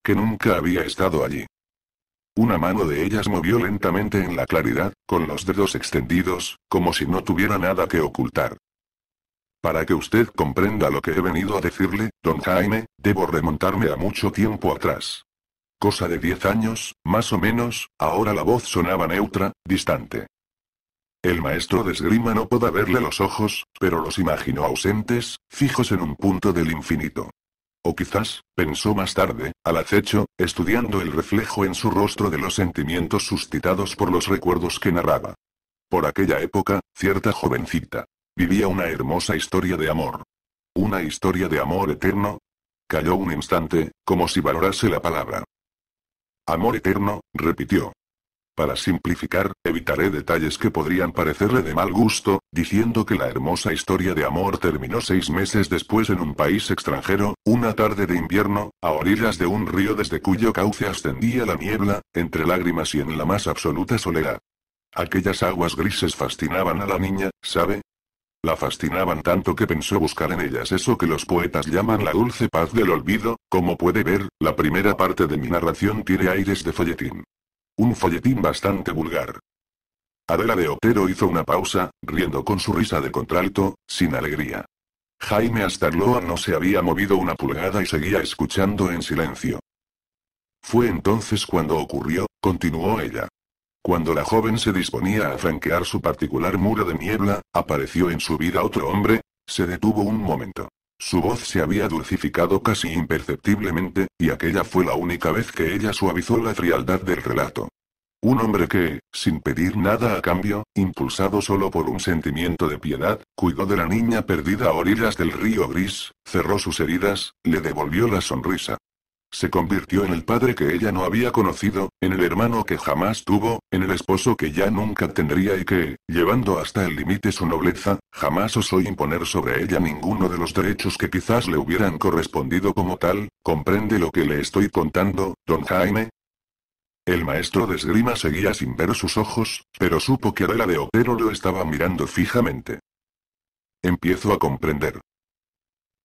Que nunca había estado allí. Una mano de ellas movió lentamente en la claridad, con los dedos extendidos, como si no tuviera nada que ocultar. Para que usted comprenda lo que he venido a decirle, don Jaime, debo remontarme a mucho tiempo atrás. Cosa de diez años, más o menos, ahora la voz sonaba neutra, distante. El maestro de esgrima no podía verle los ojos, pero los imaginó ausentes, fijos en un punto del infinito. O quizás, pensó más tarde, al acecho, estudiando el reflejo en su rostro de los sentimientos suscitados por los recuerdos que narraba. Por aquella época, cierta jovencita. Vivía una hermosa historia de amor. Una historia de amor eterno. Cayó un instante, como si valorase la palabra. Amor eterno, repitió. Para simplificar, evitaré detalles que podrían parecerle de mal gusto, diciendo que la hermosa historia de amor terminó seis meses después en un país extranjero, una tarde de invierno, a orillas de un río desde cuyo cauce ascendía la niebla, entre lágrimas y en la más absoluta soledad. Aquellas aguas grises fascinaban a la niña, ¿sabe? La fascinaban tanto que pensó buscar en ellas eso que los poetas llaman la dulce paz del olvido, como puede ver, la primera parte de mi narración tiene aires de folletín. Un folletín bastante vulgar. Adela de Otero hizo una pausa, riendo con su risa de contralto, sin alegría. Jaime Astarloa no se había movido una pulgada y seguía escuchando en silencio. Fue entonces cuando ocurrió, continuó ella. Cuando la joven se disponía a franquear su particular muro de niebla, apareció en su vida otro hombre, se detuvo un momento. Su voz se había dulcificado casi imperceptiblemente, y aquella fue la única vez que ella suavizó la frialdad del relato. Un hombre que, sin pedir nada a cambio, impulsado solo por un sentimiento de piedad, cuidó de la niña perdida a orillas del río Gris, cerró sus heridas, le devolvió la sonrisa. Se convirtió en el padre que ella no había conocido, en el hermano que jamás tuvo, en el esposo que ya nunca tendría y que, llevando hasta el límite su nobleza, jamás osó imponer sobre ella ninguno de los derechos que quizás le hubieran correspondido como tal, ¿comprende lo que le estoy contando, don Jaime? El maestro de esgrima seguía sin ver sus ojos, pero supo que Adela de Otero lo estaba mirando fijamente. Empiezo a comprender.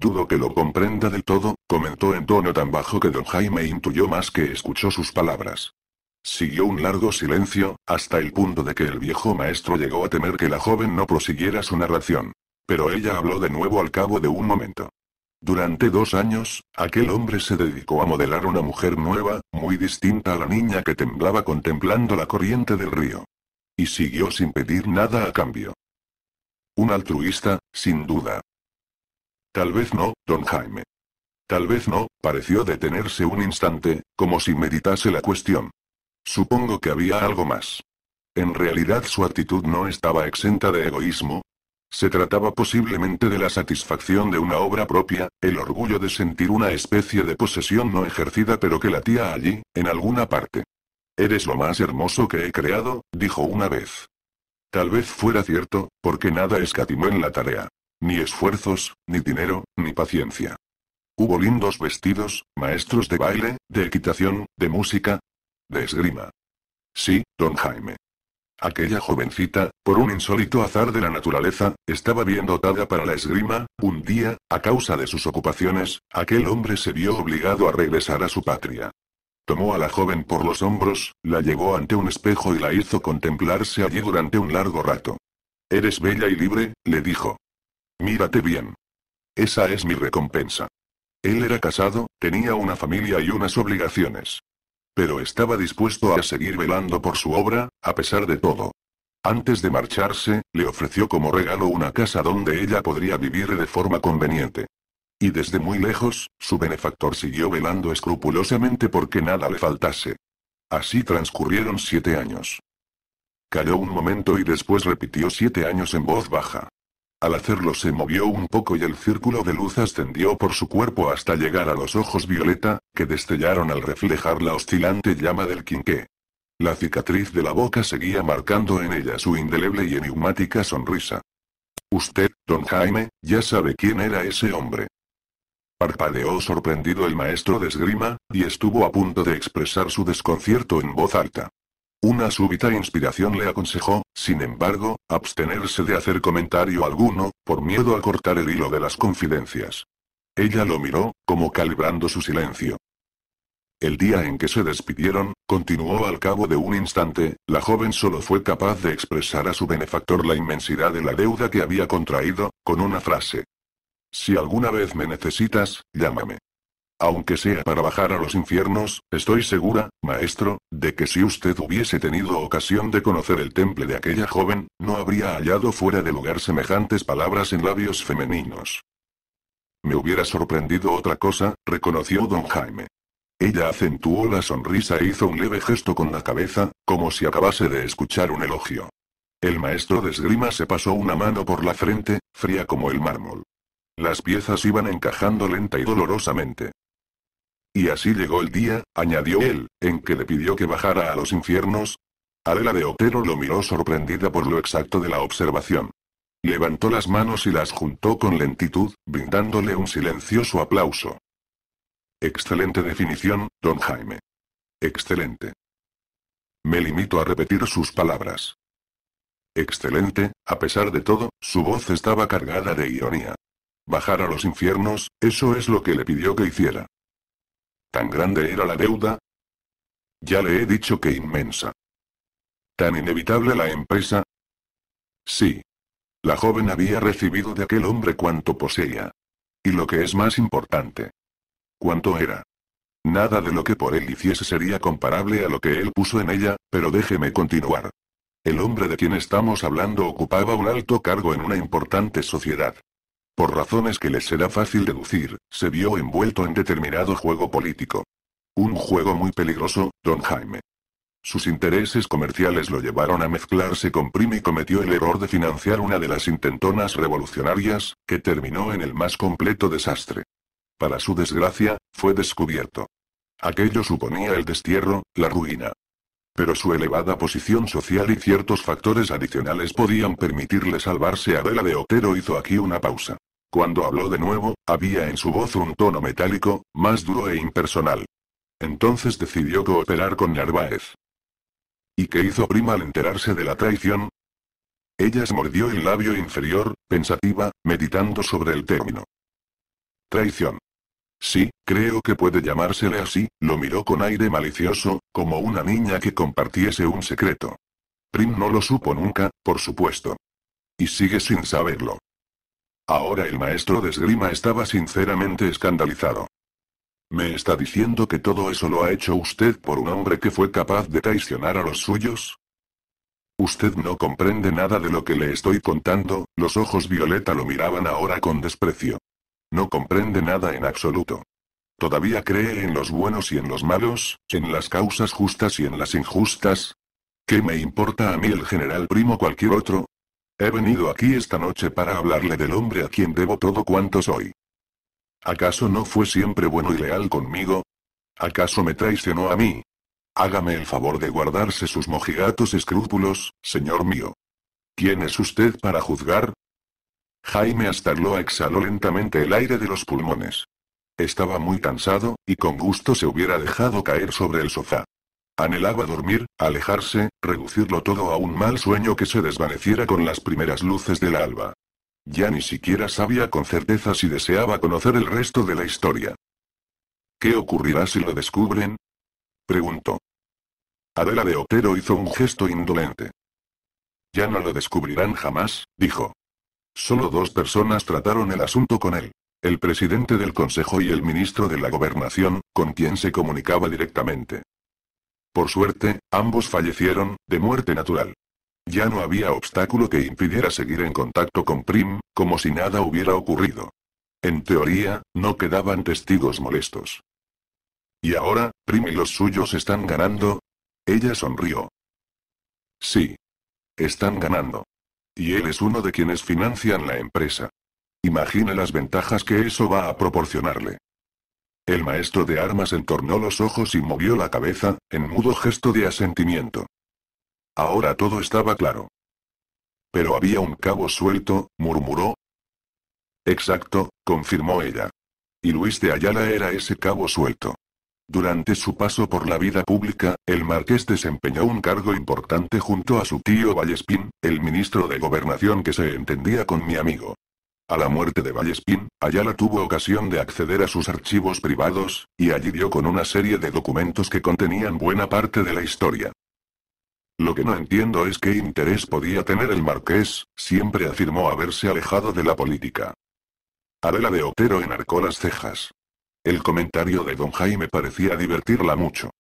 Dudo que lo comprenda del todo, comentó en tono tan bajo que don Jaime intuyó más que escuchó sus palabras. Siguió un largo silencio, hasta el punto de que el viejo maestro llegó a temer que la joven no prosiguiera su narración. Pero ella habló de nuevo al cabo de un momento. Durante dos años, aquel hombre se dedicó a modelar una mujer nueva, muy distinta a la niña que temblaba contemplando la corriente del río. Y siguió sin pedir nada a cambio. Un altruista, sin duda, Tal vez no, don Jaime. Tal vez no, pareció detenerse un instante, como si meditase la cuestión. Supongo que había algo más. En realidad su actitud no estaba exenta de egoísmo. Se trataba posiblemente de la satisfacción de una obra propia, el orgullo de sentir una especie de posesión no ejercida pero que latía allí, en alguna parte. Eres lo más hermoso que he creado, dijo una vez. Tal vez fuera cierto, porque nada escatimó en la tarea. Ni esfuerzos, ni dinero, ni paciencia. Hubo lindos vestidos, maestros de baile, de equitación, de música, de esgrima. Sí, don Jaime. Aquella jovencita, por un insólito azar de la naturaleza, estaba bien dotada para la esgrima. Un día, a causa de sus ocupaciones, aquel hombre se vio obligado a regresar a su patria. Tomó a la joven por los hombros, la llevó ante un espejo y la hizo contemplarse allí durante un largo rato. Eres bella y libre, le dijo. Mírate bien. Esa es mi recompensa. Él era casado, tenía una familia y unas obligaciones. Pero estaba dispuesto a seguir velando por su obra, a pesar de todo. Antes de marcharse, le ofreció como regalo una casa donde ella podría vivir de forma conveniente. Y desde muy lejos, su benefactor siguió velando escrupulosamente porque nada le faltase. Así transcurrieron siete años. Calló un momento y después repitió siete años en voz baja. Al hacerlo se movió un poco y el círculo de luz ascendió por su cuerpo hasta llegar a los ojos violeta, que destellaron al reflejar la oscilante llama del quinqué. La cicatriz de la boca seguía marcando en ella su indeleble y enigmática sonrisa. Usted, don Jaime, ya sabe quién era ese hombre. Parpadeó sorprendido el maestro de esgrima, y estuvo a punto de expresar su desconcierto en voz alta. Una súbita inspiración le aconsejó, sin embargo, abstenerse de hacer comentario alguno, por miedo a cortar el hilo de las confidencias. Ella lo miró, como calibrando su silencio. El día en que se despidieron, continuó al cabo de un instante, la joven solo fue capaz de expresar a su benefactor la inmensidad de la deuda que había contraído, con una frase. Si alguna vez me necesitas, llámame. Aunque sea para bajar a los infiernos, estoy segura, maestro, de que si usted hubiese tenido ocasión de conocer el temple de aquella joven, no habría hallado fuera de lugar semejantes palabras en labios femeninos. Me hubiera sorprendido otra cosa, reconoció don Jaime. Ella acentuó la sonrisa e hizo un leve gesto con la cabeza, como si acabase de escuchar un elogio. El maestro de esgrima se pasó una mano por la frente, fría como el mármol. Las piezas iban encajando lenta y dolorosamente. Y así llegó el día, añadió él, en que le pidió que bajara a los infiernos. Adela de Otero lo miró sorprendida por lo exacto de la observación. Levantó las manos y las juntó con lentitud, brindándole un silencioso aplauso. Excelente definición, don Jaime. Excelente. Me limito a repetir sus palabras. Excelente, a pesar de todo, su voz estaba cargada de ironía. Bajar a los infiernos, eso es lo que le pidió que hiciera. ¿Tan grande era la deuda? Ya le he dicho que inmensa. ¿Tan inevitable la empresa? Sí. La joven había recibido de aquel hombre cuanto poseía. Y lo que es más importante. ¿Cuánto era? Nada de lo que por él hiciese sería comparable a lo que él puso en ella, pero déjeme continuar. El hombre de quien estamos hablando ocupaba un alto cargo en una importante sociedad por razones que les será fácil deducir, se vio envuelto en determinado juego político. Un juego muy peligroso, don Jaime. Sus intereses comerciales lo llevaron a mezclarse con Prim y cometió el error de financiar una de las intentonas revolucionarias, que terminó en el más completo desastre. Para su desgracia, fue descubierto. Aquello suponía el destierro, la ruina. Pero su elevada posición social y ciertos factores adicionales podían permitirle salvarse. Adela de Otero hizo aquí una pausa. Cuando habló de nuevo, había en su voz un tono metálico, más duro e impersonal. Entonces decidió cooperar con Narváez. ¿Y qué hizo Prima al enterarse de la traición? Ella se mordió el labio inferior, pensativa, meditando sobre el término. Traición. Sí, creo que puede llamársele así, lo miró con aire malicioso, como una niña que compartiese un secreto. Prim no lo supo nunca, por supuesto. Y sigue sin saberlo. Ahora el maestro de esgrima estaba sinceramente escandalizado. ¿Me está diciendo que todo eso lo ha hecho usted por un hombre que fue capaz de traicionar a los suyos? Usted no comprende nada de lo que le estoy contando, los ojos violeta lo miraban ahora con desprecio. No comprende nada en absoluto. ¿Todavía cree en los buenos y en los malos, en las causas justas y en las injustas? ¿Qué me importa a mí el general primo cualquier otro? He venido aquí esta noche para hablarle del hombre a quien debo todo cuanto soy. ¿Acaso no fue siempre bueno y leal conmigo? ¿Acaso me traicionó a mí? Hágame el favor de guardarse sus mojigatos escrúpulos, señor mío. ¿Quién es usted para juzgar? Jaime Astarloa exhaló lentamente el aire de los pulmones. Estaba muy cansado, y con gusto se hubiera dejado caer sobre el sofá. Anhelaba dormir, alejarse, reducirlo todo a un mal sueño que se desvaneciera con las primeras luces del alba. Ya ni siquiera sabía con certeza si deseaba conocer el resto de la historia. ¿Qué ocurrirá si lo descubren? preguntó. Adela de Otero hizo un gesto indolente. Ya no lo descubrirán jamás, dijo. Solo dos personas trataron el asunto con él. El presidente del Consejo y el ministro de la Gobernación, con quien se comunicaba directamente. Por suerte, ambos fallecieron, de muerte natural. Ya no había obstáculo que impidiera seguir en contacto con Prim, como si nada hubiera ocurrido. En teoría, no quedaban testigos molestos. ¿Y ahora, Prim y los suyos están ganando? Ella sonrió. Sí. Están ganando. Y él es uno de quienes financian la empresa. Imagina las ventajas que eso va a proporcionarle. El maestro de armas entornó los ojos y movió la cabeza, en mudo gesto de asentimiento. Ahora todo estaba claro. Pero había un cabo suelto, murmuró. Exacto, confirmó ella. Y Luis de Ayala era ese cabo suelto. Durante su paso por la vida pública, el marqués desempeñó un cargo importante junto a su tío Vallespín, el ministro de Gobernación que se entendía con mi amigo. A la muerte de Vallespín, Ayala tuvo ocasión de acceder a sus archivos privados, y allí dio con una serie de documentos que contenían buena parte de la historia. Lo que no entiendo es qué interés podía tener el marqués, siempre afirmó haberse alejado de la política. Adela de Otero enarcó las cejas. El comentario de don Jaime parecía divertirla mucho.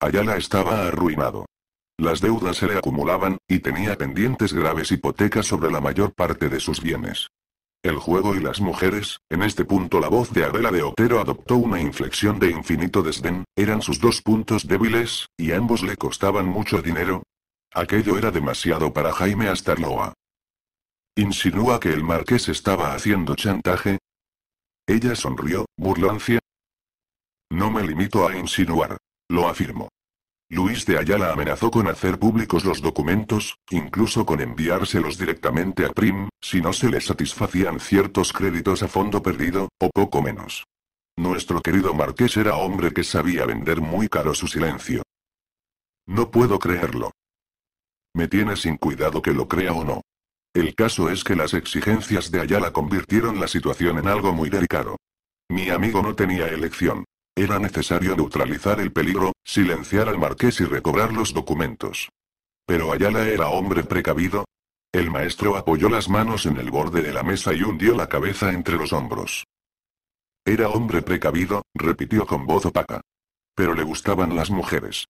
Ayala estaba arruinado. Las deudas se le acumulaban, y tenía pendientes graves hipotecas sobre la mayor parte de sus bienes. El juego y las mujeres, en este punto la voz de Adela de Otero adoptó una inflexión de infinito desdén, eran sus dos puntos débiles, y ambos le costaban mucho dinero. Aquello era demasiado para Jaime Astarloa. ¿Insinúa que el marqués estaba haciendo chantaje? Ella sonrió, burlancia. No me limito a insinuar. Lo afirmo. Luis de Ayala amenazó con hacer públicos los documentos, incluso con enviárselos directamente a Prim, si no se le satisfacían ciertos créditos a fondo perdido, o poco menos. Nuestro querido marqués era hombre que sabía vender muy caro su silencio. No puedo creerlo. Me tiene sin cuidado que lo crea o no. El caso es que las exigencias de Ayala convirtieron la situación en algo muy delicado. Mi amigo no tenía elección. Era necesario neutralizar el peligro, silenciar al marqués y recobrar los documentos. Pero Ayala era hombre precavido. El maestro apoyó las manos en el borde de la mesa y hundió la cabeza entre los hombros. Era hombre precavido, repitió con voz opaca. Pero le gustaban las mujeres.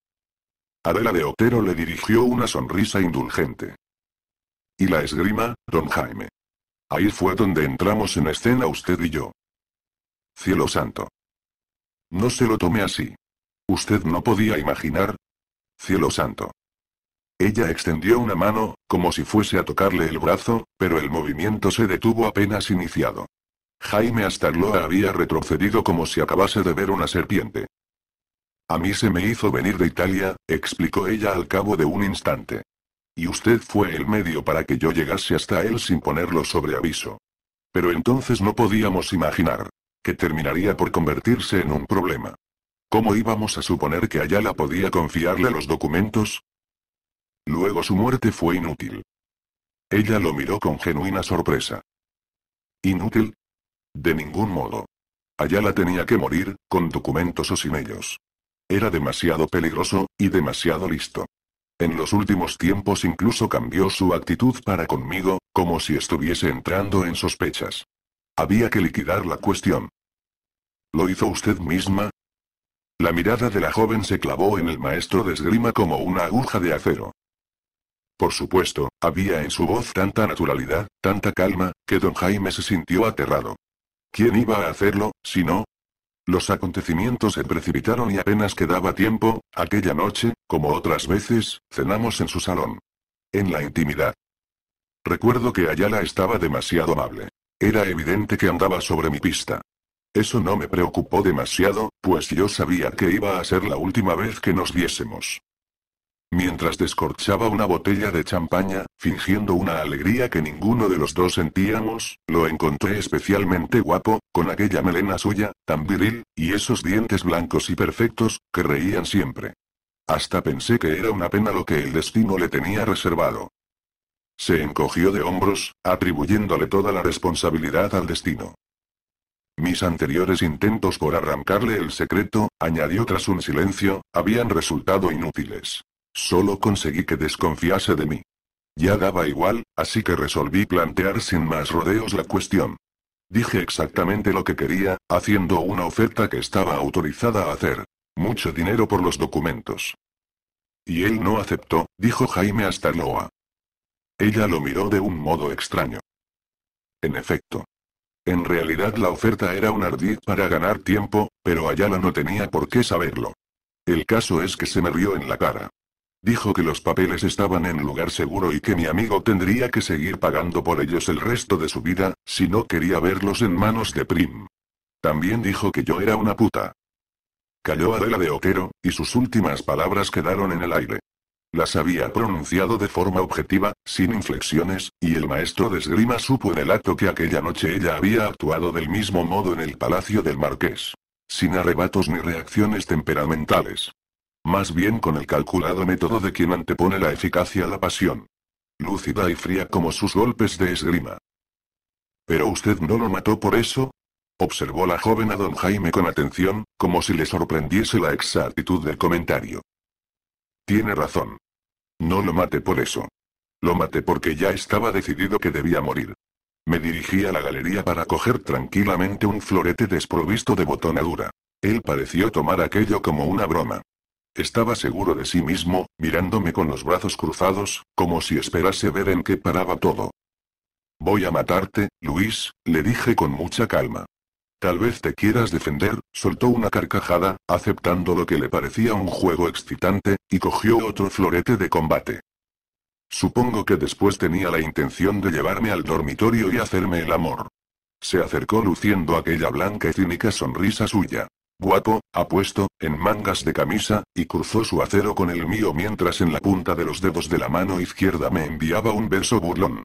Adela de Otero le dirigió una sonrisa indulgente. Y la esgrima, don Jaime. Ahí fue donde entramos en escena usted y yo. Cielo santo. No se lo tome así. Usted no podía imaginar. Cielo santo. Ella extendió una mano, como si fuese a tocarle el brazo, pero el movimiento se detuvo apenas iniciado. Jaime lo había retrocedido como si acabase de ver una serpiente. A mí se me hizo venir de Italia, explicó ella al cabo de un instante. Y usted fue el medio para que yo llegase hasta él sin ponerlo sobre aviso. Pero entonces no podíamos imaginar que terminaría por convertirse en un problema. ¿Cómo íbamos a suponer que Ayala podía confiarle los documentos? Luego su muerte fue inútil. Ella lo miró con genuina sorpresa. ¿Inútil? De ningún modo. Ayala tenía que morir, con documentos o sin ellos. Era demasiado peligroso, y demasiado listo. En los últimos tiempos incluso cambió su actitud para conmigo, como si estuviese entrando en sospechas. Había que liquidar la cuestión. ¿Lo hizo usted misma? La mirada de la joven se clavó en el maestro de esgrima como una aguja de acero. Por supuesto, había en su voz tanta naturalidad, tanta calma, que don Jaime se sintió aterrado. ¿Quién iba a hacerlo, si no? Los acontecimientos se precipitaron y apenas quedaba tiempo, aquella noche, como otras veces, cenamos en su salón. En la intimidad. Recuerdo que Ayala estaba demasiado amable. Era evidente que andaba sobre mi pista. Eso no me preocupó demasiado, pues yo sabía que iba a ser la última vez que nos viésemos. Mientras descorchaba una botella de champaña, fingiendo una alegría que ninguno de los dos sentíamos, lo encontré especialmente guapo, con aquella melena suya, tan viril, y esos dientes blancos y perfectos, que reían siempre. Hasta pensé que era una pena lo que el destino le tenía reservado. Se encogió de hombros, atribuyéndole toda la responsabilidad al destino. Mis anteriores intentos por arrancarle el secreto, añadió tras un silencio, habían resultado inútiles. Solo conseguí que desconfiase de mí. Ya daba igual, así que resolví plantear sin más rodeos la cuestión. Dije exactamente lo que quería, haciendo una oferta que estaba autorizada a hacer. Mucho dinero por los documentos. Y él no aceptó, dijo Jaime hasta Loa. Ella lo miró de un modo extraño. En efecto, en realidad la oferta era un ardid para ganar tiempo, pero Ayala no tenía por qué saberlo. El caso es que se me rió en la cara. Dijo que los papeles estaban en lugar seguro y que mi amigo tendría que seguir pagando por ellos el resto de su vida, si no quería verlos en manos de Prim. También dijo que yo era una puta. Cayó Adela de Otero, y sus últimas palabras quedaron en el aire. Las había pronunciado de forma objetiva, sin inflexiones, y el maestro de esgrima supo en el acto que aquella noche ella había actuado del mismo modo en el palacio del marqués. Sin arrebatos ni reacciones temperamentales. Más bien con el calculado método de quien antepone la eficacia a la pasión. Lúcida y fría como sus golpes de esgrima. Pero usted no lo mató por eso, observó la joven a don Jaime con atención, como si le sorprendiese la exactitud del comentario. Tiene razón. No lo maté por eso. Lo maté porque ya estaba decidido que debía morir. Me dirigí a la galería para coger tranquilamente un florete desprovisto de botonadura. Él pareció tomar aquello como una broma. Estaba seguro de sí mismo, mirándome con los brazos cruzados, como si esperase ver en qué paraba todo. Voy a matarte, Luis, le dije con mucha calma. Tal vez te quieras defender, soltó una carcajada, aceptando lo que le parecía un juego excitante, y cogió otro florete de combate. Supongo que después tenía la intención de llevarme al dormitorio y hacerme el amor. Se acercó luciendo aquella blanca y cínica sonrisa suya. Guapo, apuesto, en mangas de camisa, y cruzó su acero con el mío mientras en la punta de los dedos de la mano izquierda me enviaba un beso burlón.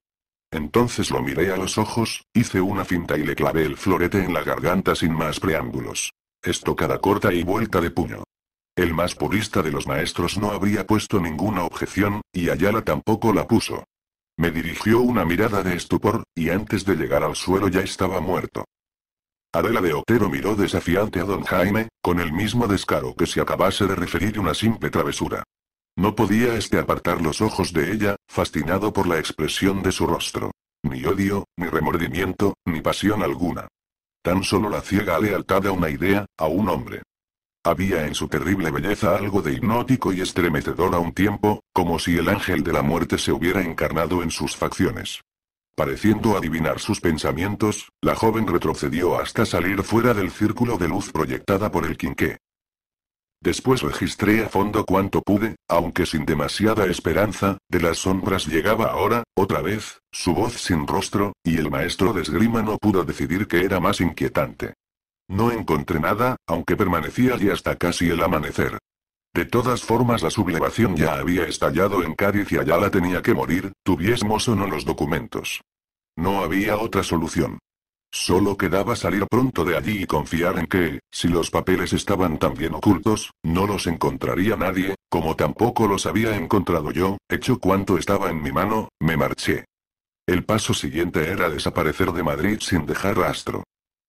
Entonces lo miré a los ojos, hice una finta y le clavé el florete en la garganta sin más preámbulos. Estocada corta y vuelta de puño. El más purista de los maestros no habría puesto ninguna objeción, y Ayala tampoco la puso. Me dirigió una mirada de estupor, y antes de llegar al suelo ya estaba muerto. Adela de Otero miró desafiante a don Jaime, con el mismo descaro que si acabase de referir una simple travesura. No podía este apartar los ojos de ella, fascinado por la expresión de su rostro. Ni odio, ni remordimiento, ni pasión alguna. Tan solo la ciega lealtad a una idea, a un hombre. Había en su terrible belleza algo de hipnótico y estremecedor a un tiempo, como si el ángel de la muerte se hubiera encarnado en sus facciones. Pareciendo adivinar sus pensamientos, la joven retrocedió hasta salir fuera del círculo de luz proyectada por el quinqué. Después registré a fondo cuanto pude, aunque sin demasiada esperanza, de las sombras llegaba ahora, otra vez, su voz sin rostro, y el maestro de esgrima no pudo decidir que era más inquietante. No encontré nada, aunque permanecí allí hasta casi el amanecer. De todas formas la sublevación ya había estallado en Cádiz y allá la tenía que morir, tuviésemos o no los documentos. No había otra solución. Solo quedaba salir pronto de allí y confiar en que, si los papeles estaban tan bien ocultos, no los encontraría nadie, como tampoco los había encontrado yo, hecho cuanto estaba en mi mano, me marché. El paso siguiente era desaparecer de Madrid sin dejar rastro.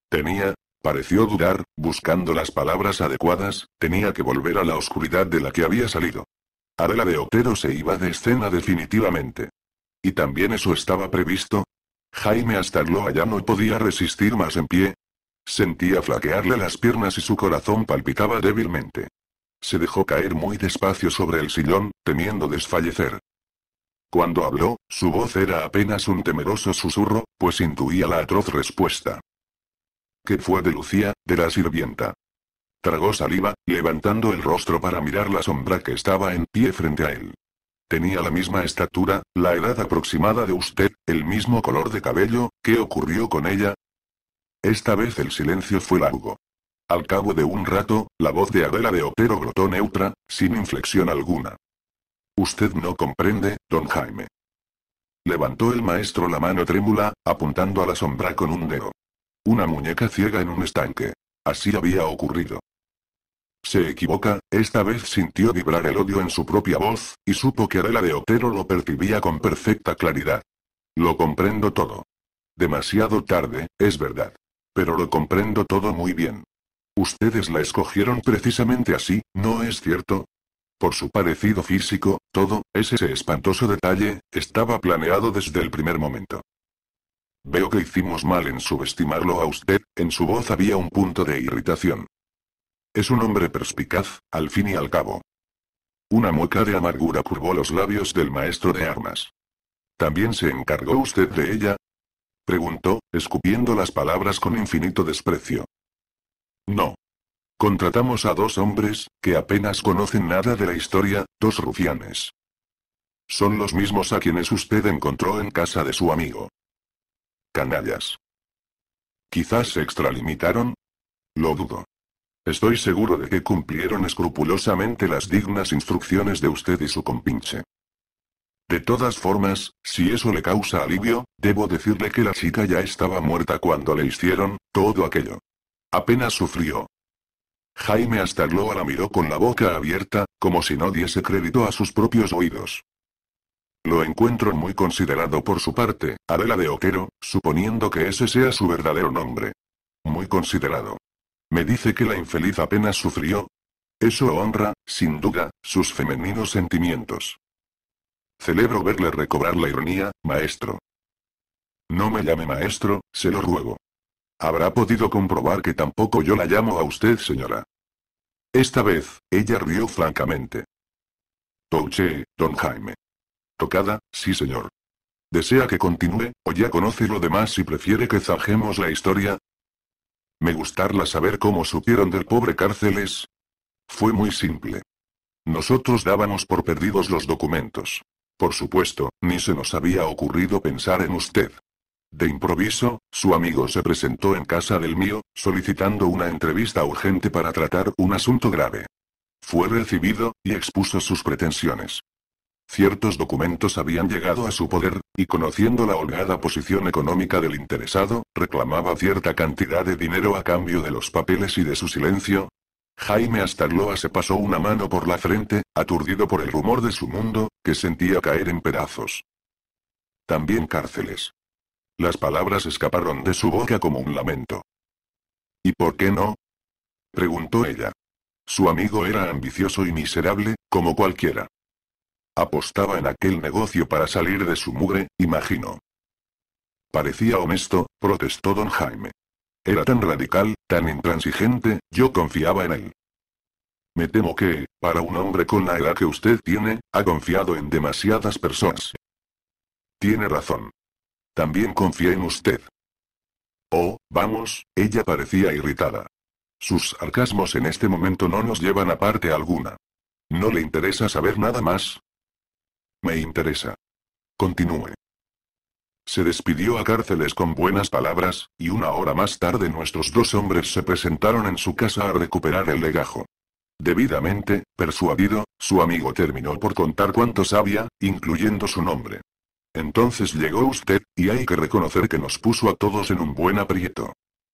Tenía, pareció dudar, buscando las palabras adecuadas, tenía que volver a la oscuridad de la que había salido. Adela de Otero se iba de escena definitivamente. Y también eso estaba previsto, Jaime Astarloa ya no podía resistir más en pie. Sentía flaquearle las piernas y su corazón palpitaba débilmente. Se dejó caer muy despacio sobre el sillón, temiendo desfallecer. Cuando habló, su voz era apenas un temeroso susurro, pues intuía la atroz respuesta. ¿Qué fue de Lucía, de la sirvienta? Tragó saliva, levantando el rostro para mirar la sombra que estaba en pie frente a él. Tenía la misma estatura, la edad aproximada de usted, el mismo color de cabello, ¿qué ocurrió con ella? Esta vez el silencio fue largo. Al cabo de un rato, la voz de Adela de Otero brotó neutra, sin inflexión alguna. Usted no comprende, don Jaime. Levantó el maestro la mano trémula, apuntando a la sombra con un dedo. Una muñeca ciega en un estanque. Así había ocurrido. Se equivoca, esta vez sintió vibrar el odio en su propia voz, y supo que Adela de Otero lo percibía con perfecta claridad. Lo comprendo todo. Demasiado tarde, es verdad. Pero lo comprendo todo muy bien. Ustedes la escogieron precisamente así, ¿no es cierto? Por su parecido físico, todo, ese espantoso detalle, estaba planeado desde el primer momento. Veo que hicimos mal en subestimarlo a usted, en su voz había un punto de irritación. Es un hombre perspicaz, al fin y al cabo. Una mueca de amargura curvó los labios del maestro de armas. ¿También se encargó usted de ella? Preguntó, escupiendo las palabras con infinito desprecio. No. Contratamos a dos hombres, que apenas conocen nada de la historia, dos rufianes. Son los mismos a quienes usted encontró en casa de su amigo. Canallas. Quizás se extralimitaron. Lo dudo. Estoy seguro de que cumplieron escrupulosamente las dignas instrucciones de usted y su compinche. De todas formas, si eso le causa alivio, debo decirle que la chica ya estaba muerta cuando le hicieron todo aquello. Apenas sufrió. Jaime hasta la miró con la boca abierta, como si no diese crédito a sus propios oídos. Lo encuentro muy considerado por su parte, Adela de Otero, suponiendo que ese sea su verdadero nombre. Muy considerado. Me dice que la infeliz apenas sufrió. Eso honra, sin duda, sus femeninos sentimientos. Celebro verle recobrar la ironía, maestro. No me llame maestro, se lo ruego. Habrá podido comprobar que tampoco yo la llamo a usted, señora. Esta vez, ella rió francamente. Touché, don Jaime. Tocada, sí señor. ¿Desea que continúe, o ya conoce lo demás y prefiere que zanjemos la historia? Me gustarla saber cómo supieron del pobre cárceles. Fue muy simple. Nosotros dábamos por perdidos los documentos. Por supuesto, ni se nos había ocurrido pensar en usted. De improviso, su amigo se presentó en casa del mío, solicitando una entrevista urgente para tratar un asunto grave. Fue recibido, y expuso sus pretensiones. Ciertos documentos habían llegado a su poder, y conociendo la holgada posición económica del interesado, reclamaba cierta cantidad de dinero a cambio de los papeles y de su silencio. Jaime Astarloa se pasó una mano por la frente, aturdido por el rumor de su mundo, que sentía caer en pedazos. También cárceles. Las palabras escaparon de su boca como un lamento. ¿Y por qué no? preguntó ella. Su amigo era ambicioso y miserable, como cualquiera. Apostaba en aquel negocio para salir de su mugre, imagino. Parecía honesto, protestó don Jaime. Era tan radical, tan intransigente, yo confiaba en él. Me temo que, para un hombre con la edad que usted tiene, ha confiado en demasiadas personas. Tiene razón. También confié en usted. Oh, vamos, ella parecía irritada. Sus sarcasmos en este momento no nos llevan a parte alguna. No le interesa saber nada más, me interesa. Continúe. Se despidió a cárceles con buenas palabras, y una hora más tarde nuestros dos hombres se presentaron en su casa a recuperar el legajo. Debidamente, persuadido, su amigo terminó por contar cuánto sabía, incluyendo su nombre. Entonces llegó usted, y hay que reconocer que nos puso a todos en un buen aprieto.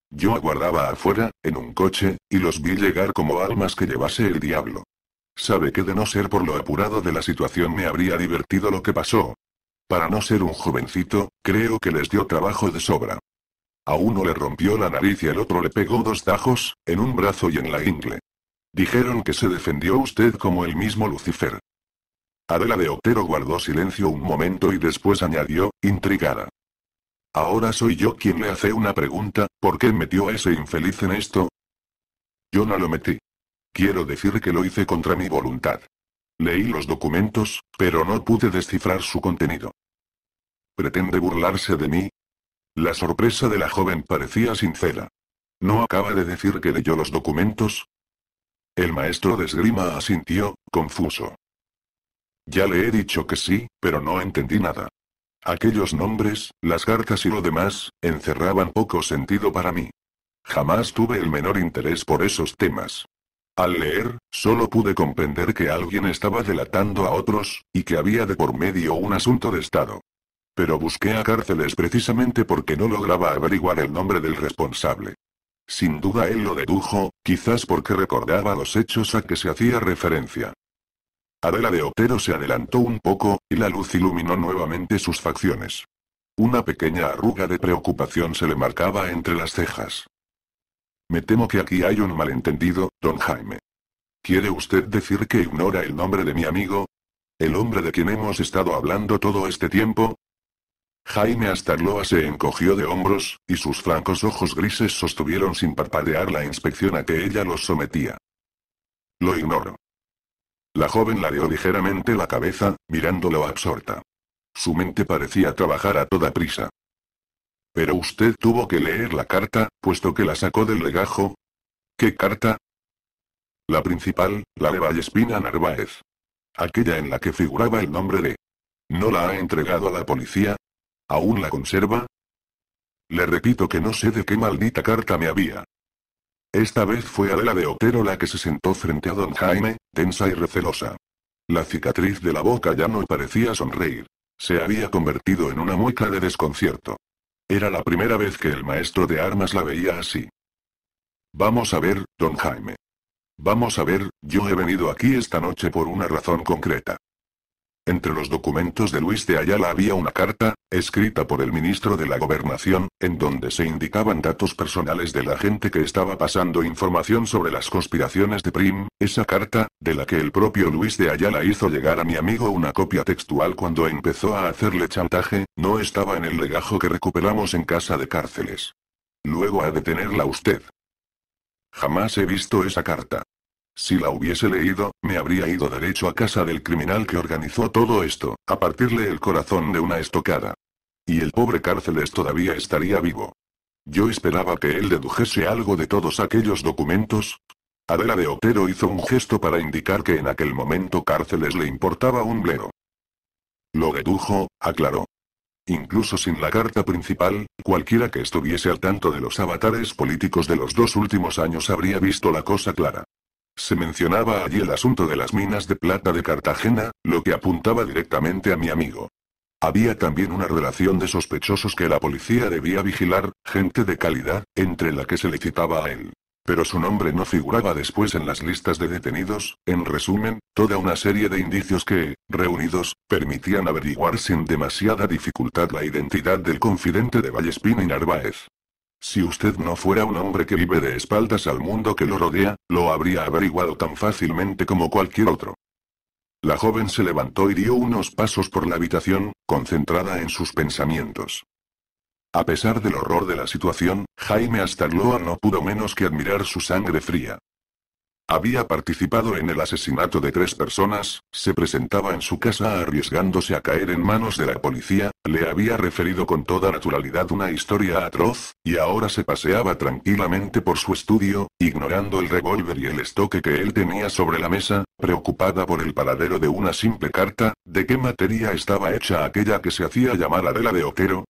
Yo aguardaba afuera, en un coche, y los vi llegar como almas que llevase el diablo. Sabe que de no ser por lo apurado de la situación me habría divertido lo que pasó. Para no ser un jovencito, creo que les dio trabajo de sobra. A uno le rompió la nariz y al otro le pegó dos tajos, en un brazo y en la ingle. Dijeron que se defendió usted como el mismo Lucifer. Adela de Otero guardó silencio un momento y después añadió, intrigada. Ahora soy yo quien le hace una pregunta, ¿por qué metió a ese infeliz en esto? Yo no lo metí. Quiero decir que lo hice contra mi voluntad. Leí los documentos, pero no pude descifrar su contenido. ¿Pretende burlarse de mí? La sorpresa de la joven parecía sincera. ¿No acaba de decir que leyó los documentos? El maestro de esgrima asintió, confuso. Ya le he dicho que sí, pero no entendí nada. Aquellos nombres, las cartas y lo demás, encerraban poco sentido para mí. Jamás tuve el menor interés por esos temas. Al leer, solo pude comprender que alguien estaba delatando a otros, y que había de por medio un asunto de Estado. Pero busqué a cárceles precisamente porque no lograba averiguar el nombre del responsable. Sin duda él lo dedujo, quizás porque recordaba los hechos a que se hacía referencia. Adela de Otero se adelantó un poco, y la luz iluminó nuevamente sus facciones. Una pequeña arruga de preocupación se le marcaba entre las cejas. Me temo que aquí hay un malentendido, don Jaime. ¿Quiere usted decir que ignora el nombre de mi amigo? ¿El hombre de quien hemos estado hablando todo este tiempo? Jaime Astarloa se encogió de hombros, y sus francos ojos grises sostuvieron sin parpadear la inspección a que ella los sometía. Lo ignoro. La joven ladeó ligeramente la cabeza, mirándolo absorta. Su mente parecía trabajar a toda prisa. Pero usted tuvo que leer la carta, puesto que la sacó del legajo. ¿Qué carta? La principal, la de Vallespina Narváez. Aquella en la que figuraba el nombre de. ¿No la ha entregado a la policía? ¿Aún la conserva? Le repito que no sé de qué maldita carta me había. Esta vez fue Adela de Otero la que se sentó frente a don Jaime, tensa y recelosa. La cicatriz de la boca ya no parecía sonreír. Se había convertido en una mueca de desconcierto. Era la primera vez que el maestro de armas la veía así. Vamos a ver, don Jaime. Vamos a ver, yo he venido aquí esta noche por una razón concreta. Entre los documentos de Luis de Ayala había una carta, escrita por el ministro de la Gobernación, en donde se indicaban datos personales de la gente que estaba pasando información sobre las conspiraciones de Prim, esa carta, de la que el propio Luis de Ayala hizo llegar a mi amigo una copia textual cuando empezó a hacerle chantaje, no estaba en el legajo que recuperamos en casa de cárceles. Luego a detenerla usted. Jamás he visto esa carta. Si la hubiese leído, me habría ido derecho a casa del criminal que organizó todo esto, a partirle el corazón de una estocada. Y el pobre cárceles todavía estaría vivo. Yo esperaba que él dedujese algo de todos aquellos documentos. Adela de Otero hizo un gesto para indicar que en aquel momento cárceles le importaba un blero. Lo dedujo, aclaró. Incluso sin la carta principal, cualquiera que estuviese al tanto de los avatares políticos de los dos últimos años habría visto la cosa clara. Se mencionaba allí el asunto de las minas de plata de Cartagena, lo que apuntaba directamente a mi amigo. Había también una relación de sospechosos que la policía debía vigilar, gente de calidad, entre la que se le citaba a él. Pero su nombre no figuraba después en las listas de detenidos, en resumen, toda una serie de indicios que, reunidos, permitían averiguar sin demasiada dificultad la identidad del confidente de Vallespín y Narváez. Si usted no fuera un hombre que vive de espaldas al mundo que lo rodea, lo habría averiguado tan fácilmente como cualquier otro. La joven se levantó y dio unos pasos por la habitación, concentrada en sus pensamientos. A pesar del horror de la situación, Jaime Astarloa no pudo menos que admirar su sangre fría. Había participado en el asesinato de tres personas, se presentaba en su casa arriesgándose a caer en manos de la policía, le había referido con toda naturalidad una historia atroz, y ahora se paseaba tranquilamente por su estudio, ignorando el revólver y el estoque que él tenía sobre la mesa, preocupada por el paradero de una simple carta, de qué materia estaba hecha aquella que se hacía llamar Adela de Otero,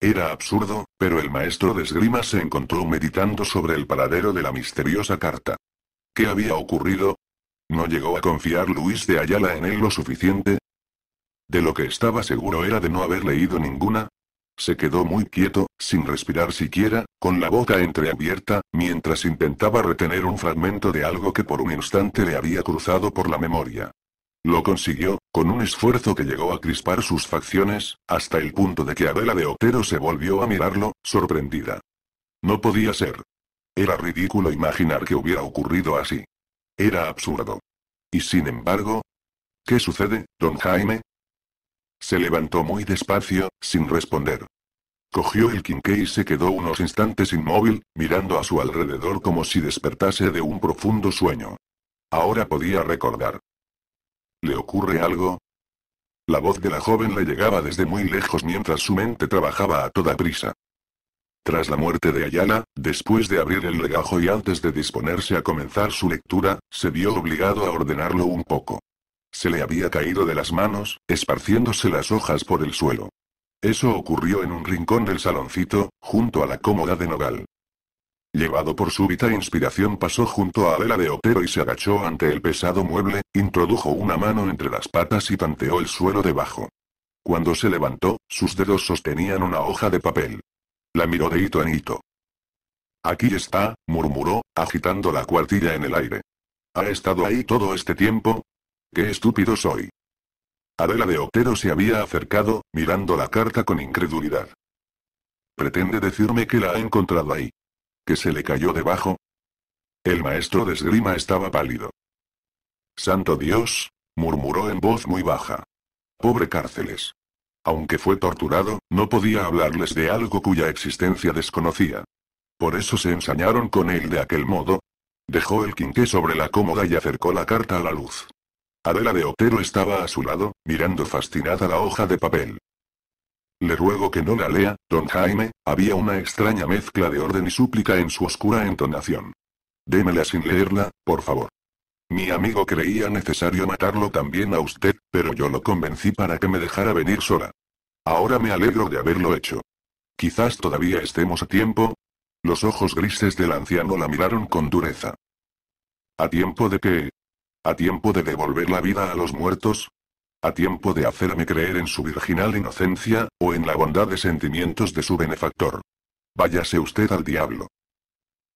era absurdo, pero el maestro de esgrima se encontró meditando sobre el paradero de la misteriosa carta. ¿Qué había ocurrido? ¿No llegó a confiar Luis de Ayala en él lo suficiente? De lo que estaba seguro era de no haber leído ninguna. Se quedó muy quieto, sin respirar siquiera, con la boca entreabierta, mientras intentaba retener un fragmento de algo que por un instante le había cruzado por la memoria. Lo consiguió, con un esfuerzo que llegó a crispar sus facciones, hasta el punto de que Abela de Otero se volvió a mirarlo, sorprendida. No podía ser. Era ridículo imaginar que hubiera ocurrido así. Era absurdo. Y sin embargo... ¿Qué sucede, don Jaime? Se levantó muy despacio, sin responder. Cogió el quinqué y se quedó unos instantes inmóvil, mirando a su alrededor como si despertase de un profundo sueño. Ahora podía recordar. ¿Le ocurre algo? La voz de la joven le llegaba desde muy lejos mientras su mente trabajaba a toda prisa. Tras la muerte de Ayala, después de abrir el legajo y antes de disponerse a comenzar su lectura, se vio obligado a ordenarlo un poco. Se le había caído de las manos, esparciéndose las hojas por el suelo. Eso ocurrió en un rincón del saloncito, junto a la cómoda de nogal. Llevado por súbita inspiración pasó junto a Vela de Otero y se agachó ante el pesado mueble, introdujo una mano entre las patas y tanteó el suelo debajo. Cuando se levantó, sus dedos sostenían una hoja de papel. La miró de hito en hito. Aquí está, murmuró, agitando la cuartilla en el aire. ¿Ha estado ahí todo este tiempo? ¡Qué estúpido soy! Adela de Otero se había acercado, mirando la carta con incredulidad. ¿Pretende decirme que la ha encontrado ahí? ¿Que se le cayó debajo? El maestro de esgrima estaba pálido. Santo Dios, murmuró en voz muy baja. Pobre cárceles aunque fue torturado, no podía hablarles de algo cuya existencia desconocía. Por eso se ensañaron con él de aquel modo. Dejó el quinqué sobre la cómoda y acercó la carta a la luz. Adela de Otero estaba a su lado, mirando fascinada la hoja de papel. Le ruego que no la lea, don Jaime, había una extraña mezcla de orden y súplica en su oscura entonación. Démela sin leerla, por favor. Mi amigo creía necesario matarlo también a usted, pero yo lo convencí para que me dejara venir sola. Ahora me alegro de haberlo hecho. Quizás todavía estemos a tiempo. Los ojos grises del anciano la miraron con dureza. ¿A tiempo de qué? ¿A tiempo de devolver la vida a los muertos? ¿A tiempo de hacerme creer en su virginal inocencia, o en la bondad de sentimientos de su benefactor? Váyase usted al diablo.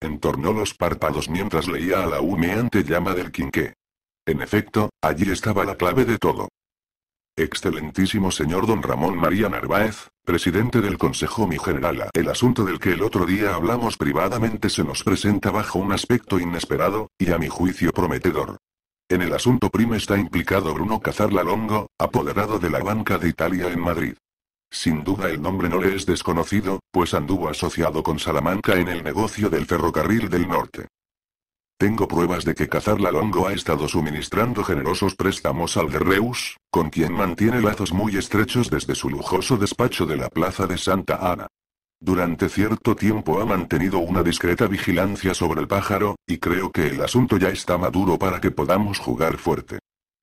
Entornó los párpados mientras leía a la humeante llama del quinqué. En efecto, allí estaba la clave de todo. Excelentísimo señor don Ramón María Narváez, presidente del Consejo Mi General, El asunto del que el otro día hablamos privadamente se nos presenta bajo un aspecto inesperado, y a mi juicio prometedor. En el asunto prime está implicado Bruno Cazarla Longo, apoderado de la Banca de Italia en Madrid. Sin duda el nombre no le es desconocido, pues anduvo asociado con Salamanca en el negocio del ferrocarril del norte. Tengo pruebas de que Cazar Longo ha estado suministrando generosos préstamos al de Reus, con quien mantiene lazos muy estrechos desde su lujoso despacho de la Plaza de Santa Ana. Durante cierto tiempo ha mantenido una discreta vigilancia sobre el pájaro, y creo que el asunto ya está maduro para que podamos jugar fuerte.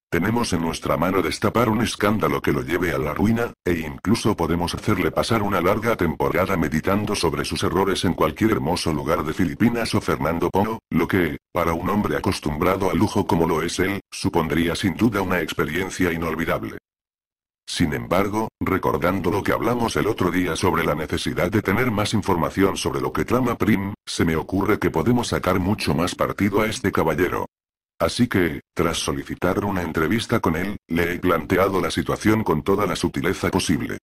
Tenemos en nuestra mano destapar un escándalo que lo lleve a la ruina, e incluso podemos hacerle pasar una larga temporada meditando sobre sus errores en cualquier hermoso lugar de Filipinas o Fernando Polo, lo que, para un hombre acostumbrado a lujo como lo es él, supondría sin duda una experiencia inolvidable. Sin embargo, recordando lo que hablamos el otro día sobre la necesidad de tener más información sobre lo que trama Prim, se me ocurre que podemos sacar mucho más partido a este caballero. Así que, tras solicitar una entrevista con él, le he planteado la situación con toda la sutileza posible.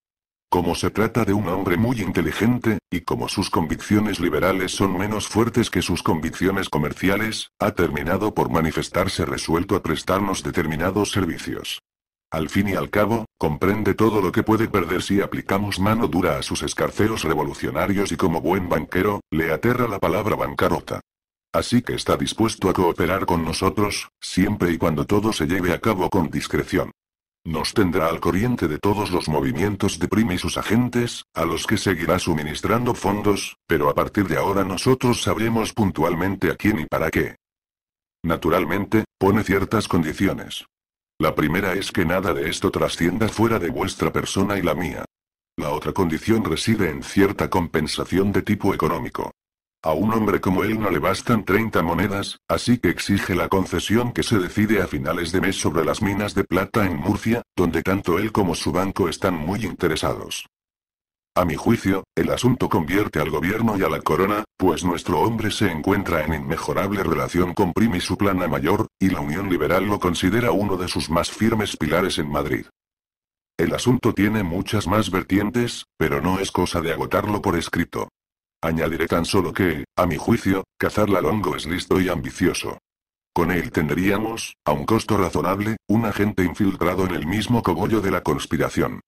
Como se trata de un hombre muy inteligente, y como sus convicciones liberales son menos fuertes que sus convicciones comerciales, ha terminado por manifestarse resuelto a prestarnos determinados servicios. Al fin y al cabo, comprende todo lo que puede perder si aplicamos mano dura a sus escarceros revolucionarios y como buen banquero, le aterra la palabra bancarrota. Así que está dispuesto a cooperar con nosotros, siempre y cuando todo se lleve a cabo con discreción. Nos tendrá al corriente de todos los movimientos de Prime y sus agentes, a los que seguirá suministrando fondos, pero a partir de ahora nosotros sabremos puntualmente a quién y para qué. Naturalmente, pone ciertas condiciones. La primera es que nada de esto trascienda fuera de vuestra persona y la mía. La otra condición reside en cierta compensación de tipo económico. A un hombre como él no le bastan 30 monedas, así que exige la concesión que se decide a finales de mes sobre las minas de plata en Murcia, donde tanto él como su banco están muy interesados. A mi juicio, el asunto convierte al gobierno y a la corona, pues nuestro hombre se encuentra en inmejorable relación con Prim y su plana mayor, y la Unión Liberal lo considera uno de sus más firmes pilares en Madrid. El asunto tiene muchas más vertientes, pero no es cosa de agotarlo por escrito. Añadiré tan solo que, a mi juicio, cazar Longo es listo y ambicioso. Con él tendríamos, a un costo razonable, un agente infiltrado en el mismo cogollo de la conspiración.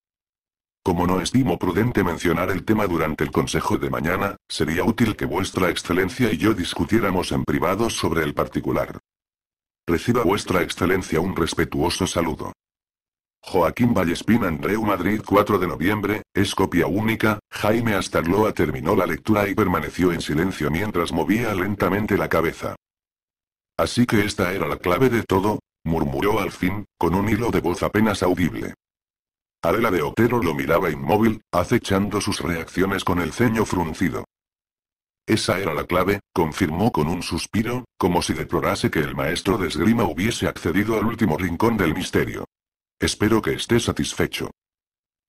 Como no estimo prudente mencionar el tema durante el consejo de mañana, sería útil que vuestra excelencia y yo discutiéramos en privado sobre el particular. Reciba vuestra excelencia un respetuoso saludo. Joaquín Vallespín Andreu Madrid 4 de noviembre, es copia única, Jaime Astarloa terminó la lectura y permaneció en silencio mientras movía lentamente la cabeza. Así que esta era la clave de todo, murmuró al fin, con un hilo de voz apenas audible. Adela de Otero lo miraba inmóvil, acechando sus reacciones con el ceño fruncido. Esa era la clave, confirmó con un suspiro, como si deplorase que el maestro de esgrima hubiese accedido al último rincón del misterio. Espero que esté satisfecho.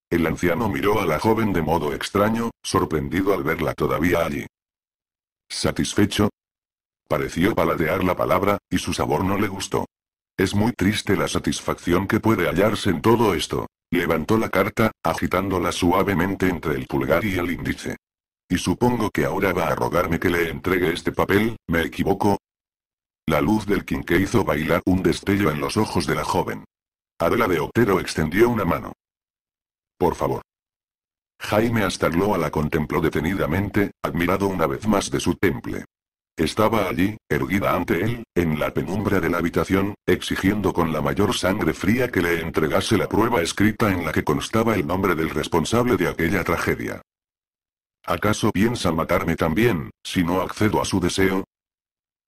El anciano miró a la joven de modo extraño, sorprendido al verla todavía allí. ¿Satisfecho? Pareció paladear la palabra, y su sabor no le gustó. Es muy triste la satisfacción que puede hallarse en todo esto. Levantó la carta, agitándola suavemente entre el pulgar y el índice. Y supongo que ahora va a rogarme que le entregue este papel, ¿me equivoco? La luz del quinqué hizo bailar un destello en los ojos de la joven. Adela de Otero extendió una mano. Por favor. Jaime a la contempló detenidamente, admirado una vez más de su temple. Estaba allí, erguida ante él, en la penumbra de la habitación, exigiendo con la mayor sangre fría que le entregase la prueba escrita en la que constaba el nombre del responsable de aquella tragedia. ¿Acaso piensa matarme también, si no accedo a su deseo?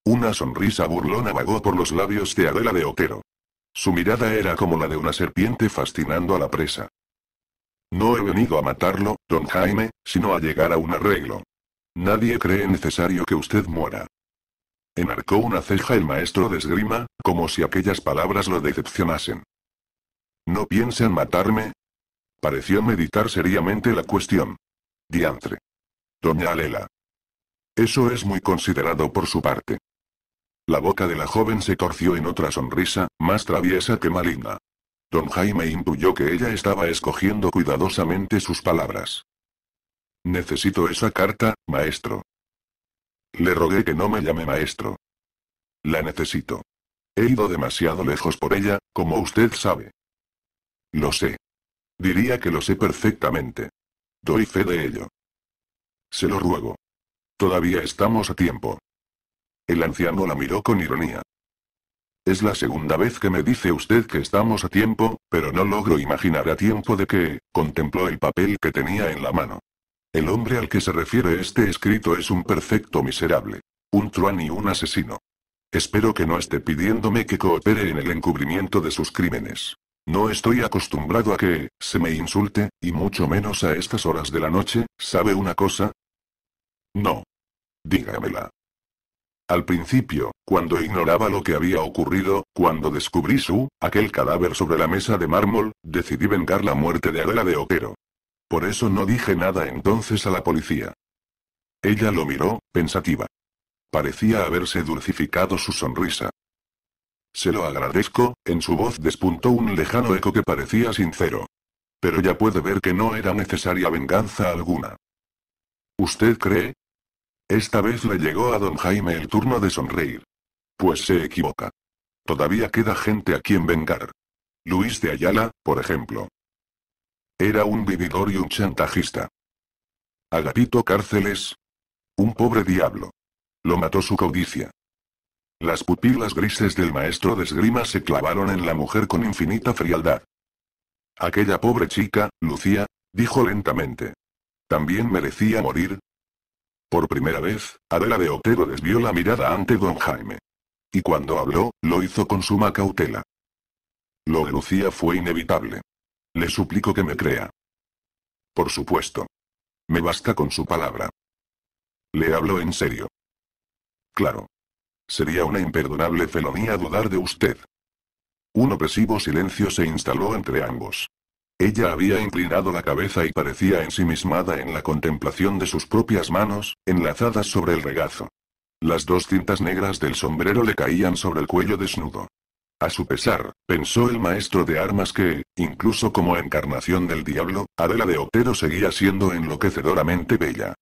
Una sonrisa burlona vagó por los labios de Adela de Otero. Su mirada era como la de una serpiente fascinando a la presa. No he venido a matarlo, don Jaime, sino a llegar a un arreglo. Nadie cree necesario que usted muera. Enarcó una ceja el maestro de esgrima, como si aquellas palabras lo decepcionasen. ¿No piensan matarme? Pareció meditar seriamente la cuestión. Diantre. Doña Alela. Eso es muy considerado por su parte. La boca de la joven se torció en otra sonrisa, más traviesa que maligna. Don Jaime intuyó que ella estaba escogiendo cuidadosamente sus palabras. Necesito esa carta, maestro. Le rogué que no me llame maestro. La necesito. He ido demasiado lejos por ella, como usted sabe. Lo sé. Diría que lo sé perfectamente. Doy fe de ello. Se lo ruego. Todavía estamos a tiempo. El anciano la miró con ironía. Es la segunda vez que me dice usted que estamos a tiempo, pero no logro imaginar a tiempo de que, contempló el papel que tenía en la mano. El hombre al que se refiere este escrito es un perfecto miserable. Un truán y un asesino. Espero que no esté pidiéndome que coopere en el encubrimiento de sus crímenes. No estoy acostumbrado a que, se me insulte, y mucho menos a estas horas de la noche, ¿sabe una cosa? No. Dígamela. Al principio, cuando ignoraba lo que había ocurrido, cuando descubrí su, aquel cadáver sobre la mesa de mármol, decidí vengar la muerte de Adela de Oquero. Por eso no dije nada entonces a la policía. Ella lo miró, pensativa. Parecía haberse dulcificado su sonrisa. Se lo agradezco, en su voz despuntó un lejano eco que parecía sincero. Pero ya puede ver que no era necesaria venganza alguna. ¿Usted cree? Esta vez le llegó a don Jaime el turno de sonreír. Pues se equivoca. Todavía queda gente a quien vengar. Luis de Ayala, por ejemplo. Era un vividor y un chantajista. Agapito Cárceles. Un pobre diablo. Lo mató su codicia. Las pupilas grises del maestro de esgrima se clavaron en la mujer con infinita frialdad. Aquella pobre chica, Lucía, dijo lentamente. También merecía morir, por primera vez, Adela de Otero desvió la mirada ante don Jaime. Y cuando habló, lo hizo con suma cautela. Lo de Lucía fue inevitable. Le suplico que me crea. Por supuesto. Me basta con su palabra. Le hablo en serio. Claro. Sería una imperdonable felonía dudar de usted. Un opresivo silencio se instaló entre ambos. Ella había inclinado la cabeza y parecía ensimismada en la contemplación de sus propias manos, enlazadas sobre el regazo. Las dos cintas negras del sombrero le caían sobre el cuello desnudo. A su pesar, pensó el maestro de armas que, incluso como encarnación del diablo, Adela de Otero seguía siendo enloquecedoramente bella.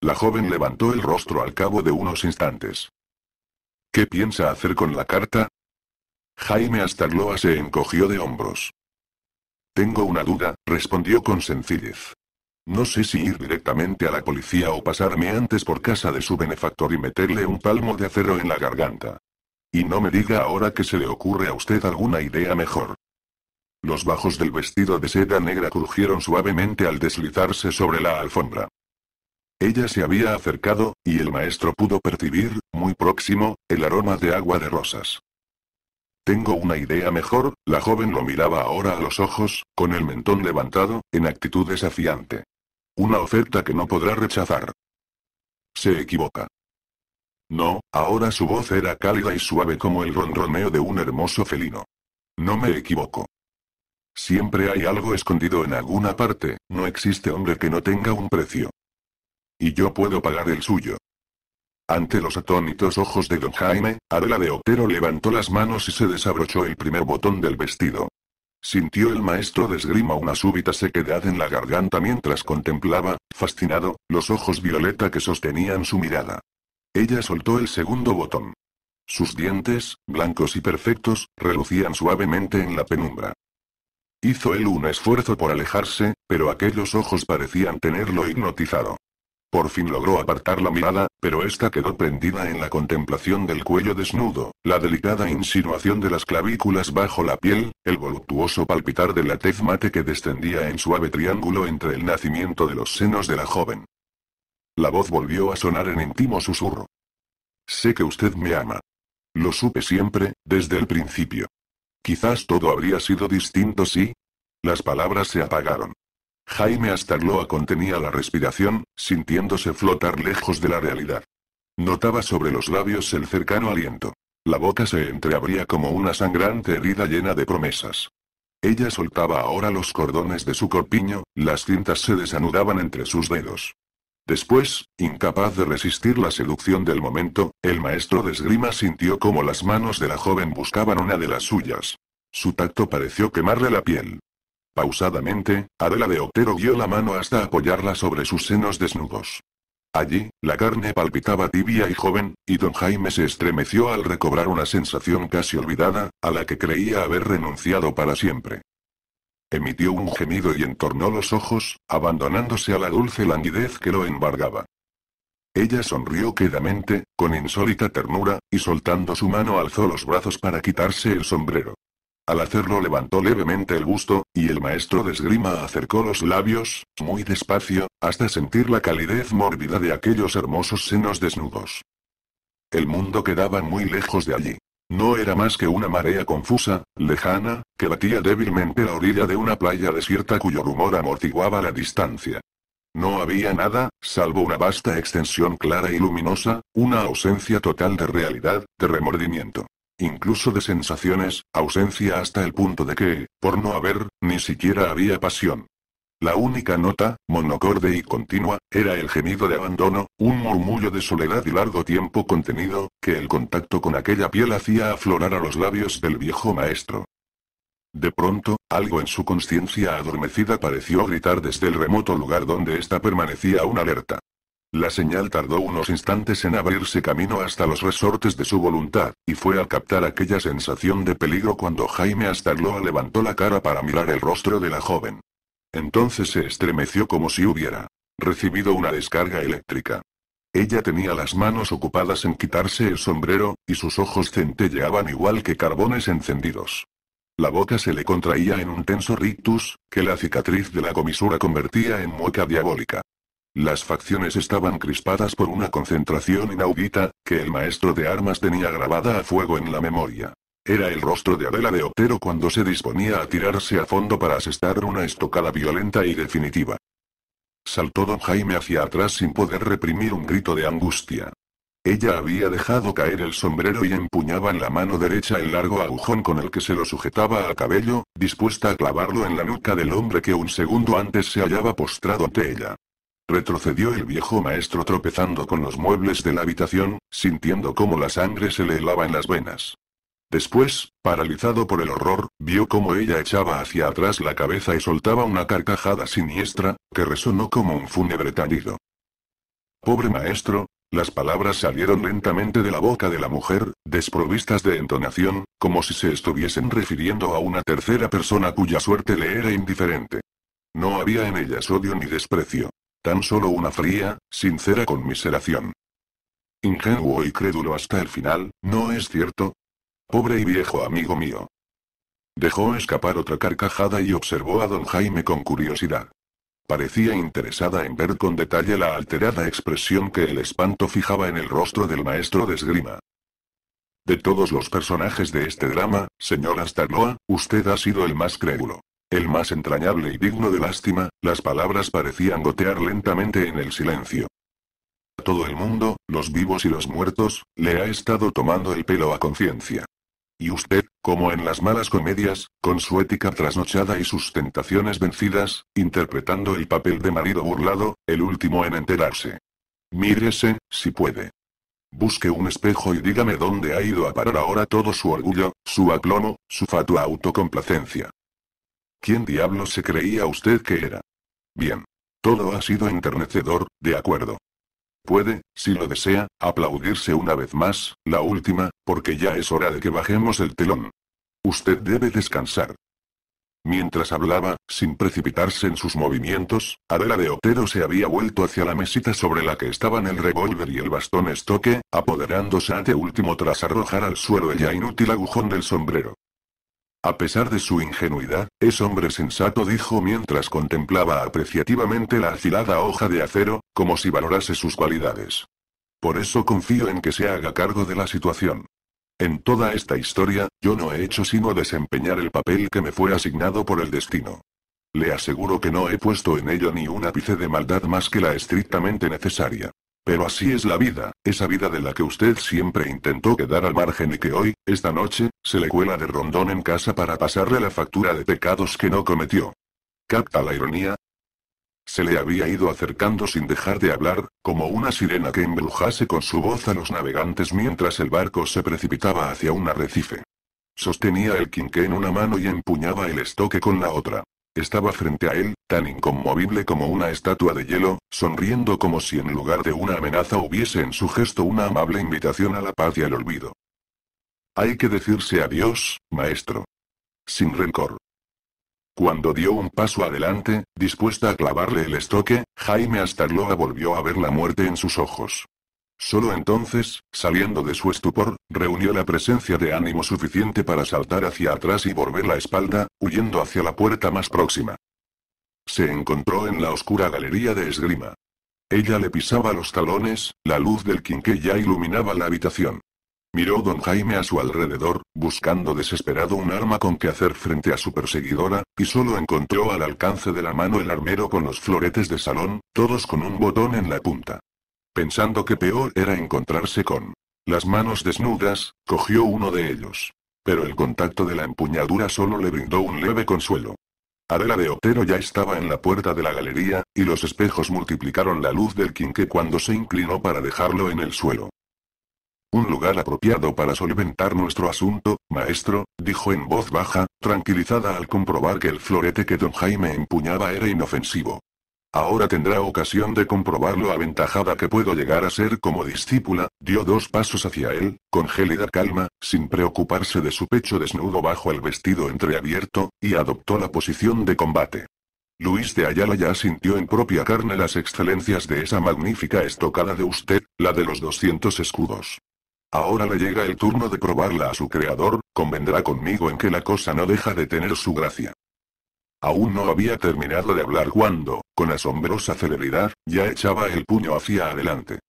La joven levantó el rostro al cabo de unos instantes. ¿Qué piensa hacer con la carta? Jaime Astarloa se encogió de hombros. Tengo una duda, respondió con sencillez. No sé si ir directamente a la policía o pasarme antes por casa de su benefactor y meterle un palmo de acero en la garganta. Y no me diga ahora que se le ocurre a usted alguna idea mejor. Los bajos del vestido de seda negra crujieron suavemente al deslizarse sobre la alfombra. Ella se había acercado, y el maestro pudo percibir, muy próximo, el aroma de agua de rosas. Tengo una idea mejor, la joven lo miraba ahora a los ojos, con el mentón levantado, en actitud desafiante. Una oferta que no podrá rechazar. Se equivoca. No, ahora su voz era cálida y suave como el ronroneo de un hermoso felino. No me equivoco. Siempre hay algo escondido en alguna parte, no existe hombre que no tenga un precio. Y yo puedo pagar el suyo. Ante los atónitos ojos de don Jaime, Adela de Otero levantó las manos y se desabrochó el primer botón del vestido. Sintió el maestro de esgrima una súbita sequedad en la garganta mientras contemplaba, fascinado, los ojos violeta que sostenían su mirada. Ella soltó el segundo botón. Sus dientes, blancos y perfectos, relucían suavemente en la penumbra. Hizo él un esfuerzo por alejarse, pero aquellos ojos parecían tenerlo hipnotizado. Por fin logró apartar la mirada, pero esta quedó prendida en la contemplación del cuello desnudo, la delicada insinuación de las clavículas bajo la piel, el voluptuoso palpitar de la tez mate que descendía en suave triángulo entre el nacimiento de los senos de la joven. La voz volvió a sonar en íntimo susurro. Sé que usted me ama. Lo supe siempre, desde el principio. Quizás todo habría sido distinto si... Las palabras se apagaron. Jaime Astarloa contenía la respiración, sintiéndose flotar lejos de la realidad. Notaba sobre los labios el cercano aliento. La boca se entreabría como una sangrante herida llena de promesas. Ella soltaba ahora los cordones de su corpiño, las cintas se desanudaban entre sus dedos. Después, incapaz de resistir la seducción del momento, el maestro de esgrima sintió como las manos de la joven buscaban una de las suyas. Su tacto pareció quemarle la piel. Pausadamente, Adela de Otero guió la mano hasta apoyarla sobre sus senos desnudos. Allí, la carne palpitaba tibia y joven, y don Jaime se estremeció al recobrar una sensación casi olvidada, a la que creía haber renunciado para siempre. Emitió un gemido y entornó los ojos, abandonándose a la dulce languidez que lo embargaba. Ella sonrió quedamente, con insólita ternura, y soltando su mano alzó los brazos para quitarse el sombrero. Al hacerlo levantó levemente el busto, y el maestro de esgrima acercó los labios, muy despacio, hasta sentir la calidez mórbida de aquellos hermosos senos desnudos. El mundo quedaba muy lejos de allí. No era más que una marea confusa, lejana, que batía débilmente la orilla de una playa desierta cuyo rumor amortiguaba la distancia. No había nada, salvo una vasta extensión clara y luminosa, una ausencia total de realidad, de remordimiento incluso de sensaciones, ausencia hasta el punto de que, por no haber, ni siquiera había pasión. La única nota, monocorde y continua, era el gemido de abandono, un murmullo de soledad y largo tiempo contenido, que el contacto con aquella piel hacía aflorar a los labios del viejo maestro. De pronto, algo en su conciencia adormecida pareció gritar desde el remoto lugar donde ésta permanecía aún alerta. La señal tardó unos instantes en abrirse camino hasta los resortes de su voluntad, y fue a captar aquella sensación de peligro cuando Jaime Astarloa levantó la cara para mirar el rostro de la joven. Entonces se estremeció como si hubiera recibido una descarga eléctrica. Ella tenía las manos ocupadas en quitarse el sombrero, y sus ojos centelleaban igual que carbones encendidos. La boca se le contraía en un tenso rictus, que la cicatriz de la comisura convertía en mueca diabólica. Las facciones estaban crispadas por una concentración inaudita, que el maestro de armas tenía grabada a fuego en la memoria. Era el rostro de Adela de Otero cuando se disponía a tirarse a fondo para asestar una estocada violenta y definitiva. Saltó don Jaime hacia atrás sin poder reprimir un grito de angustia. Ella había dejado caer el sombrero y empuñaba en la mano derecha el largo agujón con el que se lo sujetaba al cabello, dispuesta a clavarlo en la nuca del hombre que un segundo antes se hallaba postrado ante ella. Retrocedió el viejo maestro tropezando con los muebles de la habitación, sintiendo cómo la sangre se le helaba en las venas. Después, paralizado por el horror, vio cómo ella echaba hacia atrás la cabeza y soltaba una carcajada siniestra, que resonó como un fúnebre tañido. Pobre maestro, las palabras salieron lentamente de la boca de la mujer, desprovistas de entonación, como si se estuviesen refiriendo a una tercera persona cuya suerte le era indiferente. No había en ellas odio ni desprecio. Tan solo una fría, sincera conmiseración. Ingenuo y crédulo hasta el final, ¿no es cierto? Pobre y viejo amigo mío. Dejó escapar otra carcajada y observó a don Jaime con curiosidad. Parecía interesada en ver con detalle la alterada expresión que el espanto fijaba en el rostro del maestro de esgrima. De todos los personajes de este drama, señor Astarloa, usted ha sido el más crédulo. El más entrañable y digno de lástima, las palabras parecían gotear lentamente en el silencio. A todo el mundo, los vivos y los muertos, le ha estado tomando el pelo a conciencia. Y usted, como en las malas comedias, con su ética trasnochada y sus tentaciones vencidas, interpretando el papel de marido burlado, el último en enterarse. Mírese, si puede. Busque un espejo y dígame dónde ha ido a parar ahora todo su orgullo, su aplomo, su fatua autocomplacencia. ¿Quién diablo se creía usted que era? Bien. Todo ha sido enternecedor, de acuerdo. Puede, si lo desea, aplaudirse una vez más, la última, porque ya es hora de que bajemos el telón. Usted debe descansar. Mientras hablaba, sin precipitarse en sus movimientos, Adela de Otero se había vuelto hacia la mesita sobre la que estaban el revólver y el bastón estoque, apoderándose ante último tras arrojar al suelo el ya inútil agujón del sombrero. A pesar de su ingenuidad, es hombre sensato, dijo mientras contemplaba apreciativamente la afilada hoja de acero, como si valorase sus cualidades. Por eso confío en que se haga cargo de la situación. En toda esta historia, yo no he hecho sino desempeñar el papel que me fue asignado por el destino. Le aseguro que no he puesto en ello ni un ápice de maldad más que la estrictamente necesaria. Pero así es la vida, esa vida de la que usted siempre intentó quedar al margen y que hoy, esta noche, se le cuela de rondón en casa para pasarle la factura de pecados que no cometió. ¿Capta la ironía? Se le había ido acercando sin dejar de hablar, como una sirena que embrujase con su voz a los navegantes mientras el barco se precipitaba hacia un arrecife. Sostenía el quinqué en una mano y empuñaba el estoque con la otra. Estaba frente a él, tan inconmovible como una estatua de hielo, sonriendo como si en lugar de una amenaza hubiese en su gesto una amable invitación a la paz y al olvido. Hay que decirse adiós, maestro. Sin rencor. Cuando dio un paso adelante, dispuesta a clavarle el estoque, Jaime Astarloa volvió a ver la muerte en sus ojos. Solo entonces, saliendo de su estupor, reunió la presencia de ánimo suficiente para saltar hacia atrás y volver la espalda, huyendo hacia la puerta más próxima. Se encontró en la oscura galería de esgrima. Ella le pisaba los talones, la luz del quinqué ya iluminaba la habitación. Miró don Jaime a su alrededor, buscando desesperado un arma con que hacer frente a su perseguidora, y solo encontró al alcance de la mano el armero con los floretes de salón, todos con un botón en la punta pensando que peor era encontrarse con las manos desnudas, cogió uno de ellos. Pero el contacto de la empuñadura solo le brindó un leve consuelo. Adela de Otero ya estaba en la puerta de la galería, y los espejos multiplicaron la luz del quinqué cuando se inclinó para dejarlo en el suelo. Un lugar apropiado para solventar nuestro asunto, maestro, dijo en voz baja, tranquilizada al comprobar que el florete que don Jaime empuñaba era inofensivo. Ahora tendrá ocasión de comprobar lo aventajada que puedo llegar a ser como discípula, dio dos pasos hacia él, con gélida calma, sin preocuparse de su pecho desnudo bajo el vestido entreabierto, y adoptó la posición de combate. Luis de Ayala ya sintió en propia carne las excelencias de esa magnífica estocada de usted, la de los 200 escudos. Ahora le llega el turno de probarla a su creador, convendrá conmigo en que la cosa no deja de tener su gracia. Aún no había terminado de hablar cuando, con asombrosa celeridad, ya echaba el puño hacia adelante.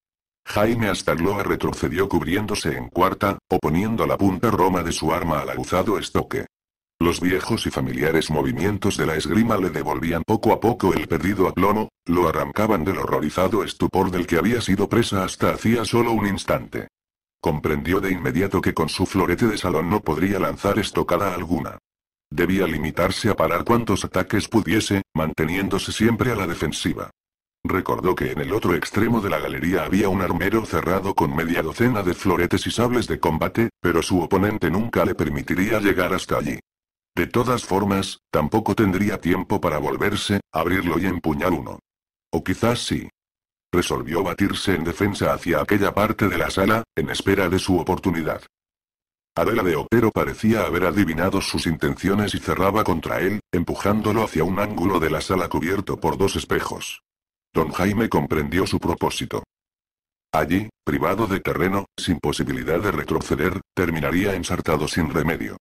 Jaime Astagloa retrocedió cubriéndose en cuarta, oponiendo la punta roma de su arma al aguzado estoque. Los viejos y familiares movimientos de la esgrima le devolvían poco a poco el perdido aplomo, lo arrancaban del horrorizado estupor del que había sido presa hasta hacía solo un instante. Comprendió de inmediato que con su florete de salón no podría lanzar estocada alguna. Debía limitarse a parar cuantos ataques pudiese, manteniéndose siempre a la defensiva. Recordó que en el otro extremo de la galería había un armero cerrado con media docena de floretes y sables de combate, pero su oponente nunca le permitiría llegar hasta allí. De todas formas, tampoco tendría tiempo para volverse, abrirlo y empuñar uno. O quizás sí. Resolvió batirse en defensa hacia aquella parte de la sala, en espera de su oportunidad. Adela de Otero parecía haber adivinado sus intenciones y cerraba contra él, empujándolo hacia un ángulo de la sala cubierto por dos espejos. Don Jaime comprendió su propósito. Allí, privado de terreno, sin posibilidad de retroceder, terminaría ensartado sin remedio.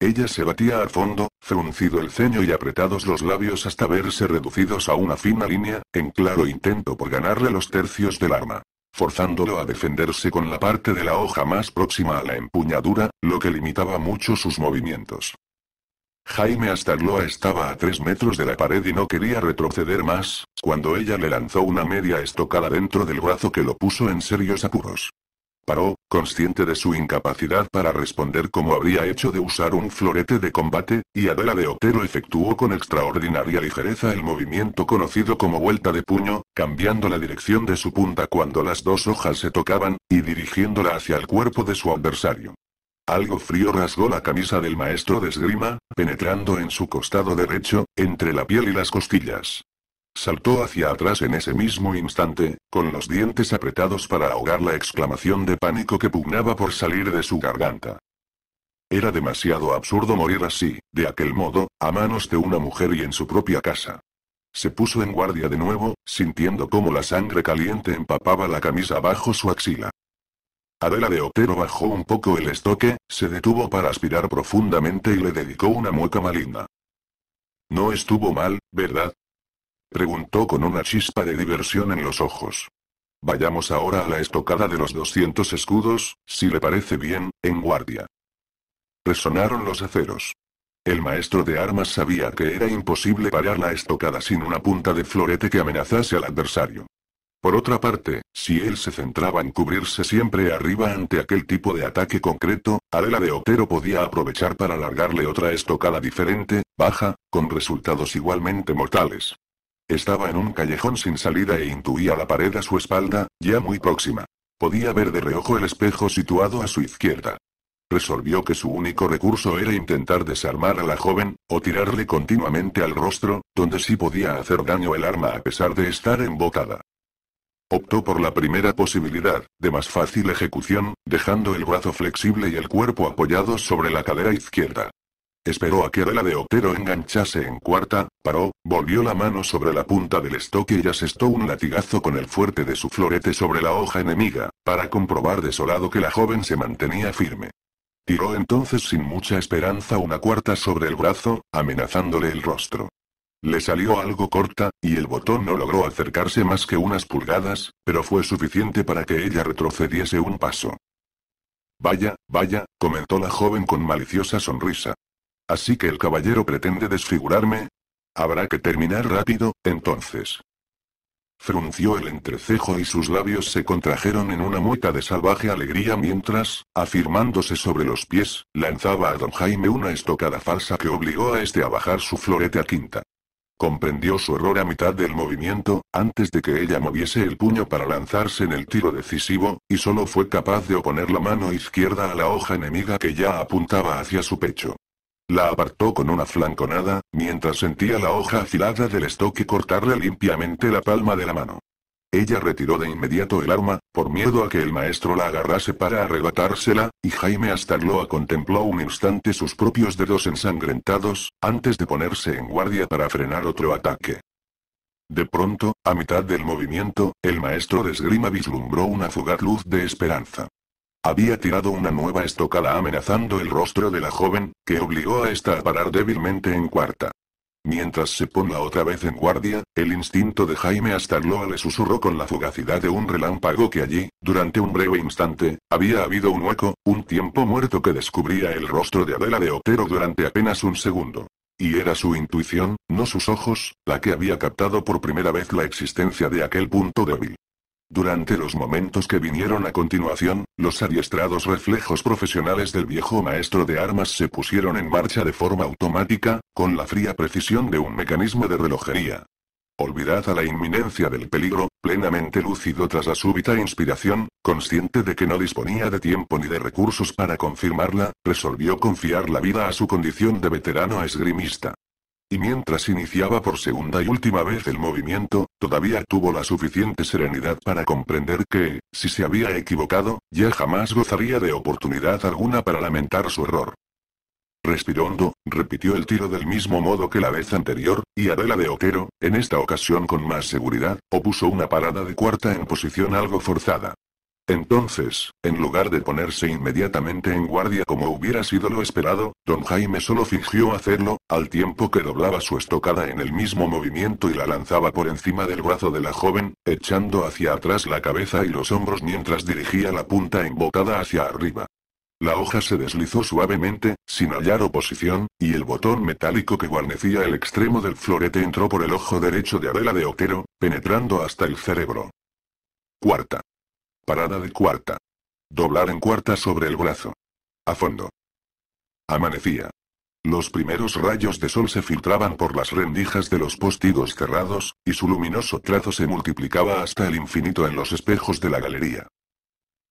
Ella se batía a fondo, fruncido el ceño y apretados los labios hasta verse reducidos a una fina línea, en claro intento por ganarle los tercios del arma forzándolo a defenderse con la parte de la hoja más próxima a la empuñadura, lo que limitaba mucho sus movimientos. Jaime Astarloa estaba a tres metros de la pared y no quería retroceder más, cuando ella le lanzó una media estocada dentro del brazo que lo puso en serios apuros. Paró, consciente de su incapacidad para responder como habría hecho de usar un florete de combate, y Adela de Otero efectuó con extraordinaria ligereza el movimiento conocido como vuelta de puño, cambiando la dirección de su punta cuando las dos hojas se tocaban, y dirigiéndola hacia el cuerpo de su adversario. Algo frío rasgó la camisa del maestro de esgrima, penetrando en su costado derecho, entre la piel y las costillas. Saltó hacia atrás en ese mismo instante, con los dientes apretados para ahogar la exclamación de pánico que pugnaba por salir de su garganta. Era demasiado absurdo morir así, de aquel modo, a manos de una mujer y en su propia casa. Se puso en guardia de nuevo, sintiendo cómo la sangre caliente empapaba la camisa bajo su axila. Adela de Otero bajó un poco el estoque, se detuvo para aspirar profundamente y le dedicó una mueca maligna. No estuvo mal, ¿verdad? Preguntó con una chispa de diversión en los ojos. Vayamos ahora a la estocada de los 200 escudos, si le parece bien, en guardia. Resonaron los aceros. El maestro de armas sabía que era imposible parar la estocada sin una punta de florete que amenazase al adversario. Por otra parte, si él se centraba en cubrirse siempre arriba ante aquel tipo de ataque concreto, Adela de Otero podía aprovechar para largarle otra estocada diferente, baja, con resultados igualmente mortales. Estaba en un callejón sin salida e intuía la pared a su espalda, ya muy próxima. Podía ver de reojo el espejo situado a su izquierda. Resolvió que su único recurso era intentar desarmar a la joven, o tirarle continuamente al rostro, donde sí podía hacer daño el arma a pesar de estar embotada. Optó por la primera posibilidad, de más fácil ejecución, dejando el brazo flexible y el cuerpo apoyado sobre la cadera izquierda. Esperó a que la de Otero enganchase en cuarta, paró, volvió la mano sobre la punta del estoque y asestó un latigazo con el fuerte de su florete sobre la hoja enemiga, para comprobar desolado que la joven se mantenía firme. Tiró entonces sin mucha esperanza una cuarta sobre el brazo, amenazándole el rostro. Le salió algo corta, y el botón no logró acercarse más que unas pulgadas, pero fue suficiente para que ella retrocediese un paso. Vaya, vaya, comentó la joven con maliciosa sonrisa. Así que el caballero pretende desfigurarme. Habrá que terminar rápido, entonces. Frunció el entrecejo y sus labios se contrajeron en una mueca de salvaje alegría mientras, afirmándose sobre los pies, lanzaba a don Jaime una estocada falsa que obligó a este a bajar su florete a quinta. Comprendió su error a mitad del movimiento, antes de que ella moviese el puño para lanzarse en el tiro decisivo, y solo fue capaz de oponer la mano izquierda a la hoja enemiga que ya apuntaba hacia su pecho. La apartó con una flanconada, mientras sentía la hoja afilada del estoque cortarle limpiamente la palma de la mano. Ella retiró de inmediato el arma, por miedo a que el maestro la agarrase para arrebatársela, y Jaime Astarloa contempló un instante sus propios dedos ensangrentados, antes de ponerse en guardia para frenar otro ataque. De pronto, a mitad del movimiento, el maestro de esgrima vislumbró una fugaz luz de esperanza. Había tirado una nueva estocada amenazando el rostro de la joven, que obligó a esta a parar débilmente en cuarta. Mientras se ponía otra vez en guardia, el instinto de Jaime Astarloa le susurró con la fugacidad de un relámpago que allí, durante un breve instante, había habido un hueco, un tiempo muerto que descubría el rostro de Adela de Otero durante apenas un segundo. Y era su intuición, no sus ojos, la que había captado por primera vez la existencia de aquel punto débil. Durante los momentos que vinieron a continuación, los adiestrados reflejos profesionales del viejo maestro de armas se pusieron en marcha de forma automática, con la fría precisión de un mecanismo de relojería. Olvidada la inminencia del peligro, plenamente lúcido tras la súbita inspiración, consciente de que no disponía de tiempo ni de recursos para confirmarla, resolvió confiar la vida a su condición de veterano esgrimista. Y mientras iniciaba por segunda y última vez el movimiento, todavía tuvo la suficiente serenidad para comprender que, si se había equivocado, ya jamás gozaría de oportunidad alguna para lamentar su error. Respirando, repitió el tiro del mismo modo que la vez anterior, y Adela de Otero, en esta ocasión con más seguridad, opuso una parada de cuarta en posición algo forzada. Entonces, en lugar de ponerse inmediatamente en guardia como hubiera sido lo esperado, don Jaime solo fingió hacerlo, al tiempo que doblaba su estocada en el mismo movimiento y la lanzaba por encima del brazo de la joven, echando hacia atrás la cabeza y los hombros mientras dirigía la punta embotada hacia arriba. La hoja se deslizó suavemente, sin hallar oposición, y el botón metálico que guarnecía el extremo del florete entró por el ojo derecho de Adela de Otero, penetrando hasta el cerebro. Cuarta. Parada de cuarta. Doblar en cuarta sobre el brazo. A fondo. Amanecía. Los primeros rayos de sol se filtraban por las rendijas de los postigos cerrados, y su luminoso trazo se multiplicaba hasta el infinito en los espejos de la galería.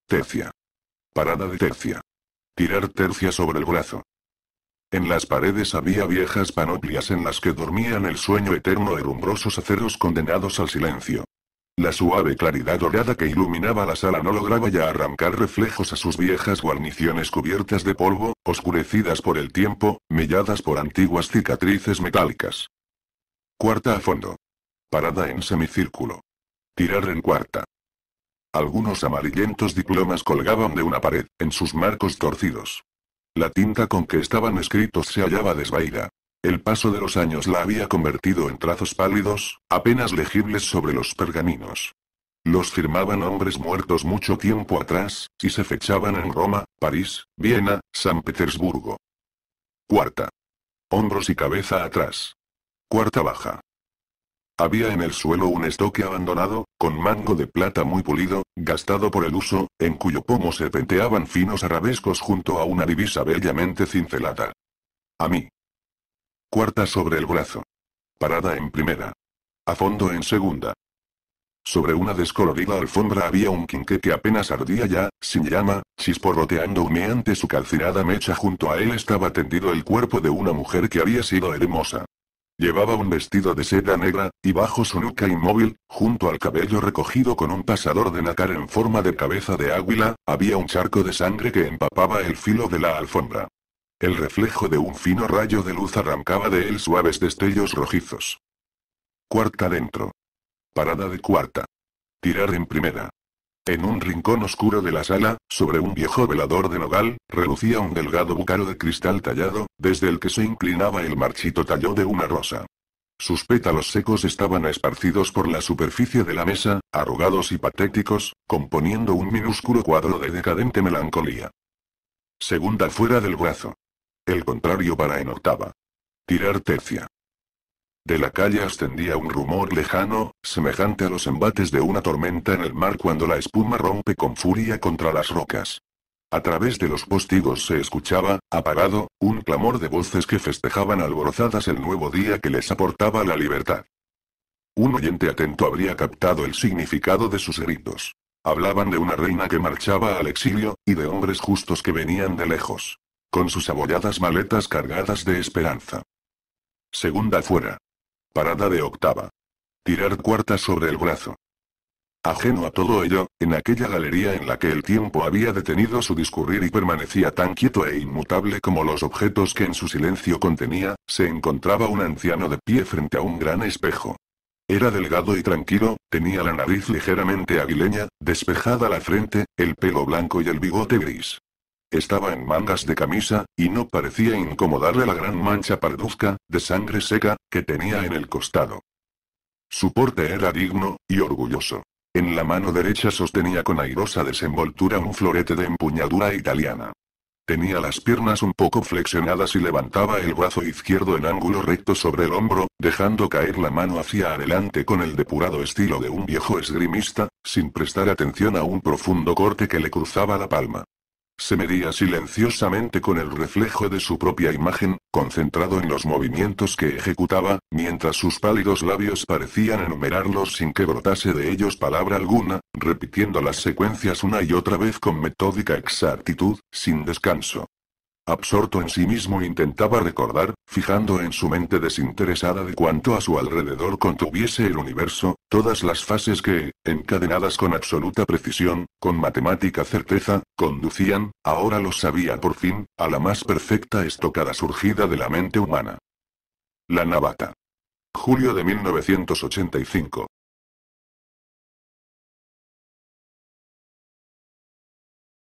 Tercia. Parada de tercia. Tirar tercia sobre el brazo. En las paredes había viejas panoplias en las que dormían el sueño eterno herumbrosos aceros condenados al silencio. La suave claridad dorada que iluminaba la sala no lograba ya arrancar reflejos a sus viejas guarniciones cubiertas de polvo, oscurecidas por el tiempo, melladas por antiguas cicatrices metálicas. Cuarta a fondo. Parada en semicírculo. Tirar en cuarta. Algunos amarillentos diplomas colgaban de una pared, en sus marcos torcidos. La tinta con que estaban escritos se hallaba desvaída, el paso de los años la había convertido en trazos pálidos, apenas legibles sobre los pergaminos. Los firmaban hombres muertos mucho tiempo atrás, y se fechaban en Roma, París, Viena, San Petersburgo. Cuarta. Hombros y cabeza atrás. Cuarta baja. Había en el suelo un estoque abandonado, con mango de plata muy pulido, gastado por el uso, en cuyo pomo serpenteaban finos arabescos junto a una divisa bellamente cincelada. A mí. Cuarta sobre el brazo. Parada en primera. A fondo en segunda. Sobre una descolorida alfombra había un quinque que apenas ardía ya, sin llama, chisporroteando humeante su calcinada mecha. Junto a él estaba tendido el cuerpo de una mujer que había sido hermosa. Llevaba un vestido de seda negra, y bajo su nuca inmóvil, junto al cabello recogido con un pasador de nácar en forma de cabeza de águila, había un charco de sangre que empapaba el filo de la alfombra. El reflejo de un fino rayo de luz arrancaba de él suaves destellos rojizos. Cuarta dentro. Parada de cuarta. Tirar en primera. En un rincón oscuro de la sala, sobre un viejo velador de nogal, relucía un delgado búcaro de cristal tallado, desde el que se inclinaba el marchito tallo de una rosa. Sus pétalos secos estaban esparcidos por la superficie de la mesa, arrugados y patéticos, componiendo un minúsculo cuadro de decadente melancolía. Segunda fuera del brazo el contrario para en octava. Tirar tercia. De la calle ascendía un rumor lejano, semejante a los embates de una tormenta en el mar cuando la espuma rompe con furia contra las rocas. A través de los postigos se escuchaba, apagado, un clamor de voces que festejaban alborozadas el nuevo día que les aportaba la libertad. Un oyente atento habría captado el significado de sus gritos. Hablaban de una reina que marchaba al exilio, y de hombres justos que venían de lejos con sus abolladas maletas cargadas de esperanza. Segunda fuera. Parada de octava. Tirar cuarta sobre el brazo. Ajeno a todo ello, en aquella galería en la que el tiempo había detenido su discurrir y permanecía tan quieto e inmutable como los objetos que en su silencio contenía, se encontraba un anciano de pie frente a un gran espejo. Era delgado y tranquilo, tenía la nariz ligeramente aguileña, despejada la frente, el pelo blanco y el bigote gris. Estaba en mangas de camisa, y no parecía incomodarle la gran mancha parduzca, de sangre seca, que tenía en el costado. Su porte era digno, y orgulloso. En la mano derecha sostenía con airosa desenvoltura un florete de empuñadura italiana. Tenía las piernas un poco flexionadas y levantaba el brazo izquierdo en ángulo recto sobre el hombro, dejando caer la mano hacia adelante con el depurado estilo de un viejo esgrimista, sin prestar atención a un profundo corte que le cruzaba la palma. Se medía silenciosamente con el reflejo de su propia imagen, concentrado en los movimientos que ejecutaba, mientras sus pálidos labios parecían enumerarlos sin que brotase de ellos palabra alguna, repitiendo las secuencias una y otra vez con metódica exactitud, sin descanso. Absorto en sí mismo intentaba recordar, fijando en su mente desinteresada de cuanto a su alrededor contuviese el universo, todas las fases que, encadenadas con absoluta precisión, con matemática certeza, conducían, ahora lo sabía por fin, a la más perfecta estocada surgida de la mente humana. La navata. Julio de 1985.